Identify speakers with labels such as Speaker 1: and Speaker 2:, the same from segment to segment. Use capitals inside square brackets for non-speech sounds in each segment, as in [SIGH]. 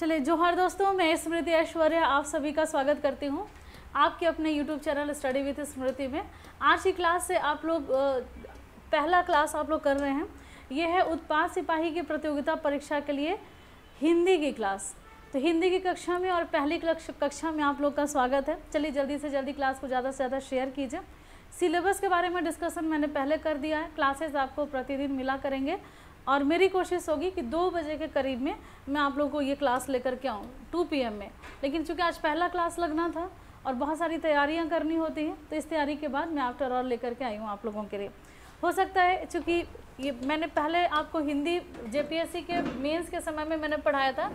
Speaker 1: चले हर दोस्तों मैं स्मृति ऐश्वर्या आप सभी का स्वागत करती हूँ आपके अपने YouTube channel study with Smriti में आज की क्लास से आप लोग पहला क्लास आप लोग कर रहे हैं ये है उत्पाद सिपाही की प्रतियोगिता परीक्षा के लिए हिंदी की क्लास तो हिंदी की कक्षा में और पहली कक्षा में आप लोग का स्वागत है चलिए जल्दी से जल्दी क्लास को ज़्यादा से ज़्यादा शेयर कीजिए सिलेबस के बारे में डिस्कशन मैंने पहले कर दिया है क्लासेस आपको प्रतिदिन मिला करेंगे और मेरी कोशिश होगी कि दो बजे के करीब में मैं आप लोगों को ये क्लास लेकर के आऊँ टू पी में लेकिन चूँकि आज पहला क्लास लगना था और बहुत सारी तैयारियाँ करनी होती हैं तो इस तैयारी के बाद मैं आफ्टर ऑल लेकर के आई हूँ आप लोगों के लिए हो सकता है चूँकि ये मैंने पहले आपको हिंदी जे के मेंस के समय में मैंने पढ़ाया था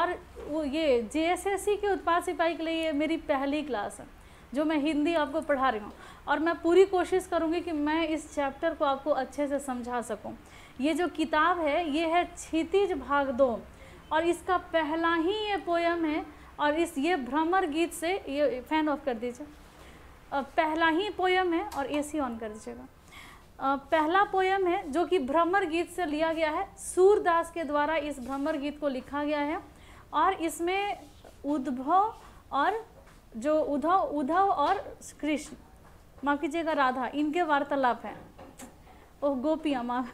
Speaker 1: और वो ये जे के उत्पाद सिपाही के लिए ये मेरी पहली क्लास है जो मैं हिंदी आपको पढ़ा रही हूँ और मैं पूरी कोशिश करूँगी कि मैं इस चैप्टर को आपको अच्छे से समझा सकूँ ये जो किताब है ये है क्षितिज भाग दो और इसका पहला ही ये पोयम है और इस ये भ्रमर गीत से ये फैन ऑफ कर दीजिए पहला ही पोयम है और एसी ऑन कर दीजिएगा पहला पोयम है जो कि भ्रमर गीत से लिया गया है सूरदास के द्वारा इस भ्रमर गीत को लिखा गया है और इसमें उद्भव और जो उद्धव उद्धव और कृष्ण माफ कीजिएगा राधा इनके वार्तालाप हैं ओह गोपियाँ माँ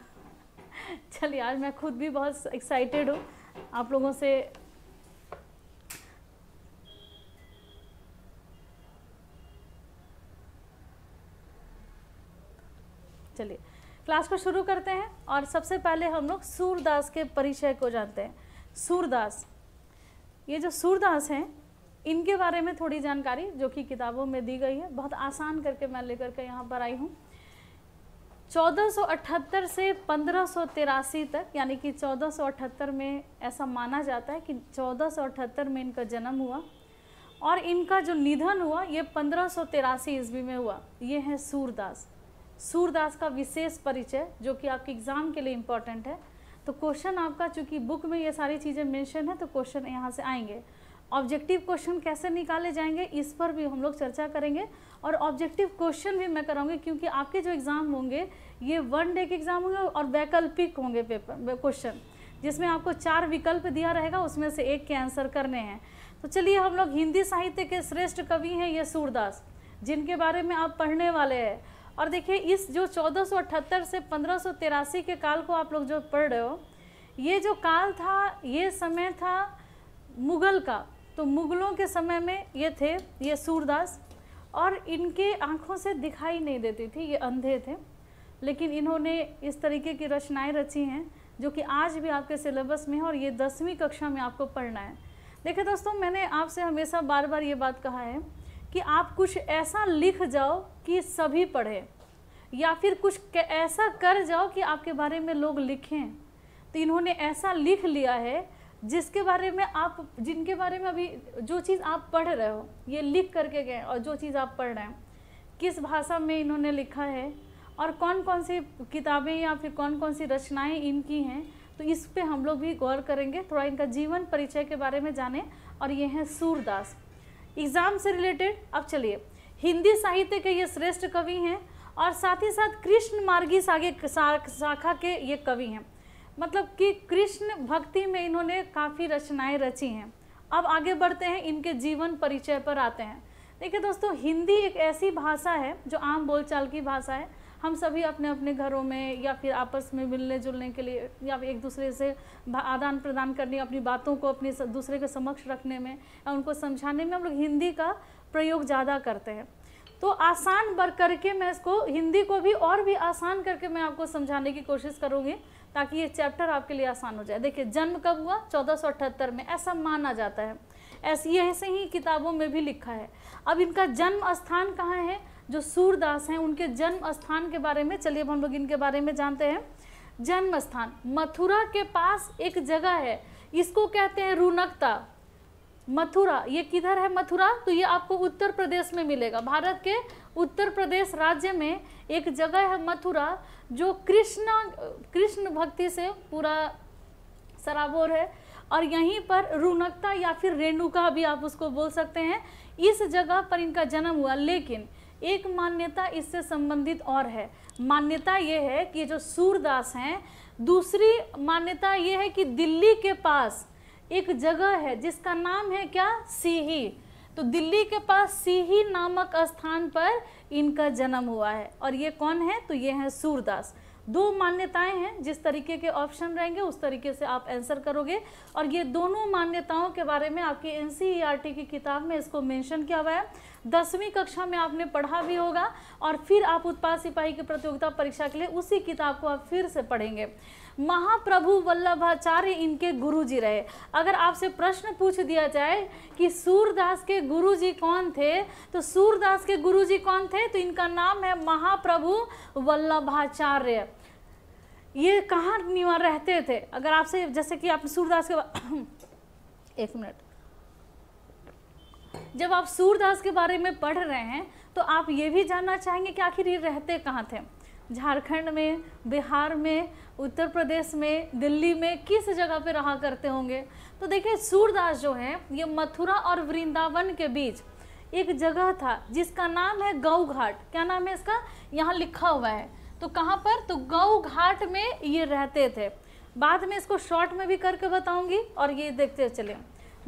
Speaker 1: चलिए आज मैं खुद भी बहुत एक्साइटेड हूँ आप लोगों से चलिए क्लास को शुरू करते हैं और सबसे पहले हम लोग सूरदास के परिचय को जानते हैं सूरदास ये जो सूरदास हैं इनके बारे में थोड़ी जानकारी जो कि किताबों में दी गई है बहुत आसान करके मैं लेकर के यहाँ पर आई हूँ 1478 से पंद्रह तक यानी कि 1478 में ऐसा माना जाता है कि 1478 में इनका जन्म हुआ और इनका जो निधन हुआ ये पंद्रह सौ ईस्वी में हुआ ये है सूरदास सूरदास का विशेष परिचय जो कि आपके एग्ज़ाम के लिए इम्पॉर्टेंट है तो क्वेश्चन आपका चूंकि बुक में ये सारी चीज़ें मेंशन है तो क्वेश्चन यहाँ से आएंगे ऑब्जेक्टिव क्वेश्चन कैसे निकाले जाएंगे इस पर भी हम लोग चर्चा करेंगे और ऑब्जेक्टिव क्वेश्चन भी मैं कराऊंगी क्योंकि आपके जो एग्ज़ाम होंगे ये वन डे के एग्ज़ाम होंगे और वैकल्पिक होंगे पेपर क्वेश्चन जिसमें आपको चार विकल्प दिया रहेगा उसमें से एक के आंसर करने हैं तो चलिए हम लोग हिंदी साहित्य के श्रेष्ठ कवि हैं ये सूरदास जिनके बारे में आप पढ़ने वाले हैं और देखिए इस जो चौदह से पंद्रह के काल को आप लोग जो पढ़ रहे हो ये जो काल था ये समय था मुग़ल का तो मुग़लों के समय में ये थे ये सूरदास और इनके आँखों से दिखाई नहीं देती थी ये अंधे थे लेकिन इन्होंने इस तरीके की रचनाएं रची हैं जो कि आज भी आपके सिलेबस में है और ये दसवीं कक्षा में आपको पढ़ना है देखिए दोस्तों मैंने आपसे हमेशा बार बार ये बात कहा है कि आप कुछ ऐसा लिख जाओ कि सभी पढ़ें या फिर कुछ ऐसा कर जाओ कि आपके बारे में लोग लिखें तो इन्होंने ऐसा लिख लिया है जिसके बारे में आप जिनके बारे में अभी जो चीज़ आप पढ़ रहे हो ये लिख करके गए और जो चीज़ आप पढ़ रहे हैं किस भाषा में इन्होंने लिखा है और कौन कौन सी किताबें या फिर कौन कौन सी रचनाएं इनकी हैं तो इस पे हम लोग भी गौर करेंगे थोड़ा इनका जीवन परिचय के बारे में जाने और ये हैं सूरदास एग्ज़ाम से रिलेटेड अब चलिए हिंदी साहित्य के ये श्रेष्ठ कवि हैं और साथ ही साथ कृष्ण मार्गी सागे शाखा के ये कवि हैं मतलब कि कृष्ण भक्ति में इन्होंने काफ़ी रचनाएं रची हैं अब आगे बढ़ते हैं इनके जीवन परिचय पर आते हैं देखिए दोस्तों हिंदी एक ऐसी भाषा है जो आम बोलचाल की भाषा है हम सभी अपने अपने घरों में या फिर आपस में मिलने जुलने के लिए या एक दूसरे से आदान प्रदान करने अपनी बातों को अपने दूसरे के समक्ष रखने में या उनको समझाने में हम लोग हिंदी का प्रयोग ज़्यादा करते हैं तो आसान बर करके मैं इसको हिंदी को भी और भी आसान करके मैं आपको समझाने की कोशिश करूँगी ताकि ये चैप्टर आपके लिए आसान हो जाए देखिए जन्म कब हुआ चौदह में ऐसा माना जाता है ऐसी ऐसे ही किताबों में भी लिखा है अब इनका जन्म स्थान कहाँ है जो सूरदास हैं उनके जन्म स्थान के बारे में चलिए अब हम लोग इनके बारे में जानते हैं जन्म स्थान मथुरा के पास एक जगह है इसको कहते हैं रूनकता मथुरा ये किधर है मथुरा तो ये आपको उत्तर प्रदेश में मिलेगा भारत के उत्तर प्रदेश राज्य में एक जगह है मथुरा जो कृष्ण कृष्ण भक्ति से पूरा सराबोर है और यहीं पर रुनकता या फिर रेणुका भी आप उसको बोल सकते हैं इस जगह पर इनका जन्म हुआ लेकिन एक मान्यता इससे संबंधित और है मान्यता ये है कि जो सूरदास हैं दूसरी मान्यता ये है कि दिल्ली के पास एक जगह है जिसका नाम है क्या सीही तो दिल्ली के पास सीही नामक स्थान पर इनका जन्म हुआ है और ये कौन है तो ये हैं सूरदास दो मान्यताएं हैं जिस तरीके के ऑप्शन रहेंगे उस तरीके से आप आंसर करोगे और ये दोनों मान्यताओं के बारे में आपकी एन e की किताब में इसको मेंशन किया हुआ है दसवीं कक्षा में आपने पढ़ा भी होगा और फिर आप उत्पाद सिपाही की प्रतियोगिता परीक्षा के लिए उसी किताब को आप फिर से पढ़ेंगे महाप्रभु वल्लभाचार्य इनके गुरुजी रहे अगर आपसे प्रश्न पूछ दिया जाए कि सूरदास के गुरुजी कौन थे तो सूरदास के गुरुजी कौन थे तो इनका नाम है महाप्रभु वल्लभाचार्य ये कहाँ निवार रहते थे अगर आपसे जैसे कि आप सूरदास के [COUGHS] एक मिनट जब आप सूरदास के बारे में पढ़ रहे हैं तो आप ये भी जानना चाहेंगे कि आखिर ये रहते कहाँ थे झारखंड में बिहार में उत्तर प्रदेश में दिल्ली में किस जगह पे रहा करते होंगे तो देखिए सूरदास जो हैं ये मथुरा और वृंदावन के बीच एक जगह था जिसका नाम है गौ घाट क्या नाम है इसका यहाँ लिखा हुआ है तो कहाँ पर तो गऊ घाट में ये रहते थे बाद में इसको शॉर्ट में भी करके बताऊंगी और ये देखते चले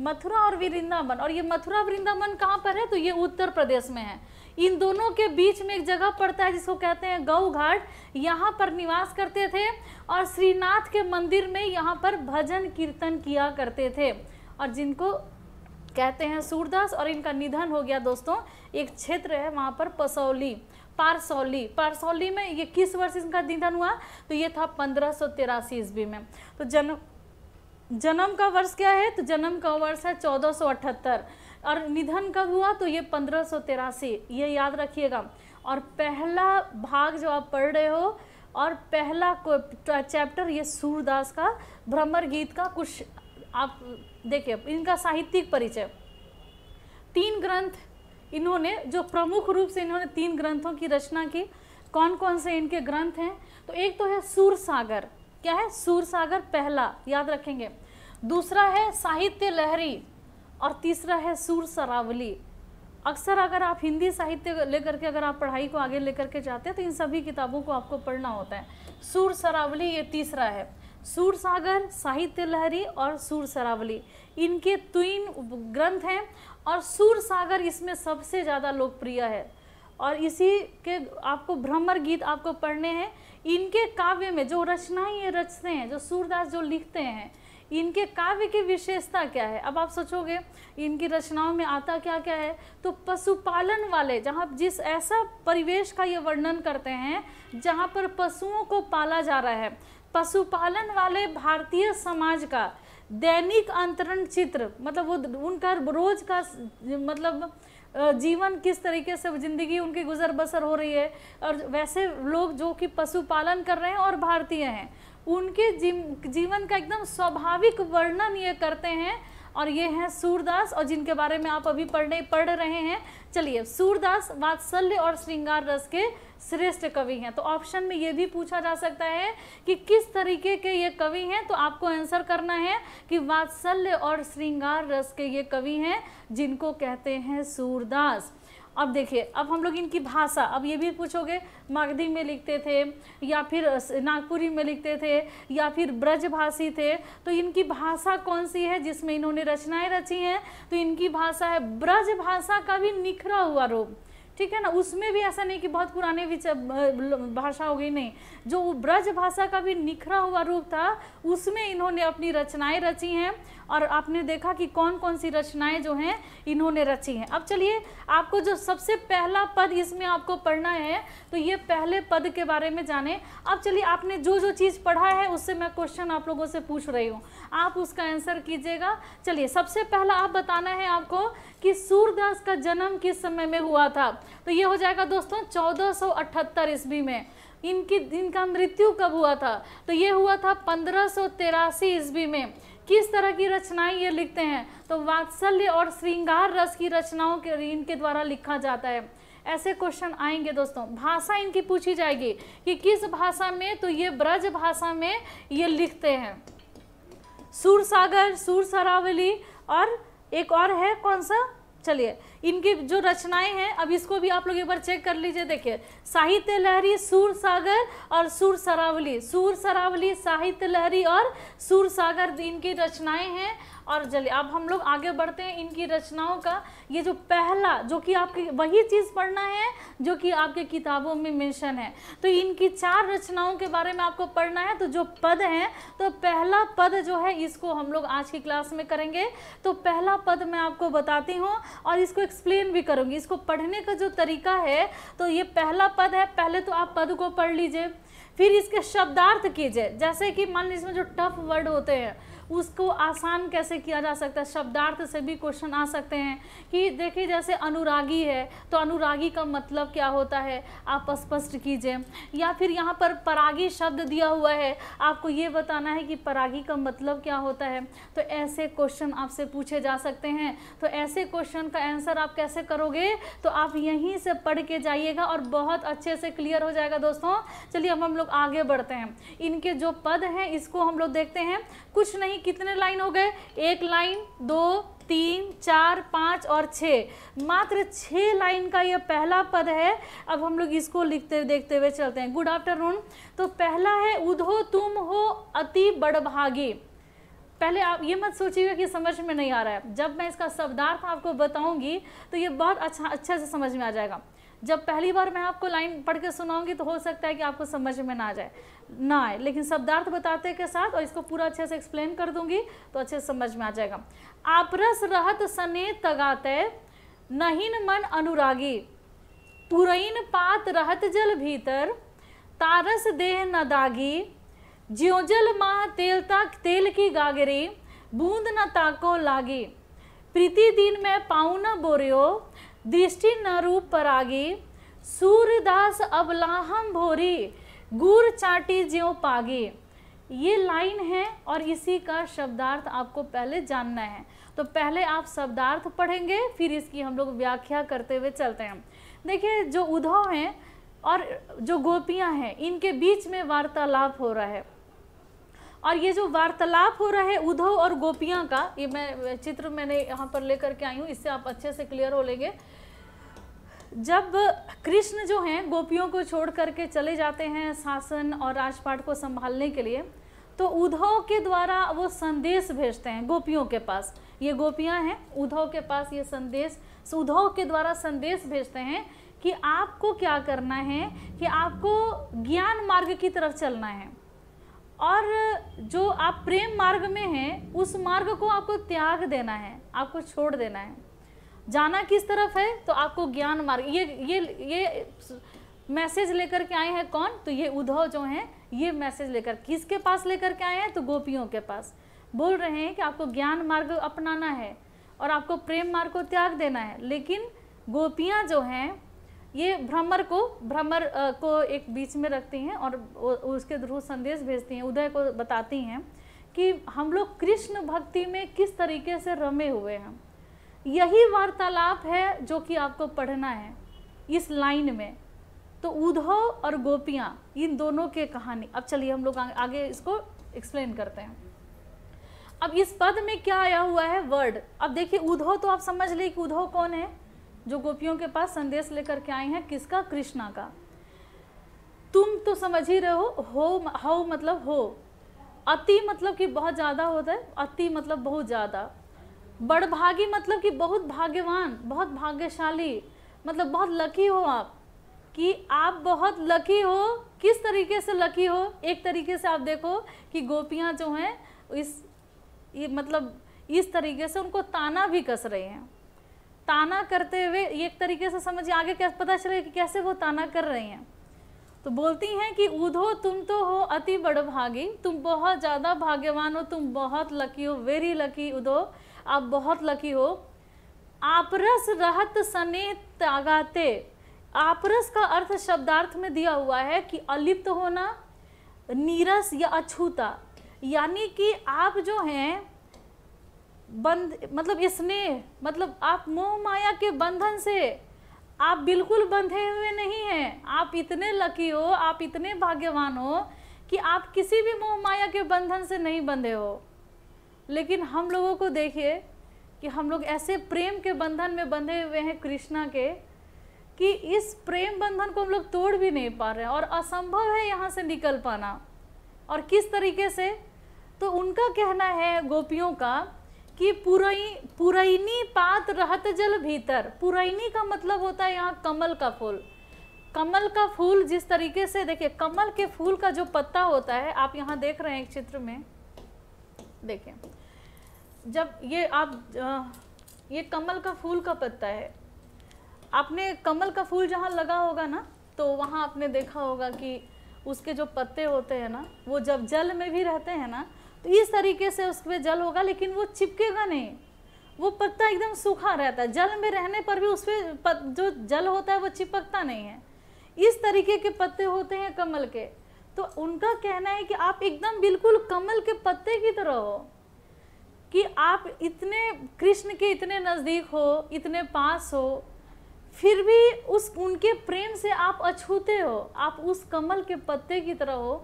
Speaker 1: मथुरा और वृंदावन और ये मथुरा वृंदावन कहाँ पर है तो ये उत्तर प्रदेश में है इन दोनों के बीच में एक जगह पड़ता है जिसको कहते हैं गौ घाट यहाँ पर निवास करते थे और श्रीनाथ के मंदिर में यहाँ पर भजन कीर्तन किया करते थे और जिनको कहते हैं सूरदास और इनका निधन हो गया दोस्तों एक क्षेत्र है वहाँ पर पसौली पारसौली पारसौली में ये किस वर्ष इनका निधन हुआ तो ये था पंद्रह सौ तिरासी ईस्वी में तो जन्म जन्म का वर्ष क्या है तो जन्म का वर्ष है चौदह सौ अठहत्तर और निधन कब हुआ तो ये पंद्रह ये याद रखिएगा और पहला भाग जो आप पढ़ रहे हो और पहला चैप्टर ये सूरदास का भ्रमर गीत का कुछ आप देखिए इनका साहित्यिक परिचय तीन ग्रंथ इन्होंने जो प्रमुख रूप से इन्होंने तीन ग्रंथों की रचना की कौन कौन से इनके ग्रंथ हैं तो एक तो है सूर सागर क्या है सूर सागर पहला याद रखेंगे दूसरा है साहित्य लहरी और तीसरा है सूर सरावली अक्सर अगर आप हिंदी साहित्य लेकर के अगर आप पढ़ाई को आगे लेकर के जाते हैं तो इन सभी किताबों को आपको पढ़ना होता है सूर सरावली ये तीसरा है सूर सागर साहित्य लहरी और सूर सरावली इनके तीन ग्रंथ हैं और सूर सागर इसमें सबसे ज़्यादा लोकप्रिय है और इसी के आपको भ्रमर गीत आपको पढ़ने हैं इनके काव्य में जो रचनाएं ये रचते हैं जो सूरदास जो लिखते हैं इनके काव्य की विशेषता क्या है अब आप सोचोगे इनकी रचनाओं में आता क्या क्या है तो पशुपालन वाले जहाँ जिस ऐसा परिवेश का ये वर्णन करते हैं जहाँ पर पशुओं को पाला जा रहा है पशुपालन वाले भारतीय समाज का दैनिक अंतरण चित्र मतलब वो उनका रोज का मतलब जीवन किस तरीके से ज़िंदगी उनकी गुजर बसर हो रही है और वैसे लोग जो कि पशुपालन कर रहे हैं और भारतीय हैं उनके जीवन का एकदम स्वाभाविक वर्णन ये करते हैं और ये हैं सूरदास और जिनके बारे में आप अभी पढ़ने पढ़ रहे हैं चलिए सूरदास वात्सल्य और श्रृंगार रस के श्रेष्ठ कवि हैं तो ऑप्शन में ये भी पूछा जा सकता है कि किस तरीके के ये कवि हैं तो आपको आंसर करना है कि वात्सल्य और श्रृंगार रस के ये कवि हैं जिनको कहते हैं सूरदास अब देखिए अब हम लोग इनकी भाषा अब ये भी पूछोगे मागधी में लिखते थे या फिर नागपुरी में लिखते थे या फिर ब्रजभाषी थे तो इनकी भाषा कौन सी है जिसमें इन्होंने रचनाएं रची हैं तो इनकी भाषा है ब्रज भाषा का भी निखरा हुआ रूप ठीक है ना उसमें भी ऐसा नहीं कि बहुत पुराने भाषा हो गई नहीं जो ब्रज भाषा का भी निखरा हुआ रूप था उसमें इन्होंने अपनी रचनाएं रची हैं और आपने देखा कि कौन कौन सी रचनाएं जो हैं इन्होंने रची हैं अब चलिए आपको जो सबसे पहला पद इसमें आपको पढ़ना है तो ये पहले पद के बारे में जाने अब चलिए आपने जो जो चीज़ पढ़ा है उससे मैं क्वेश्चन आप लोगों से पूछ रही हूँ आप उसका आंसर कीजिएगा चलिए सबसे पहला आप बताना है आपको कि सूरदास का जन्म किस समय में हुआ था तो ये हो जाएगा दोस्तों चौदह ईस्वी में इनकी इनका मृत्यु कब हुआ था तो ये हुआ था पंद्रह ईस्वी में किस तरह की रचनाएं ये लिखते हैं तो वात्सल्य और श्रृंगार रस की रचनाओं के इनके द्वारा लिखा जाता है ऐसे क्वेश्चन आएंगे दोस्तों भाषा इनकी पूछी जाएगी कि किस भाषा में तो ये ब्रज भाषा में ये लिखते हैं सूर सागर सूर सरावली और एक और है कौन सा चलिए इनकी जो रचनाएं हैं अब इसको भी आप लोग एक बार चेक कर लीजिए देखिए साहित्य लहरी सूर सागर और सूर सरावली सूर सरावली साहित्य लहरी और सूर सागर इनकी रचनाएं हैं और जले अब हम लोग आगे बढ़ते हैं इनकी रचनाओं का ये जो पहला जो कि आपकी वही चीज़ पढ़ना है जो कि आपके किताबों में मेंशन है तो इनकी चार रचनाओं के बारे में आपको पढ़ना है तो जो पद हैं तो पहला पद जो है इसको हम लोग आज की क्लास में करेंगे तो पहला पद मैं आपको बताती हूँ और इसको एक्सप्लेन भी करूँगी इसको पढ़ने का जो तरीका है तो ये पहला पद है पहले तो आप पद को पढ़ लीजिए फिर इसके शब्दार्थ कीजिए जैसे कि मान लीजिए इसमें जो टफ वर्ड होते हैं उसको आसान कैसे किया जा सकता है शब्दार्थ से भी क्वेश्चन आ सकते हैं कि देखिए जैसे अनुरागी है तो अनुरागी का मतलब क्या होता है आप स्पष्ट कीजिए या फिर यहाँ पर परागी शब्द दिया हुआ है आपको ये बताना है कि परागी का मतलब क्या होता है तो ऐसे क्वेश्चन आपसे पूछे जा सकते हैं तो ऐसे क्वेश्चन का आंसर आप कैसे करोगे तो आप यहीं से पढ़ के जाइएगा और बहुत अच्छे से क्लियर हो जाएगा दोस्तों चलिए अब हम लोग आगे बढ़ते हैं इनके जो पद हैं इसको हम लोग देखते हैं कुछ नहीं में कितने लाइन हो गए एक लाइन दो तीन चार पाँच और छः मात्र छः लाइन का यह पहला पद है अब हम लोग इसको लिखते देखते हुए चलते हैं गुड आफ्टरनून तो पहला है उधो तुम हो अति बड़भागी पहले आप ये मत सोचिएगा कि समझ में नहीं आ रहा है जब मैं इसका शब्दार्थ आपको बताऊंगी तो ये बहुत अच्छा अच्छे से समझ में आ जाएगा जब पहली बार मैं आपको लाइन पढ़ के सुनाऊंगी तो हो सकता है कि आपको समझ में ना आ जाए ना आए लेकिन शब्दार्थ बताते के साथ और इसको पूरा अच्छे से एक्सप्लेन कर दूंगी तो अच्छे से समझ में आ जाएगा आपरस रहत सने तगाते नहीन मन अनुरागी तुरैन पात रहत जल भीतर तारस देह न दागी ज्योजल माह तेल तक तेल की गागरी बूंद न ताको लागी प्रीति दिन में पाऊ न बोरियो दृष्टि न रूप परागी सूर्यदास अबलाहम भोरी गुर चाटी ज्यो पागे ये लाइन है और इसी का शब्दार्थ आपको पहले जानना है तो पहले आप शब्दार्थ पढ़ेंगे फिर इसकी हम लोग व्याख्या करते हुए चलते हैं देखिए जो उद्धव हैं और जो गोपियां हैं इनके बीच में वार्तालाप हो रहा है और ये जो वार्तालाप हो रहा है उद्धव और गोपियां का ये मैं चित्र मैंने यहाँ पर लेकर के आई हूँ इससे आप अच्छे से क्लियर हो लेंगे जब कृष्ण जो हैं गोपियों को छोड़ करके चले जाते हैं शासन और राजपाट को संभालने के लिए तो उद्धव के द्वारा वो संदेश भेजते हैं गोपियों के पास ये गोपियां हैं उद्धव के पास ये संदेश तो उद्धव के द्वारा संदेश भेजते हैं कि आपको क्या करना है कि आपको ज्ञान मार्ग की तरफ चलना है और जो आप प्रेम मार्ग में हैं उस मार्ग को आपको त्याग देना है आपको छोड़ देना है जाना किस तरफ है तो आपको ज्ञान मार्ग ये ये ये मैसेज लेकर के आए हैं कौन तो ये उद्धव जो हैं ये मैसेज लेकर किसके पास लेकर के आए हैं तो गोपियों के पास बोल रहे हैं कि आपको ज्ञान मार्ग अपनाना है और आपको प्रेम मार्ग को त्याग देना है लेकिन गोपियाँ जो हैं ये भ्रमर को भ्रमर को एक बीच में रखती हैं और उसके ध्रुव संदेश भेजती हैं उदय को बताती हैं कि हम लोग कृष्ण भक्ति में किस तरीके से रमे हुए हैं यही वार्तालाप है जो कि आपको पढ़ना है इस लाइन में तो उद्धव और गोपियाँ इन दोनों के कहानी अब चलिए हम लोग आगे इसको एक्सप्लेन करते हैं अब इस पद में क्या आया हुआ है वर्ड अब देखिए उद्धव तो आप समझ ली कि उद्धव कौन है जो गोपियों के पास संदेश लेकर के आए हैं किसका कृष्णा का तुम तो समझ ही रहे हो हो मतलब हो अति मतलब कि बहुत ज़्यादा होता है अति मतलब बहुत ज़्यादा बड़भागी मतलब कि बहुत भाग्यवान बहुत भाग्यशाली मतलब बहुत लकी हो आप कि आप बहुत लकी हो किस तरीके से लकी हो एक तरीके से आप देखो कि गोपियाँ जो हैं इस ये मतलब इस तरीके से उनको ताना भी कस रहे हैं ताना करते हुए एक तरीके से समझिए आगे क्या पता चले कि कैसे वो ताना कर रही हैं तो बोलती हैं कि उधो तुम तो हो अति बड़भागी तुम बहुत ज़्यादा भाग्यवान हो तुम बहुत लकी हो वेरी लकी उधो आप बहुत लकी हो आपरस रहत सने तागाते आपरस का अर्थ शब्दार्थ में दिया हुआ है कि अलिप्त होना नीरस या अछूता यानी कि आप जो हैं बंध मतलब स्नेह मतलब आप मोह माया के बंधन से आप बिल्कुल बंधे हुए नहीं हैं आप इतने लकी हो आप इतने भाग्यवान हो कि आप किसी भी मोह माया के बंधन से नहीं बंधे हो लेकिन हम लोगों को देखिए कि हम लोग ऐसे प्रेम के बंधन में बंधे हुए हैं कृष्णा के कि इस प्रेम बंधन को हम लोग तोड़ भी नहीं पा रहे हैं और असंभव है यहाँ से निकल पाना और किस तरीके से तो उनका कहना है गोपियों का कि पुरई पुरैनी पात रहत जल भीतर पुरैनी का मतलब होता है यहाँ कमल का फूल कमल का फूल जिस तरीके से देखिए कमल के फूल का जो पत्ता होता है आप यहाँ देख रहे हैं एक चित्र में देखें जब ये आप ये कमल का फूल का पत्ता है आपने कमल का फूल जहाँ लगा होगा ना तो वहाँ आपने देखा होगा कि उसके जो पत्ते होते हैं ना वो जब जल में भी रहते हैं ना तो इस तरीके से उस पर जल होगा लेकिन वो चिपकेगा नहीं वो पत्ता एकदम सूखा रहता है जल में रहने पर भी उस पर जो जल होता है वो चिपकता नहीं है इस तरीके के पत्ते होते हैं कमल के तो उनका कहना है कि आप एकदम बिल्कुल कमल के पत्ते की तरह हो कि आप इतने कृष्ण के इतने नज़दीक हो इतने पास हो फिर भी उस उनके प्रेम से आप अछूते हो आप उस कमल के पत्ते की तरह हो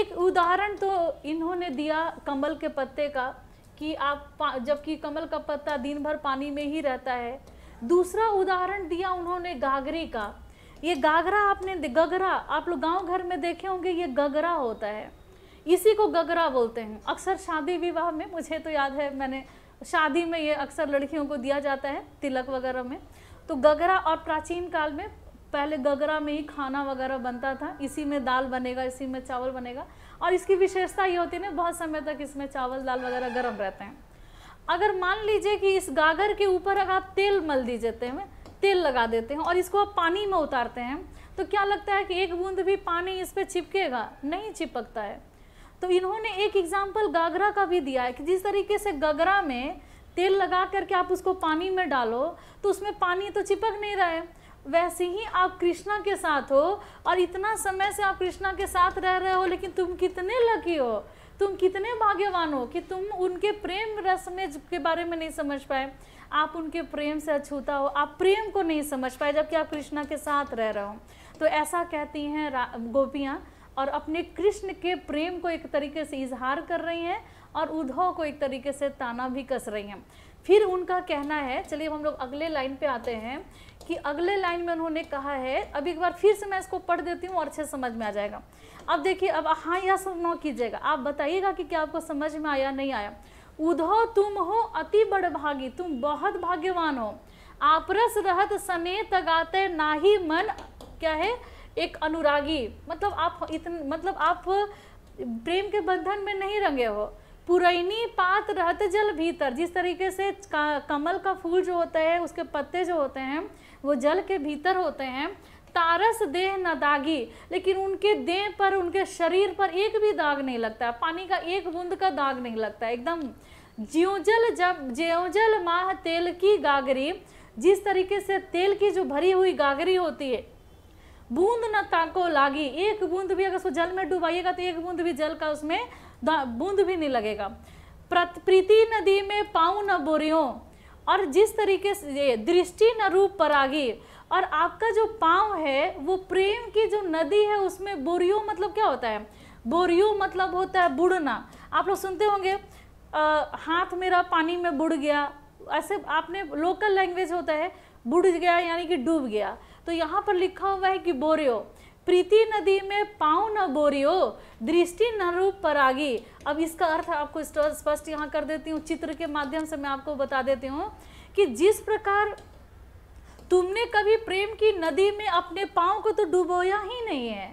Speaker 1: एक उदाहरण तो इन्होंने दिया कमल के पत्ते का कि आप जबकि कमल का पत्ता दिन भर पानी में ही रहता है दूसरा उदाहरण दिया उन्होंने गागरे का ये गागरा आपने गगरा आप लोग गांव घर में देखे होंगे ये गगरा होता है इसी को गगरा बोलते हैं अक्सर शादी विवाह में मुझे तो याद है मैंने शादी में ये अक्सर लड़कियों को दिया जाता है तिलक वगैरह में तो गगरा और प्राचीन काल में पहले गगरा में ही खाना वगैरह बनता था इसी में दाल बनेगा इसी में चावल बनेगा और इसकी विशेषता ये होती है ना बहुत समय तक इसमें चावल दाल वगैरह गर्म रहते हैं अगर मान लीजिए कि इस गागर के ऊपर अगर आप तेल मल दीजिए हैं तेल लगा देते हैं और इसको आप पानी में उतारते हैं तो क्या लगता है कि एक बूंद भी पानी इस पर चिपकेगा नहीं चिपकता है तो इन्होंने एक एग्जाम्पल गागरा का भी दिया है कि जिस तरीके से गागरा में तेल लगा करके आप उसको पानी में डालो तो उसमें पानी तो चिपक नहीं रहा है वैसे ही आप कृष्णा के साथ हो और इतना समय से आप कृष्णा के साथ रह रहे हो लेकिन तुम कितने लकी हो तुम कितने भाग्यवान हो कि तुम उनके प्रेम रस में के बारे में नहीं समझ पाए आप उनके प्रेम से अछूता हो आप प्रेम को नहीं समझ पाए जबकि आप कृष्णा के साथ रह रहे हो तो ऐसा कहती हैं गोपियाँ और अपने कृष्ण के प्रेम को एक तरीके से इजहार कर रही हैं और उद्धव को एक तरीके से ताना भी कस रही हैं फिर उनका कहना है चलिए हम लोग अगले लाइन पे आते हैं कि अगले लाइन में उन्होंने कहा है अब एक बार फिर से मैं इसको पढ़ देती हूँ और अच्छे समझ में आ जाएगा अब देखिए अब हाँ या सुनो कीजिएगा आप बताइएगा कि क्या आपको समझ में आया नहीं आया उधो तुम हो अति बड़ भागी तुम बहुत भाग्यवान हो आपरस रहत सने तगाते ना ही मन क्या है एक अनुरागी मतलब आप इतन मतलब आप प्रेम के बंधन में नहीं रंगे हो पुरैनी पात रहते जल भीतर जिस तरीके से कमल का फूल जो होता है उसके पत्ते जो होते हैं वो जल के भीतर होते हैं तारस देह न दागी लेकिन उनके देह पर उनके शरीर पर एक भी दाग नहीं लगता है पानी का एक बूंद का दाग नहीं लगता है एकदम ज्योजल जब ज्योजल माह तेल की गागरी जिस तरीके से तेल की जो भरी हुई गागरी होती है बूंद न ताको लागी एक बूंद भी अगर उसको जल में डुबाइएगा तो एक बूंद भी जल का उसमें बूंद भी नहीं लगेगा प्रीति नदी में पाँव न बोरियो और जिस तरीके से दृष्टि न रूप परागी और आपका जो पाँव है वो प्रेम की जो नदी है उसमें बोरियो मतलब क्या होता है बोरियो मतलब होता है बुड़ना आप लोग सुनते होंगे हाथ मेरा पानी में बुड़ गया ऐसे आपने लोकल लैंग्वेज होता है बुड़ गया यानी कि डूब गया तो यहाँ पर लिखा हुआ है कि बोरियो प्रीति नदी में पाँव न बोरियो दृष्टि न रूप परागी अब इसका अर्थ आपको स्पष्ट यहाँ कर देती हूँ चित्र के माध्यम से मैं आपको बता देती हूँ कि जिस प्रकार तुमने कभी प्रेम की नदी में अपने पाँव को तो डुबोया ही नहीं है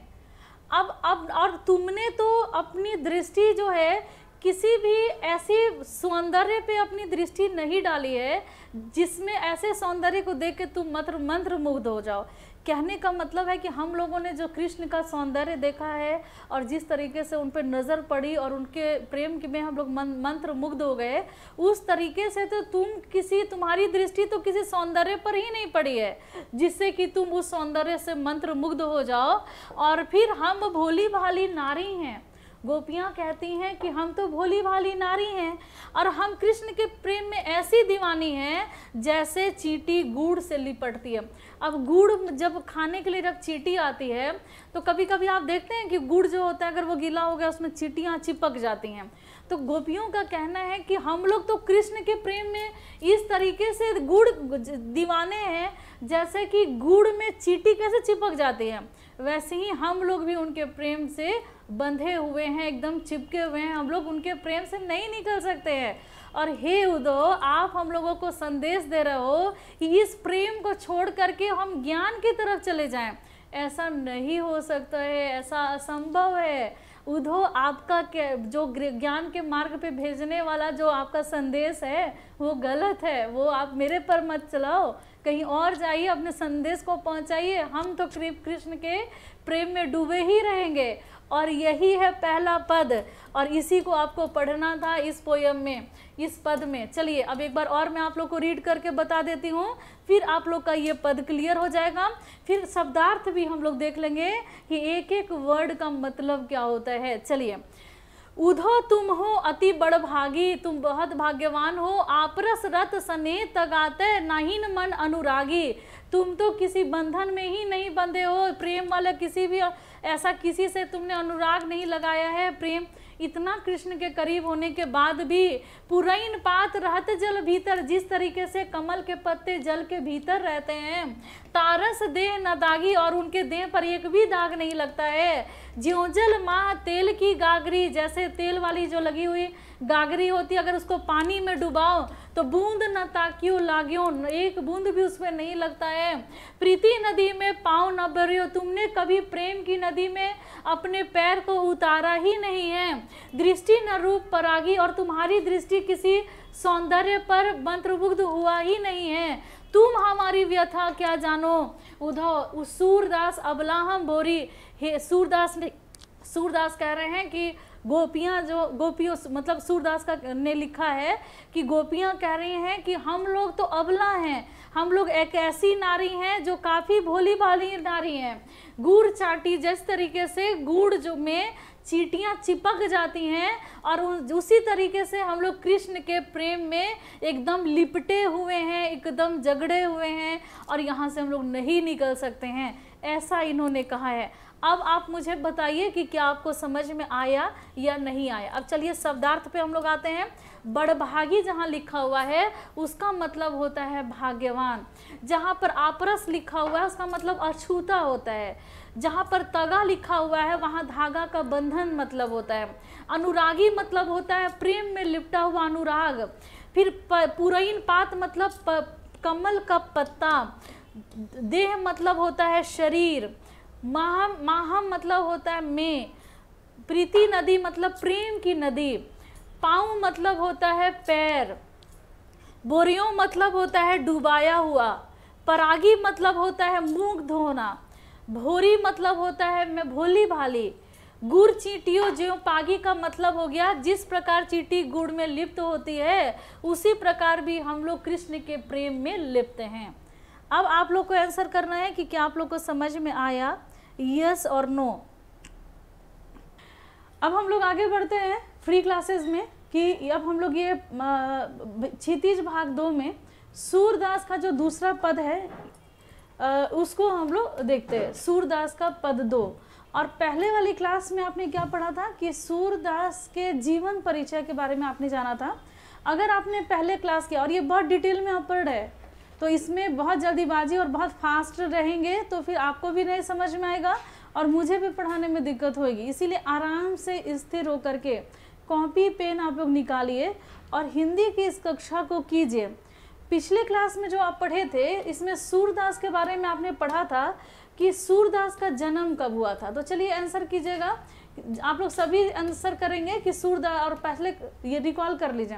Speaker 1: अब अब और तुमने तो अपनी दृष्टि जो है किसी भी ऐसे सौंदर्य पे अपनी दृष्टि नहीं डाली है जिसमें ऐसे सौंदर्य को देख के तुम मंत्र मंत्र मुग्ध हो जाओ कहने का मतलब है कि हम लोगों ने जो कृष्ण का सौंदर्य देखा है और जिस तरीके से उन पर नज़र पड़ी और उनके प्रेम में हम लोग मन, मंत्र मुग्ध हो गए उस तरीके से तो तुम किसी तुम्हारी दृष्टि तो किसी सौंदर्य पर ही नहीं पड़ी है जिससे कि तुम उस सौंदर्य से मंत्र मुग्ध हो जाओ और फिर हम भोली भाली नारी हैं गोपियाँ कहती हैं कि हम तो भोली भाली नारी हैं और हम कृष्ण के प्रेम में ऐसी दीवानी हैं जैसे चीटी गुड़ से लिपटती है अब गुड़ जब खाने के लिए जब चीटी आती है तो कभी कभी आप देखते हैं कि गुड़ जो होता है अगर वो गीला हो गया उसमें चीटियाँ चिपक जाती हैं तो गोपियों का कहना है कि हम लोग तो कृष्ण के प्रेम में इस तरीके से गुड़ दीवाने हैं जैसे कि गुड़ में चीटी कैसे चिपक जाती है वैसे ही हम लोग भी उनके प्रेम से बंधे हुए हैं एकदम चिपके हुए हैं हम लोग उनके प्रेम से नहीं निकल सकते हैं और हे उदो आप हम लोगों को संदेश दे रहे हो कि इस प्रेम को छोड़ करके हम ज्ञान की तरफ चले जाएं ऐसा नहीं हो सकता है ऐसा असंभव है उधो आपका जो ज्ञान के मार्ग पे भेजने वाला जो आपका संदेश है वो गलत है वो आप मेरे पर मत चलाओ कहीं और जाइए अपने संदेश को पहुंचाइए हम तो कृष्ण के प्रेम में डूबे ही रहेंगे और यही है पहला पद और इसी को आपको पढ़ना था इस पोयम में इस पद में चलिए अब एक बार और मैं आप लोग को रीड करके बता देती हूँ फिर आप लोग का ये पद क्लियर हो जाएगा फिर शब्दार्थ भी हम लोग देख लेंगे कि एक एक वर्ड का मतलब क्या होता है चलिए उधो तुम हो अति बड़ भागी तुम बहुत भाग्यवान हो आपरस रत सने तगाते नाहीन मन अनुरागी तुम तो किसी बंधन में ही नहीं बंधे हो प्रेम वाले किसी भी ऐसा किसी से तुमने अनुराग नहीं लगाया है प्रेम इतना कृष्ण के करीब होने के बाद भी पुरैन पात रहते जल भीतर जिस तरीके से कमल के पत्ते जल के भीतर रहते हैं तारस देह न दागी और उनके देह पर एक भी दाग नहीं लगता है ज्योजल माँ तेल की गागरी जैसे तेल वाली जो लगी हुई गागरी होती अगर उसको पानी में डुबाओ तो बूंद न ताकियो लाग्यो एक बूंद भी उसमें नहीं लगता है प्रीति नदी में पाँव न भरियो तुमने कभी प्रेम की नदी में अपने पैर को उतारा ही नहीं है दृष्टि न रूप परागी और तुम्हारी दृष्टि किसी सौंदर्य पर मंत्रमुग्ध हुआ ही नहीं है तुम हमारी व्यथा क्या जानो उधो सूरदास अबलाहम बोरी हे सूरदास ने सूरदास कह रहे हैं कि गोपियाँ जो गोपियों मतलब सूरदास का ने लिखा है कि गोपियाँ कह रही हैं कि हम लोग तो अबला हैं हम लोग एक ऐसी नारी हैं जो काफ़ी भोली भाली नारी हैं गुड़ चाटी जिस तरीके से गुड़ जो में चीटियाँ चिपक जाती हैं और उसी तरीके से हम लोग कृष्ण के प्रेम में एकदम लिपटे हुए हैं एकदम जगड़े हुए हैं और यहाँ से हम लोग नहीं निकल सकते हैं ऐसा इन्होंने कहा है अब आप मुझे बताइए कि क्या आपको समझ में आया या नहीं आया अब चलिए शब्दार्थ पे हम लोग आते हैं बड़भागी जहाँ लिखा हुआ है उसका मतलब होता है भाग्यवान जहाँ पर आपरस लिखा हुआ है उसका मतलब अछूता होता है जहाँ पर तगा लिखा हुआ है वहाँ धागा का बंधन मतलब होता है अनुरागी मतलब होता है प्रेम में लिपटा हुआ अनुराग फिर पुरैन पात मतलब प, कमल का पत्ता देह मतलब होता है शरीर माहम माहम मतलब होता है मैं प्रीति नदी मतलब प्रेम की नदी पाँव मतलब होता है पैर बोरियों मतलब होता है डुबाया हुआ परागी मतलब होता है मूंग धोना भोरी मतलब होता है मैं भोली भाली गुड़ चीटियों ज्यो पागी का मतलब हो गया जिस प्रकार चीटी गुड़ में लिप्त होती है उसी प्रकार भी हम लोग कृष्ण के प्रेम में लिप्त हैं अब आप लोग को आंसर करना है कि क्या आप लोग को समझ में आया यस और नो अब हम लोग आगे बढ़ते हैं फ्री क्लासेस में कि अब हम लोग ये क्षितिज भाग दो में सूरदास का जो दूसरा पद है उसको हम लोग देखते हैं सूरदास का पद दो और पहले वाली क्लास में आपने क्या पढ़ा था कि सूरदास के जीवन परिचय के बारे में आपने जाना था अगर आपने पहले क्लास किया और ये बहुत डिटेल में आप पढ़ रहे तो इसमें बहुत जल्दीबाजी और बहुत फास्ट रहेंगे तो फिर आपको भी नहीं समझ में आएगा और मुझे भी पढ़ाने में दिक्कत होगी इसीलिए आराम से स्थिर होकर के कॉपी पेन आप लोग निकालिए और हिंदी की इस कक्षा को कीजिए पिछले क्लास में जो आप पढ़े थे इसमें सूरदास के बारे में आपने पढ़ा था कि सूरदास का जन्म कब हुआ था तो चलिए आंसर कीजिएगा आप लोग सभी आंसर करेंगे कि सूरदास और पहले ये रिकॉल कर लीजिए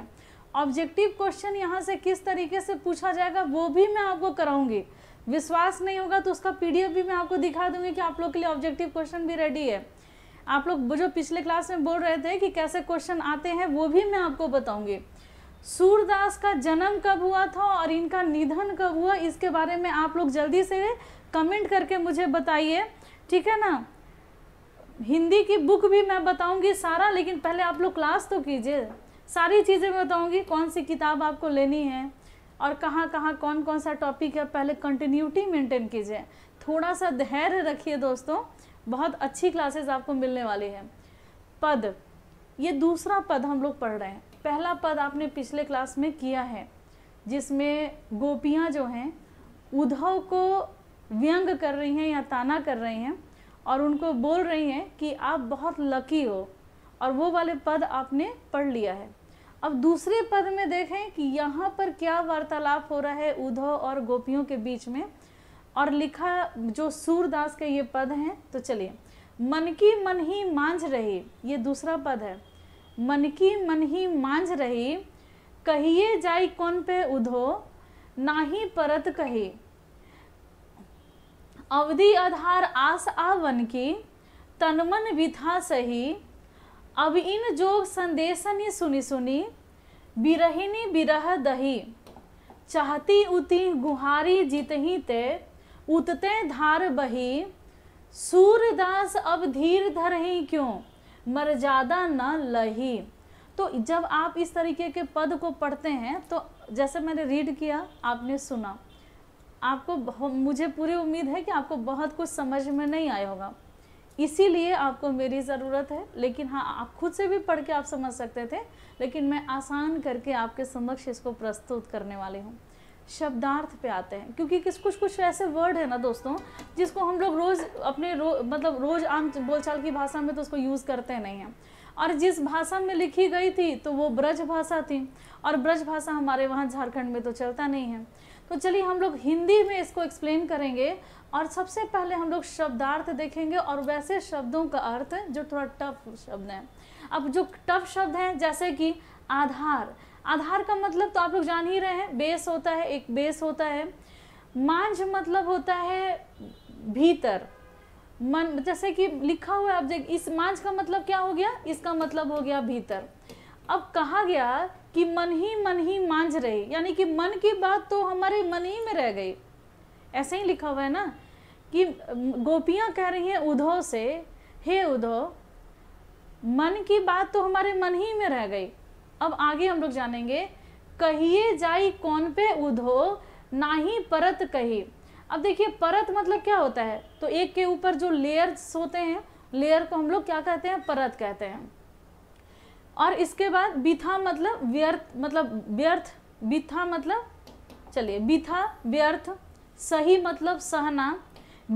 Speaker 1: ऑब्जेक्टिव क्वेश्चन यहाँ से किस तरीके से पूछा जाएगा वो भी मैं आपको कराऊंगी विश्वास नहीं होगा तो उसका पीडीएफ भी मैं आपको दिखा दूंगी कि आप लोग के लिए ऑब्जेक्टिव क्वेश्चन भी रेडी है आप लोग जो पिछले क्लास में बोल रहे थे कि कैसे क्वेश्चन आते हैं वो भी मैं आपको बताऊंगी सूरदास का जन्म कब हुआ था और इनका निधन कब हुआ इसके बारे में आप लोग जल्दी से कमेंट करके मुझे बताइए ठीक है ना हिंदी की बुक भी मैं बताऊंगी सारा लेकिन पहले आप लोग क्लास तो कीजिए सारी चीज़ें बताऊंगी कौन सी किताब आपको लेनी है और कहाँ कहाँ कौन कौन सा टॉपिक है पहले कंटिन्यूटी मेंटेन कीजिए थोड़ा सा धैर्य रखिए दोस्तों बहुत अच्छी क्लासेस आपको मिलने वाली है पद ये दूसरा पद हम लोग पढ़ रहे हैं पहला पद आपने पिछले क्लास में किया है जिसमें गोपियाँ जो हैं उद्धव को व्यंग कर रही हैं या ताना कर रही हैं और उनको बोल रही हैं कि आप बहुत लकी हो और वो वाले पद आपने पढ़ लिया है अब दूसरे पद में देखें कि यहाँ पर क्या वार्तालाप हो रहा है उद्धव और गोपियों के बीच में और लिखा जो सूरदास के ये पद हैं तो चलिए मन की मन ही मांझ रही ये दूसरा पद है मन की मन ही मांझ रही कहिए जाई कौन पे उधो नाही परत कही अवधि आधार आस आवन की तनमन विथा सही अब इन जोग संदेशनी सुनी सुनी बिरहिनी बिरह दही चाहती उती गुहारी जीतही ते उतते धार बही सूरदास अब धीर धरही क्यों मर्यादा न लही तो जब आप इस तरीके के पद को पढ़ते हैं तो जैसे मैंने रीड किया आपने सुना आपको मुझे पूरी उम्मीद है कि आपको बहुत कुछ समझ में नहीं आया होगा इसीलिए आपको मेरी ज़रूरत है लेकिन हाँ आप खुद से भी पढ़ के आप समझ सकते थे लेकिन मैं आसान करके आपके समक्ष इसको प्रस्तुत करने वाली हूँ शब्दार्थ पे आते हैं क्योंकि किस कुछ कुछ ऐसे वर्ड है ना दोस्तों जिसको हम लोग रोज़ अपने रो मतलब रोज़ आम बोलचाल की भाषा में तो उसको यूज़ करते नहीं हैं और जिस भाषा में लिखी गई थी तो वो ब्रज भाषा थी और ब्रज भाषा हमारे वहाँ झारखंड में तो चलता नहीं है तो चलिए हम लोग हिंदी में इसको एक्सप्लेन करेंगे और सबसे पहले हम लोग शब्दार्थ देखेंगे और वैसे शब्दों का अर्थ जो थोड़ा टफ शब्द हैं अब जो टफ शब्द हैं जैसे कि आधार आधार का मतलब तो आप लोग जान ही रहे हैं बेस होता है एक बेस होता है मांझ मतलब होता है भीतर मन जैसे कि लिखा हुआ ऑब्जेक्ट इस मांझ का मतलब क्या हो गया इसका मतलब हो गया भीतर अब कहा गया कि मन ही मन ही मांझ रही यानी कि मन की बात तो हमारे मन ही में रह गई ऐसे ही लिखा हुआ है ना कि गोपियाँ कह रही हैं उधो से हे उधो मन की बात तो हमारे मन ही में रह गई अब आगे हम लोग जानेंगे कहिए जाई कौन पे उधो ना ही परत कहे अब देखिए परत मतलब क्या होता है तो एक के ऊपर जो लेयर्स होते हैं लेयर को हम लोग क्या कहते हैं परत कहते हैं और इसके बाद बिथा मतलब व्यर्थ मतलब व्यर्थ बिथा मतलब चलिए बिथा व्यर्थ सही मतलब सहना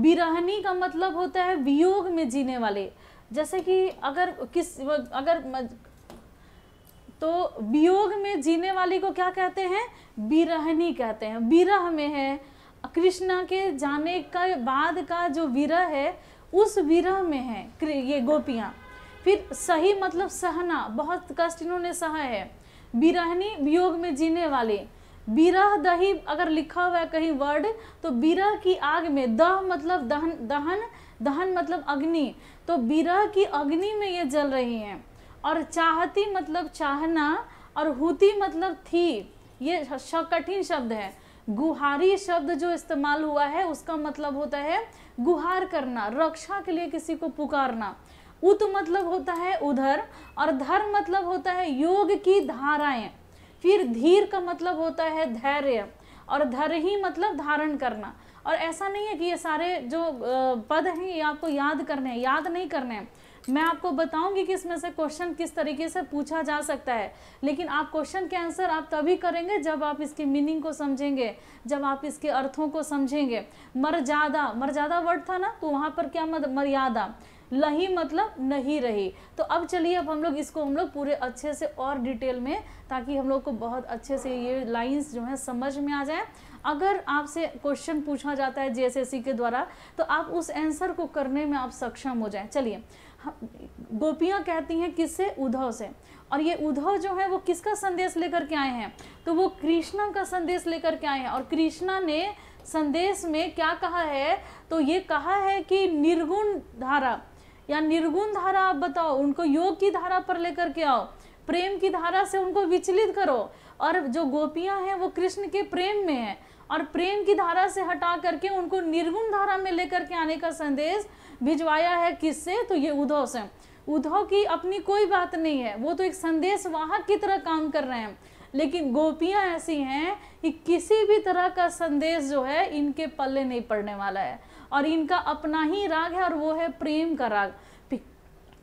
Speaker 1: बिरहनी का मतलब होता है वियोग में जीने वाले जैसे कि अगर किस अगर तो वियोग में जीने वाली को क्या कहते हैं विरहनी कहते हैं विरह में है कृष्णा के जाने का बाद का जो विरह है उस विरह में है ये गोपियाँ फिर सही मतलब सहना बहुत कष्ट इन्होंने सहा है बीरहनी वियोग में जीने वाले विरह दही अगर लिखा हुआ है कहीं वर्ड तो विरह की आग में दह मतलब दहन दहन दहन मतलब अग्नि तो विरह की अग्नि में ये जल रही हैं और चाहती मतलब चाहना और हुती मतलब थी ये कठिन शब्द है गुहारी शब्द जो इस्तेमाल हुआ है उसका मतलब होता है गुहार करना रक्षा के लिए किसी को पुकारना उत मतलब होता है उधर और धर मतलब होता है योग की धाराएं फिर धीर का मतलब होता है धैर्य और धर ही मतलब धारण करना और ऐसा नहीं है कि ये सारे जो पद हैं ये आपको याद करने हैं याद नहीं करने हैं मैं आपको बताऊंगी कि इसमें से क्वेश्चन किस तरीके से पूछा जा सकता है लेकिन आप क्वेश्चन के आंसर आप तभी करेंगे जब आप इसके मीनिंग को समझेंगे जब आप इसके अर्थों को समझेंगे मर्यादा मर्यादा वर्ड था ना तो वहाँ पर क्या मर्यादा लही मतलब नहीं रही तो अब चलिए अब हम लोग इसको हम लोग पूरे अच्छे से और डिटेल में ताकि हम लोग को बहुत अच्छे से ये लाइंस जो है समझ में आ जाए अगर आपसे क्वेश्चन पूछा जाता है जेएसएससी के द्वारा तो आप उस आंसर को करने में आप सक्षम हो जाएं चलिए गोपियाँ कहती हैं किससे उद्धव से और ये उद्धव जो है वो किसका संदेश लेकर के आए हैं तो वो कृष्णा का संदेश लेकर के आए हैं और कृष्णा ने संदेश में क्या कहा है तो ये कहा है कि निर्गुण धारा या निर्गुण धारा आप बताओ उनको योग की धारा पर लेकर के आओ प्रेम की धारा से उनको विचलित करो और जो गोपियां हैं वो कृष्ण के प्रेम में हैं और प्रेम की धारा से हटा करके उनको निर्गुण धारा में लेकर के आने का संदेश भिजवाया है किससे तो ये उद्धव से उद्धव की अपनी कोई बात नहीं है वो तो एक संदेश वाहक की तरह काम कर रहे हैं लेकिन गोपियां ऐसी हैं कि किसी भी तरह का संदेश जो है इनके पल्ले नहीं पड़ने वाला है और इनका अपना ही राग है और वो है प्रेम का राग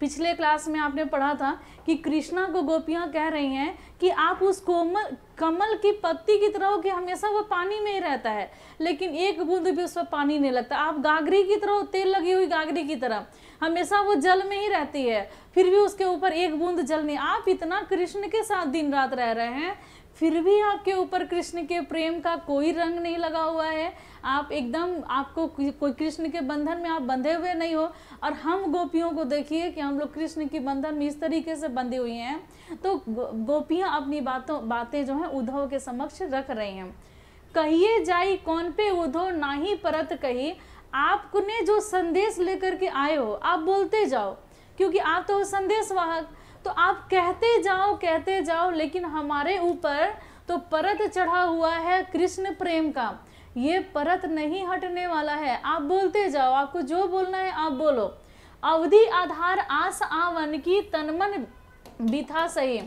Speaker 1: पिछले क्लास में आपने पढ़ा था कि कृष्णा को गोपियाँ कह रही हैं कि आप उस कोमल कमल की पत्ती की तरह हो कि हमेशा वो पानी में ही रहता है लेकिन एक बूंद भी उस पर पानी नहीं लगता आप गागरी की तरह तेल लगी हुई गागरी की तरह हमेशा वो जल में ही रहती है फिर भी उसके ऊपर एक बूंद जल नहीं आप इतना कृष्ण के साथ दिन रात रह रहे हैं फिर भी आपके ऊपर कृष्ण के प्रेम का कोई रंग नहीं लगा हुआ है आप एकदम आपको कोई कृष्ण के बंधन में आप बंधे हुए नहीं हो और हम गोपियों को देखिए कि हम लोग कृष्ण के बंधन में इस तरीके से बंधे हुए हैं तो गोपियाँ अपनी बातों बातें जो हैं उद्धव के समक्ष रख रही हैं कहिए जाई कौन पे उद्धव ना ही परत कही आपने जो संदेश लेकर के आए हो आप बोलते जाओ क्योंकि आप तो संदेश वाहक तो आप कहते जाओ कहते जाओ लेकिन हमारे ऊपर तो परत चढ़ा हुआ है कृष्ण प्रेम का ये परत नहीं हटने वाला है आप बोलते जाओ आपको जो बोलना है आप बोलो अवधि आधार आस आवन की तनमन बिथा सही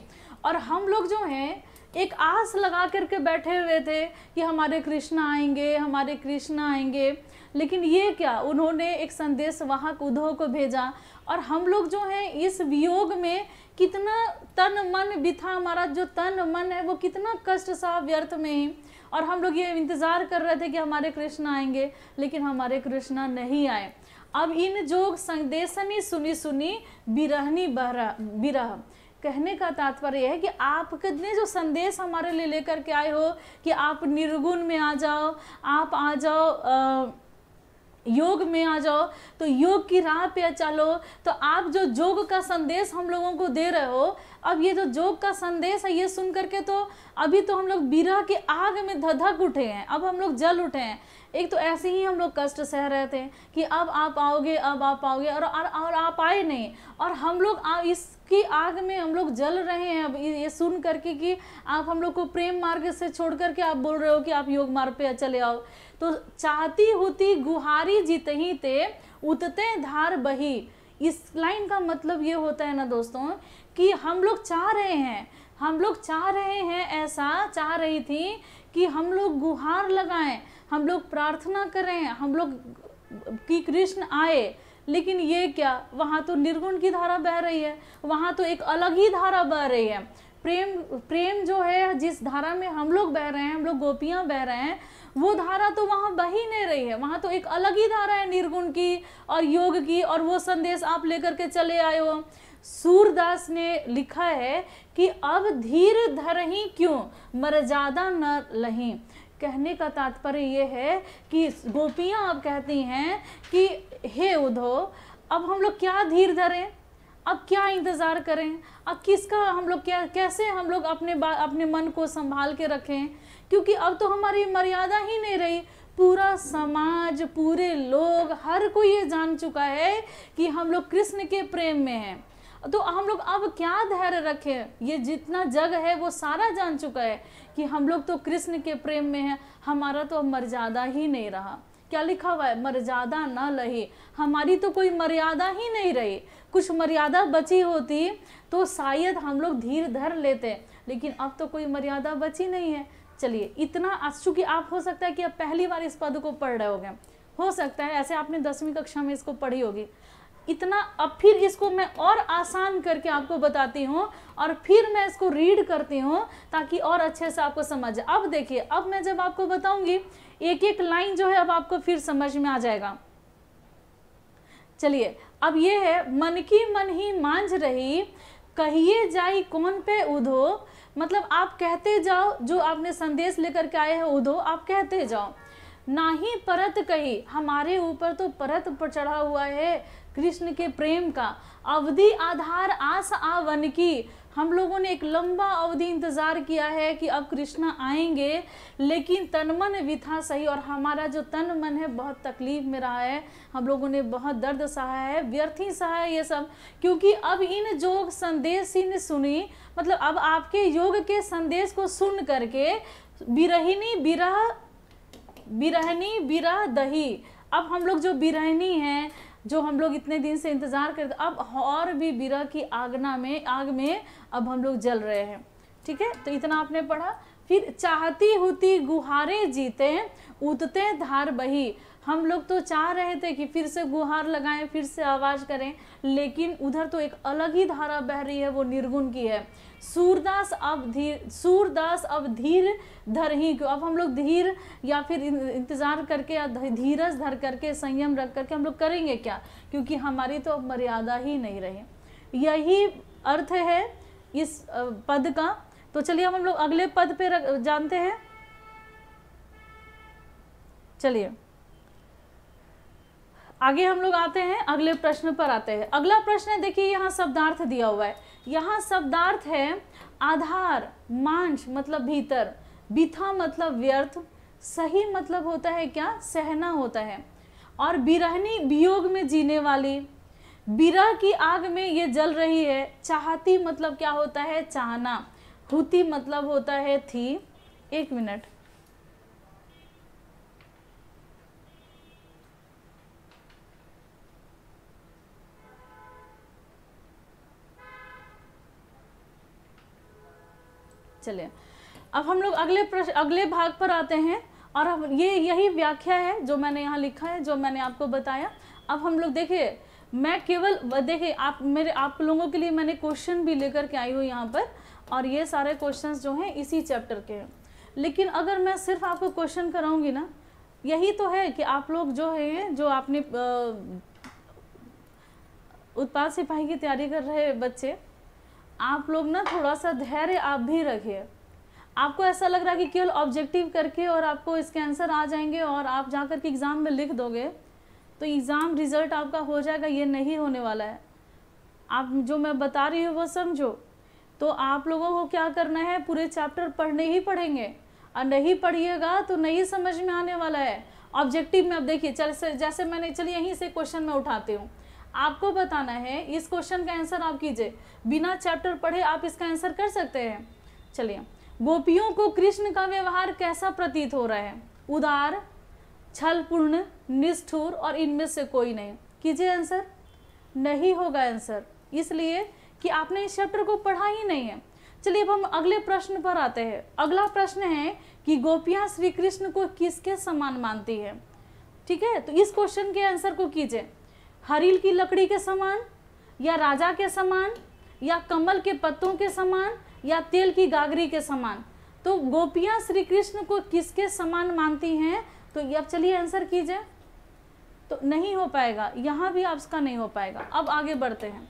Speaker 1: और हम लोग जो हैं एक आस लगा करके बैठे हुए थे कि हमारे कृष्णा आएंगे हमारे कृष्णा आएंगे लेकिन ये क्या उन्होंने एक संदेश वाहक उद्धव को भेजा और हम लोग जो हैं इस वियोग में कितना तन मन बिथा हमारा जो तन मन है वो कितना कष्ट सा व्यर्थ में ही और हम लोग ये इंतज़ार कर रहे थे कि हमारे कृष्ण आएंगे लेकिन हमारे कृष्णा नहीं आए अब इन जोग संदेशनी सुनी सुनी बिरहनी बहरा बिरह कहने का तात्पर्य है कि आप कितने जो संदेश हमारे लिए लेकर के आए हो कि आप निर्गुण में आ जाओ आप आ जाओ आ, योग में आ जाओ तो योग की राह पे चलो तो आप जो योग का संदेश हम लोगों को दे रहे हो अब ये जो योग का संदेश है ये सुन करके तो अभी तो हम लोग बिरह के आग में धधक उठे हैं अब हम लोग जल उठे हैं एक तो ऐसे ही हम लोग कष्ट सह रहे थे कि अब आप आओगे अब आप आओगे और और, और आप आए नहीं और हम लोग इस कि आग में हम लोग जल रहे हैं अब ये सुन करके कि आप हम लोग को प्रेम मार्ग से छोड़ करके आप बोल रहे हो कि आप योग मार्ग पे चले आओ तो चाहती होती गुहारी ही ते उतते धार बही इस लाइन का मतलब ये होता है ना दोस्तों कि हम लोग चाह रहे हैं हम लोग चाह रहे हैं ऐसा चाह रही थी कि हम लोग गुहार लगाएं हम लोग प्रार्थना करें हम लोग कि कृष्ण आए लेकिन ये क्या वहाँ तो निर्गुण की धारा बह रही है वहाँ तो एक अलग ही धारा बह रही है प्रेम प्रेम जो है जिस धारा में हम लोग बह रहे हैं हम लोग गोपियाँ बह रहे हैं वो धारा तो वहाँ बह ही नहीं रही है वहाँ तो एक अलग ही धारा है निर्गुण की और योग की और वो संदेश आप लेकर के चले आए हो सूरदास ने लिखा है कि अब धीर धरही क्यों मर्यादा न लही कहने का तात्पर्य ये है कि गोपियाँ अब कहती हैं कि हे उधो अब हम लोग क्या धीर धरें अब क्या इंतज़ार करें अब किसका हम लोग क्या कैसे हम लोग अपने अपने मन को संभाल के रखें क्योंकि अब तो हमारी मर्यादा ही नहीं रही पूरा समाज पूरे लोग हर कोई ये जान चुका है कि हम लोग कृष्ण के प्रेम में हैं तो हम लोग अब क्या धैर्य रखें ये जितना जग है वो सारा जान चुका है कि हम लोग तो कृष्ण के प्रेम में हैं हमारा तो अब मर्यादा ही नहीं रहा क्या लिखा हुआ है मर्यादा न लही हमारी तो कोई मर्यादा ही नहीं रही कुछ मर्यादा बची होती तो शायद हम लोग धीर धर लेते लेकिन अब तो कोई मर्यादा बची नहीं है चलिए इतना आज चूँकि आप हो सकता है कि आप पहली बार इस पद को पढ़ रहे होगे हो सकता है ऐसे आपने दसवीं कक्षा में इसको पढ़ी होगी इतना अब फिर इसको मैं और आसान करके आपको बताती हूँ और फिर मैं इसको रीड करती हूँ ताकि और अच्छे से आपको समझ अब देखिए अब मैं जब आपको बताऊंगी एक एक लाइन जो है अब आपको फिर समझ में आ जाएगा चलिए अब ये है मन की मन ही मांझ रही कहिए जाई कौन पे उधो मतलब आप कहते जाओ जो आपने संदेश लेकर के आए हैं उधो आप कहते जाओ ना ही परत कही हमारे ऊपर तो परत पर चढ़ा हुआ है कृष्ण के प्रेम का अवधि आधार आस आवन की हम लोगों ने एक लंबा अवधि इंतज़ार किया है कि अब कृष्णा आएंगे लेकिन तन मन विथा सही और हमारा जो तन मन है बहुत तकलीफ़ में रहा है हम लोगों ने बहुत दर्द सहा है व्यर्थ ही सहा है ये सब क्योंकि अब इन योग संदेश ही ने सुनी मतलब अब आपके योग के संदेश को सुन करके बिरहिनी बिरह बिरहनी बिरह दही अब हम लोग जो बिरहनी हैं जो हम लोग इतने दिन से इंतज़ार कर अब और भी बिरा की आगना में आग में अब हम लोग जल रहे हैं ठीक है तो इतना आपने पढ़ा फिर चाहती होती गुहारे जीते उतते धार बही हम लोग तो चाह रहे थे कि फिर से गुहार लगाएं फिर से आवाज़ करें लेकिन उधर तो एक अलग ही धारा बह रही है वो निर्गुण की है सूरदास अब धीर सूरदास अब धीर धर ही क्यों अब हम लोग धीर या फिर इंतज़ार करके या धीरज धर करके संयम रख करके हम लोग करेंगे क्या क्योंकि हमारी तो अब मर्यादा ही नहीं रहे यही अर्थ है इस पद का तो चलिए हम लोग अगले पद पे रख, जानते हैं चलिए आगे हम लोग आते हैं अगले प्रश्न पर आते हैं अगला प्रश्न है देखिए यहाँ शब्दार्थ दिया हुआ है यहाँ शब्दार्थ है आधार मांस मतलब भीतर बीथा मतलब व्यर्थ सही मतलब होता है क्या सहना होता है और बिरहनी वियोग में जीने वाली बिरह की आग में ये जल रही है चाहती मतलब क्या होता है चाहना हुती मतलब होता है थी एक मिनट चले अब हम लोग अगले प्रश्न अगले भाग पर आते हैं और अब ये यही व्याख्या है जो मैंने यहाँ लिखा है जो मैंने आपको बताया अब हम लोग देखिए मैं केवल देखिए आप मेरे आप लोगों के लिए मैंने क्वेश्चन भी लेकर के आई हूँ यहाँ पर और ये सारे क्वेश्चंस जो हैं इसी चैप्टर के हैं लेकिन अगर मैं सिर्फ आपको क्वेश्चन कराऊँगी ना यही तो है कि आप लोग जो है जो आपने उत्पाद सिपाही की तैयारी कर रहे बच्चे आप लोग ना थोड़ा सा धैर्य आप भी रखिए आपको ऐसा लग रहा है कि केवल ऑब्जेक्टिव करके और आपको इसके आंसर आ जाएंगे और आप जा कर के एग्ज़ाम में लिख दोगे तो एग्ज़ाम रिज़ल्ट आपका हो जाएगा ये नहीं होने वाला है आप जो मैं बता रही हूँ वो समझो तो आप लोगों को क्या करना है पूरे चैप्टर पढ़ने ही पढ़ेंगे और नहीं पढ़िएगा तो नहीं समझ में आने वाला है ऑब्जेक्टिव में अब देखिए चल जैसे मैंने चलिए यहीं से क्वेश्चन में उठाती हूँ आपको बताना है इस क्वेश्चन का आंसर आप कीजिए बिना चैप्टर पढ़े आप इसका आंसर कर सकते हैं चलिए गोपियों को कृष्ण का व्यवहार कैसा प्रतीत हो रहा है उदार छलपूर्ण निष्ठुर और इनमें से कोई नहीं कीजिए आंसर नहीं होगा आंसर इसलिए कि आपने इस चैप्टर को पढ़ा ही नहीं है चलिए अब हम अगले प्रश्न पर आते हैं अगला प्रश्न है कि गोपियाँ श्री कृष्ण को किसके समान मानती है ठीक है तो इस क्वेश्चन के आंसर को कीजिए हरील की लकड़ी के समान या राजा के समान या कमल के पत्तों के समान या तेल की गागरी के समान तो गोपियाँ श्री कृष्ण को किसके समान मानती हैं तो ये अब चलिए आंसर कीजिए तो नहीं हो पाएगा यहाँ भी आपका नहीं हो पाएगा अब आगे बढ़ते हैं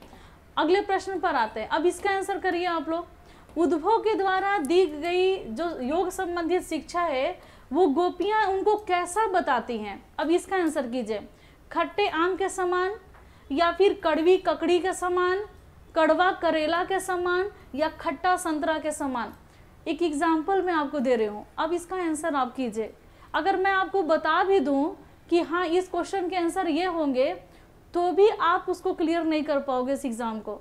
Speaker 1: अगले प्रश्न पर आते हैं अब इसका आंसर करिए आप लोग उद्भव के द्वारा दी गई जो योग संबंधित शिक्षा है वो गोपियाँ उनको कैसा बताती हैं अब इसका आंसर कीजिए खट्टे आम के समान या फिर कड़वी ककड़ी के समान कड़वा करेला के समान या खट्टा संतरा के समान एक एग्जाम्पल मैं आपको दे रही हूँ अब इसका आंसर आप कीजिए अगर मैं आपको बता भी दूँ कि हाँ इस क्वेश्चन के आंसर ये होंगे तो भी आप उसको क्लियर नहीं कर पाओगे इस एग्ज़ाम को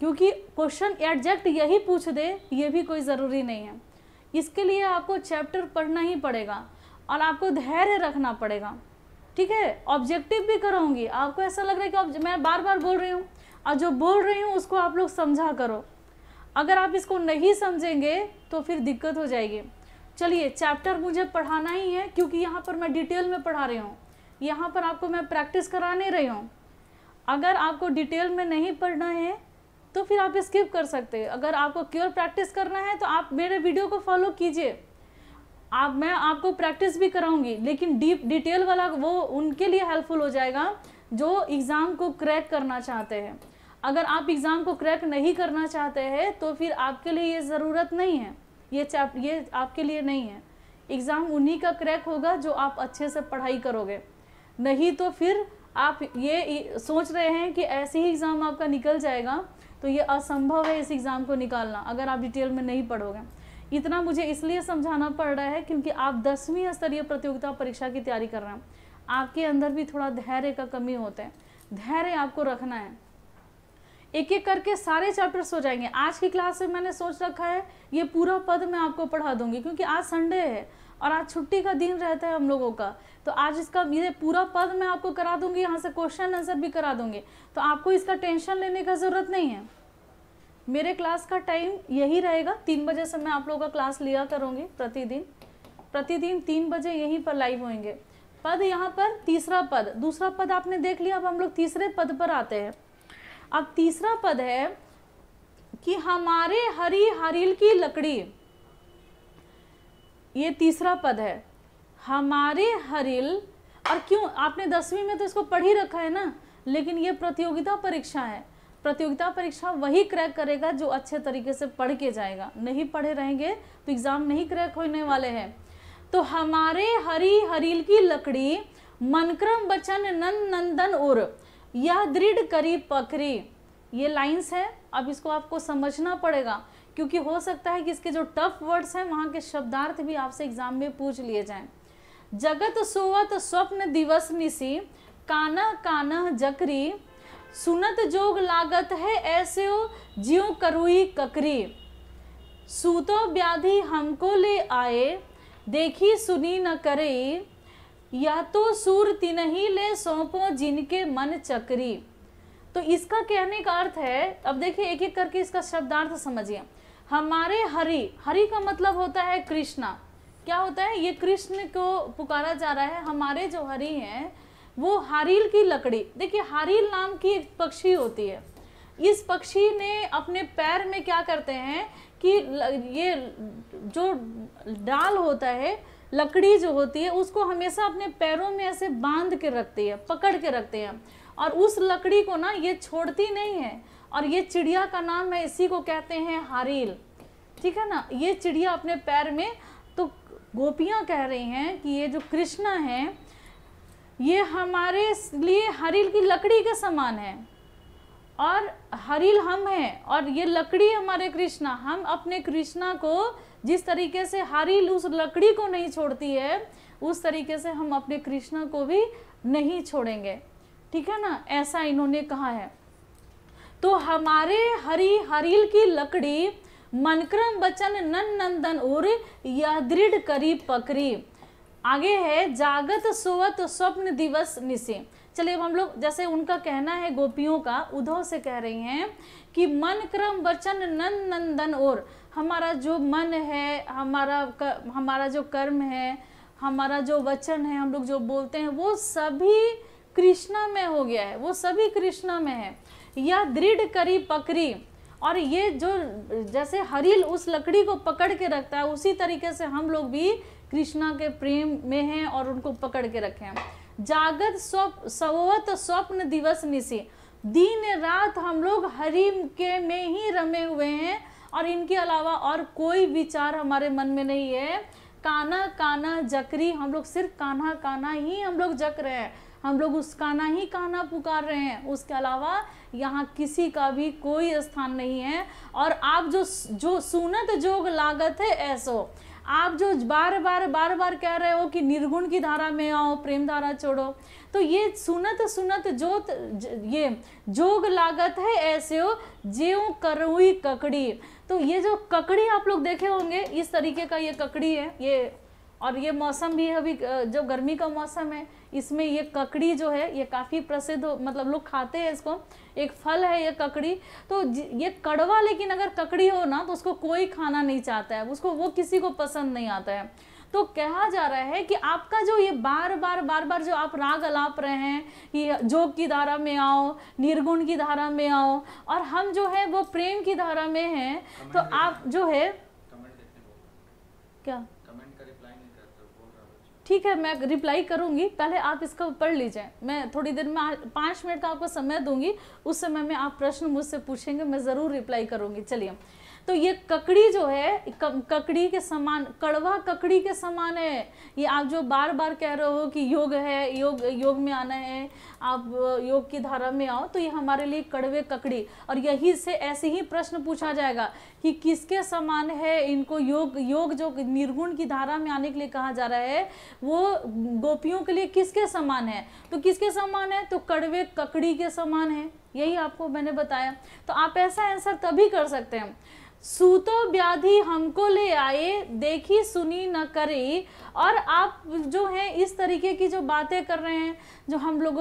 Speaker 1: क्योंकि क्वेश्चन एडजेक्ट यही पूछ दे ये भी कोई ज़रूरी नहीं है इसके लिए आपको चैप्टर पढ़ना ही पड़ेगा और आपको धैर्य रखना पड़ेगा ठीक है ऑब्जेक्टिव भी कराऊंगी आपको ऐसा लग रहा है कि मैं बार बार बोल रही हूँ और जो बोल रही हूँ उसको आप लोग समझा करो अगर आप इसको नहीं समझेंगे तो फिर दिक्कत हो जाएगी चलिए चैप्टर मुझे पढ़ाना ही है क्योंकि यहाँ पर मैं डिटेल में पढ़ा रही हूँ यहाँ पर आपको मैं प्रैक्टिस करा नहीं रही हूँ अगर आपको डिटेल में नहीं पढ़ना है तो फिर आप स्किप कर सकते हैं अगर आपको क्योर प्रैक्टिस करना है तो आप मेरे वीडियो को फॉलो कीजिए आप मैं आपको प्रैक्टिस भी कराऊंगी लेकिन डीप डिटेल वाला वो उनके लिए हेल्पफुल हो जाएगा जो एग्ज़ाम को क्रैक करना चाहते हैं अगर आप एग्ज़ाम को क्रैक नहीं करना चाहते हैं तो फिर आपके लिए ये ज़रूरत नहीं है ये चैप ये आपके लिए नहीं है एग्ज़ाम उन्हीं का क्रैक होगा जो आप अच्छे से पढ़ाई करोगे नहीं तो फिर आप ये सोच रहे हैं कि ऐसे ही एग्ज़ाम आपका निकल जाएगा तो ये असंभव है इस एग्ज़ाम को निकालना अगर आप डिटेल में नहीं पढ़ोगे इतना मुझे इसलिए समझाना पड़ रहा है क्योंकि आप दसवीं स्तरीय प्रतियोगिता परीक्षा की तैयारी कर रहे हैं आपके अंदर भी थोड़ा धैर्य का कमी होता है धैर्य आपको रखना है एक एक करके सारे चैप्टर्स हो जाएंगे आज की क्लास में मैंने सोच रखा है ये पूरा पद मैं आपको पढ़ा दूंगी क्योंकि आज संडे है और आज छुट्टी का दिन रहता है हम लोगों का तो आज इसका ये पूरा पद मैं आपको करा दूंगी यहाँ से क्वेश्चन आंसर भी करा दूंगी तो आपको इसका टेंशन लेने का ज़रूरत नहीं है मेरे क्लास का टाइम यही रहेगा तीन बजे से मैं आप लोगों का क्लास लिया करूँगी प्रतिदिन प्रतिदिन तीन बजे यहीं पर लाइव होंगे पद यहाँ पर तीसरा पद दूसरा पद आपने देख लिया अब हम लोग तीसरे पद पर आते हैं अब तीसरा पद है कि हमारे हरी हरील की लकड़ी ये तीसरा पद है हमारे हरिल और क्यों आपने दसवीं में तो इसको पढ़ ही रखा है ना लेकिन ये प्रतियोगिता परीक्षा है प्रतियोगिता परीक्षा वही क्रैक करेगा जो अच्छे तरीके से पढ़ के जाएगा नहीं पढ़े रहेंगे तो एग्ज़ाम नहीं क्रैक होने वाले हैं तो हमारे हरी हरील की लकड़ी मनक्रम बचन नन नंदन उर यह दृढ़ करी पकड़ी ये लाइंस है अब इसको आपको समझना पड़ेगा क्योंकि हो सकता है कि इसके जो टफ वर्ड्स हैं वहाँ के शब्दार्थ भी आपसे एग्जाम में पूछ लिए जाएं जगत सोवत स्वप्न दिवस निशी काना काना जकरी सुनत जोग लागत है ऐसे ओ ज्यो करुई ककरी सूतो व्याधि हमको ले आए देखी सुनी न करे या तो सूर ही ले सौंपो जिनके मन चक्री तो इसका कहने का अर्थ है अब देखिए एक एक करके इसका शब्दार्थ समझिए हमारे हरि हरि का मतलब होता है कृष्णा क्या होता है ये कृष्ण को पुकारा जा रहा है हमारे जो हरि हैं वो हारील की लकड़ी देखिए हारील नाम की एक पक्षी होती है इस पक्षी ने अपने पैर में क्या करते हैं कि ये जो डाल होता है लकड़ी जो होती है उसको हमेशा अपने पैरों में ऐसे बांध के रखती है पकड़ के रखते हैं और उस लकड़ी को ना ये छोड़ती नहीं है और ये चिड़िया का नाम है इसी को कहते हैं हारील ठीक है ना ये चिड़िया अपने पैर में तो गोपियाँ कह रही हैं कि ये जो कृष्णा हैं ये हमारे लिए हरील की लकड़ी के समान है और हरील हम हैं और ये लकड़ी हमारे कृष्णा हम अपने कृष्णा को जिस तरीके से हरील उस लकड़ी को नहीं छोड़ती है उस तरीके से हम अपने कृष्णा को भी नहीं छोड़ेंगे ठीक है ना ऐसा इन्होंने कहा है तो हमारे हरी हरील की लकड़ी मनक्रम बचन नन नंदन उर या दृढ़ करी पकड़ी आगे है जागत सुवत स्वप्न दिवस निशे चलिए अब हम लोग जैसे उनका कहना है गोपियों का उद्धव से कह रही हैं कि मन क्रम वचन नन नंदन और हमारा जो मन है हमारा कर, हमारा जो कर्म है हमारा जो वचन है हम लोग जो बोलते हैं वो सभी कृष्णा में हो गया है वो सभी कृष्णा में है या दृढ़ करी पकड़ी और ये जो जैसे हरिल उस लकड़ी को पकड़ के रखता है उसी तरीके से हम लोग भी कृष्णा के प्रेम में हैं और उनको पकड़ के रखे हैं जागत स्वप सवत स्वप्न दिवस निशी दिन रात हम लोग हरिम के में ही रमे हुए हैं और इनके अलावा और कोई विचार हमारे मन में नहीं है काना काना जकरी हम लोग सिर्फ काना काना ही हम लोग जक रहे हैं हम लोग उस काना ही काना पुकार रहे हैं उसके अलावा यहाँ किसी का भी कोई स्थान नहीं है और आप जो जो सुनत जोग लागत है ऐसो आप जो बार बार बार बार कह रहे हो कि निर्गुण की धारा में आओ प्रेम धारा छोड़ो तो ये सुनत सुनत जोत ये जोग लागत है ऐसे हो ज्यो करुई ककड़ी तो ये जो ककड़ी आप लोग देखे होंगे इस तरीके का ये ककड़ी है ये और ये मौसम भी अभी जो गर्मी का मौसम है इसमें ये ककड़ी जो है ये काफ़ी प्रसिद्ध मतलब लोग खाते हैं इसको एक फल है ये ककड़ी तो ये कड़वा लेकिन अगर ककड़ी हो ना तो उसको कोई खाना नहीं चाहता है उसको वो किसी को पसंद नहीं आता है तो कहा जा रहा है कि आपका जो ये बार बार बार बार जो आप राग अलाप रहे हैं कि जोग की धारा में आओ निर्गुण की धारा में आओ और हम जो है वो प्रेम की धारा में हैं तो आप जो है क्या ठीक है मैं रिप्लाई करूँगी पहले आप इसका पढ़ लीजिए मैं थोड़ी देर में पाँच मिनट का आपको समय दूंगी उस समय में आप प्रश्न मुझसे पूछेंगे मैं ज़रूर रिप्लाई करूँगी चलिए तो ये ककड़ी जो है ककड़ी के समान कड़वा ककड़ी के समान है ये आप जो बार बार कह रहे हो कि योग है योग योग में आना है आप योग की धारा में आओ तो ये हमारे लिए कड़वे ककड़ी और यही से ऐसे ही प्रश्न पूछा जाएगा कि किसके समान है इनको योग योग जो निर्गुण की धारा में आने के लिए कहा जा रहा है वो गोपियों के लिए किसके समान है तो किसके समान है तो कड़वे ककड़ी के समान है यही आपको मैंने बताया तो आप ऐसा आंसर तभी कर सकते हैं सूतो व्याधि हमको ले आए देखी सुनी न करी और आप जो है इस तरीके की जो बातें कर रहे हैं जो हम लोग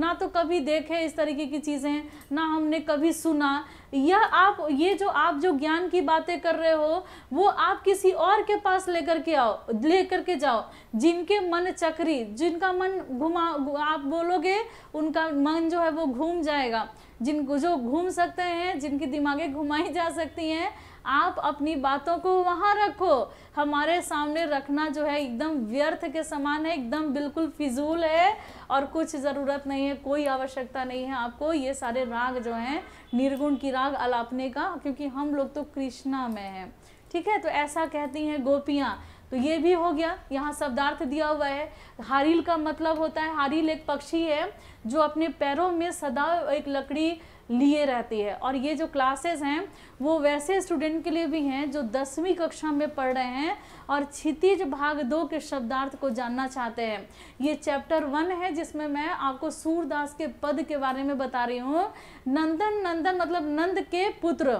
Speaker 1: ना तो कभी देखे इस तरीके की चीज़ें ना हमने कभी सुना यह आप ये जो आप जो ज्ञान की बातें कर रहे हो वो आप किसी और के पास लेकर के आओ लेकर के जाओ जिनके मन चक्री जिनका मन घुमा आप बोलोगे उनका मन जो है वो घूम जाएगा जिनको जो घूम सकते हैं जिनकी दिमागें घुमाई जा सकती हैं आप अपनी बातों को वहाँ रखो हमारे सामने रखना जो है एकदम व्यर्थ के समान है एकदम बिल्कुल फिजूल है और कुछ ज़रूरत नहीं है कोई आवश्यकता नहीं है आपको ये सारे राग जो हैं निर्गुण की राग अलापने का क्योंकि हम लोग तो कृष्णा में हैं ठीक है तो ऐसा कहती हैं गोपियाँ तो ये भी हो गया यहाँ शब्दार्थ दिया हुआ है हारिल का मतलब होता है हारिल एक पक्षी है जो अपने पैरों में सदा एक लकड़ी लिए रहती है और ये जो क्लासेस हैं वो वैसे स्टूडेंट के लिए भी हैं जो दसवीं कक्षा में पढ़ रहे हैं और क्षितिज भाग दो के शब्दार्थ को जानना चाहते हैं ये चैप्टर वन है जिसमें मैं आपको सूरदास के पद के बारे में बता रही हूँ नंदन नंदन मतलब नंद के पुत्र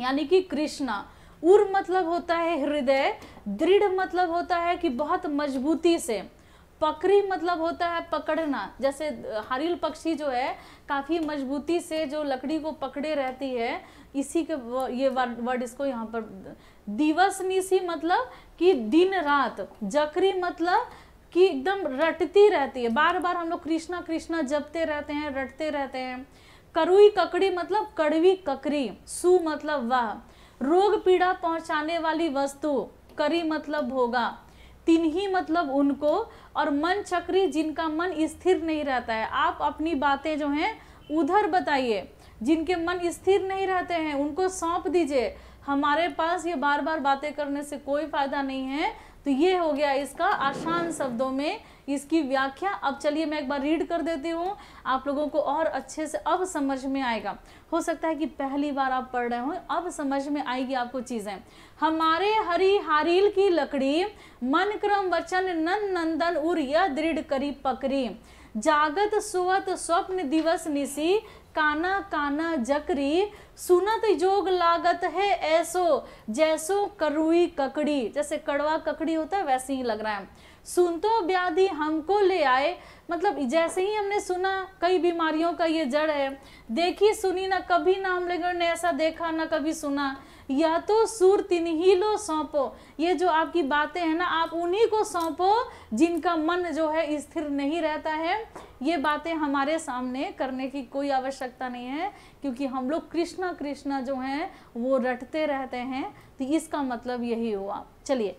Speaker 1: यानी कि कृष्णा उर मतलब होता है हृदय दृढ़ मतलब होता है कि बहुत मजबूती से पकड़ी मतलब होता है पकड़ना जैसे हरिल पक्षी जो है काफ़ी मजबूती से जो लकड़ी को पकड़े रहती है इसी के ये वर्ड इसको यहाँ पर दिवस निशी मतलब कि दिन रात जकरी मतलब कि एकदम रटती रहती है बार बार हम लोग कृष्णा कृष्णा जपते रहते हैं रटते रहते हैं करुई ककड़ी मतलब कड़वी ककड़ी सु मतलब वह रोग पीड़ा पहुंचाने वाली वस्तु करी मतलब होगा तीन ही मतलब उनको और मन चक्री जिनका मन स्थिर नहीं रहता है आप अपनी बातें जो हैं उधर बताइए जिनके मन स्थिर नहीं रहते हैं उनको सौंप दीजिए हमारे पास ये बार बार बातें करने से कोई फ़ायदा नहीं है तो ये हो गया इसका आसान शब्दों में इसकी व्याख्या अब चलिए मैं एक बार रीड कर देती हूँ आप लोगों को और अच्छे से अब समझ में आएगा हो सकता है कि पहली बार आप पढ़ रहे हो अब समझ में आएगी आपको चीज़ें हमारे हरी हारील की लकड़ी मन क्रम वचन नन नंदन उर यह दृढ़ करी पकड़ी जागत सुवत स्वप्न दिवस निसी काना काना जकरी सुनत जोग लागत है ऐसो जैसो करुई ककड़ी जैसे कड़वा ककड़ी होता है वैसे ही लग रहा है सुन तो व्याधि हमको ले आए मतलब जैसे ही हमने सुना कई बीमारियों का ये जड़ है देखी सुनी ना कभी ना हम ने ऐसा देखा ना कभी सुना या तो सुर तीन ही लो सौंपो ये जो आपकी बातें हैं ना आप उन्हीं को सौंपो जिनका मन जो है स्थिर नहीं रहता है ये बातें हमारे सामने करने की कोई आवश्यकता नहीं है क्योंकि हम लोग कृष्णा कृष्णा जो हैं वो रटते रहते हैं तो इसका मतलब यही हुआ चलिए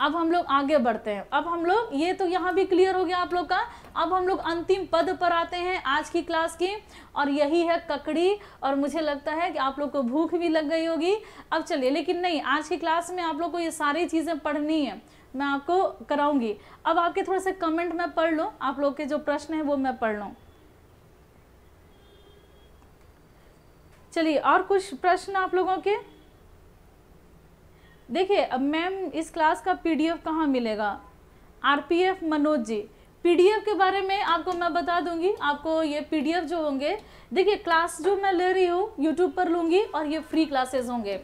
Speaker 1: अब हम लोग आगे बढ़ते हैं अब हम लोग ये तो यहाँ भी क्लियर हो गया आप लोग का अब हम लोग अंतिम पद पर आते हैं आज की क्लास की और यही है ककड़ी और मुझे लगता है कि आप लोग को भूख भी लग गई होगी अब चलिए लेकिन नहीं आज की क्लास में आप लोग को ये सारी चीज़ें पढ़नी है मैं आपको कराऊंगी अब आपके थोड़े से कमेंट मैं पढ़ लूँ आप लोग के जो प्रश्न हैं वो मैं पढ़ लूँ चलिए और कुछ प्रश्न आप लोगों के देखिए अब मैम इस क्लास का पीडीएफ कहाँ मिलेगा आरपीएफ मनोज जी पीडीएफ के बारे में आपको मैं बता दूंगी आपको ये पीडीएफ जो होंगे देखिए क्लास जो मैं ले रही हूँ यूट्यूब पर लूँगी और ये फ्री क्लासेस होंगे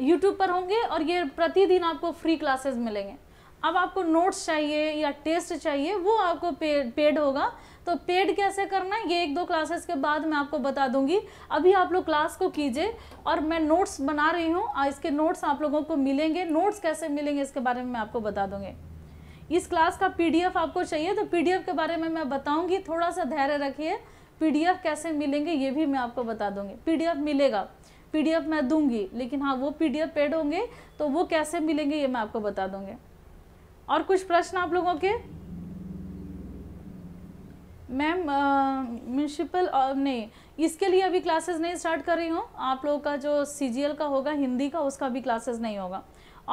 Speaker 1: यूट्यूब पर होंगे और ये प्रतिदिन आपको फ्री क्लासेस मिलेंगे अब आपको नोट्स चाहिए या टेस्ट चाहिए वो आपको पे, पेड होगा तो पेड कैसे करना है ये एक दो क्लासेस के बाद मैं आपको बता दूंगी अभी आप लोग क्लास को कीजिए और मैं नोट्स बना रही हूँ इसके नोट्स आप लोगों को मिलेंगे नोट्स कैसे मिलेंगे इसके बारे में मैं आपको बता दूंगी इस क्लास का पीडीएफ आपको चाहिए तो पीडीएफ के बारे में मैं बताऊंगी थोड़ा सा धैर्य रखिए पीडीएफ कैसे मिलेंगे ये भी मैं आपको बता दूंगी पीडीएफ मिलेगा पीडीएफ मैं दूंगी लेकिन हाँ वो पीडीएफ पेड होंगे तो वो कैसे मिलेंगे ये मैं आपको बता दूंगी और कुछ प्रश्न आप लोगों के मैम म्यूनसिपल uh, uh, नहीं इसके लिए अभी क्लासेस नहीं स्टार्ट कर रही हूँ आप लोगों का जो सी का होगा हिंदी का उसका भी क्लासेस नहीं होगा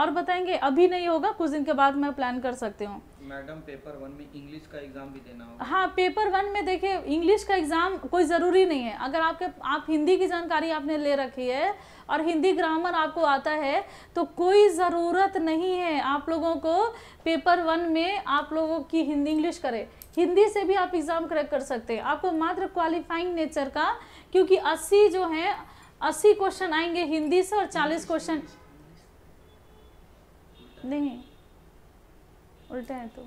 Speaker 1: और बताएंगे अभी नहीं होगा कुछ दिन के बाद मैं प्लान कर सकती हूँ मैडम पेपर वन में इंग्लिश का एग्ज़ाम भी देना होगा हाँ पेपर वन में देखिए इंग्लिश का एग्ज़ाम कोई ज़रूरी नहीं है अगर आपके आप हिंदी की जानकारी आपने ले रखी है और हिंदी ग्रामर आपको आता है तो कोई ज़रूरत नहीं है आप लोगों को पेपर वन में आप लोगों की हिंदी इंग्लिश करें हिंदी से भी आप एग्ज़ाम क्रैक कर सकते हैं आपको मात्र क्वालिफाइंग नेचर का क्योंकि अस्सी जो है अस्सी क्वेश्चन आएंगे हिंदी से और चालीस क्वेश्चन नहीं उल्टा है तो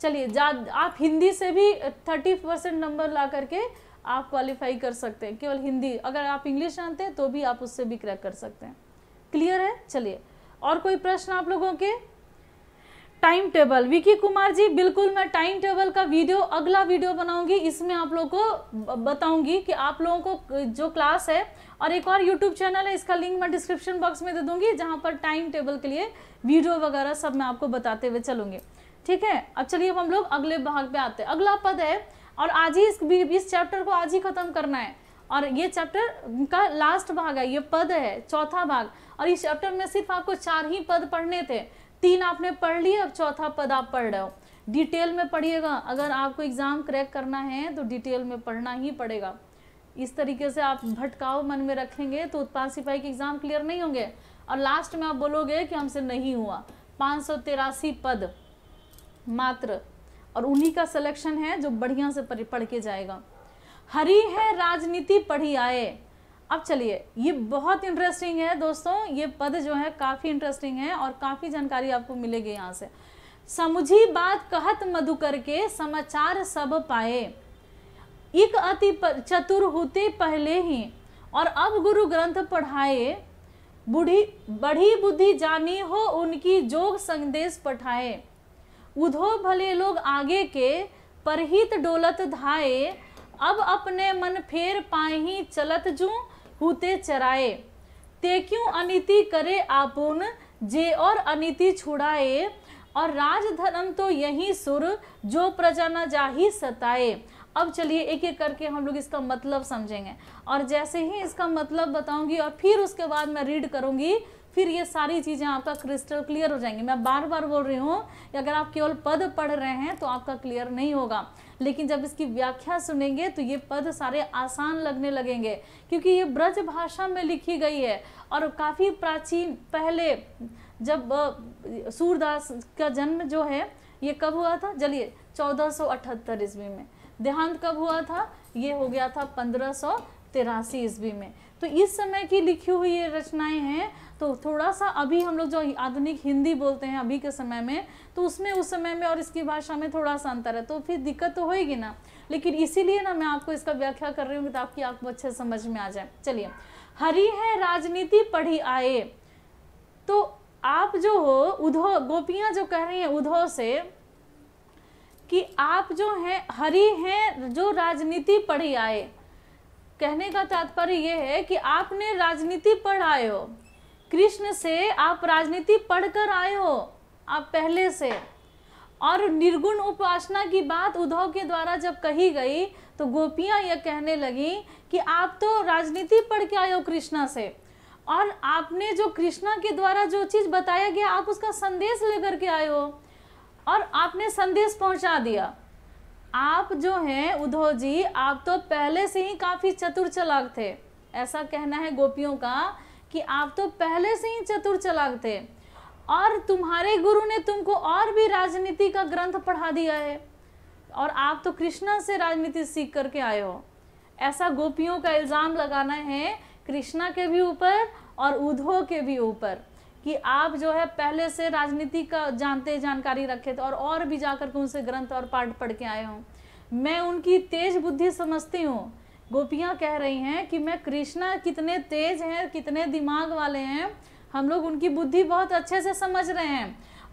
Speaker 1: चलिए आप हिंदी से भी थर्टी परसेंट नंबर ला करके आप क्वालिफाई कर सकते हैं केवल हिंदी अगर आप इंग्लिश जानते हैं तो भी आप उससे भी क्रैक कर सकते हैं क्लियर है चलिए और कोई प्रश्न आप लोगों के टाइम टेबल विकी कुमार जी बिल्कुल मैं टाइम टेबल का वीडियो अगला वीडियो बनाऊंगी इसमें आप लोगों को बताऊंगी कि आप लोगों को जो क्लास है और एक और यूट्यूब चैनल है इसका लिंक मैं डिस्क्रिप्शन बॉक्स में दे दूंगी जहाँ पर टाइम टेबल के लिए वीडियो वगैरह सब मैं आपको बताते हुए चलूंगी ठीक है अब चलिए अब हम लोग अगले भाग पे आते हैं अगला पद है और आज ही इस इस चैप्टर को आज ही खत्म करना है और ये चैप्टर का लास्ट भाग है ये पद है चौथा भाग और इस चैप्टर में सिर्फ आपको चार ही पद पढ़ने थे तीन आपने पढ़ लिए अब चौथा पद आप पढ़ रहे हो डिटेल में पढ़िएगा अगर आपको एग्ज़ाम क्रैक करना है तो डिटेल में पढ़ना ही पड़ेगा इस तरीके से आप भटकाव मन में रखेंगे तो उत्पाद सिपाही के एग्ज़ाम क्लियर नहीं होंगे और लास्ट में आप बोलोगे कि हमसे नहीं हुआ पाँच सौ तिरासी पद मात्र और उन्हीं का सिलेक्शन है जो बढ़िया से पढ़ के जाएगा हरी है राजनीति पढ़ी आए अब चलिए ये बहुत इंटरेस्टिंग है दोस्तों ये पद जो है काफ़ी इंटरेस्टिंग है और काफ़ी जानकारी आपको मिलेगी यहाँ से समुझी बात कहत मधु करके समाचार सब पाए एक अति चतुर होते पहले ही और अब गुरु ग्रंथ पढ़ाए बूढ़ी बढ़ी बुद्धि जानी हो उनकी जोग संदेश पठाए उधो भले लोग आगे के परहित डोलत धाए अब अपने मन फेर पाही चलत जू हुते चराए ते क्यों अनिति करे आपुन जे और अनिति छुड़ाए और राजधर्म तो यही सुर जो प्रजा न जाही सताए अब चलिए एक एक करके हम लोग इसका मतलब समझेंगे और जैसे ही इसका मतलब बताऊंगी और फिर उसके बाद मैं रीड करूंगी फिर ये सारी चीज़ें आपका क्रिस्टल क्लियर हो जाएंगी मैं बार बार बोल रही हूँ अगर आप केवल पद पढ़ रहे हैं तो आपका क्लियर नहीं होगा लेकिन जब इसकी व्याख्या सुनेंगे तो ये पद सारे आसान लगने लगेंगे क्योंकि ये ब्रज भाषा में लिखी गई है और काफ़ी प्राचीन पहले जब सूरदास का जन्म जो है ये कब हुआ था चलिए 1478 ईस्वी में देहांत कब हुआ था ये हो गया था पंद्रह सौ तिरासी ईस्वी में तो इस समय की लिखी हुई ये रचनाएं हैं तो थोड़ा सा अभी हम लोग जो आधुनिक हिंदी बोलते हैं अभी के समय में तो उसमें उस समय में और इसकी भाषा में थोड़ा सा अंतर है तो फिर दिक्कत तो होगी ना लेकिन इसीलिए ना मैं आपको इसका व्याख्या कर रही हूँ तो आपकी आपको अच्छे समझ में आ जाए चलिए हरी है राजनीति पढ़ी आए तो आप जो हो उधो गोपियाँ जो कह रही हैं उधो से कि आप जो हैं हरी हैं जो राजनीति पढ़ी आए कहने का तात्पर्य यह है कि आपने राजनीति पढ़ाए हो कृष्ण से आप राजनीति पढ़कर आए हो आप पहले से और निर्गुण उपासना की बात उद्धव के द्वारा जब कही गई तो गोपियां यह कहने लगी कि आप तो राजनीति पढ़ के आए हो कृष्णा से और आपने जो कृष्णा के द्वारा जो चीज़ बताया गया आप उसका संदेश लेकर के आए हो और आपने संदेश पहुंचा दिया आप जो हैं उद्धव जी आप तो पहले से ही काफ़ी चतुर चलाक थे ऐसा कहना है गोपियों का कि आप तो पहले से ही चतुर चलाक थे और तुम्हारे गुरु ने तुमको और भी राजनीति का ग्रंथ पढ़ा दिया है और आप तो कृष्णा से राजनीति सीख करके आए हो ऐसा गोपियों का इल्ज़ाम लगाना है कृष्णा के भी ऊपर और उद्धव के भी ऊपर कि आप जो है पहले से राजनीति का जानते जानकारी रखे थे और और भी जाकर के उनसे ग्रंथ और पाठ पढ़ के आए हों मैं उनकी तेज बुद्धि समझती हूँ गोपियाँ कह रही हैं कि मैं कृष्णा कितने तेज हैं कितने दिमाग वाले हैं हम लोग उनकी बुद्धि बहुत अच्छे से समझ रहे हैं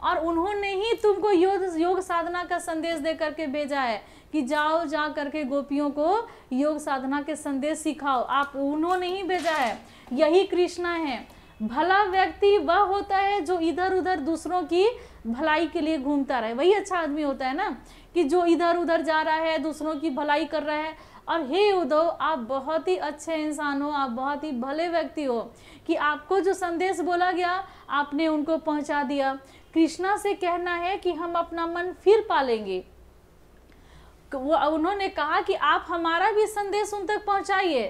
Speaker 1: और उन्होंने ही तुमको योग योग साधना का संदेश दे करके भेजा है कि जाओ जा करके गोपियों को योग साधना के संदेश सिखाओ आप उन्होंने ही भेजा है यही कृष्णा है भला व्यक्ति वह होता है जो इधर उधर दूसरों की भलाई के लिए घूमता रहे वही अच्छा आदमी होता है ना कि जो इधर उधर जा रहा है दूसरों की भलाई कर रहा है और हे उद्धव आप बहुत ही अच्छे इंसान हो आप बहुत ही भले व्यक्ति हो कि आपको जो संदेश बोला गया आपने उनको पहुंचा दिया कृष्णा से कहना है कि हम अपना मन फिर पालेंगे वो उन्होंने कहा कि आप हमारा भी संदेश उन तक पहुंचाइए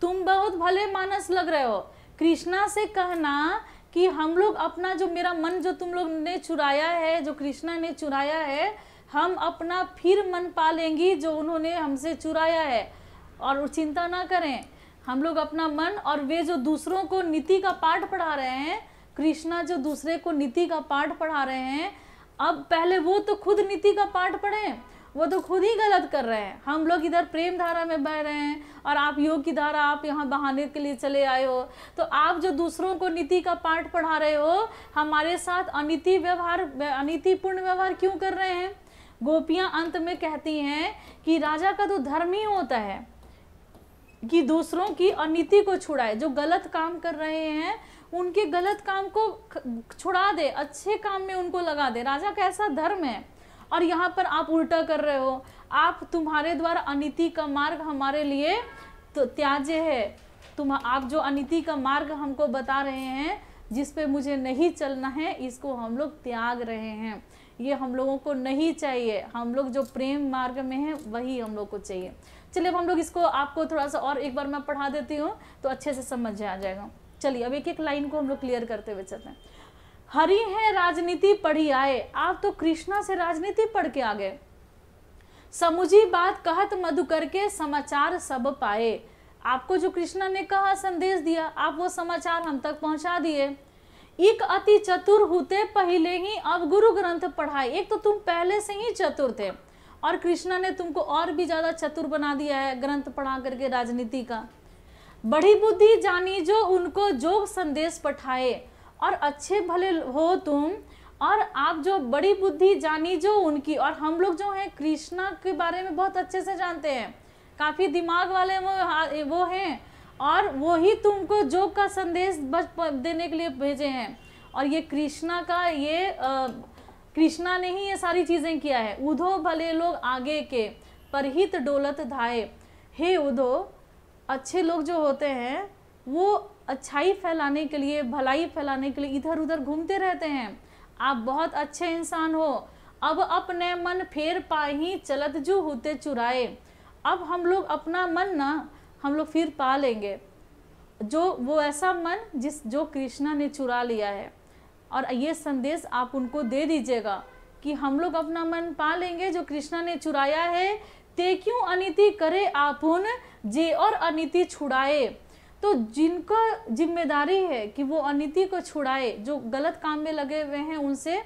Speaker 1: तुम बहुत भले मानस लग रहे हो कृष्णा से कहना कि हम लोग अपना जो मेरा मन जो तुम लोग ने चुराया है जो कृष्णा ने चुराया है हम अपना फिर मन पालेंगी जो उन्होंने हमसे चुराया है और चिंता ना करें हम लोग अपना मन और वे जो दूसरों को नीति का पाठ पढ़ा रहे हैं कृष्णा जो दूसरे को नीति का पाठ पढ़ा रहे हैं अब पहले वो तो खुद नीति का पाठ पढ़ें वो तो खुद ही गलत कर रहे हैं हम लोग इधर प्रेम धारा में बह रहे हैं और आप योग की धारा आप यहाँ बहाने के लिए चले आए हो तो आप जो दूसरों को नीति का पाठ पढ़ा रहे हो हमारे साथ अनिति व्यवहार अनितिपूर्ण व्यवहार क्यों कर रहे हैं गोपियां अंत में कहती हैं कि राजा का तो धर्म ही होता है कि दूसरों की अनिति को छुड़ाए जो गलत काम कर रहे हैं उनके गलत काम को छुड़ा दे अच्छे काम में उनको लगा दे राजा का ऐसा धर्म है और यहाँ पर आप उल्टा कर रहे हो आप तुम्हारे द्वारा अनिति का मार्ग हमारे लिए तो त्याज्य है तुम आप जो अनिति का मार्ग हमको बता रहे हैं जिस पे मुझे नहीं चलना है इसको हम लोग त्याग रहे हैं ये हम लोगों को नहीं चाहिए हम लोग जो प्रेम मार्ग में हैं वही हम लोग को चाहिए चलिए अब हम लोग इसको आपको थोड़ा सा और एक बार मैं पढ़ा देती हूँ तो अच्छे से समझ आ जाएगा चलिए अब एक एक लाइन को हम लोग क्लियर करते हुए चलते हैं हरी है राजनीति पढ़ी आए आप तो कृष्णा से राजनीति पढ़ के आ गए समुझी बात कहत मधु करके समाचार सब पाए आपको जो कृष्णा ने कहा संदेश दिया आप वो समाचार हम तक पहुंचा दिए एक अति चतुर होते पहले ही अब गुरु ग्रंथ पढ़ाए एक तो तुम पहले से ही चतुर थे और कृष्णा ने तुमको और भी ज़्यादा चतुर बना दिया है ग्रंथ पढ़ा करके राजनीति का बड़ी बुद्धि जानी जो उनको जो संदेश पठाए और अच्छे भले हो तुम और आप जो बड़ी बुद्धि जानी जो उनकी और हम लोग जो हैं कृष्णा के बारे में बहुत अच्छे से जानते हैं काफ़ी दिमाग वाले वो वो हैं और वो ही तुमको जोग का संदेश बस देने के लिए भेजे हैं और ये कृष्णा का ये कृष्णा ने ही ये सारी चीज़ें किया है उधो भले लोग आगे के परहित डोलत धाए हे उधो अच्छे लोग जो होते हैं वो अच्छाई फैलाने के लिए भलाई फैलाने के लिए इधर उधर घूमते रहते हैं आप बहुत अच्छे इंसान हो अब अपने मन फेर पाही चलत जू होते चुराए अब हम लोग अपना मन ना हम लोग फिर पा लेंगे जो वो ऐसा मन जिस जो कृष्णा ने चुरा लिया है और ये संदेश आप उनको दे दीजिएगा कि हम लोग अपना मन पा लेंगे जो कृष्णा ने चुराया है ते क्यों अनिति करे आपुन जे और अनिति छुड़ाए तो जिनका जिम्मेदारी है कि वो अनिति को छुड़ाए जो गलत काम में लगे हुए हैं उनसे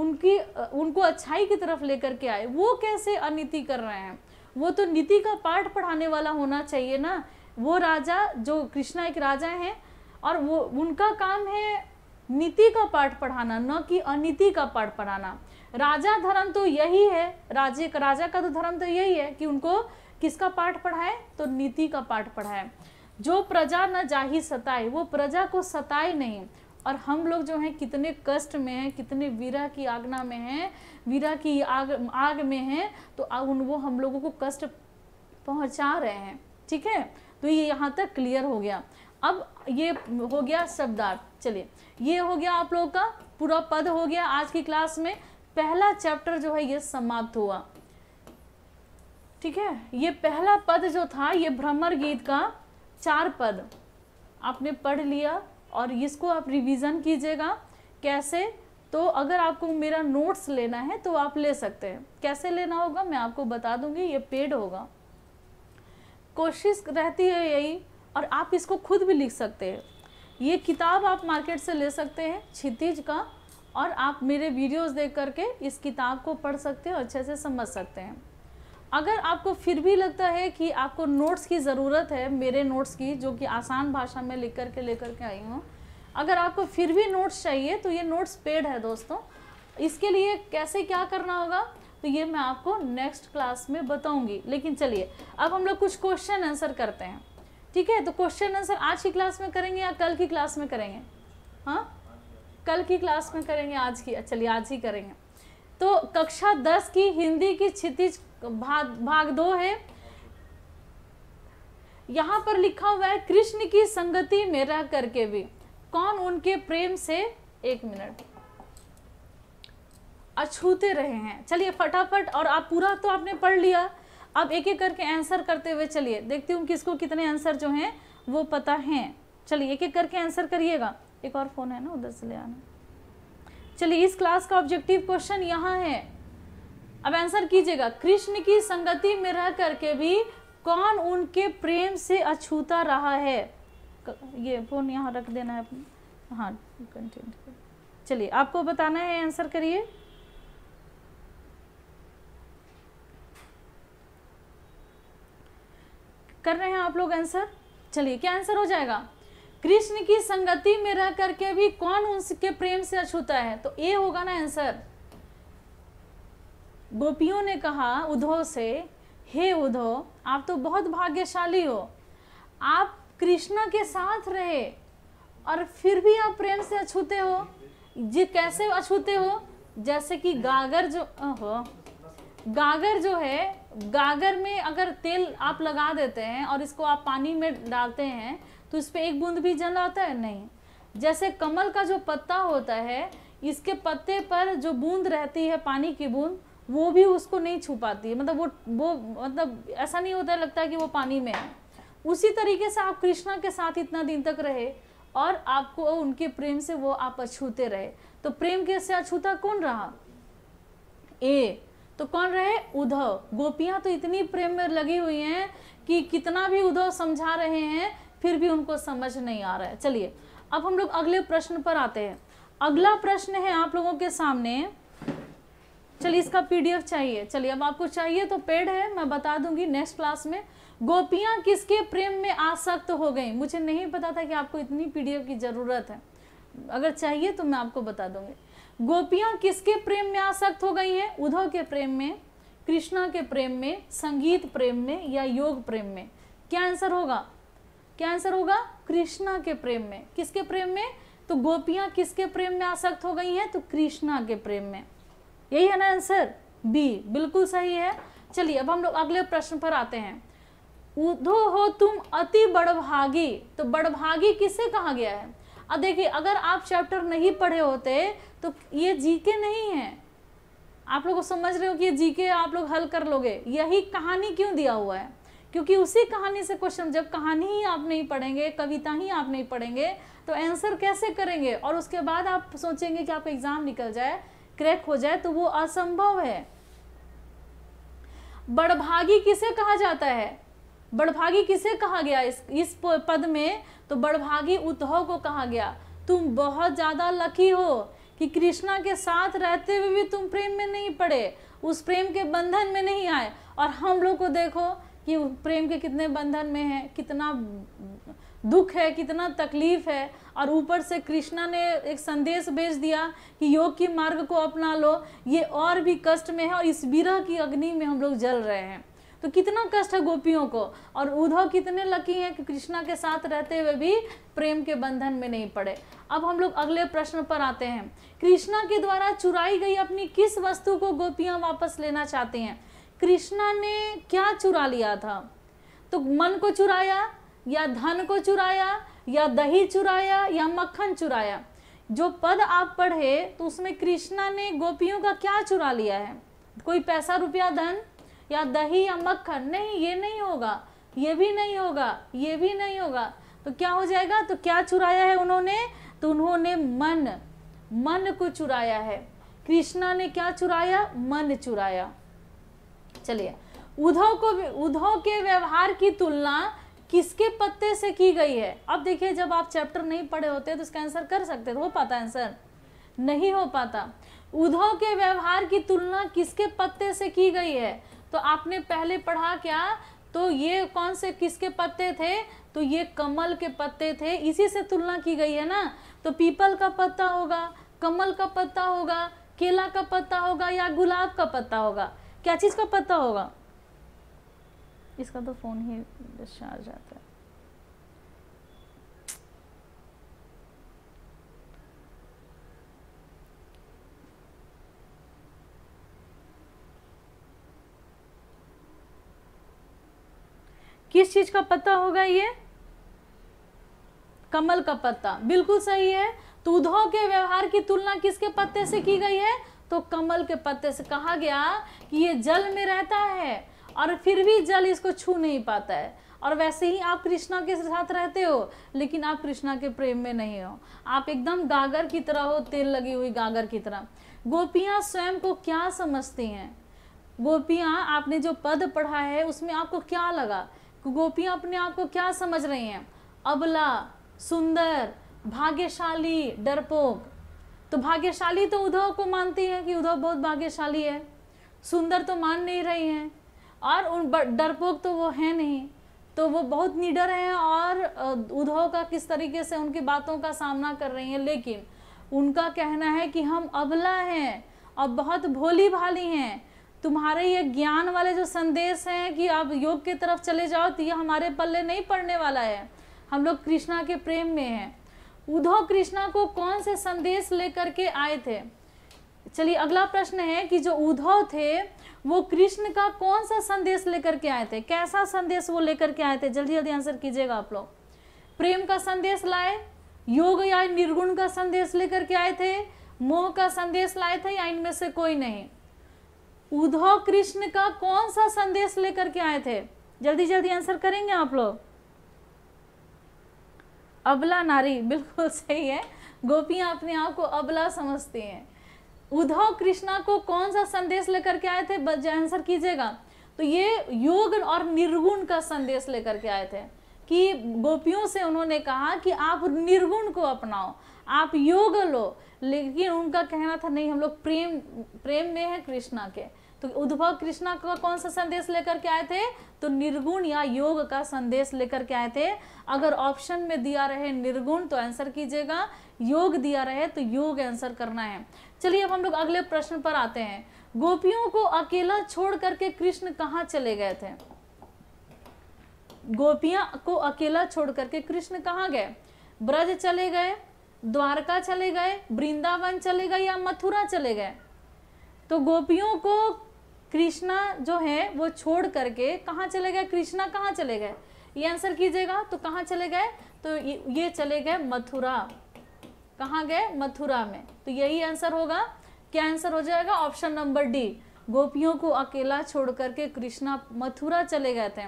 Speaker 1: उनकी उनको अच्छाई की तरफ लेकर के आए वो कैसे अनिति कर रहे हैं वो तो नीति का पाठ पढ़ाने वाला होना चाहिए ना वो राजा जो कृष्णा एक राजा हैं और वो उनका काम है नीति का पाठ पढ़ाना न कि अनीति का पाठ पढ़ाना राजा धर्म तो यही है राजे का राजा का तो धर्म तो यही है कि उनको किसका पाठ पढ़ाए तो नीति का पाठ पढ़ाए जो प्रजा न जाही सताए वो प्रजा को सताए नहीं और हम लोग जो हैं कितने कष्ट में हैं कितने वीरा की आगना में हैं वीरा की आग आग में हैं तो उन वो हम लोगों को कष्ट पहुंचा रहे हैं ठीक है तो ये यहाँ तक क्लियर हो गया अब ये हो गया शब्दार्थ चलिए ये हो गया आप लोगों का पूरा पद हो गया आज की क्लास में पहला चैप्टर जो है ये समाप्त हुआ ठीक है ये पहला पद जो था ये भ्रमर गीत का चार पद आपने पढ़ लिया और इसको आप रिवीजन कीजिएगा कैसे तो अगर आपको मेरा नोट्स लेना है तो आप ले सकते हैं कैसे लेना होगा मैं आपको बता दूंगी ये पेड होगा कोशिश रहती है यही और आप इसको खुद भी लिख सकते हैं ये किताब आप मार्केट से ले सकते हैं क्षितिज का और आप मेरे वीडियोस देख करके इस किताब को पढ़ सकते हैं और अच्छे से समझ सकते हैं अगर आपको फिर भी लगता है कि आपको नोट्स की ज़रूरत है मेरे नोट्स की जो कि आसान भाषा में लिख कर के लेकर के आई हूँ अगर आपको फिर भी नोट्स चाहिए तो ये नोट्स पेड है दोस्तों इसके लिए कैसे क्या करना होगा तो ये मैं आपको नेक्स्ट क्लास में बताऊंगी लेकिन चलिए अब हम लोग कुछ क्वेश्चन आंसर करते हैं ठीक है तो क्वेश्चन आंसर आज की क्लास में करेंगे या कल की क्लास में करेंगे हाँ कल की क्लास में करेंगे आज की चलिए आज ही करेंगे तो कक्षा दस की हिंदी की क्षितिज भाग भाग दो है यहाँ पर लिखा हुआ है कृष्ण की संगति में रह करके भी कौन उनके प्रेम से एक मिनट अछूते रहे हैं चलिए फटाफट और आप पूरा तो आपने पढ़ लिया अब एक एक करके आंसर करते हुए चलिए देखती हूँ किसको कितने आंसर जो हैं वो पता हैं चलिए एक एक करके आंसर करिएगा एक और फ़ोन है ना उधर से ले आना चलिए इस क्लास का ऑब्जेक्टिव क्वेश्चन यहाँ है अब आंसर कीजिएगा कृष्ण की संगति में रह करके भी कौन उनके प्रेम से अछूता रहा है ये फोन यहाँ रख देना है हाँ कंटिन्यू चलिए आपको बताना है आंसर करिए कर रहे हैं आप लोग आंसर चलिए क्या आंसर हो जाएगा कृष्ण की संगति में रह करके भी कौन उनके प्रेम से अछूता है तो ए होगा ना आंसर गोपियों ने कहा उधो से हे उधो आप तो बहुत भाग्यशाली हो आप कृष्णा के साथ रहे और फिर भी आप प्रेम से अछूते हो जी कैसे अछूते हो जैसे कि गागर जो हो गागर जो है गागर में अगर तेल आप लगा देते हैं और इसको आप पानी में डालते हैं तो इस पर एक बूंद भी जल आता है नहीं जैसे कमल का जो पत्ता होता है इसके पत्ते पर जो बूंद रहती है पानी की बूंद वो भी उसको नहीं छू पाती है मतलब वो वो मतलब ऐसा नहीं होता लगता है कि वो पानी में है उसी तरीके से आप कृष्णा के साथ इतना दिन तक रहे और आपको उनके प्रेम से वो आप अछूते रहे तो प्रेम के से अछूता कौन रहा ए तो कौन रहे उद्धव गोपियां तो इतनी प्रेम में लगी हुई हैं कि कितना भी उद्धव समझा रहे हैं फिर भी उनको समझ नहीं आ रहा है चलिए अब हम लोग अगले प्रश्न पर आते हैं अगला प्रश्न है आप लोगों के सामने चलिए इसका पीडीएफ चाहिए चलिए अब आपको चाहिए तो पेड है मैं बता दूंगी नेक्स्ट क्लास में गोपियां किसके प्रेम में आसक्त हो गई मुझे नहीं पता था कि आपको इतनी पीडीएफ की ज़रूरत है अगर चाहिए तो मैं आपको बता दूंगी गोपियां किसके प्रेम में आसक्त हो गई हैं उद्धव के प्रेम में कृष्णा के प्रेम में संगीत प्रेम में या योग प्रेम में क्या आंसर होगा क्या आंसर होगा कृष्णा के प्रेम में किसके प्रेम में तो गोपियां किसके प्रेम में आसक्त हो गई हैं तो कृष्णा के प्रेम में यही है ना आंसर बी बिल्कुल सही है चलिए अब हम लोग अगले प्रश्न पर आते हैं उधो हो तुम अति बड़भागी तो बड़भागी किसे कहा गया है अब देखिए अगर आप चैप्टर नहीं पढ़े होते तो ये जीके नहीं है आप लोग समझ रहे हो कि ये जीके आप लोग हल कर लोगे यही कहानी क्यों दिया हुआ है क्योंकि उसी कहानी से क्वेश्चन जब कहानी ही आप नहीं पढ़ेंगे कविता ही आप नहीं पढ़ेंगे तो आंसर कैसे करेंगे और उसके बाद आप सोचेंगे कि आपका एग्ज़ाम निकल जाए क्रैक हो जाए तो वो असंभव है बड़भागी किसे कहा जाता है बड़भागी किसे कहा गया इस इस पद में तो बड़भागी उद्धव को कहा गया तुम बहुत ज़्यादा लकी हो कि कृष्णा के साथ रहते हुए भी तुम प्रेम में नहीं पड़े उस प्रेम के बंधन में नहीं आए और हम लोग को देखो कि प्रेम के कितने बंधन में है कितना दुख है कितना तकलीफ़ है और ऊपर से कृष्णा ने एक संदेश भेज दिया कि योग की मार्ग को अपना लो ये और भी कष्ट में है और इस बीरा की अग्नि में हम लोग जल रहे हैं तो कितना कष्ट है गोपियों को और उद्धव कितने लकी हैं कि कृष्णा के साथ रहते हुए भी प्रेम के बंधन में नहीं पड़े अब हम लोग अगले प्रश्न पर आते हैं कृष्णा के द्वारा चुराई गई अपनी किस वस्तु को गोपियां वापस लेना चाहती हैं कृष्णा ने क्या चुरा लिया था तो मन को चुराया या धन को चुराया या दही चुराया या मक्खन चुराया जो पद आप पढ़े तो उसमें कृष्णा ने गोपियों का क्या चुरा लिया है कोई पैसा रुपया धन या दही या मक्खन नहीं ये नहीं होगा ये भी नहीं होगा ये भी नहीं होगा तो क्या हो जाएगा तो क्या चुराया है उन्होंने तो उन्होंने मन मन को चुराया है कृष्णा ने क्या चुराया मन चुराया चलिए उधव को उधव के व्यवहार की तुलना किसके पत्ते से की गई है अब देखिए जब आप चैप्टर नहीं पढ़े होते तो इसका आंसर कर सकते हो पाता आंसर नहीं हो पाता उद्धव के व्यवहार की तुलना किसके पत्ते से की गई है तो आपने पहले पढ़ा क्या तो ये कौन से किसके पत्ते थे तो ये कमल के पत्ते थे इसी से तुलना की गई है ना तो पीपल का पत्ता होगा कमल का पत्ता होगा केला का पत्ता होगा या गुलाब का पत्ता होगा क्या चीज़ का पत्ता होगा इसका तो फ़ोन ही डिस्चार्ज आता है किस चीज का पत्ता होगा ये कमल का पत्ता बिल्कुल सही है तुधो के व्यवहार की तुलना किसके पत्ते से की गई है तो कमल के पत्ते से कहा गया कि ये जल में रहता है और फिर भी जल इसको छू नहीं पाता है और वैसे ही आप कृष्णा के साथ रहते हो लेकिन आप कृष्णा के प्रेम में नहीं हो आप एकदम गागर की तरह हो तेल लगी हुई गागर की तरह गोपियाँ स्वयं को क्या समझती हैं गोपियाँ आपने जो पद पढ़ा है उसमें आपको क्या लगा गोपियाँ अपने आप को क्या समझ रही हैं अबला सुंदर भाग्यशाली डरपोक तो भाग्यशाली तो उद्धव को मानती है कि उद्धव बहुत भाग्यशाली है सुंदर तो मान नहीं रही हैं और उन डरपोक तो वो हैं नहीं तो वो बहुत निडर हैं और उद्धव का किस तरीके से उनकी बातों का सामना कर रही हैं लेकिन उनका कहना है कि हम अबला हैं और बहुत भोली भाली हैं तुम्हारे ये ज्ञान वाले जो संदेश हैं कि आप योग की तरफ चले जाओ तो ये हमारे पल्ले नहीं पड़ने वाला है हम लोग कृष्णा के प्रेम में हैं उद्धव कृष्णा को कौन से संदेश लेकर के आए थे चलिए अगला प्रश्न है कि जो उद्धव थे वो कृष्ण का कौन सा संदेश लेकर के आए थे कैसा संदेश वो लेकर के आए थे जल्दी जल्दी आंसर कीजिएगा आप लोग प्रेम का संदेश लाए योग या निर्गुण का संदेश लेकर के आए थे मोह का संदेश लाए थे या इनमें से कोई नहीं उद्धव कृष्ण का कौन सा संदेश लेकर के आए थे जल्दी जल्दी आंसर करेंगे आप लोग अबला नारी बिल्कुल सही है गोपियां अपने आप को अबला समझती हैं उद्धव कृष्णा को कौन सा संदेश लेकर के आए थे आंसर कीजिएगा तो ये योग और निर्गुण का संदेश लेकर के आए थे कि गोपियों से उन्होंने कहा कि आप निर्गुण को अपनाओ आप योग लो लेकिन उनका कहना था नहीं हम लोग प्रेम प्रेम में है कृष्णा के तो उद्भव कृष्णा का कौन सा संदेश लेकर के आए थे तो निर्गुण या योग का संदेश लेकर के आए थे अगर ऑप्शन में दिया रहे निर्गुण तो आंसर कीजिएगा योग दिया रहे तो योग आंसर करना है चलिए अब हम लोग अगले प्रश्न पर आते हैं गोपियों को अकेला छोड़ करके कृष्ण कहाँ चले गए थे गोपियां को अकेला छोड़ करके कृष्ण कहाँ गए ब्रज चले गए द्वारका चले गए वृंदावन चले गए या मथुरा चले गए तो गोपियों को कृष्णा जो है वो छोड़ करके कहाँ चले गए कृष्णा कहाँ चले गए ये आंसर कीजिएगा तो कहाँ चले गए तो ये चले गए मथुरा कहाँ गए मथुरा में तो यही आंसर होगा क्या आंसर हो जाएगा ऑप्शन नंबर डी गोपियों को अकेला छोड़ करके कृष्णा मथुरा चले गए थे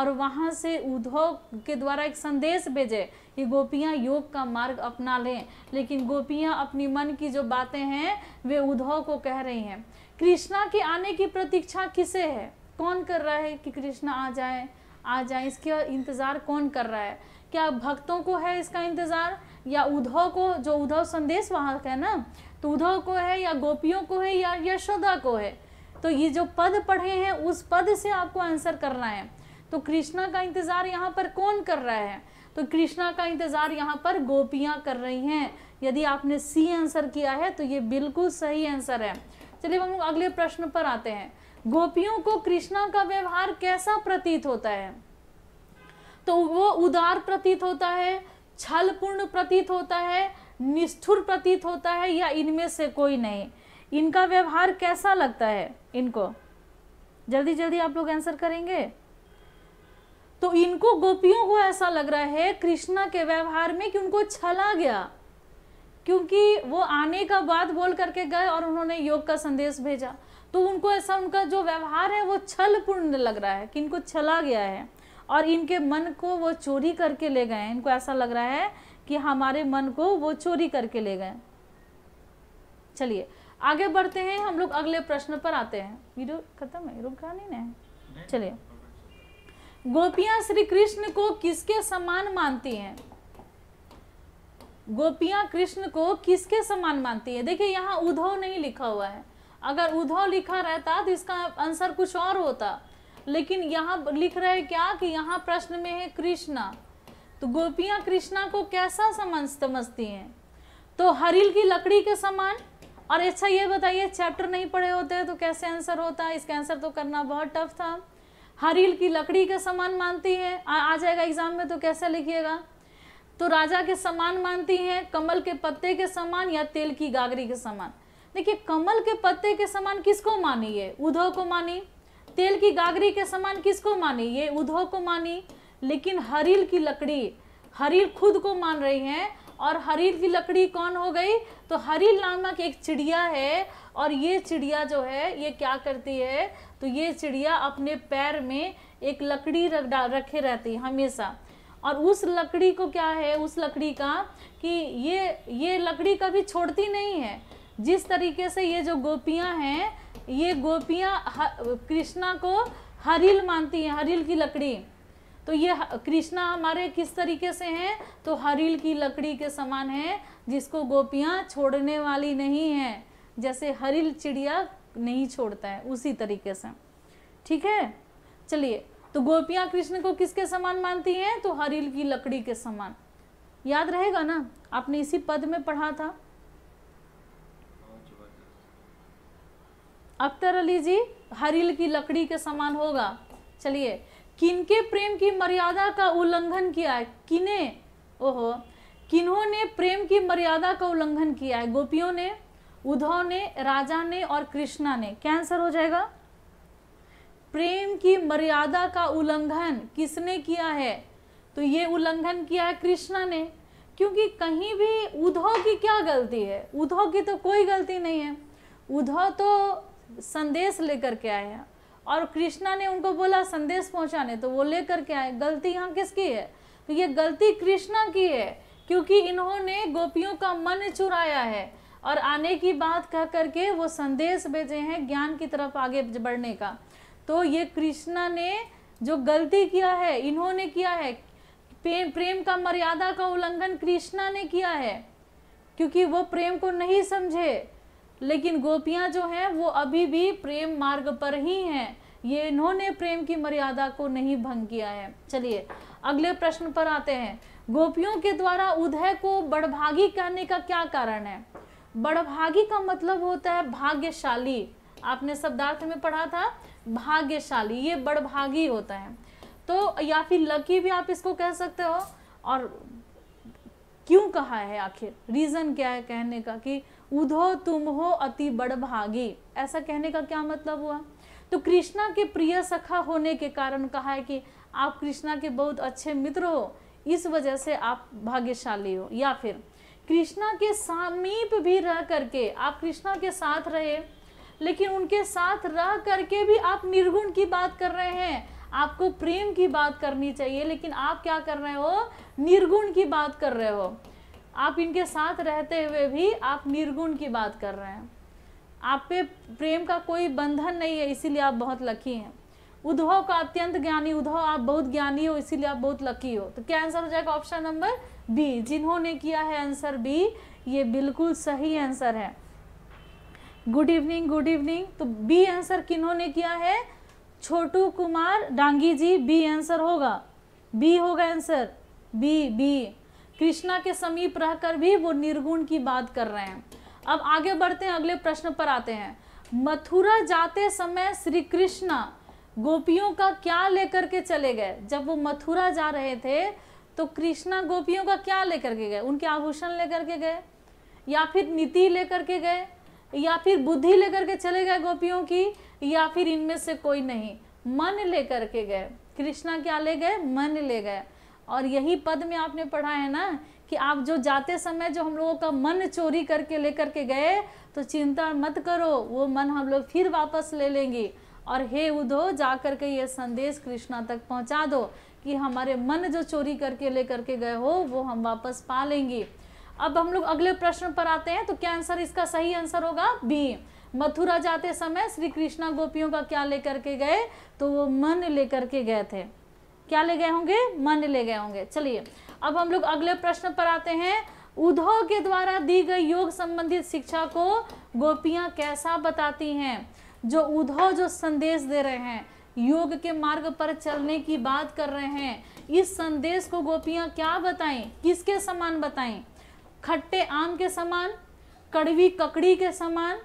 Speaker 1: और वहाँ से उद्धव के द्वारा एक संदेश भेजे कि गोपियाँ योग का मार्ग अपना लें लेकिन गोपियाँ अपनी मन की जो बातें हैं वे उद्धव को कह रही हैं कृष्णा के आने की प्रतीक्षा किसे है कौन कर रहा है कि कृष्णा आ जाए आ जाए इसका इंतज़ार कौन कर रहा है क्या भक्तों को है इसका इंतज़ार या उद्धव को जो उद्धव संदेश वहाँ का है ना तो उद्धव को है या गोपियों को है या यशोदा को है तो ये जो पद पढ़े हैं उस पद से आपको आंसर करना है तो कृष्णा का इंतज़ार यहाँ पर कौन कर रहा है तो कृष्णा का इंतज़ार यहाँ पर गोपियाँ कर रही हैं यदि आपने सी आंसर किया है तो ये बिल्कुल सही आंसर है चलिए हम अगले प्रश्न पर आते हैं गोपियों को कृष्णा का व्यवहार कैसा प्रतीत होता है तो वो उदार प्रतीत होता है छलपूर्ण प्रतीत होता है निष्ठुर प्रतीत होता है या इनमें से कोई नहीं इनका व्यवहार कैसा लगता है इनको जल्दी जल्दी आप लोग आंसर करेंगे तो इनको गोपियों को ऐसा लग रहा है कृष्णा के व्यवहार में कि उनको छला गया क्योंकि वो आने का बाद बोल करके गए और उन्होंने योग का संदेश भेजा तो उनको ऐसा उनका जो व्यवहार है वो छल पूर्ण लग रहा है कि इनको छला गया है और इनके मन को वो चोरी करके ले गए इनको ऐसा लग रहा है कि हमारे मन को वो चोरी करके ले गए चलिए आगे बढ़ते हैं हम लोग अगले प्रश्न पर आते हैं वीडियो खत्म है रुक गया नहीं चलिए गोपियां श्री कृष्ण को किसके समान मानती हैं गोपियां कृष्ण को किसके समान मानती है देखिए यहाँ उद्धव नहीं लिखा हुआ है अगर उद्धव लिखा रहता तो इसका आंसर कुछ और होता लेकिन यहाँ लिख रहे क्या कि यहाँ प्रश्न में है कृष्णा तो गोपियाँ कृष्णा को कैसा समान समझती हैं तो हरिल की लकड़ी के समान और अच्छा ये बताइए चैप्टर नहीं पढ़े होते तो कैसे आंसर होता है इसका आंसर तो करना बहुत टफ था हरिल की लकड़ी के समान मानती है आ, आ जाएगा एग्जाम में तो कैसे लिखिएगा तो राजा के समान मानती हैं कमल के पत्ते के समान या तेल की गागरी के समान देखिए कमल के पत्ते के समान किसको मानी है उद्धव को मानी तेल की गागरी के समान किसको मानी ये उद्धव को मानी लेकिन हरील की लकड़ी हरील खुद को मान रही है और हरील की लकड़ी कौन हो गई तो हरील नामक एक चिड़िया है और ये चिड़िया जो है ये क्या करती है तो ये चिड़िया अपने पैर में एक लकड़ी रख रखे रहती है हमेशा और उस लकड़ी को क्या है उस लकड़ी का कि ये ये लकड़ी कभी छोड़ती नहीं है जिस तरीके से ये जो गोपियाँ हैं ये गोपियाँ कृष्णा को हरिल मानती हैं हरिल की लकड़ी तो ये कृष्णा हमारे किस तरीके से हैं तो हरिल की लकड़ी के समान है जिसको गोपियाँ छोड़ने वाली नहीं हैं जैसे हरिल चिड़िया नहीं छोड़ता है उसी तरीके से ठीक है चलिए तो गोपियां कृष्ण को किसके समान मानती हैं तो हरिल की लकड़ी के समान याद रहेगा ना आपने इसी पद में पढ़ा था अख्तर अली जी हरिल की लकड़ी के समान होगा चलिए किनके प्रेम की मर्यादा का उल्लंघन किया है किने ओहो किन्हों ने प्रेम की मर्यादा का उल्लंघन किया है गोपियों ने उद्धव ने राजा ने और कृष्णा ने क्या आंसर हो जाएगा प्रेम की मर्यादा का उल्लंघन किसने किया है तो ये उल्लंघन किया है कृष्णा ने क्योंकि कहीं भी उद्धव की क्या गलती है उद्धव की तो कोई गलती नहीं है उद्धव तो संदेश लेकर के आए हैं और कृष्णा ने उनको बोला संदेश पहुंचाने तो वो लेकर के आए गलती यहाँ किसकी है तो ये गलती कृष्णा की है क्योंकि इन्होंने गोपियों का मन चुराया है और आने की बात कह करके वो संदेश भेजे हैं ज्ञान की तरफ आगे बढ़ने का तो ये कृष्णा ने जो गलती किया है इन्होंने किया है प्रेम का मर्यादा का उल्लंघन कृष्णा ने किया है क्योंकि वो प्रेम को नहीं समझे लेकिन गोपियाँ जो हैं वो अभी भी प्रेम मार्ग पर ही हैं ये इन्होंने प्रेम की मर्यादा को नहीं भंग किया है चलिए अगले प्रश्न पर आते हैं गोपियों के द्वारा उदय को बड़भागी कहने का क्या कारण है बड़भागी का मतलब होता है भाग्यशाली आपने शब्दार्थ में पढ़ा था भाग्यशाली ये बड़भागी होता है तो या फिर लकी भी आप इसको कह सकते हो और क्यों कहा है आखिर रीज़न क्या है कहने का कि उधो तुम हो अति बड़भागी ऐसा कहने का क्या मतलब हुआ तो कृष्णा के प्रिय सखा होने के कारण कहा है कि आप कृष्णा के बहुत अच्छे मित्र हो इस वजह से आप भाग्यशाली हो या फिर कृष्णा के समीप भी रह करके आप कृष्णा के साथ रहे लेकिन उनके साथ रह करके भी आप निर्गुण की बात कर रहे हैं आपको प्रेम की बात करनी चाहिए लेकिन आप क्या कर रहे हो निर्गुण की बात कर रहे हो आप इनके साथ रहते हुए भी आप निर्गुण की बात कर रहे हैं आप पे प्रेम का कोई बंधन नहीं है इसीलिए आप बहुत लकी हैं उद्धव का अत्यंत ज्ञानी उद्धव आप बहुत ज्ञानी हो इसीलिए आप बहुत लकी हो तो क्या आंसर हो जाएगा ऑप्शन नंबर बी जिन्होंने किया है आंसर बी ये बिल्कुल सही आंसर है गुड इवनिंग गुड इवनिंग तो बी आंसर किन्होंने किया है छोटू कुमार डांगी जी बी आंसर होगा बी होगा आंसर बी बी कृष्णा के समीप रहकर भी वो निर्गुण की बात कर रहे हैं अब आगे बढ़ते हैं अगले प्रश्न पर आते हैं मथुरा जाते समय श्री कृष्णा गोपियों का क्या लेकर के चले गए जब वो मथुरा जा रहे थे तो कृष्णा गोपियों का क्या लेकर के गए उनके आभूषण लेकर के गए या फिर नीति लेकर के गए या फिर बुद्धि लेकर के चले गए गोपियों की या फिर इनमें से कोई नहीं मन लेकर के गए कृष्णा क्या ले गए मन ले गए और यही पद में आपने पढ़ा है ना कि आप जो जाते समय जो हम लोगों का मन चोरी करके लेकर के गए तो चिंता मत करो वो मन हम लोग फिर वापस ले लेंगे और हे उधो जा कर के ये संदेश कृष्णा तक पहुंचा दो कि हमारे मन जो चोरी करके लेकर के गए हो वो हम वापस पा लेंगे अब हम लोग अगले प्रश्न पर आते हैं तो क्या आंसर इसका सही आंसर होगा बी मथुरा जाते समय श्री कृष्णा गोपियों का क्या लेकर के गए तो वो मन लेकर के गए थे क्या ले गए होंगे मन ले गए होंगे चलिए अब हम लोग अगले प्रश्न पर आते हैं उद्धव के द्वारा दी गई योग संबंधित शिक्षा को गोपियां कैसा बताती हैं जो उद्धव जो संदेश दे रहे हैं योग के मार्ग पर चलने की बात कर रहे हैं इस संदेश को गोपियां क्या बताएं किसके समान बताएं खट्टे आम के समान कड़वी ककड़ी के समान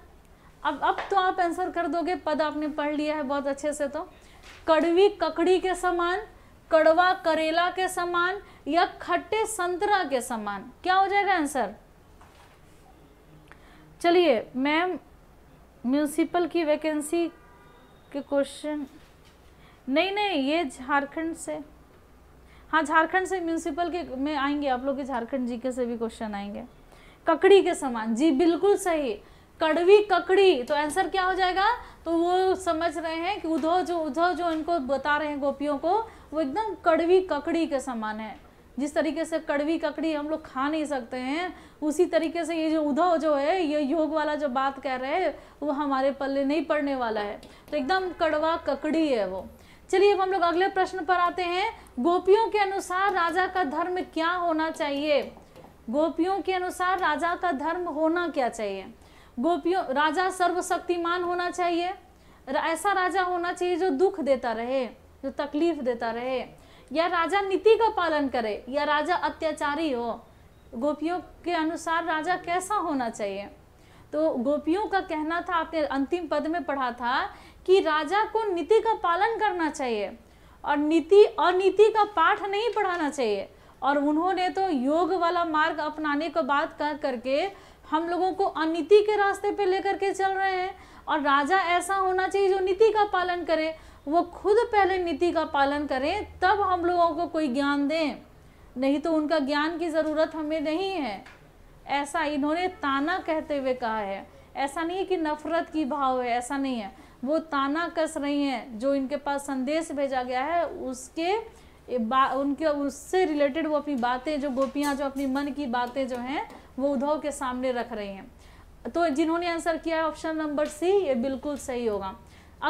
Speaker 1: अब अब तो आप आंसर कर दोगे पद आपने पढ़ लिया है बहुत अच्छे से तो कड़वी ककड़ी के समान कड़वा करेला के समान या खट्टे संतरा के समान क्या हो जाएगा आंसर चलिए मैम म्यूनसिपल की वैकेंसी के क्वेश्चन नहीं नहीं ये झारखंड से हाँ झारखंड से म्यूनसिपल के में आएंगे आप लोग के झारखंड जीके से भी क्वेश्चन आएंगे ककड़ी के समान जी बिल्कुल सही कड़वी ककड़ी तो आंसर क्या हो जाएगा तो वो समझ रहे हैं कि उधो जो उधो जो इनको बता रहे हैं गोपियों को वो एकदम कड़वी ककड़ी के समान है जिस तरीके से कड़वी ककड़ी हम लोग खा नहीं सकते हैं उसी तरीके से ये जो उधव जो है ये योग वाला जो बात कह रहे हैं वो हमारे पल्ले नहीं पड़ने वाला है तो एकदम कड़वा ककड़ी है वो चलिए अब हम लोग अगले प्रश्न पर आते हैं गोपियों के अनुसार राजा का धर्म क्या होना चाहिए गोपियों के अनुसार राजा का धर्म होना क्या चाहिए गोपियों राजा सर्वशक्तिमान होना चाहिए ऐसा राजा होना चाहिए जो दुख देता रहे जो तकलीफ देता रहे या राजा नीति का पालन करे या राजा अत्याचारी हो गोपियों के अनुसार राजा कैसा होना चाहिए तो गोपियों का कहना था आपने अंतिम पद में पढ़ा था कि राजा को नीति का पालन करना चाहिए और नीति और नीति का पाठ नहीं पढ़ाना चाहिए और उन्होंने तो योग वाला मार्ग अपनाने को बात कर करके हम लोगों को अनिति के रास्ते पे लेकर के चल रहे हैं और राजा ऐसा होना चाहिए जो नीति का पालन करे वो खुद पहले नीति का पालन करें तब हम लोगों को कोई ज्ञान दें नहीं तो उनका ज्ञान की ज़रूरत हमें नहीं है ऐसा इन्होंने ताना कहते हुए कहा है ऐसा नहीं है कि नफ़रत की भाव है ऐसा नहीं है वो ताना कस रही हैं जो इनके पास संदेश भेजा गया है उसके उनके उससे रिलेटेड वो अपनी बातें जो गोपियाँ जो अपनी मन की बातें जो हैं वो उद्धव के सामने रख रही हैं तो जिन्होंने आंसर किया है ऑप्शन नंबर सी ये बिल्कुल सही होगा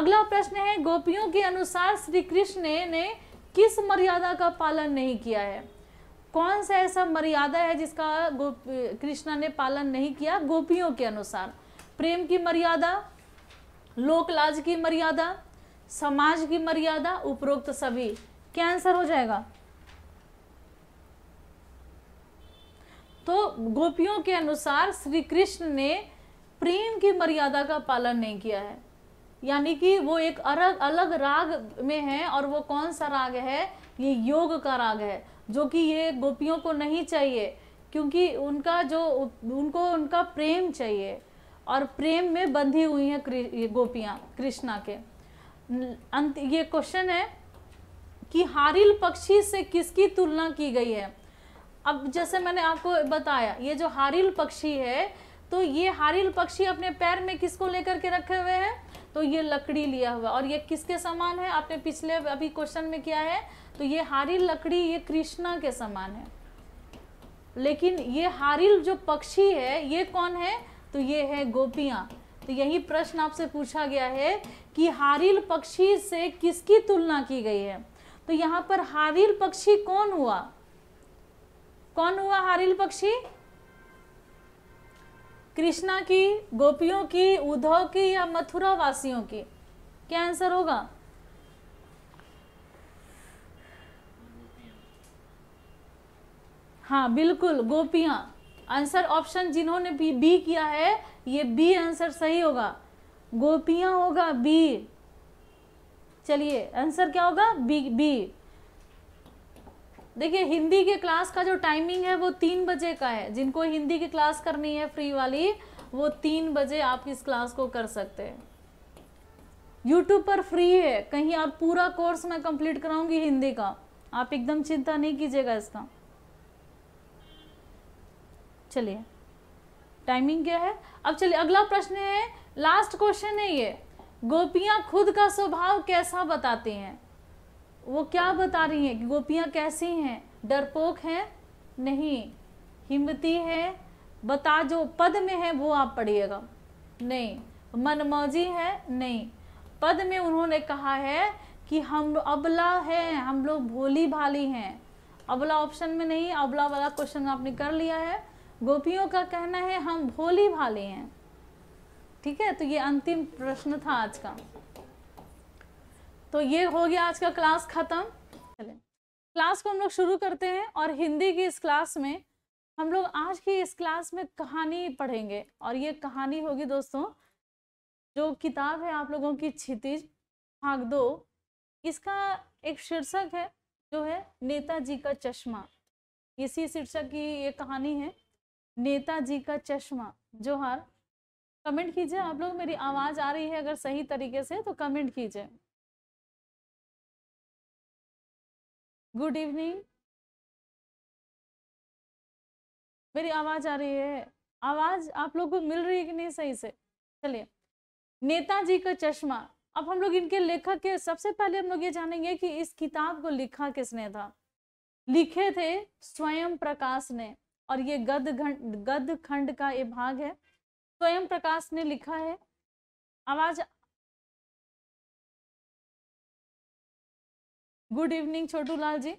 Speaker 1: अगला प्रश्न है गोपियों के अनुसार श्री कृष्ण ने किस मर्यादा का पालन नहीं किया है कौन सा ऐसा मर्यादा है जिसका गोप कृष्णा ने पालन नहीं किया गोपियों के अनुसार प्रेम की मर्यादा लोकलाज की मर्यादा समाज की मर्यादा उपरोक्त सभी क्या आंसर हो जाएगा तो गोपियों के अनुसार श्री कृष्ण ने प्रेम की मर्यादा का पालन नहीं किया है यानी कि वो एक अलग अलग राग में है और वो कौन सा राग है ये योग का राग है जो कि ये गोपियों को नहीं चाहिए क्योंकि उनका जो उनको उनका प्रेम चाहिए और प्रेम में बंधी हुई हैं गोपियाँ कृष्णा के अंत ये क्वेश्चन है कि हारिल पक्षी से किसकी तुलना की गई है अब जैसे मैंने आपको बताया ये जो हारिल पक्षी है तो ये हारिल पक्षी अपने पैर में किसको लेकर के रखे हुए हैं तो ये लकड़ी लिया हुआ और ये किसके समान है आपने पिछले अभी क्वेश्चन में किया है तो ये हारिल लकड़ी ये कृष्णा के समान है लेकिन ये हारिल जो पक्षी है ये कौन है तो ये है गोपियां तो यही प्रश्न आपसे पूछा गया है कि हारिल पक्षी से किसकी तुलना की गई है तो यहां पर हारिल पक्षी कौन हुआ कौन हुआ हारिल पक्षी कृष्णा की गोपियों की उद्धव की या मथुरा वासियों की क्या आंसर होगा हाँ बिल्कुल गोपियां आंसर ऑप्शन जिन्होंने भी बी किया है ये बी आंसर सही होगा गोपियाँ होगा बी चलिए आंसर क्या होगा बी बी देखिए हिंदी के क्लास का जो टाइमिंग है वो तीन बजे का है जिनको हिंदी की क्लास करनी है फ्री वाली वो तीन बजे आप इस क्लास को कर सकते हैं यूट्यूब पर फ्री है कहीं आप पूरा कोर्स मैं कंप्लीट कराऊंगी हिंदी का आप एकदम चिंता नहीं कीजिएगा इसका चलिए टाइमिंग क्या है अब चलिए अगला प्रश्न है लास्ट क्वेश्चन है ये गोपियाँ खुद का स्वभाव कैसा बताती हैं वो क्या बता रही हैं कि गोपियाँ कैसी हैं डरपोक हैं नहीं हिम्मती है बता जो पद में है वो आप पढ़िएगा नहीं मनमौजी है नहीं पद में उन्होंने कहा है कि हम अबला है हम लोग भोली भाली हैं अबला ऑप्शन में नहीं अबला वाला क्वेश्चन आपने कर लिया है गोपियों का कहना है हम भोली भाले हैं ठीक है तो ये अंतिम प्रश्न था आज का तो ये हो गया आज का क्लास खत्म चले क्लास को हम लोग शुरू करते हैं और हिंदी की इस क्लास में हम लोग आज की इस क्लास में कहानी पढ़ेंगे और ये कहानी होगी दोस्तों जो किताब है आप लोगों की छितिज भाग दो इसका एक शीर्षक है जो है नेताजी का चश्मा इसी शीर्षक की ये कहानी है नेताजी का
Speaker 2: चश्मा हार कमेंट कीजिए आप लोग मेरी आवाज आ रही है अगर सही तरीके से तो कमेंट कीजिए गुड इवनिंग मेरी आवाज आ रही है आवाज आप लोग को मिल रही है कि नहीं सही से चलिए नेताजी का चश्मा
Speaker 1: अब हम लोग इनके लेखक के सबसे पहले हम लोग ये जानेंगे कि इस किताब को लिखा किसने था लिखे थे स्वयं प्रकाश ने और ये गद गद खंड
Speaker 2: का ये भाग है स्वयं प्रकाश ने लिखा है आवाज good evening Chhotu Lal ji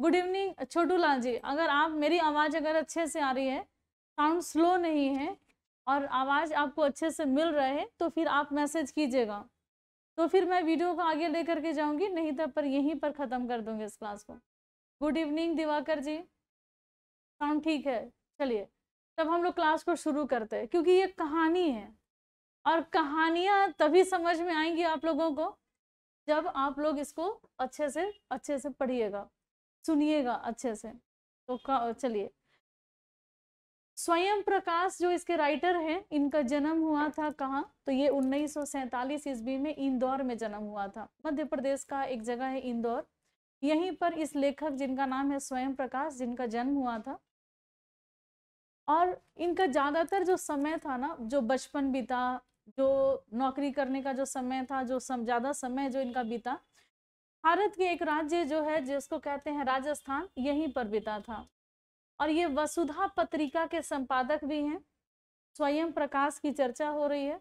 Speaker 2: good evening Chhotu Lal ji अगर आप मेरी आवाज़ अगर अच्छे से आ रही है साउंड स्लो
Speaker 1: नहीं है और आवाज़ आपको अच्छे से मिल रहा है तो फिर आप मैसेज कीजिएगा तो फिर मैं वीडियो को आगे लेकर के जाऊंगी नहीं तो पर यहीं पर ख़त्म कर दूंगी इस क्लास को गुड इवनिंग दिवाकर जी काम ठीक है चलिए तब हम लोग क्लास को शुरू करते हैं क्योंकि ये कहानी है और कहानियाँ तभी समझ में आएंगी आप लोगों को जब आप लोग इसको अच्छे से अच्छे से पढ़िएगा सुनिएगा अच्छे से तो चलिए स्वयं प्रकाश जो इसके राइटर हैं इनका जन्म हुआ था कहाँ तो ये उन्नीस सौ ईस्वी में इंदौर में जन्म हुआ था मध्य प्रदेश का एक जगह है इंदौर यहीं पर इस लेखक जिनका नाम है स्वयं प्रकाश जिनका जन्म हुआ था और इनका ज़्यादातर जो समय था ना जो बचपन बीता जो नौकरी करने का जो समय था जो सम ज़्यादा समय जो इनका बीता भारत के एक राज्य जो है जिसको कहते हैं राजस्थान यहीं पर बीता था और ये वसुधा पत्रिका के संपादक भी हैं स्वयं प्रकाश की चर्चा हो रही है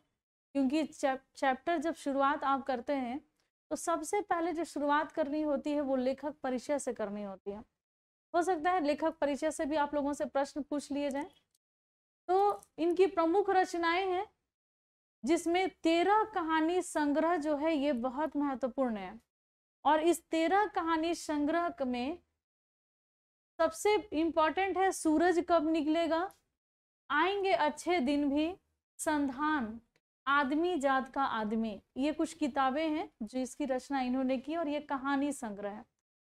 Speaker 1: क्योंकि चैप, चैप्टर जब शुरुआत आप करते हैं तो सबसे पहले जो शुरुआत करनी होती है वो लेखक परिचय से करनी होती है हो सकता है लेखक परिचय से भी आप लोगों से प्रश्न पूछ लिए जाए तो इनकी प्रमुख रचनाएं हैं जिसमें तेरह कहानी संग्रह जो है ये बहुत महत्वपूर्ण है और इस तेरह कहानी संग्रह में सबसे इम्पॉर्टेंट है सूरज कब निकलेगा आएंगे अच्छे दिन भी संधान आदमी जात का आदमी ये कुछ किताबें हैं जिसकी रचना इन्होंने की और ये कहानी संग्रह है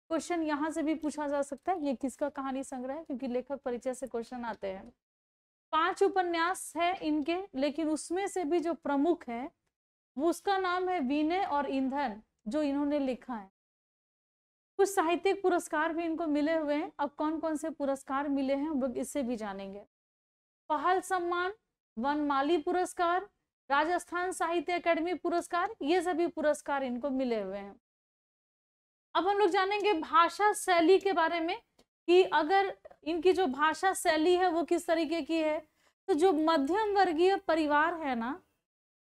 Speaker 1: क्वेश्चन यहाँ से भी पूछा जा सकता है ये किसका कहानी संग्रह है क्योंकि लेखक परिचय से क्वेश्चन आते हैं पांच उपन्यास है इनके लेकिन उसमें से भी जो प्रमुख है वो उसका नाम है विनय और ईंधन जो इन्होंने लिखा है कुछ साहित्यिक पुरस्कार भी इनको मिले हुए हैं अब कौन कौन से पुरस्कार मिले हैं हम लोग इससे भी जानेंगे पहल सम्मान वनमाली पुरस्कार राजस्थान साहित्य अकेडमी पुरस्कार ये सभी पुरस्कार इनको मिले हुए हैं अब हम लोग जानेंगे भाषा शैली के बारे में कि अगर इनकी जो भाषा शैली है वो किस तरीके की है तो जो मध्यम वर्गीय परिवार है ना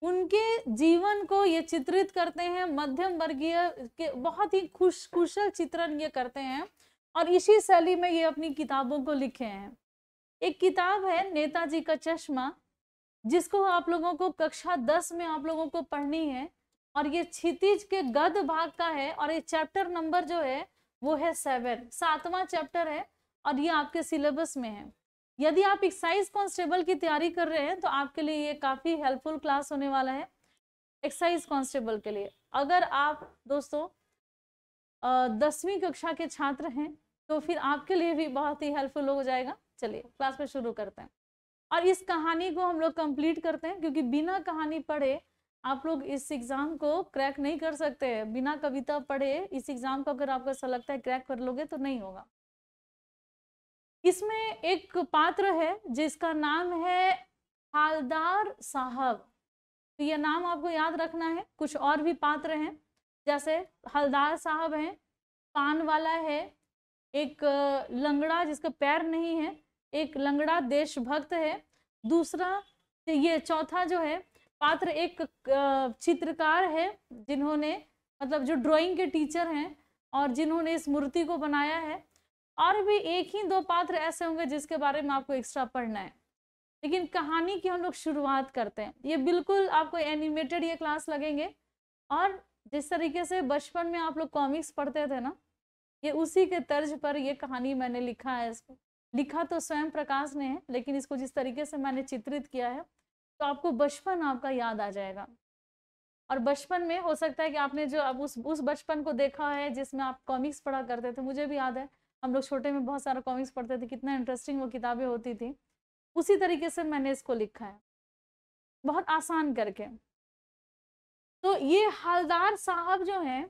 Speaker 1: उनके जीवन को ये चित्रित करते हैं मध्यम वर्गीय के बहुत ही खुश कुशल चित्रण ये करते हैं और इसी शैली में ये अपनी किताबों को लिखे हैं एक किताब है नेताजी का चश्मा जिसको आप लोगों को कक्षा दस में आप लोगों को पढ़नी है और ये क्षितिज के गद भाग का है और ये चैप्टर नंबर जो है वो है सेवन सातवां चैप्टर है और ये आपके सिलेबस में है यदि आप एक्साइज कांस्टेबल की तैयारी कर रहे हैं तो आपके लिए ये काफ़ी हेल्पफुल क्लास होने वाला है एक्साइज कांस्टेबल के लिए अगर आप दोस्तों दसवीं कक्षा के छात्र हैं तो फिर आपके लिए भी बहुत ही हेल्पफुल हो जाएगा चलिए क्लास में शुरू करते हैं और इस कहानी को हम लोग कंप्लीट करते हैं क्योंकि बिना कहानी पढ़े आप लोग इस एग्जाम को क्रैक नहीं कर सकते बिना कविता पढ़े इस एग्जाम को अगर आपको ऐसा लगता है क्रैक कर लोगे तो नहीं होगा इसमें एक पात्र है जिसका नाम है हालदार साहब तो यह नाम आपको याद रखना है कुछ और भी पात्र हैं जैसे हलदार साहब हैं पान वाला है एक लंगड़ा जिसका पैर नहीं है एक लंगड़ा देशभक्त है दूसरा ये चौथा जो है पात्र एक चित्रकार है जिन्होंने मतलब जो ड्राइंग के टीचर हैं और जिन्होंने इस मूर्ति को बनाया है और भी एक ही दो पात्र ऐसे होंगे जिसके बारे में आपको एक्स्ट्रा पढ़ना है लेकिन कहानी की हम लोग शुरुआत करते हैं ये बिल्कुल आपको एनिमेटेड ये क्लास लगेंगे और जिस तरीके से बचपन में आप लोग कॉमिक्स पढ़ते थे ना ये उसी के तर्ज पर ये कहानी मैंने लिखा है इसको लिखा तो स्वयं प्रकाश ने है लेकिन इसको जिस तरीके से मैंने चित्रित किया है तो आपको बचपन आपका याद आ जाएगा और बचपन में हो सकता है कि आपने जो अब उस उस बचपन को देखा है जिसमें आप कॉमिक्स पढ़ा करते थे मुझे भी याद है हम लोग छोटे में बहुत सारा कॉमिक्स पढ़ते थे कितना इंटरेस्टिंग वो किताबें होती थी उसी तरीके से मैंने इसको लिखा है बहुत आसान करके तो ये हलदार साहब जो हैं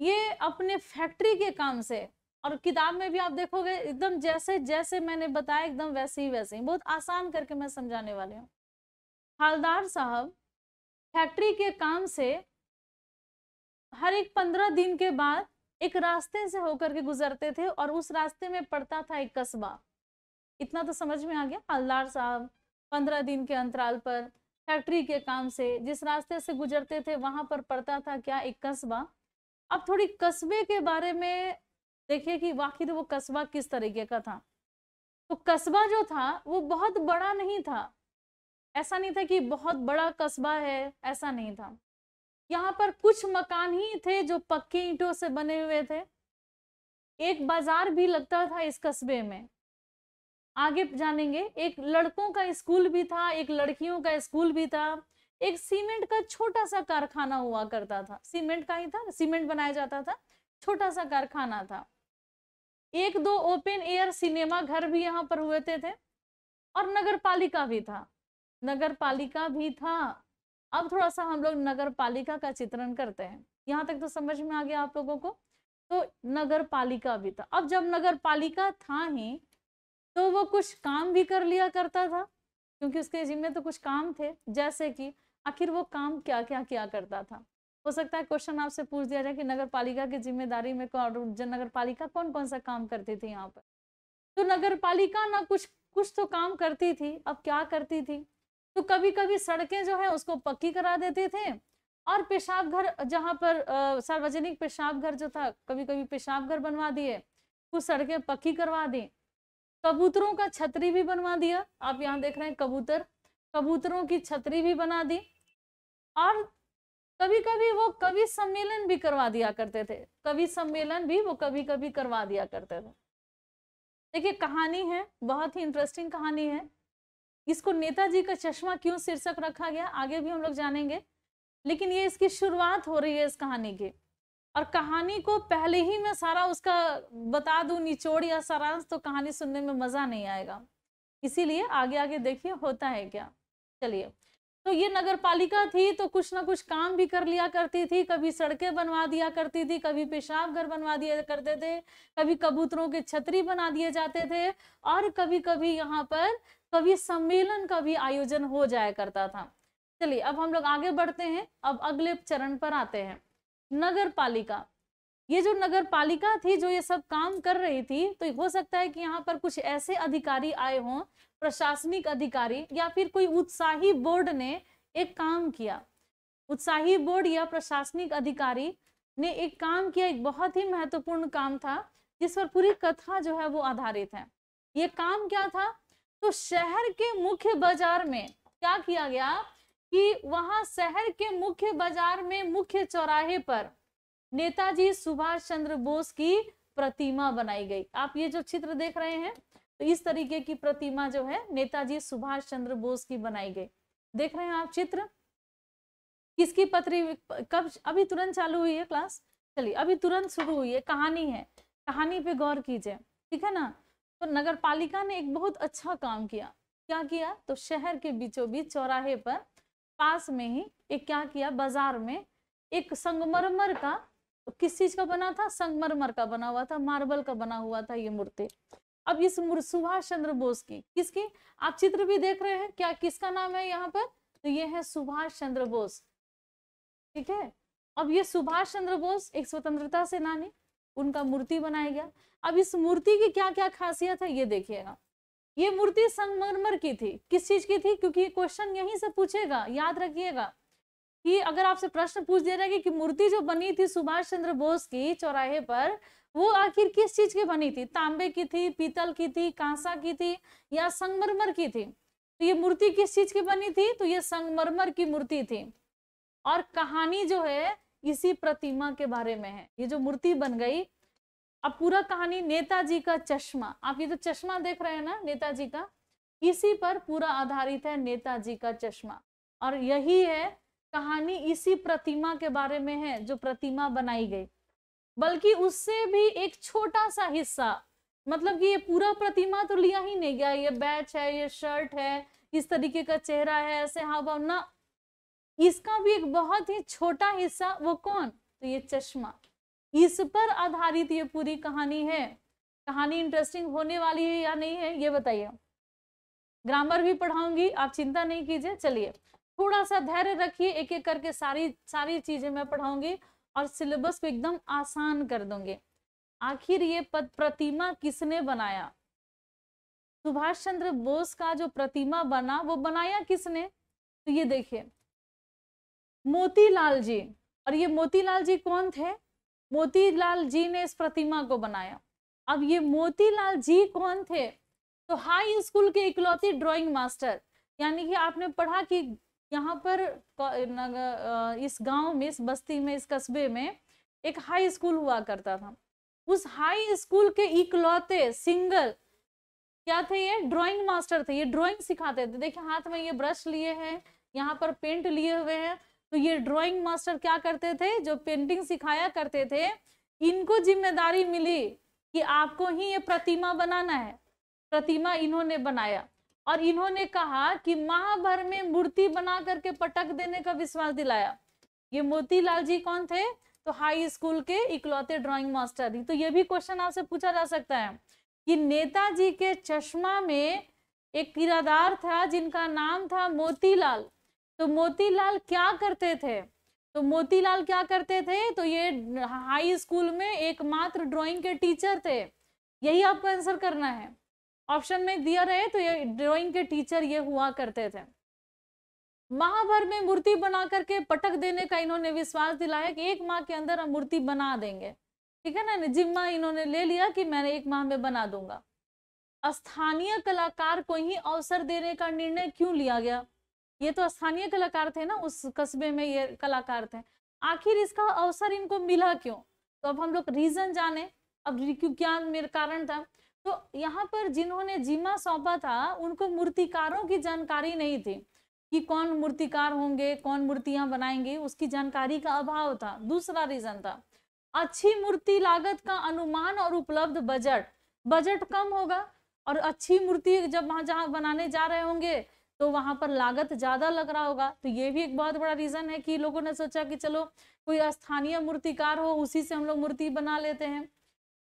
Speaker 1: ये अपने फैक्ट्री के काम से और किताब में भी आप देखोगे एकदम जैसे जैसे मैंने बताया एकदम वैसे ही वैसे ही बहुत आसान करके मैं समझाने वाली हूँ हालदार साहब फैक्ट्री के काम से हर एक पंद्रह दिन के बाद एक रास्ते से होकर के गुजरते थे और उस रास्ते में पड़ता था एक कस्बा इतना तो समझ में आ गया हालदार साहब पंद्रह दिन के अंतराल पर फैक्ट्री के काम से जिस रास्ते से गुजरते थे वहां पर पड़ता था क्या एक कस्बा अब थोड़ी कस्बे के बारे में देखिए कि आखिर तो वो कस्बा किस तरीके का था तो कस्बा जो था वो बहुत बड़ा नहीं था ऐसा नहीं था कि बहुत बड़ा कस्बा है ऐसा नहीं था यहाँ पर कुछ मकान ही थे जो पक्की ईंटों से बने हुए थे एक बाजार भी लगता था इस कस्बे में आगे जानेंगे एक लड़कों का स्कूल भी था एक लड़कियों का स्कूल भी था एक सीमेंट का छोटा सा कारखाना हुआ करता था सीमेंट का ही था सीमेंट बनाया जाता था छोटा सा कारखाना था एक दो ओपन एयर सिनेमा घर भी यहाँ पर हुए थे और नगर पालिका भी था नगर पालिका भी था अब थोड़ा सा हम लोग नगर पालिका का चित्रण करते हैं यहाँ तक तो समझ में आ गया आप लोगों को तो नगर पालिका भी था अब जब नगर पालिका था ही तो वो कुछ काम भी कर लिया करता था क्योंकि उसके जिम्मे तो कुछ काम थे जैसे कि आखिर वो काम क्या क्या किया करता था हो सकता है क्वेश्चन आपसे पूछ दिया जाए कि नगर पालिका की जिम्मेदारी में कौन नगर पालिका कौन कौन सा काम करती थी यहाँ पर तो नगर पालिका ना कुछ कुछ तो काम करती थी अब क्या करती थी तो कभी कभी सड़कें जो है उसको पक्की करा देते थे और पेशाब घर जहाँ पर सार्वजनिक पेशाब घर जो था कभी कभी पेशाब घर बनवा दिए कुछ सड़कें पक्की करवा दी कबूतरों का छतरी भी बनवा दिया आप यहाँ देख रहे हैं कबूतर कबूतरों की छतरी भी बना दी और कभी कभी वो कवि सम्मेलन भी करवा दिया करते थे कवि सम्मेलन भी वो कभी कभी करवा दिया करते थे देखिए कहानी है बहुत ही इंटरेस्टिंग कहानी है इसको नेताजी का चश्मा क्यों शीर्षक रखा गया आगे भी हम लोग जानेंगे लेकिन ये इसकी शुरुआत हो रही है इस कहानी की और कहानी को पहले ही मैं सारा उसका बता दूं निचोड़ या सारांश तो कहानी सुनने में मजा नहीं आएगा इसीलिए आगे आगे देखिए होता है क्या चलिए तो ये नगर पालिका थी तो कुछ ना कुछ काम भी कर लिया करती थी कभी सड़कें बनवा दिया करती थी कभी पेशाब घर बनवा दिया करते थे कभी कबूतरों के छतरी बना दिए जाते थे और कभी कभी यहाँ पर कवि सम्मेलन का भी आयोजन हो जाया करता था चलिए अब हम लोग आगे बढ़ते हैं अब अगले चरण पर आते हैं नगर पालिका ये जो नगर पालिका थी जो ये सब काम कर रही थी तो हो सकता है कि यहाँ पर कुछ ऐसे अधिकारी आए हों प्रशासनिक अधिकारी या फिर कोई उत्साही बोर्ड ने एक काम किया उत्साही बोर्ड या प्रशासनिक अधिकारी ने एक काम किया एक बहुत ही महत्वपूर्ण काम था जिस पर पूरी कथा जो है वो आधारित है ये काम क्या था तो शहर के मुख्य बाजार में क्या किया गया कि वहां शहर के मुख्य बाजार में मुख्य चौराहे पर नेताजी सुभाष चंद्र बोस की प्रतिमा बनाई गई आप ये जो चित्र देख रहे हैं तो इस तरीके की प्रतिमा जो है नेताजी सुभाष चंद्र बोस की बनाई गई देख रहे हैं आप चित्र किसकी पत्री कब अभी तुरंत चालू हुई है क्लास चलिए अभी तुरंत शुरू हुई है कहानी है कहानी पे गौर कीजिए ठीक है ना तो नगर पालिका ने एक बहुत अच्छा काम किया क्या किया तो शहर के बीचों बीच चौराहे पर पास में ही एक क्या किया बाजार में एक संगमरमर का किस चीज का बना था संगमरमर का बना हुआ था मार्बल का बना हुआ था ये मूर्ति अब इस सुभाष चंद्र बोस की किसकी आप चित्र भी देख रहे हैं क्या किसका नाम है यहाँ पर तो ये है सुभाष चंद्र बोस ठीक है अब ये सुभाष चंद्र बोस एक स्वतंत्रता सेनानी उनका मूर्ति बनाया गया अब इस मूर्ति की क्या क्या खासियत है ये देखिएगा ये मूर्ति संगमरमर की थी किस चीज की थी क्योंकि क्वेश्चन यहीं से पूछेगा याद रखिएगा कि अगर आपसे प्रश्न पूछ दिया जाएगा कि मूर्ति जो बनी थी सुभाष चंद्र बोस की चौराहे पर वो आखिर किस चीज की बनी थी तांबे की थी पीतल की थी कांसा की थी या संगमरमर की थी तो ये मूर्ति किस चीज की बनी थी तो ये संगमरमर की मूर्ति थी और कहानी जो है इसी प्रतिमा के बारे में है ये जो मूर्ति बन गई अब पूरा कहानी नेताजी का चश्मा आप ये जो तो चश्मा देख रहे हैं ना नेताजी का इसी पर पूरा आधारित है नेताजी का चश्मा और यही है कहानी इसी प्रतिमा के बारे में है जो प्रतिमा बनाई गई बल्कि उससे भी एक छोटा सा हिस्सा मतलब कि ये पूरा प्रतिमा तो लिया ही नहीं गया ये बैच है ये शर्ट है इस तरीके का चेहरा है ऐसे हाव भाव ना इसका भी एक बहुत ही छोटा हिस्सा वो कौन तो ये चश्मा इस पर आधारित ये पूरी कहानी है कहानी इंटरेस्टिंग होने वाली है या नहीं है ये बताइए ग्रामर भी पढ़ाऊंगी आप चिंता नहीं कीजिए चलिए थोड़ा सा धैर्य रखिए एक एक करके सारी सारी चीजें मैं पढ़ाऊंगी और सिलेबस को एकदम आसान कर दूंगी आखिर ये पद प्रतिमा किसने बनाया सुभाष चंद्र बोस का जो प्रतिमा बना वो बनाया किसने तो ये देखिए मोतीलाल जी और ये मोतीलाल जी कौन थे मोतीलाल जी ने इस प्रतिमा को बनाया अब ये मोतीलाल जी कौन थे तो हाई स्कूल के इकलौती ड्राइंग मास्टर यानी कि आपने पढ़ा कि यहाँ पर इस गांव में इस बस्ती में इस कस्बे में एक हाई स्कूल हुआ करता था उस हाई स्कूल के इकलौते सिंगल क्या थे ये ड्राइंग मास्टर थे ये ड्राइंग सिखाते थे देखिए हाथ में ये ब्रश लिए हैं यहाँ पर पेंट लिए हुए हैं तो ये ड्राइंग मास्टर क्या करते थे जो पेंटिंग सिखाया करते थे इनको जिम्मेदारी मिली कि आपको ही ये प्रतिमा बनाना है प्रतिमा इन्होंने बनाया और इन्होंने कहा कि माह भर में मूर्ति बना करके पटक देने का विश्वास दिलाया ये मोतीलाल जी कौन थे तो हाई स्कूल के इकलौते ड्राइंग मास्टर थी तो ये भी क्वेश्चन आपसे पूछा जा सकता है कि नेताजी के चश्मा में एक किरादार था जिनका नाम था मोतीलाल तो मोतीलाल क्या करते थे तो मोतीलाल क्या करते थे तो ये हाई स्कूल में एकमात्र ड्राइंग के टीचर थे यही आपको आंसर करना है ऑप्शन में दिया रहे तो ये ड्राइंग के टीचर ये हुआ करते थे महाभर में मूर्ति बना करके पटक देने का इन्होंने विश्वास दिलाया कि एक माह के अंदर हम मूर्ति बना देंगे ठीक है ना जिम्मा इन्होंने ले लिया कि मैंने एक माह में बना दूंगा स्थानीय कलाकार को ही अवसर देने का निर्णय क्यों लिया गया ये तो स्थानीय कलाकार थे ना उस कस्बे में ये कलाकार थे आखिर इसका अवसर इनको मिला क्यों तो अब हम लोग रीजन जाने अब क्या मेरे कारण था तो यहाँ पर जिन्होंने जिमा सौंपा था उनको मूर्तिकारों की जानकारी नहीं थी कि कौन मूर्तिकार होंगे कौन मूर्तियां बनाएंगे उसकी जानकारी का अभाव था दूसरा रीजन था अच्छी मूर्ति लागत का अनुमान और उपलब्ध बजट बजट कम होगा और अच्छी मूर्ति जब वहां जहां बनाने जा रहे होंगे तो वहाँ पर लागत ज़्यादा लग रहा होगा तो ये भी एक बहुत बड़ा रीज़न है कि लोगों ने सोचा कि चलो कोई स्थानीय मूर्तिकार हो उसी से हम लोग मूर्ति बना लेते हैं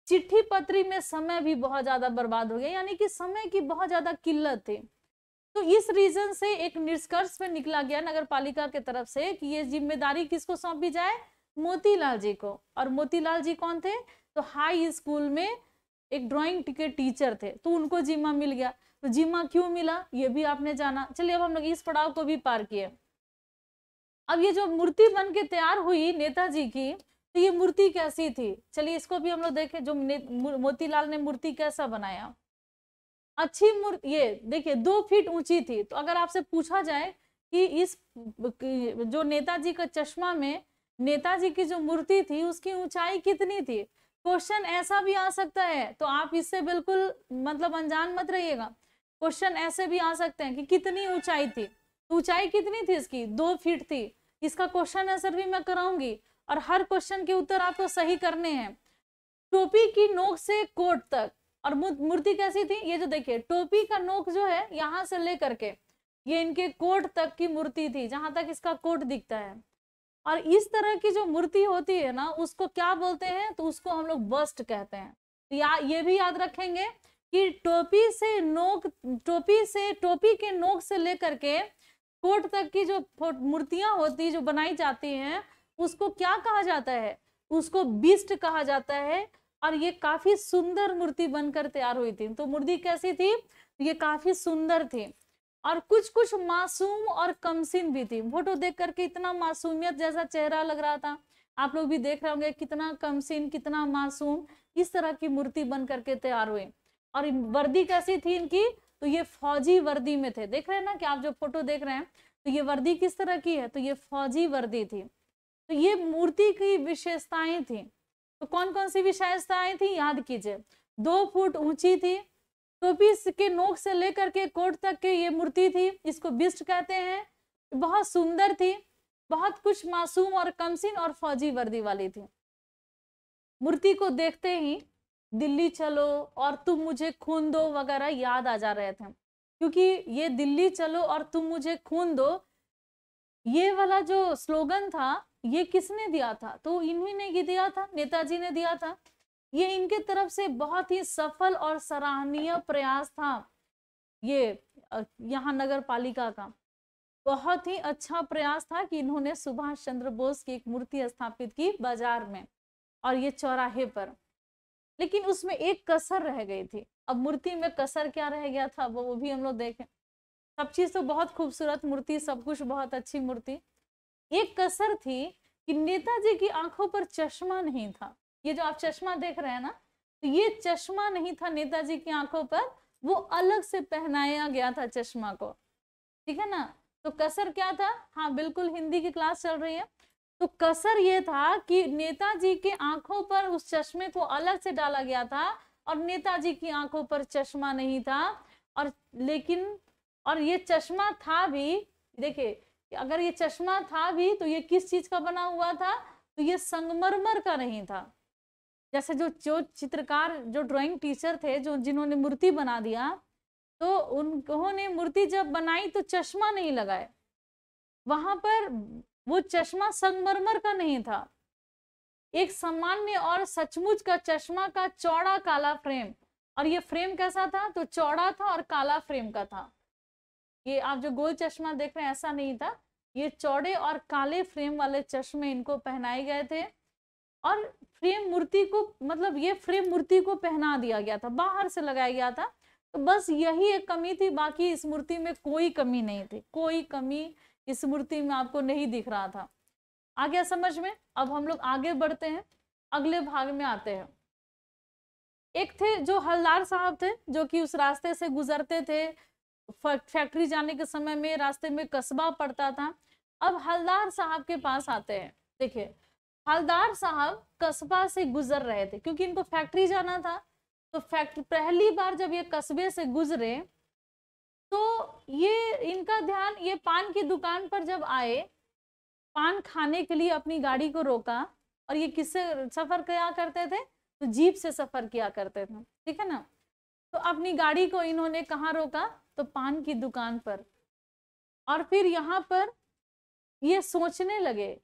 Speaker 1: चिट्ठी पत्री में समय भी बहुत ज़्यादा बर्बाद हो गया यानी कि समय की बहुत ज़्यादा किल्लत थी तो इस रीजन से एक निष्कर्ष में निकला गया नगर पालिका के तरफ से कि ये जिम्मेदारी किसको सौंपी जाए मोतीलाल जी को और मोतीलाल जी कौन थे तो हाई स्कूल में एक ड्राइंग के टीचर थे तो उनको जिम्मा मिल गया तो जिम्मा क्यों मिला ये भी आपने जाना चलिए अब हम लोग इस पड़ाव को भी पार किए अब ये जो मूर्ति बन के तैयार हुई नेताजी की तो ये मूर्ति कैसी थी चलिए इसको भी हम लोग देखे जो मोतीलाल ने मूर्ति कैसा बनाया अच्छी मूर्ति ये देखिए दो फीट ऊंची थी तो अगर आपसे पूछा जाए कि इस जो नेताजी का चश्मा में नेताजी की जो मूर्ति थी उसकी ऊंचाई कितनी थी क्वेश्चन ऐसा भी आ सकता है तो आप इससे बिल्कुल मतलब अनजान मत रहिएगा क्वेश्चन ऐसे भी आ सकते हैं कि कितनी ऊंचाई थी ऊंचाई कितनी थी इसकी दो फीट थी इसका क्वेश्चन आंसर भी मैं कराऊंगी और हर क्वेश्चन के उत्तर आपको सही करने हैं टोपी की नोक से कोट तक और मूर्ति कैसी थी ये जो देखिए टोपी का नोक जो है यहाँ से लेकर के ये इनके कोट तक की मूर्ति थी जहां तक इसका कोट दिखता है और इस तरह की जो मूर्ति होती है ना उसको क्या बोलते हैं तो उसको हम लोग बस्ट कहते हैं तो या ये भी याद रखेंगे कि टोपी से नोक टोपी से टोपी के नोक से लेकर के कोट तक की जो मूर्तियां होती जो बनाई जाती हैं उसको क्या कहा जाता है उसको बिस्ट कहा जाता है और ये काफी सुंदर मूर्ति बनकर तैयार हुई थी तो मूर्ति कैसी थी ये काफी सुंदर थी और कुछ कुछ मासूम और कमसिन भी थी फोटो देख करके इतना मासूमियत जैसा चेहरा लग रहा था आप लोग भी देख रहे होंगे कितना कमसिन कितना मासूम इस तरह की मूर्ति बन करके तैयार हुई और वर्दी कैसी थी इनकी तो ये फौजी वर्दी में थे देख रहे हैं ना कि आप जो फोटो देख रहे हैं तो ये वर्दी किस तरह की है तो ये फौजी वर्दी थी तो ये मूर्ति की विशेषताएं थी तो कौन कौन सी विशेषताएं थी याद कीजिए दो फुट ऊंची थी टोपी तो के नोक से लेकर के कोट तक के ये मूर्ति थी इसको बिस्ट कहते हैं बहुत सुंदर थी बहुत कुछ मासूम और कमसिन और फौजी वर्दी वाली थी मूर्ति को देखते ही दिल्ली चलो और तुम मुझे खून दो वगैरह याद आ जा रहे थे क्योंकि ये दिल्ली चलो और तुम मुझे खून दो ये वाला जो स्लोगन था ये किसने दिया था तो इन्हीं ने दिया था नेताजी ने दिया था ये इनके तरफ से बहुत ही सफल और सराहनीय प्रयास था ये यहाँ नगर पालिका का बहुत ही अच्छा प्रयास था कि इन्होंने सुभाष चंद्र बोस की एक मूर्ति स्थापित की बाजार में और ये चौराहे पर लेकिन उसमें एक कसर रह गई थी अब मूर्ति में कसर क्या रह गया था वो वो भी हम लोग देखें सब चीज़ तो बहुत खूबसूरत मूर्ति सब कुछ बहुत अच्छी मूर्ति एक कसर थी कि नेताजी की आंखों पर चश्मा नहीं था ये जो आप चश्मा देख रहे हैं ना तो ये चश्मा नहीं था नेताजी की आंखों पर वो अलग से पहनाया गया था चश्मा को ठीक है ना तो कसर क्या था हाँ बिल्कुल हिंदी की क्लास चल रही है तो कसर यह था कि नेताजी के आंखों पर उस चश्मे को अलग से डाला गया था और नेताजी की आंखों पर चश्मा नहीं था और लेकिन और ये चश्मा था भी देखे अगर ये चश्मा था भी तो ये किस चीज का बना हुआ था तो ये संगमरमर का नहीं था जैसे जो जो चित्रकार जो ड्राइंग टीचर थे जो जिन्होंने मूर्ति बना दिया तो उन्होंने मूर्ति जब बनाई तो चश्मा नहीं लगाए वहां पर वो चश्मा संगमरमर का नहीं था एक सामान्य और सचमुच का चश्मा का चौड़ा काला फ्रेम और ये फ्रेम कैसा था तो चौड़ा था और काला फ्रेम का था ये आप जो गोल चश्मा देख रहे हैं ऐसा नहीं था ये चौड़े और काले फ्रेम वाले चश्मे इनको पहनाए गए थे और फ्रेम मूर्ति को मतलब ये फ्रेम मूर्ति को पहना दिया गया था बाहर से लगाया गया था तो बस यही एक कमी थी बाकी इस मूर्ति में कोई कमी नहीं थी कोई कमी इस मूर्ति में आपको नहीं दिख रहा था आ गया समझ में अब हम लोग आगे बढ़ते हैं अगले भाग में आते हैं एक थे जो हलदार साहब थे जो कि उस रास्ते से गुजरते थे फैक्ट्री जाने के समय में रास्ते में कस्बा पड़ता था अब हलदार साहब के पास आते हैं देखिए हलदार साहब कस्बा से गुजर रहे थे क्योंकि इनको फैक्ट्री जाना था तो फैक्ट्री पहली बार जब ये कस्बे से गुजरे तो ये इनका ध्यान ये पान की दुकान पर जब आए पान खाने के लिए अपनी गाड़ी को रोका और ये किससे सफ़र किया करते थे तो जीप से सफ़र किया करते थे ठीक है ना तो अपनी गाड़ी को इन्होंने कहाँ रोका तो पान की दुकान पर और फिर यहाँ पर ये सोचने लगे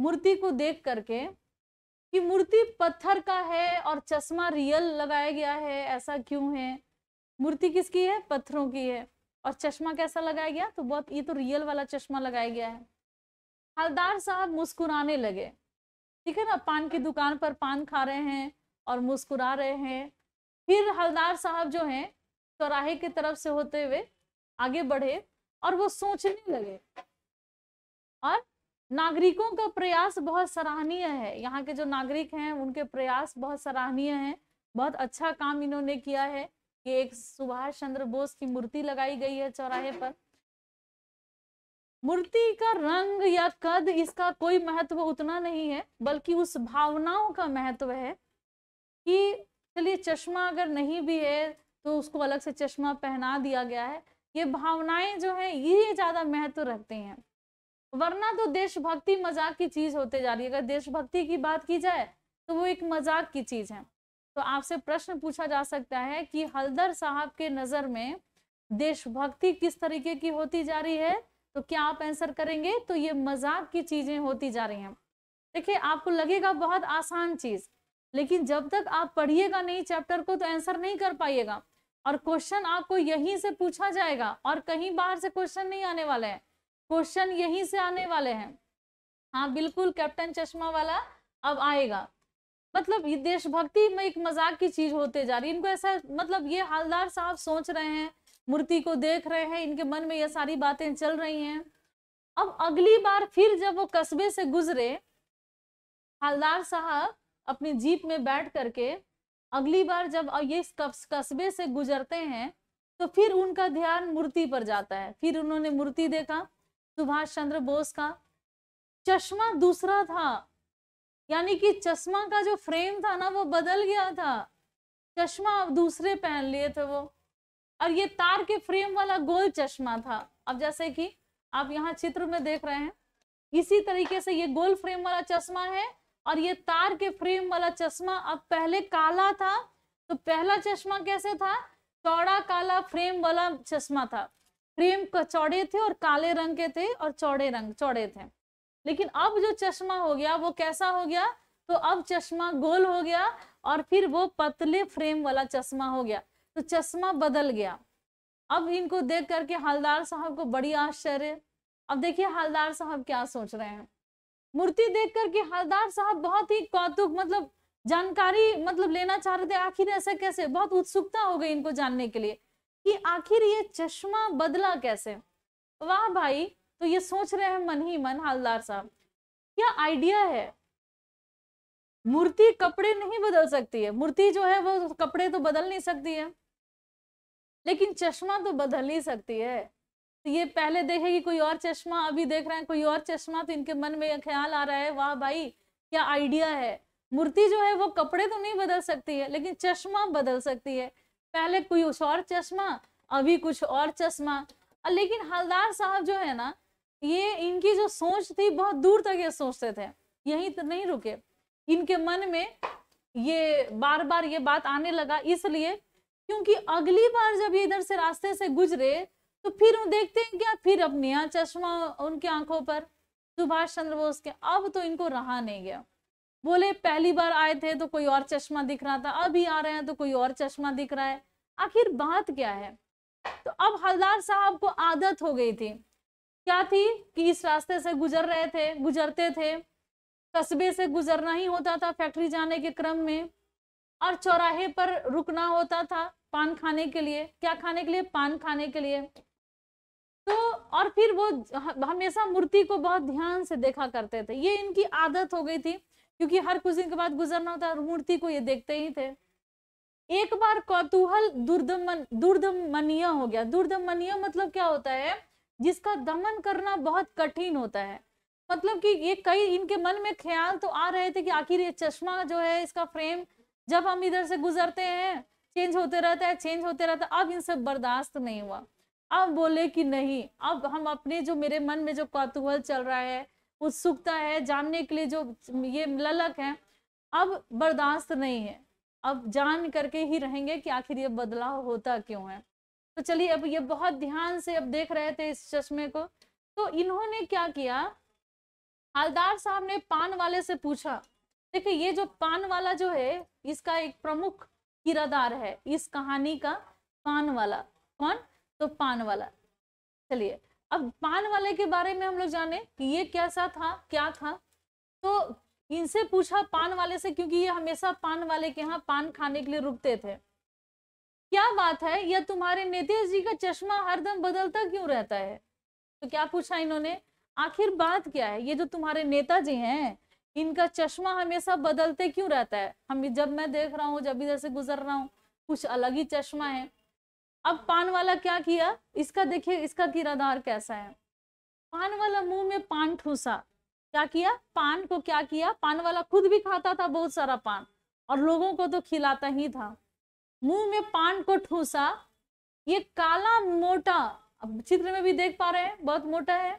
Speaker 1: मूर्ति को देख करके कि मूर्ति पत्थर का है और चश्मा रियल लगाया गया है ऐसा क्यों है मूर्ति किसकी है पत्थरों की है और चश्मा कैसा लगाया गया तो बहुत ये तो रियल वाला चश्मा लगाया गया है हलदार साहब मुस्कुराने लगे ठीक है ना पान की दुकान पर पान खा रहे हैं और मुस्कुरा रहे हैं फिर हलदार साहब जो हैं चौराहे की तरफ से होते हुए आगे बढ़े और वो सोचने लगे और नागरिकों का प्रयास बहुत सराहनीय है यहाँ के जो नागरिक हैं उनके प्रयास बहुत सराहनीय हैं बहुत अच्छा काम इन्होंने किया है ये एक सुभाष चंद्र बोस की मूर्ति लगाई गई है चौराहे पर मूर्ति का रंग या कद इसका कोई महत्व उतना नहीं है बल्कि उस भावनाओं का महत्व है कि चलिए चश्मा अगर नहीं भी है तो उसको अलग से चश्मा पहना दिया गया है ये भावनाएं जो है ये ज्यादा महत्व रखते हैं वरना तो देशभक्ति मजाक की चीज होते जा रही है अगर देशभक्ति की बात की जाए तो वो एक मजाक की चीज है तो आपसे प्रश्न पूछा जा सकता है कि हलदर साहब के नज़र में देशभक्ति किस तरीके की होती जा रही है तो क्या आप आंसर करेंगे तो ये मजाक की चीज़ें होती जा रही हैं देखिए आपको लगेगा बहुत आसान चीज़ लेकिन जब तक आप पढ़िएगा नहीं चैप्टर को तो आंसर नहीं कर पाइएगा और क्वेश्चन आपको यहीं से पूछा जाएगा और कहीं बाहर से क्वेश्चन नहीं आने वाले हैं क्वेश्चन यहीं से आने वाले हैं हाँ बिल्कुल कैप्टन चश्मा वाला अब आएगा मतलब ये देशभक्ति में एक मजाक की चीज होते जा रही है इनको ऐसा मतलब ये हालदार साहब सोच रहे हैं मूर्ति को देख रहे हैं इनके मन में ये सारी बातें चल रही हैं अब अगली बार फिर जब वो कस्बे से गुजरे हालदार साहब अपनी जीप में बैठ करके अगली बार जब ये कस्बे से गुजरते हैं तो फिर उनका ध्यान मूर्ति पर जाता है फिर उन्होंने मूर्ति देखा सुभाष चंद्र बोस का चश्मा दूसरा था यानी कि चश्मा का जो फ्रेम था ना वो बदल गया था चश्मा दूसरे पहन लिए थे वो और ये तार के फ्रेम वाला गोल चश्मा था अब जैसे कि आप यहाँ चित्र में देख रहे हैं इसी तरीके से ये गोल फ्रेम वाला चश्मा है और ये तार के फ्रेम वाला चश्मा अब पहले काला था तो पहला चश्मा कैसे था चौड़ा काला फ्रेम वाला चश्मा था फ्रेम चौड़े थे और काले रंग के थे और चौड़े रंग चौड़े थे लेकिन अब जो चश्मा हो गया वो कैसा हो गया तो अब चश्मा गोल हो गया और फिर वो पतले फ्रेम वाला चश्मा हो गया तो चश्मा बदल गया अब इनको देख करके हलदार साहब को बड़ी आश्चर्य अब देखिए हलदार साहब क्या सोच रहे हैं मूर्ति देख करके हलदार साहब बहुत ही कौतुक मतलब जानकारी मतलब लेना चाह रहे थे आखिर ऐसा कैसे बहुत उत्सुकता हो गई इनको जानने के लिए कि आखिर ये चश्मा बदला कैसे वाह भाई तो ये सोच रहे हैं मन ही मन हालदार साहब क्या आइडिया है मूर्ति कपड़े नहीं बदल सकती है मूर्ति जो है वो कपड़े तो बदल नहीं सकती है लेकिन चश्मा तो बदल ही सकती है तो ये पहले देखेगी कोई और चश्मा अभी देख रहे हैं कोई और चश्मा तो इनके मन में ख्याल आ रहा है वाह भाई क्या आइडिया है मूर्ति जो है वो कपड़े तो नहीं बदल सकती है लेकिन चश्मा बदल सकती है पहले कोई उस और चश्मा अभी कुछ और चश्मा लेकिन हलदार साहब जो है ना ये इनकी जो सोच थी बहुत दूर तक ये सोचते थे यहीं तो नहीं रुके इनके मन में ये बार बार ये बात आने लगा इसलिए क्योंकि अगली बार जब ये इधर से रास्ते से गुजरे तो फिर वो देखते हैं क्या फिर अब नया चश्मा उनकी आंखों पर सुभाष चंद्र बोस के अब तो इनको रहा नहीं गया बोले पहली बार आए थे तो कोई और चश्मा दिख रहा था अभी आ रहे हैं तो कोई और चश्मा दिख रहा है आखिर बात क्या है तो अब हलदार साहब को आदत हो गई थी क्या थी कि इस रास्ते से गुजर रहे थे गुजरते थे कस्बे से गुजरना ही होता था फैक्ट्री जाने के क्रम में और चौराहे पर रुकना होता था पान खाने के लिए क्या खाने के लिए पान खाने के लिए तो और फिर वो हमेशा मूर्ति को बहुत ध्यान से देखा करते थे ये इनकी आदत हो गई थी क्योंकि हर कुछ दिन के बाद गुजरना होता मूर्ति को ये देखते ही थे एक बार कौतूहल दुर्दमन दुर्दमनीय हो गया दुर्दमनीय मतलब क्या होता है जिसका दमन करना बहुत कठिन होता है मतलब कि ये कई इनके मन में ख्याल तो आ रहे थे कि आखिर ये चश्मा जो है इसका फ्रेम जब हम इधर से गुजरते हैं चेंज होते रहता है चेंज होते रहता है अब इनसे बर्दाश्त नहीं हुआ अब बोले कि नहीं अब हम अपने जो मेरे मन में जो कौतूहल चल रहा है उत्सुकता है जानने के लिए जो ये ललक है अब बर्दाश्त नहीं है अब जान करके ही रहेंगे कि आखिर ये बदलाव होता क्यों है तो चलिए अब ये बहुत ध्यान से अब देख रहे थे इस चश्मे को तो इन्होंने क्या किया हालदार साहब ने पान वाले से पूछा देखिए ये जो पान वाला जो है इसका एक प्रमुख किरादार है इस कहानी का पान वाला कौन तो पान वाला चलिए अब पान वाले के बारे में हम लोग जाने कि ये कैसा था क्या था तो इनसे पूछा पान वाले से क्योंकि ये हमेशा पान वाले के यहाँ पान खाने के लिए रुकते थे क्या बात है या तुम्हारे नीतीश जी का चश्मा हरदम बदलता क्यों रहता है तो क्या पूछा इन्होंने आखिर बात क्या है ये जो तुम्हारे नेता जी हैं इनका चश्मा हमेशा बदलते क्यों रहता है हम जब मैं देख रहा हूँ जब इधर से गुजर रहा हूँ कुछ अलग ही चश्मा है अब पान वाला क्या किया इसका देखिए इसका किरादार कैसा है पान वाला मुंह में पान ठूसा क्या किया पान को क्या किया पान वाला खुद भी खाता था बहुत सारा पान और लोगों को तो खिलाता ही था मुंह में पान को ठूसा ये काला मोटा अब चित्र में भी देख पा रहे हैं बहुत मोटा है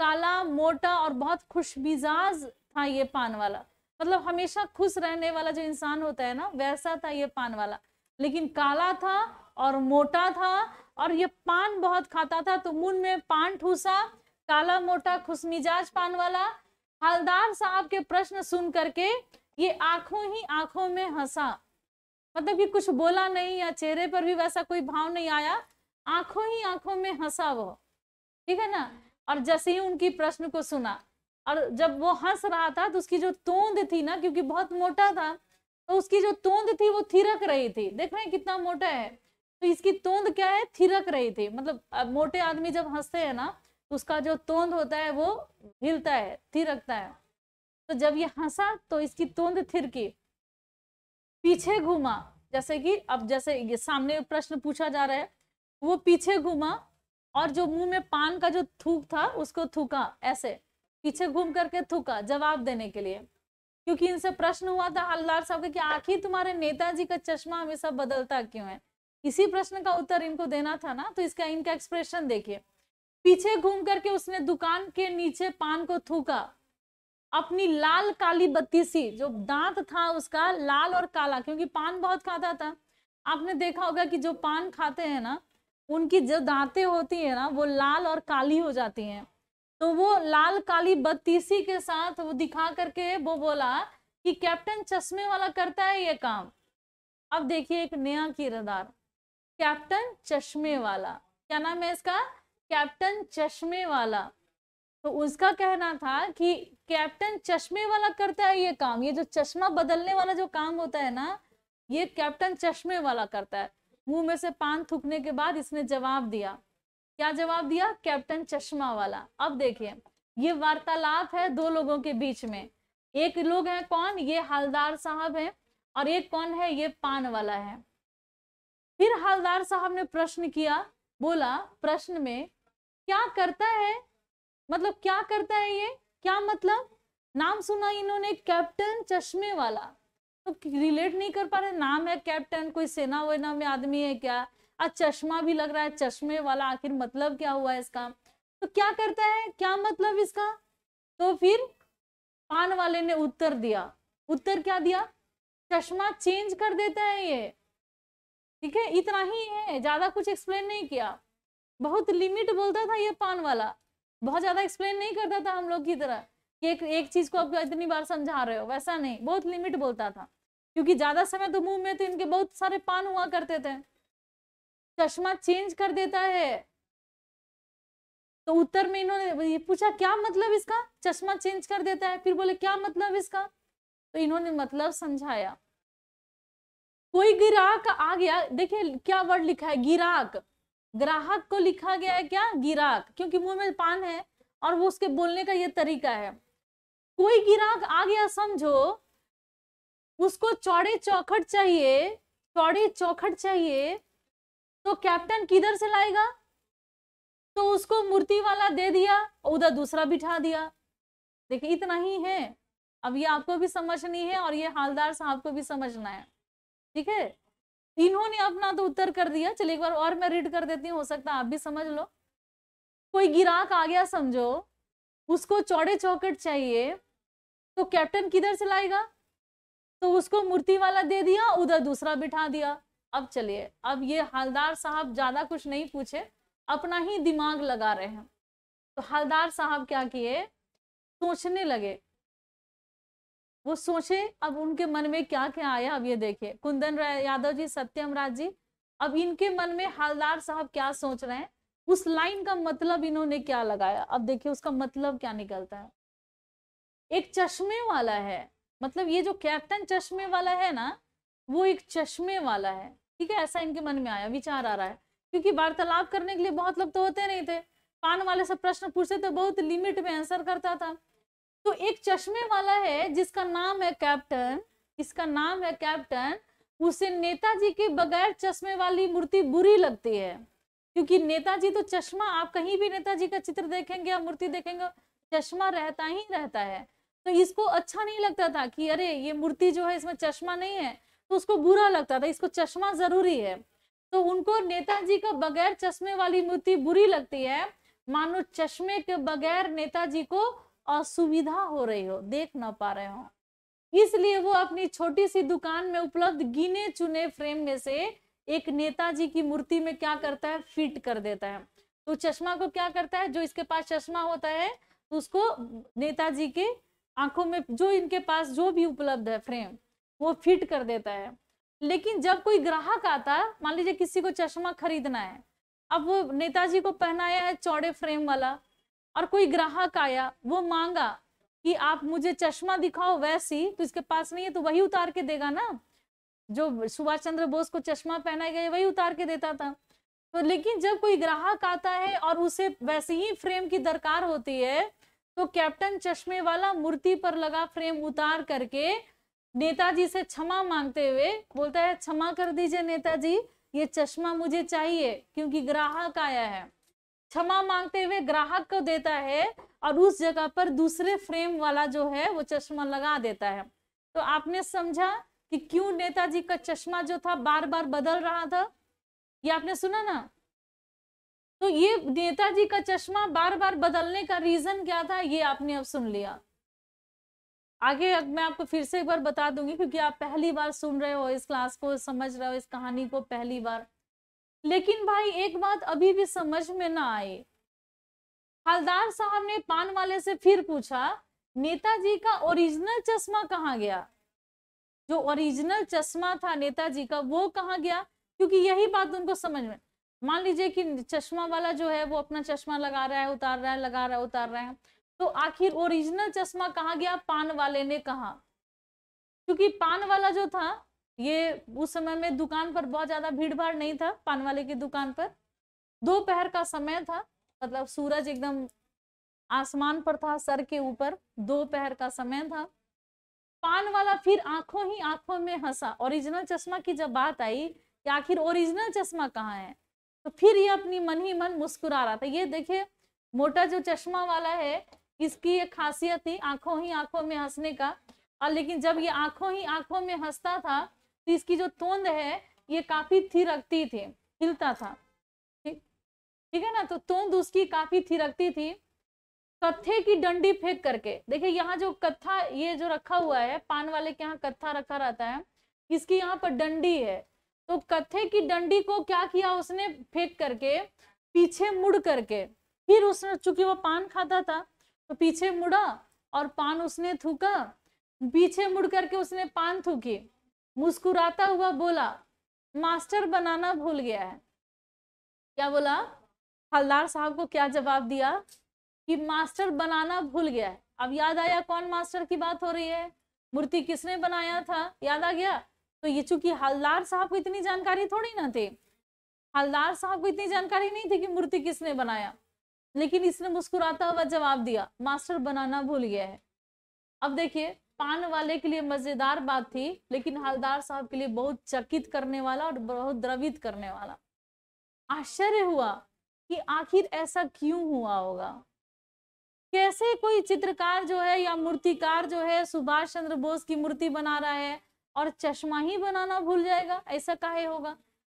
Speaker 1: काला मोटा और बहुत खुशमिजाज था ये पान वाला मतलब हमेशा खुश रहने वाला जो इंसान होता है ना वैसा था ये पान वाला लेकिन काला था और मोटा था और ये पान बहुत खाता था तो मुंह में पान ठूसा काला मोटा खुशमिजाज पान वाला हलदार साहब के प्रश्न सुन करके ये आंखों ही आंखों में हंसा मतलब कि कुछ बोला नहीं या चेहरे पर भी वैसा कोई भाव नहीं आया आंखों ही आंखों में हंसा वो ठीक है ना और जैसे ही उनकी प्रश्न को सुना और जब वो हंस रहा था तो उसकी जो तोंद थी ना क्योंकि बहुत मोटा था तो उसकी जो तोंद थी वो थिरक रही थी देख रहे हैं कितना मोटा है तो इसकी तोंद क्या है थिरक रही थी मतलब मोटे आदमी जब हंसते हैं ना तो उसका जो तोंद होता है वो हिलता है थिरकता है तो जब ये हंसा तो इसकी तोंद थिरकी पीछे घूमा जैसे कि अब जैसे सामने प्रश्न पूछा जा रहा है वो पीछे घूमा और जो मुंह में पान का जो थूक था उसको थूका ऐसे पीछे घूम करके थूका जवाब देने के लिए क्योंकि इनसे प्रश्न हुआ था हल्लार साहब का कि आखिर तुम्हारे नेताजी का चश्मा हमेशा बदलता क्यों है इसी प्रश्न का उत्तर इनको देना था ना तो इसका इनका एक्सप्रेशन देखिए पीछे घूम करके उसने दुकान के नीचे पान को थूका अपनी लाल काली बत्ती सी जो दांत था उसका लाल और काला क्योंकि पान बहुत खाता था आपने देखा होगा कि जो पान खाते हैं ना उनकी जो दांतें होती है ना वो लाल और काली हो जाती हैं तो वो लाल काली बत्तीसी के साथ वो दिखा करके वो बोला कि कैप्टन चश्मे वाला करता है ये काम अब देखिए एक नया किरदार कैप्टन चश्मे वाला क्या नाम है इसका कैप्टन चश्मे वाला तो उसका कहना था कि कैप्टन चश्मे वाला करता है ये काम ये जो चश्मा बदलने वाला जो काम होता है ना ये कैप्टन चश्मे वाला करता है मुंह में से पान थूकने के बाद इसने जवाब दिया क्या जवाब दिया कैप्टन चश्मा वाला अब देखिए ये वार्तालाप है दो लोगों के बीच में एक लोग है कौन ये हलदार साहब है और एक कौन है ये पान वाला है फिर हलदार साहब ने प्रश्न किया बोला प्रश्न में क्या करता है मतलब क्या करता है ये क्या मतलब नाम सुना इन्होंने कैप्टन चश्मे वाला तो रिलेट नहीं कर पा रहे नाम है कैप्टन कोई सेना वेना में आदमी है क्या आज चश्मा भी लग रहा है चश्मे वाला आखिर मतलब क्या हुआ इसका तो क्या करता है क्या मतलब इसका तो फिर पान वाले ने उत्तर दिया उत्तर क्या दिया चश्मा चेंज कर देता है ये ठीक है इतना ही है ज्यादा कुछ एक्सप्लेन नहीं किया बहुत लिमिट बोलता था ये पान वाला बहुत ज्यादा एक्सप्लेन नहीं करता था हम लोग की तरह कि एक एक चीज को आप इतनी बार समझा रहे हो वैसा नहीं बहुत लिमिट बोलता था क्योंकि ज्यादा समय तो मुंह में तो इनके बहुत सारे पान हुआ करते थे चश्मा चेंज कर देता है तो उत्तर में इन्होंने ये पूछा क्या मतलब इसका चश्मा चेंज कर देता है फिर बोले क्या मतलब इसका तो इन्होंने मतलब समझाया कोई गिराक आ गया देखिए क्या वर्ड लिखा है गिराक ग्राहक को लिखा गया है क्या गिराक क्योंकि मुंह में पान है और वो उसके बोलने का ये तरीका है कोई गिराक आ गया समझो उसको चौड़े चौखट चाहिए चौड़े चौखट चाहिए तो कैप्टन किधर से लाएगा तो उसको मूर्ति वाला दे दिया और उधर दूसरा बिठा दिया देखिए इतना ही है अब ये आपको भी समझनी है और ये हालदार साहब को भी समझना है ठीक है इन्होंने अपना तो उत्तर कर दिया चलिए एक बार और मैं रीड कर देती हूँ हो सकता है आप भी समझ लो कोई गिराक आ गया समझो उसको चौड़े चौकट चाहिए तो कैप्टन किधर चलाएगा तो उसको मूर्ति वाला दे दिया उधर दूसरा बिठा दिया अब चलिए अब ये हलदार साहब ज्यादा कुछ नहीं पूछे अपना ही दिमाग लगा रहे हैं तो हलदार साहब क्या किए सोचने लगे वो सोचे अब उनके मन में क्या क्या आया अब ये देखिए कुंदन यादव जी सत्यम राज जी अब इनके मन में हालदार साहब क्या सोच रहे हैं उस लाइन का मतलब इन्होंने क्या लगाया अब देखिए उसका मतलब क्या निकलता है एक चश्मे वाला है मतलब ये जो कैप्टन चश्मे वाला है ना वो एक चश्मे वाला है ठीक है ऐसा इनके मन में आया विचार आ रहा है क्योंकि वार्तालाप करने के लिए बहुत लोग तो होते नहीं थे पान वाले से प्रश्न पूछते तो बहुत लिमिट में आंसर करता था तो एक चश्मे वाला है जिसका नाम है कैप्टन इसका नाम है कैप्टन उसे नेताजी के बगैर चश्मे वाली मूर्ति बुरी लगती है क्योंकि नेताजी तो चश्मा आप कहीं भी नेताजी का चित्र देखेंगे या मूर्ति देखेंगे चश्मा रहता ही रहता है तो इसको अच्छा नहीं लगता था कि अरे ये मूर्ति जो है इसमें चश्मा नहीं है तो उसको बुरा लगता था इसको चश्मा जरूरी है तो उनको नेताजी का बगैर चश्मे वाली मूर्ति बुरी लगती है मानो चश्मे के बगैर नेताजी को असुविधा हो रही हो देख ना पा रहे हो इसलिए वो अपनी छोटी सी दुकान में उपलब्ध गिने चुने फ्रेम में से एक नेताजी की मूर्ति में क्या करता है फिट कर देता है तो चश्मा को क्या करता है जो इसके पास चश्मा होता है तो उसको नेताजी के आंखों में जो इनके पास जो भी उपलब्ध है फ्रेम वो फिट कर देता है लेकिन जब कोई ग्राहक आता मान लीजिए किसी को चश्मा खरीदना है अब वो नेताजी को पहनाया है चौड़े फ्रेम वाला और कोई ग्राहक आया वो मांगा कि आप मुझे चश्मा दिखाओ वैसी तो इसके पास नहीं है तो वही उतार के देगा ना जो सुभाष चंद्र बोस को चश्मा पहनाया गया वही उतार के देता था तो लेकिन जब कोई ग्राहक आता है और उसे वैसे ही फ्रेम की दरकार होती है तो कैप्टन चश्मे वाला मूर्ति पर लगा फ्रेम उतार करके नेताजी से क्षमा मांगते हुए बोलता है क्षमा कर दीजिए नेताजी ये चश्मा मुझे चाहिए क्योंकि ग्राहक आया है क्षमा मांगते हुए ग्राहक को देता है और उस जगह पर दूसरे फ्रेम वाला जो है वो चश्मा लगा देता है तो आपने समझा कि क्यों नेताजी का चश्मा जो था बार बार बदल रहा था ये आपने सुना ना तो ये नेताजी का चश्मा बार बार बदलने का रीजन क्या था ये आपने अब सुन लिया आगे अब मैं आपको फिर से एक बार बता दूंगी क्योंकि आप पहली बार सुन रहे हो इस क्लास को समझ रहे हो इस कहानी को पहली बार लेकिन भाई एक बात अभी भी समझ में ना आई हलदार साहब ने पान वाले से फिर पूछा नेताजी का ओरिजिनल चश्मा कहाँ गया जो ओरिजिनल चश्मा था नेताजी का वो कहाँ गया क्योंकि यही बात उनको समझ में मान लीजिए कि चश्मा वाला जो है वो अपना चश्मा लगा रहा है उतार रहा है लगा रहा है उतार रहा है तो आखिर ओरिजिनल चश्मा कहाँ गया पान वाले ने कहा क्योंकि पान वाला जो था ये उस समय में दुकान पर बहुत ज्यादा भीड़ भाड़ नहीं था पान वाले की दुकान पर दोपहर का समय था मतलब सूरज एकदम आसमान पर था सर के ऊपर दोपहर का समय था पान वाला फिर आंखों ही आंखों में हंसा ओरिजिनल चश्मा की जब बात आई कि आखिर ओरिजिनल चश्मा कहाँ है तो फिर ये अपनी मन ही मन मुस्कुरा रहा था ये देखिए मोटा जो चश्मा वाला है इसकी एक खासियत थी आंखों ही आंखों में हंसने का और लेकिन जब ये आंखों ही आंखों में हंसता था तो इसकी जो तोंद है ये काफी थिरकती थी हिलता था ठीक ठीक है ना तो तोंद उसकी काफी थिरकती थी कत्थे की डंडी फेंक करके देखिए यहाँ जो कत्था ये जो रखा हुआ है पान वाले के यहाँ कत्था रखा रहता है इसकी यहाँ पर डंडी है तो कत्थे की डंडी को क्या किया उसने फेंक करके पीछे मुड़ करके फिर उसने चूंकि वो पान खाता था तो पीछे मुड़ा और पान उसने थूका पीछे मुड़ करके उसने पान थूकी मुस्कुराता हुआ बोला मास्टर बनाना भूल गया है क्या बोला हलदार साहब को क्या जवाब दिया कि मास्टर बनाना भूल गया है अब याद आया कौन मास्टर की बात हो रही है मूर्ति किसने बनाया था याद आ गया तो ये चूंकि हलदार साहब को इतनी जानकारी थोड़ी ना थी हलदार साहब को इतनी जानकारी नहीं थी कि मूर्ति किसने बनाया लेकिन इसने मुस्कुराता हुआ जवाब दिया मास्टर बनाना भूल गया है अब देखिए पान वाले के लिए मजेदार बात थी लेकिन हलदार साहब के लिए बहुत चकित करने वाला और बहुत द्रवित करने वाला आश्चर्य हुआ कि आखिर ऐसा क्यों हुआ होगा कैसे कोई चित्रकार जो है या मूर्तिकार जो है सुभाष चंद्र बोस की मूर्ति बना रहा है और चश्मा ही बनाना भूल जाएगा ऐसा काहे होगा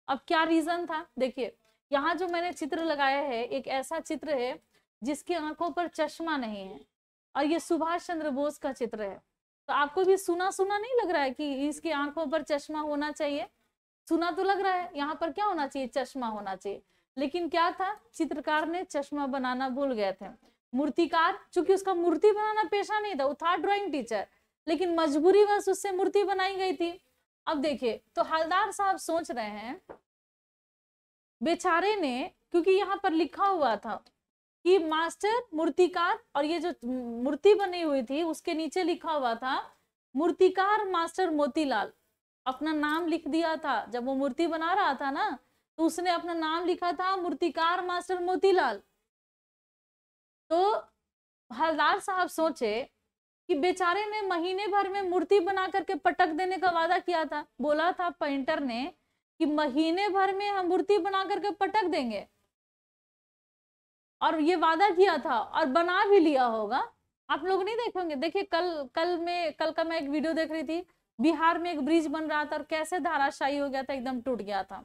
Speaker 1: अब क्या रीजन था देखिए यहाँ जो मैंने चित्र लगाया है एक ऐसा चित्र है जिसकी आंखों पर चश्मा नहीं है और ये सुभाष चंद्र बोस का चित्र है तो आपको भी सुना सुना नहीं लग रहा है कि इसकी आंखों पर चश्मा होना चाहिए सुना तो लग रहा है यहाँ पर क्या होना चाहिए चश्मा होना चाहिए लेकिन क्या था चित्रकार ने चश्मा बनाना भूल गए थे मूर्तिकार चूंकि उसका मूर्ति बनाना पेशा नहीं था वो था ड्रॉइंग टीचर लेकिन मजबूरी बस उससे मूर्ति बनाई गई थी अब देखिये तो हलदार साहब सोच रहे हैं बेचारे ने क्योंकि यहाँ पर लिखा हुआ था कि मास्टर मूर्तिकार और ये जो मूर्ति बनी हुई थी उसके नीचे लिखा हुआ था मूर्तिकार मास्टर मोतीलाल अपना नाम लिख दिया था जब वो मूर्ति बना रहा था ना तो उसने अपना नाम लिखा था मूर्तिकार मास्टर मोतीलाल तो हलदार साहब सोचे कि बेचारे ने महीने भर में मूर्ति बना करके पटक देने का वादा किया था बोला था पेंटर ने कि महीने भर में हम मूर्ति बना करके पटक देंगे और ये वादा किया था और बना भी लिया होगा आप लोग नहीं देखेंगे देखिए कल कल में कल का मैं एक वीडियो देख रही थी बिहार में एक ब्रिज बन रहा था और कैसे धाराशाही हो गया था एकदम टूट गया था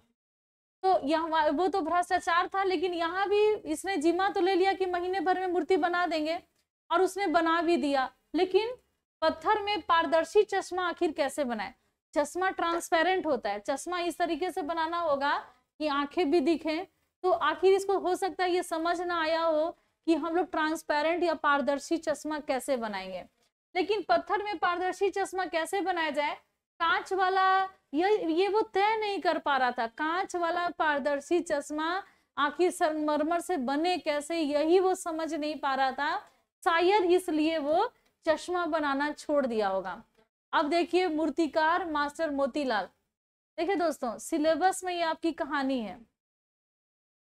Speaker 1: तो यहाँ वो तो भ्रष्टाचार था लेकिन यहाँ भी इसने जिम्मा तो ले लिया कि महीने भर में मूर्ति बना देंगे और उसने बना भी दिया लेकिन पत्थर में पारदर्शी चश्मा आखिर कैसे बनाए चश्मा ट्रांसपेरेंट होता है चश्मा इस तरीके से बनाना होगा कि आंखें भी दिखें तो आखिर इसको हो सकता है ये समझ ना आया हो कि हम लोग ट्रांसपेरेंट या पारदर्शी चश्मा कैसे बनाएंगे लेकिन पत्थर में पारदर्शी चश्मा कैसे बनाया जाए कांच वाला ये ये वो तय नहीं कर पा रहा था कांच वाला पारदर्शी चश्मा आखिर संगमरमर से बने कैसे यही वो समझ नहीं पा रहा था शायद इसलिए वो चश्मा बनाना छोड़ दिया होगा अब देखिए मूर्तिकार मास्टर मोतीलाल देखिए दोस्तों सिलेबस में ये आपकी कहानी है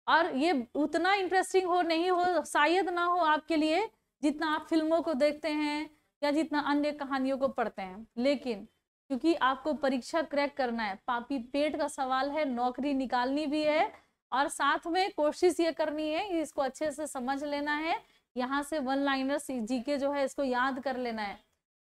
Speaker 1: और ये उतना इंटरेस्टिंग हो नहीं हो शायद ना हो आपके लिए जितना आप फिल्मों को देखते हैं या जितना अन्य कहानियों को पढ़ते हैं लेकिन क्योंकि आपको परीक्षा क्रैक करना है पापी पेट का सवाल है नौकरी निकालनी भी है और साथ में कोशिश ये करनी है इसको अच्छे से समझ लेना है यहाँ से वन लाइनर जी के जो है इसको याद कर लेना है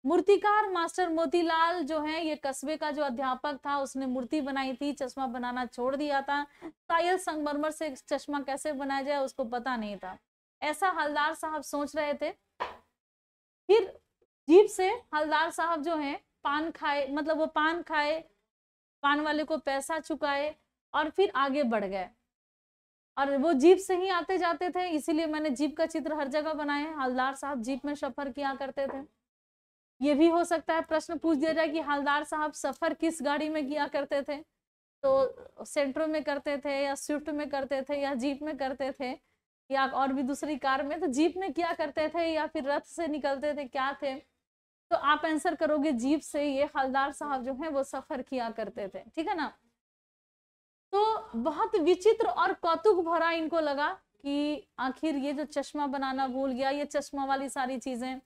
Speaker 1: मूर्तिकार मास्टर मोतीलाल जो है ये कस्बे का जो अध्यापक था उसने मूर्ति बनाई थी चश्मा बनाना छोड़ दिया था सायल संगमरमर से चश्मा कैसे बनाया जाए उसको पता नहीं था ऐसा हलदार साहब सोच रहे थे फिर जीप से हलदार साहब जो है पान खाए मतलब वो पान खाए पान वाले को पैसा चुकाए और फिर आगे बढ़ गए और वो जीप से ही आते जाते थे इसीलिए मैंने जीप का चित्र हर जगह बनाया है हलदार साहब जीप में सफर किया करते थे ये भी हो सकता है प्रश्न पूछ दिया जाए कि हलदार साहब सफ़र किस गाड़ी में किया करते थे तो सेंट्रो में करते थे या स्विफ्ट में करते थे या जीप में करते थे या और भी दूसरी कार में तो जीप में क्या करते थे या फिर रथ से निकलते थे क्या थे तो आप आंसर करोगे जीप से ये हलदार साहब जो है वो सफर किया करते थे ठीक है ना तो बहुत विचित्र और कौतुक भरा इनको लगा कि आखिर ये जो चश्मा बनाना भूल गया ये चश्मा वाली सारी चीजें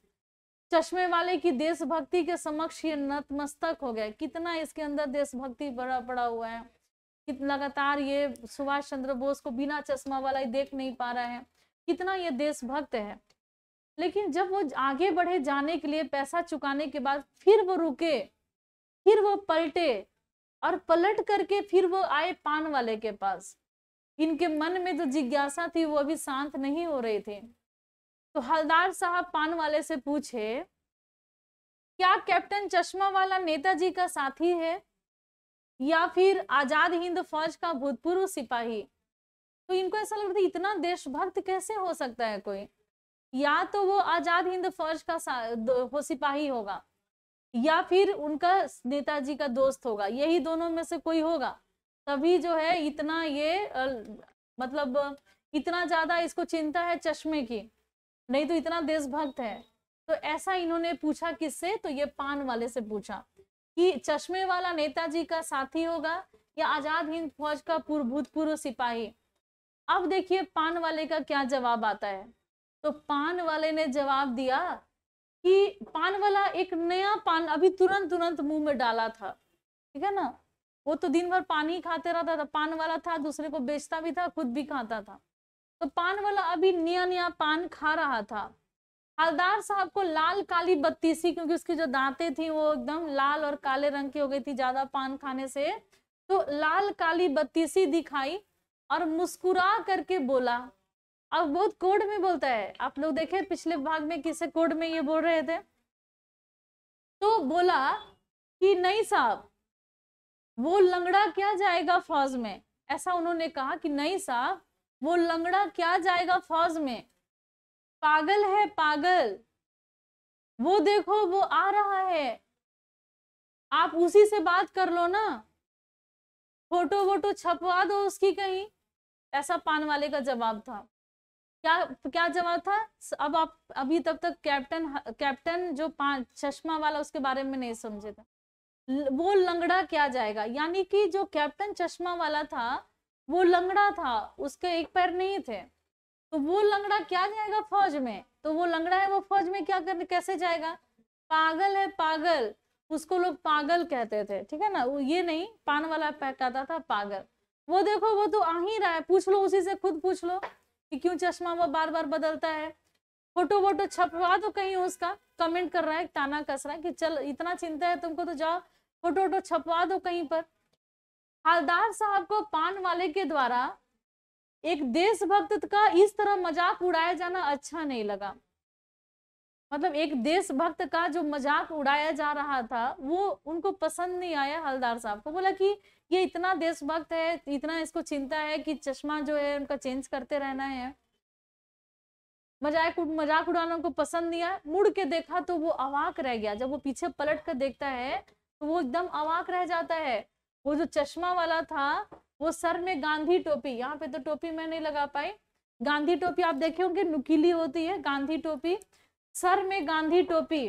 Speaker 1: चश्मे वाले की देशभक्ति के समक्ष ये नतमस्तक हो गए कितना इसके अंदर देशभक्ति बड़ा पड़ा हुआ है कितना लगातार ये सुभाष चंद्र बोस को बिना चश्मा वाला ही देख नहीं पा रहा है कितना ये देशभक्त है लेकिन जब वो आगे बढ़े जाने के लिए पैसा चुकाने के बाद फिर वो रुके फिर वो पलटे और पलट करके फिर वो आए पान वाले के पास इनके मन में जो जिज्ञासा थी वो अभी शांत नहीं हो रही थी तो हलदार साहब पान वाले से पूछे क्या कैप्टन चश्मा वाला नेताजी का साथी है या फिर आजाद हिंद फौज का भूतपूर्व सिपाही तो इनको ऐसा लग रहा था इतना देशभक्त कैसे हो सकता है कोई या तो वो आजाद हिंद फौज का हो सिपाही होगा या फिर उनका नेताजी का दोस्त होगा यही दोनों में से कोई होगा तभी जो है इतना ये मतलब इतना ज्यादा इसको चिंता है चश्मे की नहीं तो इतना देशभक्त है तो ऐसा इन्होंने पूछा किससे तो ये पान वाले से पूछा कि चश्मे वाला नेताजी का साथी होगा या आजाद हिंद फौज का पूर्व भूतपूर्व सिपाही अब देखिए पान वाले का क्या जवाब आता है तो पान वाले ने जवाब दिया कि पान वाला एक नया पान अभी तुरंत तुरंत मुंह में डाला था ठीक है ना वो तो दिन भर पानी खाते रहता था पान वाला था दूसरे को बेचता भी था खुद भी खाता था तो पान वाला अभी नया नया पान खा रहा था हलदार साहब को लाल काली बत्तीसी क्योंकि उसकी जो दांतें थी वो एकदम लाल और काले रंग की हो गई थी ज्यादा पान खाने से तो लाल काली बत्तीसी दिखाई और मुस्कुरा करके बोला अब बहुत कोड में बोलता है आप लोग देखे पिछले भाग में किसे कोड में ये बोल रहे थे तो बोला कि नहीं साहब वो लंगड़ा क्या जाएगा फौज में ऐसा उन्होंने कहा कि नहीं साहब वो लंगड़ा क्या जाएगा फौज में
Speaker 2: पागल है पागल वो देखो वो आ रहा है आप उसी से बात कर लो ना फोटो वोटो छपवा दो उसकी कहीं ऐसा पान वाले का जवाब था क्या क्या जवाब
Speaker 1: था अब आप अभी तब तक कैप्टन कैप्टन जो पान चश्मा वाला उसके बारे में नहीं समझे था वो लंगड़ा क्या जाएगा यानी कि जो कैप्टन चश्मा वाला था वो लंगड़ा था उसके एक पैर नहीं थे तो वो लंगड़ा क्या जाएगा फौज में तो वो लंगड़ा है वो फौज में क्या कर कैसे जाएगा पागल है पागल उसको लोग पागल कहते थे ठीक है ना वो ये नहीं पान वाला कहता था पागल वो देखो वो तो आ ही रहा है पूछ लो उसी से खुद पूछ लो कि क्यों चश्मा वो बार बार बदलता है फोटो वोटो छपवा तो कहीं उसका कमेंट कर रहा है ताना कस रहा है कि चल इतना चिंता है तुमको तो जाओ फोटो वोटो छपवा दो कहीं पर हलदार साहब को पान वाले के द्वारा एक देशभक्त का इस तरह मजाक उड़ाया जाना अच्छा नहीं लगा मतलब एक देशभक्त का जो मजाक उड़ाया जा रहा था वो उनको पसंद नहीं आया हलदार साहब को बोला कि ये इतना देशभक्त है इतना इसको चिंता है कि चश्मा जो है उनका चेंज करते रहना है मजाक मजाक उड़ाना उनको पसंद नहीं आया मुड़ के देखा तो वो अवाक रह गया जब वो पीछे पलट कर देखता है तो वो एकदम अवाक रह जाता है वो जो चश्मा वाला था वो सर में गांधी टोपी यहाँ पे तो टोपी मैं नहीं लगा पाई गांधी टोपी आप देखे होंगे नुकीली होती है गांधी टोपी सर में गांधी टोपी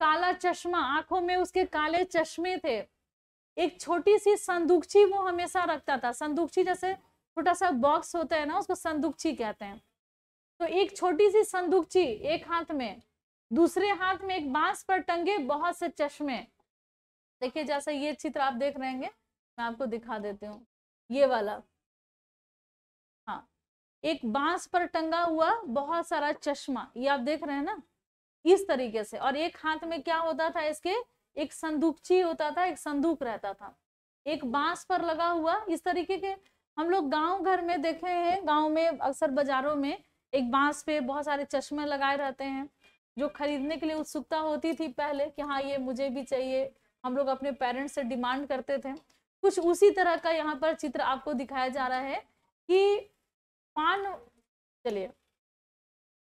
Speaker 1: काला चश्मा आंखों में उसके काले चश्मे थे एक छोटी सी संदूकची वो हमेशा रखता था संदूकची जैसे छोटा सा बॉक्स होता है ना उसको संदूकची कहते हैं तो एक छोटी सी संदूकची एक हाथ में दूसरे हाथ में एक बांस पर टंगे बहुत से चश्मे
Speaker 2: देखिए जैसा ये चित्र आप देख रहे हैं मैं आपको दिखा देती हूँ ये वाला हाँ एक बांस पर टंगा हुआ बहुत
Speaker 1: सारा चश्मा ये आप देख रहे हैं ना इस तरीके से और एक हाथ में क्या होता था इसके एक संदूकची होता था एक संदूक रहता था एक बांस पर लगा हुआ इस तरीके के हम लोग गांव घर में देखे हैं गांव में अक्सर बाजारों में एक बांस पे बहुत सारे चश्मे लगाए रहते हैं जो खरीदने के लिए उत्सुकता होती थी पहले कि हाँ ये मुझे भी चाहिए हम लोग अपने पेरेंट्स से डिमांड करते थे कुछ उसी तरह का यहाँ पर चित्र आपको दिखाया जा रहा है कि पान चलिए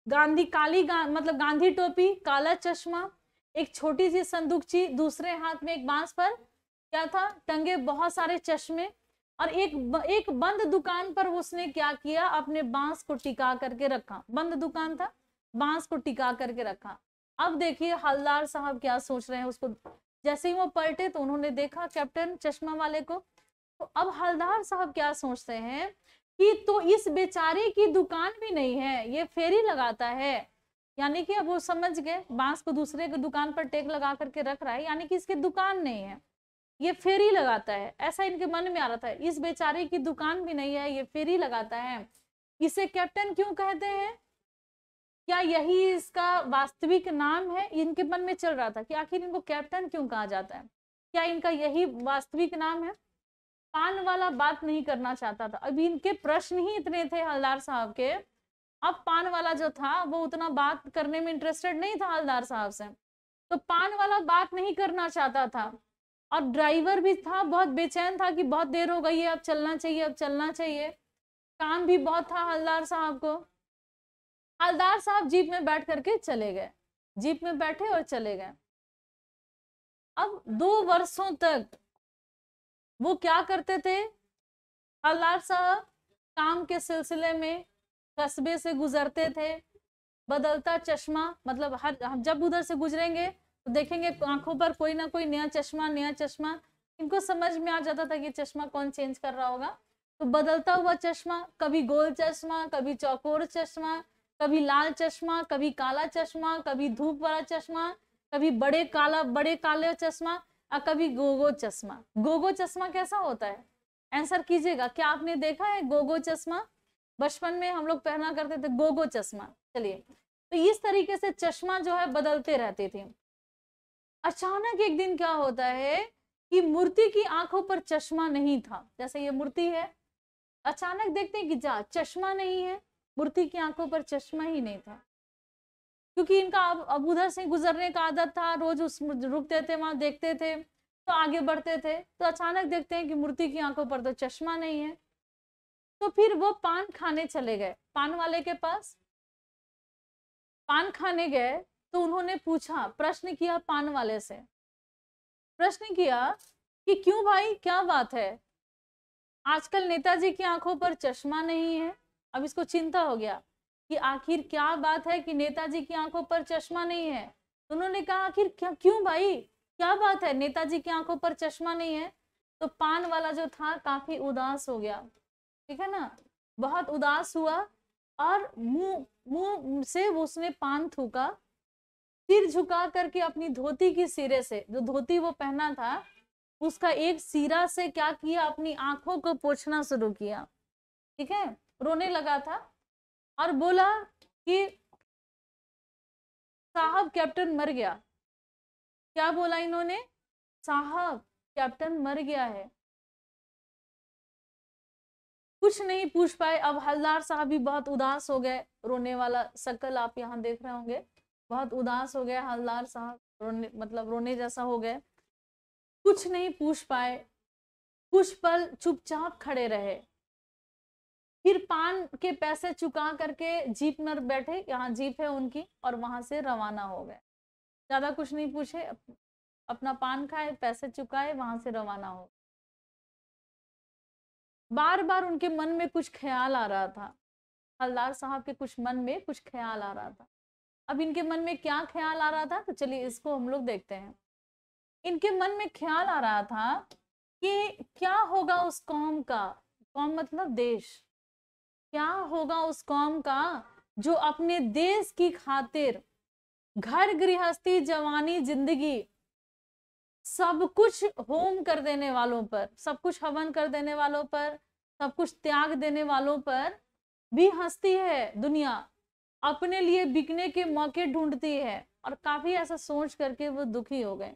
Speaker 1: गांधी काली गा, मतलब गांधी टोपी काला चश्मा एक छोटी सी संदूकची दूसरे हाथ में एक बांस पर क्या था टंगे बहुत सारे चश्मे और एक एक बंद दुकान पर उसने क्या किया अपने बांस को टिका करके रखा बंद दुकान था बांस को टिका करके रखा अब देखिए हलदार साहब क्या सोच रहे हैं उसको जैसे ही वो पलटे तो उन्होंने देखा कैप्टन चश्मा वाले को तो अब हलदार साहब क्या सोचते हैं कि तो इस बेचारे की दुकान भी नहीं है ये फेरी लगाता है यानी कि अब वो समझ गए बांस को दूसरे के दुकान पर टेक लगा करके रख रहा है यानी कि इसकी दुकान नहीं है ये फेरी लगाता है ऐसा इनके मन में आ रहा था इस बेचारे की दुकान भी नहीं है ये फेरी लगाता है इसे कैप्टन क्यों कहते हैं क्या यही इसका वास्तविक नाम है इनके मन में चल रहा था कि आखिर इनको कैप्टन क्यों कहा जाता है क्या इनका यही वास्तविक नाम है पान वाला बात नहीं करना चाहता था अभी इनके प्रश्न ही इतने थे हलदार साहब के अब पान वाला जो था वो उतना बात करने में इंटरेस्टेड नहीं था हलदार साहब से तो पान वाला बात नहीं करना चाहता था और ड्राइवर भी था बहुत बेचैन था कि बहुत देर हो गई है अब चलना चाहिए अब चलना चाहिए काम भी बहुत था हलदार साहब को हलदार
Speaker 2: साहब जीप में बैठ करके चले गए जीप में बैठे और चले गए अब दो वर्षों तक वो क्या करते थे
Speaker 1: हलदार साहब काम के सिलसिले में कस्बे से गुजरते थे बदलता चश्मा मतलब हर हम जब उधर से गुजरेंगे तो देखेंगे आंखों पर कोई ना कोई नया चश्मा नया चश्मा इनको समझ में आ जाता था कि चश्मा कौन चेंज कर रहा होगा तो बदलता हुआ चश्मा कभी गोल चश्मा कभी चौकोर चश्मा कभी लाल चश्मा कभी काला चश्मा कभी धूप वाला चश्मा कभी बड़े काला बड़े काले चश्मा और कभी गोगो चश्मा गोगो चश्मा कैसा होता है आंसर कीजिएगा क्या आपने देखा है गोगो चश्मा बचपन में हम लोग पहना करते थे गोगो चश्मा चलिए तो इस तरीके से चश्मा जो है बदलते रहते थे अचानक एक दिन क्या होता है कि मूर्ति की आंखों पर चश्मा नहीं था जैसे ये मूर्ति है अचानक देखते हैं कि जा चश्मा नहीं है मूर्ति की आंखों पर चश्मा ही नहीं था क्योंकि इनका अब अब उधर से गुजरने का आदत था रोज उस रुकते थे वहां देखते थे तो आगे बढ़ते थे तो अचानक देखते हैं कि मूर्ति की आंखों पर तो चश्मा नहीं है तो फिर वो पान खाने चले गए पान वाले के पास पान खाने गए तो उन्होंने पूछा प्रश्न किया पान वाले से प्रश्न किया कि क्यों भाई क्या बात है आजकल नेताजी की आंखों पर चश्मा नहीं है अब इसको चिंता हो गया कि आखिर क्या बात है कि नेताजी की आंखों पर चश्मा नहीं है उन्होंने कहा आखिर क्या क्यों भाई क्या बात है नेताजी की आंखों पर चश्मा नहीं है तो पान वाला जो था काफी उदास हो गया ठीक है ना बहुत उदास हुआ और मुंह मुंह से उसने पान थूका सिर झुका करके अपनी धोती के सिरे से जो धोती वो पहना था उसका एक सिरा से क्या किया अपनी आंखों को पोछना
Speaker 2: शुरू किया ठीक है रोने लगा था और बोला कि साहब कैप्टन मर गया क्या बोला इन्होंने साहब कैप्टन मर गया है कुछ नहीं पूछ पाए अब हलदार साहब भी बहुत उदास हो गए रोने वाला शक्ल
Speaker 1: आप यहाँ देख रहे होंगे बहुत उदास हो गया हलदार साहब रोने मतलब रोने जैसा हो गए कुछ नहीं पूछ पाए कुछ पल चुपचाप खड़े रहे फिर पान के पैसे चुका करके जीप में बैठे यहाँ
Speaker 2: जीप है उनकी और वहां से रवाना हो गए ज्यादा कुछ नहीं पूछे अपना पान खाए पैसे चुकाए वहां से रवाना हो
Speaker 1: बार बार उनके मन में कुछ ख्याल आ रहा था हलदार साहब के कुछ मन में कुछ ख्याल आ रहा था अब इनके मन में क्या ख्याल आ रहा था तो चलिए इसको हम लोग देखते हैं इनके मन में ख्याल आ रहा था कि क्या होगा उस कौम का कौम मतलब देश क्या होगा उस कौम का जो अपने देश की खातिर घर गृहस्थी जवानी जिंदगी सब कुछ होम कर देने वालों पर सब कुछ हवन कर देने वालों पर सब कुछ त्याग देने वालों पर भी हंसती है दुनिया अपने लिए बिकने के मौके ढूंढती है और काफी ऐसा सोच करके वो दुखी हो गए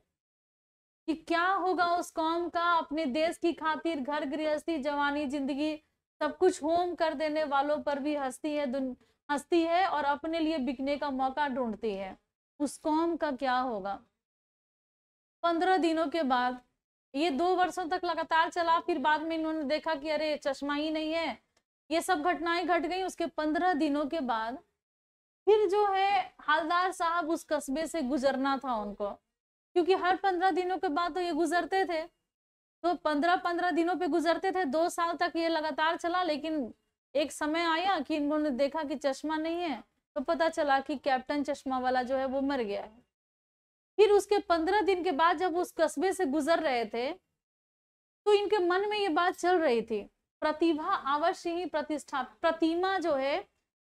Speaker 1: कि क्या होगा उस कौम का अपने देश की खातिर घर गृहस्थी जवानी जिंदगी सब कुछ होम कर देने वालों पर भी हंसती है हंसती है और अपने लिए बिकने का मौका ढूंढती है उस कौम का क्या होगा पंद्रह दिनों के बाद ये दो वर्षों तक लगातार चला फिर बाद में इन्होंने देखा कि अरे चश्मा ही नहीं है ये सब घटनाएं घट गई उसके पंद्रह दिनों के बाद फिर जो है हालदार साहब उस कस्बे से गुजरना था उनको क्योंकि हर पंद्रह दिनों के बाद तो ये गुजरते थे तो पंद्रह पंद्रह दिनों पे गुजरते थे दो साल तक ये लगातार चला लेकिन एक समय आया कि इन्होंने देखा कि चश्मा नहीं है तो पता चला कि कैप्टन चश्मा वाला जो है वो मर गया है फिर उसके पंद्रह दिन के बाद जब उस कस्बे से गुजर रहे थे तो इनके मन में ये बात चल रही थी प्रतिभा अवश्य ही प्रतिष्ठा प्रतिमा जो है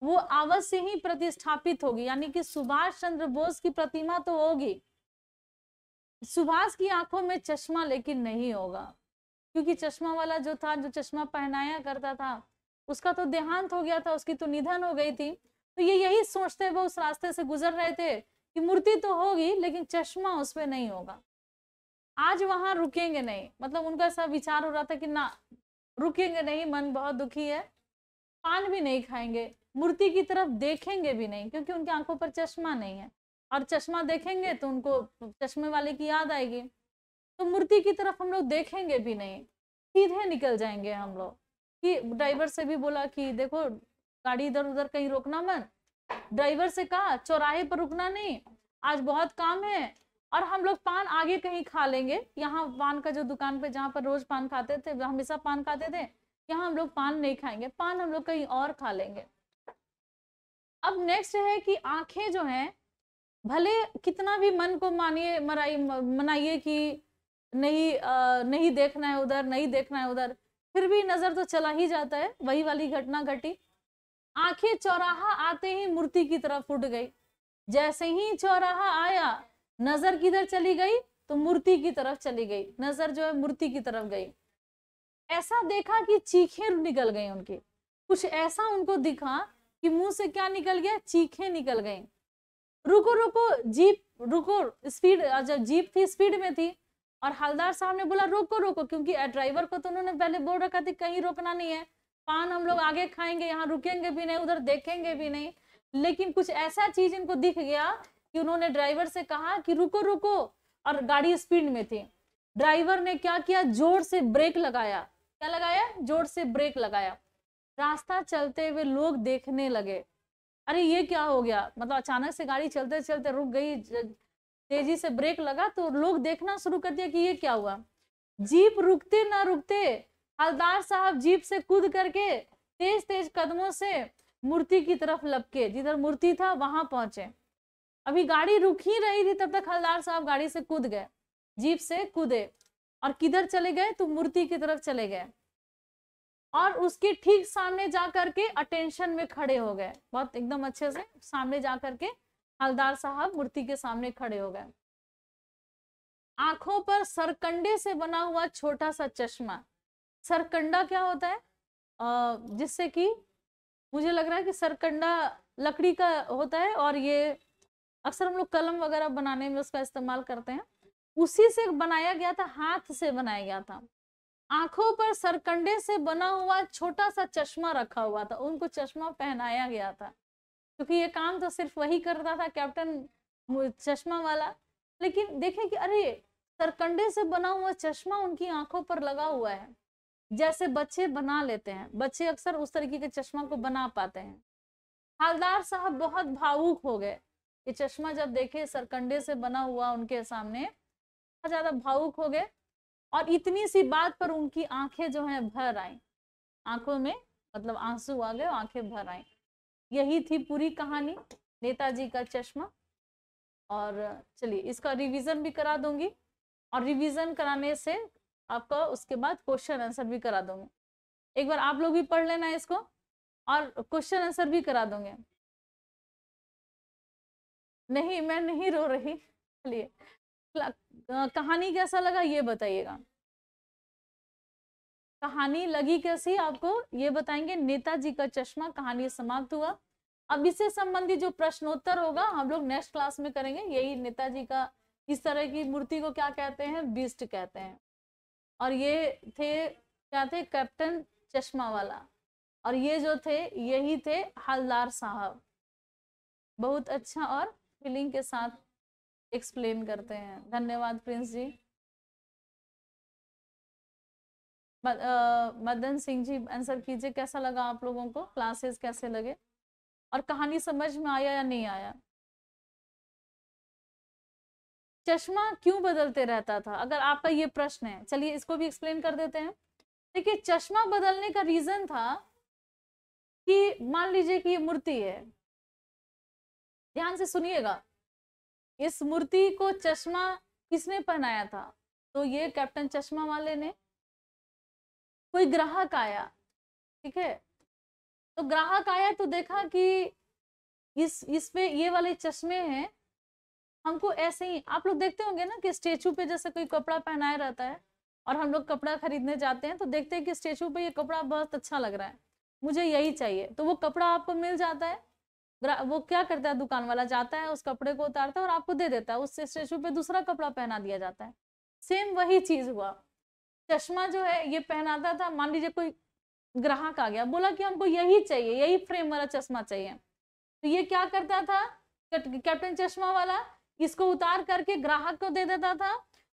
Speaker 1: वो अवश्य ही प्रतिष्ठापित होगी यानी कि सुभाष चंद्र बोस की प्रतिमा तो होगी सुभाष की आंखों में चश्मा लेकिन नहीं होगा क्योंकि चश्मा वाला जो था जो चश्मा पहनाया करता था उसका तो देहांत हो गया था उसकी तो निधन हो गई थी तो ये यही सोचते हुए उस रास्ते से गुजर रहे थे कि मूर्ति तो होगी लेकिन चश्मा उसमें नहीं होगा आज वहां रुकेंगे नहीं मतलब उनका ऐसा विचार हो रहा था कि ना रुकेंगे नहीं मन बहुत दुखी है पान भी नहीं खाएंगे मूर्ति की तरफ देखेंगे भी नहीं क्योंकि उनकी आंखों पर चश्मा नहीं है और चश्मा देखेंगे तो उनको हाँ। चश्मे वाले की याद आएगी तो मूर्ति की तरफ हम लोग देखेंगे भी नहीं सीधे निकल जाएंगे हम लोग कि ड्राइवर से भी बोला कि देखो गाड़ी इधर उधर कहीं रोकना मत ड्राइवर से कहा चौराहे पर रुकना नहीं आज बहुत काम है और हम लोग पान आगे कहीं खा लेंगे यहाँ पान का जो दुकान पे जहाँ पर रोज पान खाते थे हमेशा पान खाते थे यहाँ हम लोग पान नहीं खाएंगे पान हम लोग कहीं और खा लेंगे अब नेक्स्ट है कि आंखें जो हैं भले कितना भी मन को मानिए मराई मनाइए कि नहीं आ, नहीं देखना है उधर नहीं देखना है उधर फिर भी नजर तो चला ही जाता है वही वाली घटना घटी आंखें चौराहा आते ही मूर्ति की तरफ उठ गई जैसे ही चौराहा आया नजर किधर चली गई तो मूर्ति की तरफ चली गई नजर जो है मूर्ति की तरफ गई ऐसा देखा कि चीखें निकल गई उनकी कुछ ऐसा उनको दिखा कि मुंह से क्या निकल गया चीखें निकल गई रुको रुको जीप रुको स्पीड जब अच्छा, जीप थी स्पीड में थी और हलदार साहब ने बोला रोको रोको क्योंकि ड्राइवर को तो उन्होंने पहले बोल रखा था कहीं रोकना नहीं है पान हम लोग आगे खाएंगे यहाँ रुकेंगे भी नहीं उधर देखेंगे भी नहीं लेकिन कुछ ऐसा चीज इनको दिख गया कि उन्होंने ड्राइवर से कहा कि रुको रुको और गाड़ी स्पीड में थी ड्राइवर ने क्या किया जोर से ब्रेक लगाया क्या लगाया जोर से ब्रेक लगाया रास्ता चलते हुए लोग देखने लगे अरे ये क्या हो गया मतलब अचानक से गाड़ी चलते चलते रुक गई तेजी से ब्रेक लगा तो लोग देखना शुरू कर दिया कि ये क्या हुआ जीप रुकते ना रुकते हलदार साहब जीप से कूद करके तेज तेज कदमों से मूर्ति की तरफ लपके जिधर मूर्ति था वहां पहुंचे अभी गाड़ी रुक ही रही थी तब तक हलदार साहब गाड़ी से कूद गए जीप से कूदे और किधर चले गए तो मूर्ति की तरफ चले गए और उसके ठीक सामने जा करके अटेंशन में खड़े हो गए बहुत एकदम अच्छे से सामने जा करके हलदार साहब मूर्ति के सामने खड़े हो गए आंखों पर सरकंडे से बना हुआ छोटा सा चश्मा सरकंडा क्या होता है जिससे कि मुझे लग रहा है कि सरकंडा लकड़ी का होता है और ये अक्सर हम लोग कलम वगैरह बनाने में उसका इस्तेमाल करते हैं उसी से बनाया गया था हाथ से बनाया गया था आंखों पर सरकंडे से बना हुआ छोटा सा चश्मा रखा हुआ था उनको चश्मा पहनाया गया था क्योंकि ये काम तो सिर्फ वही करता था कैप्टन चश्मा वाला लेकिन देखे कि अरे सरकंडे से बना हुआ चश्मा उनकी आंखों पर लगा हुआ है जैसे बच्चे बना लेते हैं बच्चे अक्सर उस तरीके के चश्मा को बना पाते हैं हालदार साहब बहुत भावुक हो गए ये चश्मा जब देखे सरकंडे से बना हुआ उनके सामने बहुत ज्यादा भावुक हो गए और इतनी सी बात पर उनकी आंखें जो है भर आई आंखों में मतलब आंसू आ गए आंखें भर आई यही थी पूरी कहानी नेताजी का चश्मा और चलिए इसका रिवीजन भी करा दूंगी और रिवीजन कराने से आपका उसके बाद क्वेश्चन आंसर भी करा दूंगी एक बार आप
Speaker 2: लोग भी पढ़ लेना इसको और क्वेश्चन आंसर भी करा दूंगे नहीं मैं नहीं रो रही चलिए कहानी कैसा लगा ये बताइएगा कहानी लगी कैसी आपको
Speaker 1: ये बताएंगे नेताजी का चश्मा कहानी समाप्त हुआ अब इससे संबंधित जो प्रश्नोत्तर होगा हम लोग नेक्स्ट क्लास में करेंगे यही नेताजी का इस तरह की मूर्ति को क्या कहते हैं बिस्ट कहते हैं और ये थे क्या थे कैप्टन चश्मा वाला और ये जो थे यही थे हलदार साहब
Speaker 2: बहुत अच्छा और फीलिंग के साथ एक्सप्लेन करते हैं धन्यवाद प्रिंस जी मदन सिंह जी आंसर कीजिए कैसा लगा आप लोगों को क्लासेस कैसे लगे और कहानी समझ में आया या नहीं आया चश्मा क्यों बदलते रहता था अगर आपका ये प्रश्न है चलिए इसको भी एक्सप्लेन कर देते हैं देखिए चश्मा बदलने का रीजन था कि मान लीजिए कि ये मूर्ति है ध्यान से सुनिएगा इस मूर्ति को चश्मा किसने पहनाया था तो ये कैप्टन चश्मा वाले ने कोई ग्राहक आया ठीक है तो ग्राहक आया तो देखा कि इस इस पे
Speaker 1: ये वाले चश्मे हैं हमको ऐसे ही आप लोग देखते होंगे ना कि स्टेचू पे जैसे कोई कपड़ा पहनाया रहता है और हम लोग कपड़ा खरीदने जाते हैं तो देखते हैं कि स्टेचू पे ये कपड़ा बहुत अच्छा लग रहा है मुझे यही चाहिए तो वो कपड़ा आपको मिल जाता है वो क्या करता है दुकान वाला जाता है उस कपड़े को उतारता है और आपको दे देता है उस स्टेचू पे दूसरा कपड़ा पहना दिया जाता है सेम वही चीज हुआ चश्मा जो है ये पहनाता था मान लीजिए कोई ग्राहक आ गया बोला कि हमको यही चाहिए यही फ्रेम वाला चश्मा चाहिए तो ये क्या करता था कैप्टन चश्मा वाला इसको उतार करके ग्राहक को दे देता था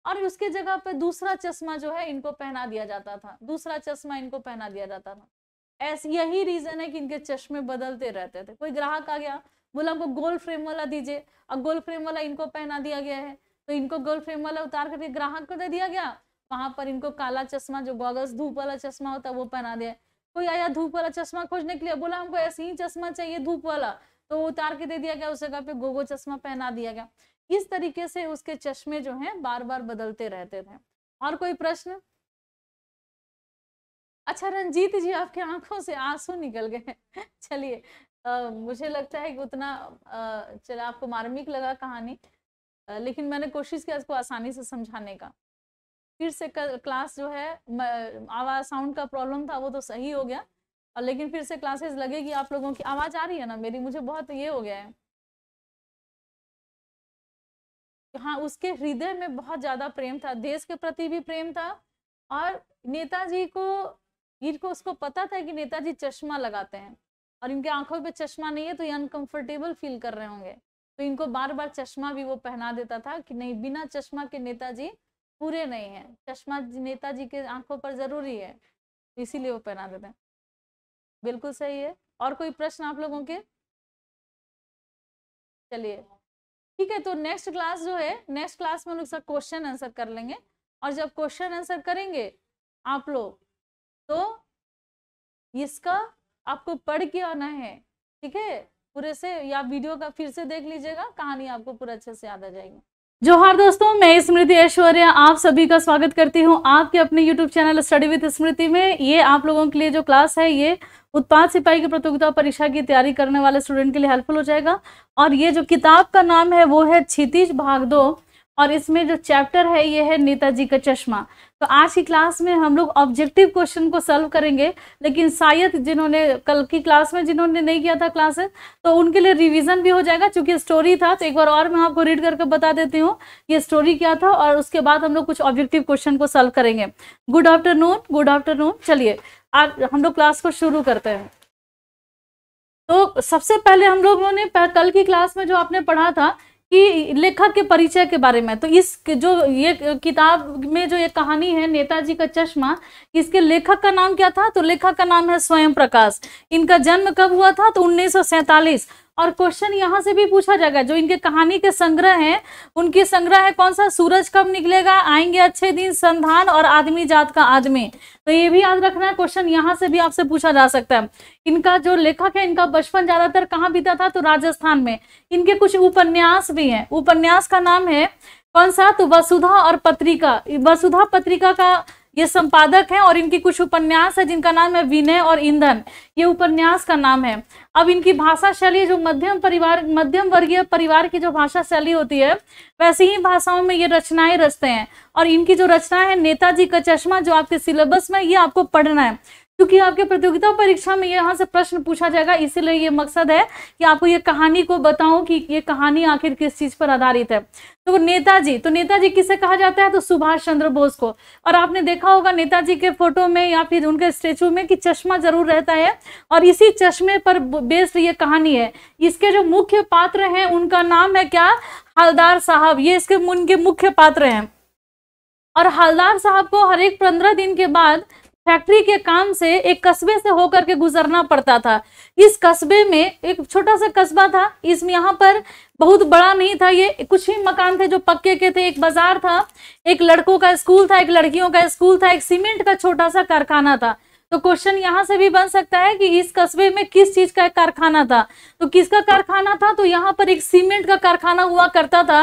Speaker 1: और उसके जगह पे दूसरा चश्मा जो है इनको पहना दिया जाता था दूसरा चश्मा इनको पहना दिया जाता था ऐसे यही रीजन है कि इनके चश्मे बदलते रहते थे कोई ग्राहक आ गया बोला हमको गोल फ्रेम वाला दीजिए और गोल फ्रेम वाला इनको पहना दिया गया है तो इनको गोल फ्रेम वाला उतार करके ग्राहक को दे दिया गया वहां पर इनको काला चश्मा जो गॉगल्स धूप वाला चश्मा होता है वो पहना दिया कोई आया धूप वाला चश्मा खोजने के लिए बोला हमको ऐसे ही चश्मा चाहिए धूप वाला तो उतार के दे दिया गया उस जगह पे गोगो चश्मा पहना दिया गया इस तरीके से उसके चश्मे जो हैं बार बार बदलते रहते थे और कोई प्रश्न अच्छा रंजीत जी आपके आंखों से आंसू निकल गए [LAUGHS] चलिए मुझे लगता है कि उतना चला आपको मार्मिक लगा कहानी आ, लेकिन मैंने कोशिश किया इसको आसानी से समझाने का फिर से क्लास जो है आवाज़ साउंड का प्रॉब्लम था वो तो सही हो
Speaker 2: गया और लेकिन फिर से क्लासेस लगेगी आप लोगों की आवाज़ आ रही है ना मेरी मुझे बहुत ये हो गया है हाँ उसके हृदय में बहुत ज़्यादा प्रेम था देश के प्रति भी प्रेम था और नेताजी को हीर को उसको पता
Speaker 1: था कि नेताजी चश्मा लगाते हैं और इनके आंखों पे चश्मा नहीं है तो ये अनकंफर्टेबल फील कर रहे होंगे तो इनको बार बार चश्मा भी वो पहना देता था कि नहीं बिना चश्मा के नेताजी
Speaker 2: पूरे नहीं है चश्मा नेताजी के आंखों पर जरूरी है इसीलिए वो पहना देते हैं बिल्कुल सही है और कोई प्रश्न आप लोगों के चलिए ठीक है तो नेक्स्ट क्लास जो है नेक्स्ट क्लास में हम लोग सब क्वेश्चन आंसर कर लेंगे
Speaker 1: और जब क्वेश्चन आंसर करेंगे आप लोग तो इसका आपको पढ़ के आना है ठीक है पूरे से या वीडियो का फिर से देख लीजिएगा कहानी आपको पूरा अच्छे से याद आ जाएगी जोहार दोस्तों मैं स्मृति ऐश्वर्या आप सभी का स्वागत करती हूँ आपके अपने YouTube channel study with Smriti में ये आप लोगों के लिए जो क्लास है ये उत्पाद सिपाही की प्रतियोगिता परीक्षा की तैयारी करने वाले स्टूडेंट के लिए हेल्पफुल हो जाएगा और ये जो किताब का नाम है वो है क्षितिज भाग दो और इसमें जो चैप्टर है ये है नेताजी का चश्मा तो आज की क्लास में हम लोग ऑब्जेक्टिव क्वेश्चन को सॉल्व करेंगे लेकिन शायद जिन्होंने कल की क्लास में जिन्होंने नहीं किया था क्लास तो उनके लिए रिवीजन भी हो जाएगा क्योंकि स्टोरी था तो एक बार और मैं आपको रीड करके बता देती हूँ ये स्टोरी क्या था और उसके बाद हम लोग कुछ ऑब्जेक्टिव क्वेश्चन को सॉल्व करेंगे गुड आफ्टरनून गुड आफ्टरनून चलिए आज हम लोग क्लास को शुरू करते हैं तो सबसे पहले हम लोगों ने कल की क्लास में जो आपने पढ़ा था कि लेखक के परिचय के बारे में तो इस जो ये किताब में जो ये कहानी है नेताजी का चश्मा इसके लेखक का नाम क्या था तो लेखक का नाम है स्वयं प्रकाश इनका जन्म कब हुआ था तो उन्नीस और क्वेश्चन यहाँ से भी पूछा जाएगा जो इनके कहानी के संग्रह हैं उनके संग्रह है कौन सा सूरज कब निकलेगा आएंगे अच्छे दिन संधान और आदमी जात का आदमी तो ये भी याद रखना है क्वेश्चन यहाँ से भी आपसे पूछा जा सकता है इनका जो लेखक है इनका बचपन ज्यादातर कहाँ बीता था तो राजस्थान में इनके कुछ उपन्यास भी हैं उपन्यास का नाम है कौन सा तो वसुधा और पत्रिका वसुधा पत्रिका का ये संपादक हैं और इनकी कुछ उपन्यास है जिनका नाम है विनय और ईंधन ये उपन्यास का नाम है अब इनकी भाषा शैली जो मध्यम परिवार मध्यम वर्गीय परिवार की जो भाषा शैली होती है वैसी ही भाषाओं में ये रचनाएं रचते हैं और इनकी जो रचना है नेताजी का चश्मा जो आपके सिलेबस में ये आपको पढ़ना है क्योंकि आपके प्रतियोगिता परीक्षा में यहाँ से प्रश्न पूछा जाएगा इसीलिए ये मकसद है कि आपको ये कहानी को बताऊं कि ये कहानी आखिर किस चीज पर आधारित है तो नेताजी तो नेताजी किसे कहा जाता है तो सुभाष चंद्र बोस को और आपने देखा होगा नेताजी के फोटो में या फिर उनके स्टेचू में कि चश्मा जरूर रहता है और इसी चश्मे पर बेस्ड ये कहानी है इसके जो मुख्य पात्र हैं उनका नाम है क्या हलदार साहब ये इसके उनके मुख्य पात्र हैं और हलदार साहब को हर एक पंद्रह दिन के बाद फैक्ट्री के काम से एक कस्बे से होकर के गुजरना पड़ता था इस कस्बे में एक छोटा सा कस्बा था इस यहाँ पर बहुत बड़ा नहीं था ये कुछ ही मकान थे जो पक्के के थे एक बाजार था एक लड़कों का स्कूल था एक लड़कियों का स्कूल था एक सीमेंट का छोटा सा कारखाना था तो क्वेश्चन यहाँ से भी बन सकता है कि इस कस्बे में किस चीज का कारखाना था तो किसका कारखाना था तो यहाँ पर एक सीमेंट का कारखाना हुआ करता था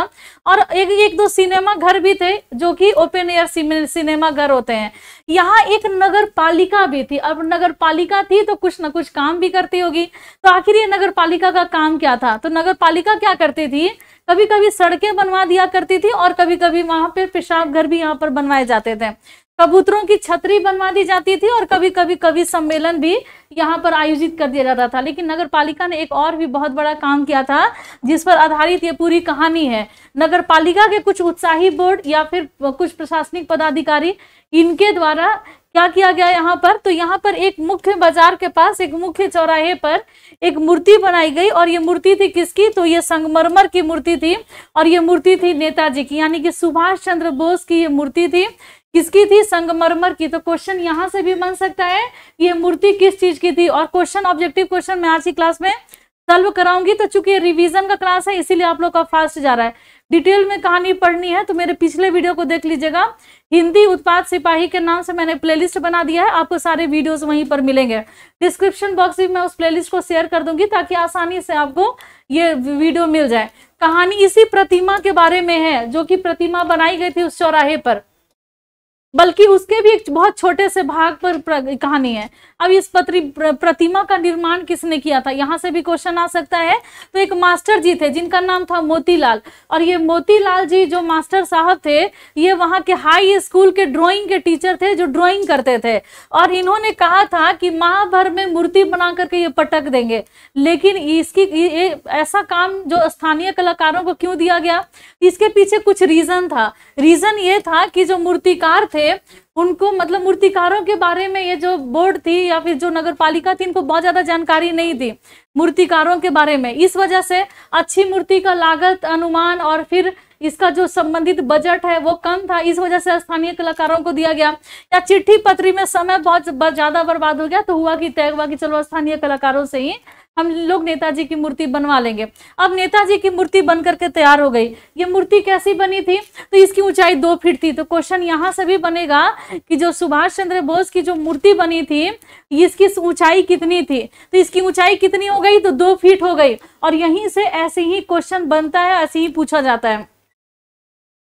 Speaker 1: और एक एक दो सिनेमा घर भी थे जो कि ओपन एयर सिनेमा घर होते हैं यहाँ एक नगर पालिका भी थी अब नगर पालिका थी तो कुछ ना कुछ काम भी करती होगी तो आखिर ये नगर पालिका का काम क्या था तो नगर पालिका क्या करती थी कभी कभी सड़कें बनवा दिया करती थी और कभी कभी वहां पर पेशाब घर भी यहाँ पर बनवाए जाते थे कबूतरों की छतरी बनवा दी जाती थी और कभी कभी कवि सम्मेलन भी यहाँ पर आयोजित कर दिया जाता था लेकिन नगर पालिका ने एक और भी बहुत बड़ा काम किया था जिस पर आधारित ये पूरी कहानी है नगर पालिका के कुछ उत्साही बोर्ड या फिर कुछ प्रशासनिक पदाधिकारी इनके द्वारा क्या किया गया यहाँ पर तो यहाँ पर एक मुख्य बाजार के पास एक मुख्य चौराहे पर एक मूर्ति बनाई गई और ये मूर्ति थी किसकी तो ये संगमरमर की मूर्ति थी और ये मूर्ति थी नेताजी की यानी कि सुभाष चंद्र बोस की ये मूर्ति थी किसकी थी संगमरमर की तो क्वेश्चन यहाँ से भी बन सकता है ये मूर्ति किस चीज की थी और क्वेश्चन ऑब्जेक्टिव क्वेश्चन मैं आज की क्लास में सॉल्व कराऊंगी तो चूंकि रिवीजन का क्लास है इसीलिए आप लोग का फास्ट जा रहा है डिटेल में कहानी पढ़नी है तो मेरे पिछले वीडियो को देख लीजिएगा हिंदी उत्पाद सिपाही के नाम से मैंने प्लेलिस्ट बना दिया है आपको सारे वीडियोस वहीं पर मिलेंगे डिस्क्रिप्शन बॉक्स में मैं उस प्लेलिस्ट को शेयर कर दूंगी ताकि आसानी से आपको ये वीडियो मिल जाए कहानी इसी प्रतिमा के बारे में है जो की प्रतिमा बनाई गई थी उस चौराहे पर बल्कि उसके भी एक बहुत छोटे से भाग पर कहानी है अब इस पत्री प्र, प्रतिमा का निर्माण किसने किया था यहाँ से भी क्वेश्चन आ सकता है तो एक मास्टर जी थे जिनका नाम था मोतीलाल और ये मोतीलाल जी जो मास्टर साहब थे ये वहाँ के हाई स्कूल के ड्राइंग के टीचर थे जो ड्राइंग करते थे और इन्होंने कहा था कि माह भर में मूर्ति बना करके ये पटक देंगे लेकिन इसकी ये ऐसा काम जो स्थानीय कलाकारों को क्यों दिया गया इसके पीछे कुछ रीजन था रीजन ये था कि जो मूर्तिकार थे थे उनको मतलब मूर्तिकारों के बारे में ये जो बोर्ड थी या फिर जो नगर पालिका थी इनको बहुत ज़्यादा जानकारी नहीं थी मूर्तिकारों के बारे में इस वजह से अच्छी मूर्ति का लागत अनुमान और फिर इसका जो संबंधित बजट है वो कम था इस वजह से स्थानीय कलाकारों को दिया गया या चिट्ठी पत्री में समय बहुत ज्यादा बर्बाद हो गया तो हुआ कि तय हुआ कि चलो स्थानीय कलाकारों से ही हम लोग नेताजी की मूर्ति बनवा लेंगे अब नेताजी की मूर्ति बन करके तैयार हो गई ये मूर्ति कैसी बनी थी तो इसकी ऊंचाई दो फीट थी तो क्वेश्चन यहाँ से भी बनेगा कि जो सुभाष चंद्र बोस की जो मूर्ति बनी थी इसकी ऊंचाई कितनी थी तो इसकी ऊंचाई कितनी हो गई तो दो फीट हो गई और यहीं से ऐसे ही क्वेश्चन बनता है ऐसे ही पूछा जाता है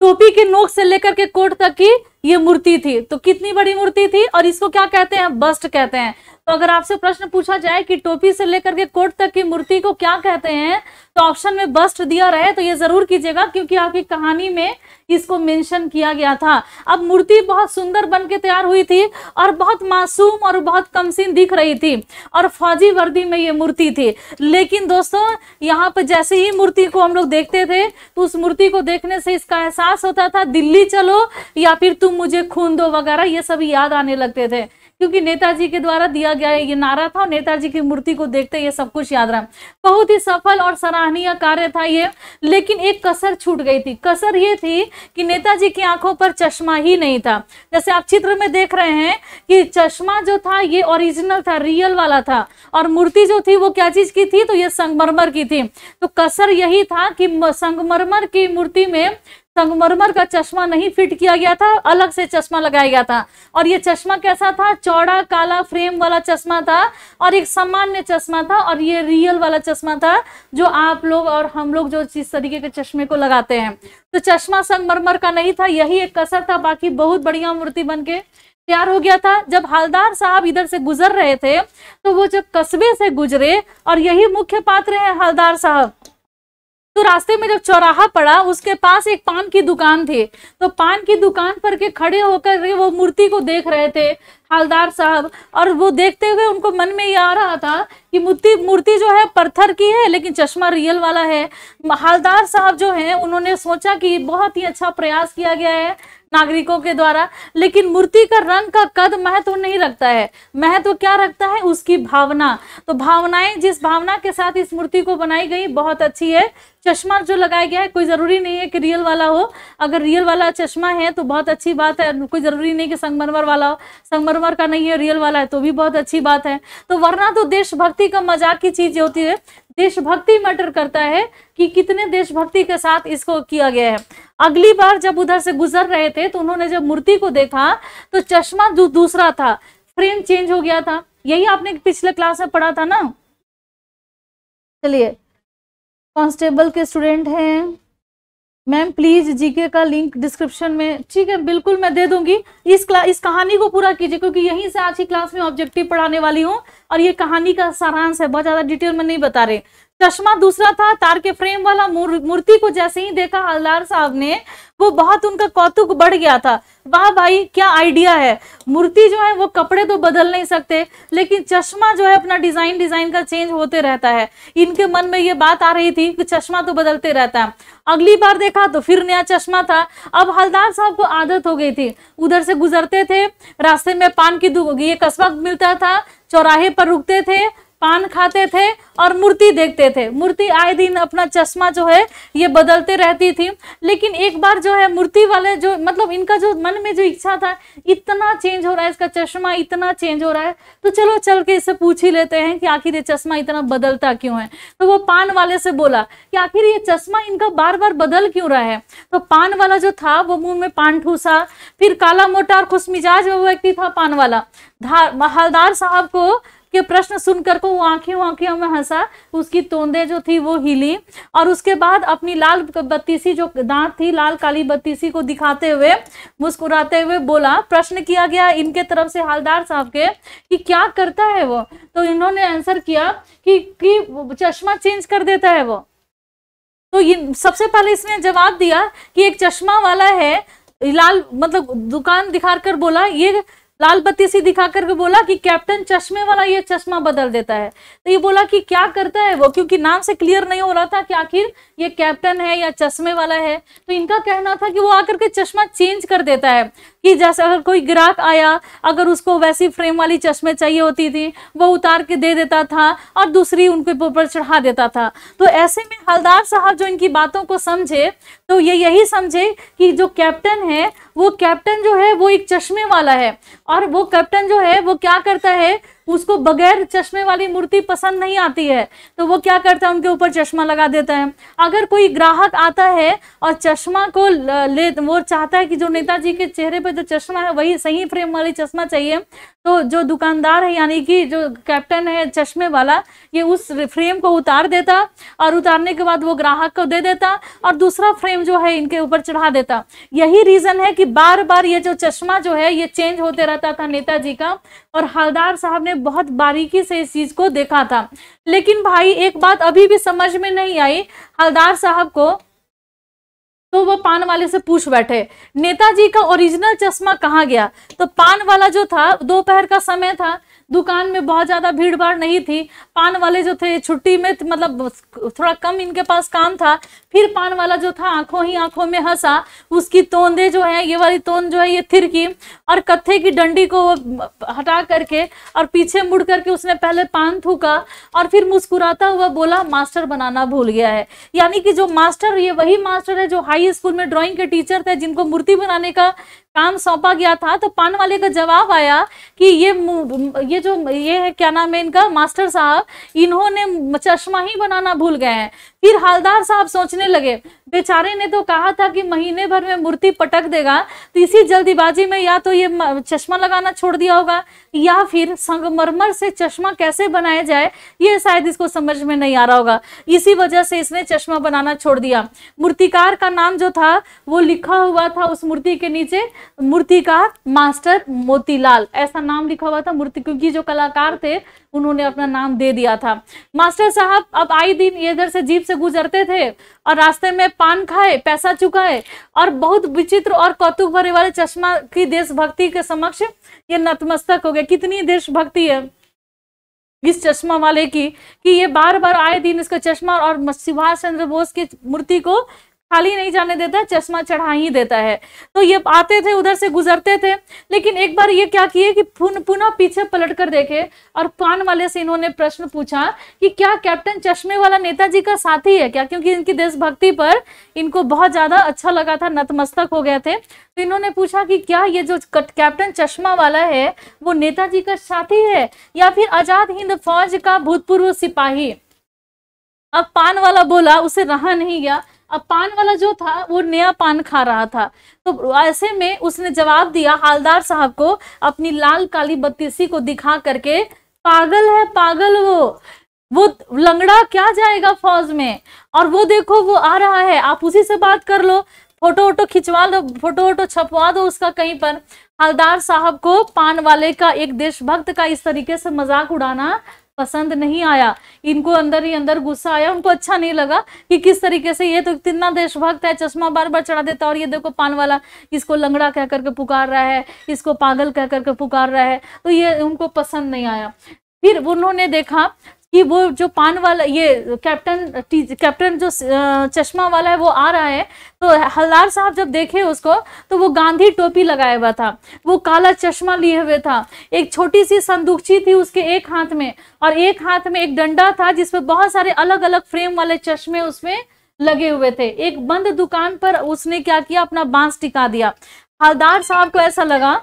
Speaker 1: टोपी के नोक से लेकर के कोट तक की ये मूर्ति थी तो कितनी बड़ी मूर्ति थी और इसको क्या कहते हैं बस्ट कहते हैं तो अगर आपसे प्रश्न पूछा जाए कि टोपी से लेकर के कोट तक की मूर्ति को क्या कहते हैं तो ऑप्शन में बस्ट दिया रहे तो ये जरूर कीजिएगा क्योंकि आपकी कहानी में इसको मेंशन किया गया था अब मूर्ति बहुत सुंदर बन के तैयार हुई थी और बहुत मासूम और बहुत कमसीन दिख रही थी और फौजी वर्दी में ये मूर्ति थी लेकिन दोस्तों यहाँ पर जैसे ही मूर्ति को हम लोग देखते थे तो उस मूर्ति को देखने से इसका एहसास होता था दिल्ली चलो या फिर तुम मुझे खून दो वगैरह ये सब याद आने लगते थे क्योंकि नेताजी के द्वारा दिया गया ये नारा था और नेताजी की मूर्ति को देखते ये सब कुछ याद रहा बहुत ही सफल और सराहनीय कार्य था ये लेकिन एक कसर छूट गई थी कसर ये थी कि नेताजी की आंखों पर चश्मा ही नहीं था जैसे आप चित्र में देख रहे हैं कि चश्मा जो था ये ओरिजिनल था रियल वाला था और मूर्ति जो थी वो क्या चीज की थी तो ये संगमरमर की थी तो कसर यही था कि संगमरमर की मूर्ति में संगमरमर का चश्मा नहीं फिट किया गया था अलग से चश्मा लगाया गया था और ये चश्मा कैसा था चौड़ा काला फ्रेम वाला चश्मा था और एक सामान्य चश्मा था और ये रियल वाला चश्मा था जो आप लोग और हम लोग जो इस तरीके के चश्मे को लगाते हैं तो चश्मा संगमरमर का नहीं था यही एक कसर था बाकी बहुत बढ़िया मूर्ति बन के तैयार हो गया था जब हालदार साहब इधर से गुजर रहे थे तो वो जब कस्बे से गुजरे और यही मुख्य पात्र है हालदार साहब तो रास्ते में जब चौराहा पड़ा उसके पास एक पान की दुकान थी तो पान की दुकान पर के खड़े होकर वो मूर्ति को देख रहे थे हालदार साहब और वो देखते हुए उनको मन में ये आ रहा था कि मूर्ति मूर्ति जो है पत्थर की है लेकिन चश्मा रियल वाला है हालदार साहब जो है उन्होंने सोचा कि बहुत ही अच्छा प्रयास किया गया है नागरिकों के द्वारा लेकिन मूर्ति का रंग का कद महत्व नहीं रखता है महत्व क्या रखता है उसकी भावना तो भावनाएं जिस भावना के साथ इस मूर्ति को बनाई गई बहुत अच्छी है चश्मा जो लगाया गया है कोई ज़रूरी नहीं है कि रियल वाला हो अगर रियल वाला चश्मा है तो बहुत अच्छी बात है कोई ज़रूरी नहीं कि संगमरमर वाला हो संगमरमर का नहीं है रियल वाला है तो भी बहुत अच्छी बात है तो वरना तो देशभक्ति का मजाक की चीज़ होती है देशभक्ति मैटर करता है कि कितने देशभक्ति के साथ इसको किया गया है अगली बार जब उधर से गुजर रहे थे तो उन्होंने जब मूर्ति को देखा तो चश्मा जो दूसरा था फ्रेम चेंज हो गया था यही आपने
Speaker 2: पिछले क्लास में पढ़ा था ना चलिए कांस्टेबल के स्टूडेंट हैं मैम प्लीज जीके का लिंक डिस्क्रिप्शन में ठीक है बिल्कुल
Speaker 1: मैं दे दूंगी इस क्लास इस कहानी को पूरा कीजिए क्योंकि यहीं से आज की क्लास में ऑब्जेक्टिव पढ़ाने वाली हूँ और ये कहानी का सारांश है बहुत ज़्यादा डिटेल में नहीं बता रहे चश्मा दूसरा था तार के फ्रेम वाला मूर्ति को जैसे ही देखा हलदार साहब ने वो बहुत उनका कौतुक बढ़ गया था वाह भाई क्या आइडिया है मूर्ति जो है वो कपड़े तो बदल नहीं सकते लेकिन चश्मा जो है अपना डिजाइन डिजाइन का चेंज होते रहता है इनके मन में ये बात आ रही थी कि चश्मा तो बदलते रहता है अगली बार देखा तो फिर नया चश्मा था अब हलदार साहब को आदत हो गई थी उधर से गुजरते थे रास्ते में पान की ये कस्बा मिलता था चौराहे पर रुकते थे पान खाते थे और मूर्ति देखते थे मूर्ति आए दिन अपना चश्मा जो है ये बदलते रहती थी लेकिन एक बार जो है मूर्ति वाले जो मतलब इनका जो मन में जो इच्छा था इतना चेंज हो रहा है इसका चश्मा इतना चेंज हो रहा है तो चलो चल के इससे पूछ ही लेते हैं कि आखिर ये चश्मा इतना बदलता क्यों है तो वो पान वाले से बोला कि आखिर ये चश्मा इनका बार बार बदल क्यों रहा है तो पान वाला जो था वो मुंह में पान ठूसा फिर काला मोटा और खुशमिजाज वो व्यक्ति था पान वाला हलदार साहब को के प्रश्न सुनकर को वो आंखें आंखियों में हंसा उसकी तोंदे जो थी वो हिली और उसके बाद अपनी लाल बत्तीसी जो दांत थी लाल काली बत्तीसी को दिखाते हुए मुस्कुराते हुए बोला प्रश्न किया गया इनके तरफ से हालदार साहब के कि क्या करता है वो तो इन्होंने आंसर किया कि, कि चश्मा चेंज कर देता है वो तो ये सबसे पहले इसने जवाब दिया कि एक चश्मा वाला है लाल मतलब दुकान दिखा कर बोला ये लाल बत्ती सी दिखा करके बोला कि कैप्टन चश्मे वाला ये चश्मा बदल देता है तो ये बोला कि क्या करता है वो क्योंकि नाम से क्लियर नहीं हो रहा था कि आखिर ये कैप्टन है या चश्मे वाला है तो इनका कहना था कि वो आकर के चश्मा चेंज कर देता है कि जैसे अगर कोई ग्राहक आया अगर उसको वैसी फ्रेम वाली चश्मे चाहिए होती थी वो उतार के दे देता था और दूसरी उनके ऊपर चढ़ा देता था तो ऐसे में हलदार साहब जो इनकी बातों को समझे तो ये यही समझे कि जो कैप्टन है वो कैप्टन जो है वो एक चश्मे वाला है और वो कैप्टन जो है वो क्या करता है उसको बगैर चश्मे वाली मूर्ति पसंद नहीं आती है तो वो क्या करता है उनके ऊपर चश्मा लगा देता है अगर कोई ग्राहक आता है और चश्मा को ले वो चाहता है कि जो नेताजी के चेहरे पर जो चश्मा है वही सही फ्रेम वाली चश्मा चाहिए तो जो दुकानदार है यानी कि जो कैप्टन है चश्मे वाला ये उस फ्रेम को उतार देता और उतारने के बाद वो ग्राहक को दे देता और दूसरा फ्रेम जो है इनके ऊपर चढ़ा देता यही रीज़न है कि बार बार ये जो चश्मा जो है ये चेंज होते रहता था नेताजी का और हलदार साहब ने बहुत बारीकी से इस चीज को देखा था लेकिन भाई एक बात अभी भी समझ में नहीं आई हलदार साहब को तो वो पान वाले से पूछ बैठे नेताजी का ओरिजिनल चश्मा कहाँ गया तो पान वाला जो था दोपहर का समय था दुकान में बहुत ज़्यादा भीड़ भाड़ नहीं थी पान वाले जो थे छुट्टी में मतलब थोड़ा कम इनके पास काम था फिर पान वाला जो था आंखों ही आंखों में हंसा उसकी तोंदे जो है ये वाली तोंद जो है ये थिरकी और कत्थे की डंडी को हटा करके और पीछे मुड़ करके उसने पहले पान थूका और फिर मुस्कुराता हुआ बोला मास्टर बनाना भूल गया है यानी कि जो मास्टर ये वही मास्टर है जो हाई स्कूल में ड्रॉइंग के टीचर थे जिनको मूर्ति बनाने का काम सौंपा गया था तो पान वाले का जवाब आया कि ये ये जो ये है क्या नाम है इनका मास्टर साहब इन्होंने चश्मा ही बनाना भूल गए हैं फिर हालदार साहब सोचने लगे बेचारे ने तो कहा था कि महीने भर में मूर्ति पटक देगा तो इसी जल्दीबाजी में या तो ये चश्मा लगाना छोड़ दिया होगा या फिर संगमरमर से चश्मा कैसे बनाया जाए ये शायद इसको समझ में नहीं आ रहा होगा इसी वजह से इसने चश्मा बनाना छोड़ दिया मूर्तिकार का नाम जो था वो लिखा हुआ था उस मूर्ति के नीचे मूर्तिकार मास्टर मोतीलाल ऐसा नाम लिखा हुआ था मूर्ति क्योंकि जो कलाकार थे उन्होंने अपना नाम दे दिया था मास्टर साहब अब आई दिन इधर से जीप से गुजरते थे और रास्ते में पान खाए पैसा चुकाए और बहुत विचित्र और कौतुक भरे वाले चश्मा की देशभक्ति के समक्ष ये नतमस्तक हो गया कितनी देशभक्ति है इस चश्मा वाले की कि ये बार बार आए दिन इसका चश्मा और सुभाष चंद्र बोस की मूर्ति को खाली नहीं जाने देता चश्मा चढ़ा ही देता है तो ये आते थे उधर से गुजरते थे लेकिन एक बार ये क्या किए कि पुनः पीछे पलट कर देखे और पान वाले से इन्होंने प्रश्न पूछा कि क्या कैप्टन चश्मे वाला नेताजी का साथी है क्या क्योंकि इनकी देशभक्ति पर इनको बहुत ज्यादा अच्छा लगा था नतमस्तक हो गए थे तो इन्होंने पूछा कि क्या ये जो कैप्टन चश्मा वाला है वो नेताजी का साथी है या फिर आजाद हिंद फौज का भूतपूर्व सिपाही अब पान वाला बोला उसे रहा नहीं गया अब पान वाला जो था वो नया पान खा रहा था तो ऐसे में उसने जवाब दिया हालदार साहब को अपनी लाल काली बत्तीसी को दिखा करके पागल है पागल वो वो लंगड़ा क्या जाएगा फौज में और वो देखो वो आ रहा है आप उसी से बात कर लो फोटो वोटो खिंचवा दो फोटो वोटो छपवा दो उसका कहीं पर हलदार साहब को पान वाले का एक देशभक्त का इस तरीके से मजाक उड़ाना पसंद नहीं आया इनको अंदर ही अंदर गुस्सा आया उनको अच्छा नहीं लगा कि किस तरीके से ये तो कितना देशभक्त है चश्मा बार बार चढ़ा देता और ये देखो पान वाला इसको लंगड़ा कह करके पुकार रहा है इसको पागल कह करके पुकार रहा है तो ये उनको पसंद नहीं आया फिर उन्होंने देखा कि वो जो पान वाला ये कैप्टन कैप्टन जो चश्मा वाला है वो आ रहा है तो हल्दार साहब जब देखे उसको तो वो गांधी टोपी लगाए हुआ था वो काला चश्मा लिए हुए था एक छोटी सी संदूकची थी उसके एक हाथ में और एक हाथ में एक डंडा था जिसमें बहुत सारे अलग अलग फ्रेम वाले चश्मे उसमें लगे हुए थे एक बंद दुकान पर उसने क्या किया अपना बांस टिका दिया हलदार साहब को ऐसा लगा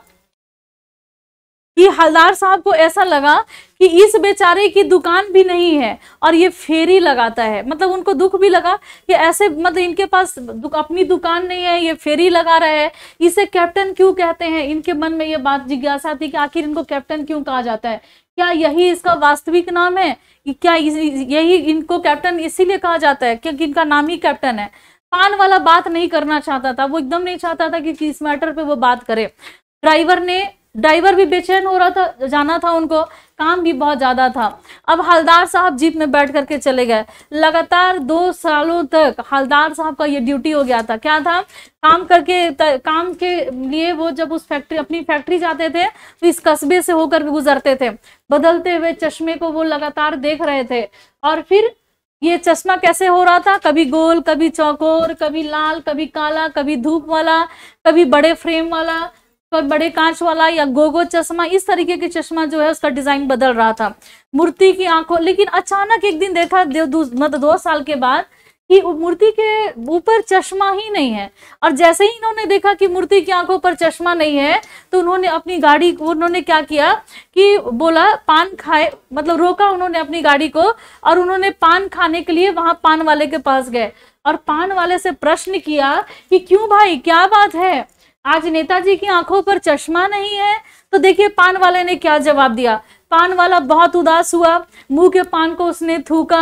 Speaker 1: कि हलदार साहब को ऐसा लगा कि इस बेचारे की दुकान भी नहीं है और ये फेरी लगाता है मतलब उनको दुख भी लगा कि ऐसे मतलब इनके पास दुक, अपनी दुकान नहीं है ये फेरी लगा रहा है इसे कैप्टन क्यों कहते हैं इनके मन में ये बात जिज्ञासा थी कि आखिर इनको कैप्टन क्यों कहा जाता है क्या यही इसका वास्तविक नाम है क्या यही इनको कैप्टन इसीलिए कहा जाता है क्योंकि इनका नाम ही कैप्टन है पान वाला बात नहीं करना चाहता था वो एकदम नहीं चाहता था कि, इस मैटर पे वो बात करे ड्राइवर ने ड्राइवर भी बेचैन हो रहा था जाना था उनको काम भी बहुत ज़्यादा था अब हलदार साहब जीप में बैठ करके चले गए लगातार दो सालों तक हलदार साहब का ये ड्यूटी हो गया था क्या था काम करके काम के लिए वो जब उस फैक्ट्री अपनी फैक्ट्री जाते थे तो इस कस्बे से होकर भी गुजरते थे बदलते हुए चश्मे को वो लगातार देख रहे थे और फिर ये चश्मा कैसे हो रहा था कभी गोल कभी चौकोर कभी लाल कभी काला कभी धूप वाला कभी बड़े फ्रेम वाला तो बड़े कांच वाला या गोगो चश्मा इस तरीके के चश्मा जो है उसका डिजाइन बदल रहा था मूर्ति की आंखों लेकिन अचानक एक दिन देखा मतलब दो साल के बाद कि मूर्ति के ऊपर चश्मा ही नहीं है और जैसे ही इन्होंने देखा कि मूर्ति की आंखों पर चश्मा नहीं है तो उन्होंने अपनी गाड़ी उन्होंने क्या किया कि बोला पान खाए मतलब रोका उन्होंने अपनी गाड़ी को और उन्होंने पान खाने के लिए वहां पान वाले के पास गए और पान वाले से प्रश्न किया कि क्यों भाई क्या बात है आज नेताजी की आंखों पर चश्मा नहीं है तो देखिए पान वाले ने क्या जवाब दिया पान वाला बहुत उदास हुआ मुंह के पान को उसने थूका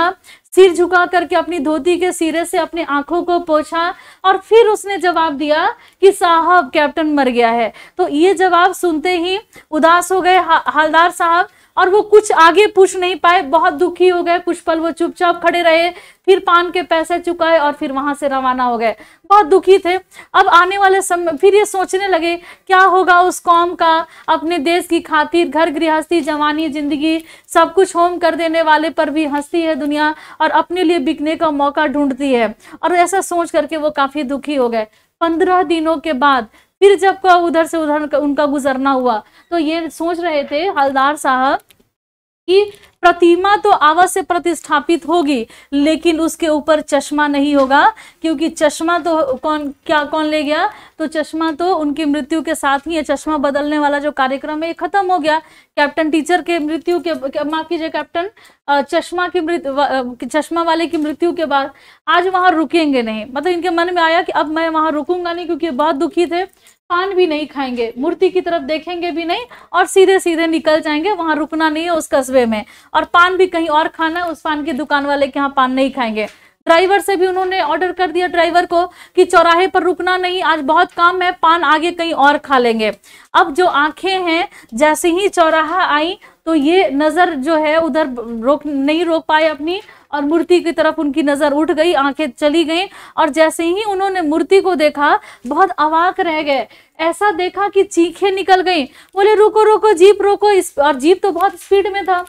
Speaker 1: सिर झुका करके अपनी धोती के सिरे से अपनी आंखों को पोछा और फिर उसने जवाब दिया कि साहब कैप्टन मर गया है तो ये जवाब सुनते ही उदास हो गए हा, हालदार साहब और वो कुछ आगे पूछ नहीं पाए बहुत दुखी हो गए कुछ पल वो चुपचाप खड़े रहे फिर पान के पैसे चुकाए और फिर वहां से रवाना हो गए बहुत दुखी थे अब आने वाले समय फिर ये सोचने लगे क्या होगा उस कौम का अपने देश की खातिर घर गृहस्थी जवानी जिंदगी सब कुछ होम कर देने वाले पर भी हंसती है दुनिया और अपने लिए बिकने का मौका ढूंढती है और ऐसा सोच करके वो काफी दुखी हो गए पंद्रह दिनों के बाद फिर जब उधर से उधर उनका गुजरना हुआ तो ये सोच रहे थे हलदार साहब प्रतिमा तो अवश्य प्रतिष्ठापित होगी लेकिन उसके ऊपर चश्मा नहीं होगा क्योंकि चश्मा तो कौन क्या कौन ले गया तो चश्मा तो उनकी मृत्यु के साथ ही है चश्मा बदलने वाला जो कार्यक्रम है ये खत्म हो गया कैप्टन टीचर के मृत्यु के माफ कीजिए कैप्टन चश्मा की मृत्यु चश्मा वाले की मृत्यु के बाद आज वहां रुकेंगे नहीं मतलब इनके मन में आया कि अब मैं वहां रुकूंगा नहीं क्योंकि बहुत दुखी थे पान भी नहीं खाएंगे मूर्ति की तरफ देखेंगे भी नहीं और सीधे सीधे निकल जाएंगे वहां रुकना नहीं है उस कस्बे में और पान भी कहीं और खाना है उस पान की दुकान वाले के यहाँ पान नहीं खाएंगे ड्राइवर से भी उन्होंने ऑर्डर कर दिया ड्राइवर को कि चौराहे पर रुकना नहीं आज बहुत काम है पान आगे कहीं और खा लेंगे अब जो आंखें हैं जैसे ही चौराहा आई तो ये नज़र जो है उधर रोक नहीं रोक पाए अपनी और मूर्ति की तरफ उनकी नज़र उठ गई आंखें चली गईं और जैसे ही उन्होंने मूर्ति को देखा बहुत अवाक रह गए ऐसा देखा कि चीखें निकल गईं बोले रुको रुको जीप रोको इस और जीप तो बहुत स्पीड में था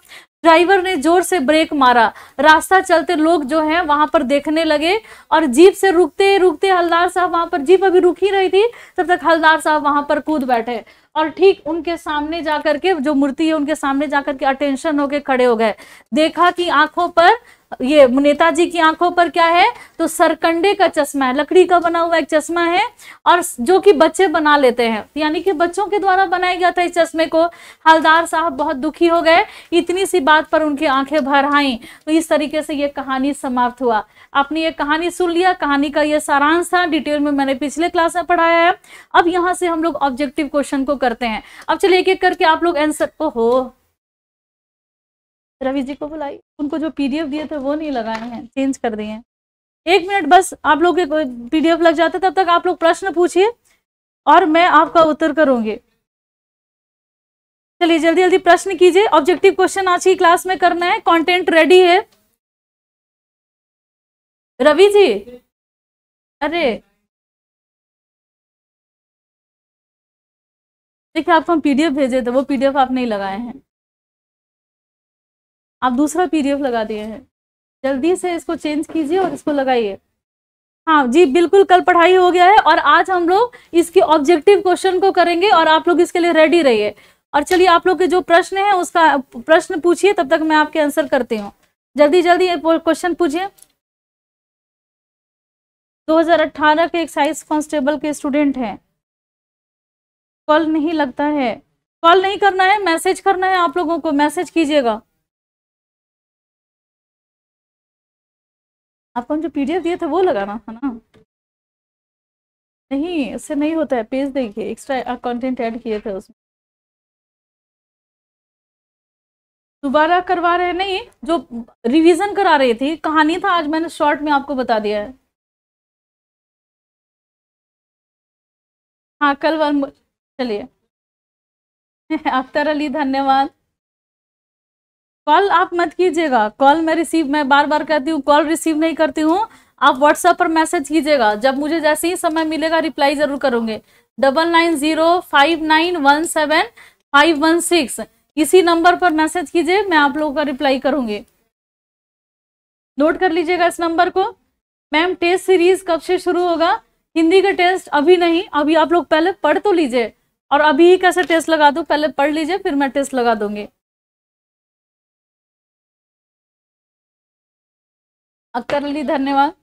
Speaker 1: ड्राइवर ने जोर से ब्रेक मारा रास्ता चलते लोग जो हैं वहां पर देखने लगे और जीप से रुकते रुकते हलदार साहब वहां पर जीप अभी रुकी रही थी तब तक हलदार साहब वहां पर कूद बैठे और ठीक उनके सामने जाकर के जो मूर्ति है उनके सामने जाकर के अटेंशन होके खड़े हो गए देखा कि आंखों पर ये नेताजी की आंखों पर क्या है तो सरकंडे का चश्मा है लकड़ी का बना हुआ एक चश्मा है और जो कि बच्चे बना लेते हैं यानी कि बच्चों के द्वारा बनाया गया था इस चश्मे को हलदार साहब बहुत दुखी हो गए इतनी सी बात पर उनकी आंखें भर आई तो इस तरीके से ये कहानी समाप्त हुआ आपने ये कहानी सुन लिया कहानी का ये सारांश था डिटेल में मैंने पिछले क्लास में पढ़ाया है अब यहाँ से हम लोग ऑब्जेक्टिव क्वेश्चन
Speaker 2: को करते हैं अब चलिए एक एक करके आप लोग आंसर ओहो रवि जी को बुलाई उनको जो पीडीएफ दिए थे वो नहीं लगाए हैं चेंज कर दिए हैं एक मिनट बस
Speaker 1: आप लोग के पीडीएफ लग जाते तब तक आप लोग प्रश्न पूछिए और मैं आपका उत्तर करूंगी
Speaker 2: चलिए जल्दी जल्दी प्रश्न कीजिए ऑब्जेक्टिव क्वेश्चन आज की क्लास में करना है कंटेंट रेडी है रवि जी अरे देखिए आपको हम पीडीएफ भेजे थे वो पीडीएफ आप नहीं लगाए हैं आप दूसरा पी लगा दिए हैं जल्दी से इसको चेंज कीजिए और इसको लगाइए
Speaker 1: हाँ जी बिल्कुल कल पढ़ाई हो गया है और आज हम लोग इसके ऑब्जेक्टिव क्वेश्चन को करेंगे और आप लोग इसके लिए रेडी रहिए और चलिए आप लोग के जो प्रश्न है उसका प्रश्न पूछिए तब तक मैं आपके
Speaker 2: आंसर करती हूँ जल्दी जल्दी क्वेश्चन पूछिए 2018 के एक्साइज कांस्टेबल के स्टूडेंट हैं कॉल नहीं लगता है कॉल नहीं करना है मैसेज करना है आप लोगों को मैसेज कीजिएगा आपको हम जो डी दिए थे वो लगाना था ना नहीं इससे नहीं होता है पेज देखिए एक्स्ट्रा कंटेंट ऐड किए थे उसमें दोबारा करवा रहे नहीं जो रिवीजन करा रही थी कहानी था आज मैंने शॉर्ट में आपको बता दिया है हाँ कल वन चलिए अख्तर [LAUGHS] अली धन्यवाद कॉल आप
Speaker 1: मत कीजिएगा कॉल मैं रिसीव मैं बार बार कहती हूँ कॉल रिसीव नहीं करती हूँ आप व्हाट्सएप पर मैसेज कीजिएगा जब मुझे जैसे ही समय मिलेगा रिप्लाई जरूर करूँगे double nine zero five nine one seven five one six इसी नंबर पर मैसेज कीजिए मैं आप लोगों का रिप्लाई करूँगी नोट कर लीजिएगा इस नंबर को मैम टेस्ट सीरीज कब से शुरू होगा हिंदी का टेस्ट अभी नहीं अभी आप लोग पहले पढ़ तो लीजिए और
Speaker 2: अभी ही कैसे टेस्ट लगा दो पहले पढ़ लीजिए फिर मैं टेस्ट लगा दूंगी अख्तर अली धन्यवाद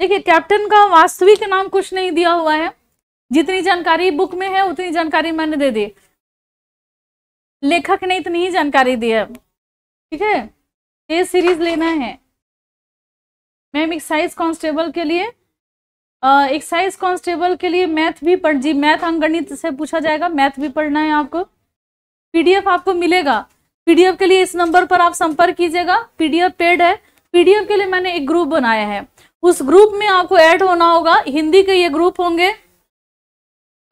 Speaker 2: देखिए कैप्टन का वास्तविक नाम कुछ नहीं दिया हुआ है जितनी जानकारी बुक में है उतनी जानकारी मैंने दे दी लेखक ने इतनी ही जानकारी दी है ठीक है ये सीरीज लेना है मैम एक्साइज कांस्टेबल
Speaker 1: के लिए एक्साइज कांस्टेबल के लिए मैथ भी पढ़ जी मैथ अंगणित से पूछा जाएगा मैथ भी पढ़ना है आपको पीडीएफ आपको मिलेगा पीडीएफ के लिए इस नंबर पर आप संपर्क कीजिएगा पीडीएफ पेड है पीडीएफ के लिए मैंने एक ग्रुप बनाया है उस ग्रुप में आपको ऐड होना होगा हिंदी के ये ग्रुप होंगे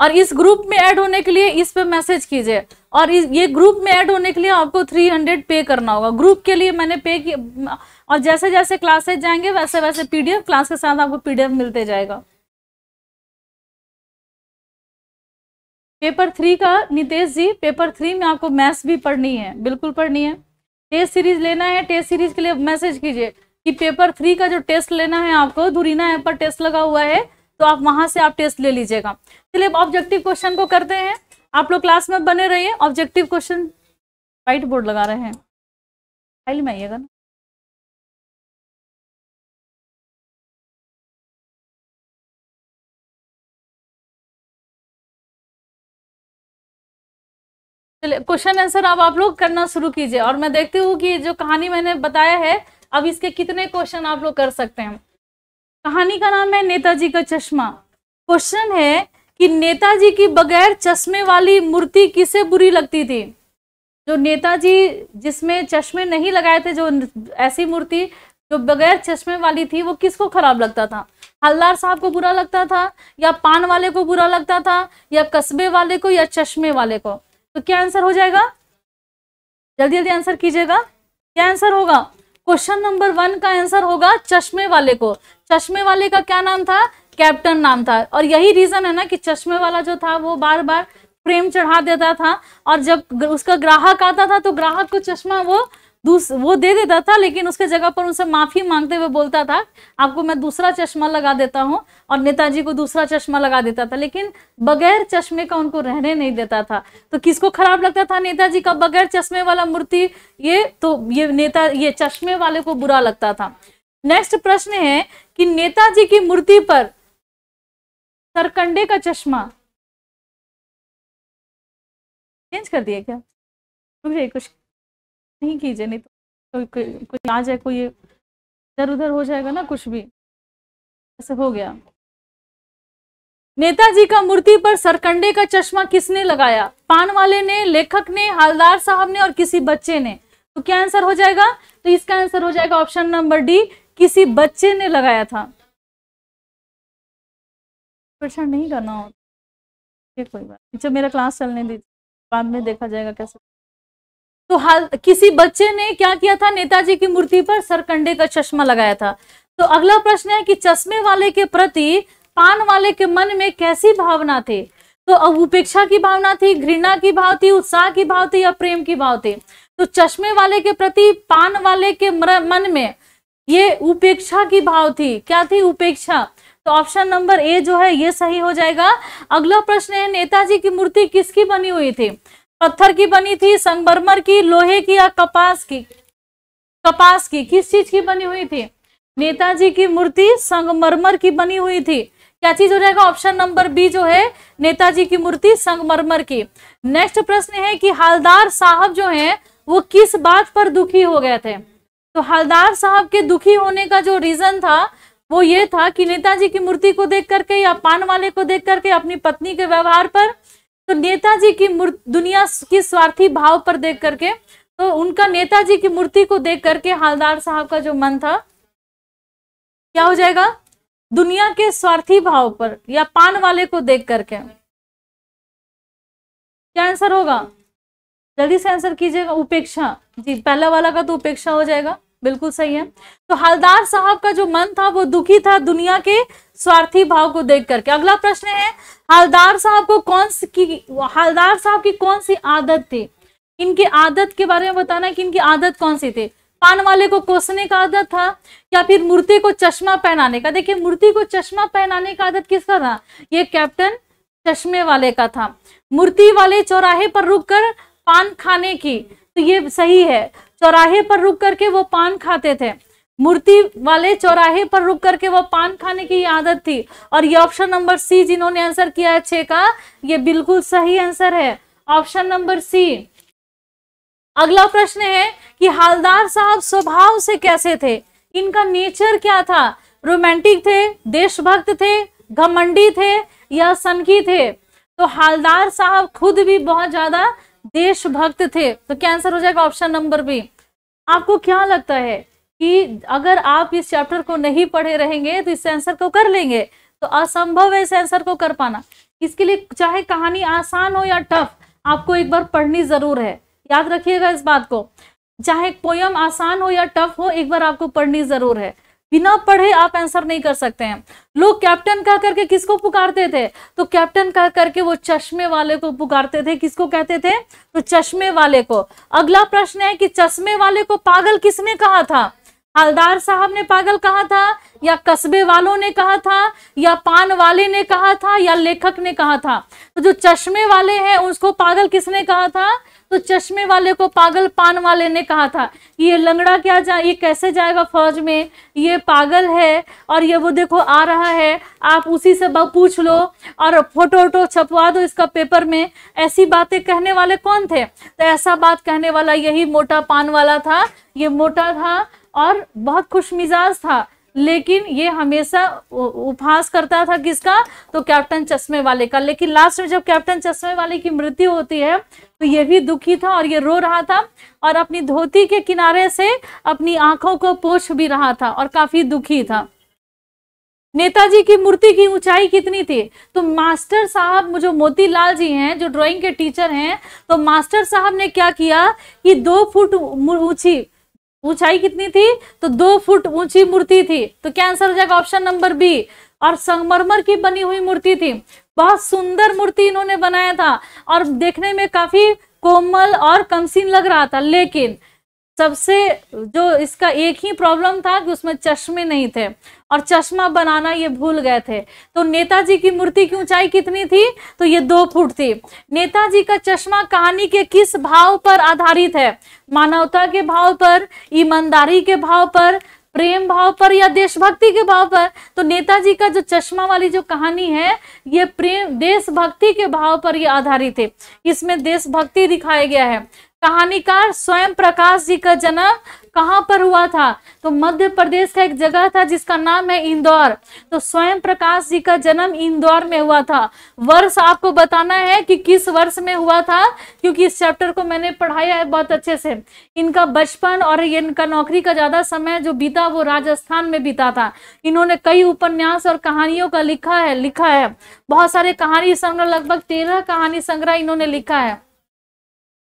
Speaker 1: और इस ग्रुप में ऐड होने के लिए इस पर मैसेज कीजिए और इस ये ग्रुप में ऐड होने के लिए आपको 300 पे करना होगा
Speaker 2: ग्रुप के लिए मैंने पे की और जैसे जैसे क्लासेज जाएंगे वैसे वैसे पीडीएफ क्लास के साथ आपको पीडीएफ मिलते जाएगा पेपर थ्री का नितेश जी पेपर थ्री में आपको मैथ्स भी पढ़नी है बिल्कुल पढ़नी है टेस्ट
Speaker 1: सीरीज लेना है टेस्ट सीरीज के लिए मैसेज कीजिए कि पेपर थ्री का जो टेस्ट लेना है आपको धुरीना ऐप पर टेस्ट लगा हुआ है तो आप वहां से आप टेस्ट ले लीजिएगा चलिए अब ऑब्जेक्टिव क्वेश्चन को करते हैं
Speaker 2: आप लोग क्लास में बने रहिए ऑब्जेक्टिव क्वेश्चन व्हाइट बोर्ड लगा रहे हैं फाइल में आइएगा ना चलिए क्वेश्चन आंसर अब आप लोग करना शुरू कीजिए और मैं देखती हूँ
Speaker 1: कि जो कहानी मैंने बताया है अब इसके कितने क्वेश्चन आप लोग कर सकते हैं कहानी का नाम है नेताजी का चश्मा क्वेश्चन है कि नेताजी की बगैर चश्मे वाली मूर्ति किसे बुरी लगती थी जो नेताजी जिसमें चश्मे नहीं लगाए थे जो ऐसी मूर्ति जो बगैर चश्मे वाली थी वो किसको खराब लगता था हल्दार साहब को बुरा लगता था या पान वाले को बुरा लगता था या कस्बे वाले को या चश्मे वाले को तो क्या आंसर हो जाएगा जल्दी जल्दी आंसर कीजिएगा क्या आंसर होगा क्वेश्चन नंबर वन का आंसर होगा चश्मे वाले को चश्मे वाले का क्या नाम था कैप्टन नाम था और यही रीजन है ना कि चश्मे वाला जो था वो बार बार फ्रेम चढ़ा देता था और जब उसका ग्राहक आता था तो ग्राहक को चश्मा वो वो दे देता था लेकिन उसके जगह पर उनसे माफी मांगते हुए बोलता था आपको मैं दूसरा चश्मा लगा देता हूँ और नेताजी को दूसरा चश्मा लगा देता था लेकिन बगैर चश्मे का उनको रहने नहीं देता था तो किसको खराब लगता था नेताजी का बगैर चश्मे वाला मूर्ति ये तो
Speaker 2: ये नेता ये चश्मे वाले को बुरा लगता था नेक्स्ट प्रश्न है कि नेताजी की मूर्ति पर सरकंडे का चश्मा चेंज कर दिया क्या मुझे कुछ नहीं कीजिए नहीं तो कोई आ जाए कोई इधर उधर हो जाएगा ना कुछ भी ऐसे हो गया नेताजी का मूर्ति पर सरकंडे का चश्मा
Speaker 1: किसने लगाया पान वाले ने लेखक ने हालदार साहब ने और किसी बच्चे ने तो क्या आंसर हो
Speaker 2: जाएगा तो इसका आंसर हो जाएगा ऑप्शन नंबर डी किसी बच्चे ने लगाया था परेशान नहीं करना होता कोई बात जब मेरा क्लास चलने दीजिए बाद में देखा जाएगा कैसे तो किसी बच्चे ने क्या
Speaker 1: किया था नेताजी की मूर्ति पर सरकंडे का चश्मा लगाया था तो अगला प्रश्न है कि चश्मे वाले के प्रति पान वाले के मन में कैसी भावना थी तो उपेक्षा की भावना थी घृणा की भाव थी उत्साह की भाव थी या प्रेम की भाव थी तो चश्मे वाले के प्रति पान वाले के मन में ये उपेक्षा की भाव थी क्या थी उपेक्षा तो ऑप्शन नंबर ए जो है ये सही हो जाएगा अगला प्रश्न है नेताजी की मूर्ति किसकी बनी हुई थी पत्थर की बनी थी संगमरमर की लोहे की या कपास की कपास की किस चीज की बनी हुई थी नेताजी की मूर्ति संगमरमर की बनी हुई थी क्या चीज हो जाएगा ऑप्शन नंबर बी जो है नेताजी की मूर्ति संगमरमर की नेक्स्ट प्रश्न है कि हालदार साहब जो है वो किस बात पर दुखी हो गए थे तो हालदार साहब के दुखी होने का जो रीजन था वो ये था कि नेताजी की मूर्ति को देख करके या पान वाले को देख करके अपनी पत्नी के व्यवहार पर तो नेताजी की दुनिया की स्वार्थी भाव पर देख करके तो उनका नेताजी की मूर्ति
Speaker 2: को देख करके हालदार साहब का जो मन था क्या हो जाएगा दुनिया के स्वार्थी भाव पर या पान वाले को देख करके क्या आंसर होगा जल्दी से आंसर कीजिएगा उपेक्षा जी पहला वाला का
Speaker 1: तो उपेक्षा हो जाएगा बिल्कुल सही है तो हलदार साहब का जो मन था वो दुखी था दुनिया के स्वार्थी भाव को देख करके अगला प्रश्न है हलदार साहब को कौन सी हलदार साहब की कौन सी आदत थी इनकी आदत के बारे में बताना कि इनकी आदत कौन सी थी पान वाले को कोसने का आदत था या फिर मूर्ति को चश्मा पहनाने का देखिए मूर्ति को चश्मा पहनाने का आदत किसका था ये कैप्टन चश्मे वाले का था मूर्ति वाले चौराहे पर रुककर पान खाने की तो ये सही है चौराहे पर रुक करके वो पान खाते थे मूर्ति वाले चौराहे पर रुक करके वो पान खाने की आदत थी और ये ऑप्शन नंबर सी जिन्होंने आंसर किया है छे का ये बिल्कुल सही आंसर है ऑप्शन नंबर सी अगला प्रश्न है कि हालदार साहब स्वभाव से कैसे थे इनका नेचर क्या था रोमांटिक थे देशभक्त थे घमंडी थे या सनकी थे तो हालदार साहब खुद भी बहुत ज्यादा देशभक्त थे तो क्या आंसर हो जाएगा ऑप्शन नंबर बी आपको क्या लगता है कि अगर आप इस चैप्टर को नहीं पढ़े रहेंगे तो इस आंसर को कर लेंगे तो असंभव है इस आंसर को कर पाना इसके लिए चाहे कहानी आसान हो या टफ आपको एक बार पढ़नी जरूर है याद रखिएगा इस बात को चाहे पोयम आसान हो या टफ हो एक बार आपको पढ़नी जरूर है बिना पढ़े आप आंसर नहीं कर सकते हैं लोग कैप्टन कह करके किसको पुकारते थे तो कैप्टन कह करके वो चश्मे वाले को पुकारते थे किसको कहते थे तो चश्मे वाले को अगला प्रश्न है कि चश्मे वाले को पागल किसने कहा था हलदार साहब ने पागल कहा था या कस्बे वालों ने कहा था या पान वाले ने कहा था या लेखक ने कहा था तो जो चश्मे वाले हैं उसको पागल किसने कहा था तो चश्मे वाले को पागल पान वाले ने कहा था ये लंगड़ा क्या जा ये कैसे जाएगा फौज में ये पागल है और ये वो देखो आ रहा है आप उसी से पूछ लो और फोटो वोटो छपवा दो इसका पेपर में ऐसी बातें कहने वाले कौन थे तो ऐसा बात कहने वाला यही मोटा पान वाला था ये मोटा था और बहुत खुश मिजाज था लेकिन ये हमेशा उपहास करता था किसका तो कैप्टन चश्मे वाले का लेकिन लास्ट में जब कैप्टन चश्मे वाले की मृत्यु होती है तो ये भी दुखी था और ये रो रहा था और अपनी धोती के किनारे से अपनी आंखों को पोछ भी रहा था और काफी दुखी था नेताजी की मूर्ति की ऊंचाई कितनी थी तो मास्टर साहब जो मोतीलाल जी हैं जो ड्राइंग के टीचर हैं तो मास्टर साहब ने क्या किया कि दो फुट ऊंची ऊंचाई कितनी थी तो दो फुट ऊंची मूर्ति थी तो क्या आंसर हो जाएगा ऑप्शन नंबर बी और संगमरमर की बनी हुई मूर्ति थी बहुत सुंदर मूर्ति इन्होंने बनाया था और देखने में काफी कोमल और कमसीन लग रहा था लेकिन सबसे जो इसका एक ही प्रॉब्लम था कि उसमें चश्मे नहीं थे और चश्मा बनाना ये भूल गए थे तो नेताजी की मूर्ति की ऊंचाई कितनी थी तो ये दो फुट थी नेताजी का चश्मा कहानी के किस भाव पर आधारित है मानवता के भाव पर ईमानदारी के भाव पर प्रेम भाव पर या देशभक्ति के भाव पर तो नेताजी का जो चश्मा वाली जो कहानी है ये प्रेम देशभक्ति के भाव पर ये आधारित है इसमें देशभक्ति दिखाया गया है कहानीकार स्वयं प्रकाश जी का जन्म कहाँ पर हुआ था तो मध्य प्रदेश का एक जगह था जिसका नाम है इंदौर तो स्वयं प्रकाश जी का जन्म इंदौर में हुआ था वर्ष आपको बताना है कि किस वर्ष में हुआ था क्योंकि इस चैप्टर को मैंने पढ़ाया है बहुत अच्छे से इनका बचपन और इनका नौकरी का ज्यादा समय जो बीता वो राजस्थान में बीता था इन्होंने कई उपन्यास और कहानियों का लिखा है लिखा है बहुत सारे कहानी संग्रह लगभग तेरह कहानी संग्रह इन्होंने लिखा है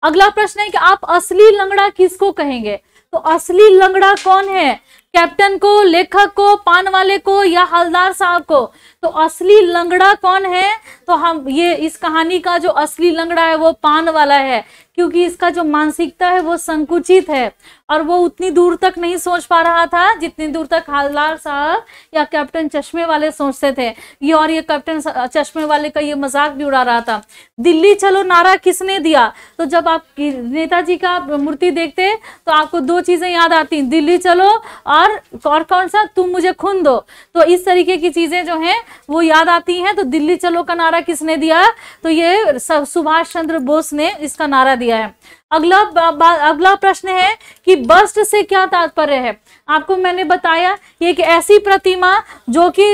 Speaker 1: अगला प्रश्न है कि आप असली लंगड़ा किसको कहेंगे तो असली लंगड़ा कौन है कैप्टन को लेखक को पान वाले को या हलदार साहब को तो असली लंगड़ा कौन है तो हम ये इस कहानी का जो असली लंगड़ा है वो पान वाला है क्योंकि इसका जो मानसिकता है वो संकुचित है और वो उतनी दूर तक नहीं सोच पा रहा था जितनी दूर तक हालदार साहब या कैप्टन चश्मे वाले सोचते थे ये और ये कैप्टन चश्मे वाले का ये मजाक भी उड़ा रहा था दिल्ली चलो नारा किसने दिया तो जब आप नेताजी का मूर्ति देखते तो आपको दो चीज़ें याद आती दिल्ली चलो और कौन कौन सा तुम मुझे खून दो तो इस तरीके की चीज़ें जो है वो याद आती हैं तो दिल्ली चलो का नारा किसने दिया तो ये सुभाष चंद्र बोस ने इसका नारा दिया दिया है अगला बा, अगला प्रश्न है कि बस्ट से क्या तात्पर्य है आपको मैंने बताया ये एक ऐसी प्रतिमा जो कि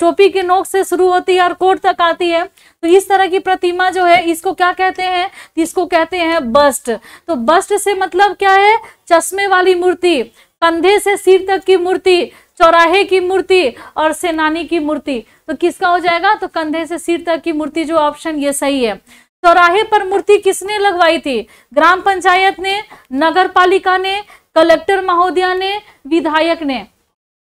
Speaker 1: टोपी के नोक से शुरू होती है और कोट तक आती है तो इस तरह की प्रतिमा जो है इसको क्या कहते हैं इसको कहते हैं बस्ट तो बस्ट से मतलब क्या है चश्मे वाली मूर्ति कंधे से सिर तक की मूर्ति चौराहे की मूर्ति और सेनानी की मूर्ति तो किसका हो जाएगा तो कंधे से सिर तक की मूर्ति जो ऑप्शन ये सही है चौराहे पर मूर्ति किसने लगवाई थी ग्राम पंचायत ने नगर पालिका ने कलेक्टर महोदया ने विधायक ने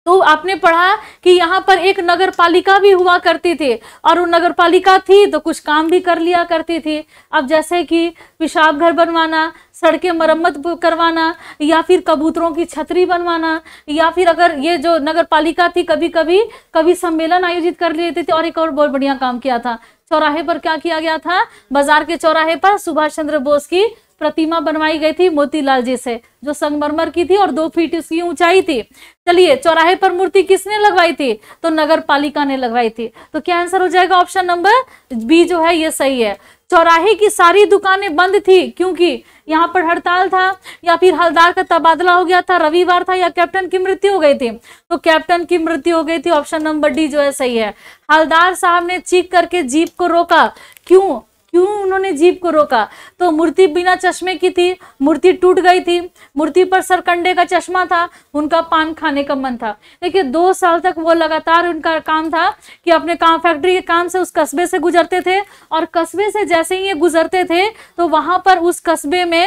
Speaker 1: तो आपने पढ़ा कि यहाँ पर एक नगर पालिका भी हुआ करती थी और वो नगर पालिका थी तो कुछ काम भी कर लिया करती थी अब जैसे कि पेशाब घर बनवाना सड़कें मरम्मत करवाना या फिर कबूतरों की छतरी बनवाना या फिर अगर ये जो नगर पालिका थी कभी कभी कभी सम्मेलन आयोजित कर लेते थे और एक और बहुत बढ़िया काम किया था चौराहे पर क्या किया गया था बाजार के चौराहे पर सुभाष चंद्र बोस की प्रतिमा बनवाई गई थी मोतीलाल जी से जो संगमरमर की थी और दो फीट उसकी ऊंचाई थी चलिए चौराहे पर मूर्ति किसने लगवाई थी तो नगर पालिका ने लगवाई थी तो क्या आंसर हो जाएगा ऑप्शन नंबर बी जो है ये सही है चौराहे की सारी दुकानें बंद थी क्योंकि यहाँ पर हड़ताल था या फिर हलदार का तबादला हो गया था रविवार था या कैप्टन की मृत्यु हो गई थी तो कैप्टन की मृत्यु हो गई थी ऑप्शन नंबर डी जो है सही है हलदार साहब ने चीख करके जीप को रोका क्यों क्यों उन्होंने जीप को रोका तो मूर्ति बिना चश्मे की थी मूर्ति टूट गई थी मूर्ति पर सरकंडे का चश्मा था उनका पान खाने का मन था देखिए दो साल तक वो लगातार उनका काम था कि अपने काम फैक्ट्री के काम से उस कस्बे से गुजरते थे और कस्बे से जैसे ही ये गुजरते थे तो वहाँ पर उस कस्बे में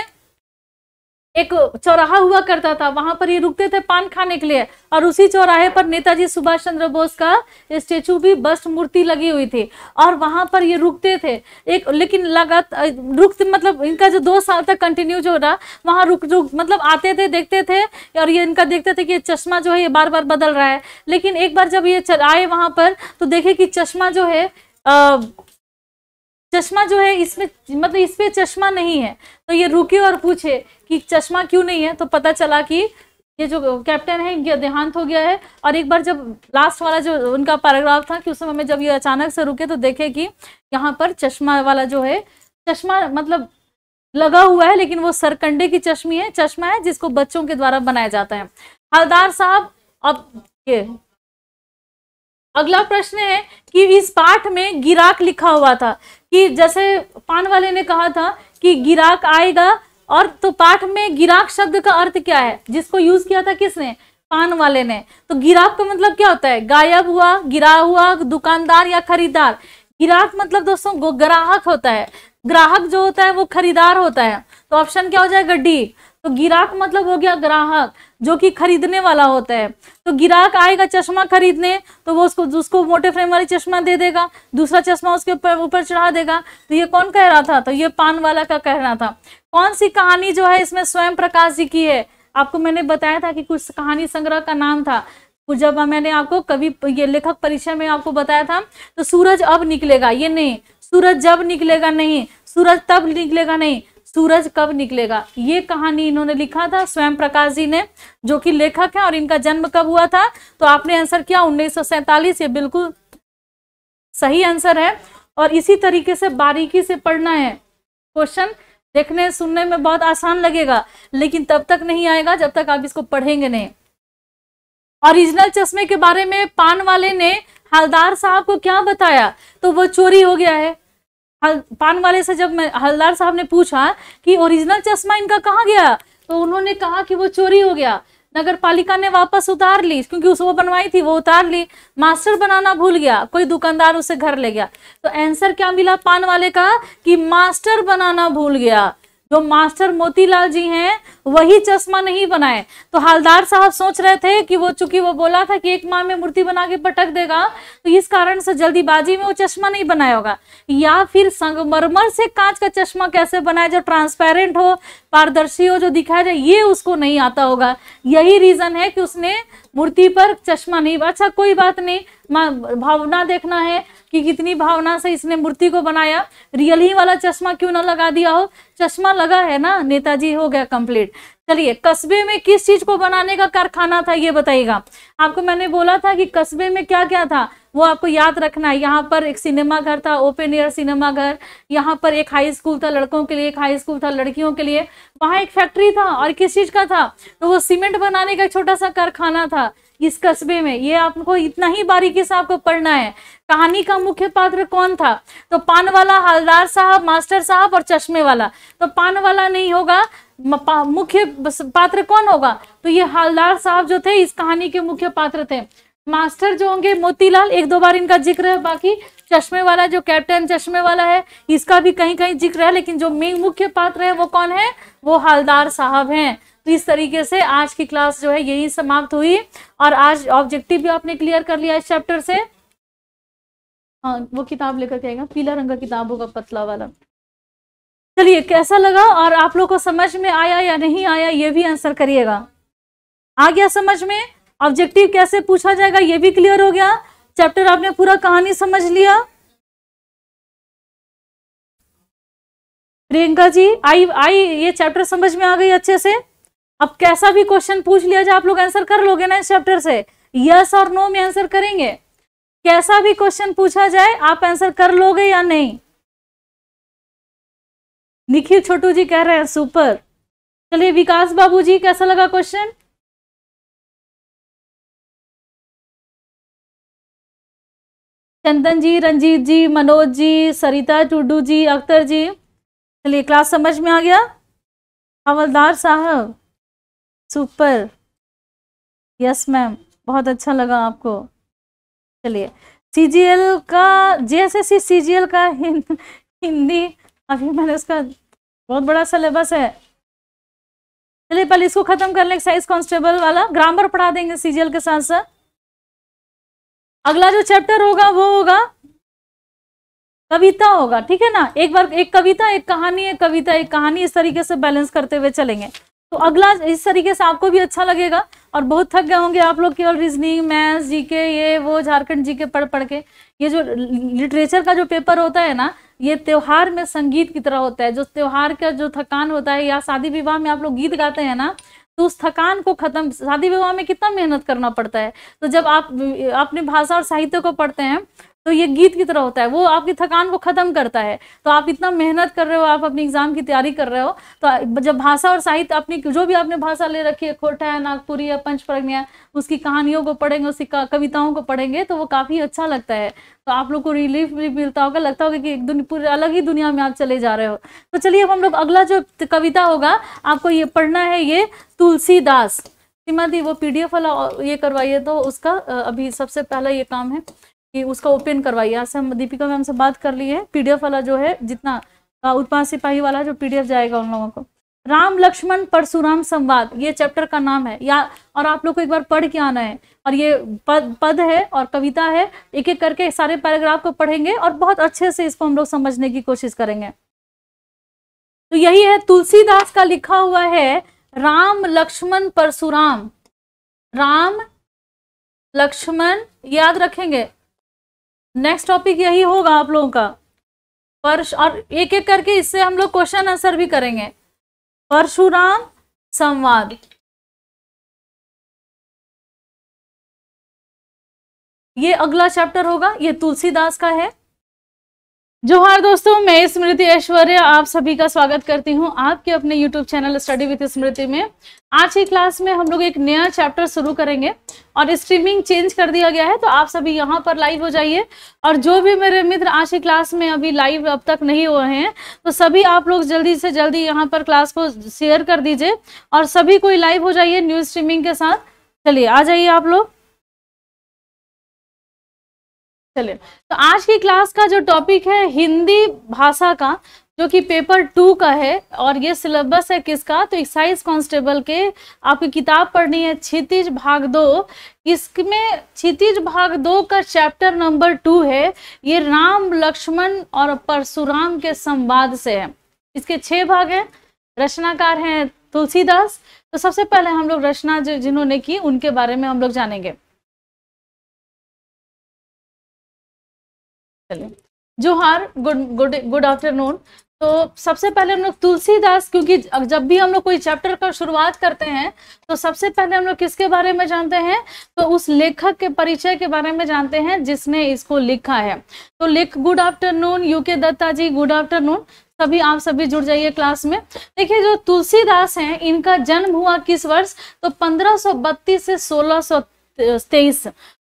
Speaker 1: एक चौराहा हुआ करता था वहां पर ये रुकते थे पान खाने के लिए और उसी चौराहे पर नेताजी सुभाष चंद्र बोस का स्टेचू भी बस्ट मूर्ति लगी हुई थी और वहां पर ये रुकते थे एक लेकिन लगातार रुक मतलब इनका जो दो साल तक कंटिन्यू जो रहा वहाँ रुक रुक मतलब आते थे देखते थे और ये इनका देखते थे कि ये चश्मा जो है ये बार बार बदल रहा है लेकिन एक बार जब ये आए वहाँ पर तो देखे कि चश्मा जो है आ, चश्मा जो है इसमें मतलब इस पर चश्मा नहीं है तो ये रुके और पूछे कि चश्मा क्यों नहीं है तो पता चला कि ये जो कैप्टन है इनका देहांत हो गया है और एक बार जब लास्ट वाला जो उनका पैराग्राफ था कि उस समय में जब ये अचानक से रुके तो देखे कि यहाँ पर चश्मा वाला जो है चश्मा मतलब लगा हुआ है लेकिन वो सरकंडे की चश्मी है चश्मा है जिसको बच्चों के द्वारा बनाया जाता है हलदार साहब अब ये अगला प्रश्न है कि इस पाठ में गिराक लिखा हुआ था कि जैसे पान वाले ने कहा था कि गिराक आएगा और तो पाठ में गिराक शब्द का अर्थ क्या है जिसको यूज किया था किसने पान वाले ने तो गिराक का मतलब क्या होता है गायब हुआ गिरा हुआ दुकानदार या खरीदार गिराक मतलब दोस्तों ग्राहक होता है ग्राहक जो होता है वो खरीदार होता है तो ऑप्शन क्या हो जाएगा डी तो गिराक मतलब हो गया ग्राहक जो कि खरीदने वाला होता है तो गिराक आएगा चश्मा खरीदने तो वो उसको उसको मोटे फ्रेम वाली चश्मा दे देगा दूसरा चश्मा उसके ऊपर ऊपर चढ़ा देगा तो ये कौन कह रहा था तो ये पान वाला का कहना था कौन सी कहानी जो है इसमें स्वयं प्रकाश जी की है आपको मैंने बताया था कि कुछ कहानी संग्रह का नाम था जब मैंने आपको कभी ये लेखक परीक्षा में आपको बताया था तो सूरज अब निकलेगा ये नहीं सूरज जब निकलेगा नहीं सूरज तब निकलेगा नहीं सूरज कब निकलेगा ये कहानी इन्होंने लिखा था स्वयं प्रकाश जी ने जो कि लेखक है और इनका जन्म कब हुआ था तो आपने आंसर किया उन्नीस ये बिल्कुल सही आंसर है और इसी तरीके से बारीकी से पढ़ना है क्वेश्चन देखने सुनने में बहुत आसान लगेगा लेकिन तब तक नहीं आएगा जब तक आप इसको पढ़ेंगे नहीं ओरिजिनल चश्मे के बारे में पान वाले ने हलदार साहब को क्या बताया तो वो चोरी हो गया है हल पान वाले से जब हलदार साहब ने पूछा कि ओरिजिनल चश्मा इनका कहाँ गया तो उन्होंने कहा कि वो चोरी हो गया नगर पालिका ने वापस उतार ली क्योंकि उसको बनवाई थी वो उतार ली मास्टर बनाना भूल गया कोई दुकानदार उसे घर ले गया तो आंसर क्या मिला पान वाले का कि मास्टर बनाना भूल गया जो मास्टर मोतीलाल जी हैं वही चश्मा नहीं बनाए तो हालदार साहब सोच रहे थे कि वो चूंकि वो बोला था कि एक माह में मूर्ति बना के पटक देगा तो इस कारण से जल्दीबाजी में वो चश्मा नहीं बनाया होगा या फिर संगमरमर से कांच का चश्मा कैसे बनाए जो ट्रांसपेरेंट हो पारदर्शी हो जो दिखाया जाए ये उसको नहीं आता होगा यही रीजन है कि उसने मूर्ति पर चश्मा नहीं अच्छा कोई बात नहीं भावना देखना है कि कितनी भावना से इसने मूर्ति को बनाया रियल ही वाला चश्मा क्यों ना लगा दिया हो चश्मा लगा है ना नेताजी हो गया कंप्लीट चलिए कस्बे में किस चीज को बनाने का कारखाना था ये बताइएगा आपको मैंने बोला था कि कस्बे में क्या क्या था वो आपको याद रखना है यहाँ पर एक सिनेमा घर था ओपन एयर सिनेमा घर यहाँ पर एक हाई स्कूल था लड़कों के लिए एक हाई स्कूल था लड़कियों के लिए वहाँ एक फैक्ट्री था और किस चीज का था तो वो सीमेंट बनाने का एक छोटा सा कारखाना था इस कस्बे में ये आपको इतना ही बारीकी से आपको पढ़ना है कहानी का मुख्य पात्र कौन था तो पान वाला हलदार साहब मास्टर साहब और चश्मे वाला तो पान वाला नहीं होगा मुख्य पात्र कौन होगा तो ये हलदार साहब जो थे इस कहानी के मुख्य पात्र थे मास्टर जो होंगे मोतीलाल एक दो बार इनका जिक्र है बाकी चश्मे वाला जो कैप्टन चश्मे वाला है इसका भी कहीं कहीं जिक्र है लेकिन जो मेन मुख्य पात्र है वो कौन है वो हलदार साहब हैं तो इस तरीके से आज की क्लास जो है यही समाप्त हुई और आज ऑब्जेक्टिव भी आपने क्लियर कर लिया इस चैप्टर से हाँ वो किताब लेकर के आएगा पीला रंग का किताब होगा पतला वाला
Speaker 2: चलिए कैसा लगा और आप लोग को समझ में आया या नहीं आया ये भी आंसर करिएगा आ गया समझ में ऑब्जेक्टिव कैसे पूछा जाएगा ये भी क्लियर हो गया चैप्टर आपने पूरा कहानी समझ लिया प्रियंका जी आई आई ये चैप्टर समझ में आ गई अच्छे से अब कैसा भी क्वेश्चन
Speaker 1: पूछ लिया जाए आप लोग आंसर कर लोगे ना इस चैप्टर से यस और नो में आंसर करेंगे
Speaker 2: कैसा भी क्वेश्चन पूछा जाए आप आंसर कर लोगे या नहीं निखिल छोटू जी कह रहे हैं सुपर चलिए विकास बाबू जी कैसा लगा क्वेश्चन चंदन जी रंजीत जी मनोज जी सरिता टुडू जी अख्तर जी चलिए क्लास समझ में आ गया हवलदार साहब सुपर यस मैम बहुत अच्छा लगा आपको चलिए
Speaker 1: सी जी एल का J S S C C G L का हिंद, हिंदी अभी मैंने
Speaker 2: उसका बहुत बड़ा सिलेबस है चलिए पहले इसको खत्म कर लें साइज कांस्टेबल वाला ग्रामर पढ़ा देंगे सीजीएल के साथ साथ अगला जो चैप्टर होगा वो होगा कविता होगा ठीक है ना एक बार एक कविता एक
Speaker 1: कहानी एक कविता एक कहानी इस तरीके से बैलेंस करते हुए चलेंगे तो अगला इस तरीके से आपको भी अच्छा लगेगा और बहुत थक गए होंगे आप लोग केवल रीजनिंग मैथ्स जीके ये वो झारखंड जीके पढ़ पढ़ के ये जो लिटरेचर का जो पेपर होता है ना ये त्यौहार में संगीत की तरह होता है जो त्यौहार का जो थकान होता है या शादी विवाह में आप लोग गीत गाते हैं ना तो उस थकान को खत्म शादी विवाह में कितना मेहनत करना पड़ता है तो जब आप अपने भाषा और साहित्य को पढ़ते हैं तो ये गीत की तरह होता है वो आपकी थकान को ख़त्म करता है तो आप इतना मेहनत कर रहे हो आप अपनी एग्ज़ाम की तैयारी कर रहे हो तो जब भाषा और साहित्य अपनी जो भी आपने भाषा ले रखी है खोटा है नागपुरी है पंच प्रज्ञा उसकी कहानियों को पढ़ेंगे उसकी कविताओं को पढ़ेंगे तो वो काफ़ी अच्छा लगता है तो आप लोग को रिलीफ भी मिलता होगा लगता होगा कि एक पूरी अलग ही दुनिया में आप चले जा रहे हो तो चलिए अब हम लोग अगला जो कविता होगा आपको ये पढ़ना है ये तुलसीदास सीमा दी वो पीडीएफ वाला ये करवाइए तो उसका अभी सबसे पहला ये काम है कि उसका ओपन करवाइए आज से हम दीपिका मैम से बात कर ली है पीडीएफ वाला जो है जितना उत्पाद सिपाही वाला जो पीडीएफ जाएगा उन लोगों को राम लक्ष्मण परशुराम संवाद ये चैप्टर का नाम है या और आप लोग को एक बार पढ़ के आना है और ये पद पद है और कविता है एक एक करके सारे पैराग्राफ को पढ़ेंगे और बहुत अच्छे से इसको हम लोग समझने की कोशिश करेंगे
Speaker 2: तो यही है तुलसीदास का लिखा हुआ है राम लक्ष्मण परशुराम राम लक्ष्मण याद रखेंगे नेक्स्ट टॉपिक यही होगा आप लोगों का परश और एक एक करके इससे हम लोग क्वेश्चन आंसर भी करेंगे परशुराम संवाद ये अगला चैप्टर होगा ये तुलसीदास का है जोहार दोस्तों मैं स्मृति ऐश्वर्य आप
Speaker 1: सभी का स्वागत करती हूं आपके अपने YouTube channel study with Smriti में आज की क्लास में हम लोग एक नया चैप्टर शुरू करेंगे और स्ट्रीमिंग चेंज कर दिया गया है तो आप सभी यहां पर लाइव हो जाइए और जो भी मेरे मित्र आज की क्लास में अभी लाइव अब तक नहीं हुए हैं तो सभी
Speaker 2: आप लोग जल्दी से जल्दी यहाँ पर क्लास को शेयर कर दीजिए और सभी कोई लाइव हो जाइए न्यूज स्ट्रीमिंग के साथ चलिए आ जाइए आप लोग चलिए तो आज की क्लास का जो टॉपिक है हिंदी भाषा का जो कि पेपर
Speaker 1: टू का है और ये सिलेबस है किसका तो एक्साइज कांस्टेबल के आपकी किताब पढ़नी है क्षितिज भाग दो इसमें क्षितिज भाग दो का चैप्टर नंबर टू है ये राम लक्ष्मण और परशुराम के संवाद से है इसके छह भाग हैं रचनाकार हैं तुलसीदास तो सबसे पहले हम लोग रचना
Speaker 2: जो जिन्होंने की उनके बारे में हम लोग जानेंगे चलिए जोहार गुड गुड गुड आफ्टरनून तो
Speaker 1: सबसे पहले हम लोग तुलसीदास क्योंकि जब भी हम लोग कोई चैप्टर का शुरुआत करते हैं तो सबसे पहले हम लोग किसके बारे में जानते हैं तो उस लेखक के परिचय के बारे में जानते हैं जिसने इसको लिखा है तो लिख good afternoon U K Datta ji good afternoon सभी आप सभी जुड़ जाइए क्लास में देखिए जो तुलसीदास हैं इनका जन्म हुआ किस वर्ष तो पंद्रह से सोलह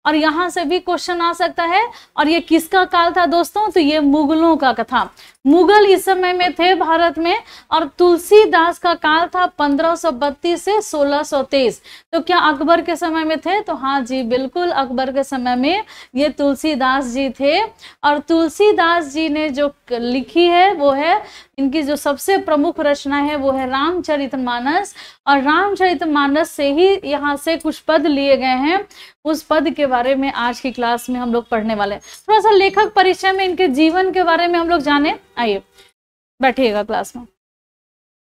Speaker 1: और यहाँ से भी क्वेश्चन आ सकता है और ये किसका काल था दोस्तों तो ये मुगलों का था मुगल इस समय में थे भारत में और तुलसीदास का काल था 1532 से 1623 तो क्या अकबर के समय में थे तो हाँ जी बिल्कुल अकबर के समय में ये तुलसीदास जी थे और तुलसीदास जी ने जो लिखी है वो है इनकी जो सबसे प्रमुख रचना है वो है रामचरितमानस और रामचरितमानस से ही यहाँ से कुछ पद लिए गए हैं उस पद के बारे में आज की क्लास में हम लोग पढ़ने वाले हैं थोड़ा सा लेखक परिचय में इनके जीवन के बारे में हम लोग जाने आइए बैठिएगा क्लास में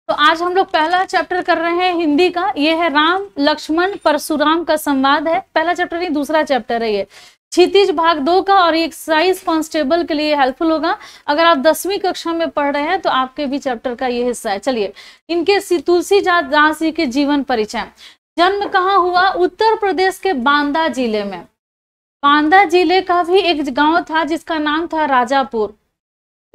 Speaker 1: तो आज हम लोग पहला चैप्टर कर रहे हैं हिंदी का ये है राम लक्ष्मण परशुराम का संवाद है पहला चैप्टर नहीं दूसरा चैप्टर है ये क्षितिज भाग दो का और ये साइज कॉन्स्टेबल के लिए हेल्पफुल होगा अगर आप दसवीं कक्षा में पढ़ रहे हैं तो आपके भी चैप्टर का ये हिस्सा है चलिए इनके तुलसी जात दास जी के जीवन परिचय जन्म कहाँ हुआ उत्तर प्रदेश के बांदा जिले में बांदा जिले का भी एक गांव था जिसका नाम था राजापुर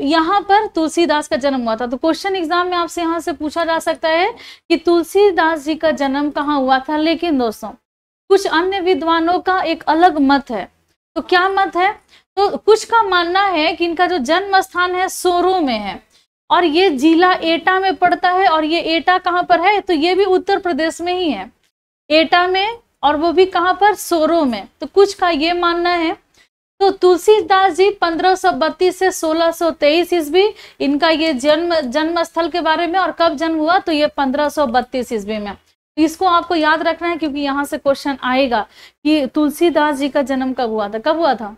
Speaker 1: यहाँ पर तुलसीदास का जन्म हुआ था तो क्वेश्चन एग्जाम में आपसे यहाँ से पूछा जा सकता है कि तुलसीदास जी का जन्म कहाँ हुआ था लेकिन दोस्तों कुछ अन्य विद्वानों का एक अलग मत है तो क्या मत है तो कुछ का मानना है कि इनका जो जन्म स्थान है सोरो में है और ये जिला एटा में पड़ता है और ये एटा कहाँ पर है तो ये भी उत्तर प्रदेश में ही है एटा में और वो भी कहाँ पर सोरो में तो कुछ का ये मानना है तो तुलसीदास जी 1532 से 1623 ईस्वी इनका ये जन्म जन्म स्थल के बारे में और कब जन्म हुआ तो ये 1532 ईस्वी में तो इसको आपको याद रखना है क्योंकि यहाँ से क्वेश्चन आएगा कि तुलसीदास जी का जन्म कब हुआ था कब हुआ था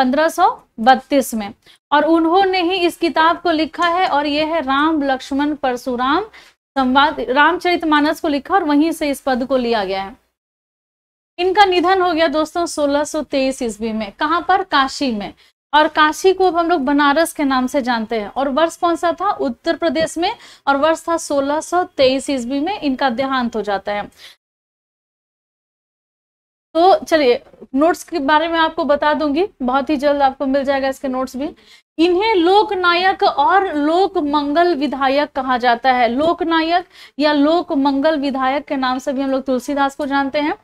Speaker 1: 1532 में और उन्होंने ही इस किताब को लिखा है और यह है राम लक्ष्मण परशुराम संवाद मानस को लिखा और वहीं से इस पद को लिया गया है इनका निधन हो गया दोस्तों 1623 ईस्वी में कहाँ पर काशी में और काशी को अब हम लोग बनारस के नाम से जानते हैं और वर्ष कौन सा था उत्तर प्रदेश में और वर्ष था 1623 ईस्वी में इनका देहांत हो जाता है तो चलिए नोट्स के बारे में आपको बता दूंगी बहुत ही जल्द आपको मिल जाएगा इसके नोट्स भी इन्हें लोकनायक और लोक मंगल विधायक कहा जाता है लोकनायक या लोक मंगल विधायक के नाम से भी हम लोग तुलसीदास को जानते हैं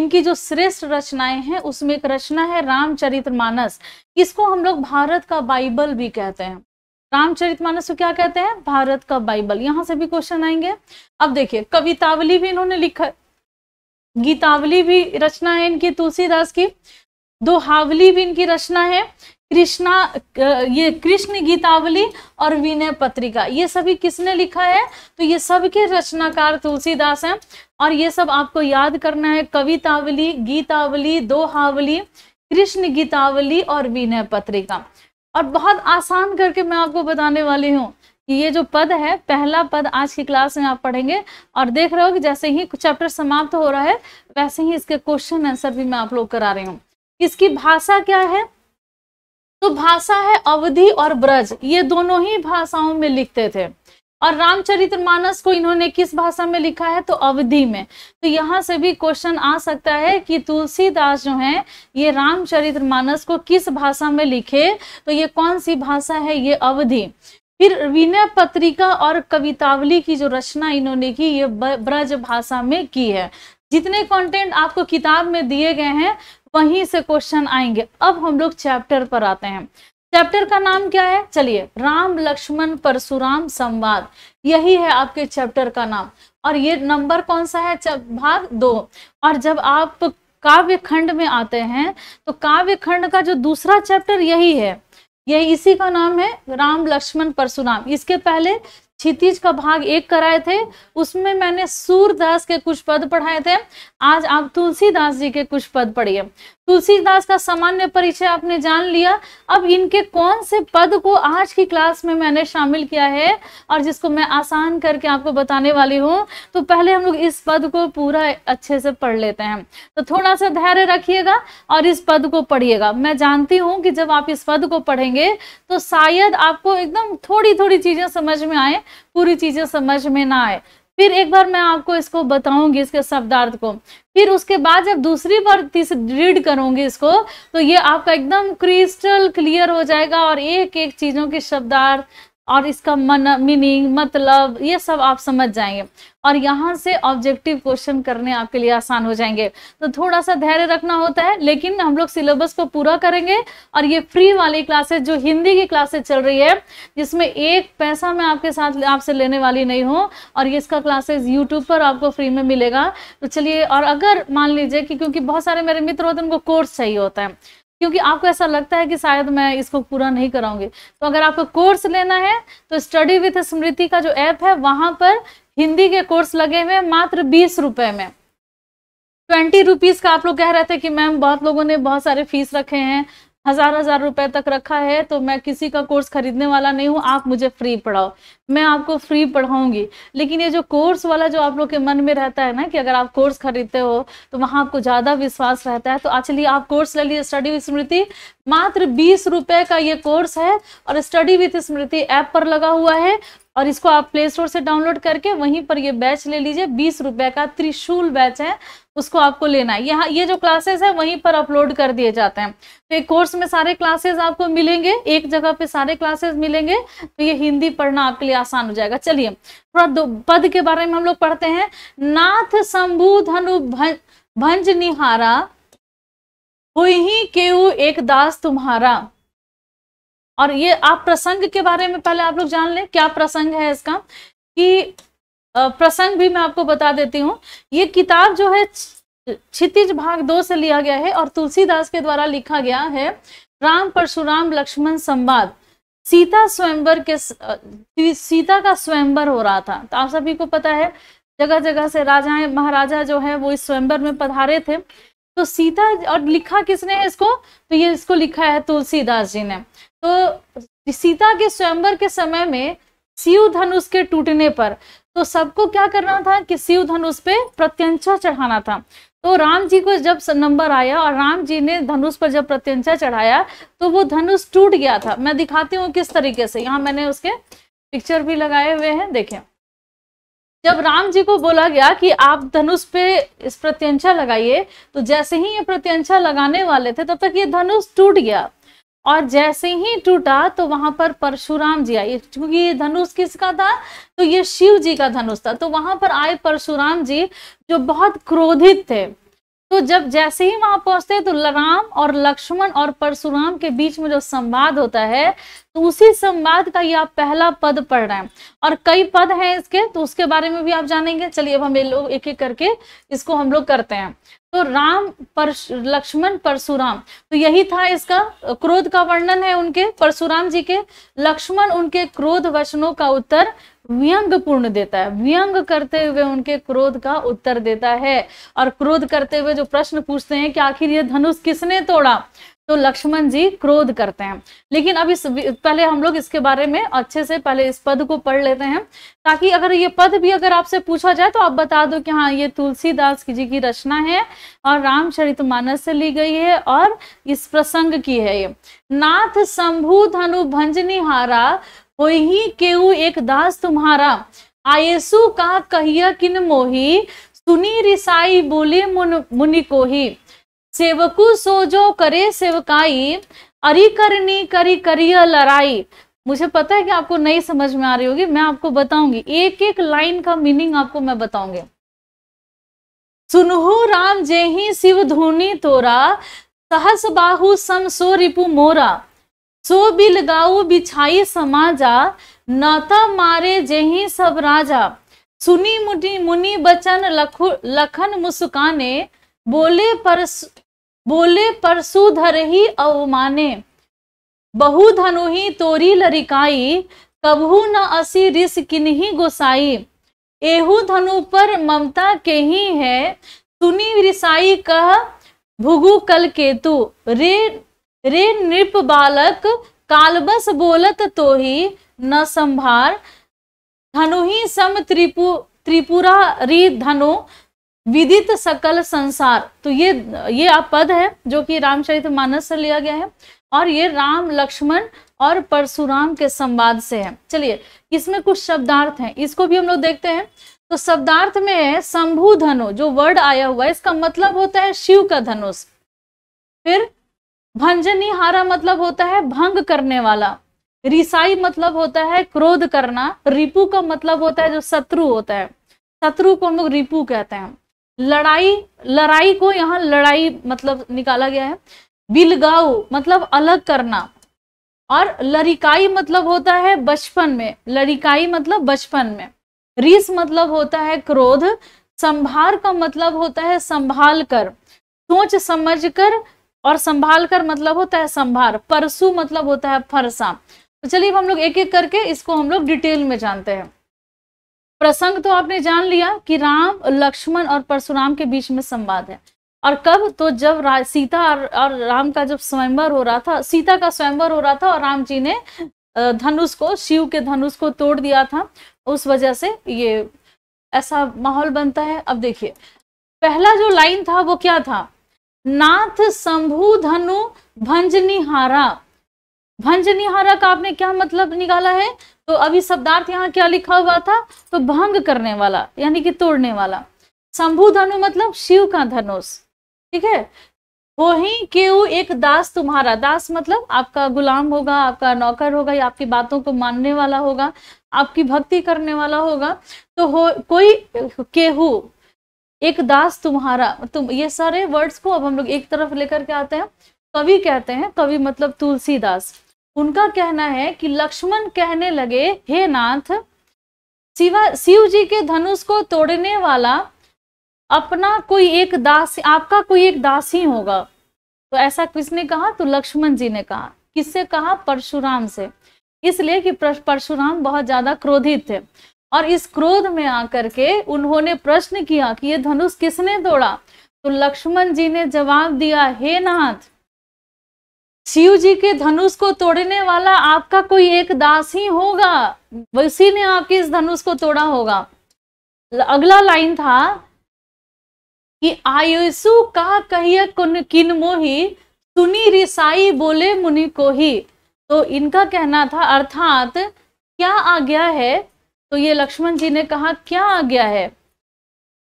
Speaker 1: इनकी जो श्रेष्ठ रचनाएं हैं उसमें एक रचना है रामचरितमानस इसको हम लोग भारत का बाइबल भी कहते हैं रामचरितमानस को क्या कहते हैं भारत का बाइबल यहाँ से भी क्वेश्चन आएंगे अब देखिए कवितावली भी इन्होंने लिखा गीतावली भी रचना है इनकी तुलसीदास की दोहावली भी इनकी रचना है कृष्णा ये कृष्ण गीतावली और विनय पत्रिका ये सभी किसने लिखा है तो ये सब के रचनाकार तुलसीदास हैं और ये सब आपको याद करना है कवितावली गीतावली दोहावली कृष्ण गीतावली और विनय पत्रिका और बहुत आसान करके मैं आपको बताने वाली हूँ कि ये जो पद है पहला पद आज की क्लास में आप पढ़ेंगे और देख रहे हो कि जैसे ही चैप्टर समाप्त हो रहा है वैसे ही इसके क्वेश्चन आंसर भी मैं आप लोग करा रही हूँ इसकी भाषा क्या है तो भाषा है अवधि और ब्रज ये दोनों ही भाषाओं में लिखते थे और रामचरितमानस को इन्होंने किस भाषा में लिखा है तो अवधि में तो यहाँ से भी क्वेश्चन आ सकता है कि तुलसीदास जो है ये रामचरितमानस को किस भाषा में लिखे तो ये कौन सी भाषा है ये अवधि फिर विनय पत्रिका और कवितावली की जो रचना इन्होंने की ये ब्रज भाषा में की है जितने कंटेंट आपको किताब में दिए गए हैं वहीं से क्वेश्चन आएंगे अब हम लोग चैप्टर पर आते हैं चैप्टर का नाम क्या है चलिए राम लक्ष्मण परशुराम संवाद यही है आपके चैप्टर का नाम और ये नंबर कौन सा है भाग दो और जब आप काव्य खंड में आते हैं तो काव्य खंड का जो दूसरा चैप्टर यही है यही इसी का नाम है राम लक्ष्मण परशुराम इसके पहले क्षितिज का भाग एक कराए थे उसमें मैंने सूरदास के कुछ पद पढ़ाए थे आज आप तुलसीदास जी के कुछ पद पढ़िए तुलसीदास का सामान्य परिचय आपने जान लिया अब इनके कौन से पद को आज की क्लास में मैंने शामिल किया है और जिसको मैं आसान करके आपको बताने वाली हूँ तो पहले हम लोग इस पद को पूरा अच्छे से पढ़ लेते हैं तो थोड़ा सा धैर्य रखिएगा और इस पद को पढ़िएगा मैं जानती हूँ कि जब आप इस पद को पढ़ेंगे तो शायद आपको एकदम थोड़ी थोड़ी चीज़ें समझ में आए पूरी चीज़ें समझ में ना आए फिर एक बार मैं आपको इसको बताऊंगी इसके शब्दार्थ को फिर उसके बाद जब दूसरी बार रीड करूंगी इसको तो ये आपका एकदम क्रिस्टल क्लियर हो जाएगा और एक एक चीज़ों के शब्दार्थ और इसका मन मीनिंग मतलब ये सब आप समझ जाएंगे और यहाँ से ऑब्जेक्टिव क्वेश्चन करने आपके लिए आसान हो जाएंगे तो थोड़ा सा धैर्य रखना होता है लेकिन हम लोग सिलेबस को पूरा करेंगे और ये फ्री वाली क्लासेस जो हिंदी की क्लासेस चल रही है जिसमें एक पैसा मैं आपके साथ आपसे लेने वाली नहीं हूँ और ये इसका क्लासेज यूट्यूब पर आपको फ्री में मिलेगा तो चलिए और अगर मान लीजिए कि क्योंकि बहुत सारे मेरे मित्र होते हैं उनको कोर्स चाहिए होता है क्योंकि आपको ऐसा लगता है कि शायद मैं इसको पूरा नहीं कराऊंगी तो अगर आपको कोर्स लेना है तो स्टडी विथ स्मृति का जो ऐप है वहां पर हिंदी के कोर्स लगे हुए मात्र बीस रुपए में ट्वेंटी रुपीज़ का आप लोग कह रहे थे कि मैम बहुत लोगों ने बहुत सारे फीस रखे हैं हजार हजार रुपए तक रखा है तो मैं किसी का कोर्स खरीदने वाला नहीं हूँ आप मुझे फ्री पढ़ाओ मैं आपको फ्री पढ़ाऊंगी लेकिन ये जो कोर्स वाला जो आप लोग के मन में रहता है ना कि अगर आप कोर्स खरीदते हो तो वहां आपको ज़्यादा विश्वास रहता है तो आचलिए आप कोर्स ले लिए स्टडी विद स्मृति मात्र बीस रुपए का ये कोर्स है और स्टडी विथ स्मृति ऐप पर लगा हुआ है और इसको आप प्ले स्टोर से डाउनलोड करके वहीं पर ये बैच ले लीजिए बीस रुपए का त्रिशूल बैच है उसको आपको लेना है यहाँ ये जो क्लासेस है वहीं पर अपलोड कर दिए जाते हैं तो एक कोर्स में सारे क्लासेस आपको मिलेंगे एक जगह पे सारे क्लासेस मिलेंगे तो ये हिंदी पढ़ना आपके लिए आसान हो जाएगा चलिए थोड़ा पद के बारे में हम लोग पढ़ते हैं नाथ शंभु धनु भंज निहारा हुई केऊ एक दास तुम्हारा और ये आप प्रसंग के बारे में पहले आप लोग जान लें क्या प्रसंग है इसका कि प्रसंग भी मैं आपको बता देती हूँ ये किताब जो है क्षितिज भाग दो से लिया गया है और तुलसीदास के द्वारा लिखा गया है राम परशुराम लक्ष्मण संवाद सीता स्वयंवर के सीता का स्वयंवर हो रहा था तो आप सभी को पता है जगह जगह से राजाएं महाराजा जो है वो इस स्वयंवर में पधारे थे तो सीता और लिखा किसने इसको तो ये इसको लिखा है तुलसीदास जी ने तो सीता के स्वयंवर के समय में शिव धनुष के टूटने पर तो सबको क्या करना था कि शिव धनुष पे प्रत्यंचा चढ़ाना था तो राम जी को जब नंबर आया और राम जी ने धनुष पर जब प्रत्यंचा चढ़ाया तो वो धनुष टूट गया था मैं दिखाती हूँ किस तरीके से यहाँ मैंने उसके पिक्चर भी लगाए हुए हैं देखें जब राम जी को बोला गया कि आप धनुष पे इस प्रत्यंचा लगाइए तो जैसे ही ये प्रत्यंचा लगाने वाले थे तब तक ये धनुष टूट गया और जैसे ही टूटा तो वहां पर परशुराम जी आए क्योंकि ये धनुष किसका था तो ये शिव जी का धनुष था तो वहां पर आए परशुराम जी जो बहुत क्रोधित थे तो जब जैसे ही वहां पहुंचते हैं तो राम और लक्ष्मण और परशुराम के बीच में जो संवाद होता है तो उसी संवाद का ये आप पहला पद पढ़ रहे हैं और कई पद हैं इसके तो उसके बारे में भी आप जानेंगे चलिए अब हम ये लोग एक एक करके इसको हम लोग करते हैं तो राम पर लक्ष्मण परशुराम तो यही था इसका क्रोध का वर्णन है उनके परशुराम जी के लक्ष्मण उनके क्रोध वचनों का उत्तर व्यंग पूर्ण देता है व्यंग करते हुए उनके क्रोध का उत्तर देता है और क्रोध करते हुए जो प्रश्न पूछते हैं कि आखिर यह धनुष किसने तोड़ा तो लक्ष्मण जी क्रोध करते हैं लेकिन अब इस पहले हम लोग इसके बारे में अच्छे से पहले इस पद को पढ़ लेते हैं ताकि अगर ये पद भी अगर आपसे पूछा जाए तो आप बता दो कि हाँ ये तुलसीदास जी की रचना है और रामचरित मानस से ली गई है और इस प्रसंग की है ये नाथ शंभु धनु हारा हो ही एक दास तुम्हारा आयसु का कहिया किन मोही सुनी रिसाई बोले मुन मुनि को ही सेवकु सो जो करे सेवकाई अरि करनी करी करिया लड़ाई मुझे पता है कि आपको नहीं समझ में आ रही होगी मैं आपको बताऊंगी एक एक लाइन का मीनिंग आपको मैं बताऊंगी सुनहु राम जय ही शिव धुनी तोरा सहस बाहु सम सो रिपु मोरा सो बिलगाऊ बिछाई समाजा नाता मारे जही सब राजा सुनी मुनि मुनि बचन लखु लखन मुस्काने बोले पर बोले परसु धर ही अवमाने बहु धनुही तोरी लरिकाई कबहू न असी रिस किन्ही गोसाई एहू धनु पर ममता के ही है सुनी रिसाई कह भुगु कल केतु रे रे नृप बालक कालबस बोलत ही न संभार धनुही सम त्रिपु त्रिपुरा रि धनु विदित सकल संसार तो ये ये आप पद है जो कि रामचरित मानस से लिया गया है और ये राम लक्ष्मण और परशुराम के संवाद से है चलिए इसमें कुछ शब्दार्थ हैं इसको भी हम लोग देखते हैं तो शब्दार्थ में है शंभु धनु जो वर्ड आया हुआ है इसका मतलब होता है शिव का धनुष फिर भंजनी हारा मतलब होता है भंग करने वाला रिसाई मतलब होता है क्रोध करना रिपु का मतलब होता है जो शत्रु होता है शत्रु को हम लोग रिपु कहते हैं लड़ाई लड़ाई को यहाँ लड़ाई मतलब निकाला गया है बिलगाव मतलब अलग करना और लड़िकाई मतलब होता है बचपन में लड़िकाई मतलब बचपन में रीस मतलब होता है क्रोध संभार का मतलब होता है संभाल कर सोच समझ कर और संभाल कर मतलब होता है संभार परसु मतलब होता है फरसा तो चलिए हम लोग एक एक करके इसको हम लोग डिटेल में जानते हैं प्रसंग तो आपने जान लिया कि राम लक्ष्मण और परशुराम के बीच में संवाद है और कब तो जब सीता और, और राम का जब स्वयंवर हो रहा था सीता का स्वयंवर हो रहा था और राम जी ने धनुष को शिव के धनुष को तोड़ दिया था उस वजह से ये ऐसा माहौल बनता है अब देखिए पहला जो लाइन था वो क्या था नाथ शंभु धनु भंजनिहारा भंजनिहारा का आपने क्या मतलब निकाला है तो अभी शब्दार्थ यहाँ क्या लिखा हुआ था तो भंग करने वाला यानी कि तोड़ने वाला शंभु धनु मतलब शिव का धनुष ठीक है वो ही केउ एक दास तुम्हारा दास मतलब आपका गुलाम होगा आपका नौकर होगा या आपकी बातों को मानने वाला होगा आपकी भक्ति करने वाला होगा तो हो कोई केहू एक दास तुम्हारा तुम ये सारे वर्ड्स को अब हम लोग एक तरफ लेकर के आते हैं कवि कहते हैं कवि मतलब तुलसीदास उनका कहना है कि लक्ष्मण कहने लगे हे नाथ शिवा शिव जी के धनुष को तोड़ने वाला अपना कोई एक दास आपका कोई एक दास ही होगा तो ऐसा किसने कहा तो लक्ष्मण जी ने कहा किससे कहा परशुराम से इसलिए कि परशुराम बहुत ज्यादा क्रोधित थे और इस क्रोध में आकर के उन्होंने प्रश्न किया कि ये धनुष किसने तोड़ा तो लक्ष्मण जी ने जवाब दिया हे नाथ शिव जी के धनुष को तोड़ने वाला आपका कोई एक दास ही होगा उसी ने आपके इस धनुष को तोड़ा होगा अगला लाइन था कि आयुषु का कहिए किन मोही सुनी रिसाई बोले मुनि को ही तो इनका कहना था अर्थात क्या आ गया है तो ये लक्ष्मण जी ने कहा क्या गया है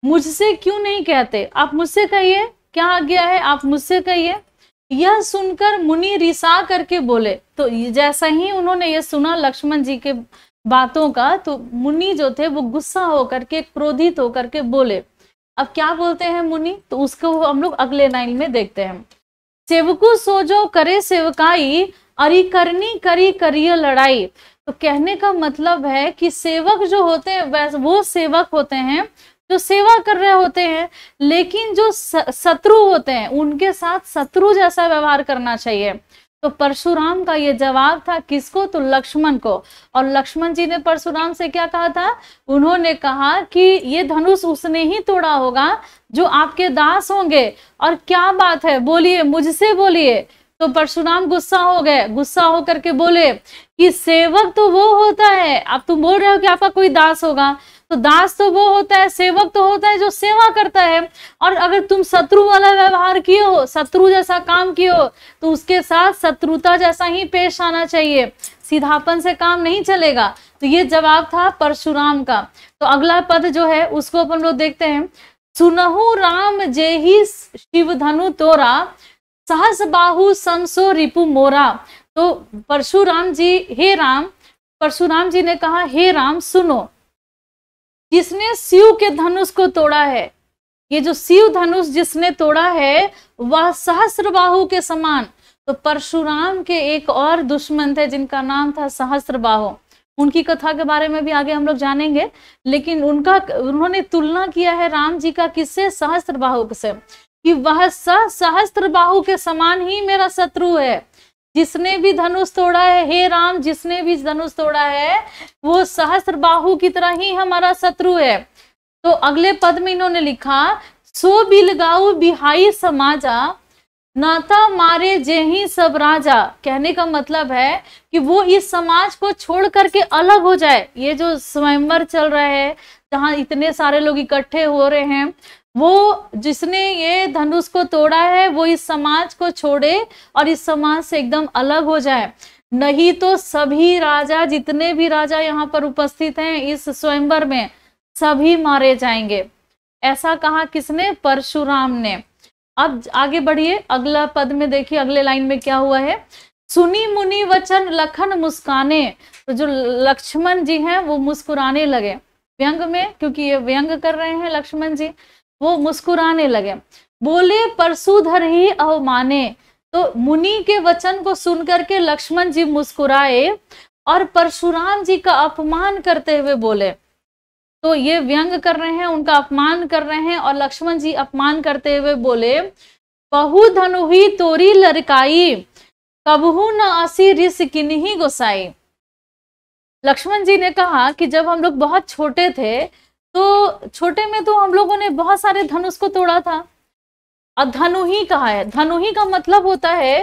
Speaker 1: मुझसे क्यों नहीं कहते आप मुझसे कहिए क्या गया है आप मुझसे कहिए यह सुनकर मुनि रिसा करके बोले तो जैसा ही उन्होंने ये सुना लक्ष्मण जी के बातों का तो मुनि जो थे वो गुस्सा होकर के क्रोधित होकर के बोले अब क्या बोलते हैं मुनि तो उसको हम लोग अगले लाइन में देखते हैं सेवकु सोजो करे सेवकाई अरिकरनी करी करिय लड़ाई तो कहने का मतलब है कि सेवक जो होते हैं वो सेवक होते हैं जो सेवा कर रहे होते हैं लेकिन जो शत्रु होते हैं उनके साथ शत्रु जैसा व्यवहार करना चाहिए तो परशुराम का ये जवाब था किसको तो लक्ष्मण को और लक्ष्मण जी ने परशुराम से क्या कहा था उन्होंने कहा कि ये धनुष उसने ही तोड़ा होगा जो आपके दास होंगे और क्या बात है बोलिए मुझसे बोलिए तो परशुराम गुस्सा हो गए गुस्सा होकर के बोले कि सेवक तो वो होता है अब तुम बोल रहे हो कि आपका कोई दास होगा तो दास तो वो होता है सेवक तो होता है जो सेवा करता है और अगर तुम शत्रु वाला व्यवहार किए हो शत्रु जैसा काम किए हो तो उसके साथ शत्रुता जैसा ही पेश आना चाहिए सीधापन से काम नहीं चलेगा तो ये जवाब था परशुराम का तो अगला पद जो है उसको अपन लोग देखते हैं सुनहु राम जे ही शिव धनु तोरा सहस बाहु समसो रिपु मोरा तो परशुराम जी हे राम परशुराम जी ने कहा हे राम सुनो जिसने शिव के धनुष को तोड़ा है ये जो शिव धनुष जिसने तोड़ा है वह सहस्रबाहु के समान तो परशुराम के एक और दुश्मन थे जिनका नाम था सहस्रबाहु उनकी कथा के बारे में भी आगे हम लोग जानेंगे लेकिन उनका उन्होंने तुलना किया है राम जी का किससे सहस्त्रबाहु से कि वह सहस्त्र बाहु के समान ही मेरा शत्रु है जिसने भी धनुष तोड़ा है हे राम जिसने भी धनुष तोड़ा है वो सहस्त्र बाहु की तरह ही हमारा शत्रु है तो अगले पद में इन्होंने लिखा सो बिलगाऊ बिहाई समाजा नाता मारे जे ही सब राजा कहने का मतलब है कि वो इस समाज को छोड़ करके अलग हो जाए ये जो स्वयंवर चल रहा है जहाँ इतने सारे लोग इकट्ठे हो रहे हैं वो जिसने ये धनुष को तोड़ा है वो इस समाज को छोड़े और इस समाज से एकदम अलग हो जाए नहीं तो सभी राजा जितने भी राजा यहाँ पर उपस्थित हैं इस स्वयंवर में सभी मारे जाएंगे ऐसा कहा किसने परशुराम ने अब आगे बढ़िए अगला पद में देखिए अगले लाइन में क्या हुआ है सुनी मुनि वचन लखन मुस्काने तो जो लक्ष्मण जी हैं वो मुस्कुराने लगे व्यंग में क्योंकि ये व्यंग कर रहे हैं लक्ष्मण जी वो मुस्कुराने लगे बोले परसुधर ही अवमाने तो मुनि के वचन को सुन करके लक्ष्मण जी मुस्कुराए और परशुराम जी का अपमान करते हुए बोले तो ये व्यंग कर रहे हैं उनका अपमान कर रहे हैं और लक्ष्मण जी अपमान करते हुए बोले बहु ही तोरी लड़काई कबहू न असी रिस किन्ही गोसाई लक्ष्मण जी ने कहा कि जब हम लोग बहुत छोटे थे तो छोटे में तो हम लोगों ने बहुत सारे धनुष को तोड़ा था और धनु ही कहा है धनु ही का मतलब होता है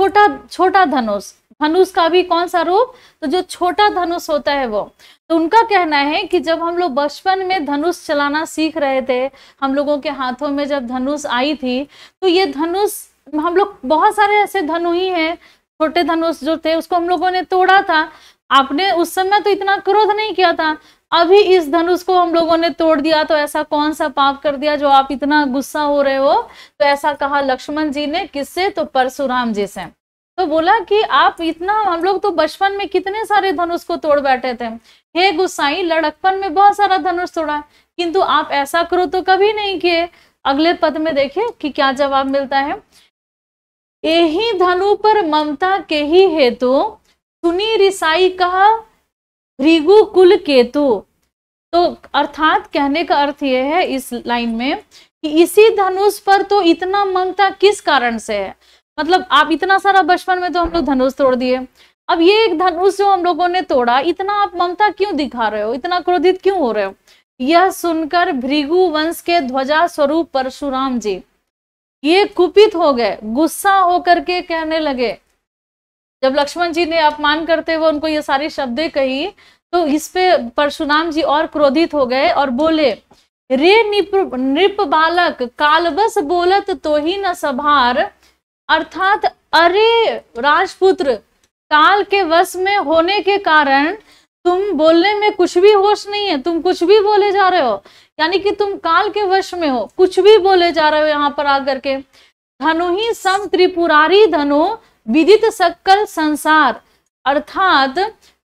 Speaker 1: छोटा छोटा धनुष धनुष का भी कौन सा रूप तो जो छोटा धनुष होता है वो तो उनका कहना है कि जब हम लोग बचपन में धनुष चलाना सीख रहे थे हम लोगों के हाथों में जब धनुष आई थी तो ये धनुष हम लोग बहुत सारे ऐसे धनु ही हैं छोटे धनुष जो थे उसको हम लोगों ने तोड़ा था आपने उस समय तो इतना क्रोध नहीं किया था अभी इस धनुष को हम लोगों ने तोड़ दिया तो ऐसा कौन सा पाप कर दिया जो आप इतना गुस्सा हो रहे हो तो ऐसा कहा लक्ष्मण जी ने किससे तो परशुराम जी से तो बोला कि आप इतना हम लोग तो बचपन में कितने सारे धनुष को तोड़ बैठे थे हे गुस्साई लड़कपन में बहुत सारा धनुष तोड़ा किंतु आप ऐसा करो तो कभी नहीं किए अगले पद में देखिए कि क्या जवाब मिलता है यही धनु पर ममता के ही हेतु तो, सुनी रिसाई कहा भृगु कुल केतु तो अर्थात कहने का अर्थ यह है इस लाइन में कि इसी धनुष पर तो इतना ममता किस कारण से है मतलब आप इतना सारा बचपन में तो हम लोग धनुष तोड़ दिए अब ये एक धनुष जो हम लोगों ने तोड़ा इतना आप ममता क्यों दिखा रहे हो इतना क्रोधित क्यों हो रहे हो यह सुनकर भृगु वंश के ध्वजा स्वरूप परशुराम जी ये कुपित हो गए गुस्सा होकर के कहने लगे जब लक्ष्मण जी ने अपमान करते हुए उनको ये सारी शब्दे कही तो इस पे परशुराम जी और क्रोधित हो गए और बोले रे निप नृप बालक कालबस बोलत तो ही न सभार अर्थात अरे राजपुत्र काल के वश में होने के कारण तुम बोलने में कुछ भी होश नहीं है तुम कुछ भी बोले जा रहे हो यानी कि तुम काल के वश में हो कुछ भी बोले जा रहे हो यहाँ पर आकर के धनु ही सम त्रिपुरारी धनु विदित सकल संसार अर्थात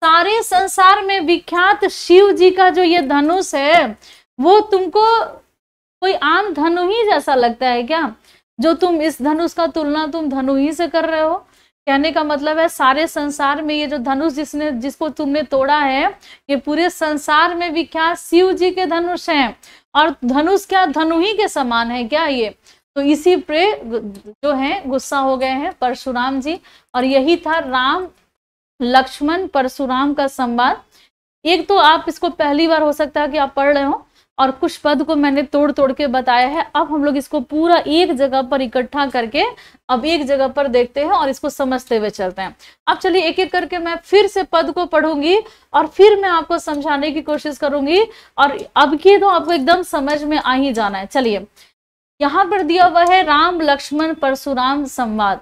Speaker 1: सारे संसार में विख्यात शिव जी का जो ये धनुष है वो तुमको कोई आम धनु ही जैसा लगता है क्या जो तुम इस धनुष का तुलना तुम धनु ही से कर रहे हो कहने का मतलब है सारे संसार में ये जो धनुष जिसने जिसको तुमने तोड़ा है ये पूरे संसार में विख्यात शिव जी के धनुष हैं और धनुष क्या धनु ही के समान है क्या ये तो इसी पे जो है गुस्सा हो गए हैं परशुराम जी और यही था राम लक्ष्मण परशुराम का संवाद एक तो आप इसको पहली बार हो सकता है कि आप पढ़ रहे हो और कुछ पद को मैंने तोड़ तोड़ के बताया है अब हम लोग इसको पूरा एक जगह पर इकट्ठा करके अब एक जगह पर देखते हैं और इसको समझते हुए चलते हैं अब चलिए एक एक करके मैं फिर से पद को पढ़ूंगी और फिर मैं आपको समझाने की कोशिश करूंगी और अब की तो आपको एकदम समझ में आ ही जाना है चलिए यहाँ पर दिया हुआ है राम लक्ष्मण परशुराम संवाद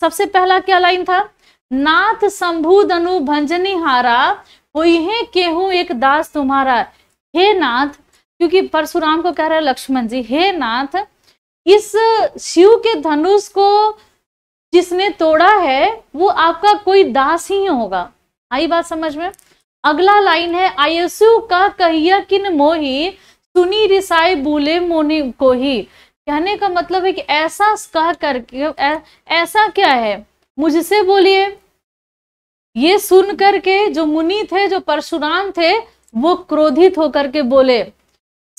Speaker 1: सबसे पहला क्या लाइन था नाथ शंभुदनु भंजनी हारा हुई है केहू एक दास तुम्हारा हे नाथ क्योंकि परशुराम को कह रहा है लक्ष्मण जी हे नाथ इस शिव के धनुष को जिसने तोड़ा है वो आपका कोई दास ही होगा आई बात समझ में अगला लाइन है आयसु का कहिया किन मोही सुनी रिसाई बोले मोनी को ही कहने का मतलब है कि ऐसा कह करके ऐसा क्या है मुझसे बोलिए ये सुन करके जो मुनि थे जो परशुराम थे वो क्रोधित होकर के बोले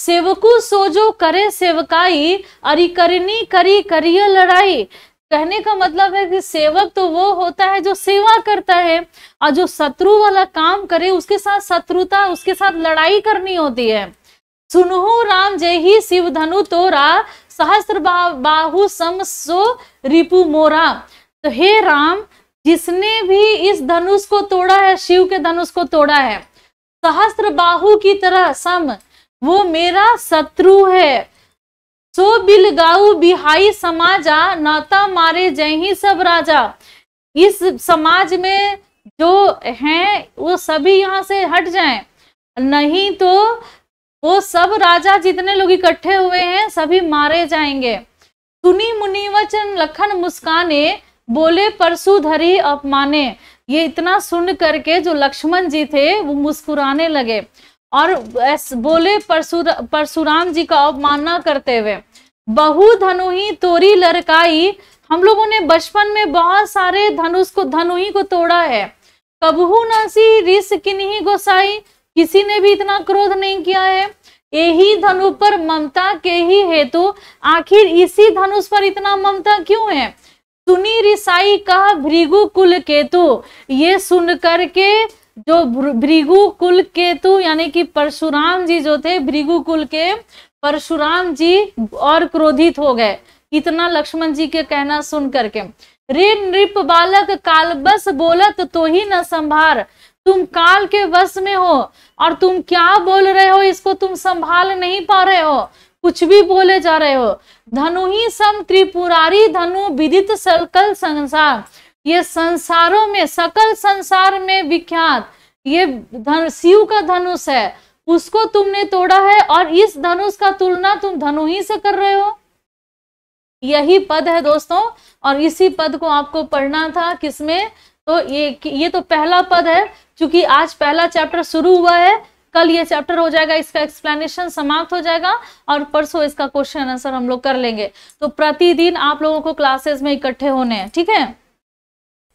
Speaker 1: सेवकु सोजो करे सेवकाई अरि करनी करी करिय लड़ाई कहने का मतलब है कि सेवक तो वो होता है जो सेवा करता है और जो शत्रु वाला काम करे उसके साथ शत्रुता उसके साथ लड़ाई करनी होती है सुनहु राम जय ही शिव धनु तोरा सहस्र बाहु समसो रिपु मोरा तो हे राम जिसने भी इस धनुष को तोड़ा है शिव के धनुष को तोड़ा है सहस्त्र बाहु की तरह सम वो मेरा शत्रु है सो बिलगाऊ बिहाई समाजा नाता मारे जय ही सब राजा इस समाज में जो हैं वो सभी यहाँ से हट जाएं नहीं तो वो सब राजा जितने लोग इकट्ठे हुए हैं सभी मारे जाएंगे सुनी मुनि वचन लखन मुस्काने बोले परसु धरी अपमाने ये इतना सुन करके जो लक्ष्मण जी थे वो मुस्कुराने लगे और बोले परशुर परशुराम जी का अवमानना करते हुए बहु धनु तोरी लड़काई हम लोगों ने बचपन में बहुत सारे धनुष को धनु को तोड़ा है कबहू नसी रिस किन्हीं गोसाई किसी ने भी इतना क्रोध नहीं किया है यही धनु पर ममता के ही हेतु आखिर इसी धनुष पर इतना ममता क्यों है सुनी रिसाई का भृगु कुल केतु ये सुन कर के जो भृगु कुल केतु यानी कि परशुराम जी जो थे भृगु कुल के परशुराम जी और क्रोधित हो गए इतना लक्ष्मण जी के कहना सुन करके रे नृप बालक कालबस बोलत तो ही न संभार तुम काल के वश में हो और तुम क्या बोल रहे हो इसको तुम संभाल नहीं पा रहे हो कुछ भी बोले जा रहे हो धनु ही सम त्रिपुरारी धनु विदित सकल संसार ये संसारों में सकल संसार में विख्यात ये धन शिव का धनुष है उसको तुमने तोड़ा है और इस धनुष का तुलना तुम धनु ही से कर रहे हो यही पद है दोस्तों और इसी पद को आपको पढ़ना था किसमें तो ये ये तो पहला पद है क्योंकि आज पहला चैप्टर शुरू हुआ है कल ये चैप्टर हो जाएगा इसका एक्सप्लेनेशन समाप्त हो जाएगा और परसों इसका क्वेश्चन आंसर हम लोग कर लेंगे तो प्रतिदिन आप लोगों को क्लासेस में इकट्ठे होने हैं ठीक है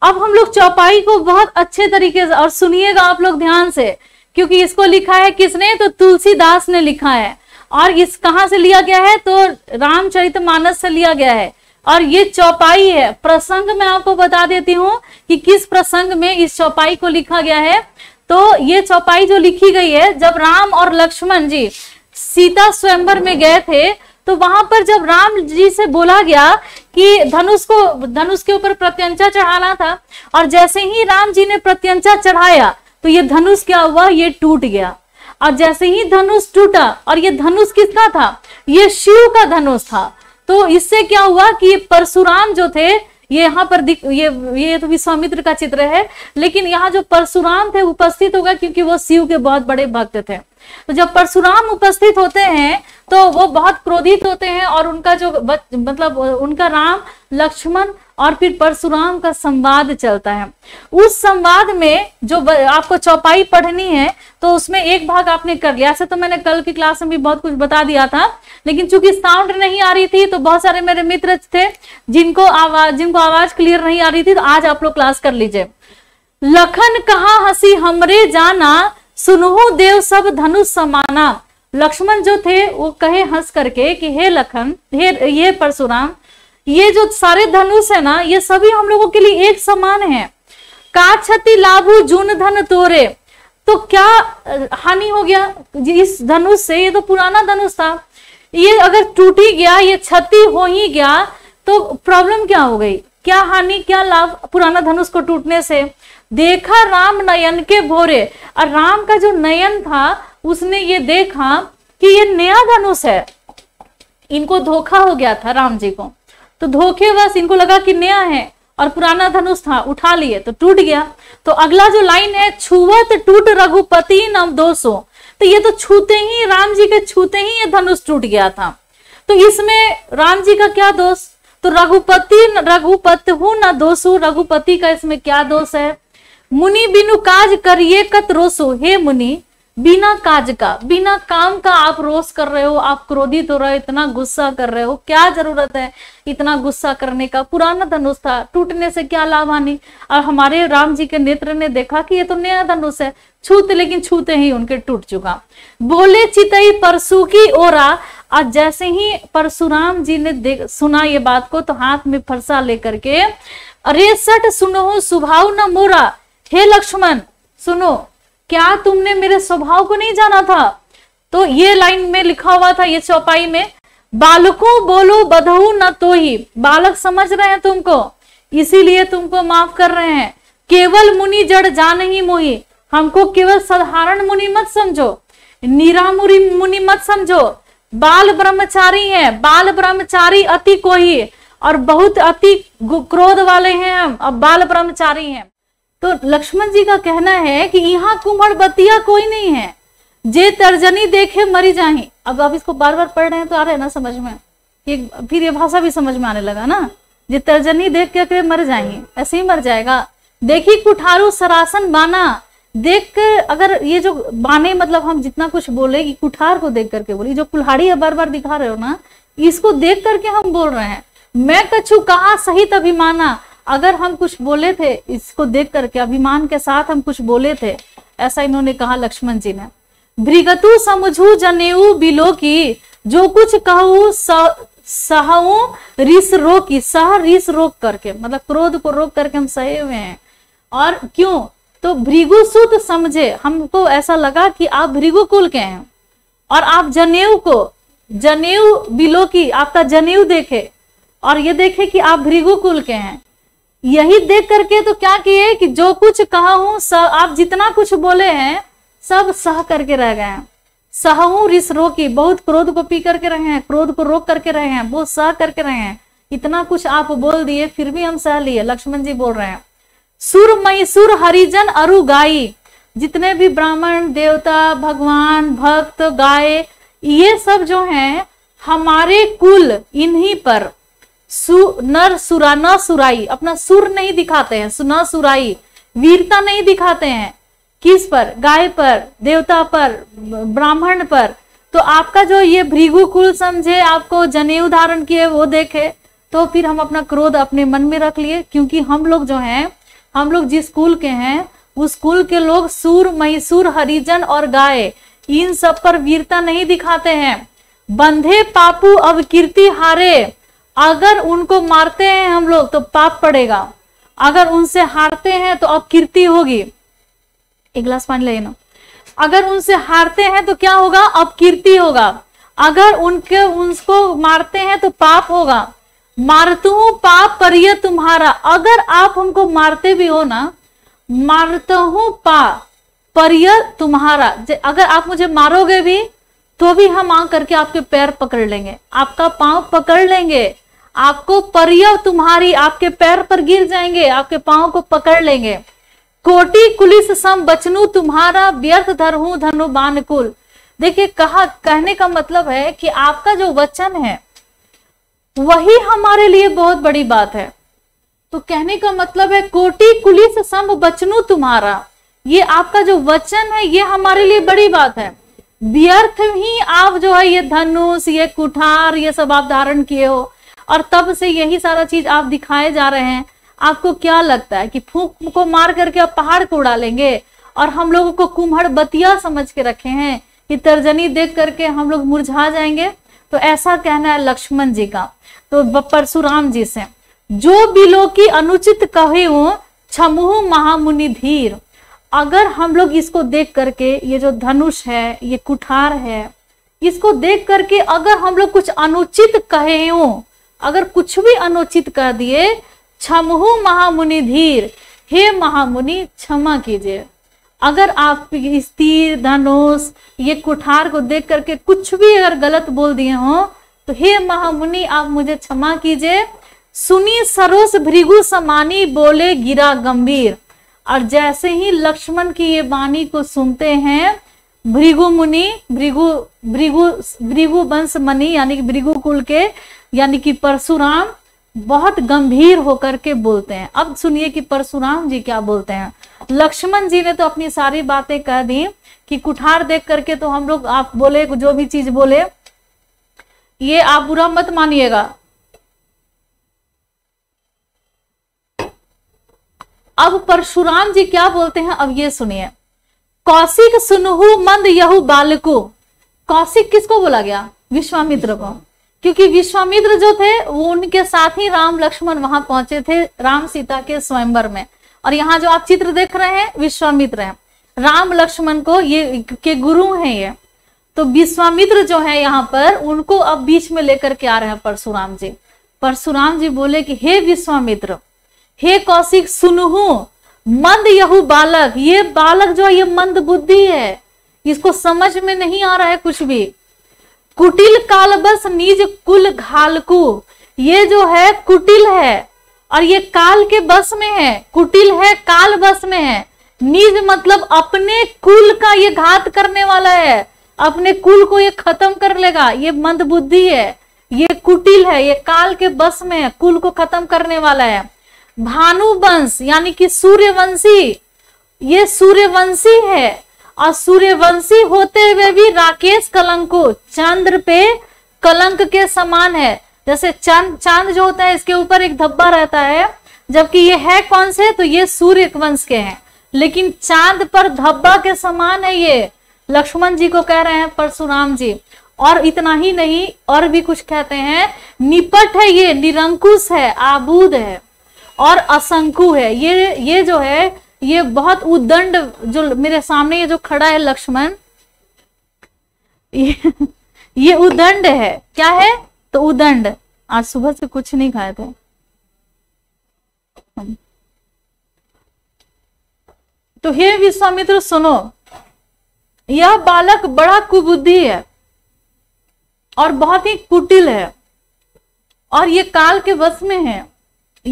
Speaker 1: अब हम लोग चौपाई को बहुत अच्छे तरीके से और सुनिएगा आप लोग ध्यान से क्योंकि इसको लिखा है किसने तो तुलसीदास ने लिखा है और इस कहा से लिया गया है तो रामचरित मानस से लिया गया है और ये चौपाई है प्रसंग मैं आपको बता देती हूँ कि किस प्रसंग में इस चौपाई को लिखा गया है तो ये चौपाई जो लिखी गई है जब राम और लक्ष्मण जी सीता स्वयंवर में गए थे तो वहां पर जब राम जी से बोला गया कि धनुष को धनुष के ऊपर प्रत्यंचा चढ़ाना था और जैसे ही राम जी ने प्रत्यंचा चढ़ाया तो ये धनुष क्या हुआ ये टूट गया और जैसे ही धनुष टूटा और ये धनुष किसका था ये शिव का धनुष था तो इससे क्या हुआ कि परशुराम जो थे ये यहाँ पर ये ये तो विश्वामित्र का चित्र है लेकिन यहाँ जो परशुराम थे उपस्थित होगा क्योंकि वो शिव के बहुत बड़े भक्त थे तो जब परशुराम उपस्थित होते हैं तो वो बहुत क्रोधित होते हैं और उनका जो मतलब उनका राम लक्ष्मण और फिर परशुराम का संवाद चलता है उस संवाद में जो आपको चौपाई पढ़नी है तो उसमें एक भाग आपने कर लिया ऐसे तो मैंने कल की क्लास में भी बहुत कुछ बता दिया था लेकिन चूंकि साउंड नहीं आ रही थी तो बहुत सारे मेरे मित्र थे जिनको आवाज जिनको आवाज क्लियर नहीं आ रही थी तो आज आप लोग क्लास कर लीजिए लखन कहा हंसी हमरे जाना सुनहु देव सब धनुष समाना लक्ष्मण जो थे वो कहे हंस करके कि हे लखन हे ये परशुराम ये जो सारे धनुष है ना ये सभी हम लोगों के लिए एक समान है का क्षति लाभ जून धन तोरे तो क्या हानि हो गया इस धनुष से ये तो पुराना धनुष था ये अगर टूट ही गया ये क्षति हो ही गया तो प्रॉब्लम क्या हो गई क्या हानि क्या लाभ पुराना धनुष को टूटने से देखा राम नयन के भोरे और राम का जो नयन था उसने ये देखा कि ये नया धनुष है इनको धोखा हो गया था राम जी को तो धोखे बस इनको लगा कि नया है और पुराना धनुष था उठा लिए तो टूट गया तो अगला जो लाइन है छुवत टूट रघुपति नव दो तो ये तो छूते ही राम जी के छूते ही ये धनुष टूट गया था तो इसमें राम जी का क्या दोष तो रघुपति रघुपत हूं न दोषु रघुपति का इसमें क्या दोष है मुनि बिनु काज करिए कत रोसो हे मुनि बिना काज का बिना काम का आप रोष कर रहे हो आप क्रोधित हो रहे हो इतना गुस्सा कर रहे हो क्या जरूरत है इतना गुस्सा करने का पुराना धनुष था टूटने से क्या लाभ हानि और हमारे राम जी के नेत्र ने देखा कि ये तो नया धनुष है छूत लेकिन छूते ही उनके टूट चुका बोले चितई परसु की ओरा और जैसे ही परशुराम जी ने सुना ये बात को तो हाथ में फरसा लेकर के अरे सट सुनो सुभाव न मोरा हे लक्ष्मण सुनो क्या तुमने मेरे स्वभाव को नहीं जाना था तो ये लाइन में लिखा हुआ था ये चौपाई में बालकों बोलो बधऊ न तो ही बालक समझ रहे हैं तुमको इसीलिए तुमको माफ कर रहे हैं केवल मुनि जड़ जान ही मोही हमको केवल साधारण मुनि मत समझो निरामुरी मुनि मत समझो बाल ब्रह्मचारी है बाल ब्रह्मचारी अति को ही और बहुत अति क्रोध वाले हैं हम अब बाल ब्रह्मचारी हैं तो लक्ष्मण जी का कहना है कि यहाँ कुम्हड़ बतिया कोई नहीं है जे तर्जनी देखे मरी जाए अब आप इसको बार बार पढ़ रहे हैं तो आ रहे हैं ना समझ में ये फिर ये भाषा भी समझ में आने लगा ना जे तर्जनी देख के अकेले मर जाए ऐसे ही मर जाएगा देखी कुठारू सरासन बाना देख कर अगर ये जो बाने मतलब हम जितना कुछ बोले कि कुठार को देख करके बोली जो कुल्हाड़ी बार बार दिखा रहे हो ना इसको देख करके हम बोल रहे हैं मैं कछु कहा सहित अभिमाना अगर हम कुछ बोले थे इसको देख करके अभिमान के साथ हम कुछ बोले थे ऐसा इन्होंने कहा लक्ष्मण जी ने भृगतु समझू जनेऊ बिलो की जो कुछ कहू सहू रिस रो की सह रिस रोक करके मतलब क्रोध को रोक करके हम सहे हुए हैं और क्यों तो भृगु सुत समझे हमको ऐसा लगा कि आप भृगु कुल के हैं और आप जनेऊ को जनेऊ बिलो की आपका जनेऊ देखे और ये देखे कि आप भृगु कुल के हैं यही देख करके तो क्या किए कि जो कुछ कहा हूं सब आप जितना कुछ बोले हैं सब सह करके रह गए हैं सहू रिस रोकी बहुत क्रोध को पी करके रहे हैं क्रोध को रोक करके रहे हैं बहुत सह करके रहे हैं इतना कुछ आप बोल दिए फिर भी हम सह लिए लक्ष्मण जी बोल रहे हैं मई सुर हरिजन अरु गाई जितने भी ब्राह्मण देवता भगवान भक्त गाय ये सब जो हैं हमारे कुल इन्हीं पर सु नर सुराना सुराई अपना सुर नहीं दिखाते हैं सुना सुराई वीरता नहीं दिखाते हैं किस पर गाय पर देवता पर ब्राह्मण पर तो आपका जो ये भृगु कुल समझे आपको जनेऊ धारण किए वो देखे तो फिर हम अपना क्रोध अपने मन में रख लिए क्योंकि हम लोग जो हैं हम लोग जिस कुल के हैं उस कुल के लोग सूर मैसूर हरिजन और गाय इन सब पर वीरता नहीं दिखाते हैं बंधे पापू अब कीर्ति हारे अगर उनको मारते हैं हम लोग तो पाप पड़ेगा अगर उनसे हारते हैं तो कीर्ति होगी एक गिलास पानी लेना अगर उनसे हारते हैं तो क्या होगा कीर्ति होगा अगर उनके उनको मारते हैं तो पाप होगा मारतू पाप परिय तुम्हारा अगर आप हमको मारते भी हो ना मारता हूं पाप परिय तुम्हारा अगर आप मुझे मारोगे भी तो भी हम आ करके आपके पैर पकड़ लेंगे आपका पांव पकड़ लेंगे आपको परियव तुम्हारी आपके पैर पर गिर जाएंगे आपके पाओ को पकड़ लेंगे कोटि कुलिस सम बचनु तुम्हारा व्यर्थ धरहू धनु बानकुल देखिए कहा कहने का मतलब है कि आपका जो वचन है वही हमारे लिए बहुत बड़ी बात है तो कहने का मतलब है कोटि कुलिस सम बचनु तुम्हारा ये आपका जो वचन है ये हमारे लिए बड़ी बात है व्यर्थ ही आप जो है ये धनुष ये कुठार ये सब आप धारण किए हो और तब से यही सारा चीज आप दिखाए जा रहे हैं आपको क्या लगता है कि फूक को मार करके आप पहाड़ को उड़ा लेंगे और हम लोगों को कुम्हर बतिया समझ के रखे हैं कि तर्जनी देख करके हम लोग मुरझा जाएंगे तो ऐसा कहना है लक्ष्मण जी का तो परशुराम जी से जो बिलो की अनुचित कहे छमुह महामुनि धीर अगर हम लोग इसको देख करके ये जो धनुष है ये कुठार है इसको देख करके अगर हम लोग कुछ अनुचित कहे अगर कुछ भी अनुचित कह दिए क्षमहु महामुनि धीर हे महामुनि क्षमा कीजिए अगर आप इस तीर धनुष ये कुठार को देख करके कुछ भी अगर गलत बोल दिए हो तो हे महामुनि आप मुझे क्षमा कीजिए सुनी सरोस भृगु समानी बोले गिरा गंभीर और जैसे ही लक्ष्मण की ये वाणी को सुनते हैं भृगु मुनि भृगु भृगु भृगु वंश मनी यानी भृगु कुल के यानी कि परशुराम बहुत गंभीर होकर के बोलते हैं अब सुनिए कि परशुराम जी क्या बोलते हैं लक्ष्मण जी ने तो अपनी सारी बातें कह दी कि कुठार देख करके तो हम लोग आप बोले जो भी चीज बोले ये आप बुरा मत मानिएगा अब परशुराम जी क्या बोलते हैं अब ये सुनिए कौशिक सुनहु मंद यहु बालको कौशिक किसको बोला गया विश्वामित्र को क्योंकि विश्वामित्र जो थे वो उनके साथ ही राम लक्ष्मण वहां पहुंचे थे राम सीता के स्वयंवर में और यहाँ जो आप चित्र देख रहे हैं विश्वामित्र हैं राम लक्ष्मण को ये के गुरु हैं ये तो विश्वामित्र जो है यहाँ पर उनको अब बीच में लेकर के आ रहे हैं परशुराम जी परशुराम जी बोले कि हे विश्वामित्र हे कौशिक सुनहु मंद यहू बालक ये बालक जो है ये मंद बुद्धि है इसको समझ में नहीं आ रहा है कुछ भी कुटिल कालबस निज कुल को ये जो है कुटिल है और ये काल के बस में है कुटिल है काल बस में है निज मतलब अपने कुल का ये घात करने वाला है अपने कुल को ये खत्म कर लेगा ये मंद बुद्धि है ये कुटिल है ये काल के बस में है कुल को खत्म करने वाला है भानुवंश यानी कि सूर्यवंशी ये सूर्यवंशी है और सूर्यवंशी होते हुए भी राकेश कलंक को चंद्र पे कलंक के समान है जैसे चांद चांद जो होता है इसके ऊपर एक धब्बा रहता है जबकि ये है कौन से तो ये सूर्य वंश के हैं लेकिन चांद पर धब्बा के समान है ये लक्ष्मण जी को कह रहे हैं परशुराम जी और इतना ही नहीं और भी कुछ कहते हैं निपट है ये निरंकुश है आबूद है और असंकु है ये ये जो है ये बहुत उदंड जो मेरे सामने ये जो खड़ा है लक्ष्मण ये ये उदंड है क्या है तो उदंड आज सुबह से कुछ नहीं खाए थे तो हे विश्वामित्र सुनो यह बालक बड़ा कुबुद्धि है और बहुत ही कुटिल है और ये काल के वश में है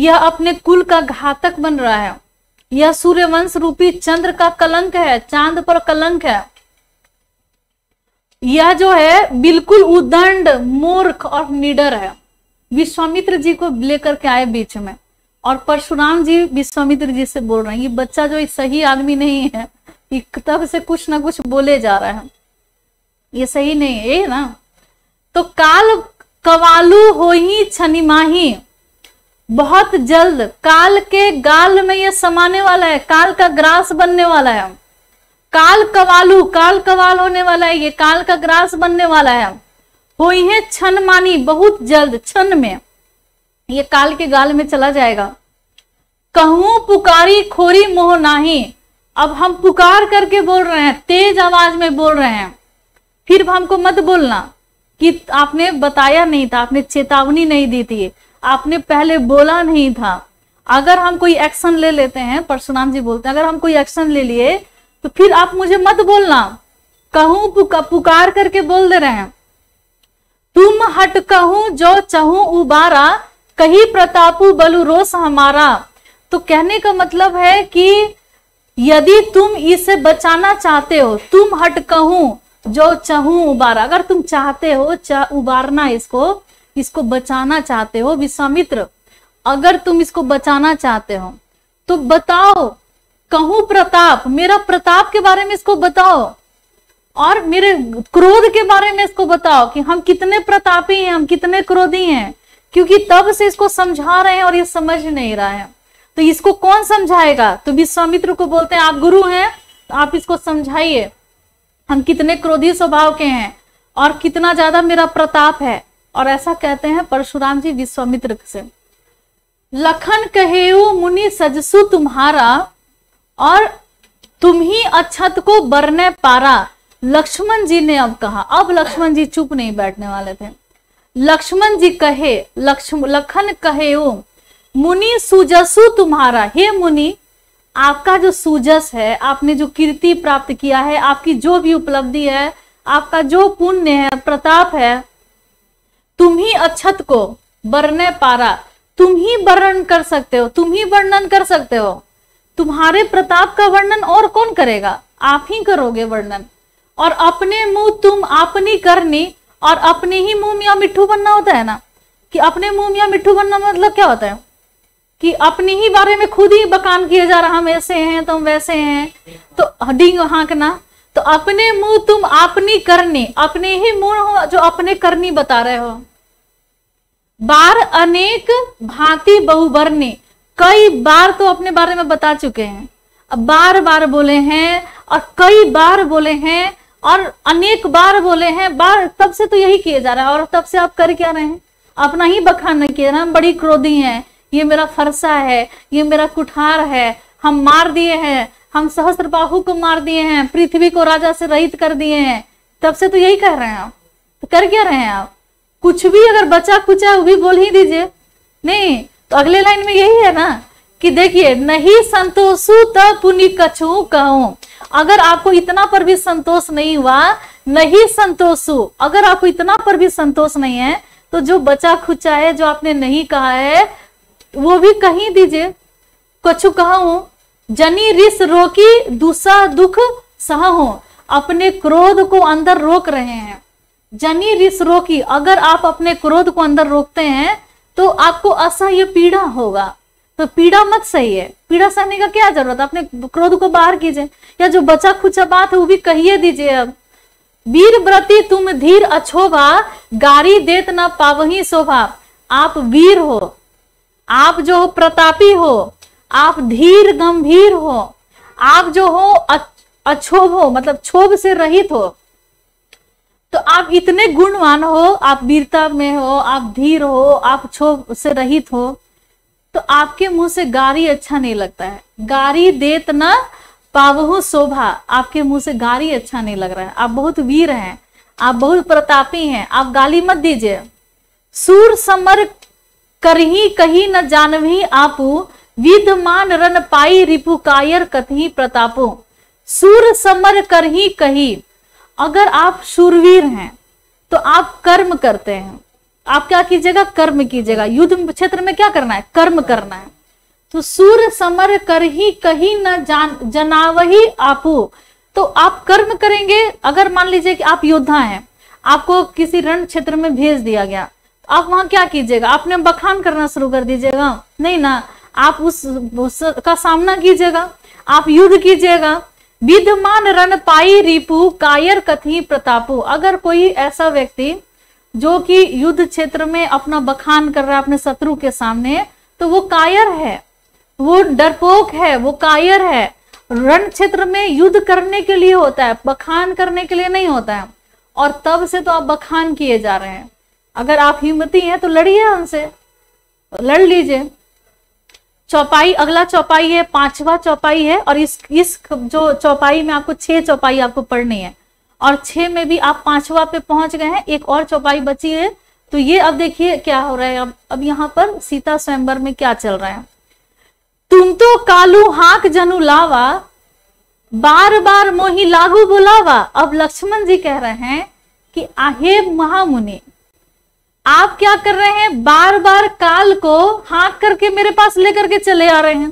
Speaker 1: यह अपने कुल का घातक बन रहा है यह सूर्यवंश रूपी चंद्र का कलंक है चांद पर कलंक है यह जो है बिल्कुल उदंड मूर्ख और निडर है विश्वामित्र जी को लेकर के आए बीच में और परशुराम जी विश्वामित्र जी से बोल रहे हैं ये बच्चा जो सही आदमी नहीं है तब से कुछ ना कुछ बोले जा रहा है ये सही नहीं है ना तो काल कवालू हो ही छनिमाही बहुत जल्द काल के गाल में ये समाने वाला है काल का ग्रास बनने वाला है काल कवालू काल कवाल होने वाला है ये काल का ग्रास बनने वाला है हो छन मानी बहुत जल्द छन में ये काल के गाल में चला जाएगा कहूं पुकारी खोरी मोह नाही अब हम पुकार करके बोल रहे हैं तेज आवाज में बोल रहे हैं फिर हमको मत बोलना कि आपने बताया नहीं था आपने चेतावनी नहीं दी थी आपने पहले बोला नहीं था अगर हम कोई एक्शन ले लेते हैं परशुराम जी बोलते हैं अगर हम कोई एक्शन ले लिए तो फिर आप मुझे मत बोलना कहूं पुका, पुकार करके बोल दे रहे हैं तुम हट कहूं जो चहूं उबारा कही प्रतापू बलु रोस हमारा तो कहने का मतलब है कि यदि तुम इसे बचाना चाहते हो तुम हट कहूं जो चाहू उबारा अगर तुम चाहते हो चा, उबारना इसको इसको बचाना चाहते हो विश्वामित्र अगर तुम इसको बचाना चाहते हो तो बताओ कहूं प्रताप मेरा प्रताप के बारे में इसको बताओ और मेरे क्रोध के बारे में इसको बताओ कि हम कितने प्रतापी हैं हम कितने क्रोधी हैं क्योंकि तब से इसको समझा रहे हैं और ये समझ नहीं रहा है तो इसको कौन समझाएगा तो विश्वामित्र को बोलते हैं आप गुरु हैं तो आप इसको समझाइए हम कितने क्रोधी स्वभाव के हैं और कितना ज्यादा मेरा प्रताप है और ऐसा कहते हैं परशुराम जी विश्वामित्र से लखन कहेऊ मुनि सजसु तुम्हारा और तुम ही अक्षत को बरने पारा लक्ष्मण जी ने अब कहा अब लक्ष्मण जी चुप नहीं बैठने वाले थे लक्ष्मण जी कहे लक्ष्म लखन कहे ओ मुनि सुजसु तुम्हारा हे मुनि आपका जो सूजस है आपने जो कीर्ति प्राप्त किया है आपकी जो भी उपलब्धि है आपका जो पुण्य है प्रताप है तुम ही अक्षत को बरने पारा तुम ही वर्णन कर सकते हो तुम ही वर्णन कर सकते हो तुम्हारे प्रताप का वर्णन और कौन करेगा आप ही करोगे वर्णन और अपने मुंह तुम अपनी करनी और अपने ही मुंह में मिठू बनना होता है ना कि अपने मुंह में मिठू बनना मतलब क्या होता है कि अपने ही बारे में खुद ही बकान किए जा रहा हम ऐसे हैं तुम वैसे हैं तो डिंग हाँकना तो अपने मुंह तुम अपनी करनी अपने ही मुंह हो जो अपने करनी बता रहे हो बार अनेक भांति बहुवर्णी कई बार तो अपने बारे में बता चुके हैं बार बार बोले हैं और कई बार बोले हैं और अनेक बार बोले हैं बार तब से तो यही किए जा रहा है और तब से आप कर क्या रहे हैं अपना ही बखाना किए ना हम बड़ी क्रोधी हैं ये मेरा फरसा है ये मेरा कुठार है हम मार दिए हैं हम सहस्त्र बाहू को मार दिए हैं पृथ्वी को राजा से रहित कर दिए हैं तब से तो यही कह रहे हैं आप तो कर क्या रहे हैं आप कुछ भी अगर बचा कुचा भी बोल ही दीजिए नहीं तो अगले लाइन में यही है ना कि देखिए नहीं संतोषु त पुण्य कछु कहो अगर आपको इतना पर भी संतोष नहीं हुआ नहीं संतोषु अगर आपको इतना पर भी संतोष नहीं है तो जो बचा खुचा है जो आपने नहीं कहा है वो भी कहीं दीजिए कछु कहा हूं जनी रिस रोकी दूसरा दुख सह हो अपने क्रोध को अंदर रोक रहे हैं जनी रिस रोकी अगर आप अपने क्रोध को अंदर रोकते हैं तो आपको असह्य पीड़ा होगा तो पीड़ा मत सही है पीड़ा सहने का क्या जरूरत है अपने क्रोध को बाहर कीजिए या जो बचा खुचा बात है वो भी कहिए दीजिए अब वीर व्रती तुम धीर अछोभा गारी देत ना पावही शोभा आप वीर हो आप जो प्रतापी हो आप धीर गंभीर हो आप जो हो अक्षोभ हो मतलब क्षोभ से रहित हो तो आप इतने गुणवान हो आप वीरता में हो आप धीर हो आप क्षोभ से रहित हो तो आपके मुंह से गारी अच्छा नहीं लगता है गारी देत ना पावहु शोभा आपके मुंह से गारी अच्छा नहीं लग रहा है आप बहुत वीर हैं आप बहुत प्रतापी हैं आप गाली मत दीजिए सूर समर कर ही कहीं न जानवी आपू विधमान रन पाई रिपु कायर कथी प्रतापो सूर समर कर ही कही अगर आप सूरवीर हैं तो आप कर्म करते हैं आप क्या कीजिएगा कर्म कीजिएगा युद्ध क्षेत्र में क्या करना है कर्म करना है तो सूर समर कर ही कहीं न जान जनावही आपो तो आप कर्म करेंगे अगर मान लीजिए कि आप योद्धा हैं आपको किसी रण क्षेत्र में भेज दिया गया तो आप वहां क्या कीजिएगा आपने बखान करना शुरू कर दीजिएगा नहीं ना आप उस, उस का सामना कीजिएगा आप युद्ध कीजिएगा विद्यमान रण पाई रिपु कायर कथी प्रतापो अगर कोई ऐसा व्यक्ति जो कि युद्ध क्षेत्र में अपना बखान कर रहा है अपने शत्रु के सामने तो वो कायर है वो डरपोक है वो कायर है रण क्षेत्र में युद्ध करने के लिए होता है बखान करने के लिए नहीं होता है और तब से तो आप बखान किए जा रहे हैं अगर आप हिम्मती हैं तो लड़िए उनसे लड़ लीजिए चौपाई अगला चौपाई है पांचवा चौपाई है और इस इस जो चौपाई में आपको छह चौपाई आपको पढ़नी है और छह में भी आप पांचवा पे पहुंच गए हैं एक और चौपाई बची है तो ये अब देखिए क्या हो रहा है अब अब यहाँ पर सीता स्वयंवर में क्या चल रहा है तुम तो कालू हाक जनु लावा बार बार मोही लागू बुलावा अब लक्ष्मण जी कह रहे हैं कि आहेब महामुनि आप क्या कर रहे हैं बार बार काल को हाँक करके मेरे पास लेकर के चले आ रहे हैं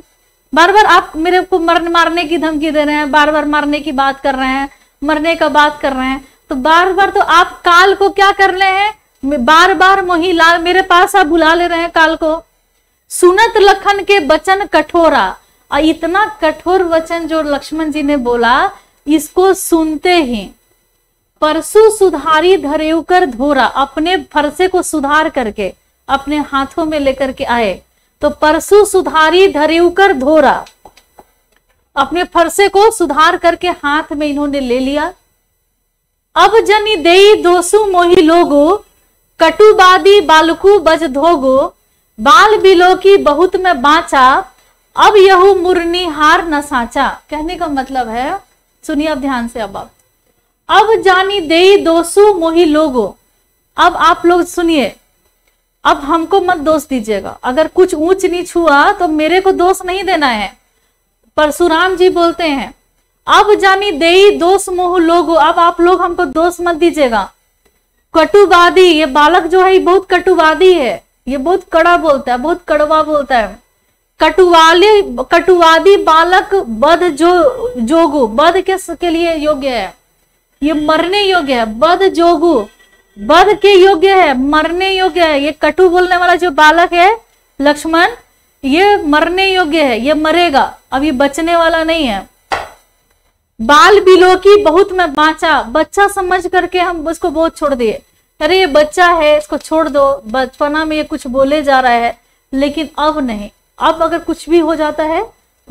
Speaker 1: बार बार आप मेरे को मरने मारने की धमकी दे रहे हैं बार बार मारने की बात कर रहे हैं मरने का बात कर रहे हैं तो बार बार तो आप काल को क्या कर रहे हैं बार बार मोही लाल मेरे पास आप बुला ले रहे हैं काल को सुनत लखन के वचन कठोरा और इतना कठोर वचन जो लक्ष्मण जी ने बोला इसको सुनते ही परसु सुधारी कर धोरा अपने फरसे को सुधार करके अपने हाथों में लेकर के आए तो परसु सुधारी धरेउकर धोरा अपने फरसे को सुधार करके हाथ में इन्होंने ले लिया अब जनी देई दोसु मोहि लोगो कटुबादी बालकु बज धोगो बाल बिलो की बहुत में बाचा अब यहू मुरनी हार न साचा कहने का मतलब है सुनिए अब ध्यान से अब आप अब जानी दे दोसु मोही लोगो अब आप लोग सुनिए अब हमको मत दोष दीजिएगा अगर कुछ ऊंच नीच हुआ तो मेरे को दोष नहीं देना है परशुराम जी बोलते हैं अब जानी दे दोष मोह लोगो अब आप लोग हमको दोष मत दीजिएगा कटुवादी ये बालक जो है ये बहुत कटुवादी है ये बहुत कड़ा बोलता है बहुत कड़वा बोलता है कटुवाली कटुवादी बालक बद जो जोगो बद के, के लिए योग्य है ये मरने योग्य है बद जोगु बद के योग्य है मरने योग्य है ये कटु बोलने वाला जो बालक है लक्ष्मण ये मरने योग्य है ये मरेगा अब ये बचने वाला नहीं है बाल बिलो की बहुत में बाचा बच्चा समझ करके हम उसको बहुत छोड़ दिए अरे ये बच्चा है इसको छोड़ दो बचपना में ये कुछ बोले जा रहा है लेकिन अब नहीं अब अगर कुछ भी हो जाता है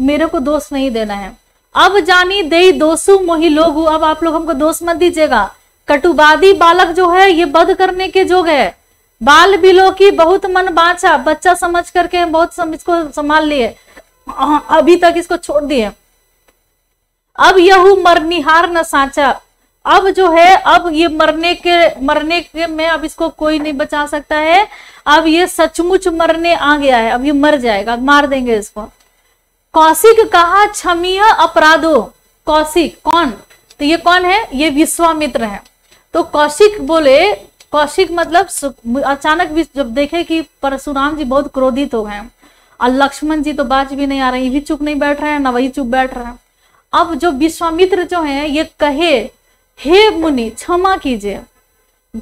Speaker 1: मेरे को दोष नहीं देना है अब जानी दे दोसु मोही लोग अब आप लोग हमको दोष मत दीजिएगा कटुवादी बालक जो है ये बध करने के जोग है बाल बिलो की बहुत मन बांचा बच्चा समझ करके बहुत सम, इसको संभाल लिए हाँ, अभी तक इसको छोड़ दिए अब यहू मरनिहार न साचा अब जो है अब ये मरने के मरने के में अब इसको कोई नहीं बचा सकता है अब ये सचमुच मरने आ गया है अब ये मर जाएगा मार देंगे इसको कौशिक कहा क्षमीय अपराधो कौशिक कौन तो ये कौन है ये विश्वामित्र है तो कौशिक बोले कौशिक मतलब अचानक जब देखे कि परशुराम जी बहुत क्रोधित हो गए और लक्ष्मण जी तो बाज भी नहीं आ रहे ये भी चुप नहीं बैठ रहे हैं ना वही चुप बैठ रहे हैं अब जो विश्वामित्र जो है ये कहे हे मुनि क्षमा कीजिए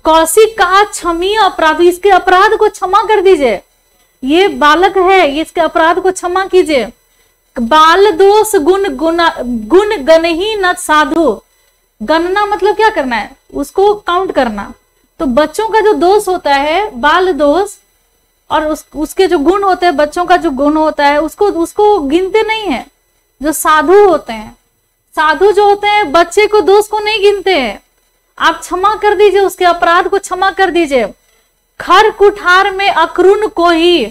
Speaker 1: कौशिक कहा क्षमीय अपराध इसके अपराध को क्षमा कर दीजिए ये बालक है इसके अपराध को क्षमा कीजिए बाल दोष गुण गुण गुण गण ही न साधो गणना मतलब क्या करना है उसको काउंट करना तो बच्चों का जो दोष होता है बाल दोष और उस, उसके जो गुण होते हैं बच्चों का जो गुण होता है उसको उसको गिनते नहीं है जो साधु होते हैं साधु जो होते हैं बच्चे को दोष को नहीं गिनते हैं आप क्षमा कर दीजिए उसके अपराध को क्षमा कर दीजिए खर कुठार में अकरुण को ही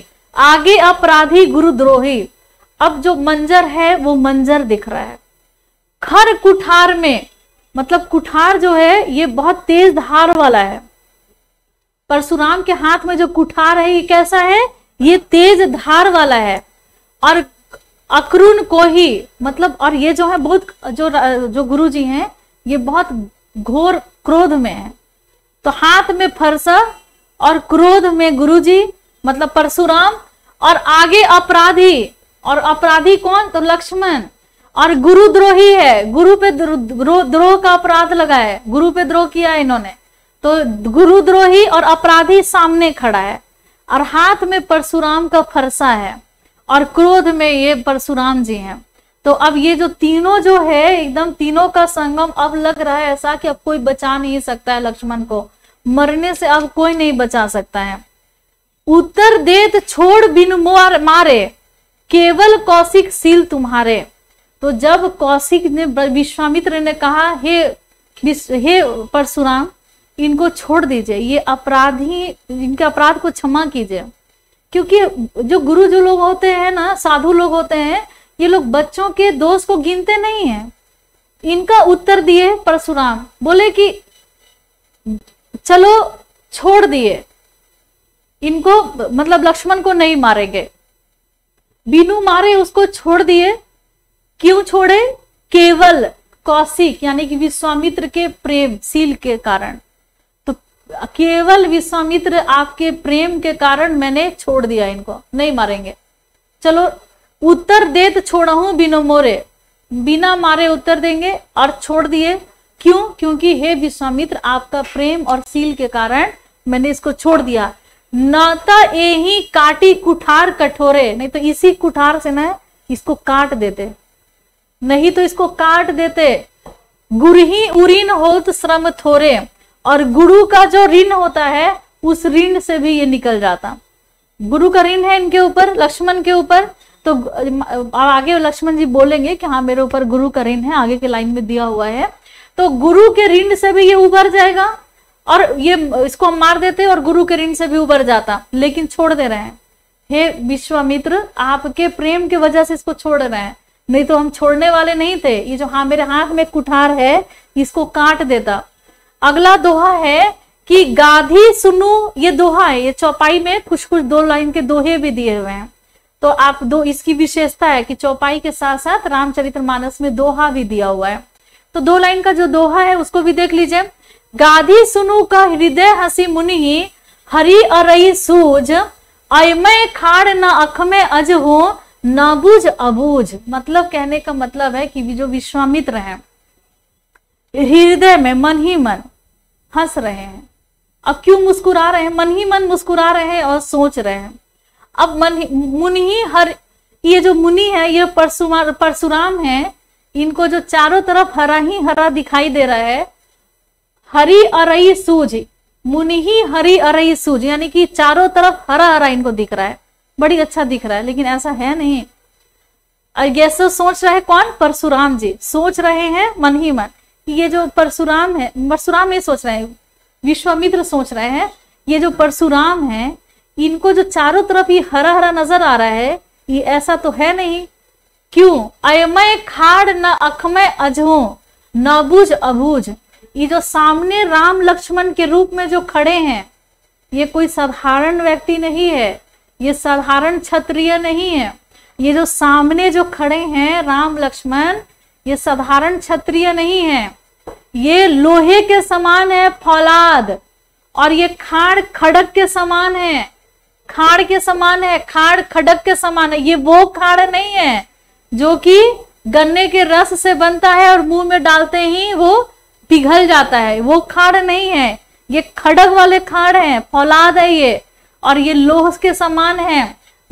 Speaker 1: आगे अपराधी गुरुद्रोही अब जो मंजर है वो मंजर दिख रहा है खर कुठार में मतलब कुठार जो है ये बहुत तेज धार वाला है परशुराम के हाथ में जो कुठार है ये कैसा है ये तेज धार वाला है और अक्रून को ही मतलब और ये जो है बहुत जो जो गुरु जी हैं ये बहुत घोर क्रोध में है तो हाथ में फरसा और क्रोध में गुरु जी मतलब परशुराम और आगे अपराधी और अपराधी कौन तो लक्ष्मण और गुरु द्रोही है गुरु पे द्रोह का अपराध लगा है गुरु पे द्रोह किया है इन्होंने तो गुरु द्रोही और अपराधी सामने खड़ा है और हाथ में परशुराम का फरसा है और क्रोध में ये परशुराम जी हैं तो अब ये जो तीनों जो है एकदम तीनों का संगम अब लग रहा है ऐसा कि अब कोई बचा नहीं सकता है लक्ष्मण को मरने से अब कोई नहीं बचा सकता है उत्तर देत छोड़ बिन मारे केवल कौशिक सील तुम्हारे तो जब कौशिक ने विश्वामित्र ने कहा हे हे परशुराम इनको छोड़ दीजिए ये अपराधी इनके अपराध को क्षमा कीजिए क्योंकि जो गुरु जो लोग होते हैं ना साधु लोग होते हैं ये लोग बच्चों के दोष को गिनते नहीं हैं इनका उत्तर दिए परशुराम बोले कि चलो छोड़ दिए इनको मतलब लक्ष्मण को नहीं मारेंगे बीनू मारे उसको छोड़ दिए क्यों छोड़े केवल कौशिक यानी कि विश्वामित्र के प्रेम सील के कारण तो केवल विश्वामित्र आपके प्रेम के कारण मैंने छोड़ दिया इनको नहीं मारेंगे चलो उत्तर दे तो छोड़ा हूं बिनो मोरे बिना मारे उत्तर देंगे और छोड़ दिए क्यों क्योंकि हे विश्वामित्र आपका प्रेम और सील के कारण मैंने इसको छोड़ दिया तो यही काटी कुठार कठोरे नहीं तो इसी कुठार से ना इसको काट देते नहीं तो इसको काट देते गुरु ही उरीन होत श्रम थोरे और गुरु का जो ऋण होता है उस ऋण से भी ये निकल जाता गुरु का ऋण है इनके ऊपर लक्ष्मण के ऊपर तो आगे लक्ष्मण जी बोलेंगे कि हाँ मेरे ऊपर गुरु का ऋण है आगे के लाइन में दिया हुआ है तो गुरु के ऋण से भी ये उभर जाएगा और ये इसको हम मार देते और गुरु के ऋण से भी उबर जाता लेकिन छोड़ दे रहे हैं हे विश्वामित्र आपके प्रेम के वजह से इसको छोड़ रहे हैं नहीं तो हम छोड़ने वाले नहीं थे ये जो हाँ मेरे हाथ में कुठार है इसको काट देता अगला दोहा है कि गाधी सुनो ये दोहा है ये चौपाई में कुछ कुछ दो लाइन के दोहे भी दिए हुए हैं तो आप दो इसकी विशेषता है कि चौपाई के साथ साथ रामचरित्र में दोहा भी दिया हुआ है तो दो लाइन का जो दोहा है उसको भी देख लीजिए गाधी सुनु का हृदय हसी मुनि हरी अरई सूझ अयमय खाड़ न अख में अज हो न बुझ अबूझ मतलब कहने का मतलब है कि जो विश्वामित्र हैं हृदय में मन ही मन हंस रहे हैं अब क्यों मुस्कुरा रहे हैं मन ही मन मुस्कुरा रहे हैं और सोच रहे हैं अब मन मुनि ही हर ये जो मुनि है ये परशुराम है इनको जो चारों तरफ हरा ही हरा दिखाई दे रहा है हरी अरई सूज मुनि ही हरी अरई सूज यानी कि चारों तरफ हरा हरा इनको दिख रहा है बड़ी अच्छा दिख रहा है लेकिन ऐसा है नहीं ये सब सोच रहे कौन परशुराम जी सोच रहे हैं मन ही मन ये जो परशुराम है परशुराम ये सोच रहे हैं विश्वामित्र सोच रहे हैं ये जो परशुराम है इनको जो चारों तरफ ये हरा हरा नजर आ रहा है ये ऐसा तो है नहीं क्यों अयमय खाड़ न अखमय अजो न बुझ अबूझ ये जो सामने राम लक्ष्मण के रूप में जो खड़े हैं ये कोई साधारण व्यक्ति नहीं है ये साधारण क्षत्रिय नहीं है ये जो सामने जो खड़े हैं राम लक्ष्मण ये साधारण क्षत्रिय नहीं है ये लोहे के समान है फौलाद और ये खाड़ खड़क के समान है खाड़ के समान है खाड़ खड़क के समान है ये वो खाड़ नहीं है जो कि गन्ने के रस से बनता है और मुंह में डालते ही वो पिघल जाता है वो खाड़ नहीं है ये खड़ग वाले खाड़ हैं फौलाद है ये और ये लोह के समान है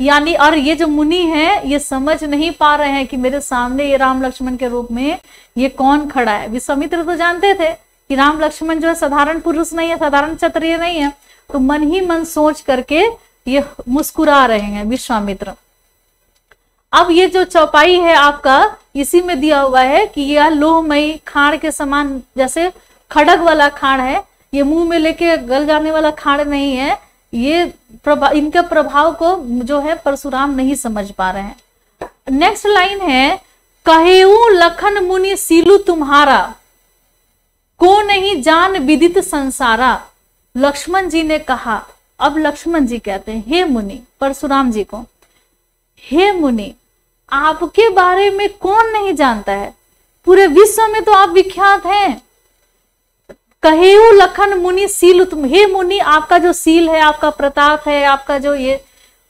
Speaker 1: यानी और ये जो मुनि है ये समझ नहीं पा रहे हैं कि मेरे सामने ये राम लक्ष्मण के रूप में ये कौन खड़ा है विश्वामित्र तो जानते थे कि राम लक्ष्मण जो है साधारण पुरुष नहीं है साधारण क्षत्रिय नहीं है तो मन ही मन सोच करके ये मुस्कुरा रहे हैं विश्वामित्र अब ये जो चौपाई है आपका इसी में दिया हुआ है कि यह लोहमयी खाण के समान जैसे खड़ग वाला खाण है ये मुंह में लेके गल जाने वाला खाण नहीं है ये प्रभा इनके प्रभाव को जो है परशुराम नहीं समझ पा रहे हैं नेक्स्ट लाइन है कहेऊ लखन मुनि सीलु तुम्हारा को नहीं जान विदित संसारा लक्ष्मण जी ने कहा अब लक्ष्मण जी कहते हैं हे मुनि परशुराम जी को हे मुनि आपके बारे में कौन नहीं जानता है पूरे विश्व में तो आप विख्यात हैं कहेऊ लखन मुनि सील हे मुनि आपका जो सील है आपका प्रताप है आपका जो ये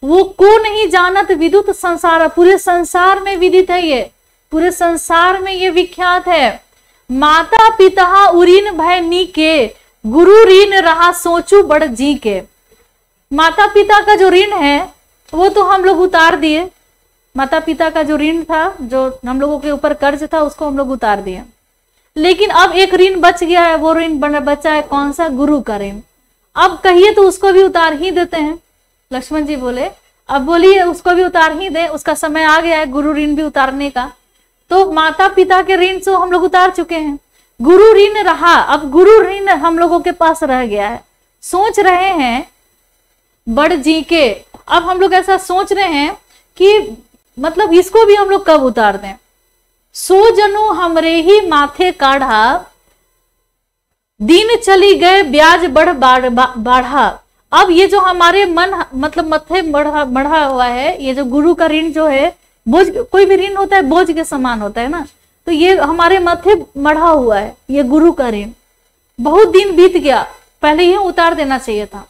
Speaker 1: वो को नहीं जानत विद्युत संसार पूरे संसार में विदित है ये पूरे संसार में ये विख्यात है माता पिता उरीन भय नी के गुरु ऋण रहा सोचू बड़ जी के माता पिता का जो ऋण है वो तो हम लोग उतार दिए माता पिता का जो ऋण था जो हम लोगों के ऊपर कर्ज था उसको हम लोग उतार दिए लेकिन अब एक ऋण बच गया है वो ऋण बचा है कौन सा गुरु का ऋण अब कहिए तो उसको भी उतार ही देते हैं लक्ष्मण जी बोले अब बोलिए उसको भी उतार ही दे उसका समय आ गया है गुरु ऋण भी उतारने का तो माता पिता के ऋण से हम लोग उतार चुके हैं गुरु ऋण रहा अब गुरु ऋण हम लोगों के पास रह गया है सोच रहे हैं बड़ जी के अब हम लोग ऐसा सोच रहे हैं कि मतलब इसको भी हम लोग कब उतार दें सो जनु हमरे ही माथे काढ़ा दिन चली गए ब्याज बढ़ बाढ़ा अब ये जो हमारे मन मतलब मथे बढ़ा बढ़ा हुआ है ये जो गुरु का ऋण जो है बोझ कोई भी ऋण होता है बोझ के समान होता है ना तो ये हमारे मथे मढ़ा हुआ है ये गुरु का ऋण बहुत दिन बीत गया पहले ही उतार देना चाहिए था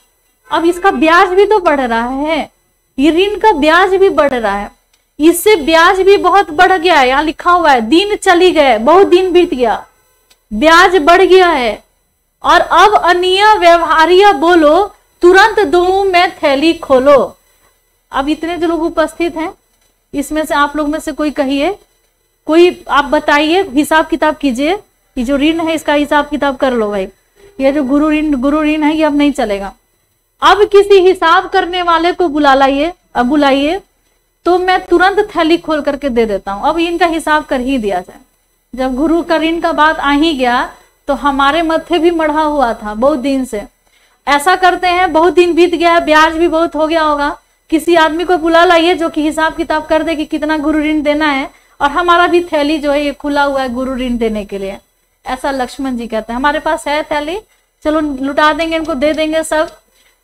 Speaker 1: अब इसका ब्याज भी तो बढ़ रहा है ये ऋण का ब्याज भी बढ़ रहा है इससे ब्याज भी बहुत बढ़ गया है यहाँ लिखा हुआ है दिन चली गए बहुत दिन बीत गया ब्याज बढ़ गया है और अब अनिय व्यवहारिया बोलो तुरंत दो में थैली खोलो अब इतने जो लोग उपस्थित हैं इसमें से आप लोग में से कोई कहिए कोई आप बताइए हिसाब किताब कीजिए ये जो ऋण है इसका हिसाब किताब कर लो भाई ये जो गुरु ऋण गुरु ऋण है ये अब नहीं चलेगा अब किसी हिसाब करने वाले को बुला लाइए बुलाइए तो मैं तुरंत थैली खोल करके दे देता हूँ अब इनका हिसाब कर ही दिया जाए जब गुरु कर का बात आ ही गया तो हमारे मथे भी मढ़ा हुआ था बहुत दिन से ऐसा करते हैं बहुत दिन बीत गया ब्याज भी बहुत हो गया होगा किसी आदमी को बुला लाइए जो कि हिसाब किताब कर दे कि कितना गुरु ऋण देना है और हमारा भी थैली जो है ये खुला हुआ है गुरु ऋण देने के लिए ऐसा लक्ष्मण जी कहते हैं हमारे पास है थैली चलो लुटा देंगे इनको दे देंगे सब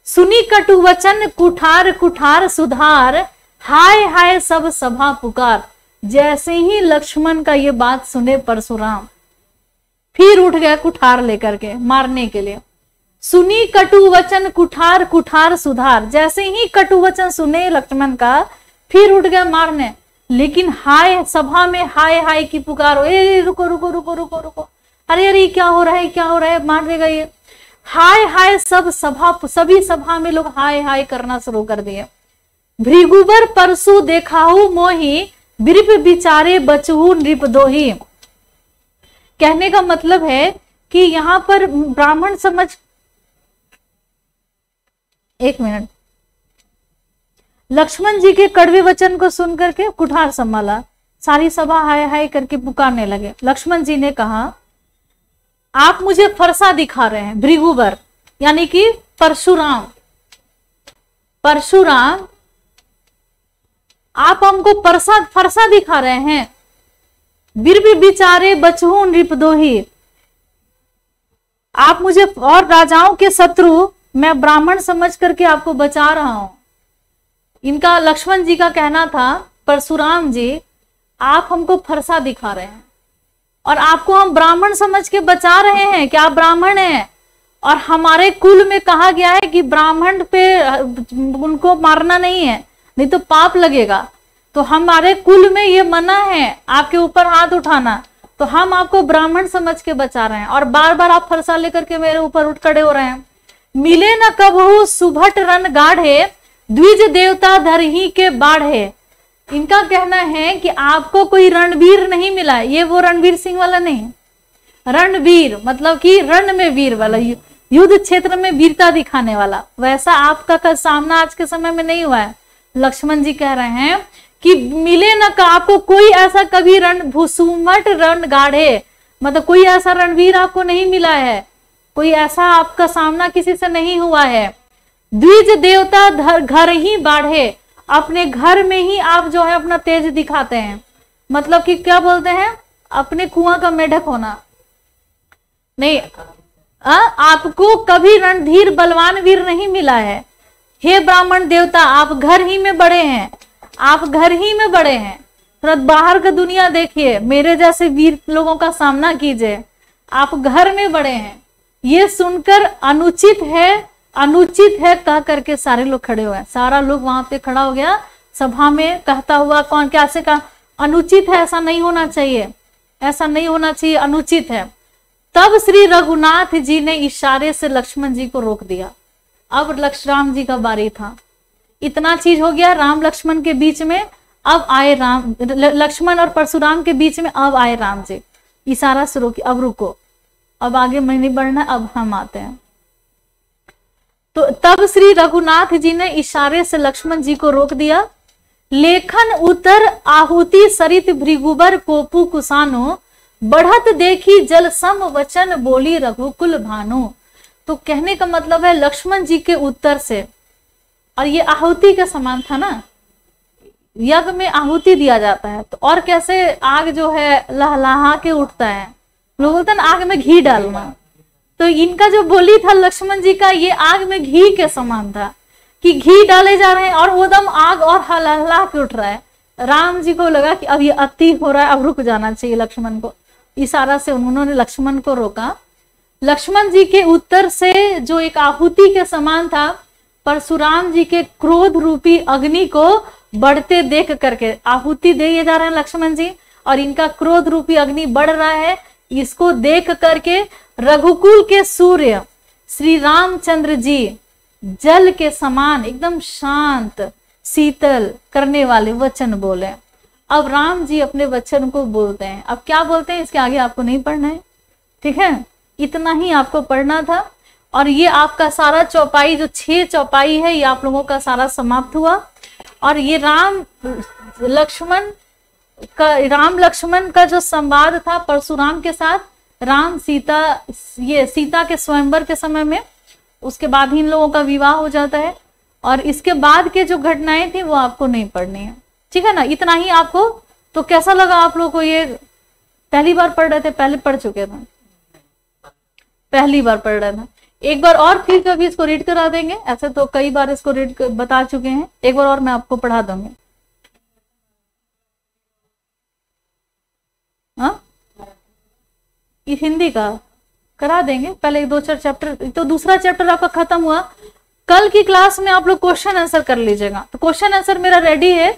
Speaker 1: सुनी कटु वचन कुठार कुठार सुधार हाय हाय सब सभा पुकार जैसे ही लक्ष्मण का ये बात सुने परशुराम फिर उठ गए कुठार लेकर के मारने के लिए सुनी कटु वचन कुठार कुठार सुधार जैसे ही कटु वचन सुने लक्ष्मण का फिर उठ गया मारने लेकिन हाय सभा में हाय हाय की पुकार ए रुको रुको रुको रुको रुको अरे अरे क्या हो रहा है क्या हो रहा है मार देगा ये हाय हाय सब सभा सभी सभा में लोग हाय हाय करना शुरू कर दिए भृगुबर परसु देखाहु मोही ब्रिप बिचारे बचहु नृप दोही कहने का मतलब है कि यहां पर ब्राह्मण समझ एक मिनट लक्ष्मण जी के कड़वे वचन को सुनकर के कुठार संभाला सारी सभा हाय हाय करके पुकारने लगे लक्ष्मण जी ने कहा आप मुझे फरसा दिखा रहे हैं भृगुवर यानी कि परशुराम परशुराम आप हमको परसा फरसा दिखा रहे हैं भी बिचारे बचहू नृपदोही आप मुझे और राजाओं के शत्रु मैं ब्राह्मण समझ करके आपको बचा रहा हूं इनका लक्ष्मण जी का कहना था परशुराम जी आप हमको फरसा दिखा रहे हैं और आपको हम ब्राह्मण समझ के बचा रहे हैं कि आप ब्राह्मण हैं और हमारे कुल में कहा गया है कि ब्राह्मण पे उनको मारना नहीं है नहीं तो पाप लगेगा तो हमारे कुल में ये मना है आपके ऊपर हाथ उठाना तो हम आपको ब्राह्मण समझ के बचा रहे हैं और बार बार आप फरसा लेकर के मेरे ऊपर उठ खड़े हो रहे हैं मिले न कबहू सुभट रन गाढ़े द्विज देवता धर ही के बाढ़े इनका कहना है कि आपको कोई रणवीर नहीं मिला ये वो रणवीर सिंह वाला नहीं रणवीर मतलब कि रण में वीर वाला युद्ध क्षेत्र में वीरता दिखाने वाला वैसा आपका का सामना आज के समय में नहीं हुआ है लक्ष्मण जी कह रहे हैं कि मिले न का आपको कोई ऐसा कभी रण भूसुमट रण गाढ़े मतलब कोई ऐसा रणवीर आपको नहीं मिला है कोई ऐसा आपका सामना किसी से नहीं हुआ है द्विज देवता घर ही बाढ़े अपने घर में ही आप जो है अपना तेज दिखाते हैं मतलब कि क्या बोलते हैं अपने कुआं का मेढक होना नहीं आ, आपको कभी रणधीर बलवान वीर नहीं मिला है हे ब्राह्मण देवता आप घर ही में बड़े हैं आप घर ही में बड़े हैं थोड़ा बाहर का दुनिया देखिए मेरे जैसे वीर लोगों का सामना कीजिए आप घर में बड़े हैं ये सुनकर अनुचित है अनुचित है कह करके सारे लोग खड़े हुए हैं सारा लोग वहां पे खड़ा हो गया सभा में कहता हुआ कौन क्या से कहा अनुचित है ऐसा नहीं होना चाहिए ऐसा नहीं होना चाहिए अनुचित है तब श्री रघुनाथ जी ने इशारे से लक्ष्मण जी को रोक दिया अब राम जी का बारी था इतना चीज हो गया राम लक्ष्मण के बीच में अब आए राम लक्ष्मण और परशुराम के बीच में अब आए राम जी इशारा शुरू की अब रुको अब आगे मैं नहीं बढ़ना अब हम आते हैं तो तब श्री रघुनाथ जी ने इशारे से लक्ष्मण जी को रोक दिया लेखन उतर आहुति सरित भृगुबर कोपु कुसानो बढ़त देखी जल सम वचन बोली रघुकुल भानो तो कहने का मतलब है लक्ष्मण जी के उत्तर से और ये आहुति का समान था ना यज्ञ में आहुति दिया जाता है तो और कैसे आग जो है लहलाहा के उठता है लोग बोलते हैं आग में घी डालना तो इनका जो बोली था लक्ष्मण जी का ये आग में घी के समान था कि घी डाले जा रहे हैं और वो दम आग और हलहला के उठ रहा है राम जी को लगा कि अब ये अति हो रहा है अब रुक जाना चाहिए लक्ष्मण को इशारा से उन्होंने लक्ष्मण को रोका लक्ष्मण जी के उत्तर से जो एक आहुति के समान था परशुराम जी के क्रोध रूपी अग्नि को बढ़ते देख करके आहुति दे जा रहे हैं लक्ष्मण जी और इनका क्रोध रूपी अग्नि बढ़ रहा है इसको देख करके रघुकुल के सूर्य श्री रामचंद्र जी जल के समान एकदम शांत शीतल करने वाले वचन बोले अब राम जी अपने वचन को बोलते हैं अब क्या बोलते हैं इसके आगे आपको नहीं पढ़ना है ठीक है इतना ही आपको पढ़ना था और ये आपका सारा चौपाई जो छह चौपाई है ये आप लोगों का सारा समाप्त हुआ और ये राम लक्ष्मण का राम लक्ष्मण का जो संवाद था परशुराम के साथ राम सीता ये सीता के स्वयंवर के समय में उसके बाद ही इन लोगों का विवाह हो जाता है और इसके बाद के जो घटनाएं थी वो आपको नहीं पढ़नी है ठीक है ना इतना ही आपको तो कैसा लगा आप लोग को ये पहली बार पढ़ रहे थे पहले पढ़ चुके थे पहली बार पढ़ रहे थे एक बार और फिर कभी इसको रीड करा देंगे ऐसे तो कई बार इसको रीड बता चुके हैं एक बार और मैं आपको पढ़ा दूंगी हाँ हिंदी का करा देंगे पहले एक दो चार चैप्टर तो दूसरा चैप्टर आपका खत्म हुआ कल की क्लास में आप लोग क्वेश्चन आंसर कर लीजिएगा तो क्वेश्चन आंसर मेरा रेडी है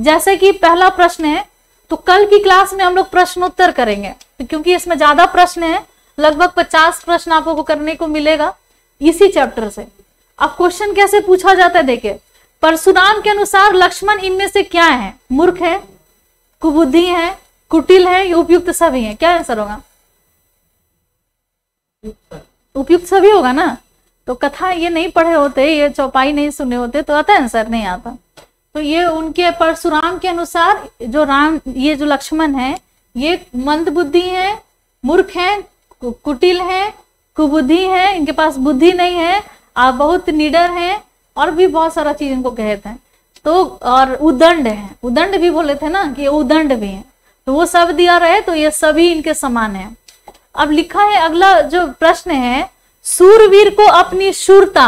Speaker 1: जैसे कि पहला प्रश्न है तो कल की क्लास में हम लोग प्रश्नोत्तर करेंगे तो क्योंकि इसमें ज्यादा प्रश्न है लगभग पचास प्रश्न आप लोगों को करने को मिलेगा इसी चैप्टर से अब क्वेश्चन कैसे पूछा जाता है देखे परशुराम के अनुसार लक्ष्मण इनमें से क्या है मूर्ख है कुबुद्धि है कुटिल है उपयुक्त सभी है क्या आंसर होगा उपयुक्त सभी होगा ना तो कथा ये नहीं पढ़े होते ये चौपाई नहीं सुने होते तो आता आंसर नहीं आता तो ये उनके परशुराम के अनुसार जो राम ये जो लक्ष्मण है ये मंद बुद्धि है मूर्ख है कुटिल है कुबुद्धि है इनके पास बुद्धि नहीं है आप बहुत निडर हैं और भी बहुत सारा चीज इनको कहते हैं तो और उदंड है उदंड भी बोले थे ना कि उदंड भी है तो वो सब दिया रहे तो ये सभी इनके समान है अब लिखा है अगला जो प्रश्न है सूरवीर को अपनी शूरता